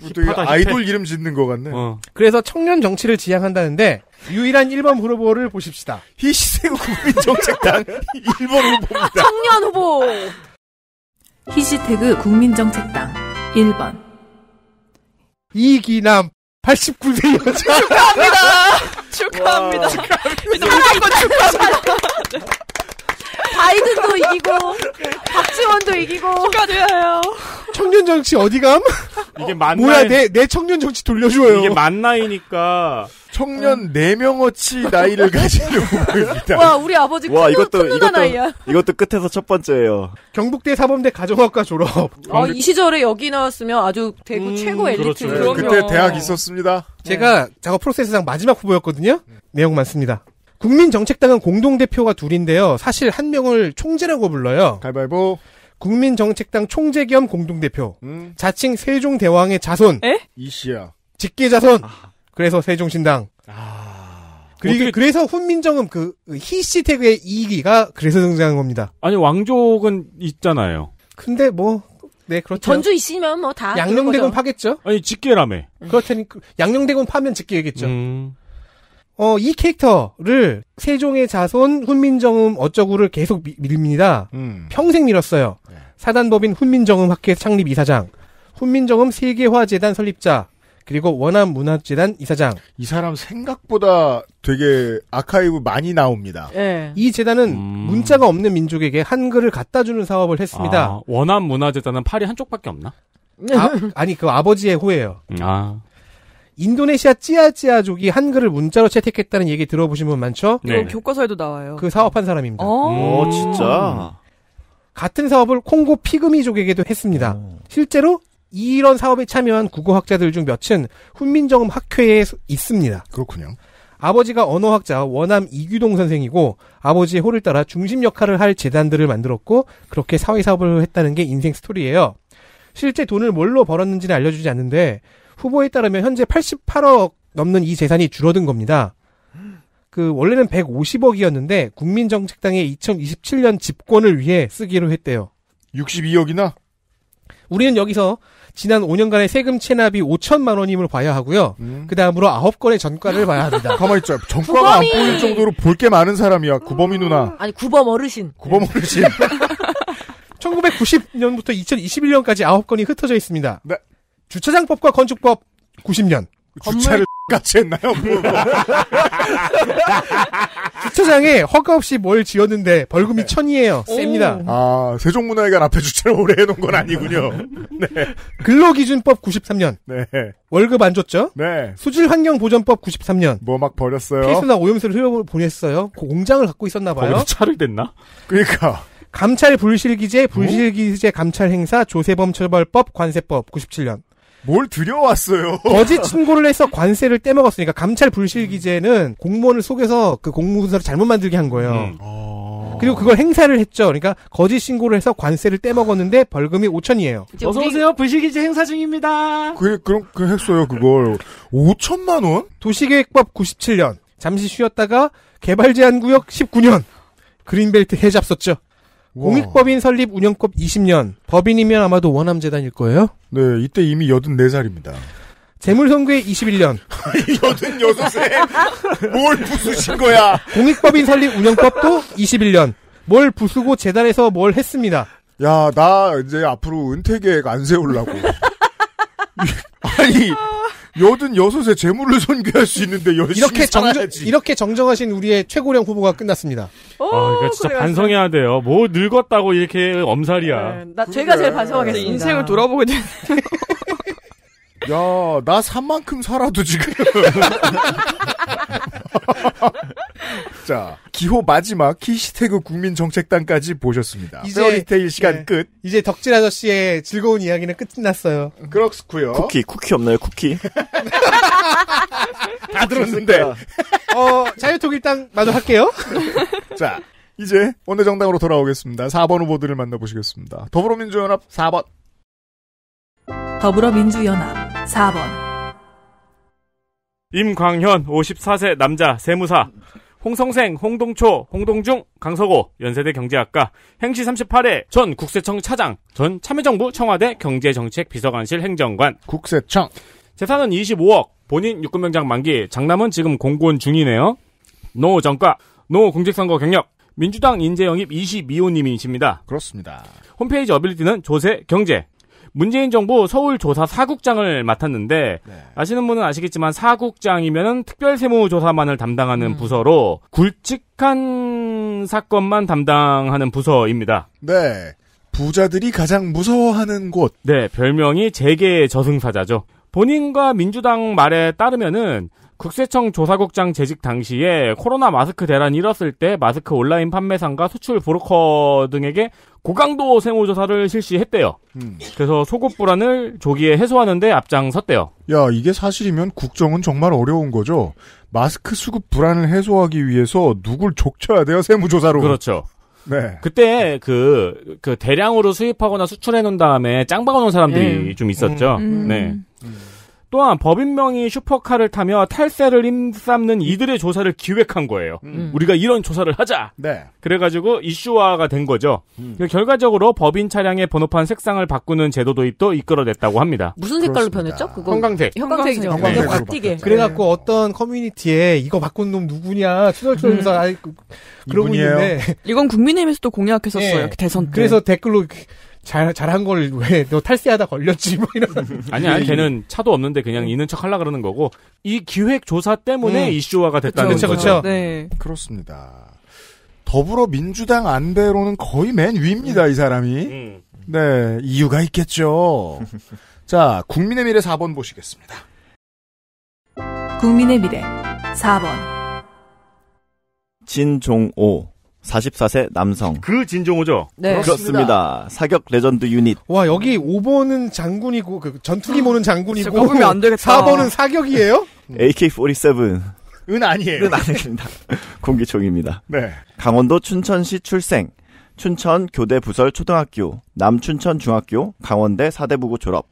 뭐 되게 아이돌 이름 짓는 것 같네. 어. 그래서 청년 정치를 지향한다는데 유일한 1번 후보를 보십시다. 희시세고 국민정책당 1번 후보입니다. 청년 후보. 히시태그 국민정책당 1번 이기남 89세 여자 축 축하합니다. 축하합니다. 축하합니다. 축하합니다. 바이든도 이기고 박지원도 이기고 축하드려요. 청년 정치 어디 감? 이게 만 뭐야 내 내 청년 정치 돌려줘요. 이게 만 나이니까 청년 네 명어치 나이를 가진 후보입니다. 와 우리 아버지 와 큰, 이것도 큰 이것도 나이야. 이것도 끝에서 첫 번째예요. 경북대 사범대 가정학과 졸업. 아, 이 시절에 여기 나왔으면 아주 대구 음, 최고 엘리트. 그렇죠. 그때 대학 있었습니다. 제가 작업 프로세스상 마지막 후보였거든요. 네. 내용 많습니다. 국민정책당은 공동대표가 둘인데요. 사실 한 명을 총재라고 불러요. 가위보 국민정책당 총재 겸 공동대표. 음. 자칭 세종대왕의 자손. 에? 이씨야. 직계자손. 아. 그래서 세종신당. 아. 그리고 어떻게... 그래서 훈민정음 그 히씨 태그의 이기가 그래서 등장한 겁니다. 아니 왕족은 있잖아요. 근데 뭐 네, 그렇죠. 전주 이씨면 뭐 다 양녕대군 파겠죠? 아니 직계라며. 그렇다니 양녕대군 파면 직계겠죠. 음. 어, 이 캐릭터를 세종의 자손 훈민정음 어쩌구를 계속 미, 밉니다. 음. 평생 밀었어요. 네. 사단법인 훈민정음 학회 창립 이사장, 훈민정음 세계화재단 설립자, 그리고 원암문화재단 이사장. 이 사람 생각보다 되게 아카이브 많이 나옵니다. 네. 이 재단은 음... 문자가 없는 민족에게 한글을 갖다 주는 사업을 했습니다. 아, 원암문화재단은 팔이 한쪽밖에 없나? 아, 니그 아버지의 호예요. 아. 인도네시아 찌아찌아족이 한글을 문자로 채택했다는 얘기 들어보신 분 많죠? 네. 어, 교과서에도 나와요. 그 사업한 사람입니다. 어. 오, 진짜. 같은 사업을 콩고 피그미족에게도 했습니다. 오. 실제로 이런 사업에 참여한 국어학자들 중 몇은 훈민정음 학회에 있습니다. 그렇군요. 아버지가 언어학자 원암 이규동 선생이고 아버지의 호를 따라 중심 역할을 할 재단들을 만들었고 그렇게 사회사업을 했다는 게 인생 스토리예요. 실제 돈을 뭘로 벌었는지는 알려주지 않는데 후보에 따르면 현재 88억 넘는 이 재산이 줄어든 겁니다. 그 원래는 150억이었는데 국민정책당의 2027년 집권을 위해 쓰기로 했대요. 62억이나? 우리는 여기서 지난 5년간의 세금 체납이 5천만 원임을 봐야 하고요. 음. 그 다음으로 9건의 전과를 봐야 합니다. 가만 있죠. 전과가 구범이. 안 보일 정도로 볼 게 많은 사람이야. 음. 구범이 누나. 아니 구범 어르신. 구범 어르신. 1990년부터 2021년까지 9건이 흩어져 있습니다. 네. 주차장법과 건축법 90년. 주차를 같이 했나요? 뭐, 뭐. 주차장에 허가 없이 뭘 지었는데 벌금이 네. 천이에요. 셉니다. 아, 세종문화회관 앞에 주차를 오래 해놓은 건 아니군요. 네. 근로기준법 93년. 네. 월급 안 줬죠? 네. 수질환경보전법 93년. 뭐 막 버렸어요. 필수나 오염수를 흘려 보냈어요. 공장을 그 갖고 있었나 봐요. 거기서 차를 댔나? 그러니까. 감찰 불실기제불실기제 음? 감찰 행사, 조세범 처벌법, 관세법 97년. 뭘 들여왔어요? 거짓 신고를 해서 관세를 떼먹었으니까 감찰 불실 기재는 공무원을 속여서 그 공무원서를 잘못 만들게 한 거예요. 음. 어... 그리고 그걸 행사를 했죠. 그러니까 거짓 신고를 해서 관세를 떼먹었는데 벌금이 5천이에요. 어서 오세요. 불실 기재 행사 중입니다. 그 그럼 그 했어요 그걸 5천만 원? 도시계획법 97년 잠시 쉬었다가 개발 제한 구역 19년 그린벨트 해잡 썼죠. 공익법인 설립 운영법 20년. 법인이면 아마도 원암재단일 거예요. 네, 이때 이미 84살입니다. 재물선괴 21년. 86세? 뭘 부수신 거야? 공익법인 설립 운영법도 21년. 뭘 부수고 재단에서 뭘 했습니다. 야, 나 이제 앞으로 은퇴 계획 안 세우려고. 아니, 여든 여섯에 재물을 손괴할 수 있는데 열심히 이렇게 정정 이렇게 정정하신 우리의 최고령 후보가 끝났습니다. 오, 어, 아, 그 진짜 그래요. 반성해야 돼요. 뭐 늙었다고 이렇게 엄살이야. 네, 나 그래. 제가 제일 반성하겠습니다. 인생을 돌아보게 되네요. 야, 나산 만큼 살아도 지금. 자, 기호 마지막 키시태그 국민정책단까지 보셨습니다. 이제 리테일 시간 네. 끝. 이제 덕질 아저씨의 즐거운 이야기는 끝났어요. 그렇고요. 쿠키, 쿠키 없나요? 쿠키? 다 들었는데. 어, 자유통일당 마저 할게요. 자, 이제 원내정당으로 돌아오겠습니다. 4번 후보들을 만나보시겠습니다. 더불어민주연합 4번. 더불어민주연합 4번. 임광현 54세 남자 세무사. 홍성생, 홍동초, 홍동중, 강서고, 연세대 경제학과, 행시 38회, 전 국세청 차장, 전 참여정부 청와대 경제정책 비서관실 행정관, 국세청. 재산은 25억, 본인 육군명장 만기, 장남은 지금 공군 중이네요. 노 정과, 노 공직선거 경력, 민주당 인재영입 22호님이십니다. 그렇습니다. 홈페이지 어빌리티는 조세, 경제, 문재인 정부 서울조사 사국장을 맡았는데 네. 아시는 분은 아시겠지만 사국장이면은 특별세무조사만을 담당하는 음. 부서로 굵직한 사건만 담당하는 부서입니다. 네. 부자들이 가장 무서워하는 곳. 네, 별명이 재계 의 저승사자죠. 본인과 민주당 말에 따르면은 국세청 조사국장 재직 당시에 코로나 마스크 대란이 일었을 때 마스크 온라인 판매상과 수출 브로커 등에게 고강도 생호조사를 실시했대요. 음. 그래서 소급 불안을 조기에 해소하는데 앞장섰대요. 야, 이게 사실이면 국정은 정말 어려운 거죠. 마스크 수급 불안을 해소하기 위해서 누굴 족쳐야 돼요, 세무조사로. 그렇죠. 네. 그때 그, 그 대량으로 수입하거나 수출해 놓은 다음에 짱박아 놓은 사람들이 네. 좀 있었죠. 음. 네. 음. 음. 또한 법인명이 슈퍼카를 타며 탈세를 힘삼는 이들의 조사를 기획한 거예요. 음. 음. 우리가 이런 조사를 하자. 네. 그래가지고 이슈화가 된 거죠. 음. 그러니까 결과적으로 법인 차량의 번호판 색상을 바꾸는 제도 도입도 이끌어냈다고 합니다. 무슨 색깔로 그렇습니다. 변했죠? 그거 형광색. 형광색이죠. 형광색 확 띄게. 네. 그래갖고 어떤 커뮤니티에 이거 바꾼 놈 누구냐 추절조사 음. 그, 그러고 있는데 이건 국민의힘에서도 공약했었어요. 네. 대선 때. 그래서 댓글로 잘, 잘한 걸 왜 너 탈세하다 걸렸지 뭐 이런 아니 아니, 걔는 차도 없는데 그냥 있는 척 하려 그러는 거고 이 기획 조사 때문에 음. 이슈화가 됐다는 그쵸, 거죠. 그쵸? 네. 그렇습니다. 더불어민주당 안대로는 거의 맨 위입니다 이 사람이. 음. 네 이유가 있겠죠. 자 국민의 미래 4번 보시겠습니다. 국민의 미래 4번 진종오 44세 남성. 그 진종호죠? 네. 그렇습니다. 사격 레전드 유닛. 와, 여기 5번은 장군이고, 그 전투기 아, 모는 장군이고. 안 되겠다. 4번은 사격이에요? AK-47. 은 아니에요. 은 아닙니다. 공기총입니다. 네. 강원도 춘천시 출생. 춘천 교대 부설 초등학교, 남춘천 중학교, 강원대 사대부고 졸업,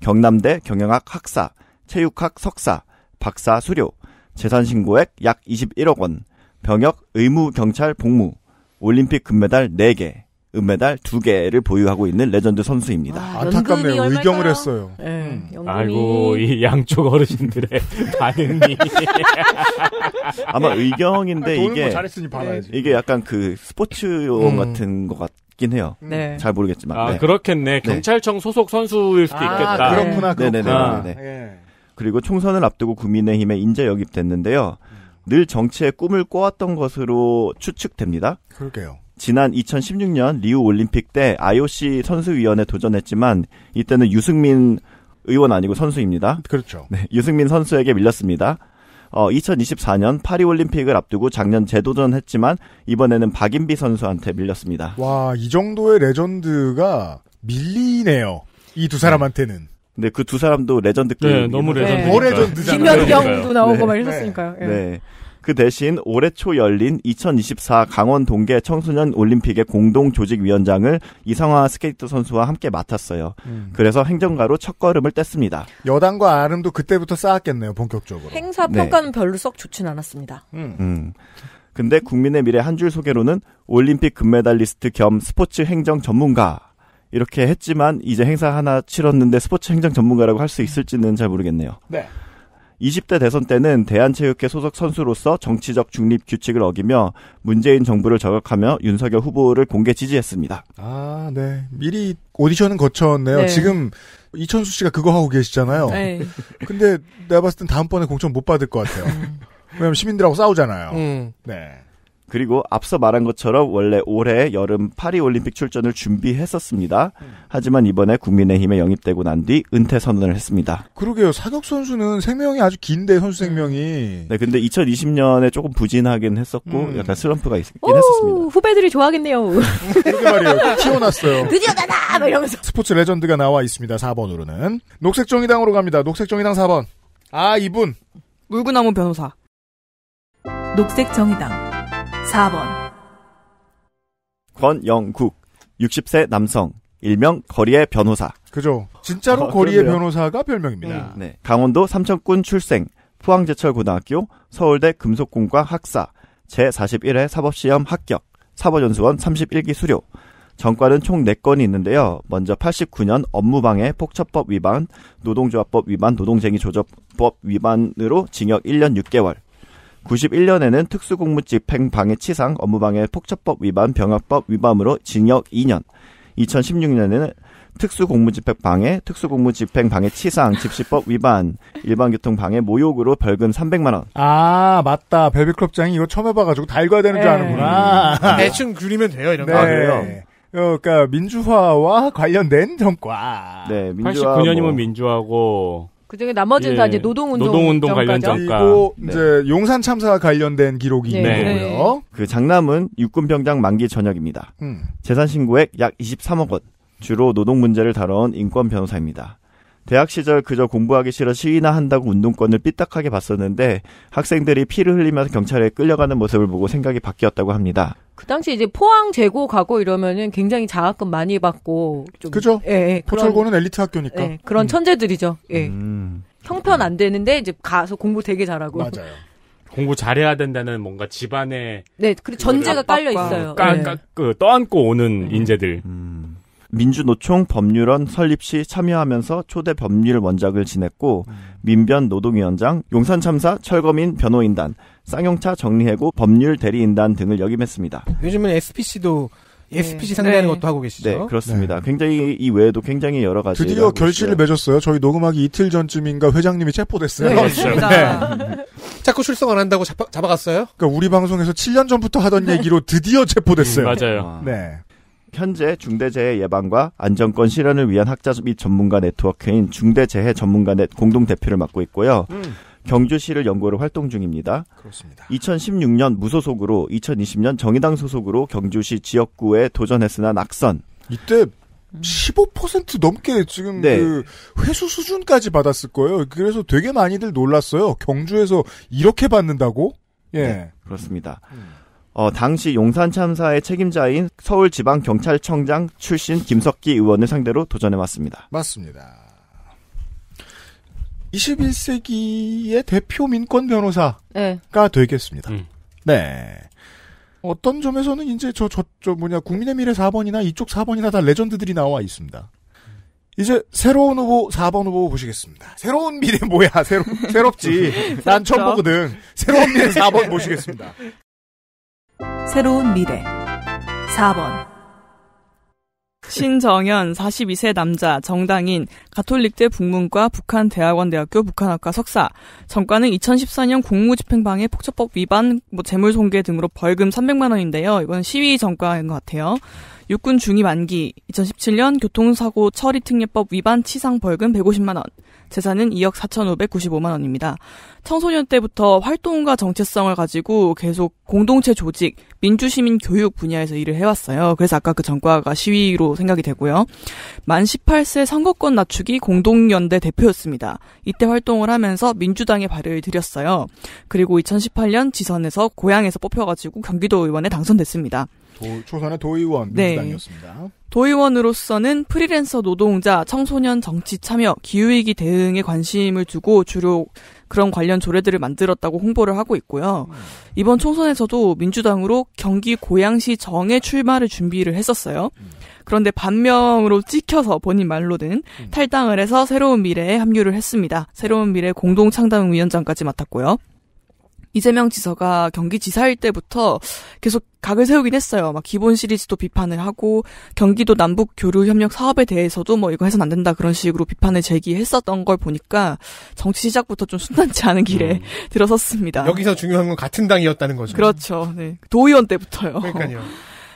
경남대 경영학 학사, 체육학 석사, 박사 수료, 재산 신고액 약 21억 원, 병역 의무 경찰 복무, 올림픽 금메달 4개, 은메달 2개를 보유하고 있는 레전드 선수입니다. 아, 아 안타깝네요. 의경을 했어요. 네, 연금이... 아이고, 이 양쪽 어르신들의 반응이. 아마 의경인데 아니, 이게. 뭐 이게 약간 그 스포츠용 음. 같은 것 같, 긴 해요. 네. 잘 모르겠지만. 아, 네. 그렇겠네. 네. 경찰청 소속 선수일 수도 아, 있겠다. 그렇구나. 네네네. 아. 예. 그리고 총선을 앞두고 국민의힘에 인재 영입됐는데요. 음. 늘 정치의 꿈을 꿔왔던 것으로 추측됩니다. 그러게요. 지난 2016년 리우 올림픽 때 IOC 선수위원회 도전했지만 이때는 유승민 의원 아니고 선수입니다. 그렇죠. 네, 유승민 선수에게 밀렸습니다. 어, 2024년 파리올림픽을 앞두고 작년 재도전했지만 이번에는 박인비 선수한테 밀렸습니다. 와, 이 정도의 레전드가 밀리네요. 이 두 사람한테는. 근데 네, 그 두 사람도 레전드끼리. 네, 너무 레전드. 네. 더 레전드잖아요. 김연경도 나오고 네. 막이랬었으니까요 네. 네. 네. 그 대신 올해 초 열린 2024 강원 동계 청소년 올림픽의 공동 조직위원장을 이상화 스케이트 선수와 함께 맡았어요. 음. 그래서 행정가로 첫 걸음을 뗐습니다. 여당과 아름도 그때부터 쌓았겠네요, 본격적으로. 행사 네. 평가는 네. 별로 썩 좋진 않았습니다. 음. 음. 근데 국민의 미래 한 줄 소개로는 올림픽 금메달리스트 겸 스포츠 행정 전문가 이렇게 했지만 이제 행사 하나 치렀는데 스포츠 행정 전문가라고 할 수 있을지는 잘 모르겠네요. 네. 20대 대선 때는 대한체육회 소속 선수로서 정치적 중립 규칙을 어기며 문재인 정부를 저격하며 윤석열 후보를 공개 지지했습니다. 아, 네. 미리 오디션은 거쳤네요. 네. 지금 이천수 씨가 그거 하고 계시잖아요. 네. 근데 내가 봤을 땐 다음번에 공천 못 받을 것 같아요. 음. 왜냐면 시민들하고 싸우잖아요. 음. 네. 그리고 앞서 말한 것처럼 원래 올해 여름 파리 올림픽 출전을 준비했었습니다. 하지만 이번에 국민의힘에 영입되고 난 뒤 은퇴 선언을 했습니다. 그러게요. 사격 선수는 생명이 아주 긴데 선수 생명이. 네, 근데 2020년에 조금 부진하긴 했었고 음. 약간 슬럼프가 있긴 오, 했었습니다. 후배들이 좋아하겠네요. 그게 말이에요. 키워놨어요. 드디어 나다! 이러면서. 스포츠 레전드가 나와 있습니다. 4번으로는 녹색정의당으로 갑니다. 녹색정의당 4번. 아 이분 물구나무 변호사. 녹색정의당. 4번 권영국 60세 남성 일명 거리의 변호사. 그죠. 진짜로 어, 거리의 그러요 변호사가 별명입니다. 음. 네. 강원도 삼천군 출생, 포항제철고등학교, 서울대 금속공과 학사, 제41회 사법시험 합격, 사법연수원 31기 수료. 전과는 총 4건이 있는데요. 먼저 89년 업무방해 폭처법 위반, 노동조합법 위반, 노동쟁의조정법 위반으로 징역 1년 6개월. 91년에는 특수공무집행 방해치상, 업무방해 폭처법 위반, 병역법 위반으로 징역 2년, 2016년에는 특수공무집행 방해, 특수공무집행 방해 치상, 집시법 위반, 일반교통 방해 모욕으로 벌금 300만 원. 아 맞다. 벨비클럽장이 이거 처음 해봐가지고 다 읽어야 되는 네. 줄 아는구나. 아, 대충 그리면 돼요 이런 네. 거. 아, 그래요? 어, 그러니까 민주화와 관련된 정과. 네, 민주화 89년이면 뭐 민주화고 그중에 나머지는 예. 다 이제 노동운동, 노동운동 관련 전과 그리고 네. 이제 용산 참사와 관련된 기록이 네. 있는 거고요. 네. 그 장남은 육군병장 만기 전역입니다. 음. 재산 신고액 약 23억 원. 주로 노동 문제를 다뤄온 인권 변호사입니다. 대학 시절 그저 공부하기 싫어 시위나 한다고 운동권을 삐딱하게 봤었는데 학생들이 피를 흘리면서 경찰에 끌려가는 모습을 보고 생각이 바뀌었다고 합니다. 그 당시 이제 포항 재고 가고 이러면은 굉장히 장학금 많이 받고 좀 그죠? 예, 예 포철고는 그런, 엘리트 학교니까 예, 그런 음. 천재들이죠. 예. 음. 형편 안 되는데 이제 가서 공부 되게 잘하고 맞아요. 공부 잘해야 된다는 뭔가 집안에 네, 그리고 전제가 깔려 있어요. 까, 네. 까, 그, 그, 떠안고 오는 네. 인재들. 음. 민주노총 법률원 설립 시 참여하면서 초대 법률 원작을 지냈고 음. 민변 노동위원장, 용산참사, 철거민 변호인단, 쌍용차 정리해고 법률 대리인단 등을 역임했습니다. 요즘은 SPC도 네. SPC 상대하는 네. 것도 하고 계시죠? 네, 그렇습니다. 네. 굉장히 이 외에도 굉장히 여러 가지. 드디어 결실을 맺었어요. 저희 녹음하기 이틀 전쯤인가 회장님이 체포됐어요. 네, 그습니다 네. 자꾸 출석 안 한다고 잡아, 잡아갔어요? 그러니까 우리 방송에서 7년 전부터 하던 네. 얘기로 드디어 체포됐어요. 음, 맞아요. 아. 네. 현재 중대재해 예방과 안정권 실현을 위한 학자 및 전문가 네트워크인 중대재해 전문가 넷 공동 대표를 맡고 있고요. 음. 경주시를 연구로 활동 중입니다. 그렇습니다. 2016년 무소속으로 2020년 정의당 소속으로 경주시 지역구에 도전했으나 낙선. 이때 15% 넘게 지금 네. 그 회수 수준까지 받았을 거예요. 그래서 되게 많이들 놀랐어요. 경주에서 이렇게 받는다고? 예. 네, 그렇습니다. 음. 어, 당시 용산 참사의 책임자인 서울지방경찰청장 출신 김석기 의원을 상대로 도전해 왔습니다. 맞습니다. 21세기의 대표 민권 변호사가 네. 되겠습니다. 음. 네. 어떤 점에서는 이제 저, 저, 저 뭐냐, 국민의 미래 4번이나 이쪽 4번이나 다 레전드들이 나와 있습니다. 이제 새로운 후보 4번 후보 보시겠습니다. 새로운 미래 뭐야? 새로, 새롭지. 난 처음 보거든. 새로운 미래 4번 보시겠습니다. 새로운 미래 4번 신정현 42세 남자 정당인 가톨릭대 북문과 북한 대학원대학교 북한학과 석사 전과는 2014년 공무집행방해 폭처법 위반 뭐 재물손괴 등으로 벌금 300만 원인데요. 이건 시위 전과인 것 같아요. 육군 중위 만기 2017년 교통사고 처리 특례법 위반 치상 벌금 150만 원, 재산은 2억 4,595만 원입니다. 청소년 때부터 활동과 정체성을 가지고 계속 공동체 조직, 민주시민 교육 분야에서 일을 해왔어요. 그래서 아까 그 전과가 시위로 생각이 되고요. 만 18세 선거권 낮추기 공동연대 대표였습니다. 이때 활동을 하면서 민주당에 발을 들였어요. 그리고 2018년 지선에서 고향에서 뽑혀가지고 경기도 의원에 당선됐습니다. 도, 초선의 도의원 네. 민주당이었습니다. 도의원으로서는 프리랜서 노동자, 청소년 정치 참여, 기후위기 대응에 관심을 두고 주로 그런 관련 조례들을 만들었다고 홍보를 하고 있고요. 음. 이번 총선에서도 민주당으로 경기 고양시 정에 출마를 준비를 했었어요. 음. 그런데 반명으로 찍혀서 본인 말로는 음. 탈당을 해서 새로운 미래에 합류를 했습니다. 새로운 미래 공동창당위원장까지 맡았고요. 이재명 지사가 경기지사일 때부터 계속 각을 세우긴 했어요. 막 기본 시리즈도 비판을 하고 경기도 남북 교류 협력 사업에 대해서도 뭐 이거 해선 안 된다 그런 식으로 비판을 제기했었던 걸 보니까 정치 시작부터 좀 순탄치 않은 길에 음. 들어섰습니다. 여기서 중요한 건 같은 당이었다는 거죠. 그렇죠. 네. 도의원 때부터요. 그러니까요.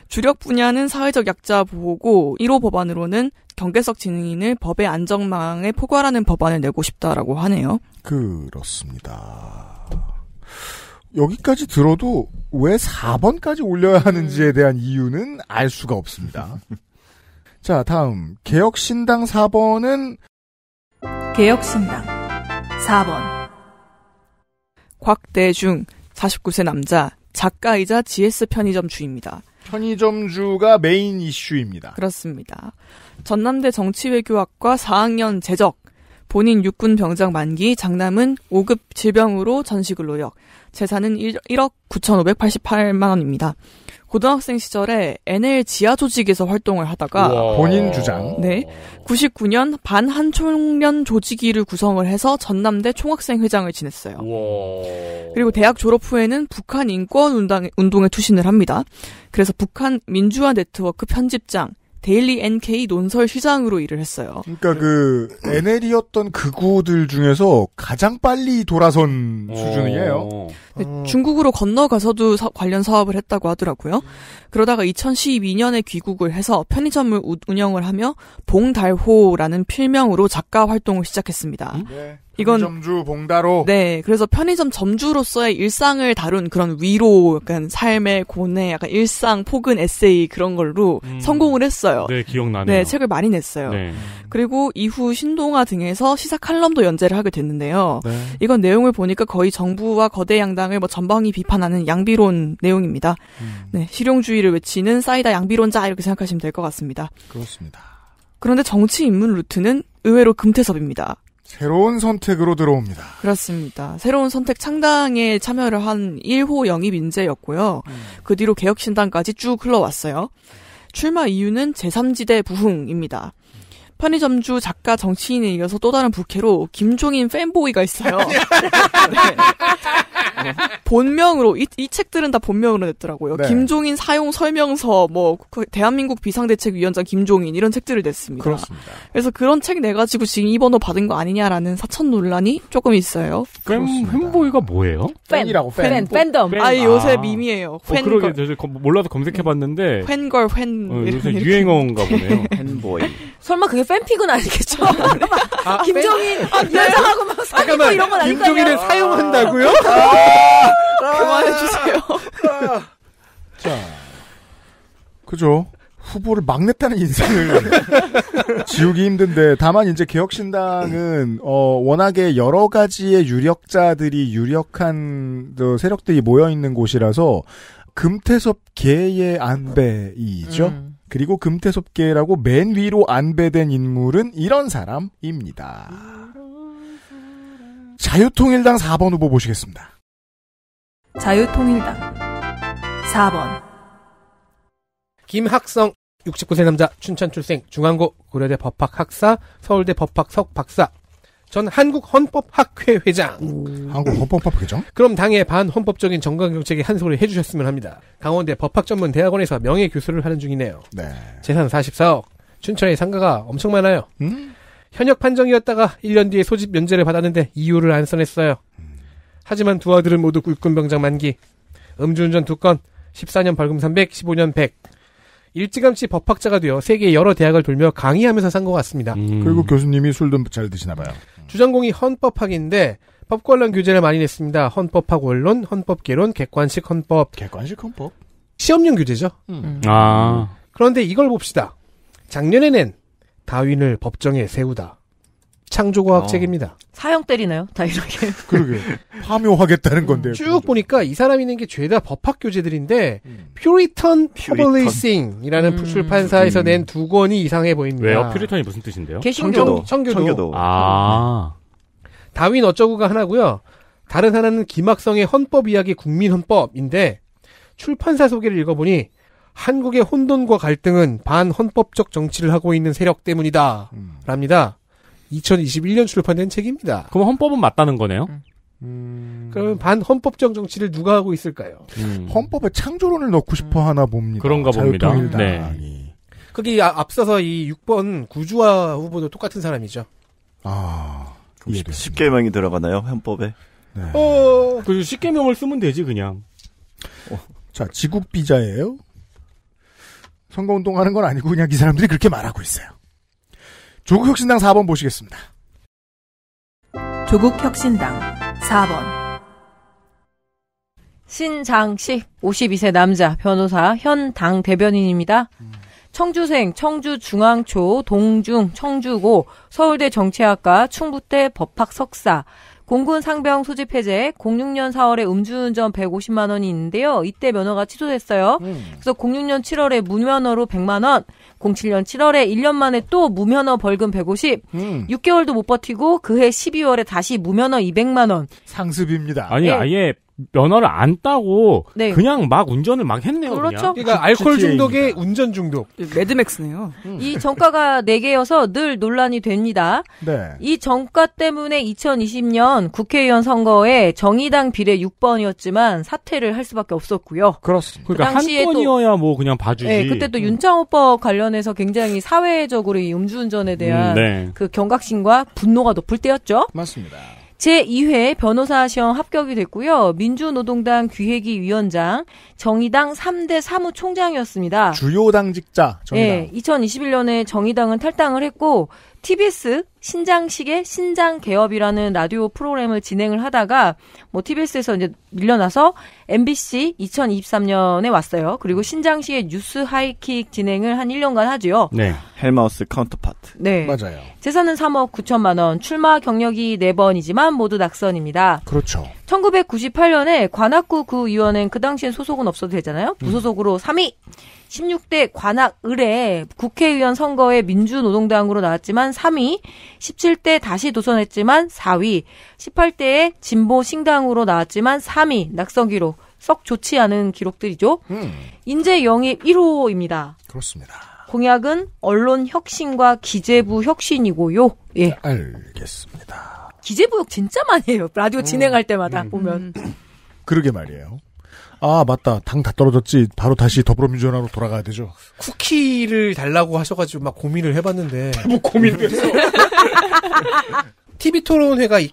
주력 분야는 사회적 약자 보호고 1호 법안으로는 경계석 지능인을 법의 안정망에 포괄하는 법안을 내고 싶다라고 하네요. 그렇습니다. 여기까지 들어도 왜 4번까지 올려야 하는지에 음. 대한 이유는 알 수가 없습니다. 자, 다음. 개혁신당 4번은 개혁신당 4번 곽대중 49세 남자 작가이자 GS 편의점 주입니다. 편의점 주가 메인 이슈입니다. 그렇습니다. 전남대 정치외교학과 4학년 재적 본인 육군 병장 만기 장남은 5급 질병으로 전시근로역 재산은 1억 9,588만 원입니다. 고등학생 시절에 NL 지하 조직에서 활동을 하다가 본인 주장 네 99년 반한 총련 조직위를 구성을 해서 전남대 총학생 회장을 지냈어요. 그리고 대학 졸업 후에는 북한 인권 운동에 투신을 합니다. 그래서 북한 민주화 네트워크 편집장 데일리 NK 논설 시장으로 일을 했어요. 그러니까 그 NL이었던 그우들 중에서 가장 빨리 돌아선 수준이에요. 오. 어. 중국으로 건너가서도 사, 관련 사업을 했다고 하더라고요. 그러다가 2012년에 귀국을 해서 편의점을 우, 운영을 하며 봉달호라는 필명으로 작가 활동을 시작했습니다. 네. 이건 점주 봉다로. 네, 그래서 편의점 점주로서의 일상을 다룬 그런 위로, 약간 삶의 고뇌, 약간 일상 폭은 에세이 그런 걸로 음. 성공을 했어요. 네, 기억나네요. 네, 책을 많이 냈어요. 네. 그리고 이후 신동아 등에서 시사 칼럼도 연재를 하게 됐는데요. 네. 이건 내용을 보니까 거의 정부와 거대 양당을 뭐 전방위 비판하는 양비론 내용입니다. 음. 네, 실용주의를 외치는 사이다 양비론자 이렇게 생각하시면 될 것 같습니다. 그렇습니다. 그런데 정치 입문 루트는 의외로 금태섭입니다. 새로운 선택으로 들어옵니다. 그렇습니다. 새로운 선택 창당에 참여를 한 1호 영입 인재였고요. 음. 그 뒤로 개혁신당까지 쭉 흘러왔어요. 출마 이유는 제3지대 부흥입니다. 편의점주 작가 정치인에 이어서 또 다른 부캐로 김종인 팬보이가 있어요. 네. 본명으로 이, 이, 책들은 다 본명으로 냈더라고요. 네. 김종인 사용 설명서 뭐 그 대한민국 비상대책위원장 김종인 이런 책들을 냈습니다. 그렇습니다. 그래서 그런 책내 가지고 지금 이번호 받은 거 아니냐라는 사천 논란이 조금 있어요. 팬 팬보이가 뭐예요? 팬이라고 팬, 팬, 덤 아니 요새 아. 밈이에요. 팬 어, 그러게 저, 몰라서 검색해봤는데 음. 팬걸 팬. 어, 요새 이렇게. 유행어인가 보네요. 팬보이. 설마 그게 팬픽은 아니겠죠? 아, 김종인 아, 네. 하고막 아, 사귀고 네. 아, 네. 뭐 이런 건 아니고요. 김종인을 사용한다고요? 그만해주세요. 자, 그죠? 후보를 막냈다는 인생을 지우기 힘든데 다만 이제 개혁신당은 어 워낙에 여러 가지의 유력자들이 유력한 세력들이 모여 있는 곳이라서 금태섭 계의 안배이죠. 음. 그리고 금태섭 계라고 맨 위로 안배된 인물은 이런 사람입니다. 자유통일당 4번 후보 보시겠습니다. 자유통일당 4번 김학성 69세 남자 춘천 출생 중앙고 고려대 법학 학사 서울대 법학 석 박사 전 한국헌법학회 회장 한국헌법학 회장? 그럼 당의 반헌법적인 정강정책에 한소리 해주셨으면 합니다. 강원대 법학전문대학원에서 명예교수를 하는 중이네요. 네. 재산 44억 춘천에 상가가 엄청 많아요. 음? 현역 판정이었다가 1년 뒤에 소집 면제를 받았는데 이유를 안 써냈어요. 하지만 두 아들은 모두 육군병장 만기. 음주운전 2건, 14년 벌금 300, 15년 100. 일찌감치 법학자가 되어 세계 여러 대학을 돌며 강의하면서 산 것 같습니다. 음. 그리고 교수님이 술도 잘 드시나 봐요. 음. 주전공이 헌법학인데 법 관련 교제를 많이 냈습니다. 헌법학 원론, 헌법개론, 객관식 헌법. 객관식 헌법? 시험용 교재죠. 음. 음. 아. 그런데 이걸 봅시다. 작년에 는 다윈을 법정에 세우다. 창조과학책입니다. 어. 사형 때리나요? 다 이렇게. 그러게. 파묘하겠다는 건데요. 쭉 그건. 보니까 이 사람 있는 게 죄다 법학 교재들인데 음. 퓨리턴 퍼블리싱이라는 음. 출판사에서 음. 낸두 권이 이상해 보입니다. 왜요? 퓨리턴이 무슨 뜻인데요? 개신교. 도 청교도. 청교도. 아. 음. 다윈 어쩌구가 하나고요. 다른 하나는 김학성의 헌법 이야기 국민헌법인데 출판사 소개를 읽어보니 한국의 혼돈과 갈등은 반헌법적 정치를 하고 있는 세력 때문이다. 음. 랍니다. 2021년 출판된 책입니다. 그럼 헌법은 맞다는 거네요? 음. 음. 그러면 반헌법적 정치를 누가 하고 있을까요? 음... 헌법에 창조론을 넣고 싶어 음. 하나 봅니다. 그런가 봅니다. 네. 예. 그게 아, 앞서서 이 6번 구주화 후보도 똑같은 사람이죠. 아. 10개명이 들어가나요? 헌법에? 네. 어, 그 10개명을 쓰면 되지, 그냥. 어. 자, 지국 비자예요? 선거운동 하는 건 아니고 그냥 이 사람들이 그렇게 말하고 있어요. 조국 혁신당 4번 보시겠습니다. 조국 혁신당 4번 신장식 52세 남자 변호사 현당 대변인입니다. 음. 청주생, 청주중앙초, 동중, 청주고, 서울대 정치학과, 충북대 법학 석사, 공군 상병 소집 해제 06년 4월에 음주운전 150만 원이 있는데요. 이때 면허가 취소됐어요. 음. 그래서 06년 7월에 무면허로 100만 원, 07년 7월에 1년 만에 또 무면허 벌금 150, 음. 6개월도 못 버티고 그해 12월에 다시 무면허 200만 원 상습입니다. 아니 예. 아예 면허를 안 따고 네. 그냥 막 운전을 막 했네요. 그렇죠. 그냥. 그러니까 알코올 중독에 운전 중독. 매드맥스네요. 음. 이 정가가 4개여서 늘 논란이 됩니다. 네. 이 정가 때문에 2020년 국회의원 선거에 정의당 비례 6번이었지만 사퇴를 할 수밖에 없었고요. 그렇습니다. 그러니까 당시에 한 건이어야 뭐 그냥 봐주지. 네, 그때 또 음. 윤창호법 관련해서 굉장히 사회적으로 이 음주운전에 음, 대한 음, 네. 그 경각심과 분노가 높을 때였죠. 맞습니다. 제2회 변호사 시험 합격이 됐고요. 민주노동당 귀회기 위원장, 정의당 3대 사무총장이었습니다. 주요 당직자 정의당. 네, 예, 2021년에 정의당은 탈당을 했고 TBS 신장식의 신장 개업이라는 라디오 프로그램을 진행을 하다가 뭐 TBS에서 이제 밀려나서 MBC 2023년에 왔어요. 그리고 신장식의 뉴스 하이킥 진행을 한 1년간 하죠 네. 헬마우스 카운터파트. 네. 맞아요. 재산은 3억 9천만 원, 출마 경력이 4번이지만 모두 낙선입니다. 그렇죠. 1998년에 관악구 구의원은 그 당시엔 소속은 없어도 되잖아요. 무소속으로 음. 3위. 16대 관악 의뢰 국회의원 선거에 민주노동당으로 나왔지만 3위. 17대 다시 도전했지만 4위, 18대에 진보 신당으로 나왔지만 3위 낙선 기록. 썩 좋지 않은 기록들이죠. 음. 인재 영입 1호입니다. 그렇습니다. 공약은 언론 혁신과 기재부 혁신이고요. 예. 알겠습니다. 기재부 혁 진짜 많이 해요. 라디오 음. 진행할 때마다 음. 보면. 그러게 말이에요. 아 맞다 당 다 떨어졌지 바로 다시 더불어민주연합으로 돌아가야 되죠. 쿠키를 달라고 하셔가지고 막 고민을 해봤는데 뭐 고민을 음. 했어. TV 토론회가 있,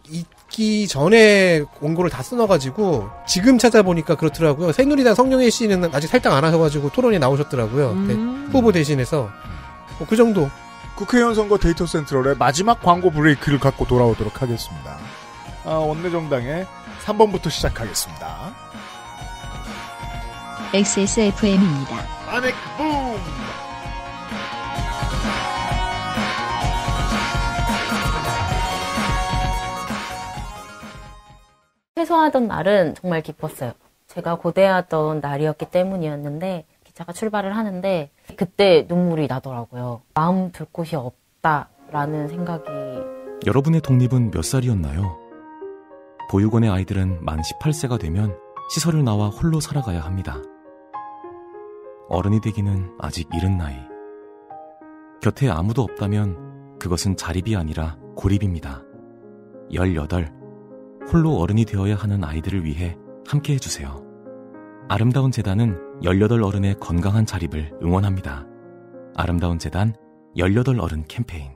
기 전에 원고를 다 써놔가지고 지금 찾아보니까 그렇더라고요. 새누리당 성룡혜 씨는 아직 살짝 안 하셔가지고 토론에 나오셨더라고요. 음. 네, 후보 대신해서 뭐그 정도. 국회의원 선거 데이터 센트럴의 마지막 광고 브레이크를 갖고 돌아오도록 하겠습니다. 아, 원내정당의 3번부터 시작하겠습니다. XSFM입니다. 아넥 붐! 퇴소하던 날은 정말 기뻤어요. 제가 고대하던 날이었기 때문이었는데 기차가 출발을 하는데 그때 눈물이 나더라고요. 마음 둘 곳이 없다라는 생각이 여러분의 독립은 몇 살이었나요? 보육원의 아이들은 만 18세가 되면 시설을 나와 홀로 살아가야 합니다. 어른이 되기는 아직 이른 나이. 곁에 아무도 없다면 그것은 자립이 아니라 고립입니다. 18. 홀로 어른이 되어야 하는 아이들을 위해 함께 해주세요. 아름다운 재단은 18 어른의 건강한 자립을 응원합니다. 아름다운 재단 18 어른 캠페인.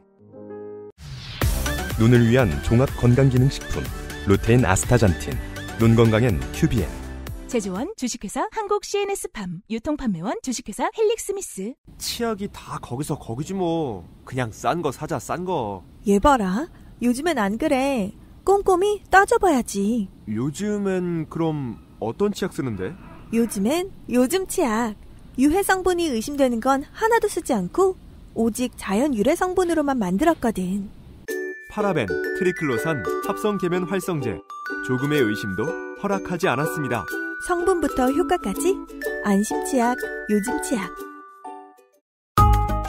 눈을 위한 종합 건강기능식품 루테인 아스타잔틴. 눈 건강엔 큐비엔. 제조원 주식회사 한국 CNS팜 유통판매원 주식회사 헬릭스미스 치약이 다 거기서 거기지 뭐 그냥 싼 거 사자 싼거얘 봐라 요즘엔 안 그래 꼼꼼히 따져봐야지 요즘엔 그럼 어떤 치약 쓰는데? 요즘엔 요즘 치약 유해 성분이 의심되는 건 하나도 쓰지 않고 오직 자연 유래 성분으로만 만들었거든 파라벤, 트리클로산, 합성 계면 활성제 조금의 의심도 허락하지 않았습니다. 성분부터 효과까지 안심치약, 요즘치약.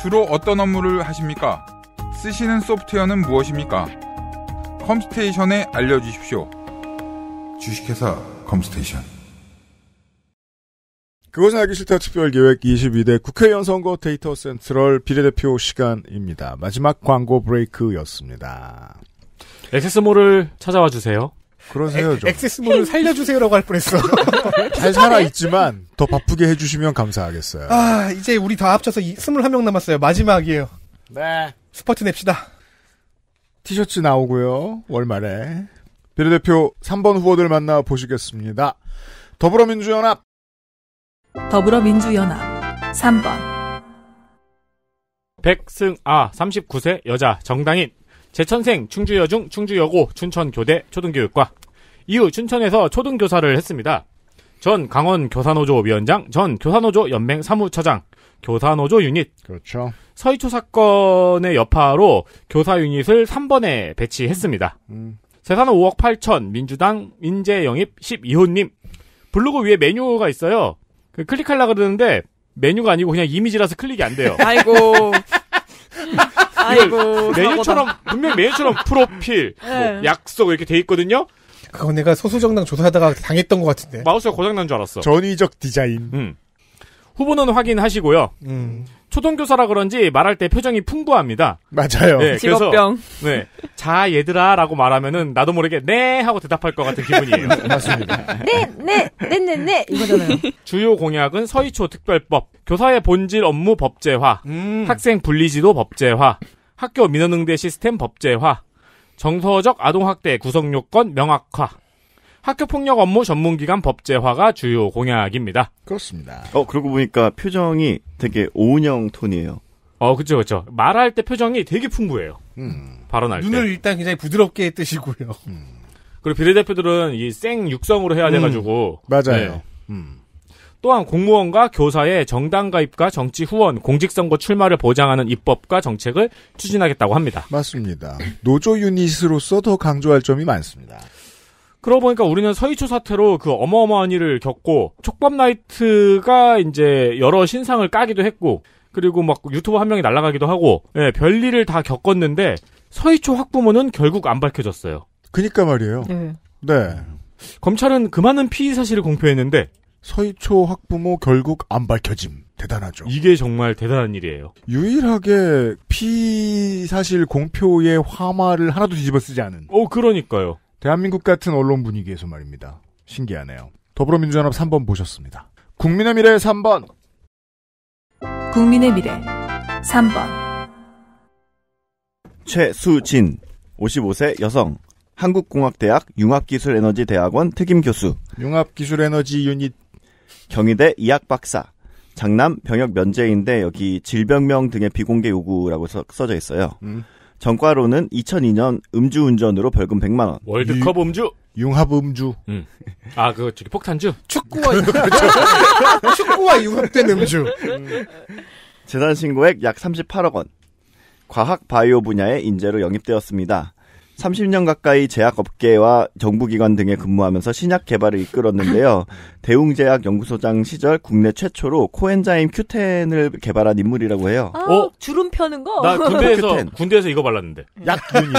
주로 어떤 업무를 하십니까? 쓰시는 소프트웨어는 무엇입니까? 컴스테이션에 알려주십시오. 주식회사 컴스테이션. 그것은 알기 싫다 특별기획 22대 국회의원 선거 데이터 센트럴 비례대표 시간입니다. 마지막 광고 브레이크였습니다. 액세스몰을 찾아와 주세요. 그러세요 좀. 액세스몰을 네. 살려주세요라고 할 뻔했어. 잘 살아있지만 더 바쁘게 해주시면 감사하겠어요. 아 이제 우리 다 합쳐서 21명 남았어요. 마지막이에요. 네. 스퍼트 냅시다. 티셔츠 나오고요. 월말에. 비례대표 3번 후보들 만나 보시겠습니다. 더불어민주연합. 더불어민주연합 3번. 백승아 39세 여자 정당인 제천생 충주여중 충주여고 춘천교대 초등교육과 이후 춘천에서 초등교사를 했습니다. 전 강원 교사노조 위원장, 전 교사노조 연맹 사무처장, 교사노조 유닛. 그렇죠. 서희초 사건의 여파로 교사 유닛을 3번에 배치했습니다. 음. 재산은 5억 8천, 민주당 인재 영입 12호님. 블로그 위에 메뉴가 있어요. 그 클릭하려고 그러는데 메뉴가 아니고 그냥 이미지라서 클릭이 안 돼요. 아이고. 아이고, 예, 메뉴처럼 분명 메뉴처럼 프로필, 뭐 네. 뭐 약속 이렇게 돼 있거든요. 그거 내가 소수정당 조사하다가 당했던 것 같은데. 마우스가 고장난 줄 알았어. 전위적 디자인. 음. 후보는 확인하시고요. 음. 초등교사라 그런지 말할 때 표정이 풍부합니다. 맞아요. 네, 직업병. 그래서, 네. 자, 얘들아라고 말하면은 나도 모르게 네 하고 대답할 것 같은 기분이에요. 맞습니다. 네, 네, 네, 네, 네 이거잖아요. 주요 공약은 서희초 특별법, 교사의 본질 업무 법제화, 음. 학생 분리지도 법제화, 학교 민원응대 시스템 법제화, 정서적 아동학대 구성요건 명확화, 학교폭력 업무 전문기관 법제화가 주요 공약입니다. 그렇습니다. 어, 그러고 보니까 표정이 되게 오은영 톤이에요. 어, 그쵸, 그쵸. 말할 때 표정이 되게 풍부해요. 음. 발언할 때. 눈을 일단 굉장히 부드럽게 뜨시고요. 음. 그리고 비례대표들은 이생 육성으로 해야 음. 돼가지고. 음. 맞아요. 네. 음. 또한 공무원과 교사의 정당 가입과 정치 후원, 공직선거 출마를 보장하는 입법과 정책을 추진하겠다고 합니다. 맞습니다. 노조 유닛으로서 더 강조할 점이 많습니다. 그러고 보니까 우리는 서희초 사태로 그 어마어마한 일을 겪고 촉밥나이트가 이제 여러 신상을 까기도 했고 그리고 막 유튜버 한 명이 날아가기도 하고 예, 별일을 다 겪었는데 서희초 학부모는 결국 안 밝혀졌어요. 그니까 말이에요. 네. 네. 검찰은 그 많은 피의 사실을 공표했는데 서희초 학부모 결국 안 밝혀짐. 대단하죠. 이게 정말 대단한 일이에요. 유일하게 피사실 공표의 화마를 하나도 뒤집어 쓰지 않은. 어, 그러니까요. 대한민국 같은 언론 분위기에서 말입니다. 신기하네요. 더불어민주연합 3번 보셨습니다. 국민의 미래 3번. 국민의 미래 3번. 최수진, 55세 여성, 한국공학대학 융합기술에너지대학원 특임교수. 융합기술에너지 유닛 경희대 이학 박사, 장남 병역 면제인데 여기 질병명 등의 비공개 요구라고 써, 져 있어요. 음. 전과로는 2002년 음주운전으로 벌금 100만 원. 월드컵 유, 음주. 융합 음주. 음. 아, 그 저기 폭탄주. 축구와 그렇죠. 축구와 융합된 음주. 재산 신고액 약 38억 원. 과학 바이오 분야의 인재로 영입되었습니다. 30년 가까이 제약업계와 정부기관 등에 근무하면서 신약 개발을 이끌었는데요. 대웅제약 연구소장 시절 국내 최초로 코엔자임 큐텐을 개발한 인물이라고 해요. 아, 어? 주름 펴는 거? 나 군대에서, 군대에서 이거 발랐는데. 약 유니.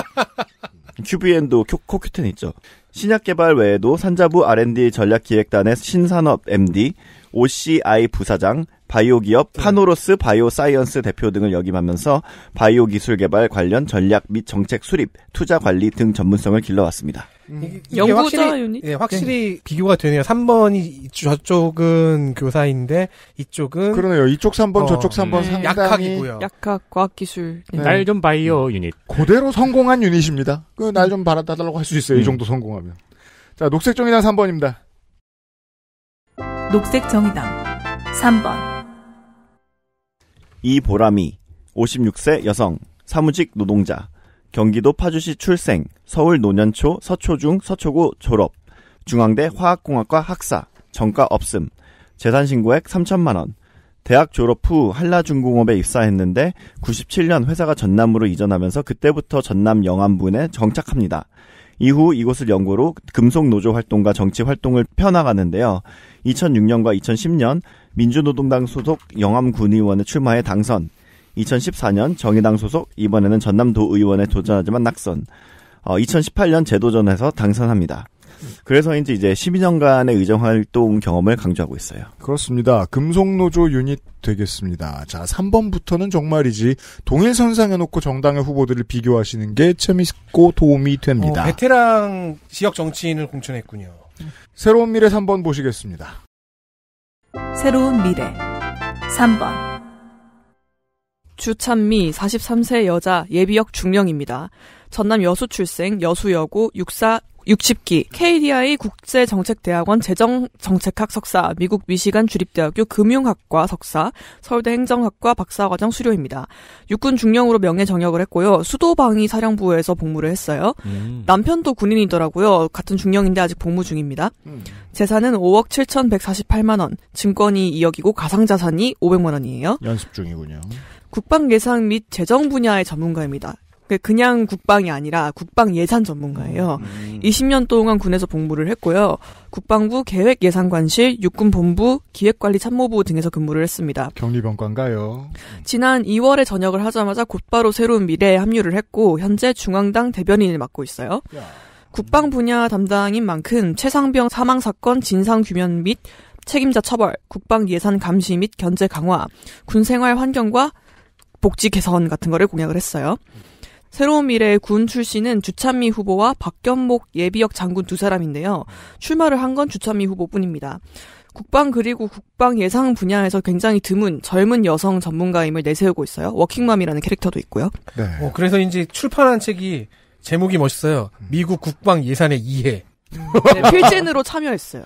큐비엔도 코큐텐 있죠. 신약 개발 외에도 산자부 R&D 전략기획단의 신산업 MD, OCI 부사장, 바이오 기업 파노로스 네. 바이오 사이언스 대표 등을 역임하면서 바이오 기술 개발 관련 전략 및 정책 수립, 투자 관리 등 전문성을 길러왔습니다. 음, 연구자 확실히, 유닛? 네, 예, 확실히 네. 비교가 되네요. 3번이 저쪽은 교사인데 이쪽은 그러네요. 이쪽 3번 어, 저쪽 3번 네. 상당히 약학이고요. 약학 과학기술 네. 네. 날좀 바이오 유닛. 그대로 성공한 유닛입니다. 그 날좀 음. 받아달라고 할 수 있어요. 음. 이 정도 성공하면. 자, 녹색종이당 3번입니다. 녹색정의당 3번 이보람이 56세 여성 사무직 노동자 경기도 파주시 출생 서울 노년초 서초중 서초구 졸업 중앙대 화학공학과 학사 전과 없음 재산 신고액 3천만 원 대학 졸업 후 한라중공업에 입사했는데 97년 회사가 전남으로 이전하면서 그때부터 전남 영암군에 정착합니다. 이후 이곳을 연고로 금속 노조 활동과 정치 활동을 펴나가는데요. 2006년과 2010년 민주노동당 소속 영암 군의원에 출마해 당선. 2014년 정의당 소속 이번에는 전남도 의원에 도전하지만 낙선. 어, 2018년 재도전해서 당선합니다. 그래서인지 이제 12년간의 의정 활동 경험을 강조하고 있어요. 그렇습니다. 금속노조 유닛 되겠습니다. 자, 3번부터는 정말이지 동일선상 에놓고 정당의 후보들을 비교하시는 게 재밌고 도움이 됩니다. 어, 베테랑 지역 정치인을 공천했군요. 새로운 미래 3번 보시겠습니다. 새로운 미래 3번 주찬미 43세 여자 예비역 중령입니다. 전남 여수 출생, 여수여고, 육사 60기 KDI 국제정책대학원 재정정책학 석사, 미국 미시간 주립대학교 금융학과 석사, 서울대 행정학과 박사과정 수료입니다. 육군 중령으로 명예 정역을 했고요. 수도방위 사령부에서 복무를 했어요. 음. 남편도 군인이더라고요. 같은 중령인데 아직 복무 중입니다. 음. 재산은 5억 7,148만 원, 증권이 2억이고 가상자산이 500만 원이에요. 연습 중이군요. 국방 예상 및 재정 분야의 전문가입니다. 그 그냥 국방이 아니라 국방 예산 전문가예요. 음. 20년 동안 군에서 복무를 했고요. 국방부 계획예산관실, 육군본부, 기획관리참모부 등에서 근무를 했습니다. 경리병관가요. 지난 2월에 전역을 하자마자 곧바로 새로운 미래에 합류를 했고 현재 중앙당 대변인을 맡고 있어요. 야. 국방 분야 담당인 만큼 최상병 사망 사건 진상 규명 및 책임자 처벌, 국방 예산 감시 및 견제 강화, 군 생활 환경과 복지 개선 같은 거를 공약을 했어요. 새로운 미래의 군 출신은 주찬미 후보와 박경목 예비역 장군 두 사람인데요. 출마를 한 건 주찬미 후보뿐입니다. 국방 그리고 국방 예상 분야에서 굉장히 드문 젊은 여성 전문가임을 내세우고 있어요. 워킹맘이라는 캐릭터도 있고요. 네. 어, 그래서 이제 출판한 책이 제목이 멋있어요. 미국 국방 예산의 이해. 네, 필진으로 참여했어요.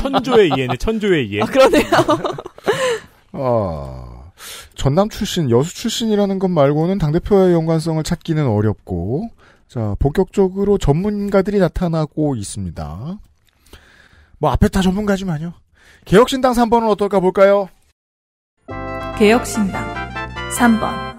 천조의 이해네, 천조의 이해. 아, 그러네요. 어... 전남 출신, 여수 출신이라는 것 말고는 당대표의 연관성을 찾기는 어렵고, 자, 본격적으로 전문가들이 나타나고 있습니다. 뭐, 앞에 다 전문가지만요. 개혁신당 3번은 어떨까 볼까요? 개혁신당 3번.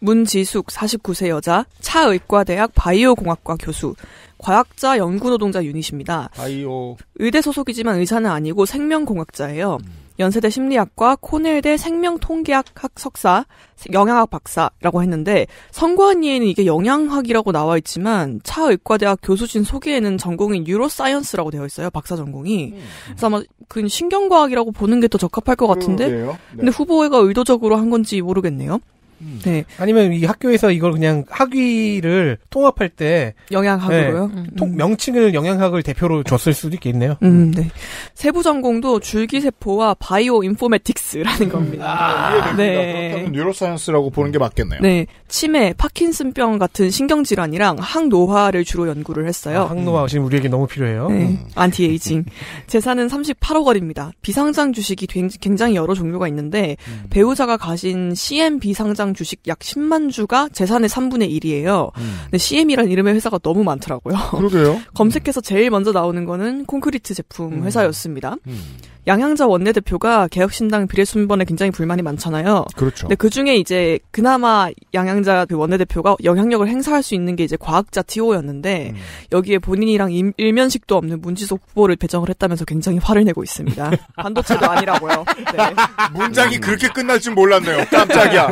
문지숙 49세 여자 차의과대학 바이오공학과 교수 과학자 연구노동자 유닛입니다. 바이오. 의대 소속이지만 의사는 아니고 생명공학자예요. 음. 연세대 심리학과 코넬대 생명통계학 학석사, 영양학 박사라고 했는데 선관위에는 이게 영양학이라고 나와 있지만 차 의과대학 교수진 소개에는 전공이 뉴로사이언스라고 되어 있어요. 박사 전공이. 음. 그래서 아마 그 신경과학이라고 보는 게 더 적합할 것 같은데. 네. 근데 후보가 의도적으로 한 건지 모르겠네요. 음. 네. 아니면 이 학교에서 이걸 그냥 학위를 통합할 때 영양학으로요. 네. 음. 통, 명칭을 영양학을 대표로 줬을 수도 있겠네요. 음, 네. 세부 전공도 줄기세포와 바이오 인포메틱스라는 음. 겁니다. 아, 네. 그렇다면 뉴로사이언스라고 보는 게 맞겠네요. 네. 치매, 파킨슨병 같은 신경질환이랑 항노화를 주로 연구를 했어요. 아, 항노화 지금 우리에게 너무 필요해요. 네. 음. 안티에이징. 재산은 38억 원입니다. 비상장 주식이 굉장히 여러 종류가 있는데 음. 배우자가 가신 CM 비상장 주당 주식 약 10만 주가 재산의 3분의 1이에요. 음. 근데 CM이란 이름의 회사가 너무 많더라고요. 그러게요. 검색해서 제일 먼저 나오는 거는 콘크리트 제품 음. 회사였습니다. 음. 양향자 원내대표가 개혁신당 비례순번에 굉장히 불만이 많잖아요. 그렇죠. 근데 그 중에 이제 그나마 양향자그 원내대표가 영향력을 행사할 수 있는 게 이제 과학자 티오였는데 음. 여기에 본인이랑 일, 일면식도 없는 문지석 후보를 배정을 했다면서 굉장히 화를 내고 있습니다. 반도체도 아니라고요. 네. 문장이 음. 그렇게 끝날 줄 몰랐네요. 깜짝이야.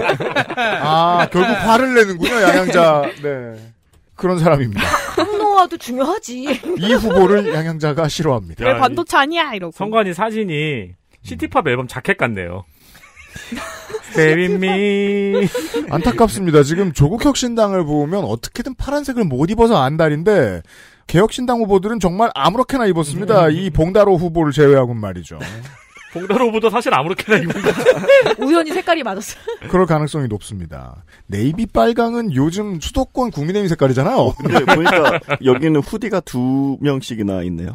아 결국 화를 내는군요 양향자 네. 그런 사람입니다. 항노화도 중요하지. 이 후보를 양양자가 싫어합니다. 왜 아, 반도체 아니야 이러고. 성관위 사진이 시티팝 앨범 자켓 같네요. 세빈미 안타깝습니다. 지금 조국 혁신당을 보면 어떻게든 파란색을 못 입어서 안달인데 개혁신당 후보들은 정말 아무렇게나 입었습니다. 음. 이 봉다로 후보를 제외하고 말이죠. 봉다로보다 사실 아무렇게나 입은 거죠. 우연히 색깔이 맞았어요. 그럴 가능성이 높습니다. 네이비 빨강은 요즘 수도권 국민의힘 색깔이잖아요. 어, 근데 보니까 여기는 후디가 두 명씩이나 있네요.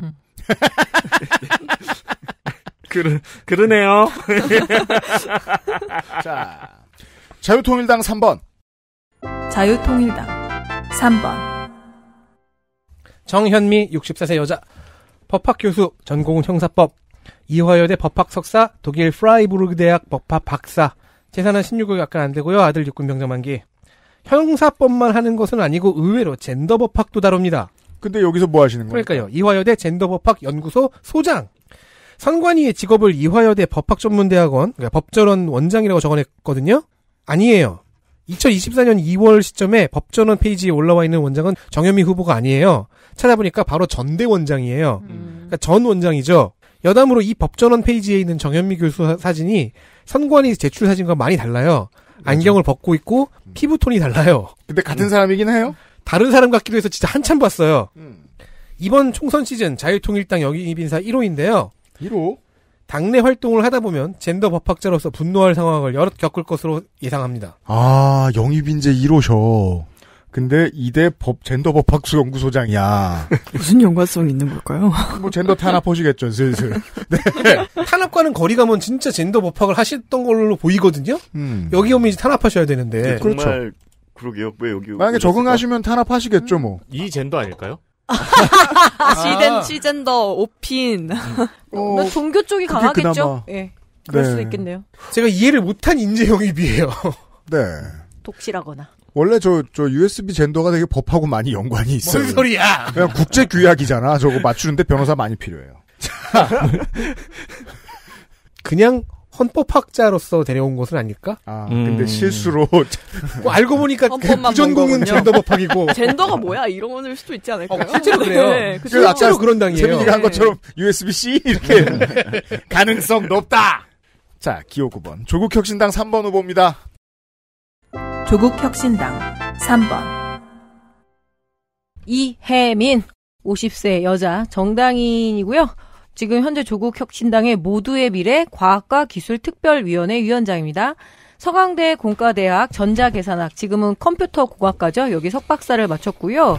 그러, 음. 그러네요. 자, 자유통일당 3번. 자유통일당 3번. 정현미 64세 여자. 법학교수 전공은 형사법 이화여대 법학 석사, 독일 프라이부르크 대학 법학 박사. 재산은 16억이 약간 안 되고요. 아들 육군 병장 만기. 형사법만 하는 것은 아니고 의외로 젠더 법학도 다룹니다. 근데 여기서 뭐 하시는 거예요? 그러니까요. 이화여대 젠더 법학 연구소 소장. 선관위의 직업을 이화여대 법학전문대학원 그러니까 법전원 원장이라고 적어냈거든요. 아니에요. 2024년 2월 시점에 법전원 페이지에 올라와 있는 원장은 정현미 후보가 아니에요. 찾아보니까 바로 전대 원장이에요. 음. 그러니까 전 원장이죠. 여담으로 이 법전원 페이지에 있는 정현미 교수 사진이 선관위 제출 사진과 많이 달라요. 안경을 벗고 있고 음. 피부 톤이 달라요. 근데 같은 음. 사람이긴 해요. 다른 사람 같기도 해서 진짜 한참 봤어요. 음. 이번 총선 시즌 자유통일당 영입 인사 1호인데요. 1호. 당내 활동을 하다 보면 젠더 법학자로서 분노할 상황을 여러 겪을 것으로 예상합니다. 아, 영입인재 1호셔. 근데 이대 법 젠더 법학수 연구소장이야. 무슨 연관성 이 있는 걸까요? 뭐 젠더 탄압하시겠죠 슬슬. 네. 네. 탄압과는 거리가 먼 진짜 젠더 법학을 하셨던 걸로 보이거든요. 음. 여기 오면 이제 탄압하셔야 되는데. 네, 그렇죠. 정말 그러게요. 왜 여기 만약에 적응하시면 탄압하시겠죠 뭐. 음. 이 젠더 아닐까요? 아, 시덴 아. 시젠더 오핀. 음. 어, 종교 쪽이 강하겠죠. 예. 네. 그럴 네. 수도 있겠네요. 제가 이해를 못한 인재 형입비해요 네. 독실하거나. 원래 저, 저 USB 젠더가 되게 법하고 많이 연관이 있어요. 무슨 소리야! 그냥 국제 규약이잖아. 저거 맞추는데 변호사 많이 필요해요. 그냥 헌법학자로서 데려온 것은 아닐까? 아, 음. 근데 실수로. 뭐 알고 보니까 그 부전공은 젠더법학이고. 젠더가 뭐야? 이런 거일 수도 있지 않을까 어, 실제로 그래요. 네, 그 실제로 그런 당이에요. 세민이가 한 네. 것처럼 USB-C? 이렇게. 가능성 높다! 자, 기호 9번. 조국혁신당 3번 후보입니다. 조국혁신당 3번 이혜민 50세 여자 정당인이고요. 지금 현재 조국혁신당의 모두의 미래 과학과 기술특별위원회 위원장입니다. 서강대 공과대학 전자계산학 지금은 컴퓨터 공학과죠. 여기 석박사를 마쳤고요.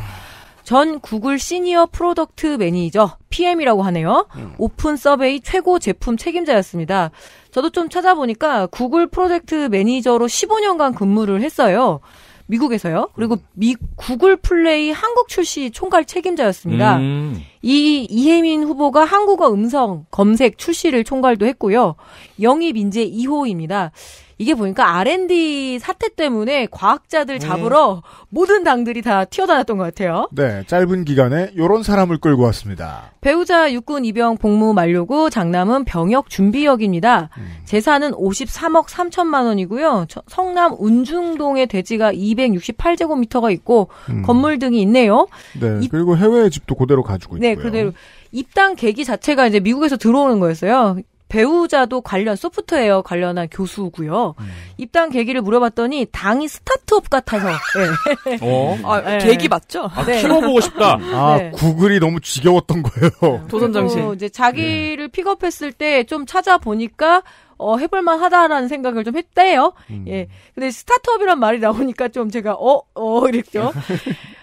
전 구글 시니어 프로덕트 매니저 PM이라고 하네요. 음. 오픈 서베이 최고 제품 책임자였습니다. 저도 좀 찾아보니까 구글 프로젝트 매니저로 15년간 근무를 했어요. 미국에서요. 그리고 음. 미 구글 플레이 한국 출시 총괄 책임자였습니다. 음. 이 이혜민 후보가 한국어 음성 검색 출시를 총괄도 했고요. 영입 인재 2호입니다. 이게 보니까 R&D 사태 때문에 과학자들 음. 잡으러 음. 모든 당들이 다 튀어다녔던 것 같아요. 네, 짧은 기간에 이런 사람을 끌고 왔습니다. 배우자 육군 입영 복무 만료고 장남은 병역 준비역입니다. 음. 재산은 53억 3천만 원이고요. 성남 운중동에 돼지가 268제곱미터가 있고 음. 건물 등이 있네요. 네, 입... 그리고 해외 집도 그대로 가지고 네, 있고요. 네, 그대로 입당 계기 자체가 이제 미국에서 들어오는 거였어요. 배우자도 관련 소프트웨어 관련한 교수고요. 음. 입당 계기를 물어봤더니 당이 스타트업 같아서. 네. 어? 아, 네. 계기 맞죠? 아, 네. 키워보고 싶다. 네. 아 네. 구글이 너무 지겨웠던 거예요. 네. 도전 정신. 이제 자기를 픽업했을 때 좀 찾아보니까 어, 해볼만 하다라는 생각을 좀 했대요. 음. 예. 근데 스타트업이란 말이 나오니까 좀 제가, 어, 어, 이랬죠.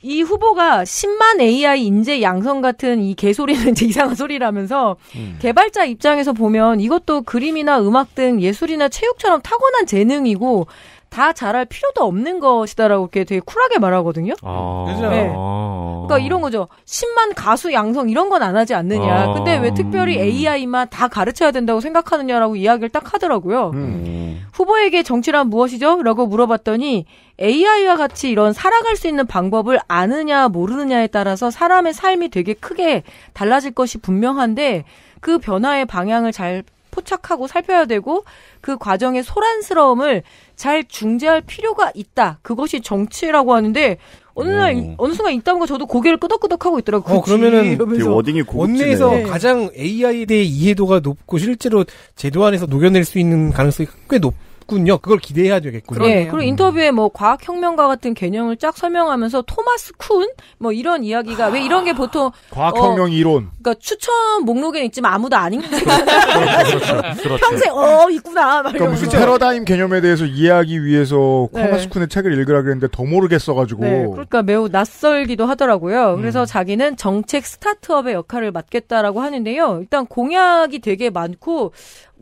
이 후보가 10만 AI 인재 양성 같은 이 개소리는 이제 이상한 소리라면서 음. 개발자 입장에서 보면 이것도 그림이나 음악 등 예술이나 체육처럼 타고난 재능이고 다 잘할 필요도 없는 것이다라고 이렇게 되게 쿨하게 말하거든요. 아~ 네. 아. 그러니까 이런 거죠. 10만 가수 양성 이런 건 안 하지 않느냐. 아~ 근데 왜 특별히 음. AI만 다 가르쳐야 된다고 생각하느냐라고 이야기를 딱 하더라고요. 음. 음. 후보에게 정치란 무엇이죠? 라고 물어봤더니 AI와 같이 이런 살아갈 수 있는 방법을 아느냐 모르느냐에 따라서 사람의 삶이 되게 크게 달라질 것이 분명한데 그 변화의 방향을 잘 포착하고 살펴야 되고 그 과정의 소란스러움을 잘 중재할 필요가 있다. 그것이 정치라고 하는데 어느 날 이, 어느 순간 있다는니 저도 고개를 끄덕끄덕하고 있더라고요. 어, 그러면은 워딩이 원내에서 네. 가장 AI에 대해 이해도가 높고 실제로 제도 안에서 녹여낼 수 있는 가능성이 꽤 높. 있군요. 그걸 기대해야 되겠군요. 그렇죠. 네. 그리고 인터뷰에 뭐 과학혁명과 같은 개념을 쫙 설명하면서 토마스 쿤 뭐 이런 이야기가 왜 이런 게 보통 어, 과학혁명 어, 이론. 그러니까 추천 목록에 있지만 아무도 안 읽는 그렇죠, 그렇죠, 평생 어 있구나. 그러니까 무슨 패러다임 개념에 대해서 이해하기 위해서 네. 토마스 쿤의 책을 읽으라 그랬는데 더 모르겠어가지고. 네. 그러니까 매우 낯설기도 하더라고요. 그래서 음. 자기는 정책 스타트업의 역할을 맡겠다라고 하는데요. 일단 공약이 되게 많고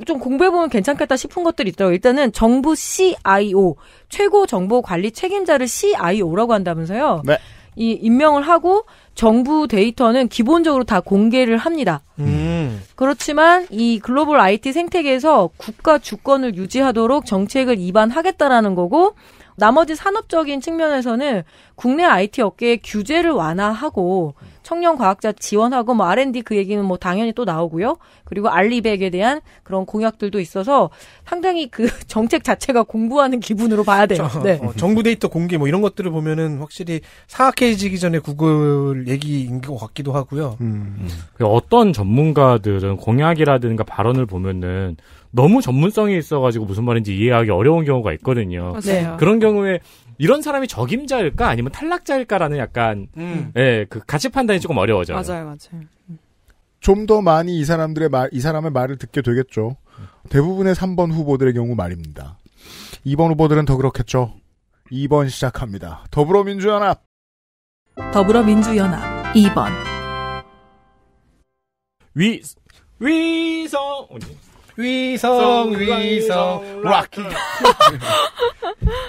좀 공부해보면 괜찮겠다 싶은 것들이 있더라고요. 일단은 정부 CIO, 최고 정보 관리 책임자를 CIO라고 한다면서요. 네. 이 임명을 하고 정부 데이터는 기본적으로 다 공개를 합니다. 음. 그렇지만 이 글로벌 IT 생태계에서 국가 주권을 유지하도록 정책을 입안하겠다라는 거고 나머지 산업적인 측면에서는 국내 IT 업계의 규제를 완화하고 음. 청년 과학자 지원하고 뭐 R&D 그 얘기는 뭐 당연히 또 나오고요. 그리고 알리백에 대한 그런 공약들도 있어서 상당히 그 정책 자체가 공부하는 기분으로 봐야 돼요. 그렇죠. 네. 어, 정부 데이터 공개 뭐 이런 것들을 보면은 확실히 사악해지기 전에 구글 얘기인 것 같기도 하고요. 음. 음. 그 어떤 전문가들은 공약이라든가 발언을 보면은 너무 전문성이 있어가지고 무슨 말인지 이해하기 어려운 경우가 있거든요. 맞아요. 그런 경우에 이런 사람이 적임자일까 아니면 탈락자일까라는 약간 음. 예, 그 가치 판단이 조금 어려워져요. 맞아요, 맞아요. 음. 좀더 많이 이 사람들의 말, 이 사람의 말을 듣게 되겠죠. 대부분의 3번 후보들의 경우 말입니다. 2번 후보들은 더 그렇겠죠. 2번 시작합니다. 더불어민주연합. 더불어민주연합 2번. 위 위성 위성, 위성, 락키.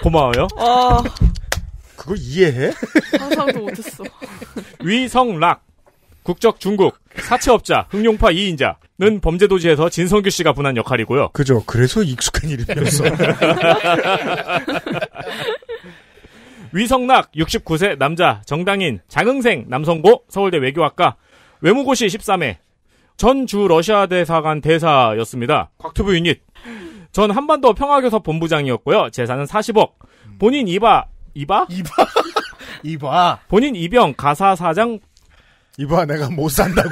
고마워요. 와, 아. 그걸 이해해? 상상도 못했어. 위성락. 국적 중국. 사채업자, 흥룡파 2인자는 범죄도시에서 진성규 씨가 분한 역할이고요. 그죠. 그래서 익숙한 이름이었어. 위성락 69세 남자 정당인 장흥생 남성고 서울대 외교학과 외무고시 13회 전주 러시아 대사관 대사였습니다. 곽튜부 유닛. 전 한반도 평화교섭 본부장이었고요. 재산은 40억. 본인 이바 이바 이바 이바 본인 이병 가사 사장 이바 내가 못 산다고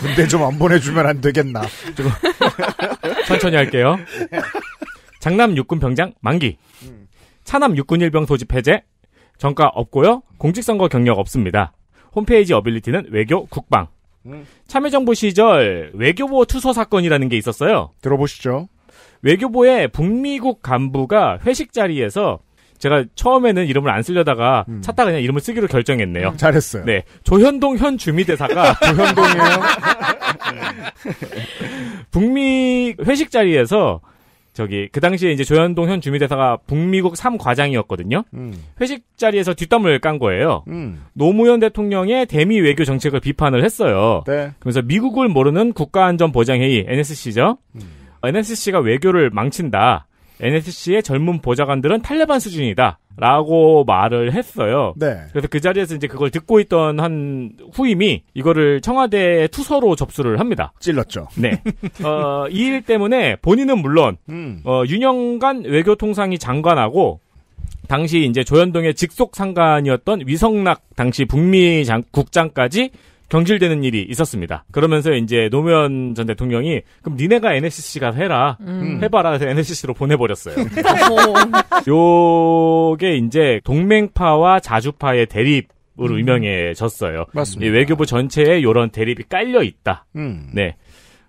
군대 좀 안 보내주면 안 되겠나 천천히 할게요 장남 육군 병장 만기 차남 육군 일병 소집 해제 정가 없고요 공직선거 경력 없습니다 홈페이지 어빌리티는 외교 국방 음. 참여정부 시절 외교부 투소 사건이라는 게 있었어요. 들어보시죠. 외교부의 북미국 간부가 회식 자리에서 제가 처음에는 이름을 안 쓰려다가 음. 찾다 가 그냥 이름을 쓰기로 결정했네요. 음, 잘했어요. 네. 조현동 현 주미대사가 조현동이에요. 북미 회식 자리에서 저기 그 당시에 이제 조현동 현 주미대사가 북미국 3과장이었거든요. 음. 회식 자리에서 뒷담을 깐 거예요. 음. 노무현 대통령의 대미 외교 정책을 비판을 했어요. 네. 그래서 미국을 모르는 국가안전보장회의 NSC죠. 음. NSC가 외교를 망친다. NSC의 젊은 보좌관들은 탈레반 수준이다. 라고 말을 했어요. 네. 그래서 그 자리에서 이제 그걸 듣고 있던 한 후임이 이거를 청와대 투서로 접수를 합니다. 찔렀죠. 네. 어, 이 일 때문에 본인은 물론 음. 어, 윤영간 외교통상이 장관하고 당시 이제 조현동의 직속 상관이었던 위성락 당시 북미 장, 국장까지 경질되는 일이 있었습니다. 그러면서 이제 노무현 전 대통령이 그럼 니네가 NSC가 해라 음. 해봐라 해서 NSC로 보내버렸어요. 요게 이제 동맹파와 자주파의 대립 으로 음. 유명해졌어요. 맞습니다. 외교부 전체에 이런 대립이 깔려 있다. 음. 네.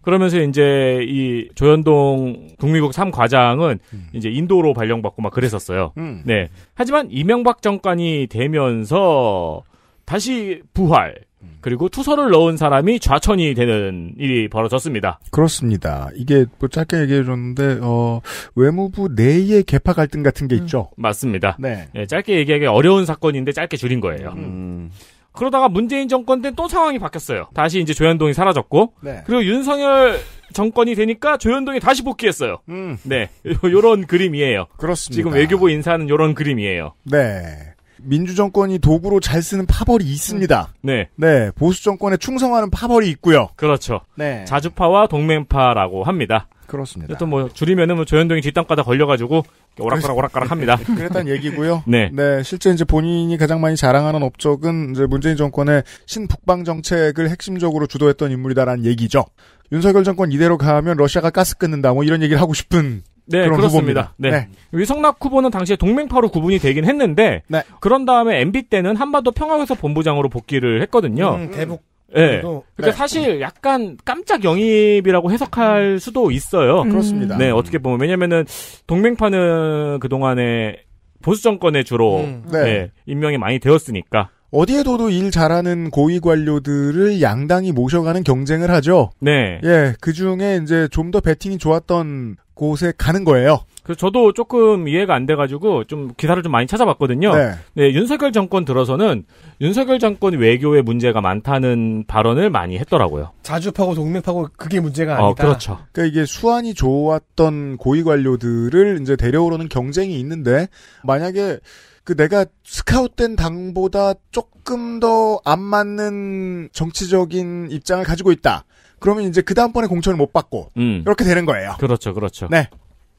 그러면서 이제 이 조현동 국미국 3과장은 음. 이제 인도로 발령받고 막 그랬었어요. 음. 네. 하지만 이명박 정권이 되면서 다시 부활. 그리고 투서를 넣은 사람이 좌천이 되는 일이 벌어졌습니다. 그렇습니다. 이게 뭐 짧게 얘기해 줬는데 어, 외무부 내의 개파 갈등 같은 게 음. 있죠. 맞습니다. 네. 네, 짧게 얘기하기 어려운 사건인데 짧게 줄인 거예요. 음. 그러다가 문재인 정권 때 또 상황이 바뀌었어요. 다시 이제 조현동이 사라졌고 네. 그리고 윤석열 정권이 되니까 조현동이 다시 복귀했어요. 음. 네, 요런 그림이에요. 그렇습니다. 지금 외교부 인사는 요런 그림이에요. 네. 민주 정권이 도구로 잘 쓰는 파벌이 있습니다. 음. 네. 네, 보수 정권에 충성하는 파벌이 있고요. 그렇죠. 네. 자주파와 동맹파라고 합니다. 그렇습니다. 또뭐 줄이면은 뭐 조현동이 뒷담가다 걸려가지고 오락가락 오락가락 합니다. 그랬단 얘기고요. 네. 네, 실제 이제 본인이 가장 많이 자랑하는 업적은 이제 문재인 정권의 신북방 정책을 핵심적으로 주도했던 인물이다라는 얘기죠. 윤석열 정권 이대로 가면 러시아가 가스 끊는다 뭐 이런 얘기를 하고 싶은 네, 그렇습니다. 네. 네. 위성낙 후보는 당시에 동맹파로 구분이 되긴 했는데 네. 그런 다음에 MB 때는 한반도 평화회사 본부장으로 복귀를 했거든요. 음, 대북 음. 네. 그러니까 네. 사실 약간 깜짝 영입이라고 해석할 음. 수도 있어요. 음. 그렇습니다. 음. 네, 어떻게 보면 왜냐면은 동맹파는 그 동안에 보수 정권에 주로 음. 네. 네, 임명이 많이 되었으니까 어디에도도 일 잘하는 고위 관료들을 양당이 모셔가는 경쟁을 하죠. 네. 예, 그 중에 이제 좀 더 배팅이 좋았던 곳에 가는 거예요. 그래서 저도 조금 이해가 안 돼가지고 좀 기사를 좀 많이 찾아봤거든요. 네. 네, 윤석열 정권 들어서는 윤석열 정권 외교에 문제가 많다는 발언을 많이 했더라고요. 자주파고 동맹파고 그게 문제가 어, 아니다. 어, 그렇죠. 그러니까 이게 수완이 좋았던 고위 관료들을 이제 데려오려는 경쟁이 있는데 만약에 그 내가 스카웃된 당보다 조금 더 안 맞는 정치적인 입장을 가지고 있다. 그러면 이제 그 다음번에 공천을 못 받고 음. 이렇게 되는 거예요. 그렇죠, 그렇죠. 네,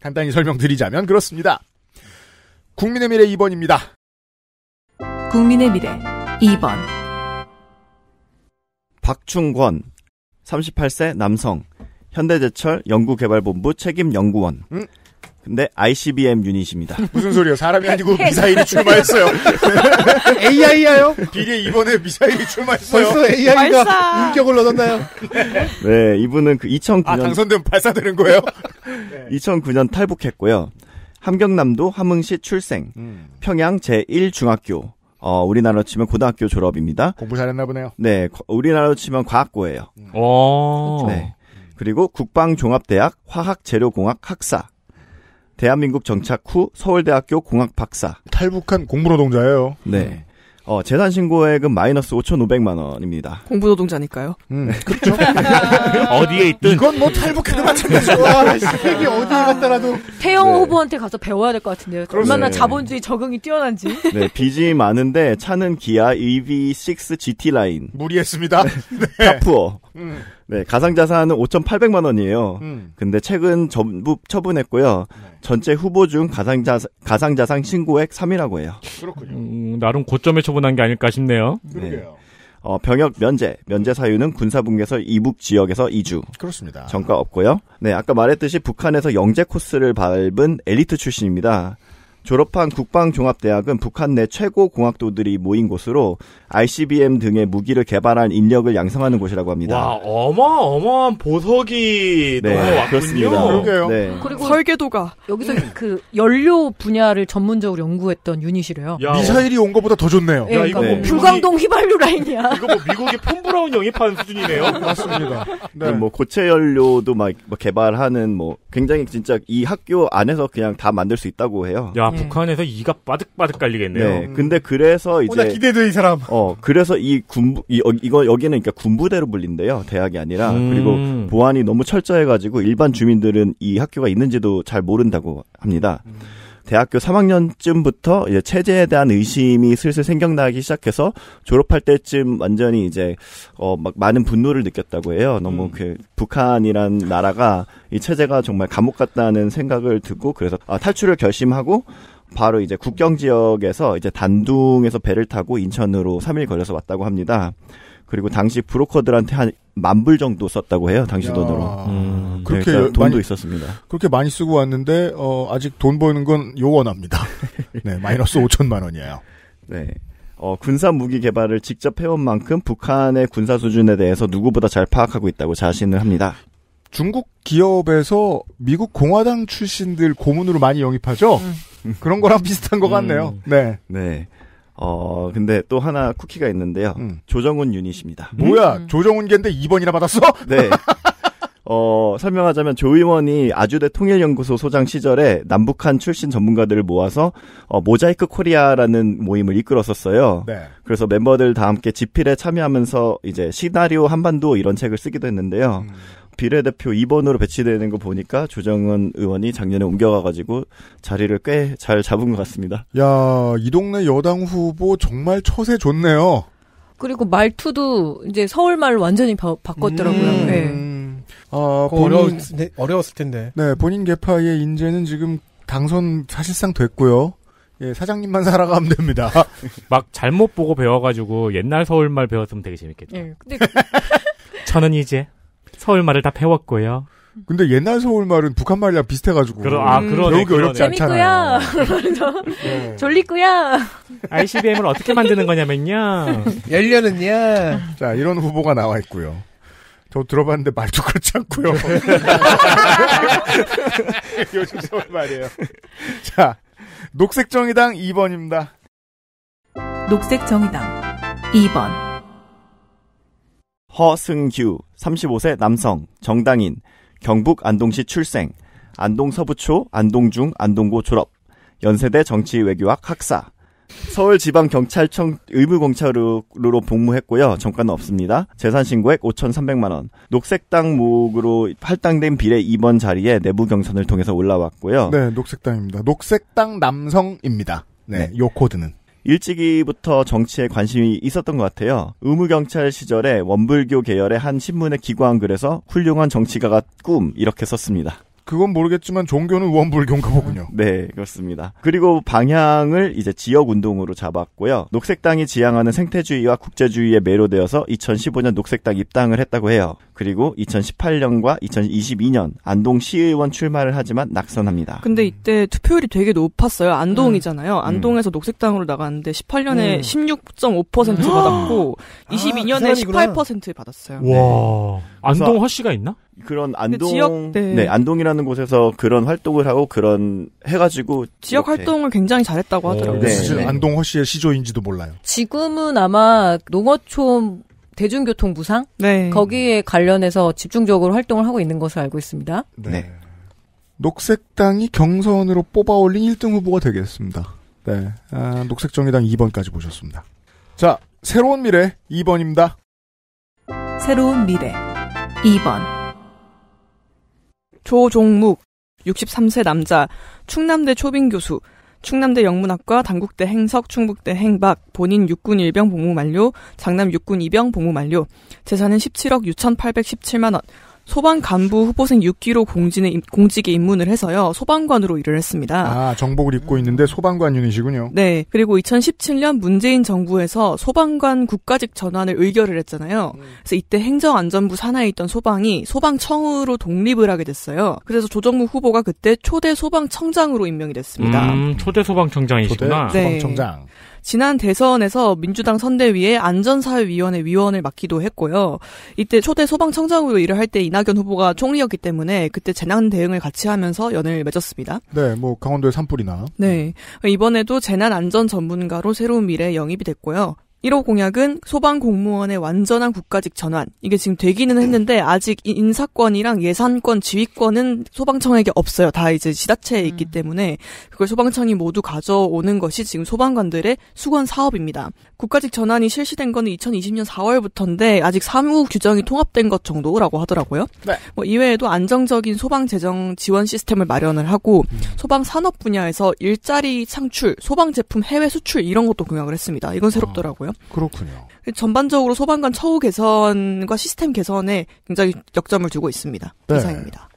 간단히 설명드리자면 그렇습니다. 국민의 미래 2번입니다. 국민의 미래 2번 박충권 38세 남성 현대제철 연구개발본부 책임연구원 음? 근데 ICBM 유닛입니다. 무슨 소리요 사람이 아니고 네. 미사일이 출마했어요. AI야요? 비례 이번에 미사일이 출마했어요. 벌써 AI가 발 인격을 얻었나요? 네, 이분은 그 2009년 아, 당선되면 발사되는 거예요? 네. 2009년 탈북했고요. 함경남도 함흥시 출생, 음. 평양 제1중학교, 어, 우리나라로 치면 고등학교 졸업입니다. 공부 잘했나 보네요. 네, 우리나라로 치면 과학고예요. 음. 오. 네. 그리고 국방종합대학 화학재료공학 학사, 대한민국 정착 후 서울대학교 공학 박사. 탈북한 공부노동자예요. 네. 음. 어, 재산 신고액은 마이너스 5,500만 원입니다. 공부노동자니까요. 음, 네. 그렇죠. 어디에 있든 이건 뭐 탈북해도 마찬가지고. 아, 세 어디에 갔더라도 태영 네. 후보한테 가서 배워야 될 것 같은데요. 얼마나 자본주의 적응이 뛰어난지. 네, 빚이 많은데 차는 기아 EV6 GT 라인. 무리했습니다. 네. 파푸어. 음. 네, 가상자산은 5,800만 원이에요. 음. 근데 최근 전부 처분했고요. 네. 전체 후보 중 가상자산, 가상자산 신고액 3위라고 해요. 그렇군요. 음, 나름 고점에 처분한 게 아닐까 싶네요. 네. 어, 병역 면제, 면제 사유는 군사분계서 이북 지역에서 2주. 그렇습니다. 정가 없고요. 네, 아까 말했듯이 북한에서 영재 코스를 밟은 엘리트 출신입니다. 졸업한 국방종합대학은 북한 내 최고 공학도들이 모인 곳으로 ICBM 등의 무기를 개발한 인력을 양성하는 곳이라고 합니다. 와, 어마어마한 보석이 네, 어 왔군요. 그렇습니다. 그러게요. 네. 그리고 설계도가 여기서 음. 그 연료 분야를 전문적으로 연구했던 유닛이래요. 야, 미사일이 온 것보다 더 좋네요. 야, 이거 그러니까 뭐 불광동 휘발유 라인이야. 이거 뭐 미국의 폼브라운 영입한 수준이네요. 맞습니다. 네. 뭐 고체 연료도 막 개발하는 뭐 굉장히 진짜 이 학교 안에서 그냥 다 만들 수 있다고 해요. 야, 예. 북한에서 이가 빠득빠득 깔리겠네요. 네. 음. 근데 그래서 어, 이제 어, 기대돼 이 사람. 어 그래서 이 군부 이, 어, 이거 여기는 그러니까 군부대로 불린대요 대학이 아니라 음. 그리고 보안이 너무 철저해가지고 일반 주민들은 이 학교가 있는지도 잘 모른다고 합니다. 음. 대학교 3학년쯤부터 이제 체제에 대한 의심이 슬슬 생겨나기 시작해서 졸업할 때쯤 완전히 이제 어막 많은 분노를 느꼈다고 해요. 너무 음. 그 북한이란 나라가 이 체제가 정말 감옥 같다는 생각을 듣고 그래서 아, 탈출을 결심하고 바로 이제 국경 지역에서 이제 단둥에서 배를 타고 인천으로 3일 걸려서 왔다고 합니다. 그리고 당시 브로커들한테 한 만 불 정도 썼다고 해요. 당시 야, 돈으로. 음, 네, 그렇게 그러니까 돈도 많이, 있었습니다. 그렇게 많이 쓰고 왔는데 어, 아직 돈 버는 건 요원합니다. 네, 마이너스 5천만 원이에요. 네. 어, 군사 무기 개발을 직접 해온 만큼 북한의 군사 수준에 대해서 누구보다 잘 파악하고 있다고 자신을 합니다. 중국 기업에서 미국 공화당 출신들 고문으로 많이 영입하죠? 음. 그런 거랑 비슷한 것 같네요. 음. 네. 네. 어, 근데 또 하나 쿠키가 있는데요. 음. 조정훈 유닛입니다. 음. 뭐야, 음. 조정훈 겐데 2번이나 받았어? 네. 어, 설명하자면 조 의원이 아주대 통일연구소 소장 시절에 남북한 출신 전문가들을 모아서 어, 모자이크 코리아라는 모임을 이끌었었어요. 네. 그래서 멤버들 다 함께 지필에 참여하면서 이제 시나리오 한반도 이런 책을 쓰기도 했는데요. 음. 비례대표 2번으로 배치되는 거 보니까 조정은 의원이 작년에 옮겨가가지고 자리를 꽤 잘 잡은 것 같습니다. 야, 이 동네 여당 후보 정말 처세 좋네요. 그리고 말투도 이제 서울말 완전히 바, 꿨더라고요 음. 네. 아, 본인, 어려웠, 네, 을 텐데. 네, 본인 개파의 인재는 지금 당선 사실상 됐고요. 예, 사장님만 살아가면 됩니다. 아, 막 잘못 보고 배워가지고 옛날 서울말 배웠으면 되게 재밌겠죠 예, 근데... 그- 저는 이제 서울말을 다 배웠고요. 근데 옛날 서울말은 북한말이랑 비슷해가지고 그러, 아, 음, 그러네, 배우기 어렵지 않잖아요. 재밌구요. 네. 졸리고요 ICBM을 어떻게 만드는 거냐면요. 열려는요. 자 이런 후보가 나와 있고요. 저 들어봤는데 말도 그렇지 않고요. 요즘 서울말이에요. 자 녹색정의당 2번입니다. 녹색정의당 2번 허승규 35세 남성 정당인 경북 안동시 출생 안동 서부초 안동중 안동고 졸업 연세대 정치외교학 학사 서울지방경찰청 의무공찰으로 복무했고요. 정가는 없습니다. 재산신고액 5,300만원. 녹색당 목으로 할당된 비례 2번 자리에 내부 경선을 통해서 올라왔고요. 네, 녹색당입니다. 녹색당 남성입니다. 네, 네. 요 코드는. 일찍이부터 정치에 관심이 있었던 것 같아요. 의무경찰 시절에 원불교 계열의 한 신문에 기고한 글에서 훌륭한 정치가가 꿈 이렇게 썼습니다. 그건 모르겠지만 종교는 우원불교인가 보군요. 네, 그렇습니다. 그리고 방향을 이제 지역 운동으로 잡았고요. 녹색당이 지향하는 생태주의와 국제주의에 매료되어서 2015년 녹색당 입당을 했다고 해요. 그리고 2018년과 2022년 안동 시의원 출마를 하지만 낙선합니다. 근데 이때 투표율이 되게 높았어요. 안동이잖아요. 음. 안동에서 음. 녹색당으로 나갔는데 18년에 음. 16.5% 아, 받았고 22년에 아, 18% 받았어요. 와, 네. 안동 화씨가 있나? 그런 그 안동 그 지역, 네. 네. 안동이라는 곳에서 그런 활동을 하고 그런 해가지고 지역 이렇게. 활동을 굉장히 잘했다고 어, 하더라고요. 네, 네. 안동 허씨의 시조인지도 몰라요. 지금은 아마 농어촌 대중교통 부상 네. 거기에 관련해서 집중적으로 활동을 하고 있는 것을 알고 있습니다. 네. 네. 녹색당이 경선으로 뽑아올린 1등 후보가 되겠습니다. 네, 아, 녹색정의당 2번까지 보셨습니다. 자, 새로운 미래 2번입니다. 새로운 미래 2번. 조종묵 63세 남자, 충남대 초빙 교수, 충남대 영문학과, 단국대 행석, 충북대 행박, 본인 육군 일병 복무 만료, 장남 육군 이병 복무 만료, 재산은 17억 6,817만 원, 소방 간부 후보생 6기로 공진에, 공직에 입문을 해서요. 소방관으로 일을 했습니다. 아, 정복을 입고 있는데 소방관 유닛이군요. 네. 그리고 2017년 문재인 정부에서 소방관 국가직 전환을 의결을 했잖아요. 음. 그래서 이때 행정안전부 산하에 있던 소방이 소방청으로 독립을 하게 됐어요. 그래서 조정무 후보가 그때 초대 소방청장으로 임명이 됐습니다. 음, 초대 소방청장이시구나. 초대 네. 소방청장. 네. 지난 대선에서 민주당 선대위의 안전사회위원회 위원을 맡기도 했고요. 이때 초대 소방청장으로 일을 할 때 이낙연 후보가 총리였기 때문에 그때 재난 대응을 같이 하면서 연을 맺었습니다. 네, 뭐 강원도의 산불이나. 네, 이번에도 재난 안전 전문가로 새로운 미래에 영입이 됐고요. 1호 공약은 소방 공무원의 완전한 국가직 전환. 이게 지금 되기는 했는데 아직 인사권이랑 예산권, 지휘권은 소방청에게 없어요. 다 이제 지자체에 있기 음. 때문에 그걸 소방청이 모두 가져오는 것이 지금 소방관들의 수건 사업입니다. 국가직 전환이 실시된 거는 2020년 4월부터인데 아직 사무 국 규정이 통합된 것 정도라고 하더라고요. 네. 뭐 이외에도 안정적인 소방 재정 지원 시스템을 마련을 하고 음. 소방 산업 분야에서 일자리 창출, 소방 제품 해외 수출 이런 것도 공약을 했습니다. 이건 아, 새롭더라고요. 아, 그렇군요. 전반적으로 소방관 처우 개선과 시스템 개선에 굉장히 역점을 두고 있습니다. 네. 이상입니다.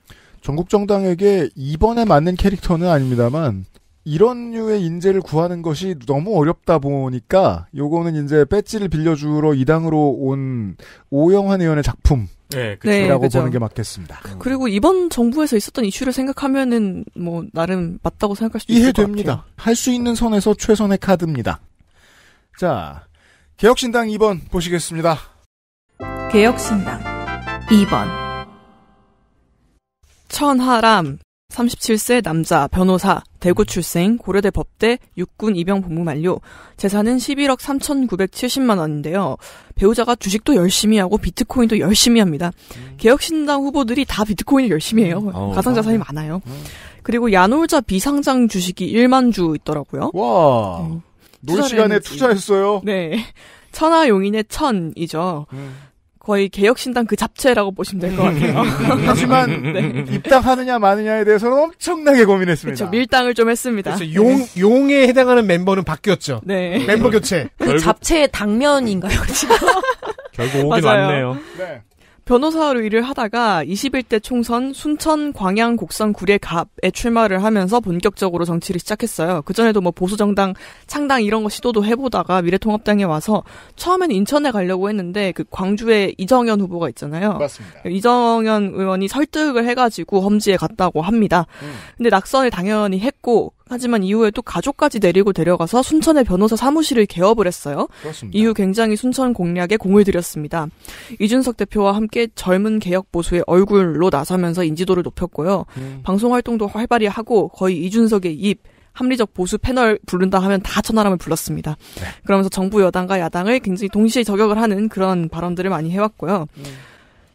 전국 정당에게 이번에 맞는 캐릭터는 아닙니다만 이런 류의 인재를 구하는 것이 너무 어렵다 보니까 요거는 이제 배지를 빌려주러 이당으로 온 오영환 의원의 작품. 네, 이라고 네, 보는 게 맞겠습니다. 그, 그리고 이번 정부에서 있었던 이슈를 생각하면은 뭐 나름 맞다고 생각할 수도 이해됩니다. 할 수 있는 선에서 최선의 카드입니다. 자, 개혁신당 2번 보시겠습니다. 개혁신당 2번 천하람 37세 남자, 변호사, 대구 출생, 고려대 법대, 육군 입영 복무 만료, 재산은 11억 3,970만 원인데요. 배우자가 주식도 열심히 하고 비트코인도 열심히 합니다. 음. 개혁신당 후보들이 다 비트코인을 열심히 해요. 어, 음. 가상자산이 어. 음. 많아요. 어. 그리고 야놀자 비상장 주식이 1만 주 있더라고요. 와, 네. 놀 시간에 투자했어요? 네. 천하용인의 천이죠. 음. 거의 개혁신당 그 잡채라고 보시면 될 것 같아요. 하지만 네. 입당하느냐 마느냐에 대해서는 엄청나게 고민했습니다. 그쵸, 밀당을 좀 했습니다. 그렇죠. 용 용에 해당하는 멤버는 바뀌었죠. 네. 멤버 교체. 그 결국... 잡채의 당면인가요 지금? 결국 오긴 맞아요. 왔네요. 네. 변호사로 일을 하다가 21대 총선 순천 광양 곡성 구례갑에 출마를 하면서 본격적으로 정치를 시작했어요. 그전에도 뭐 보수정당 창당 이런 거 시도도 해보다가 미래통합당에 와서 처음엔 인천에 가려고 했는데 그 광주에 이정현 후보가 있잖아요. 맞습니다. 이정현 의원이 설득을 해가지고 험지에 갔다고 합니다. 음. 근데 낙선을 당연히 했고 하지만 이후에 또 가족까지 내리고 데려가서 순천의 변호사 사무실을 개업을 했어요. 그렇습니다. 이후 굉장히 순천 공략에 공을 들였습니다. 이준석 대표와 함께 젊은 개혁 보수의 얼굴로 나서면서 인지도를 높였고요. 음. 방송 활동도 활발히 하고 거의 이준석의 입 합리적 보수 패널 부른다 하면 다 천하람을 불렀습니다. 네. 그러면서 정부 여당과 야당을 굉장히 동시에 저격을 하는 그런 발언들을 많이 해왔고요. 음.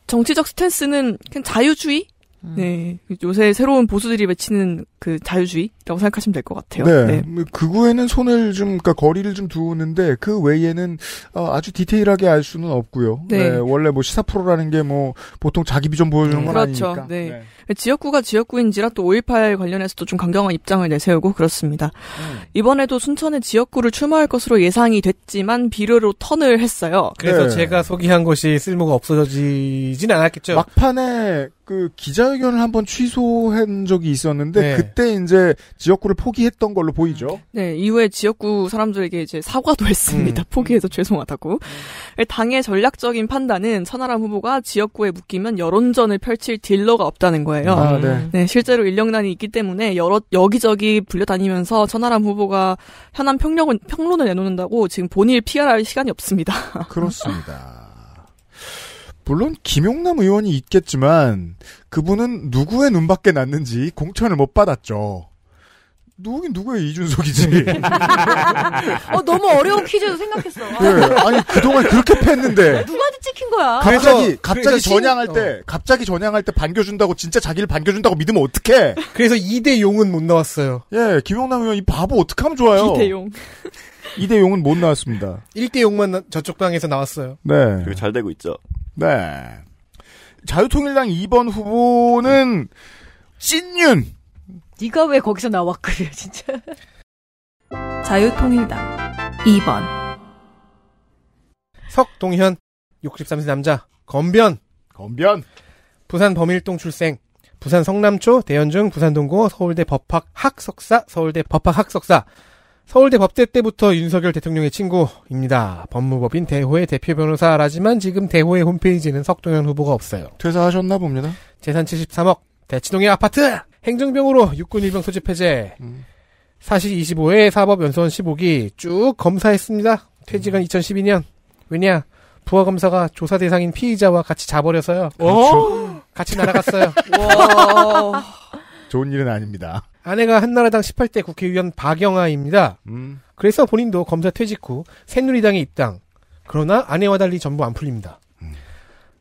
정치적 스탠스는 그냥 자유주의? 음. 네. 요새 새로운 보수들이 외치는 그 자유주의? 라고 생각하시면 될 것 같아요. 네. 네. 극우에는 음, 그 손을 좀, 그러니까 거리를 좀 두는데 었그 외에는 어, 아주 디테일하게 알 수는 없고요. 네. 네. 원래 뭐 시사 프로라는 게 뭐 보통 자기 비전 보여주는 음, 건 그렇죠. 아니니까. 네. 네. 지역구가 지역구인지라 또 5.18 관련해서도 좀 강경한 입장을 내세우고 그렇습니다. 음. 이번에도 순천의 지역구를 출마할 것으로 예상이 됐지만 비료로 턴을 했어요. 그래서 네. 제가 소개한 것이 쓸모가 없어지진 않았겠죠. 막판에 그 기자회견을 한번 취소한 적이 있었는데 네. 그때 이제 지역구를 포기했던 걸로 보이죠. 네, 이후에 지역구 사람들에게 이제 사과도 했습니다. 음. 포기해서 음. 죄송하다고. 음. 네, 당의 전략적인 판단은 천하람 후보가 지역구에 묶이면 여론전을 펼칠 딜러가 없다는 거예요. 아, 네. 음. 네. 실제로 인력난이 있기 때문에 여러 여기저기 불려다니면서 천하람 후보가 현안 평론 평론을 내놓는다고 지금 본일 PR할 시간이 없습니다. 그렇습니다. 물론 김용남 의원이 있겠지만 그분은 누구의 눈밖에 났는지 공천을 못 받았죠. 누구긴 누구예요 이준석이지. 네. 어 너무 어려운 퀴즈도 생각했어. 네, 아니 그동안 그렇게 팼는데 아, 누가한테 찍힌 거야? 갑자기 갑자기 그러니 전향할 신... 때 어. 갑자기 전향할 때 반겨준다고 진짜 자기를 반겨준다고 믿으면 어떡해? 그래서 이대 용은 못 나왔어요. 예, 김영남 의원 이 바보 어떻게 하면 좋아요? 이대 용. 이대 용은 못 나왔습니다. 일대 용만 저쪽 방에서 나왔어요. 네. 그리잘 되고 있죠. 네. 자유통일당 2번 후보는 찐윤. 네가 왜 거기서 나와 그래 진짜. 자유통일당 2번 석동현 63세 남자 건변 건변 부산 범일동 출생 부산 성남초 대현중 부산동고 서울대 법학 학석사 서울대 법학 학석사 서울대 법대 때부터 윤석열 대통령의 친구입니다. 법무법인 대호의 대표 변호사라지만 지금 대호의 홈페이지는 석동현 후보가 없어요. 퇴사하셨나 봅니다. 재산 73억, 대치동의 아파트! 행정병으로 육군 일병 소집 해제. 음. 사실 25회 사법연수원 15기 쭉 검사했습니다. 퇴직은 2012년. 음. 왜냐? 부하검사가 조사 대상인 피의자와 같이 자버려서요. 그렇죠. 어? 같이 날아갔어요. 좋은 일은 아닙니다. 아내가 한나라당 18대 국회의원 박영아입니다. 음. 그래서 본인도 검사 퇴직 후 새누리당에 입당. 그러나 아내와 달리 전부 안 풀립니다. 음.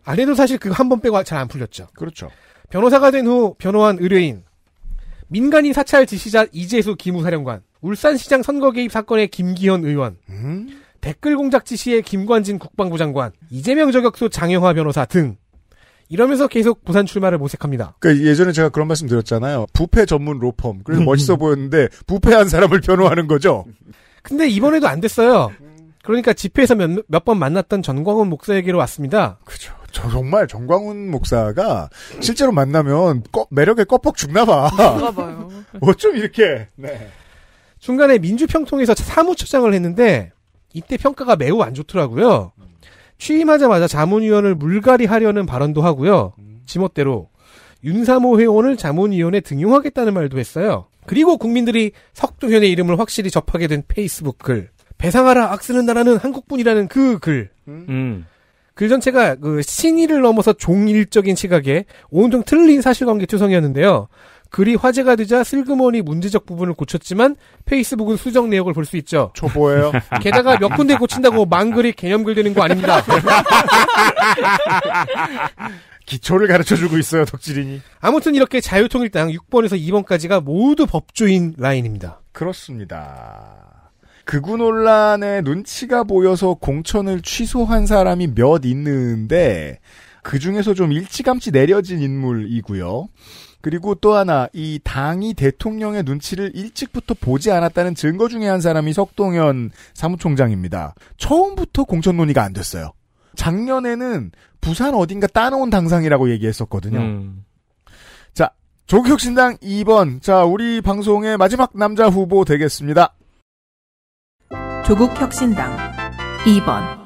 아내도 사실 그거 한 번 빼고 잘 안 풀렸죠. 그렇죠. 변호사가 된 후 변호한 의뢰인 민간인 사찰 지시자 이재수 기무사령관 울산시장 선거 개입 사건의 김기현 의원 음? 댓글 공작 지시의 김관진 국방부 장관 이재명 저격수 장영화 변호사 등 이러면서 계속 부산 출마를 모색합니다. 그러니까 예전에 제가 그런 말씀 드렸잖아요. 부패 전문 로펌. 그래서 멋있어 보였는데 부패한 사람을 변호하는 거죠. 근데 이번에도 안 됐어요. 그러니까 집회에서 몇 번 만났던 전광훈 목사에게로 왔습니다. 그죠. 저 정말 정광훈 목사가 실제로 만나면 꺼, 매력에 껍벅 죽나 봐. 봐요. 어쩜 뭐 이렇게. 네. 중간에 민주평통에서 사무처장을 했는데 이때 평가가 매우 안 좋더라고요. 취임하자마자 자문위원을 물갈이하려는 발언도 하고요. 지멋대로 윤사모 회원을 자문위원회 등용하겠다는 말도 했어요. 그리고 국민들이 석두현의 이름을 확실히 접하게 된 페이스북 글, 배상하라 악쓰는 나라는 한국뿐이라는 그 글, 음. 글 그 전체가 그 신의를 넘어서 종일적인 시각에 온통 틀린 사실관계 투성이었는데요. 글이 화제가 되자 슬그머니 문제적 부분을 고쳤지만 페이스북은 수정 내역을 볼 수 있죠. 초보예요. 게다가 몇 군데 고친다고 망글이 개념글 되는 거 아닙니다. 기초를 가르쳐주고 있어요, 덕질이니 아무튼 이렇게 자유통일당 6번에서 2번까지가 모두 법조인 라인입니다. 그렇습니다. 극우 논란에 눈치가 보여서 공천을 취소한 사람이 몇 있는데 그 중에서 좀 일찌감치 내려진 인물이고요. 그리고 또 하나 이 당이 대통령의 눈치를 일찍부터 보지 않았다는 증거 중에 한 사람이 석동현 사무총장입니다. 처음부터 공천 논의가 안 됐어요. 작년에는 부산 어딘가 따놓은 당상이라고 얘기했었거든요. 음. 자, 조국혁신당 2번. 자, 우리 방송의 마지막 남자 후보 되겠습니다. 조국혁신당 2번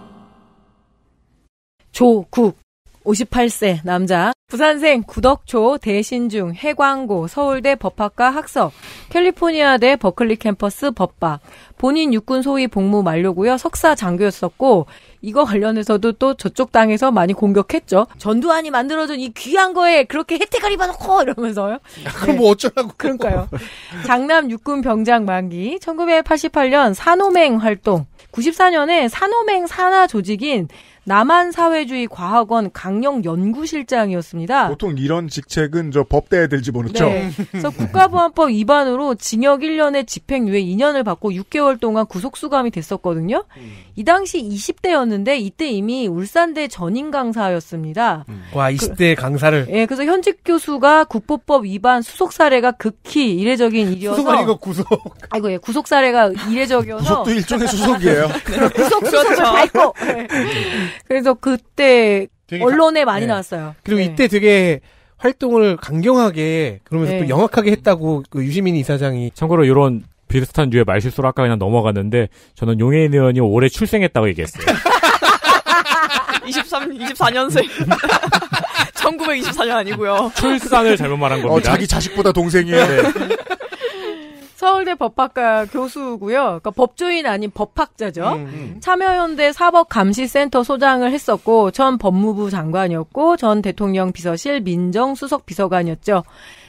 조국 58세 남자, 부산생 구덕초 대신중 해광고 서울대 법학과 학석, 캘리포니아대 버클리 캠퍼스 법박, 본인 육군 소위 복무 만료고요. 석사 장교였었고 이거 관련해서도 또 저쪽 땅에서 많이 공격했죠. 전두환이 만들어준 이 귀한 거에 그렇게 혜택을 입어놓고 이러면서요. 네. 그럼 뭐 어쩌라고? 그러니까요. 장남 육군 병장 만기, 1988년 산호맹 활동, 94년에 산호맹 산하 조직인 남한 사회주의 과학원 강령 연구실장이었습니다. 보통 이런 직책은 저 법대에 들지모르죠 네. 그래서 국가보안법 위반으로 징역 1년에 집행유예 2년을 받고 6개월 동안 구속 수감이 됐었거든요. 음. 이 당시 20대였는데 이때 이미 울산대 전임 강사였습니다. 음. 와 20대 그, 강사를. 예, 그래서 현직 교수가 국보법 위반 수속 사례가 극히 이례적인 일이어서. 수속 아니고 구속. 아이고 예, 구속 사례가 이례적이어서. 구속도 일종의 수속이에요. 구속 수속을 그렇죠. 밟고. 네. 그래서 그때 언론에 많이 네. 나왔어요. 그리고 네. 이때 되게 활동을 강경하게 그러면서 네. 또 영악하게 했다고 그 유시민 이사장이 참고로 이런 비슷한 류의 말실수로 아까 그냥 넘어갔는데 저는 용해인 의원이 올해 출생했다고 얘기했어요. 23, 24년생. 1924년 아니고요. 출산을 잘못 말한 어, 겁니다. 어, 자기 자식보다 동생이에요. 네. 서울대 법학과 교수고요. 그러니까 법조인 아닌 법학자죠. 음, 음. 참여연대 사법감시센터 소장을 했었고 전 법무부 장관이었고 전 대통령 비서실 민정수석 비서관이었죠.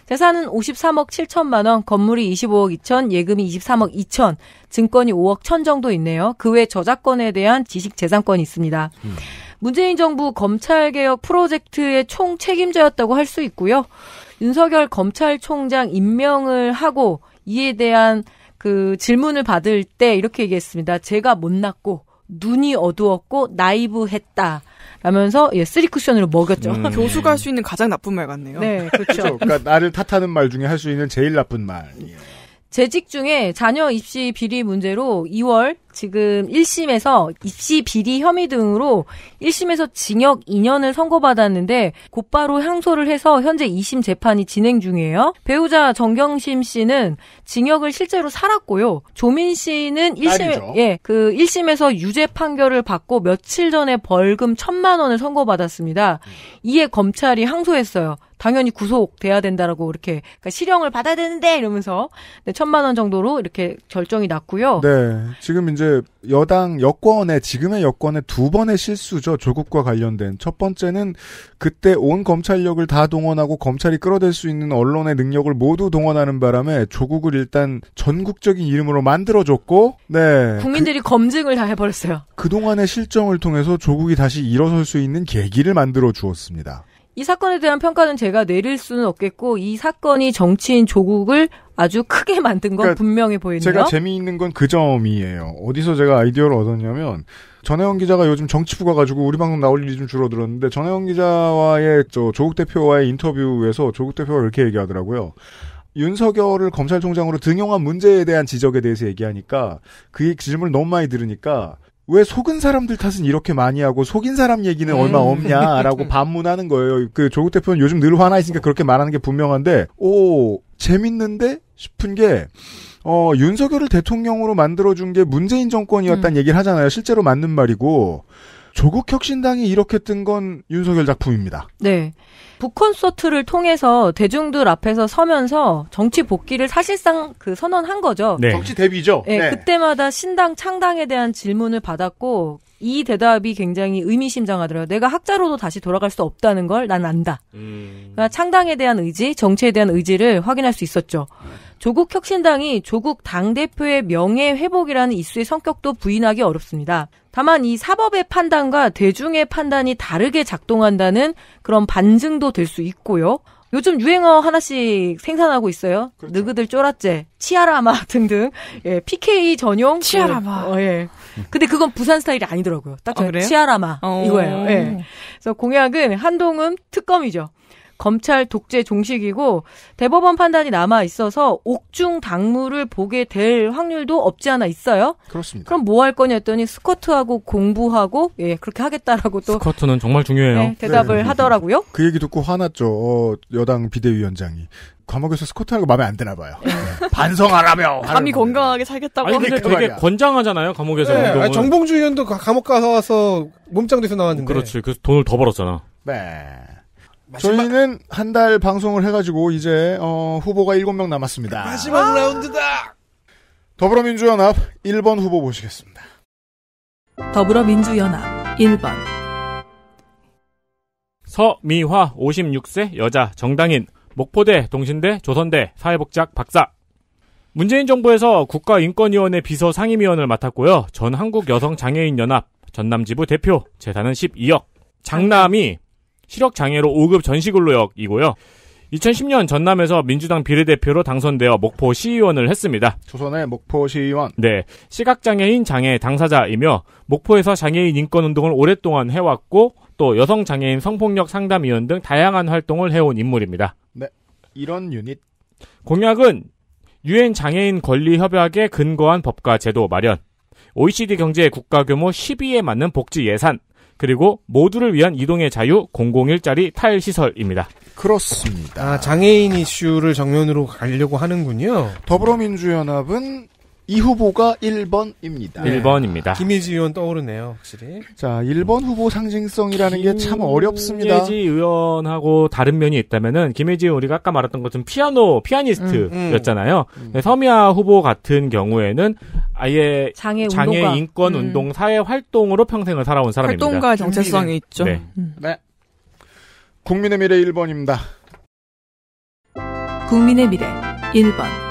재산은 53억 7천만 원, 건물이 25억 2천, 예금이 23억 2천, 증권이 5억 1천 정도 있네요. 그 외 저작권에 대한 지식 재산권이 있습니다. 음. 문재인 정부 검찰개혁 프로젝트의 총 책임자였다고 할 수 있고요. 윤석열 검찰총장 임명을 하고 이에 대한 그 질문을 받을 때 이렇게 얘기했습니다. 제가 못났고 눈이 어두웠고 나이브했다. 라면서 예, 쓰리 쿠션으로 먹였죠. 음. 교수가 할 수 있는 가장 나쁜 말 같네요. 네, 그렇죠. 그렇죠. 그러니까 나를 탓하는 말 중에 할 수 있는 제일 나쁜 말. 재직 중에 자녀 입시 비리 문제로 2월 지금 1심에서 입시 비리 혐의 등으로 1심에서 징역 2년을 선고받았는데 곧바로 항소를 해서 현재 2심 재판이 진행 중이에요. 배우자 정경심 씨는 징역을 실제로 살았고요. 조민 씨는 1심 예, 그 1심에서 유죄 판결을 받고 며칠 전에 벌금 1 천만 원을 선고받았습니다. 음. 이에 검찰이 항소했어요. 당연히 구속돼야 된다라고 이렇게 그러니까 실형을 받아야 되는데 이러면서 네, 천만 원 정도로 이렇게 결정이 났고요. 네, 지금 이제 여당 여권의 지금의 여권의 두 번의 실수죠 조국과 관련된 첫 번째는 그때 온 검찰력을 다 동원하고 검찰이 끌어댈 수 있는 언론의 능력을 모두 동원하는 바람에 조국을 일단 전국적인 이름으로 만들어줬고, 네 국민들이 그, 검증을 다 해버렸어요. 그 동안의 실정을 통해서 조국이 다시 일어설 수 있는 계기를 만들어 주었습니다. 이 사건에 대한 평가는 제가 내릴 수는 없겠고 이 사건이 정치인 조국을 아주 크게 만든 건 그러니까 분명해 보이네요. 제가 재미있는 건 그 점이에요. 어디서 제가 아이디어를 얻었냐면 전혜원 기자가 요즘 정치부가 가지고 우리 방송 나올 일이 좀 줄어들었는데 전혜원 기자와의 저 조국 대표와의 인터뷰에서 조국 대표가 이렇게 얘기하더라고요. 윤석열을 검찰총장으로 등용한 문제에 대한 지적에 대해서 얘기하니까 그 질문을 너무 많이 들으니까 왜 속은 사람들 탓은 이렇게 많이 하고 속인 사람 얘기는 얼마 음. 없냐라고 반문하는 거예요. 그 조국 대표는 요즘 늘 화나 있으니까 어. 그렇게 말하는 게 분명한데 오 재밌는데 싶은 게 어, 윤석열을 대통령으로 만들어준 게 문재인 정권이었다는 음. 얘기를 하잖아요. 실제로 맞는 말이고 조국 혁신당이 이렇게 뜬 건 윤석열 작품입니다. 네. 북콘서트를 통해서 대중들 앞에서 서면서 정치 복귀를 사실상 그 선언한 거죠. 네. 정치 대비죠. 네, 네. 그때마다 신당 창당에 대한 질문을 받았고 이 대답이 굉장히 의미심장하더라고요. 내가 학자로도 다시 돌아갈 수 없다는 걸 난 안다. 음... 그러니까 창당에 대한 의지, 정치에 대한 의지를 확인할 수 있었죠. 조국 혁신당이 조국 당대표의 명예 회복이라는 이슈의 성격도 부인하기 어렵습니다. 다만 이 사법의 판단과 대중의 판단이 다르게 작동한다는 그런 반증도 될 수 있고요. 요즘 유행어 하나씩 생산하고 있어요. 그렇죠. 느그들 쫄았제, 치아라마 등등. 예, PK 전용 그 치아라마. 어, 예. 근데 그건 부산 스타일이 아니더라고요. 딱 아, 치아라마 어. 이거예요. 예. 그래서 공약은 한동음 특검이죠. 검찰 독재 종식이고 대법원 판단이 남아 있어서 옥중 당무를 보게 될 확률도 없지 않아 있어요. 그렇습니다. 그럼 뭐 할 거냐 했더니 스쿼트하고 공부하고 예 그렇게 하겠다라고 또 스쿼트는 정말 중요해요. 네, 대답을 네. 하더라고요. 그 얘기 듣고 화났죠. 어, 여당 비대위원장이 과목에서 스쿼트하는 거 마음에 안 드나 봐요. 네. 네. 반성하라며. 감히 건강하게 살겠다고. 아니 근 되게 말이야. 권장하잖아요. 감옥에서 네. 운동을. 아니, 정봉주 의원도 그 감옥 가서 와서 몸짱 돼서 나왔는데. 그렇지. 그래서 돈을 더 벌었잖아. 네. 마지막... 저희는 한 달 방송을 해가지고 이제 어, 후보가 7명 남았습니다. 마지막 아~ 라운드다. 더불어민주연합 1번 후보 보시겠습니다. 더불어민주연합 1번 서미화 56세 여자 정당인 목포대 동신대 조선대 사회복지학 박사 문재인 정부에서 국가인권위원회 비서상임위원을 맡았고요. 전 한국여성장애인연합 전남지부 대표 재산은 12억 장남이 시력장애로 5급 전시근로역이고요. 2010년 전남에서 민주당 비례대표로 당선되어 목포 시의원을 했습니다. 조선의 목포 시의원. 네. 시각장애인 장애 당사자이며 목포에서 장애인 인권운동을 오랫동안 해왔고 또 여성장애인 성폭력 상담위원 등 다양한 활동을 해온 인물입니다. 네. 이런 유닛. 공약은 유엔 장애인 권리 협약에 근거한 법과 제도 마련, OECD 경제 국가 규모 10위에 맞는 복지 예산, 그리고 모두를 위한 이동의 자유 001짜리 탈 시설입니다. 그렇습니다. 아, 장애인 이슈를 정면으로 가려고 하는군요. 더불어민주연합은 이 후보가 1번입니다. 네. 1번입니다. 김희지 의원 떠오르네요, 확실히. 자, 1번 후보 상징성이라는 게 참 어렵습니다. 김혜지 의원하고 다른 면이 있다면은, 김혜지 의원 우리가 아까 말했던 것처럼 피아노, 피아니스트였잖아요. 음, 음. 서미아 음. 네, 후보 같은 경우에는 아예 장애, 장애 운 인권 음. 운동, 음. 사회 활동으로 평생을 살아온 사람입니다. 활동가 정체성이 음. 있죠. 네. 네. 국민의 미래 1번입니다. 국민의 미래 1번.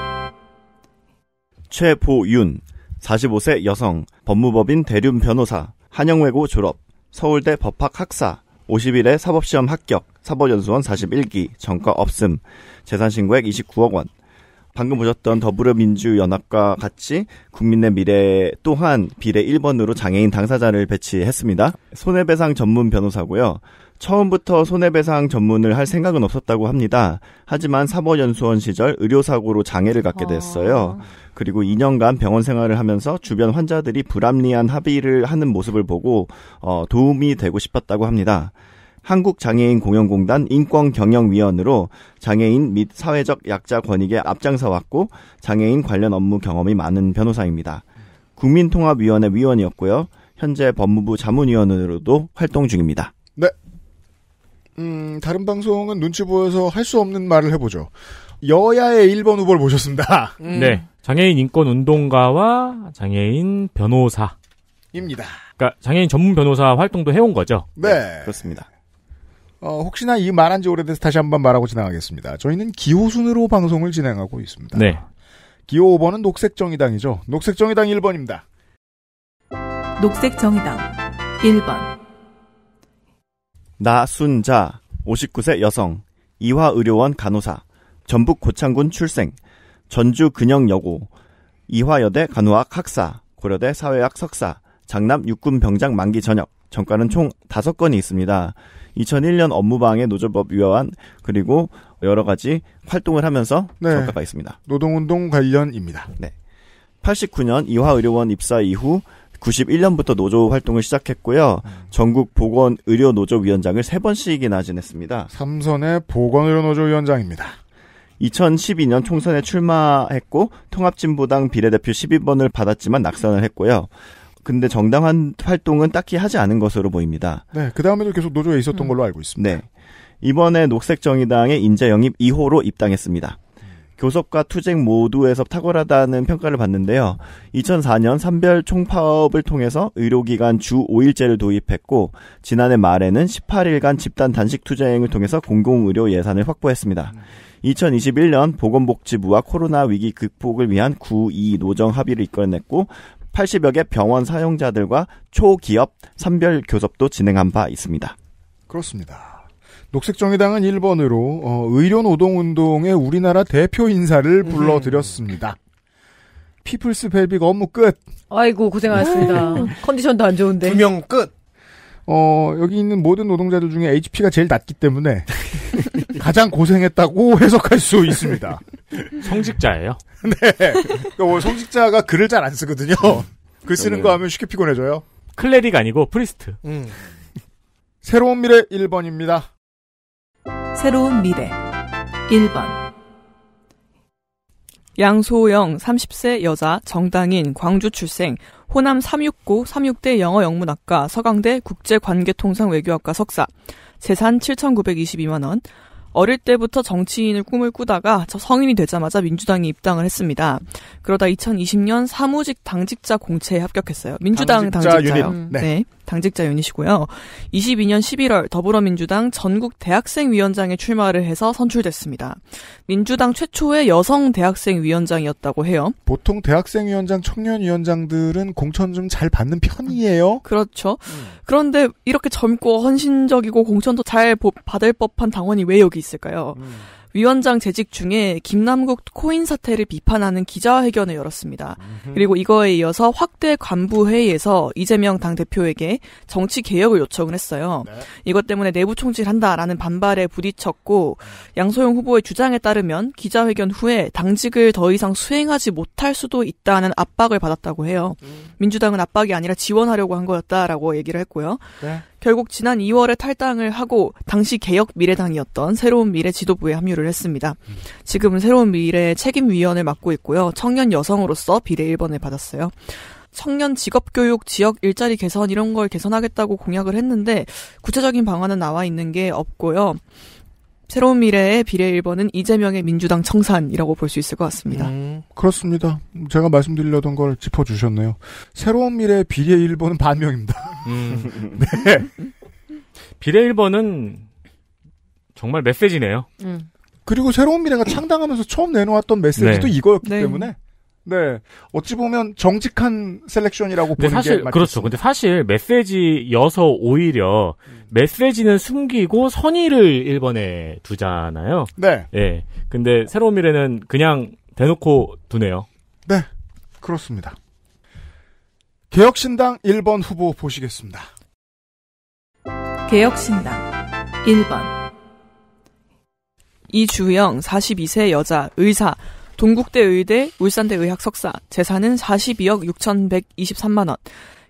최보윤, 45세 여성, 법무법인 대륜 변호사, 한영외고 졸업, 서울대 법학 학사, 50일에 사법시험 합격, 사법연수원 41기, 전과 없음, 재산신고액 29억 원. 방금 보셨던 더불어민주연합과 같이 국민의 미래 또한 비례 1번으로 장애인 당사자를 배치했습니다. 손해배상 전문 변호사고요. 처음부터 손해배상 전문을 할 생각은 없었다고 합니다. 하지만 사법연수원 시절 의료사고로 장애를 갖게 됐어요. 그리고 2년간 병원 생활을 하면서 주변 환자들이 불합리한 합의를 하는 모습을 보고 어, 도움이 되고 싶었다고 합니다. 한국장애인 공연공단 인권경영위원으로 장애인 및 사회적 약자 권익에 앞장서왔고 장애인 관련 업무 경험이 많은 변호사입니다. 국민통합위원회 위원이었고요. 현재 법무부 자문위원으로도 활동 중입니다. 음, 다른 방송은 눈치 보여서 할 수 없는 말을 해보죠. 여야의 1번 후보를 모셨습니다. 음. 네. 장애인 인권 운동가와 장애인 변호사입니다. 그니까 장애인 전문 변호사 활동도 해온 거죠. 네. 네 그렇습니다. 어, 혹시나 이 말한 지 오래돼서 다시 한번 말하고 지나가겠습니다. 저희는 기호순으로 방송을 진행하고 있습니다. 네. 기호 5번은 녹색정의당이죠. 녹색정의당 1번입니다. 녹색정의당 1번 나순자 59세 여성 이화의료원 간호사 전북 고창군 출생 전주 근영여고 이화여대 간호학 학사 고려대 사회학 석사 장남 육군 병장 만기 전역 전과는 총 5건이 있습니다. 2001년 업무방해 노조법 위반 그리고 여러 가지 활동을 하면서 네. 전과가 있습니다. 노동운동 관련입니다. 네. 89년 이화의료원 입사 이후 91년부터 노조 활동을 시작했고요. 음. 전국 보건 의료 노조 위원장을 세 번씩이나 지냈습니다. 삼선의 보건 의료 노조 위원장입니다. 2012년 총선에 출마했고 통합진보당 비례대표 12번을 받았지만 낙선을 했고요. 근데 정당한 활동은 딱히 하지 않은 것으로 보입니다. 네, 그 다음에도 계속 노조에 있었던 음. 걸로 알고 있습니다. 네. 이번에 녹색정의당의 인재 영입 2호로 입당했습니다. 교섭과 투쟁 모두에서 탁월하다는 평가를 받는데요. 2004년 산별 총파업을 통해서 의료기관 주 5일제를 도입했고 지난해 말에는 18일간 집단 단식 투쟁을 통해서 공공의료 예산을 확보했습니다. 2021년 보건복지부와 코로나 위기 극복을 위한 9.2 노정 합의를 이끌어냈고 80여 개 병원 사용자들과 초기업 산별 교섭도 진행한 바 있습니다. 그렇습니다. 녹색정의당은 1번으로 어, 의료노동운동의 우리나라 대표 인사를 음. 불러드렸습니다. 피플스 벨빅 업무 끝. 아이고 고생하셨습니다. 네. 컨디션도 안 좋은데. 두명 끝. 어, 여기 있는 모든 노동자들 중에 HP가 제일 낮기 때문에 가장 고생했다고 해석할 수 있습니다. 성직자예요? 네. 어, 성직자가 글을 잘 안 쓰거든요. 글 쓰는 거 하면 쉽게 피곤해져요. 클레릭 아니고 프리스트. 음. 새로운 미래 1번입니다. 새로운 미래 1번 양소영 30세 여자 정당인 광주 출생 호남 369 36대 영어 영문학과 서강대 국제관계통상외교학과 석사 재산 7,922만 원 어릴 때부터 정치인을 꿈을 꾸다가 성인이 되자마자 민주당에 입당을 했습니다. 그러다 2020년 사무직 당직자 공채에 합격했어요. 민주당 당직자, 당직자요. 네. 네. 당직자 윤이시고요. 22년 11월 더불어민주당 전국 대학생 위원장에 출마를 해서 선출됐습니다. 민주당 최초의 여성 대학생 위원장이었다고 해요. 보통 대학생 위원장, 청년 위원장들은 공천 좀 잘 받는 편이에요. 그렇죠. 음. 그런데 이렇게 젊고 헌신적이고 공천도 잘 받을 법한 당원이 왜 여기 있을까요? 음. 위원장 재직 중에 김남국 코인 사태를 비판하는 기자회견을 열었습니다. 그리고 이거에 이어서 확대 간부회의에서 이재명 당대표에게 정치 개혁을 요청을 했어요. 네. 이것 때문에 내부 총질한다라는 반발에 부딪혔고 양소영 후보의 주장에 따르면 기자회견 후에 당직을 더 이상 수행하지 못할 수도 있다는 압박을 받았다고 해요. 음. 민주당은 압박이 아니라 지원하려고 한 거였다라고 얘기를 했고요. 네. 결국 지난 2월에 탈당을 하고 당시 개혁 미래당이었던 새로운 미래 지도부에 합류를 했습니다. 지금은 새로운 미래 책임위원을 맡고 있고요. 청년 여성으로서 비례 1번을 받았어요. 청년 직업교육, 지역 일자리 개선 이런 걸 개선하겠다고 공약을 했는데 구체적인 방안은 나와 있는 게 없고요. 새로운 미래의 비례 1번은 이재명의 민주당 청산이라고 볼 수 있을 것 같습니다. 음, 그렇습니다. 제가 말씀드리려던 걸 짚어주셨네요. 새로운 미래의 비례 1번은 반명입니다. 음. 네. 비례 1번은 정말 메시지네요. 음. 그리고 새로운 미래가 창당하면서 처음 내놓았던 메시지도 네. 이거였기 네. 때문에 네. 어찌 보면 정직한 셀렉션이라고 보는 사실, 게 맞죠. 그렇죠. 근데 사실 메시지여서 오히려 음. 메시지는 숨기고 선의를 1번에 두잖아요. 네. 예. 네. 근데 새로운 미래는 그냥 대놓고 두네요. 네. 그렇습니다. 개혁신당 1번 후보 보시겠습니다. 개혁신당 1번 이주영 42세 여자 의사 동국대 의대, 울산대 의학 석사, 재산은 42억 6,123만 원.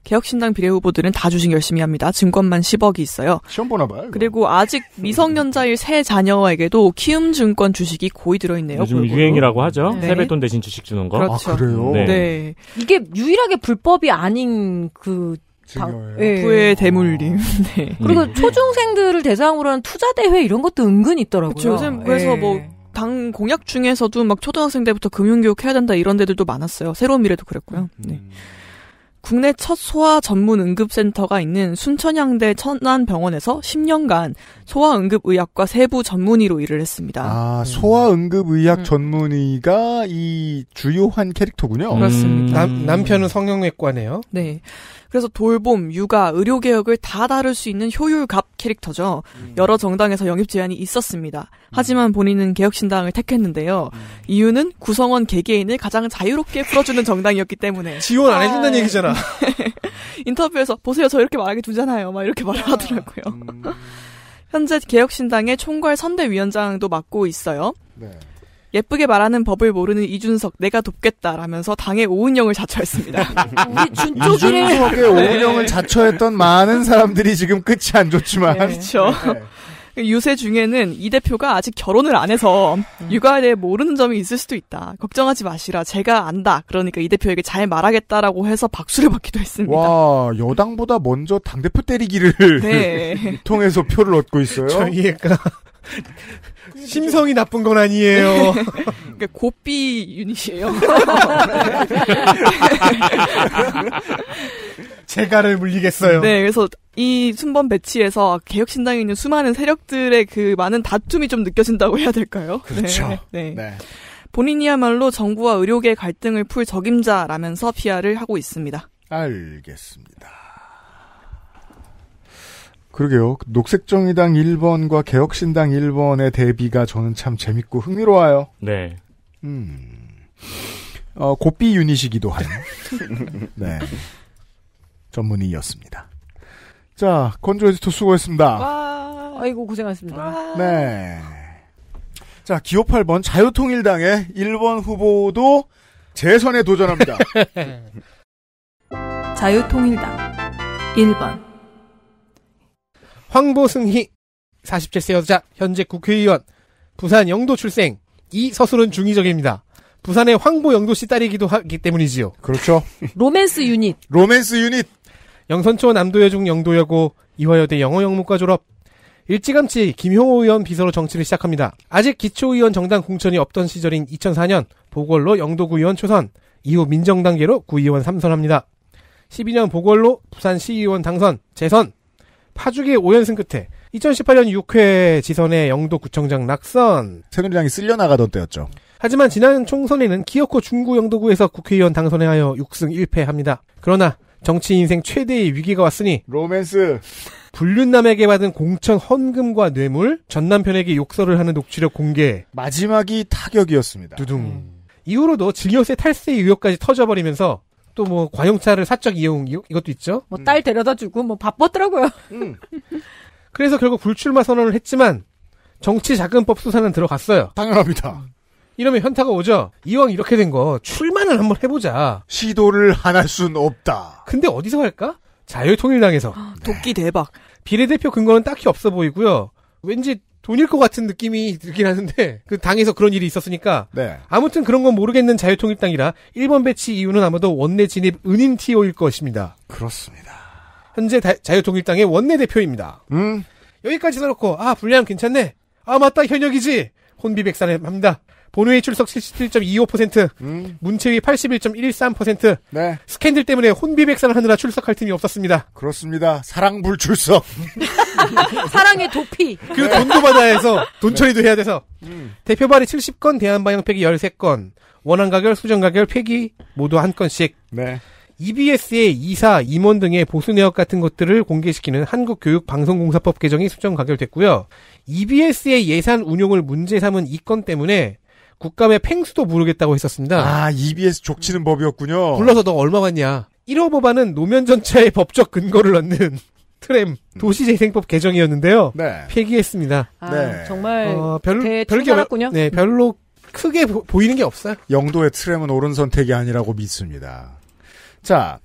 개혁신당 비례 후보들은 다 주식 열심히 합니다. 증권만 10억이 있어요. 시험 보나 봐요. 이거. 그리고 아직 미성년자일 새 자녀에게도 키움증권 주식이 고이 들어있네요. 요즘 골고루. 유행이라고 하죠. 네. 세뱃돈 대신 주식 주는 거. 그렇죠. 아, 그래요? 네. 네. 이게 유일하게 불법이 아닌 그 다, 예. 부의 대물림. 아. 네. 그리고 초중생들을 대상으로 한 투자 대회 이런 것도 은근 있더라고요. 그쵸, 요즘 그래서 뭐 예. 뭐당 공약 중에서도 막 초등학생 때부터 금융교육 해야 된다 이런 데들도 많았어요. 새로운 미래도 그랬고요. 음. 네. 국내 첫 소아 전문 응급센터가 있는 순천향대 천안병원에서 10년간 소아응급의학과 세부 전문의로 일을 했습니다. 아, 음. 소아응급의학 음. 전문의가 이 주요한 캐릭터군요. 그렇습니다. 음. 음. 남, 남편은 성형외과네요. 네. 그래서 돌봄, 육아, 의료개혁을 다 다룰 수 있는 효율갑 캐릭터죠. 음. 여러 정당에서 영입 제한이 있었습니다. 음. 하지만 본인은 개혁신당을 택했는데요. 음. 이유는 구성원 개개인을 가장 자유롭게 풀어주는 정당이었기 때문에. 지원 안 해준다는 아, 얘기잖아. 인터뷰에서 보세요, 저 이렇게 말하게 두잖아요. 막 이렇게 말을 아. 하더라고요. 음. 현재 개혁신당의 총괄 선대위원장도 맡고 있어요. 네. 예쁘게 말하는 법을 모르는 이준석 내가 돕겠다라면서 당의 오은영을 자처했습니다. 이준석의 네. 오은영을 자처했던 많은 사람들이 지금 끝이 안 좋지만 네. 그렇죠. 네. 그 유세 중에는 이 대표가 아직 결혼을 안 해서 음. 육아에 대해 모르는 점이 있을 수도 있다. 걱정하지 마시라. 제가 안다. 그러니까 이 대표에게 잘 말하겠다라고 해서 박수를 받기도 했습니다. 와 여당보다 먼저 당 대표 때리기를 네. 통해서 표를 얻고 있어요. 저희가 심성이 나쁜 건 아니에요. 네. 그러니까 고삐 유닛이에요. 제가를 물리겠어요. 네, 그래서 이 순번 배치에서 개혁신당에 있는 수많은 세력들의 그 많은 다툼이 좀 느껴진다고 해야 될까요? 그렇죠. 네. 네. 네. 본인이야말로 정부와 의료계 갈등을 풀 적임자라면서 피아를 하고 있습니다. 알겠습니다. 그러게요. 녹색정의당 1번과 개혁신당 1번의 대비가 저는 참 재밌고 흥미로워요. 네. 음. 어, 고삐 유닛이기도 한. 네. 전문의였습니다. 자, 건조 에디터 수고했습니다. 와, 아이고, 고생하셨습니다. 네. 자, 기호 8번 자유통일당의 1번 후보도 재선에 도전합니다. 자유통일당 1번 황보승희 47세 여자 현재 국회의원 부산 영도 출생 이 서술은 중의적입니다. 부산의 황보 영도 씨 딸이기도 하기 때문이지요. 그렇죠. 로맨스 유닛. 로맨스 유닛. 영선초 남도여중 영도여고 이화여대 영어영문과 졸업. 일찌감치 김효호 의원 비서로 정치를 시작합니다. 아직 기초의원 정당 공천이 없던 시절인 2004년 보궐로 영도구의원 초선, 이후 민정당계로 구의원 삼선합니다. 12년 보궐로 부산시의원 당선, 재선, 파주기 5연승 끝에 2018년 6회 지선의 영도구청장 낙선. 새누리당이 쓸려나가던 때였죠. 하지만 지난 총선에는 기어코 중구 영도구에서 국회의원 당선에 하여 6승 1패합니다. 그러나 정치 인생 최대의 위기가 왔으니 로맨스 불륜남에게 받은 공천 헌금과 뇌물 전남편에게 욕설을 하는 녹취력 공개 마지막이 타격이었습니다. 두둥 음. 이후로도 증여세 탈세 의혹까지 터져버리면서 또뭐 관용차를 사적 이용 이것도 있죠. 뭐 딸 데려다주고 뭐 바빴더라고요. 음. 그래서 결국 불출마 선언을 했지만 정치자금법 수사는 들어갔어요. 당연합니다. 이러면 현타가 오죠. 이왕 이렇게 된 거 출마는 한번 해보자. 시도를 안 할 순 없다. 근데 어디서 할까? 자유통일당에서. 아, 도끼 대박. 비례대표 근거는 딱히 없어 보이고요. 왠지 돈일 것 같은 느낌이 들긴 하는데 그 당에서 그런 일이 있었으니까 네. 아무튼 그런 건 모르겠는 자유통일당이라 1번 배치 이유는 아마도 원내 진입 은인 티오일 것입니다. 그렇습니다. 현재 다, 자유통일당의 원내 대표입니다. 음. 여기까지 써놓고 아 분량 괜찮네. 아 맞다 현역이지. 혼비백산합니다. 본회의 출석 77.25%, 음. 문체위 81.113%, 네. 스캔들 때문에 혼비백산을 하느라 출석할 틈이 없었습니다. 그렇습니다. 사랑불 출석. 사랑의 도피. 그 네. 돈도 받아야 해서, 돈 처리도 네. 해야 돼서. 음. 대표 발의 70건, 대한방향 폐기 13건, 원안 가결, 수정 가결, 폐기 모두 한 건씩. 네. EBS의 이사, 임원 등의 보수 내역 같은 것들을 공개시키는 한국교육방송공사법 개정이 수정 가결됐고요. EBS의 예산 운용을 문제 삼은 이 건 때문에 국감에 팽수도 부르겠다고 했었습니다. 아, EBS 족치는 법이었군요. 불러서 너 얼마 받냐? 1호 법안은 노면 전차의 법적 근거를 얻는 트램 도시재생법 개정이었는데요. 네. 폐기했습니다. 아, 네. 정말 어, 별, 별게 알군요 네, 별로 크게 보, 이는게 없어요. 영도의 트램은 옳은 선택이 아니라고 믿습니다. 자,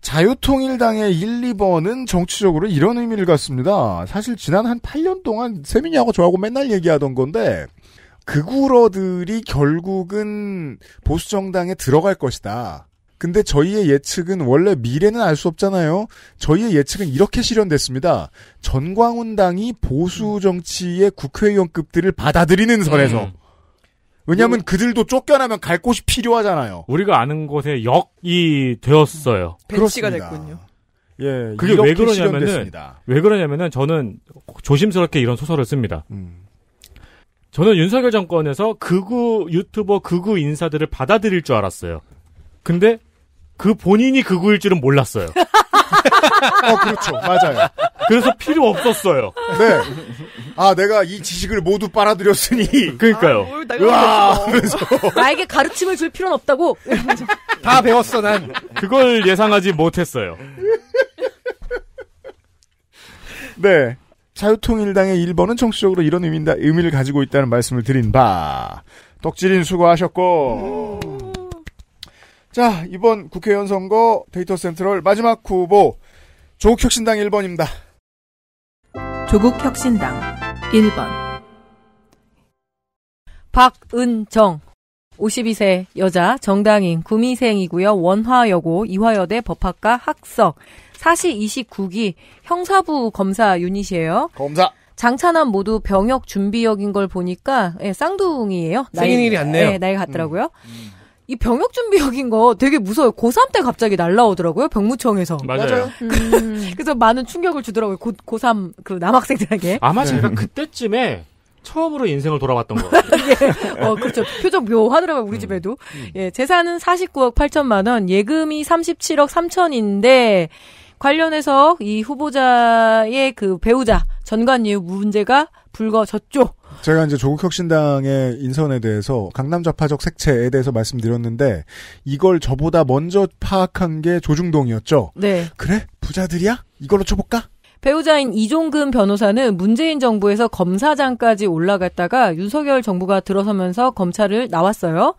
자유통일당의 1, 2번은 정치적으로 이런 의미를 갖습니다. 사실 지난 한 8년 동안 세민이하고 저하고 맨날 얘기하던 건데 극우러들이 그 결국은 보수 정당에 들어갈 것이다. 근데 저희의 예측은 원래 미래는 알 수 없잖아요. 저희의 예측은 이렇게 실현됐습니다. 전광훈 당이 보수 정치의 국회의원급들을 받아들이는 선에서. 음. 왜냐하면 음. 그들도 쫓겨나면 갈 곳이 필요하잖아요. 우리가 아는 곳에 역이 되었어요. 배치가 음. 됐군요. 예, 그게 왜 그러냐면은 왜 그러냐면은 저는 조심스럽게 이런 소설을 씁니다. 음. 저는 윤석열 정권에서 극우 유튜버 극우 인사들을 받아들일 줄 알았어요. 근데 그 본인이 극우일 줄은 몰랐어요. 어, 그렇죠. 맞아요. 그래서 필요 없었어요. 네. 아, 내가 이 지식을 모두 빨아들였으니. 그니까요. 러 아, 으아! 하면서. 나에게 가르침을 줄 필요는 없다고. 다 배웠어, 난. 그걸 예상하지 못했어요. 네. 자유통일당의 1번은 정치적으로 이런 의미인다, 의미를 가지고 있다는 말씀을 드린 바. 덕질인 수고하셨고. 자, 이번 국회의원 선거 데이터 센트럴 마지막 후보. 조국 혁신당 1번입니다. 조국 혁신당 1번. 박은정. 52세 여자 정당인 구미생이고요. 원화여고 이화여대 법학과 학석. 사시 29기 형사부 검사 유닛이에요. 검사. 장차남 모두 병역 준비역인 걸 보니까 예, 쌍둥이에요. 생일이 같네요. 예, 나이 같더라고요. 음. 음. 이 병역 준비역인 거 되게 무서워요. 고3 때 갑자기 날라오더라고요. 병무청에서. 맞아요. 그래서 많은 충격을 주더라고요. 고, 고3 그 남학생들에게. 아마 네. 제가 그때쯤에 처음으로 인생을 돌아봤던 것 같아요. 예. 어, 그렇죠. 표정 묘하더라고요, 우리 음. 집에도. 음. 예, 재산은 49억 8천만 원, 예금이 37억 3천인데, 관련해서 이 후보자의 그 배우자 전관예우 문제가 불거졌죠. 제가 이제 조국혁신당의 인선에 대해서 강남좌파적 색채에 대해서 말씀드렸는데 이걸 저보다 먼저 파악한 게 조중동이었죠. 네. 그래? 부자들이야? 이걸로 쳐볼까? 배우자인 이종근 변호사는 문재인 정부에서 검사장까지 올라갔다가 윤석열 정부가 들어서면서 검찰을 나왔어요.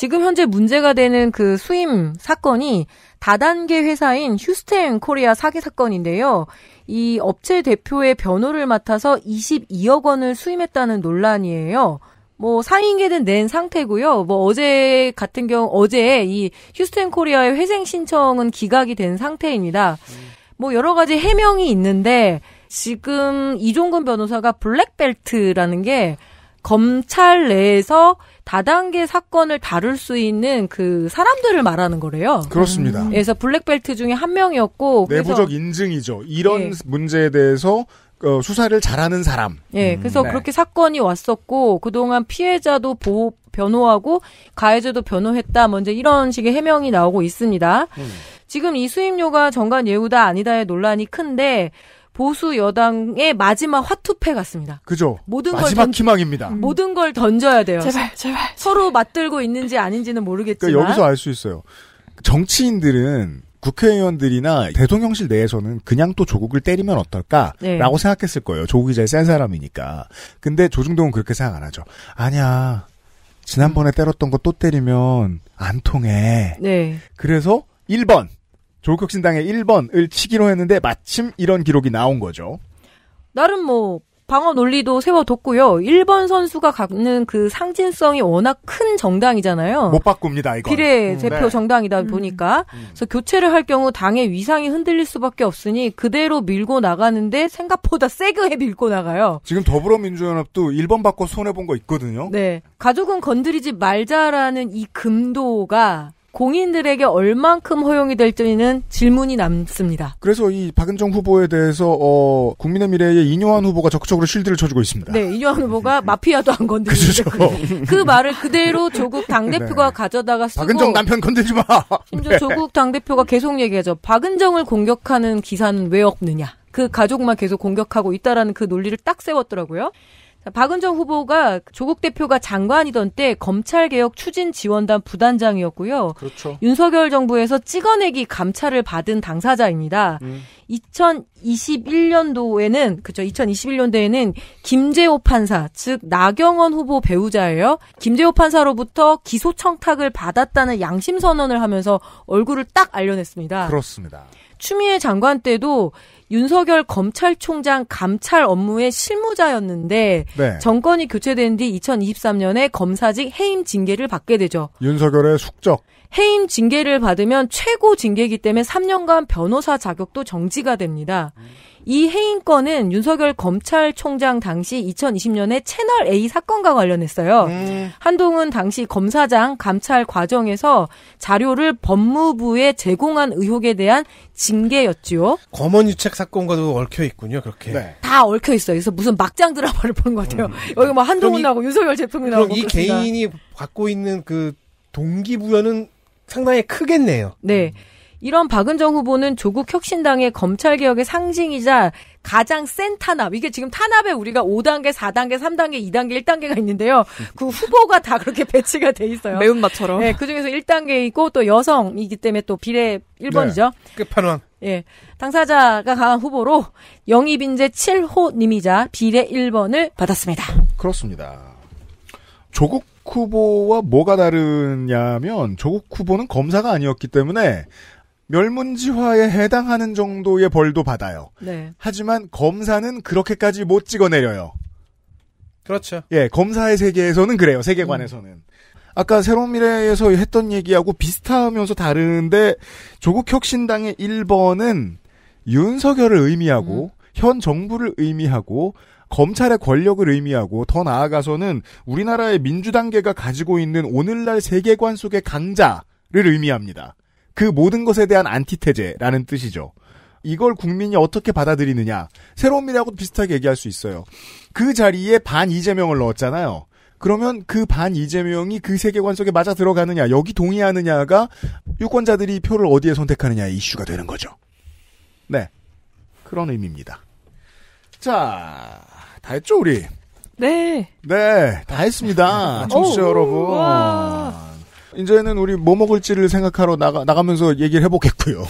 지금 현재 문제가 되는 그 수임 사건이 다단계 회사인 휴스텐 코리아 사기 사건인데요. 이 업체 대표의 변호를 맡아서 22억 원을 수임했다는 논란이에요. 뭐 사인계는 낸 상태고요. 뭐 어제 같은 경우 어제 이 휴스텐 코리아의 회생 신청은 기각이 된 상태입니다. 뭐 여러 가지 해명이 있는데 지금 이종근 변호사가 블랙벨트라는 게 검찰 내에서 다단계 사건을 다룰 수 있는 그 사람들을 말하는 거래요. 그렇습니다. 음. 그래서 블랙벨트 중에 한 명이었고 내부적 인증이죠. 이런 예. 문제에 대해서 어, 수사를 잘하는 사람. 예, 음, 그래서 네. 그렇게 사건이 왔었고 그동안 피해자도 보호 변호하고 가해자도 변호했다. 먼저 뭐 이런 식의 해명이 나오고 있습니다. 음. 지금 이 수임료가 정관 예우다 아니다의 논란이 큰데 보수 여당의 마지막 화투패 같습니다. 그죠. 모든 마지막 걸 던, 희망입니다. 음. 모든 걸 던져야 돼요. 제발, 제발. 서로 맞들고 있는지 아닌지는 모르겠지만 그러니까 여기서 알 수 있어요. 정치인들은 국회의원들이나 대통령실 내에서는 그냥 또 조국을 때리면 어떨까라고 네. 생각했을 거예요. 조국이 제일 센 사람이니까. 근데 조중동은 그렇게 생각 안 하죠. 아니야. 지난번에 때렸던 거 또 때리면 안 통해. 네. 그래서 1번 조국혁신당의 1번을 치기로 했는데 마침 이런 기록이 나온 거죠. 나름 뭐 방어 논리도 세워뒀고요. 1번 선수가 갖는 그 상징성이 워낙 큰 정당이잖아요. 못 바꿉니다, 이거. 비례 음, 대표 음, 네. 정당이다 음. 보니까. 음. 그래서 교체를 할 경우 당의 위상이 흔들릴 수밖에 없으니 그대로 밀고 나가는데 생각보다 세게 밀고 나가요. 지금 더불어민주연합도 1번 바꿔 손해본 거 있거든요. 네. 가족은 건드리지 말자라는 이 금도가 공인들에게 얼만큼 허용이 될지는 질문이 남습니다. 그래서 이 박은정 후보에 대해서 어, 국민의 미래에 이뇨한 후보가 적극적으로 실드를 쳐주고 있습니다. 네, 이뇨한 후보가 마피아도 안 건드리는데 그, 그 말을 그대로 조국 당 대표가 네. 가져다가 쓰고 박은정 남편 건들지 마. 심지어 네. 조국 당 대표가 계속 얘기하죠. 박은정을 공격하는 기사는 왜 없느냐. 그 가족만 계속 공격하고 있다라는 그 논리를 딱 세웠더라고요. 박은정 후보가 조국 대표가 장관이던 때 검찰개혁 추진 지원단 부단장이었고요. 그렇죠. 윤석열 정부에서 찍어내기 감찰을 받은 당사자입니다. 음. 2021년도에는 그죠 2021년도에는 김재호 판사 즉 나경원 후보 배우자예요. 김재호 판사로부터 기소 청탁을 받았다는 양심 선언을 하면서 얼굴을 딱 알려냈습니다. 그렇습니다. 추미애 장관 때도 윤석열 검찰총장 감찰 업무의 실무자였는데 네. 정권이 교체된 뒤 2023년에 검사직 해임 징계를 받게 되죠. 윤석열의 숙적. 해임 징계를 받으면 최고 징계이기 때문에 3년간 변호사 자격도 정지가 됩니다. 음. 이 해인 권은 윤석열 검찰총장 당시 2020년에 채널 A 사건과 관련했어요. 음. 한동훈 당시 검사장 감찰 과정에서 자료를 법무부에 제공한 의혹에 대한 징계였지요. 검언유책 사건과도 얽혀 있군요. 그렇게 네. 다 얽혀 있어요. 그래서 무슨 막장 드라마를 보는 것 같아요. 음. 여기 뭐 한동훈 나고 윤석열 제품이 나오고 그럼 그렇습니다. 개인이 갖고 있는 그 동기부여는 상당히 크겠네요. 네. 음. 이런 박은정 후보는 조국 혁신당의 검찰개혁의 상징이자 가장 센 탄압. 이게 지금 탄압에 우리가 5단계, 4단계, 3단계, 2단계, 1단계가 있는데요. 그 후보가 다 그렇게 배치가 돼 있어요. 매운맛처럼. 네, 그중에서 1단계있고또 여성이기 때문에 또 비례 1번이죠. 네, 끝판왕. 예. 당사자가 강한 후보로 영입인재 7호 님이자 비례 1번을 받았습니다. 그렇습니다. 조국 후보와 뭐가 다르냐면 조국 후보는 검사가 아니었기 때문에 멸문지화에 해당하는 정도의 벌도 받아요. 네. 하지만 검사는 그렇게까지 못 찍어내려요. 그렇죠. 예, 검사의 세계에서는 그래요. 세계관에서는. 음. 아까 새로운 미래에서 했던 얘기하고 비슷하면서 다른데 조국 혁신당의 1번은 윤석열을 의미하고 음. 현 정부를 의미하고 검찰의 권력을 의미하고 더 나아가서는 우리나라의 민주당계가 가지고 있는 오늘날 세계관 속의 강자를 의미합니다. 그 모든 것에 대한 안티테제라는 뜻이죠. 이걸 국민이 어떻게 받아들이느냐. 새로운 미래하고 도 비슷하게 얘기할 수 있어요. 그 자리에 반 이재명을 넣었잖아요. 그러면 그 반 이재명이 그 세계관 속에 맞아 들어가느냐, 여기 동의하느냐가 유권자들이 표를 어디에 선택하느냐의 이슈가 되는 거죠. 네. 그런 의미입니다. 자, 다 했죠, 우리? 네. 네, 다 했습니다. 청취자 여러분. 와. 이제는 우리 뭐 먹을지를 생각하러 나가, 나가면서 얘기를 해보겠고요.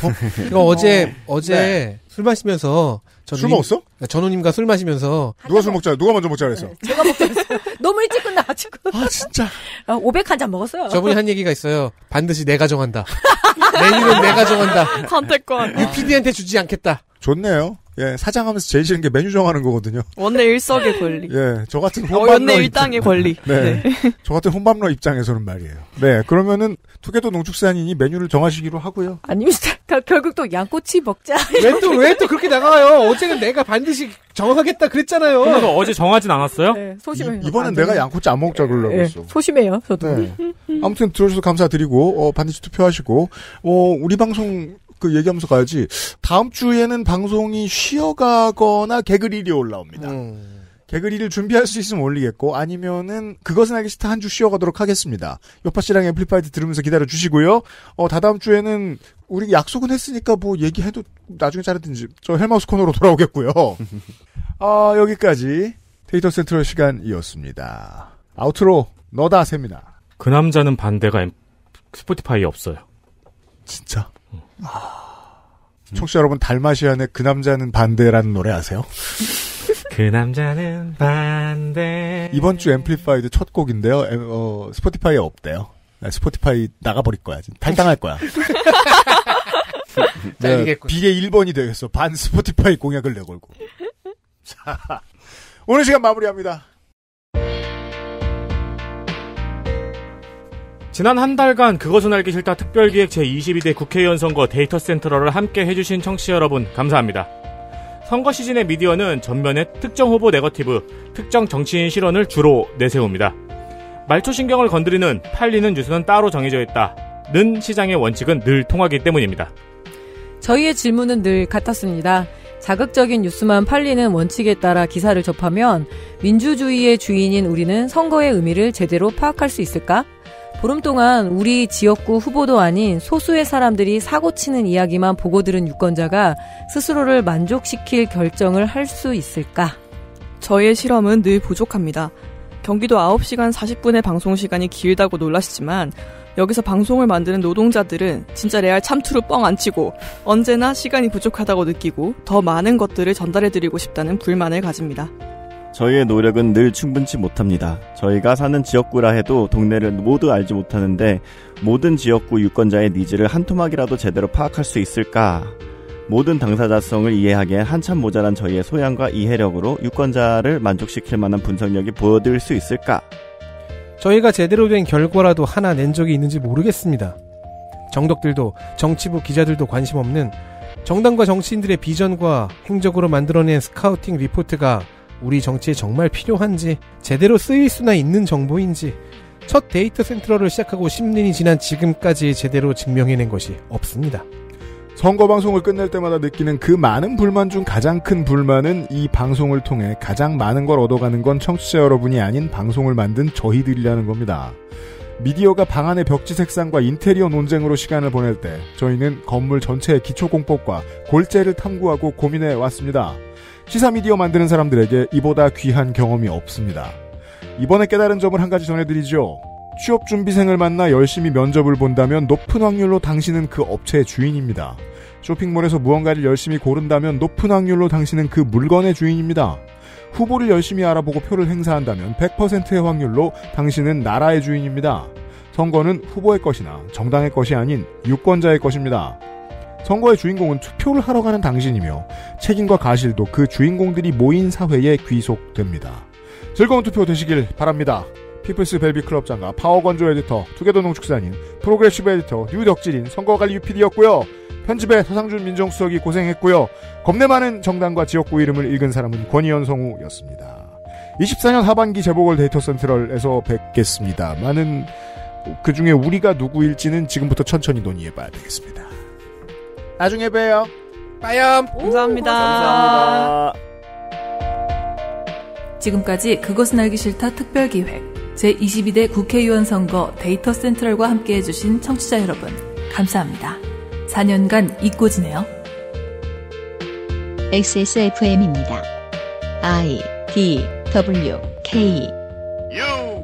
이 어제, 어. 제 네. 술 마시면서. 술님 먹었어? 전우님과 네, 술 마시면서. 누가 술 먹자, 누가 먼저 먹자 그랬어? 네, 제가 먹자 그랬어요. 너무 일찍 끝나가지고. 아, 진짜. 500 한잔 아, 먹었어요. 저분이 한 얘기가 있어요. 반드시 내가 정한다. 메뉴는 내가 정한다. 선택권. UPD한테 주지 않겠다. 좋네요. 예, 사장하면서 제일 싫은 게 메뉴 정하는 거거든요. 원내 일석의 권리. 예, 저 같은 어, 혼밥러 어, 원내 일당의 권리. 네, 네. 저 같은 혼밥러 입장에서는 말이에요. 네, 그러면은 투게도 농축산인이 메뉴를 정하시기로 하고요. 아닙니다. 결국 또 양꼬치 먹자. 왜 또 왜 또 그렇게 나가요? 어제는 내가 반드시 정하겠다 그랬잖아요. 그래 어제 정하진 않았어요? 네, 소심해요. 이, 번엔 아, 내가 네. 양꼬치 안 먹자 그러려고 네, 했어. 소심해요, 저도. 네. 아무튼 들어주셔서 감사드리고 어, 반드시 투표하시고 어, 우리 방송 그 얘기하면서 가야지. 다음 주에는 방송이 쉬어가거나 개그릴이 올라옵니다. 음. 개그릴을 준비할 수 있으면 올리겠고 아니면은 그것은 알기 싫다 한 주 쉬어가도록 하겠습니다. 요파 씨랑 앰플리파이드 들으면서 기다려 주시고요. 어 다다음 주에는 우리 약속은 했으니까 뭐 얘기해도 나중에 잘했든지저 헬마우스 코너로 돌아오겠고요. 아 여기까지 데이터 센트럴 시간이었습니다. 아우트로 너다 셉니다. 그 남자는 반대가 엠... 스포티파이 없어요. 진짜? 아. 청취자 여러분 달마시안의 그 남자는 반대라는 노래 아세요? 그 남자는 반대. 이번 주 앰플리파이드 첫 곡인데요. 에, 어, 스포티파이에 없대요. 아, 스포티파이 나가버릴 거야. 지금 탈당할 거야. 네, 비게 1번이 되겠어. 반 스포티파이 공약을 내걸고. 자, 오늘 시간 마무리합니다. 지난 한 달간 그것은 알기 싫다 특별기획 제22대 국회의원 선거 데이터 센터를 함께 해주신 청취자 여러분 감사합니다. 선거 시즌의 미디어는 전면에 특정 후보 네거티브, 특정 정치인 실언을 주로 내세웁니다. 말초 신경을 건드리는 팔리는 뉴스는 따로 정해져 있다는 시장의 원칙은 늘 통하기 때문입니다. 저희의 질문은 늘 같았습니다. 자극적인 뉴스만 팔리는 원칙에 따라 기사를 접하면 민주주의의 주인인 우리는 선거의 의미를 제대로 파악할 수 있을까? 보름 동안 우리 지역구 후보도 아닌 소수의 사람들이 사고치는 이야기만 보고 들은 유권자가 스스로를 만족시킬 결정을 할 수 있을까? 저의 실험은 늘 부족합니다. 경기도 9시간 40분의 방송 시간이 길다고 놀라시지만 여기서 방송을 만드는 노동자들은 진짜 레알 참투로뻥 안 치고 언제나 시간이 부족하다고 느끼고 더 많은 것들을 전달해드리고 싶다는 불만을 가집니다. 저희의 노력은 늘 충분치 못합니다. 저희가 사는 지역구라 해도 동네를 모두 알지 못하는데 모든 지역구 유권자의 니즈를 한 토막이라도 제대로 파악할 수 있을까? 모든 당사자성을 이해하기엔 한참 모자란 저희의 소양과 이해력으로 유권자를 만족시킬 만한 분석력이 보여드릴 수 있을까? 저희가 제대로 된 결과라도 하나 낸 적이 있는지 모르겠습니다. 정덕들도 정치부 기자들도 관심 없는 정당과 정치인들의 비전과 행적으로 만들어낸 스카우팅 리포트가 우리 정치에 정말 필요한지 제대로 쓰일 수나 있는 정보인지 첫 데이터 센트럴을 시작하고 10년이 지난 지금까지 제대로 증명해낸 것이 없습니다. 선거 방송을 끝낼 때마다 느끼는 그 많은 불만 중 가장 큰 불만은 이 방송을 통해 가장 많은 걸 얻어가는 건 청취자 여러분이 아닌 방송을 만든 저희들이라는 겁니다. 미디어가 방 안의 벽지 색상과 인테리어 논쟁으로 시간을 보낼 때 저희는 건물 전체의 기초공법과 골재를 탐구하고 고민해 왔습니다. 시사 미디어 만드는 사람들에게 이보다 귀한 경험이 없습니다. 이번에 깨달은 점을 한 가지 전해드리죠. 취업 준비생을 만나 열심히 면접을 본다면 높은 확률로 당신은 그 업체의 주인입니다. 쇼핑몰에서 무언가를 열심히 고른다면 높은 확률로 당신은 그 물건의 주인입니다. 후보를 열심히 알아보고 표를 행사한다면 100%의 확률로 당신은 나라의 주인입니다. 선거는 후보의 것이나 정당의 것이 아닌 유권자의 것입니다. 선거의 주인공은 투표를 하러 가는 당신이며 책임과 가실도 그 주인공들이 모인 사회에 귀속됩니다. 즐거운 투표 되시길 바랍니다. 피플스 벨비 클럽 장과 파워건조 에디터, 투게더 농축사인 프로그레시브 에디터, 뉴덕질인, 선거관리 UPD였고요. 편집에 서상준 민정수석이 고생했고요. 겁내 많은 정당과 지역구 이름을 읽은 사람은 권희연 성우였습니다. 24년 하반기 재보궐 데이터 센트럴에서 뵙겠습니다. 많은 그 중에 우리가 누구일지는 지금부터 천천히 논의해봐야 되겠습니다. 나중에 봬요. 빠염. 감사합니다. 감사합니다. 지금까지 그것은 알기 싫다 특별기획 제22대 국회의원 선거 데이터 센트럴과 함께 해주신 청취자 여러분 감사합니다. 4년간 잊고 지내요. XSFM입니다. I D W K U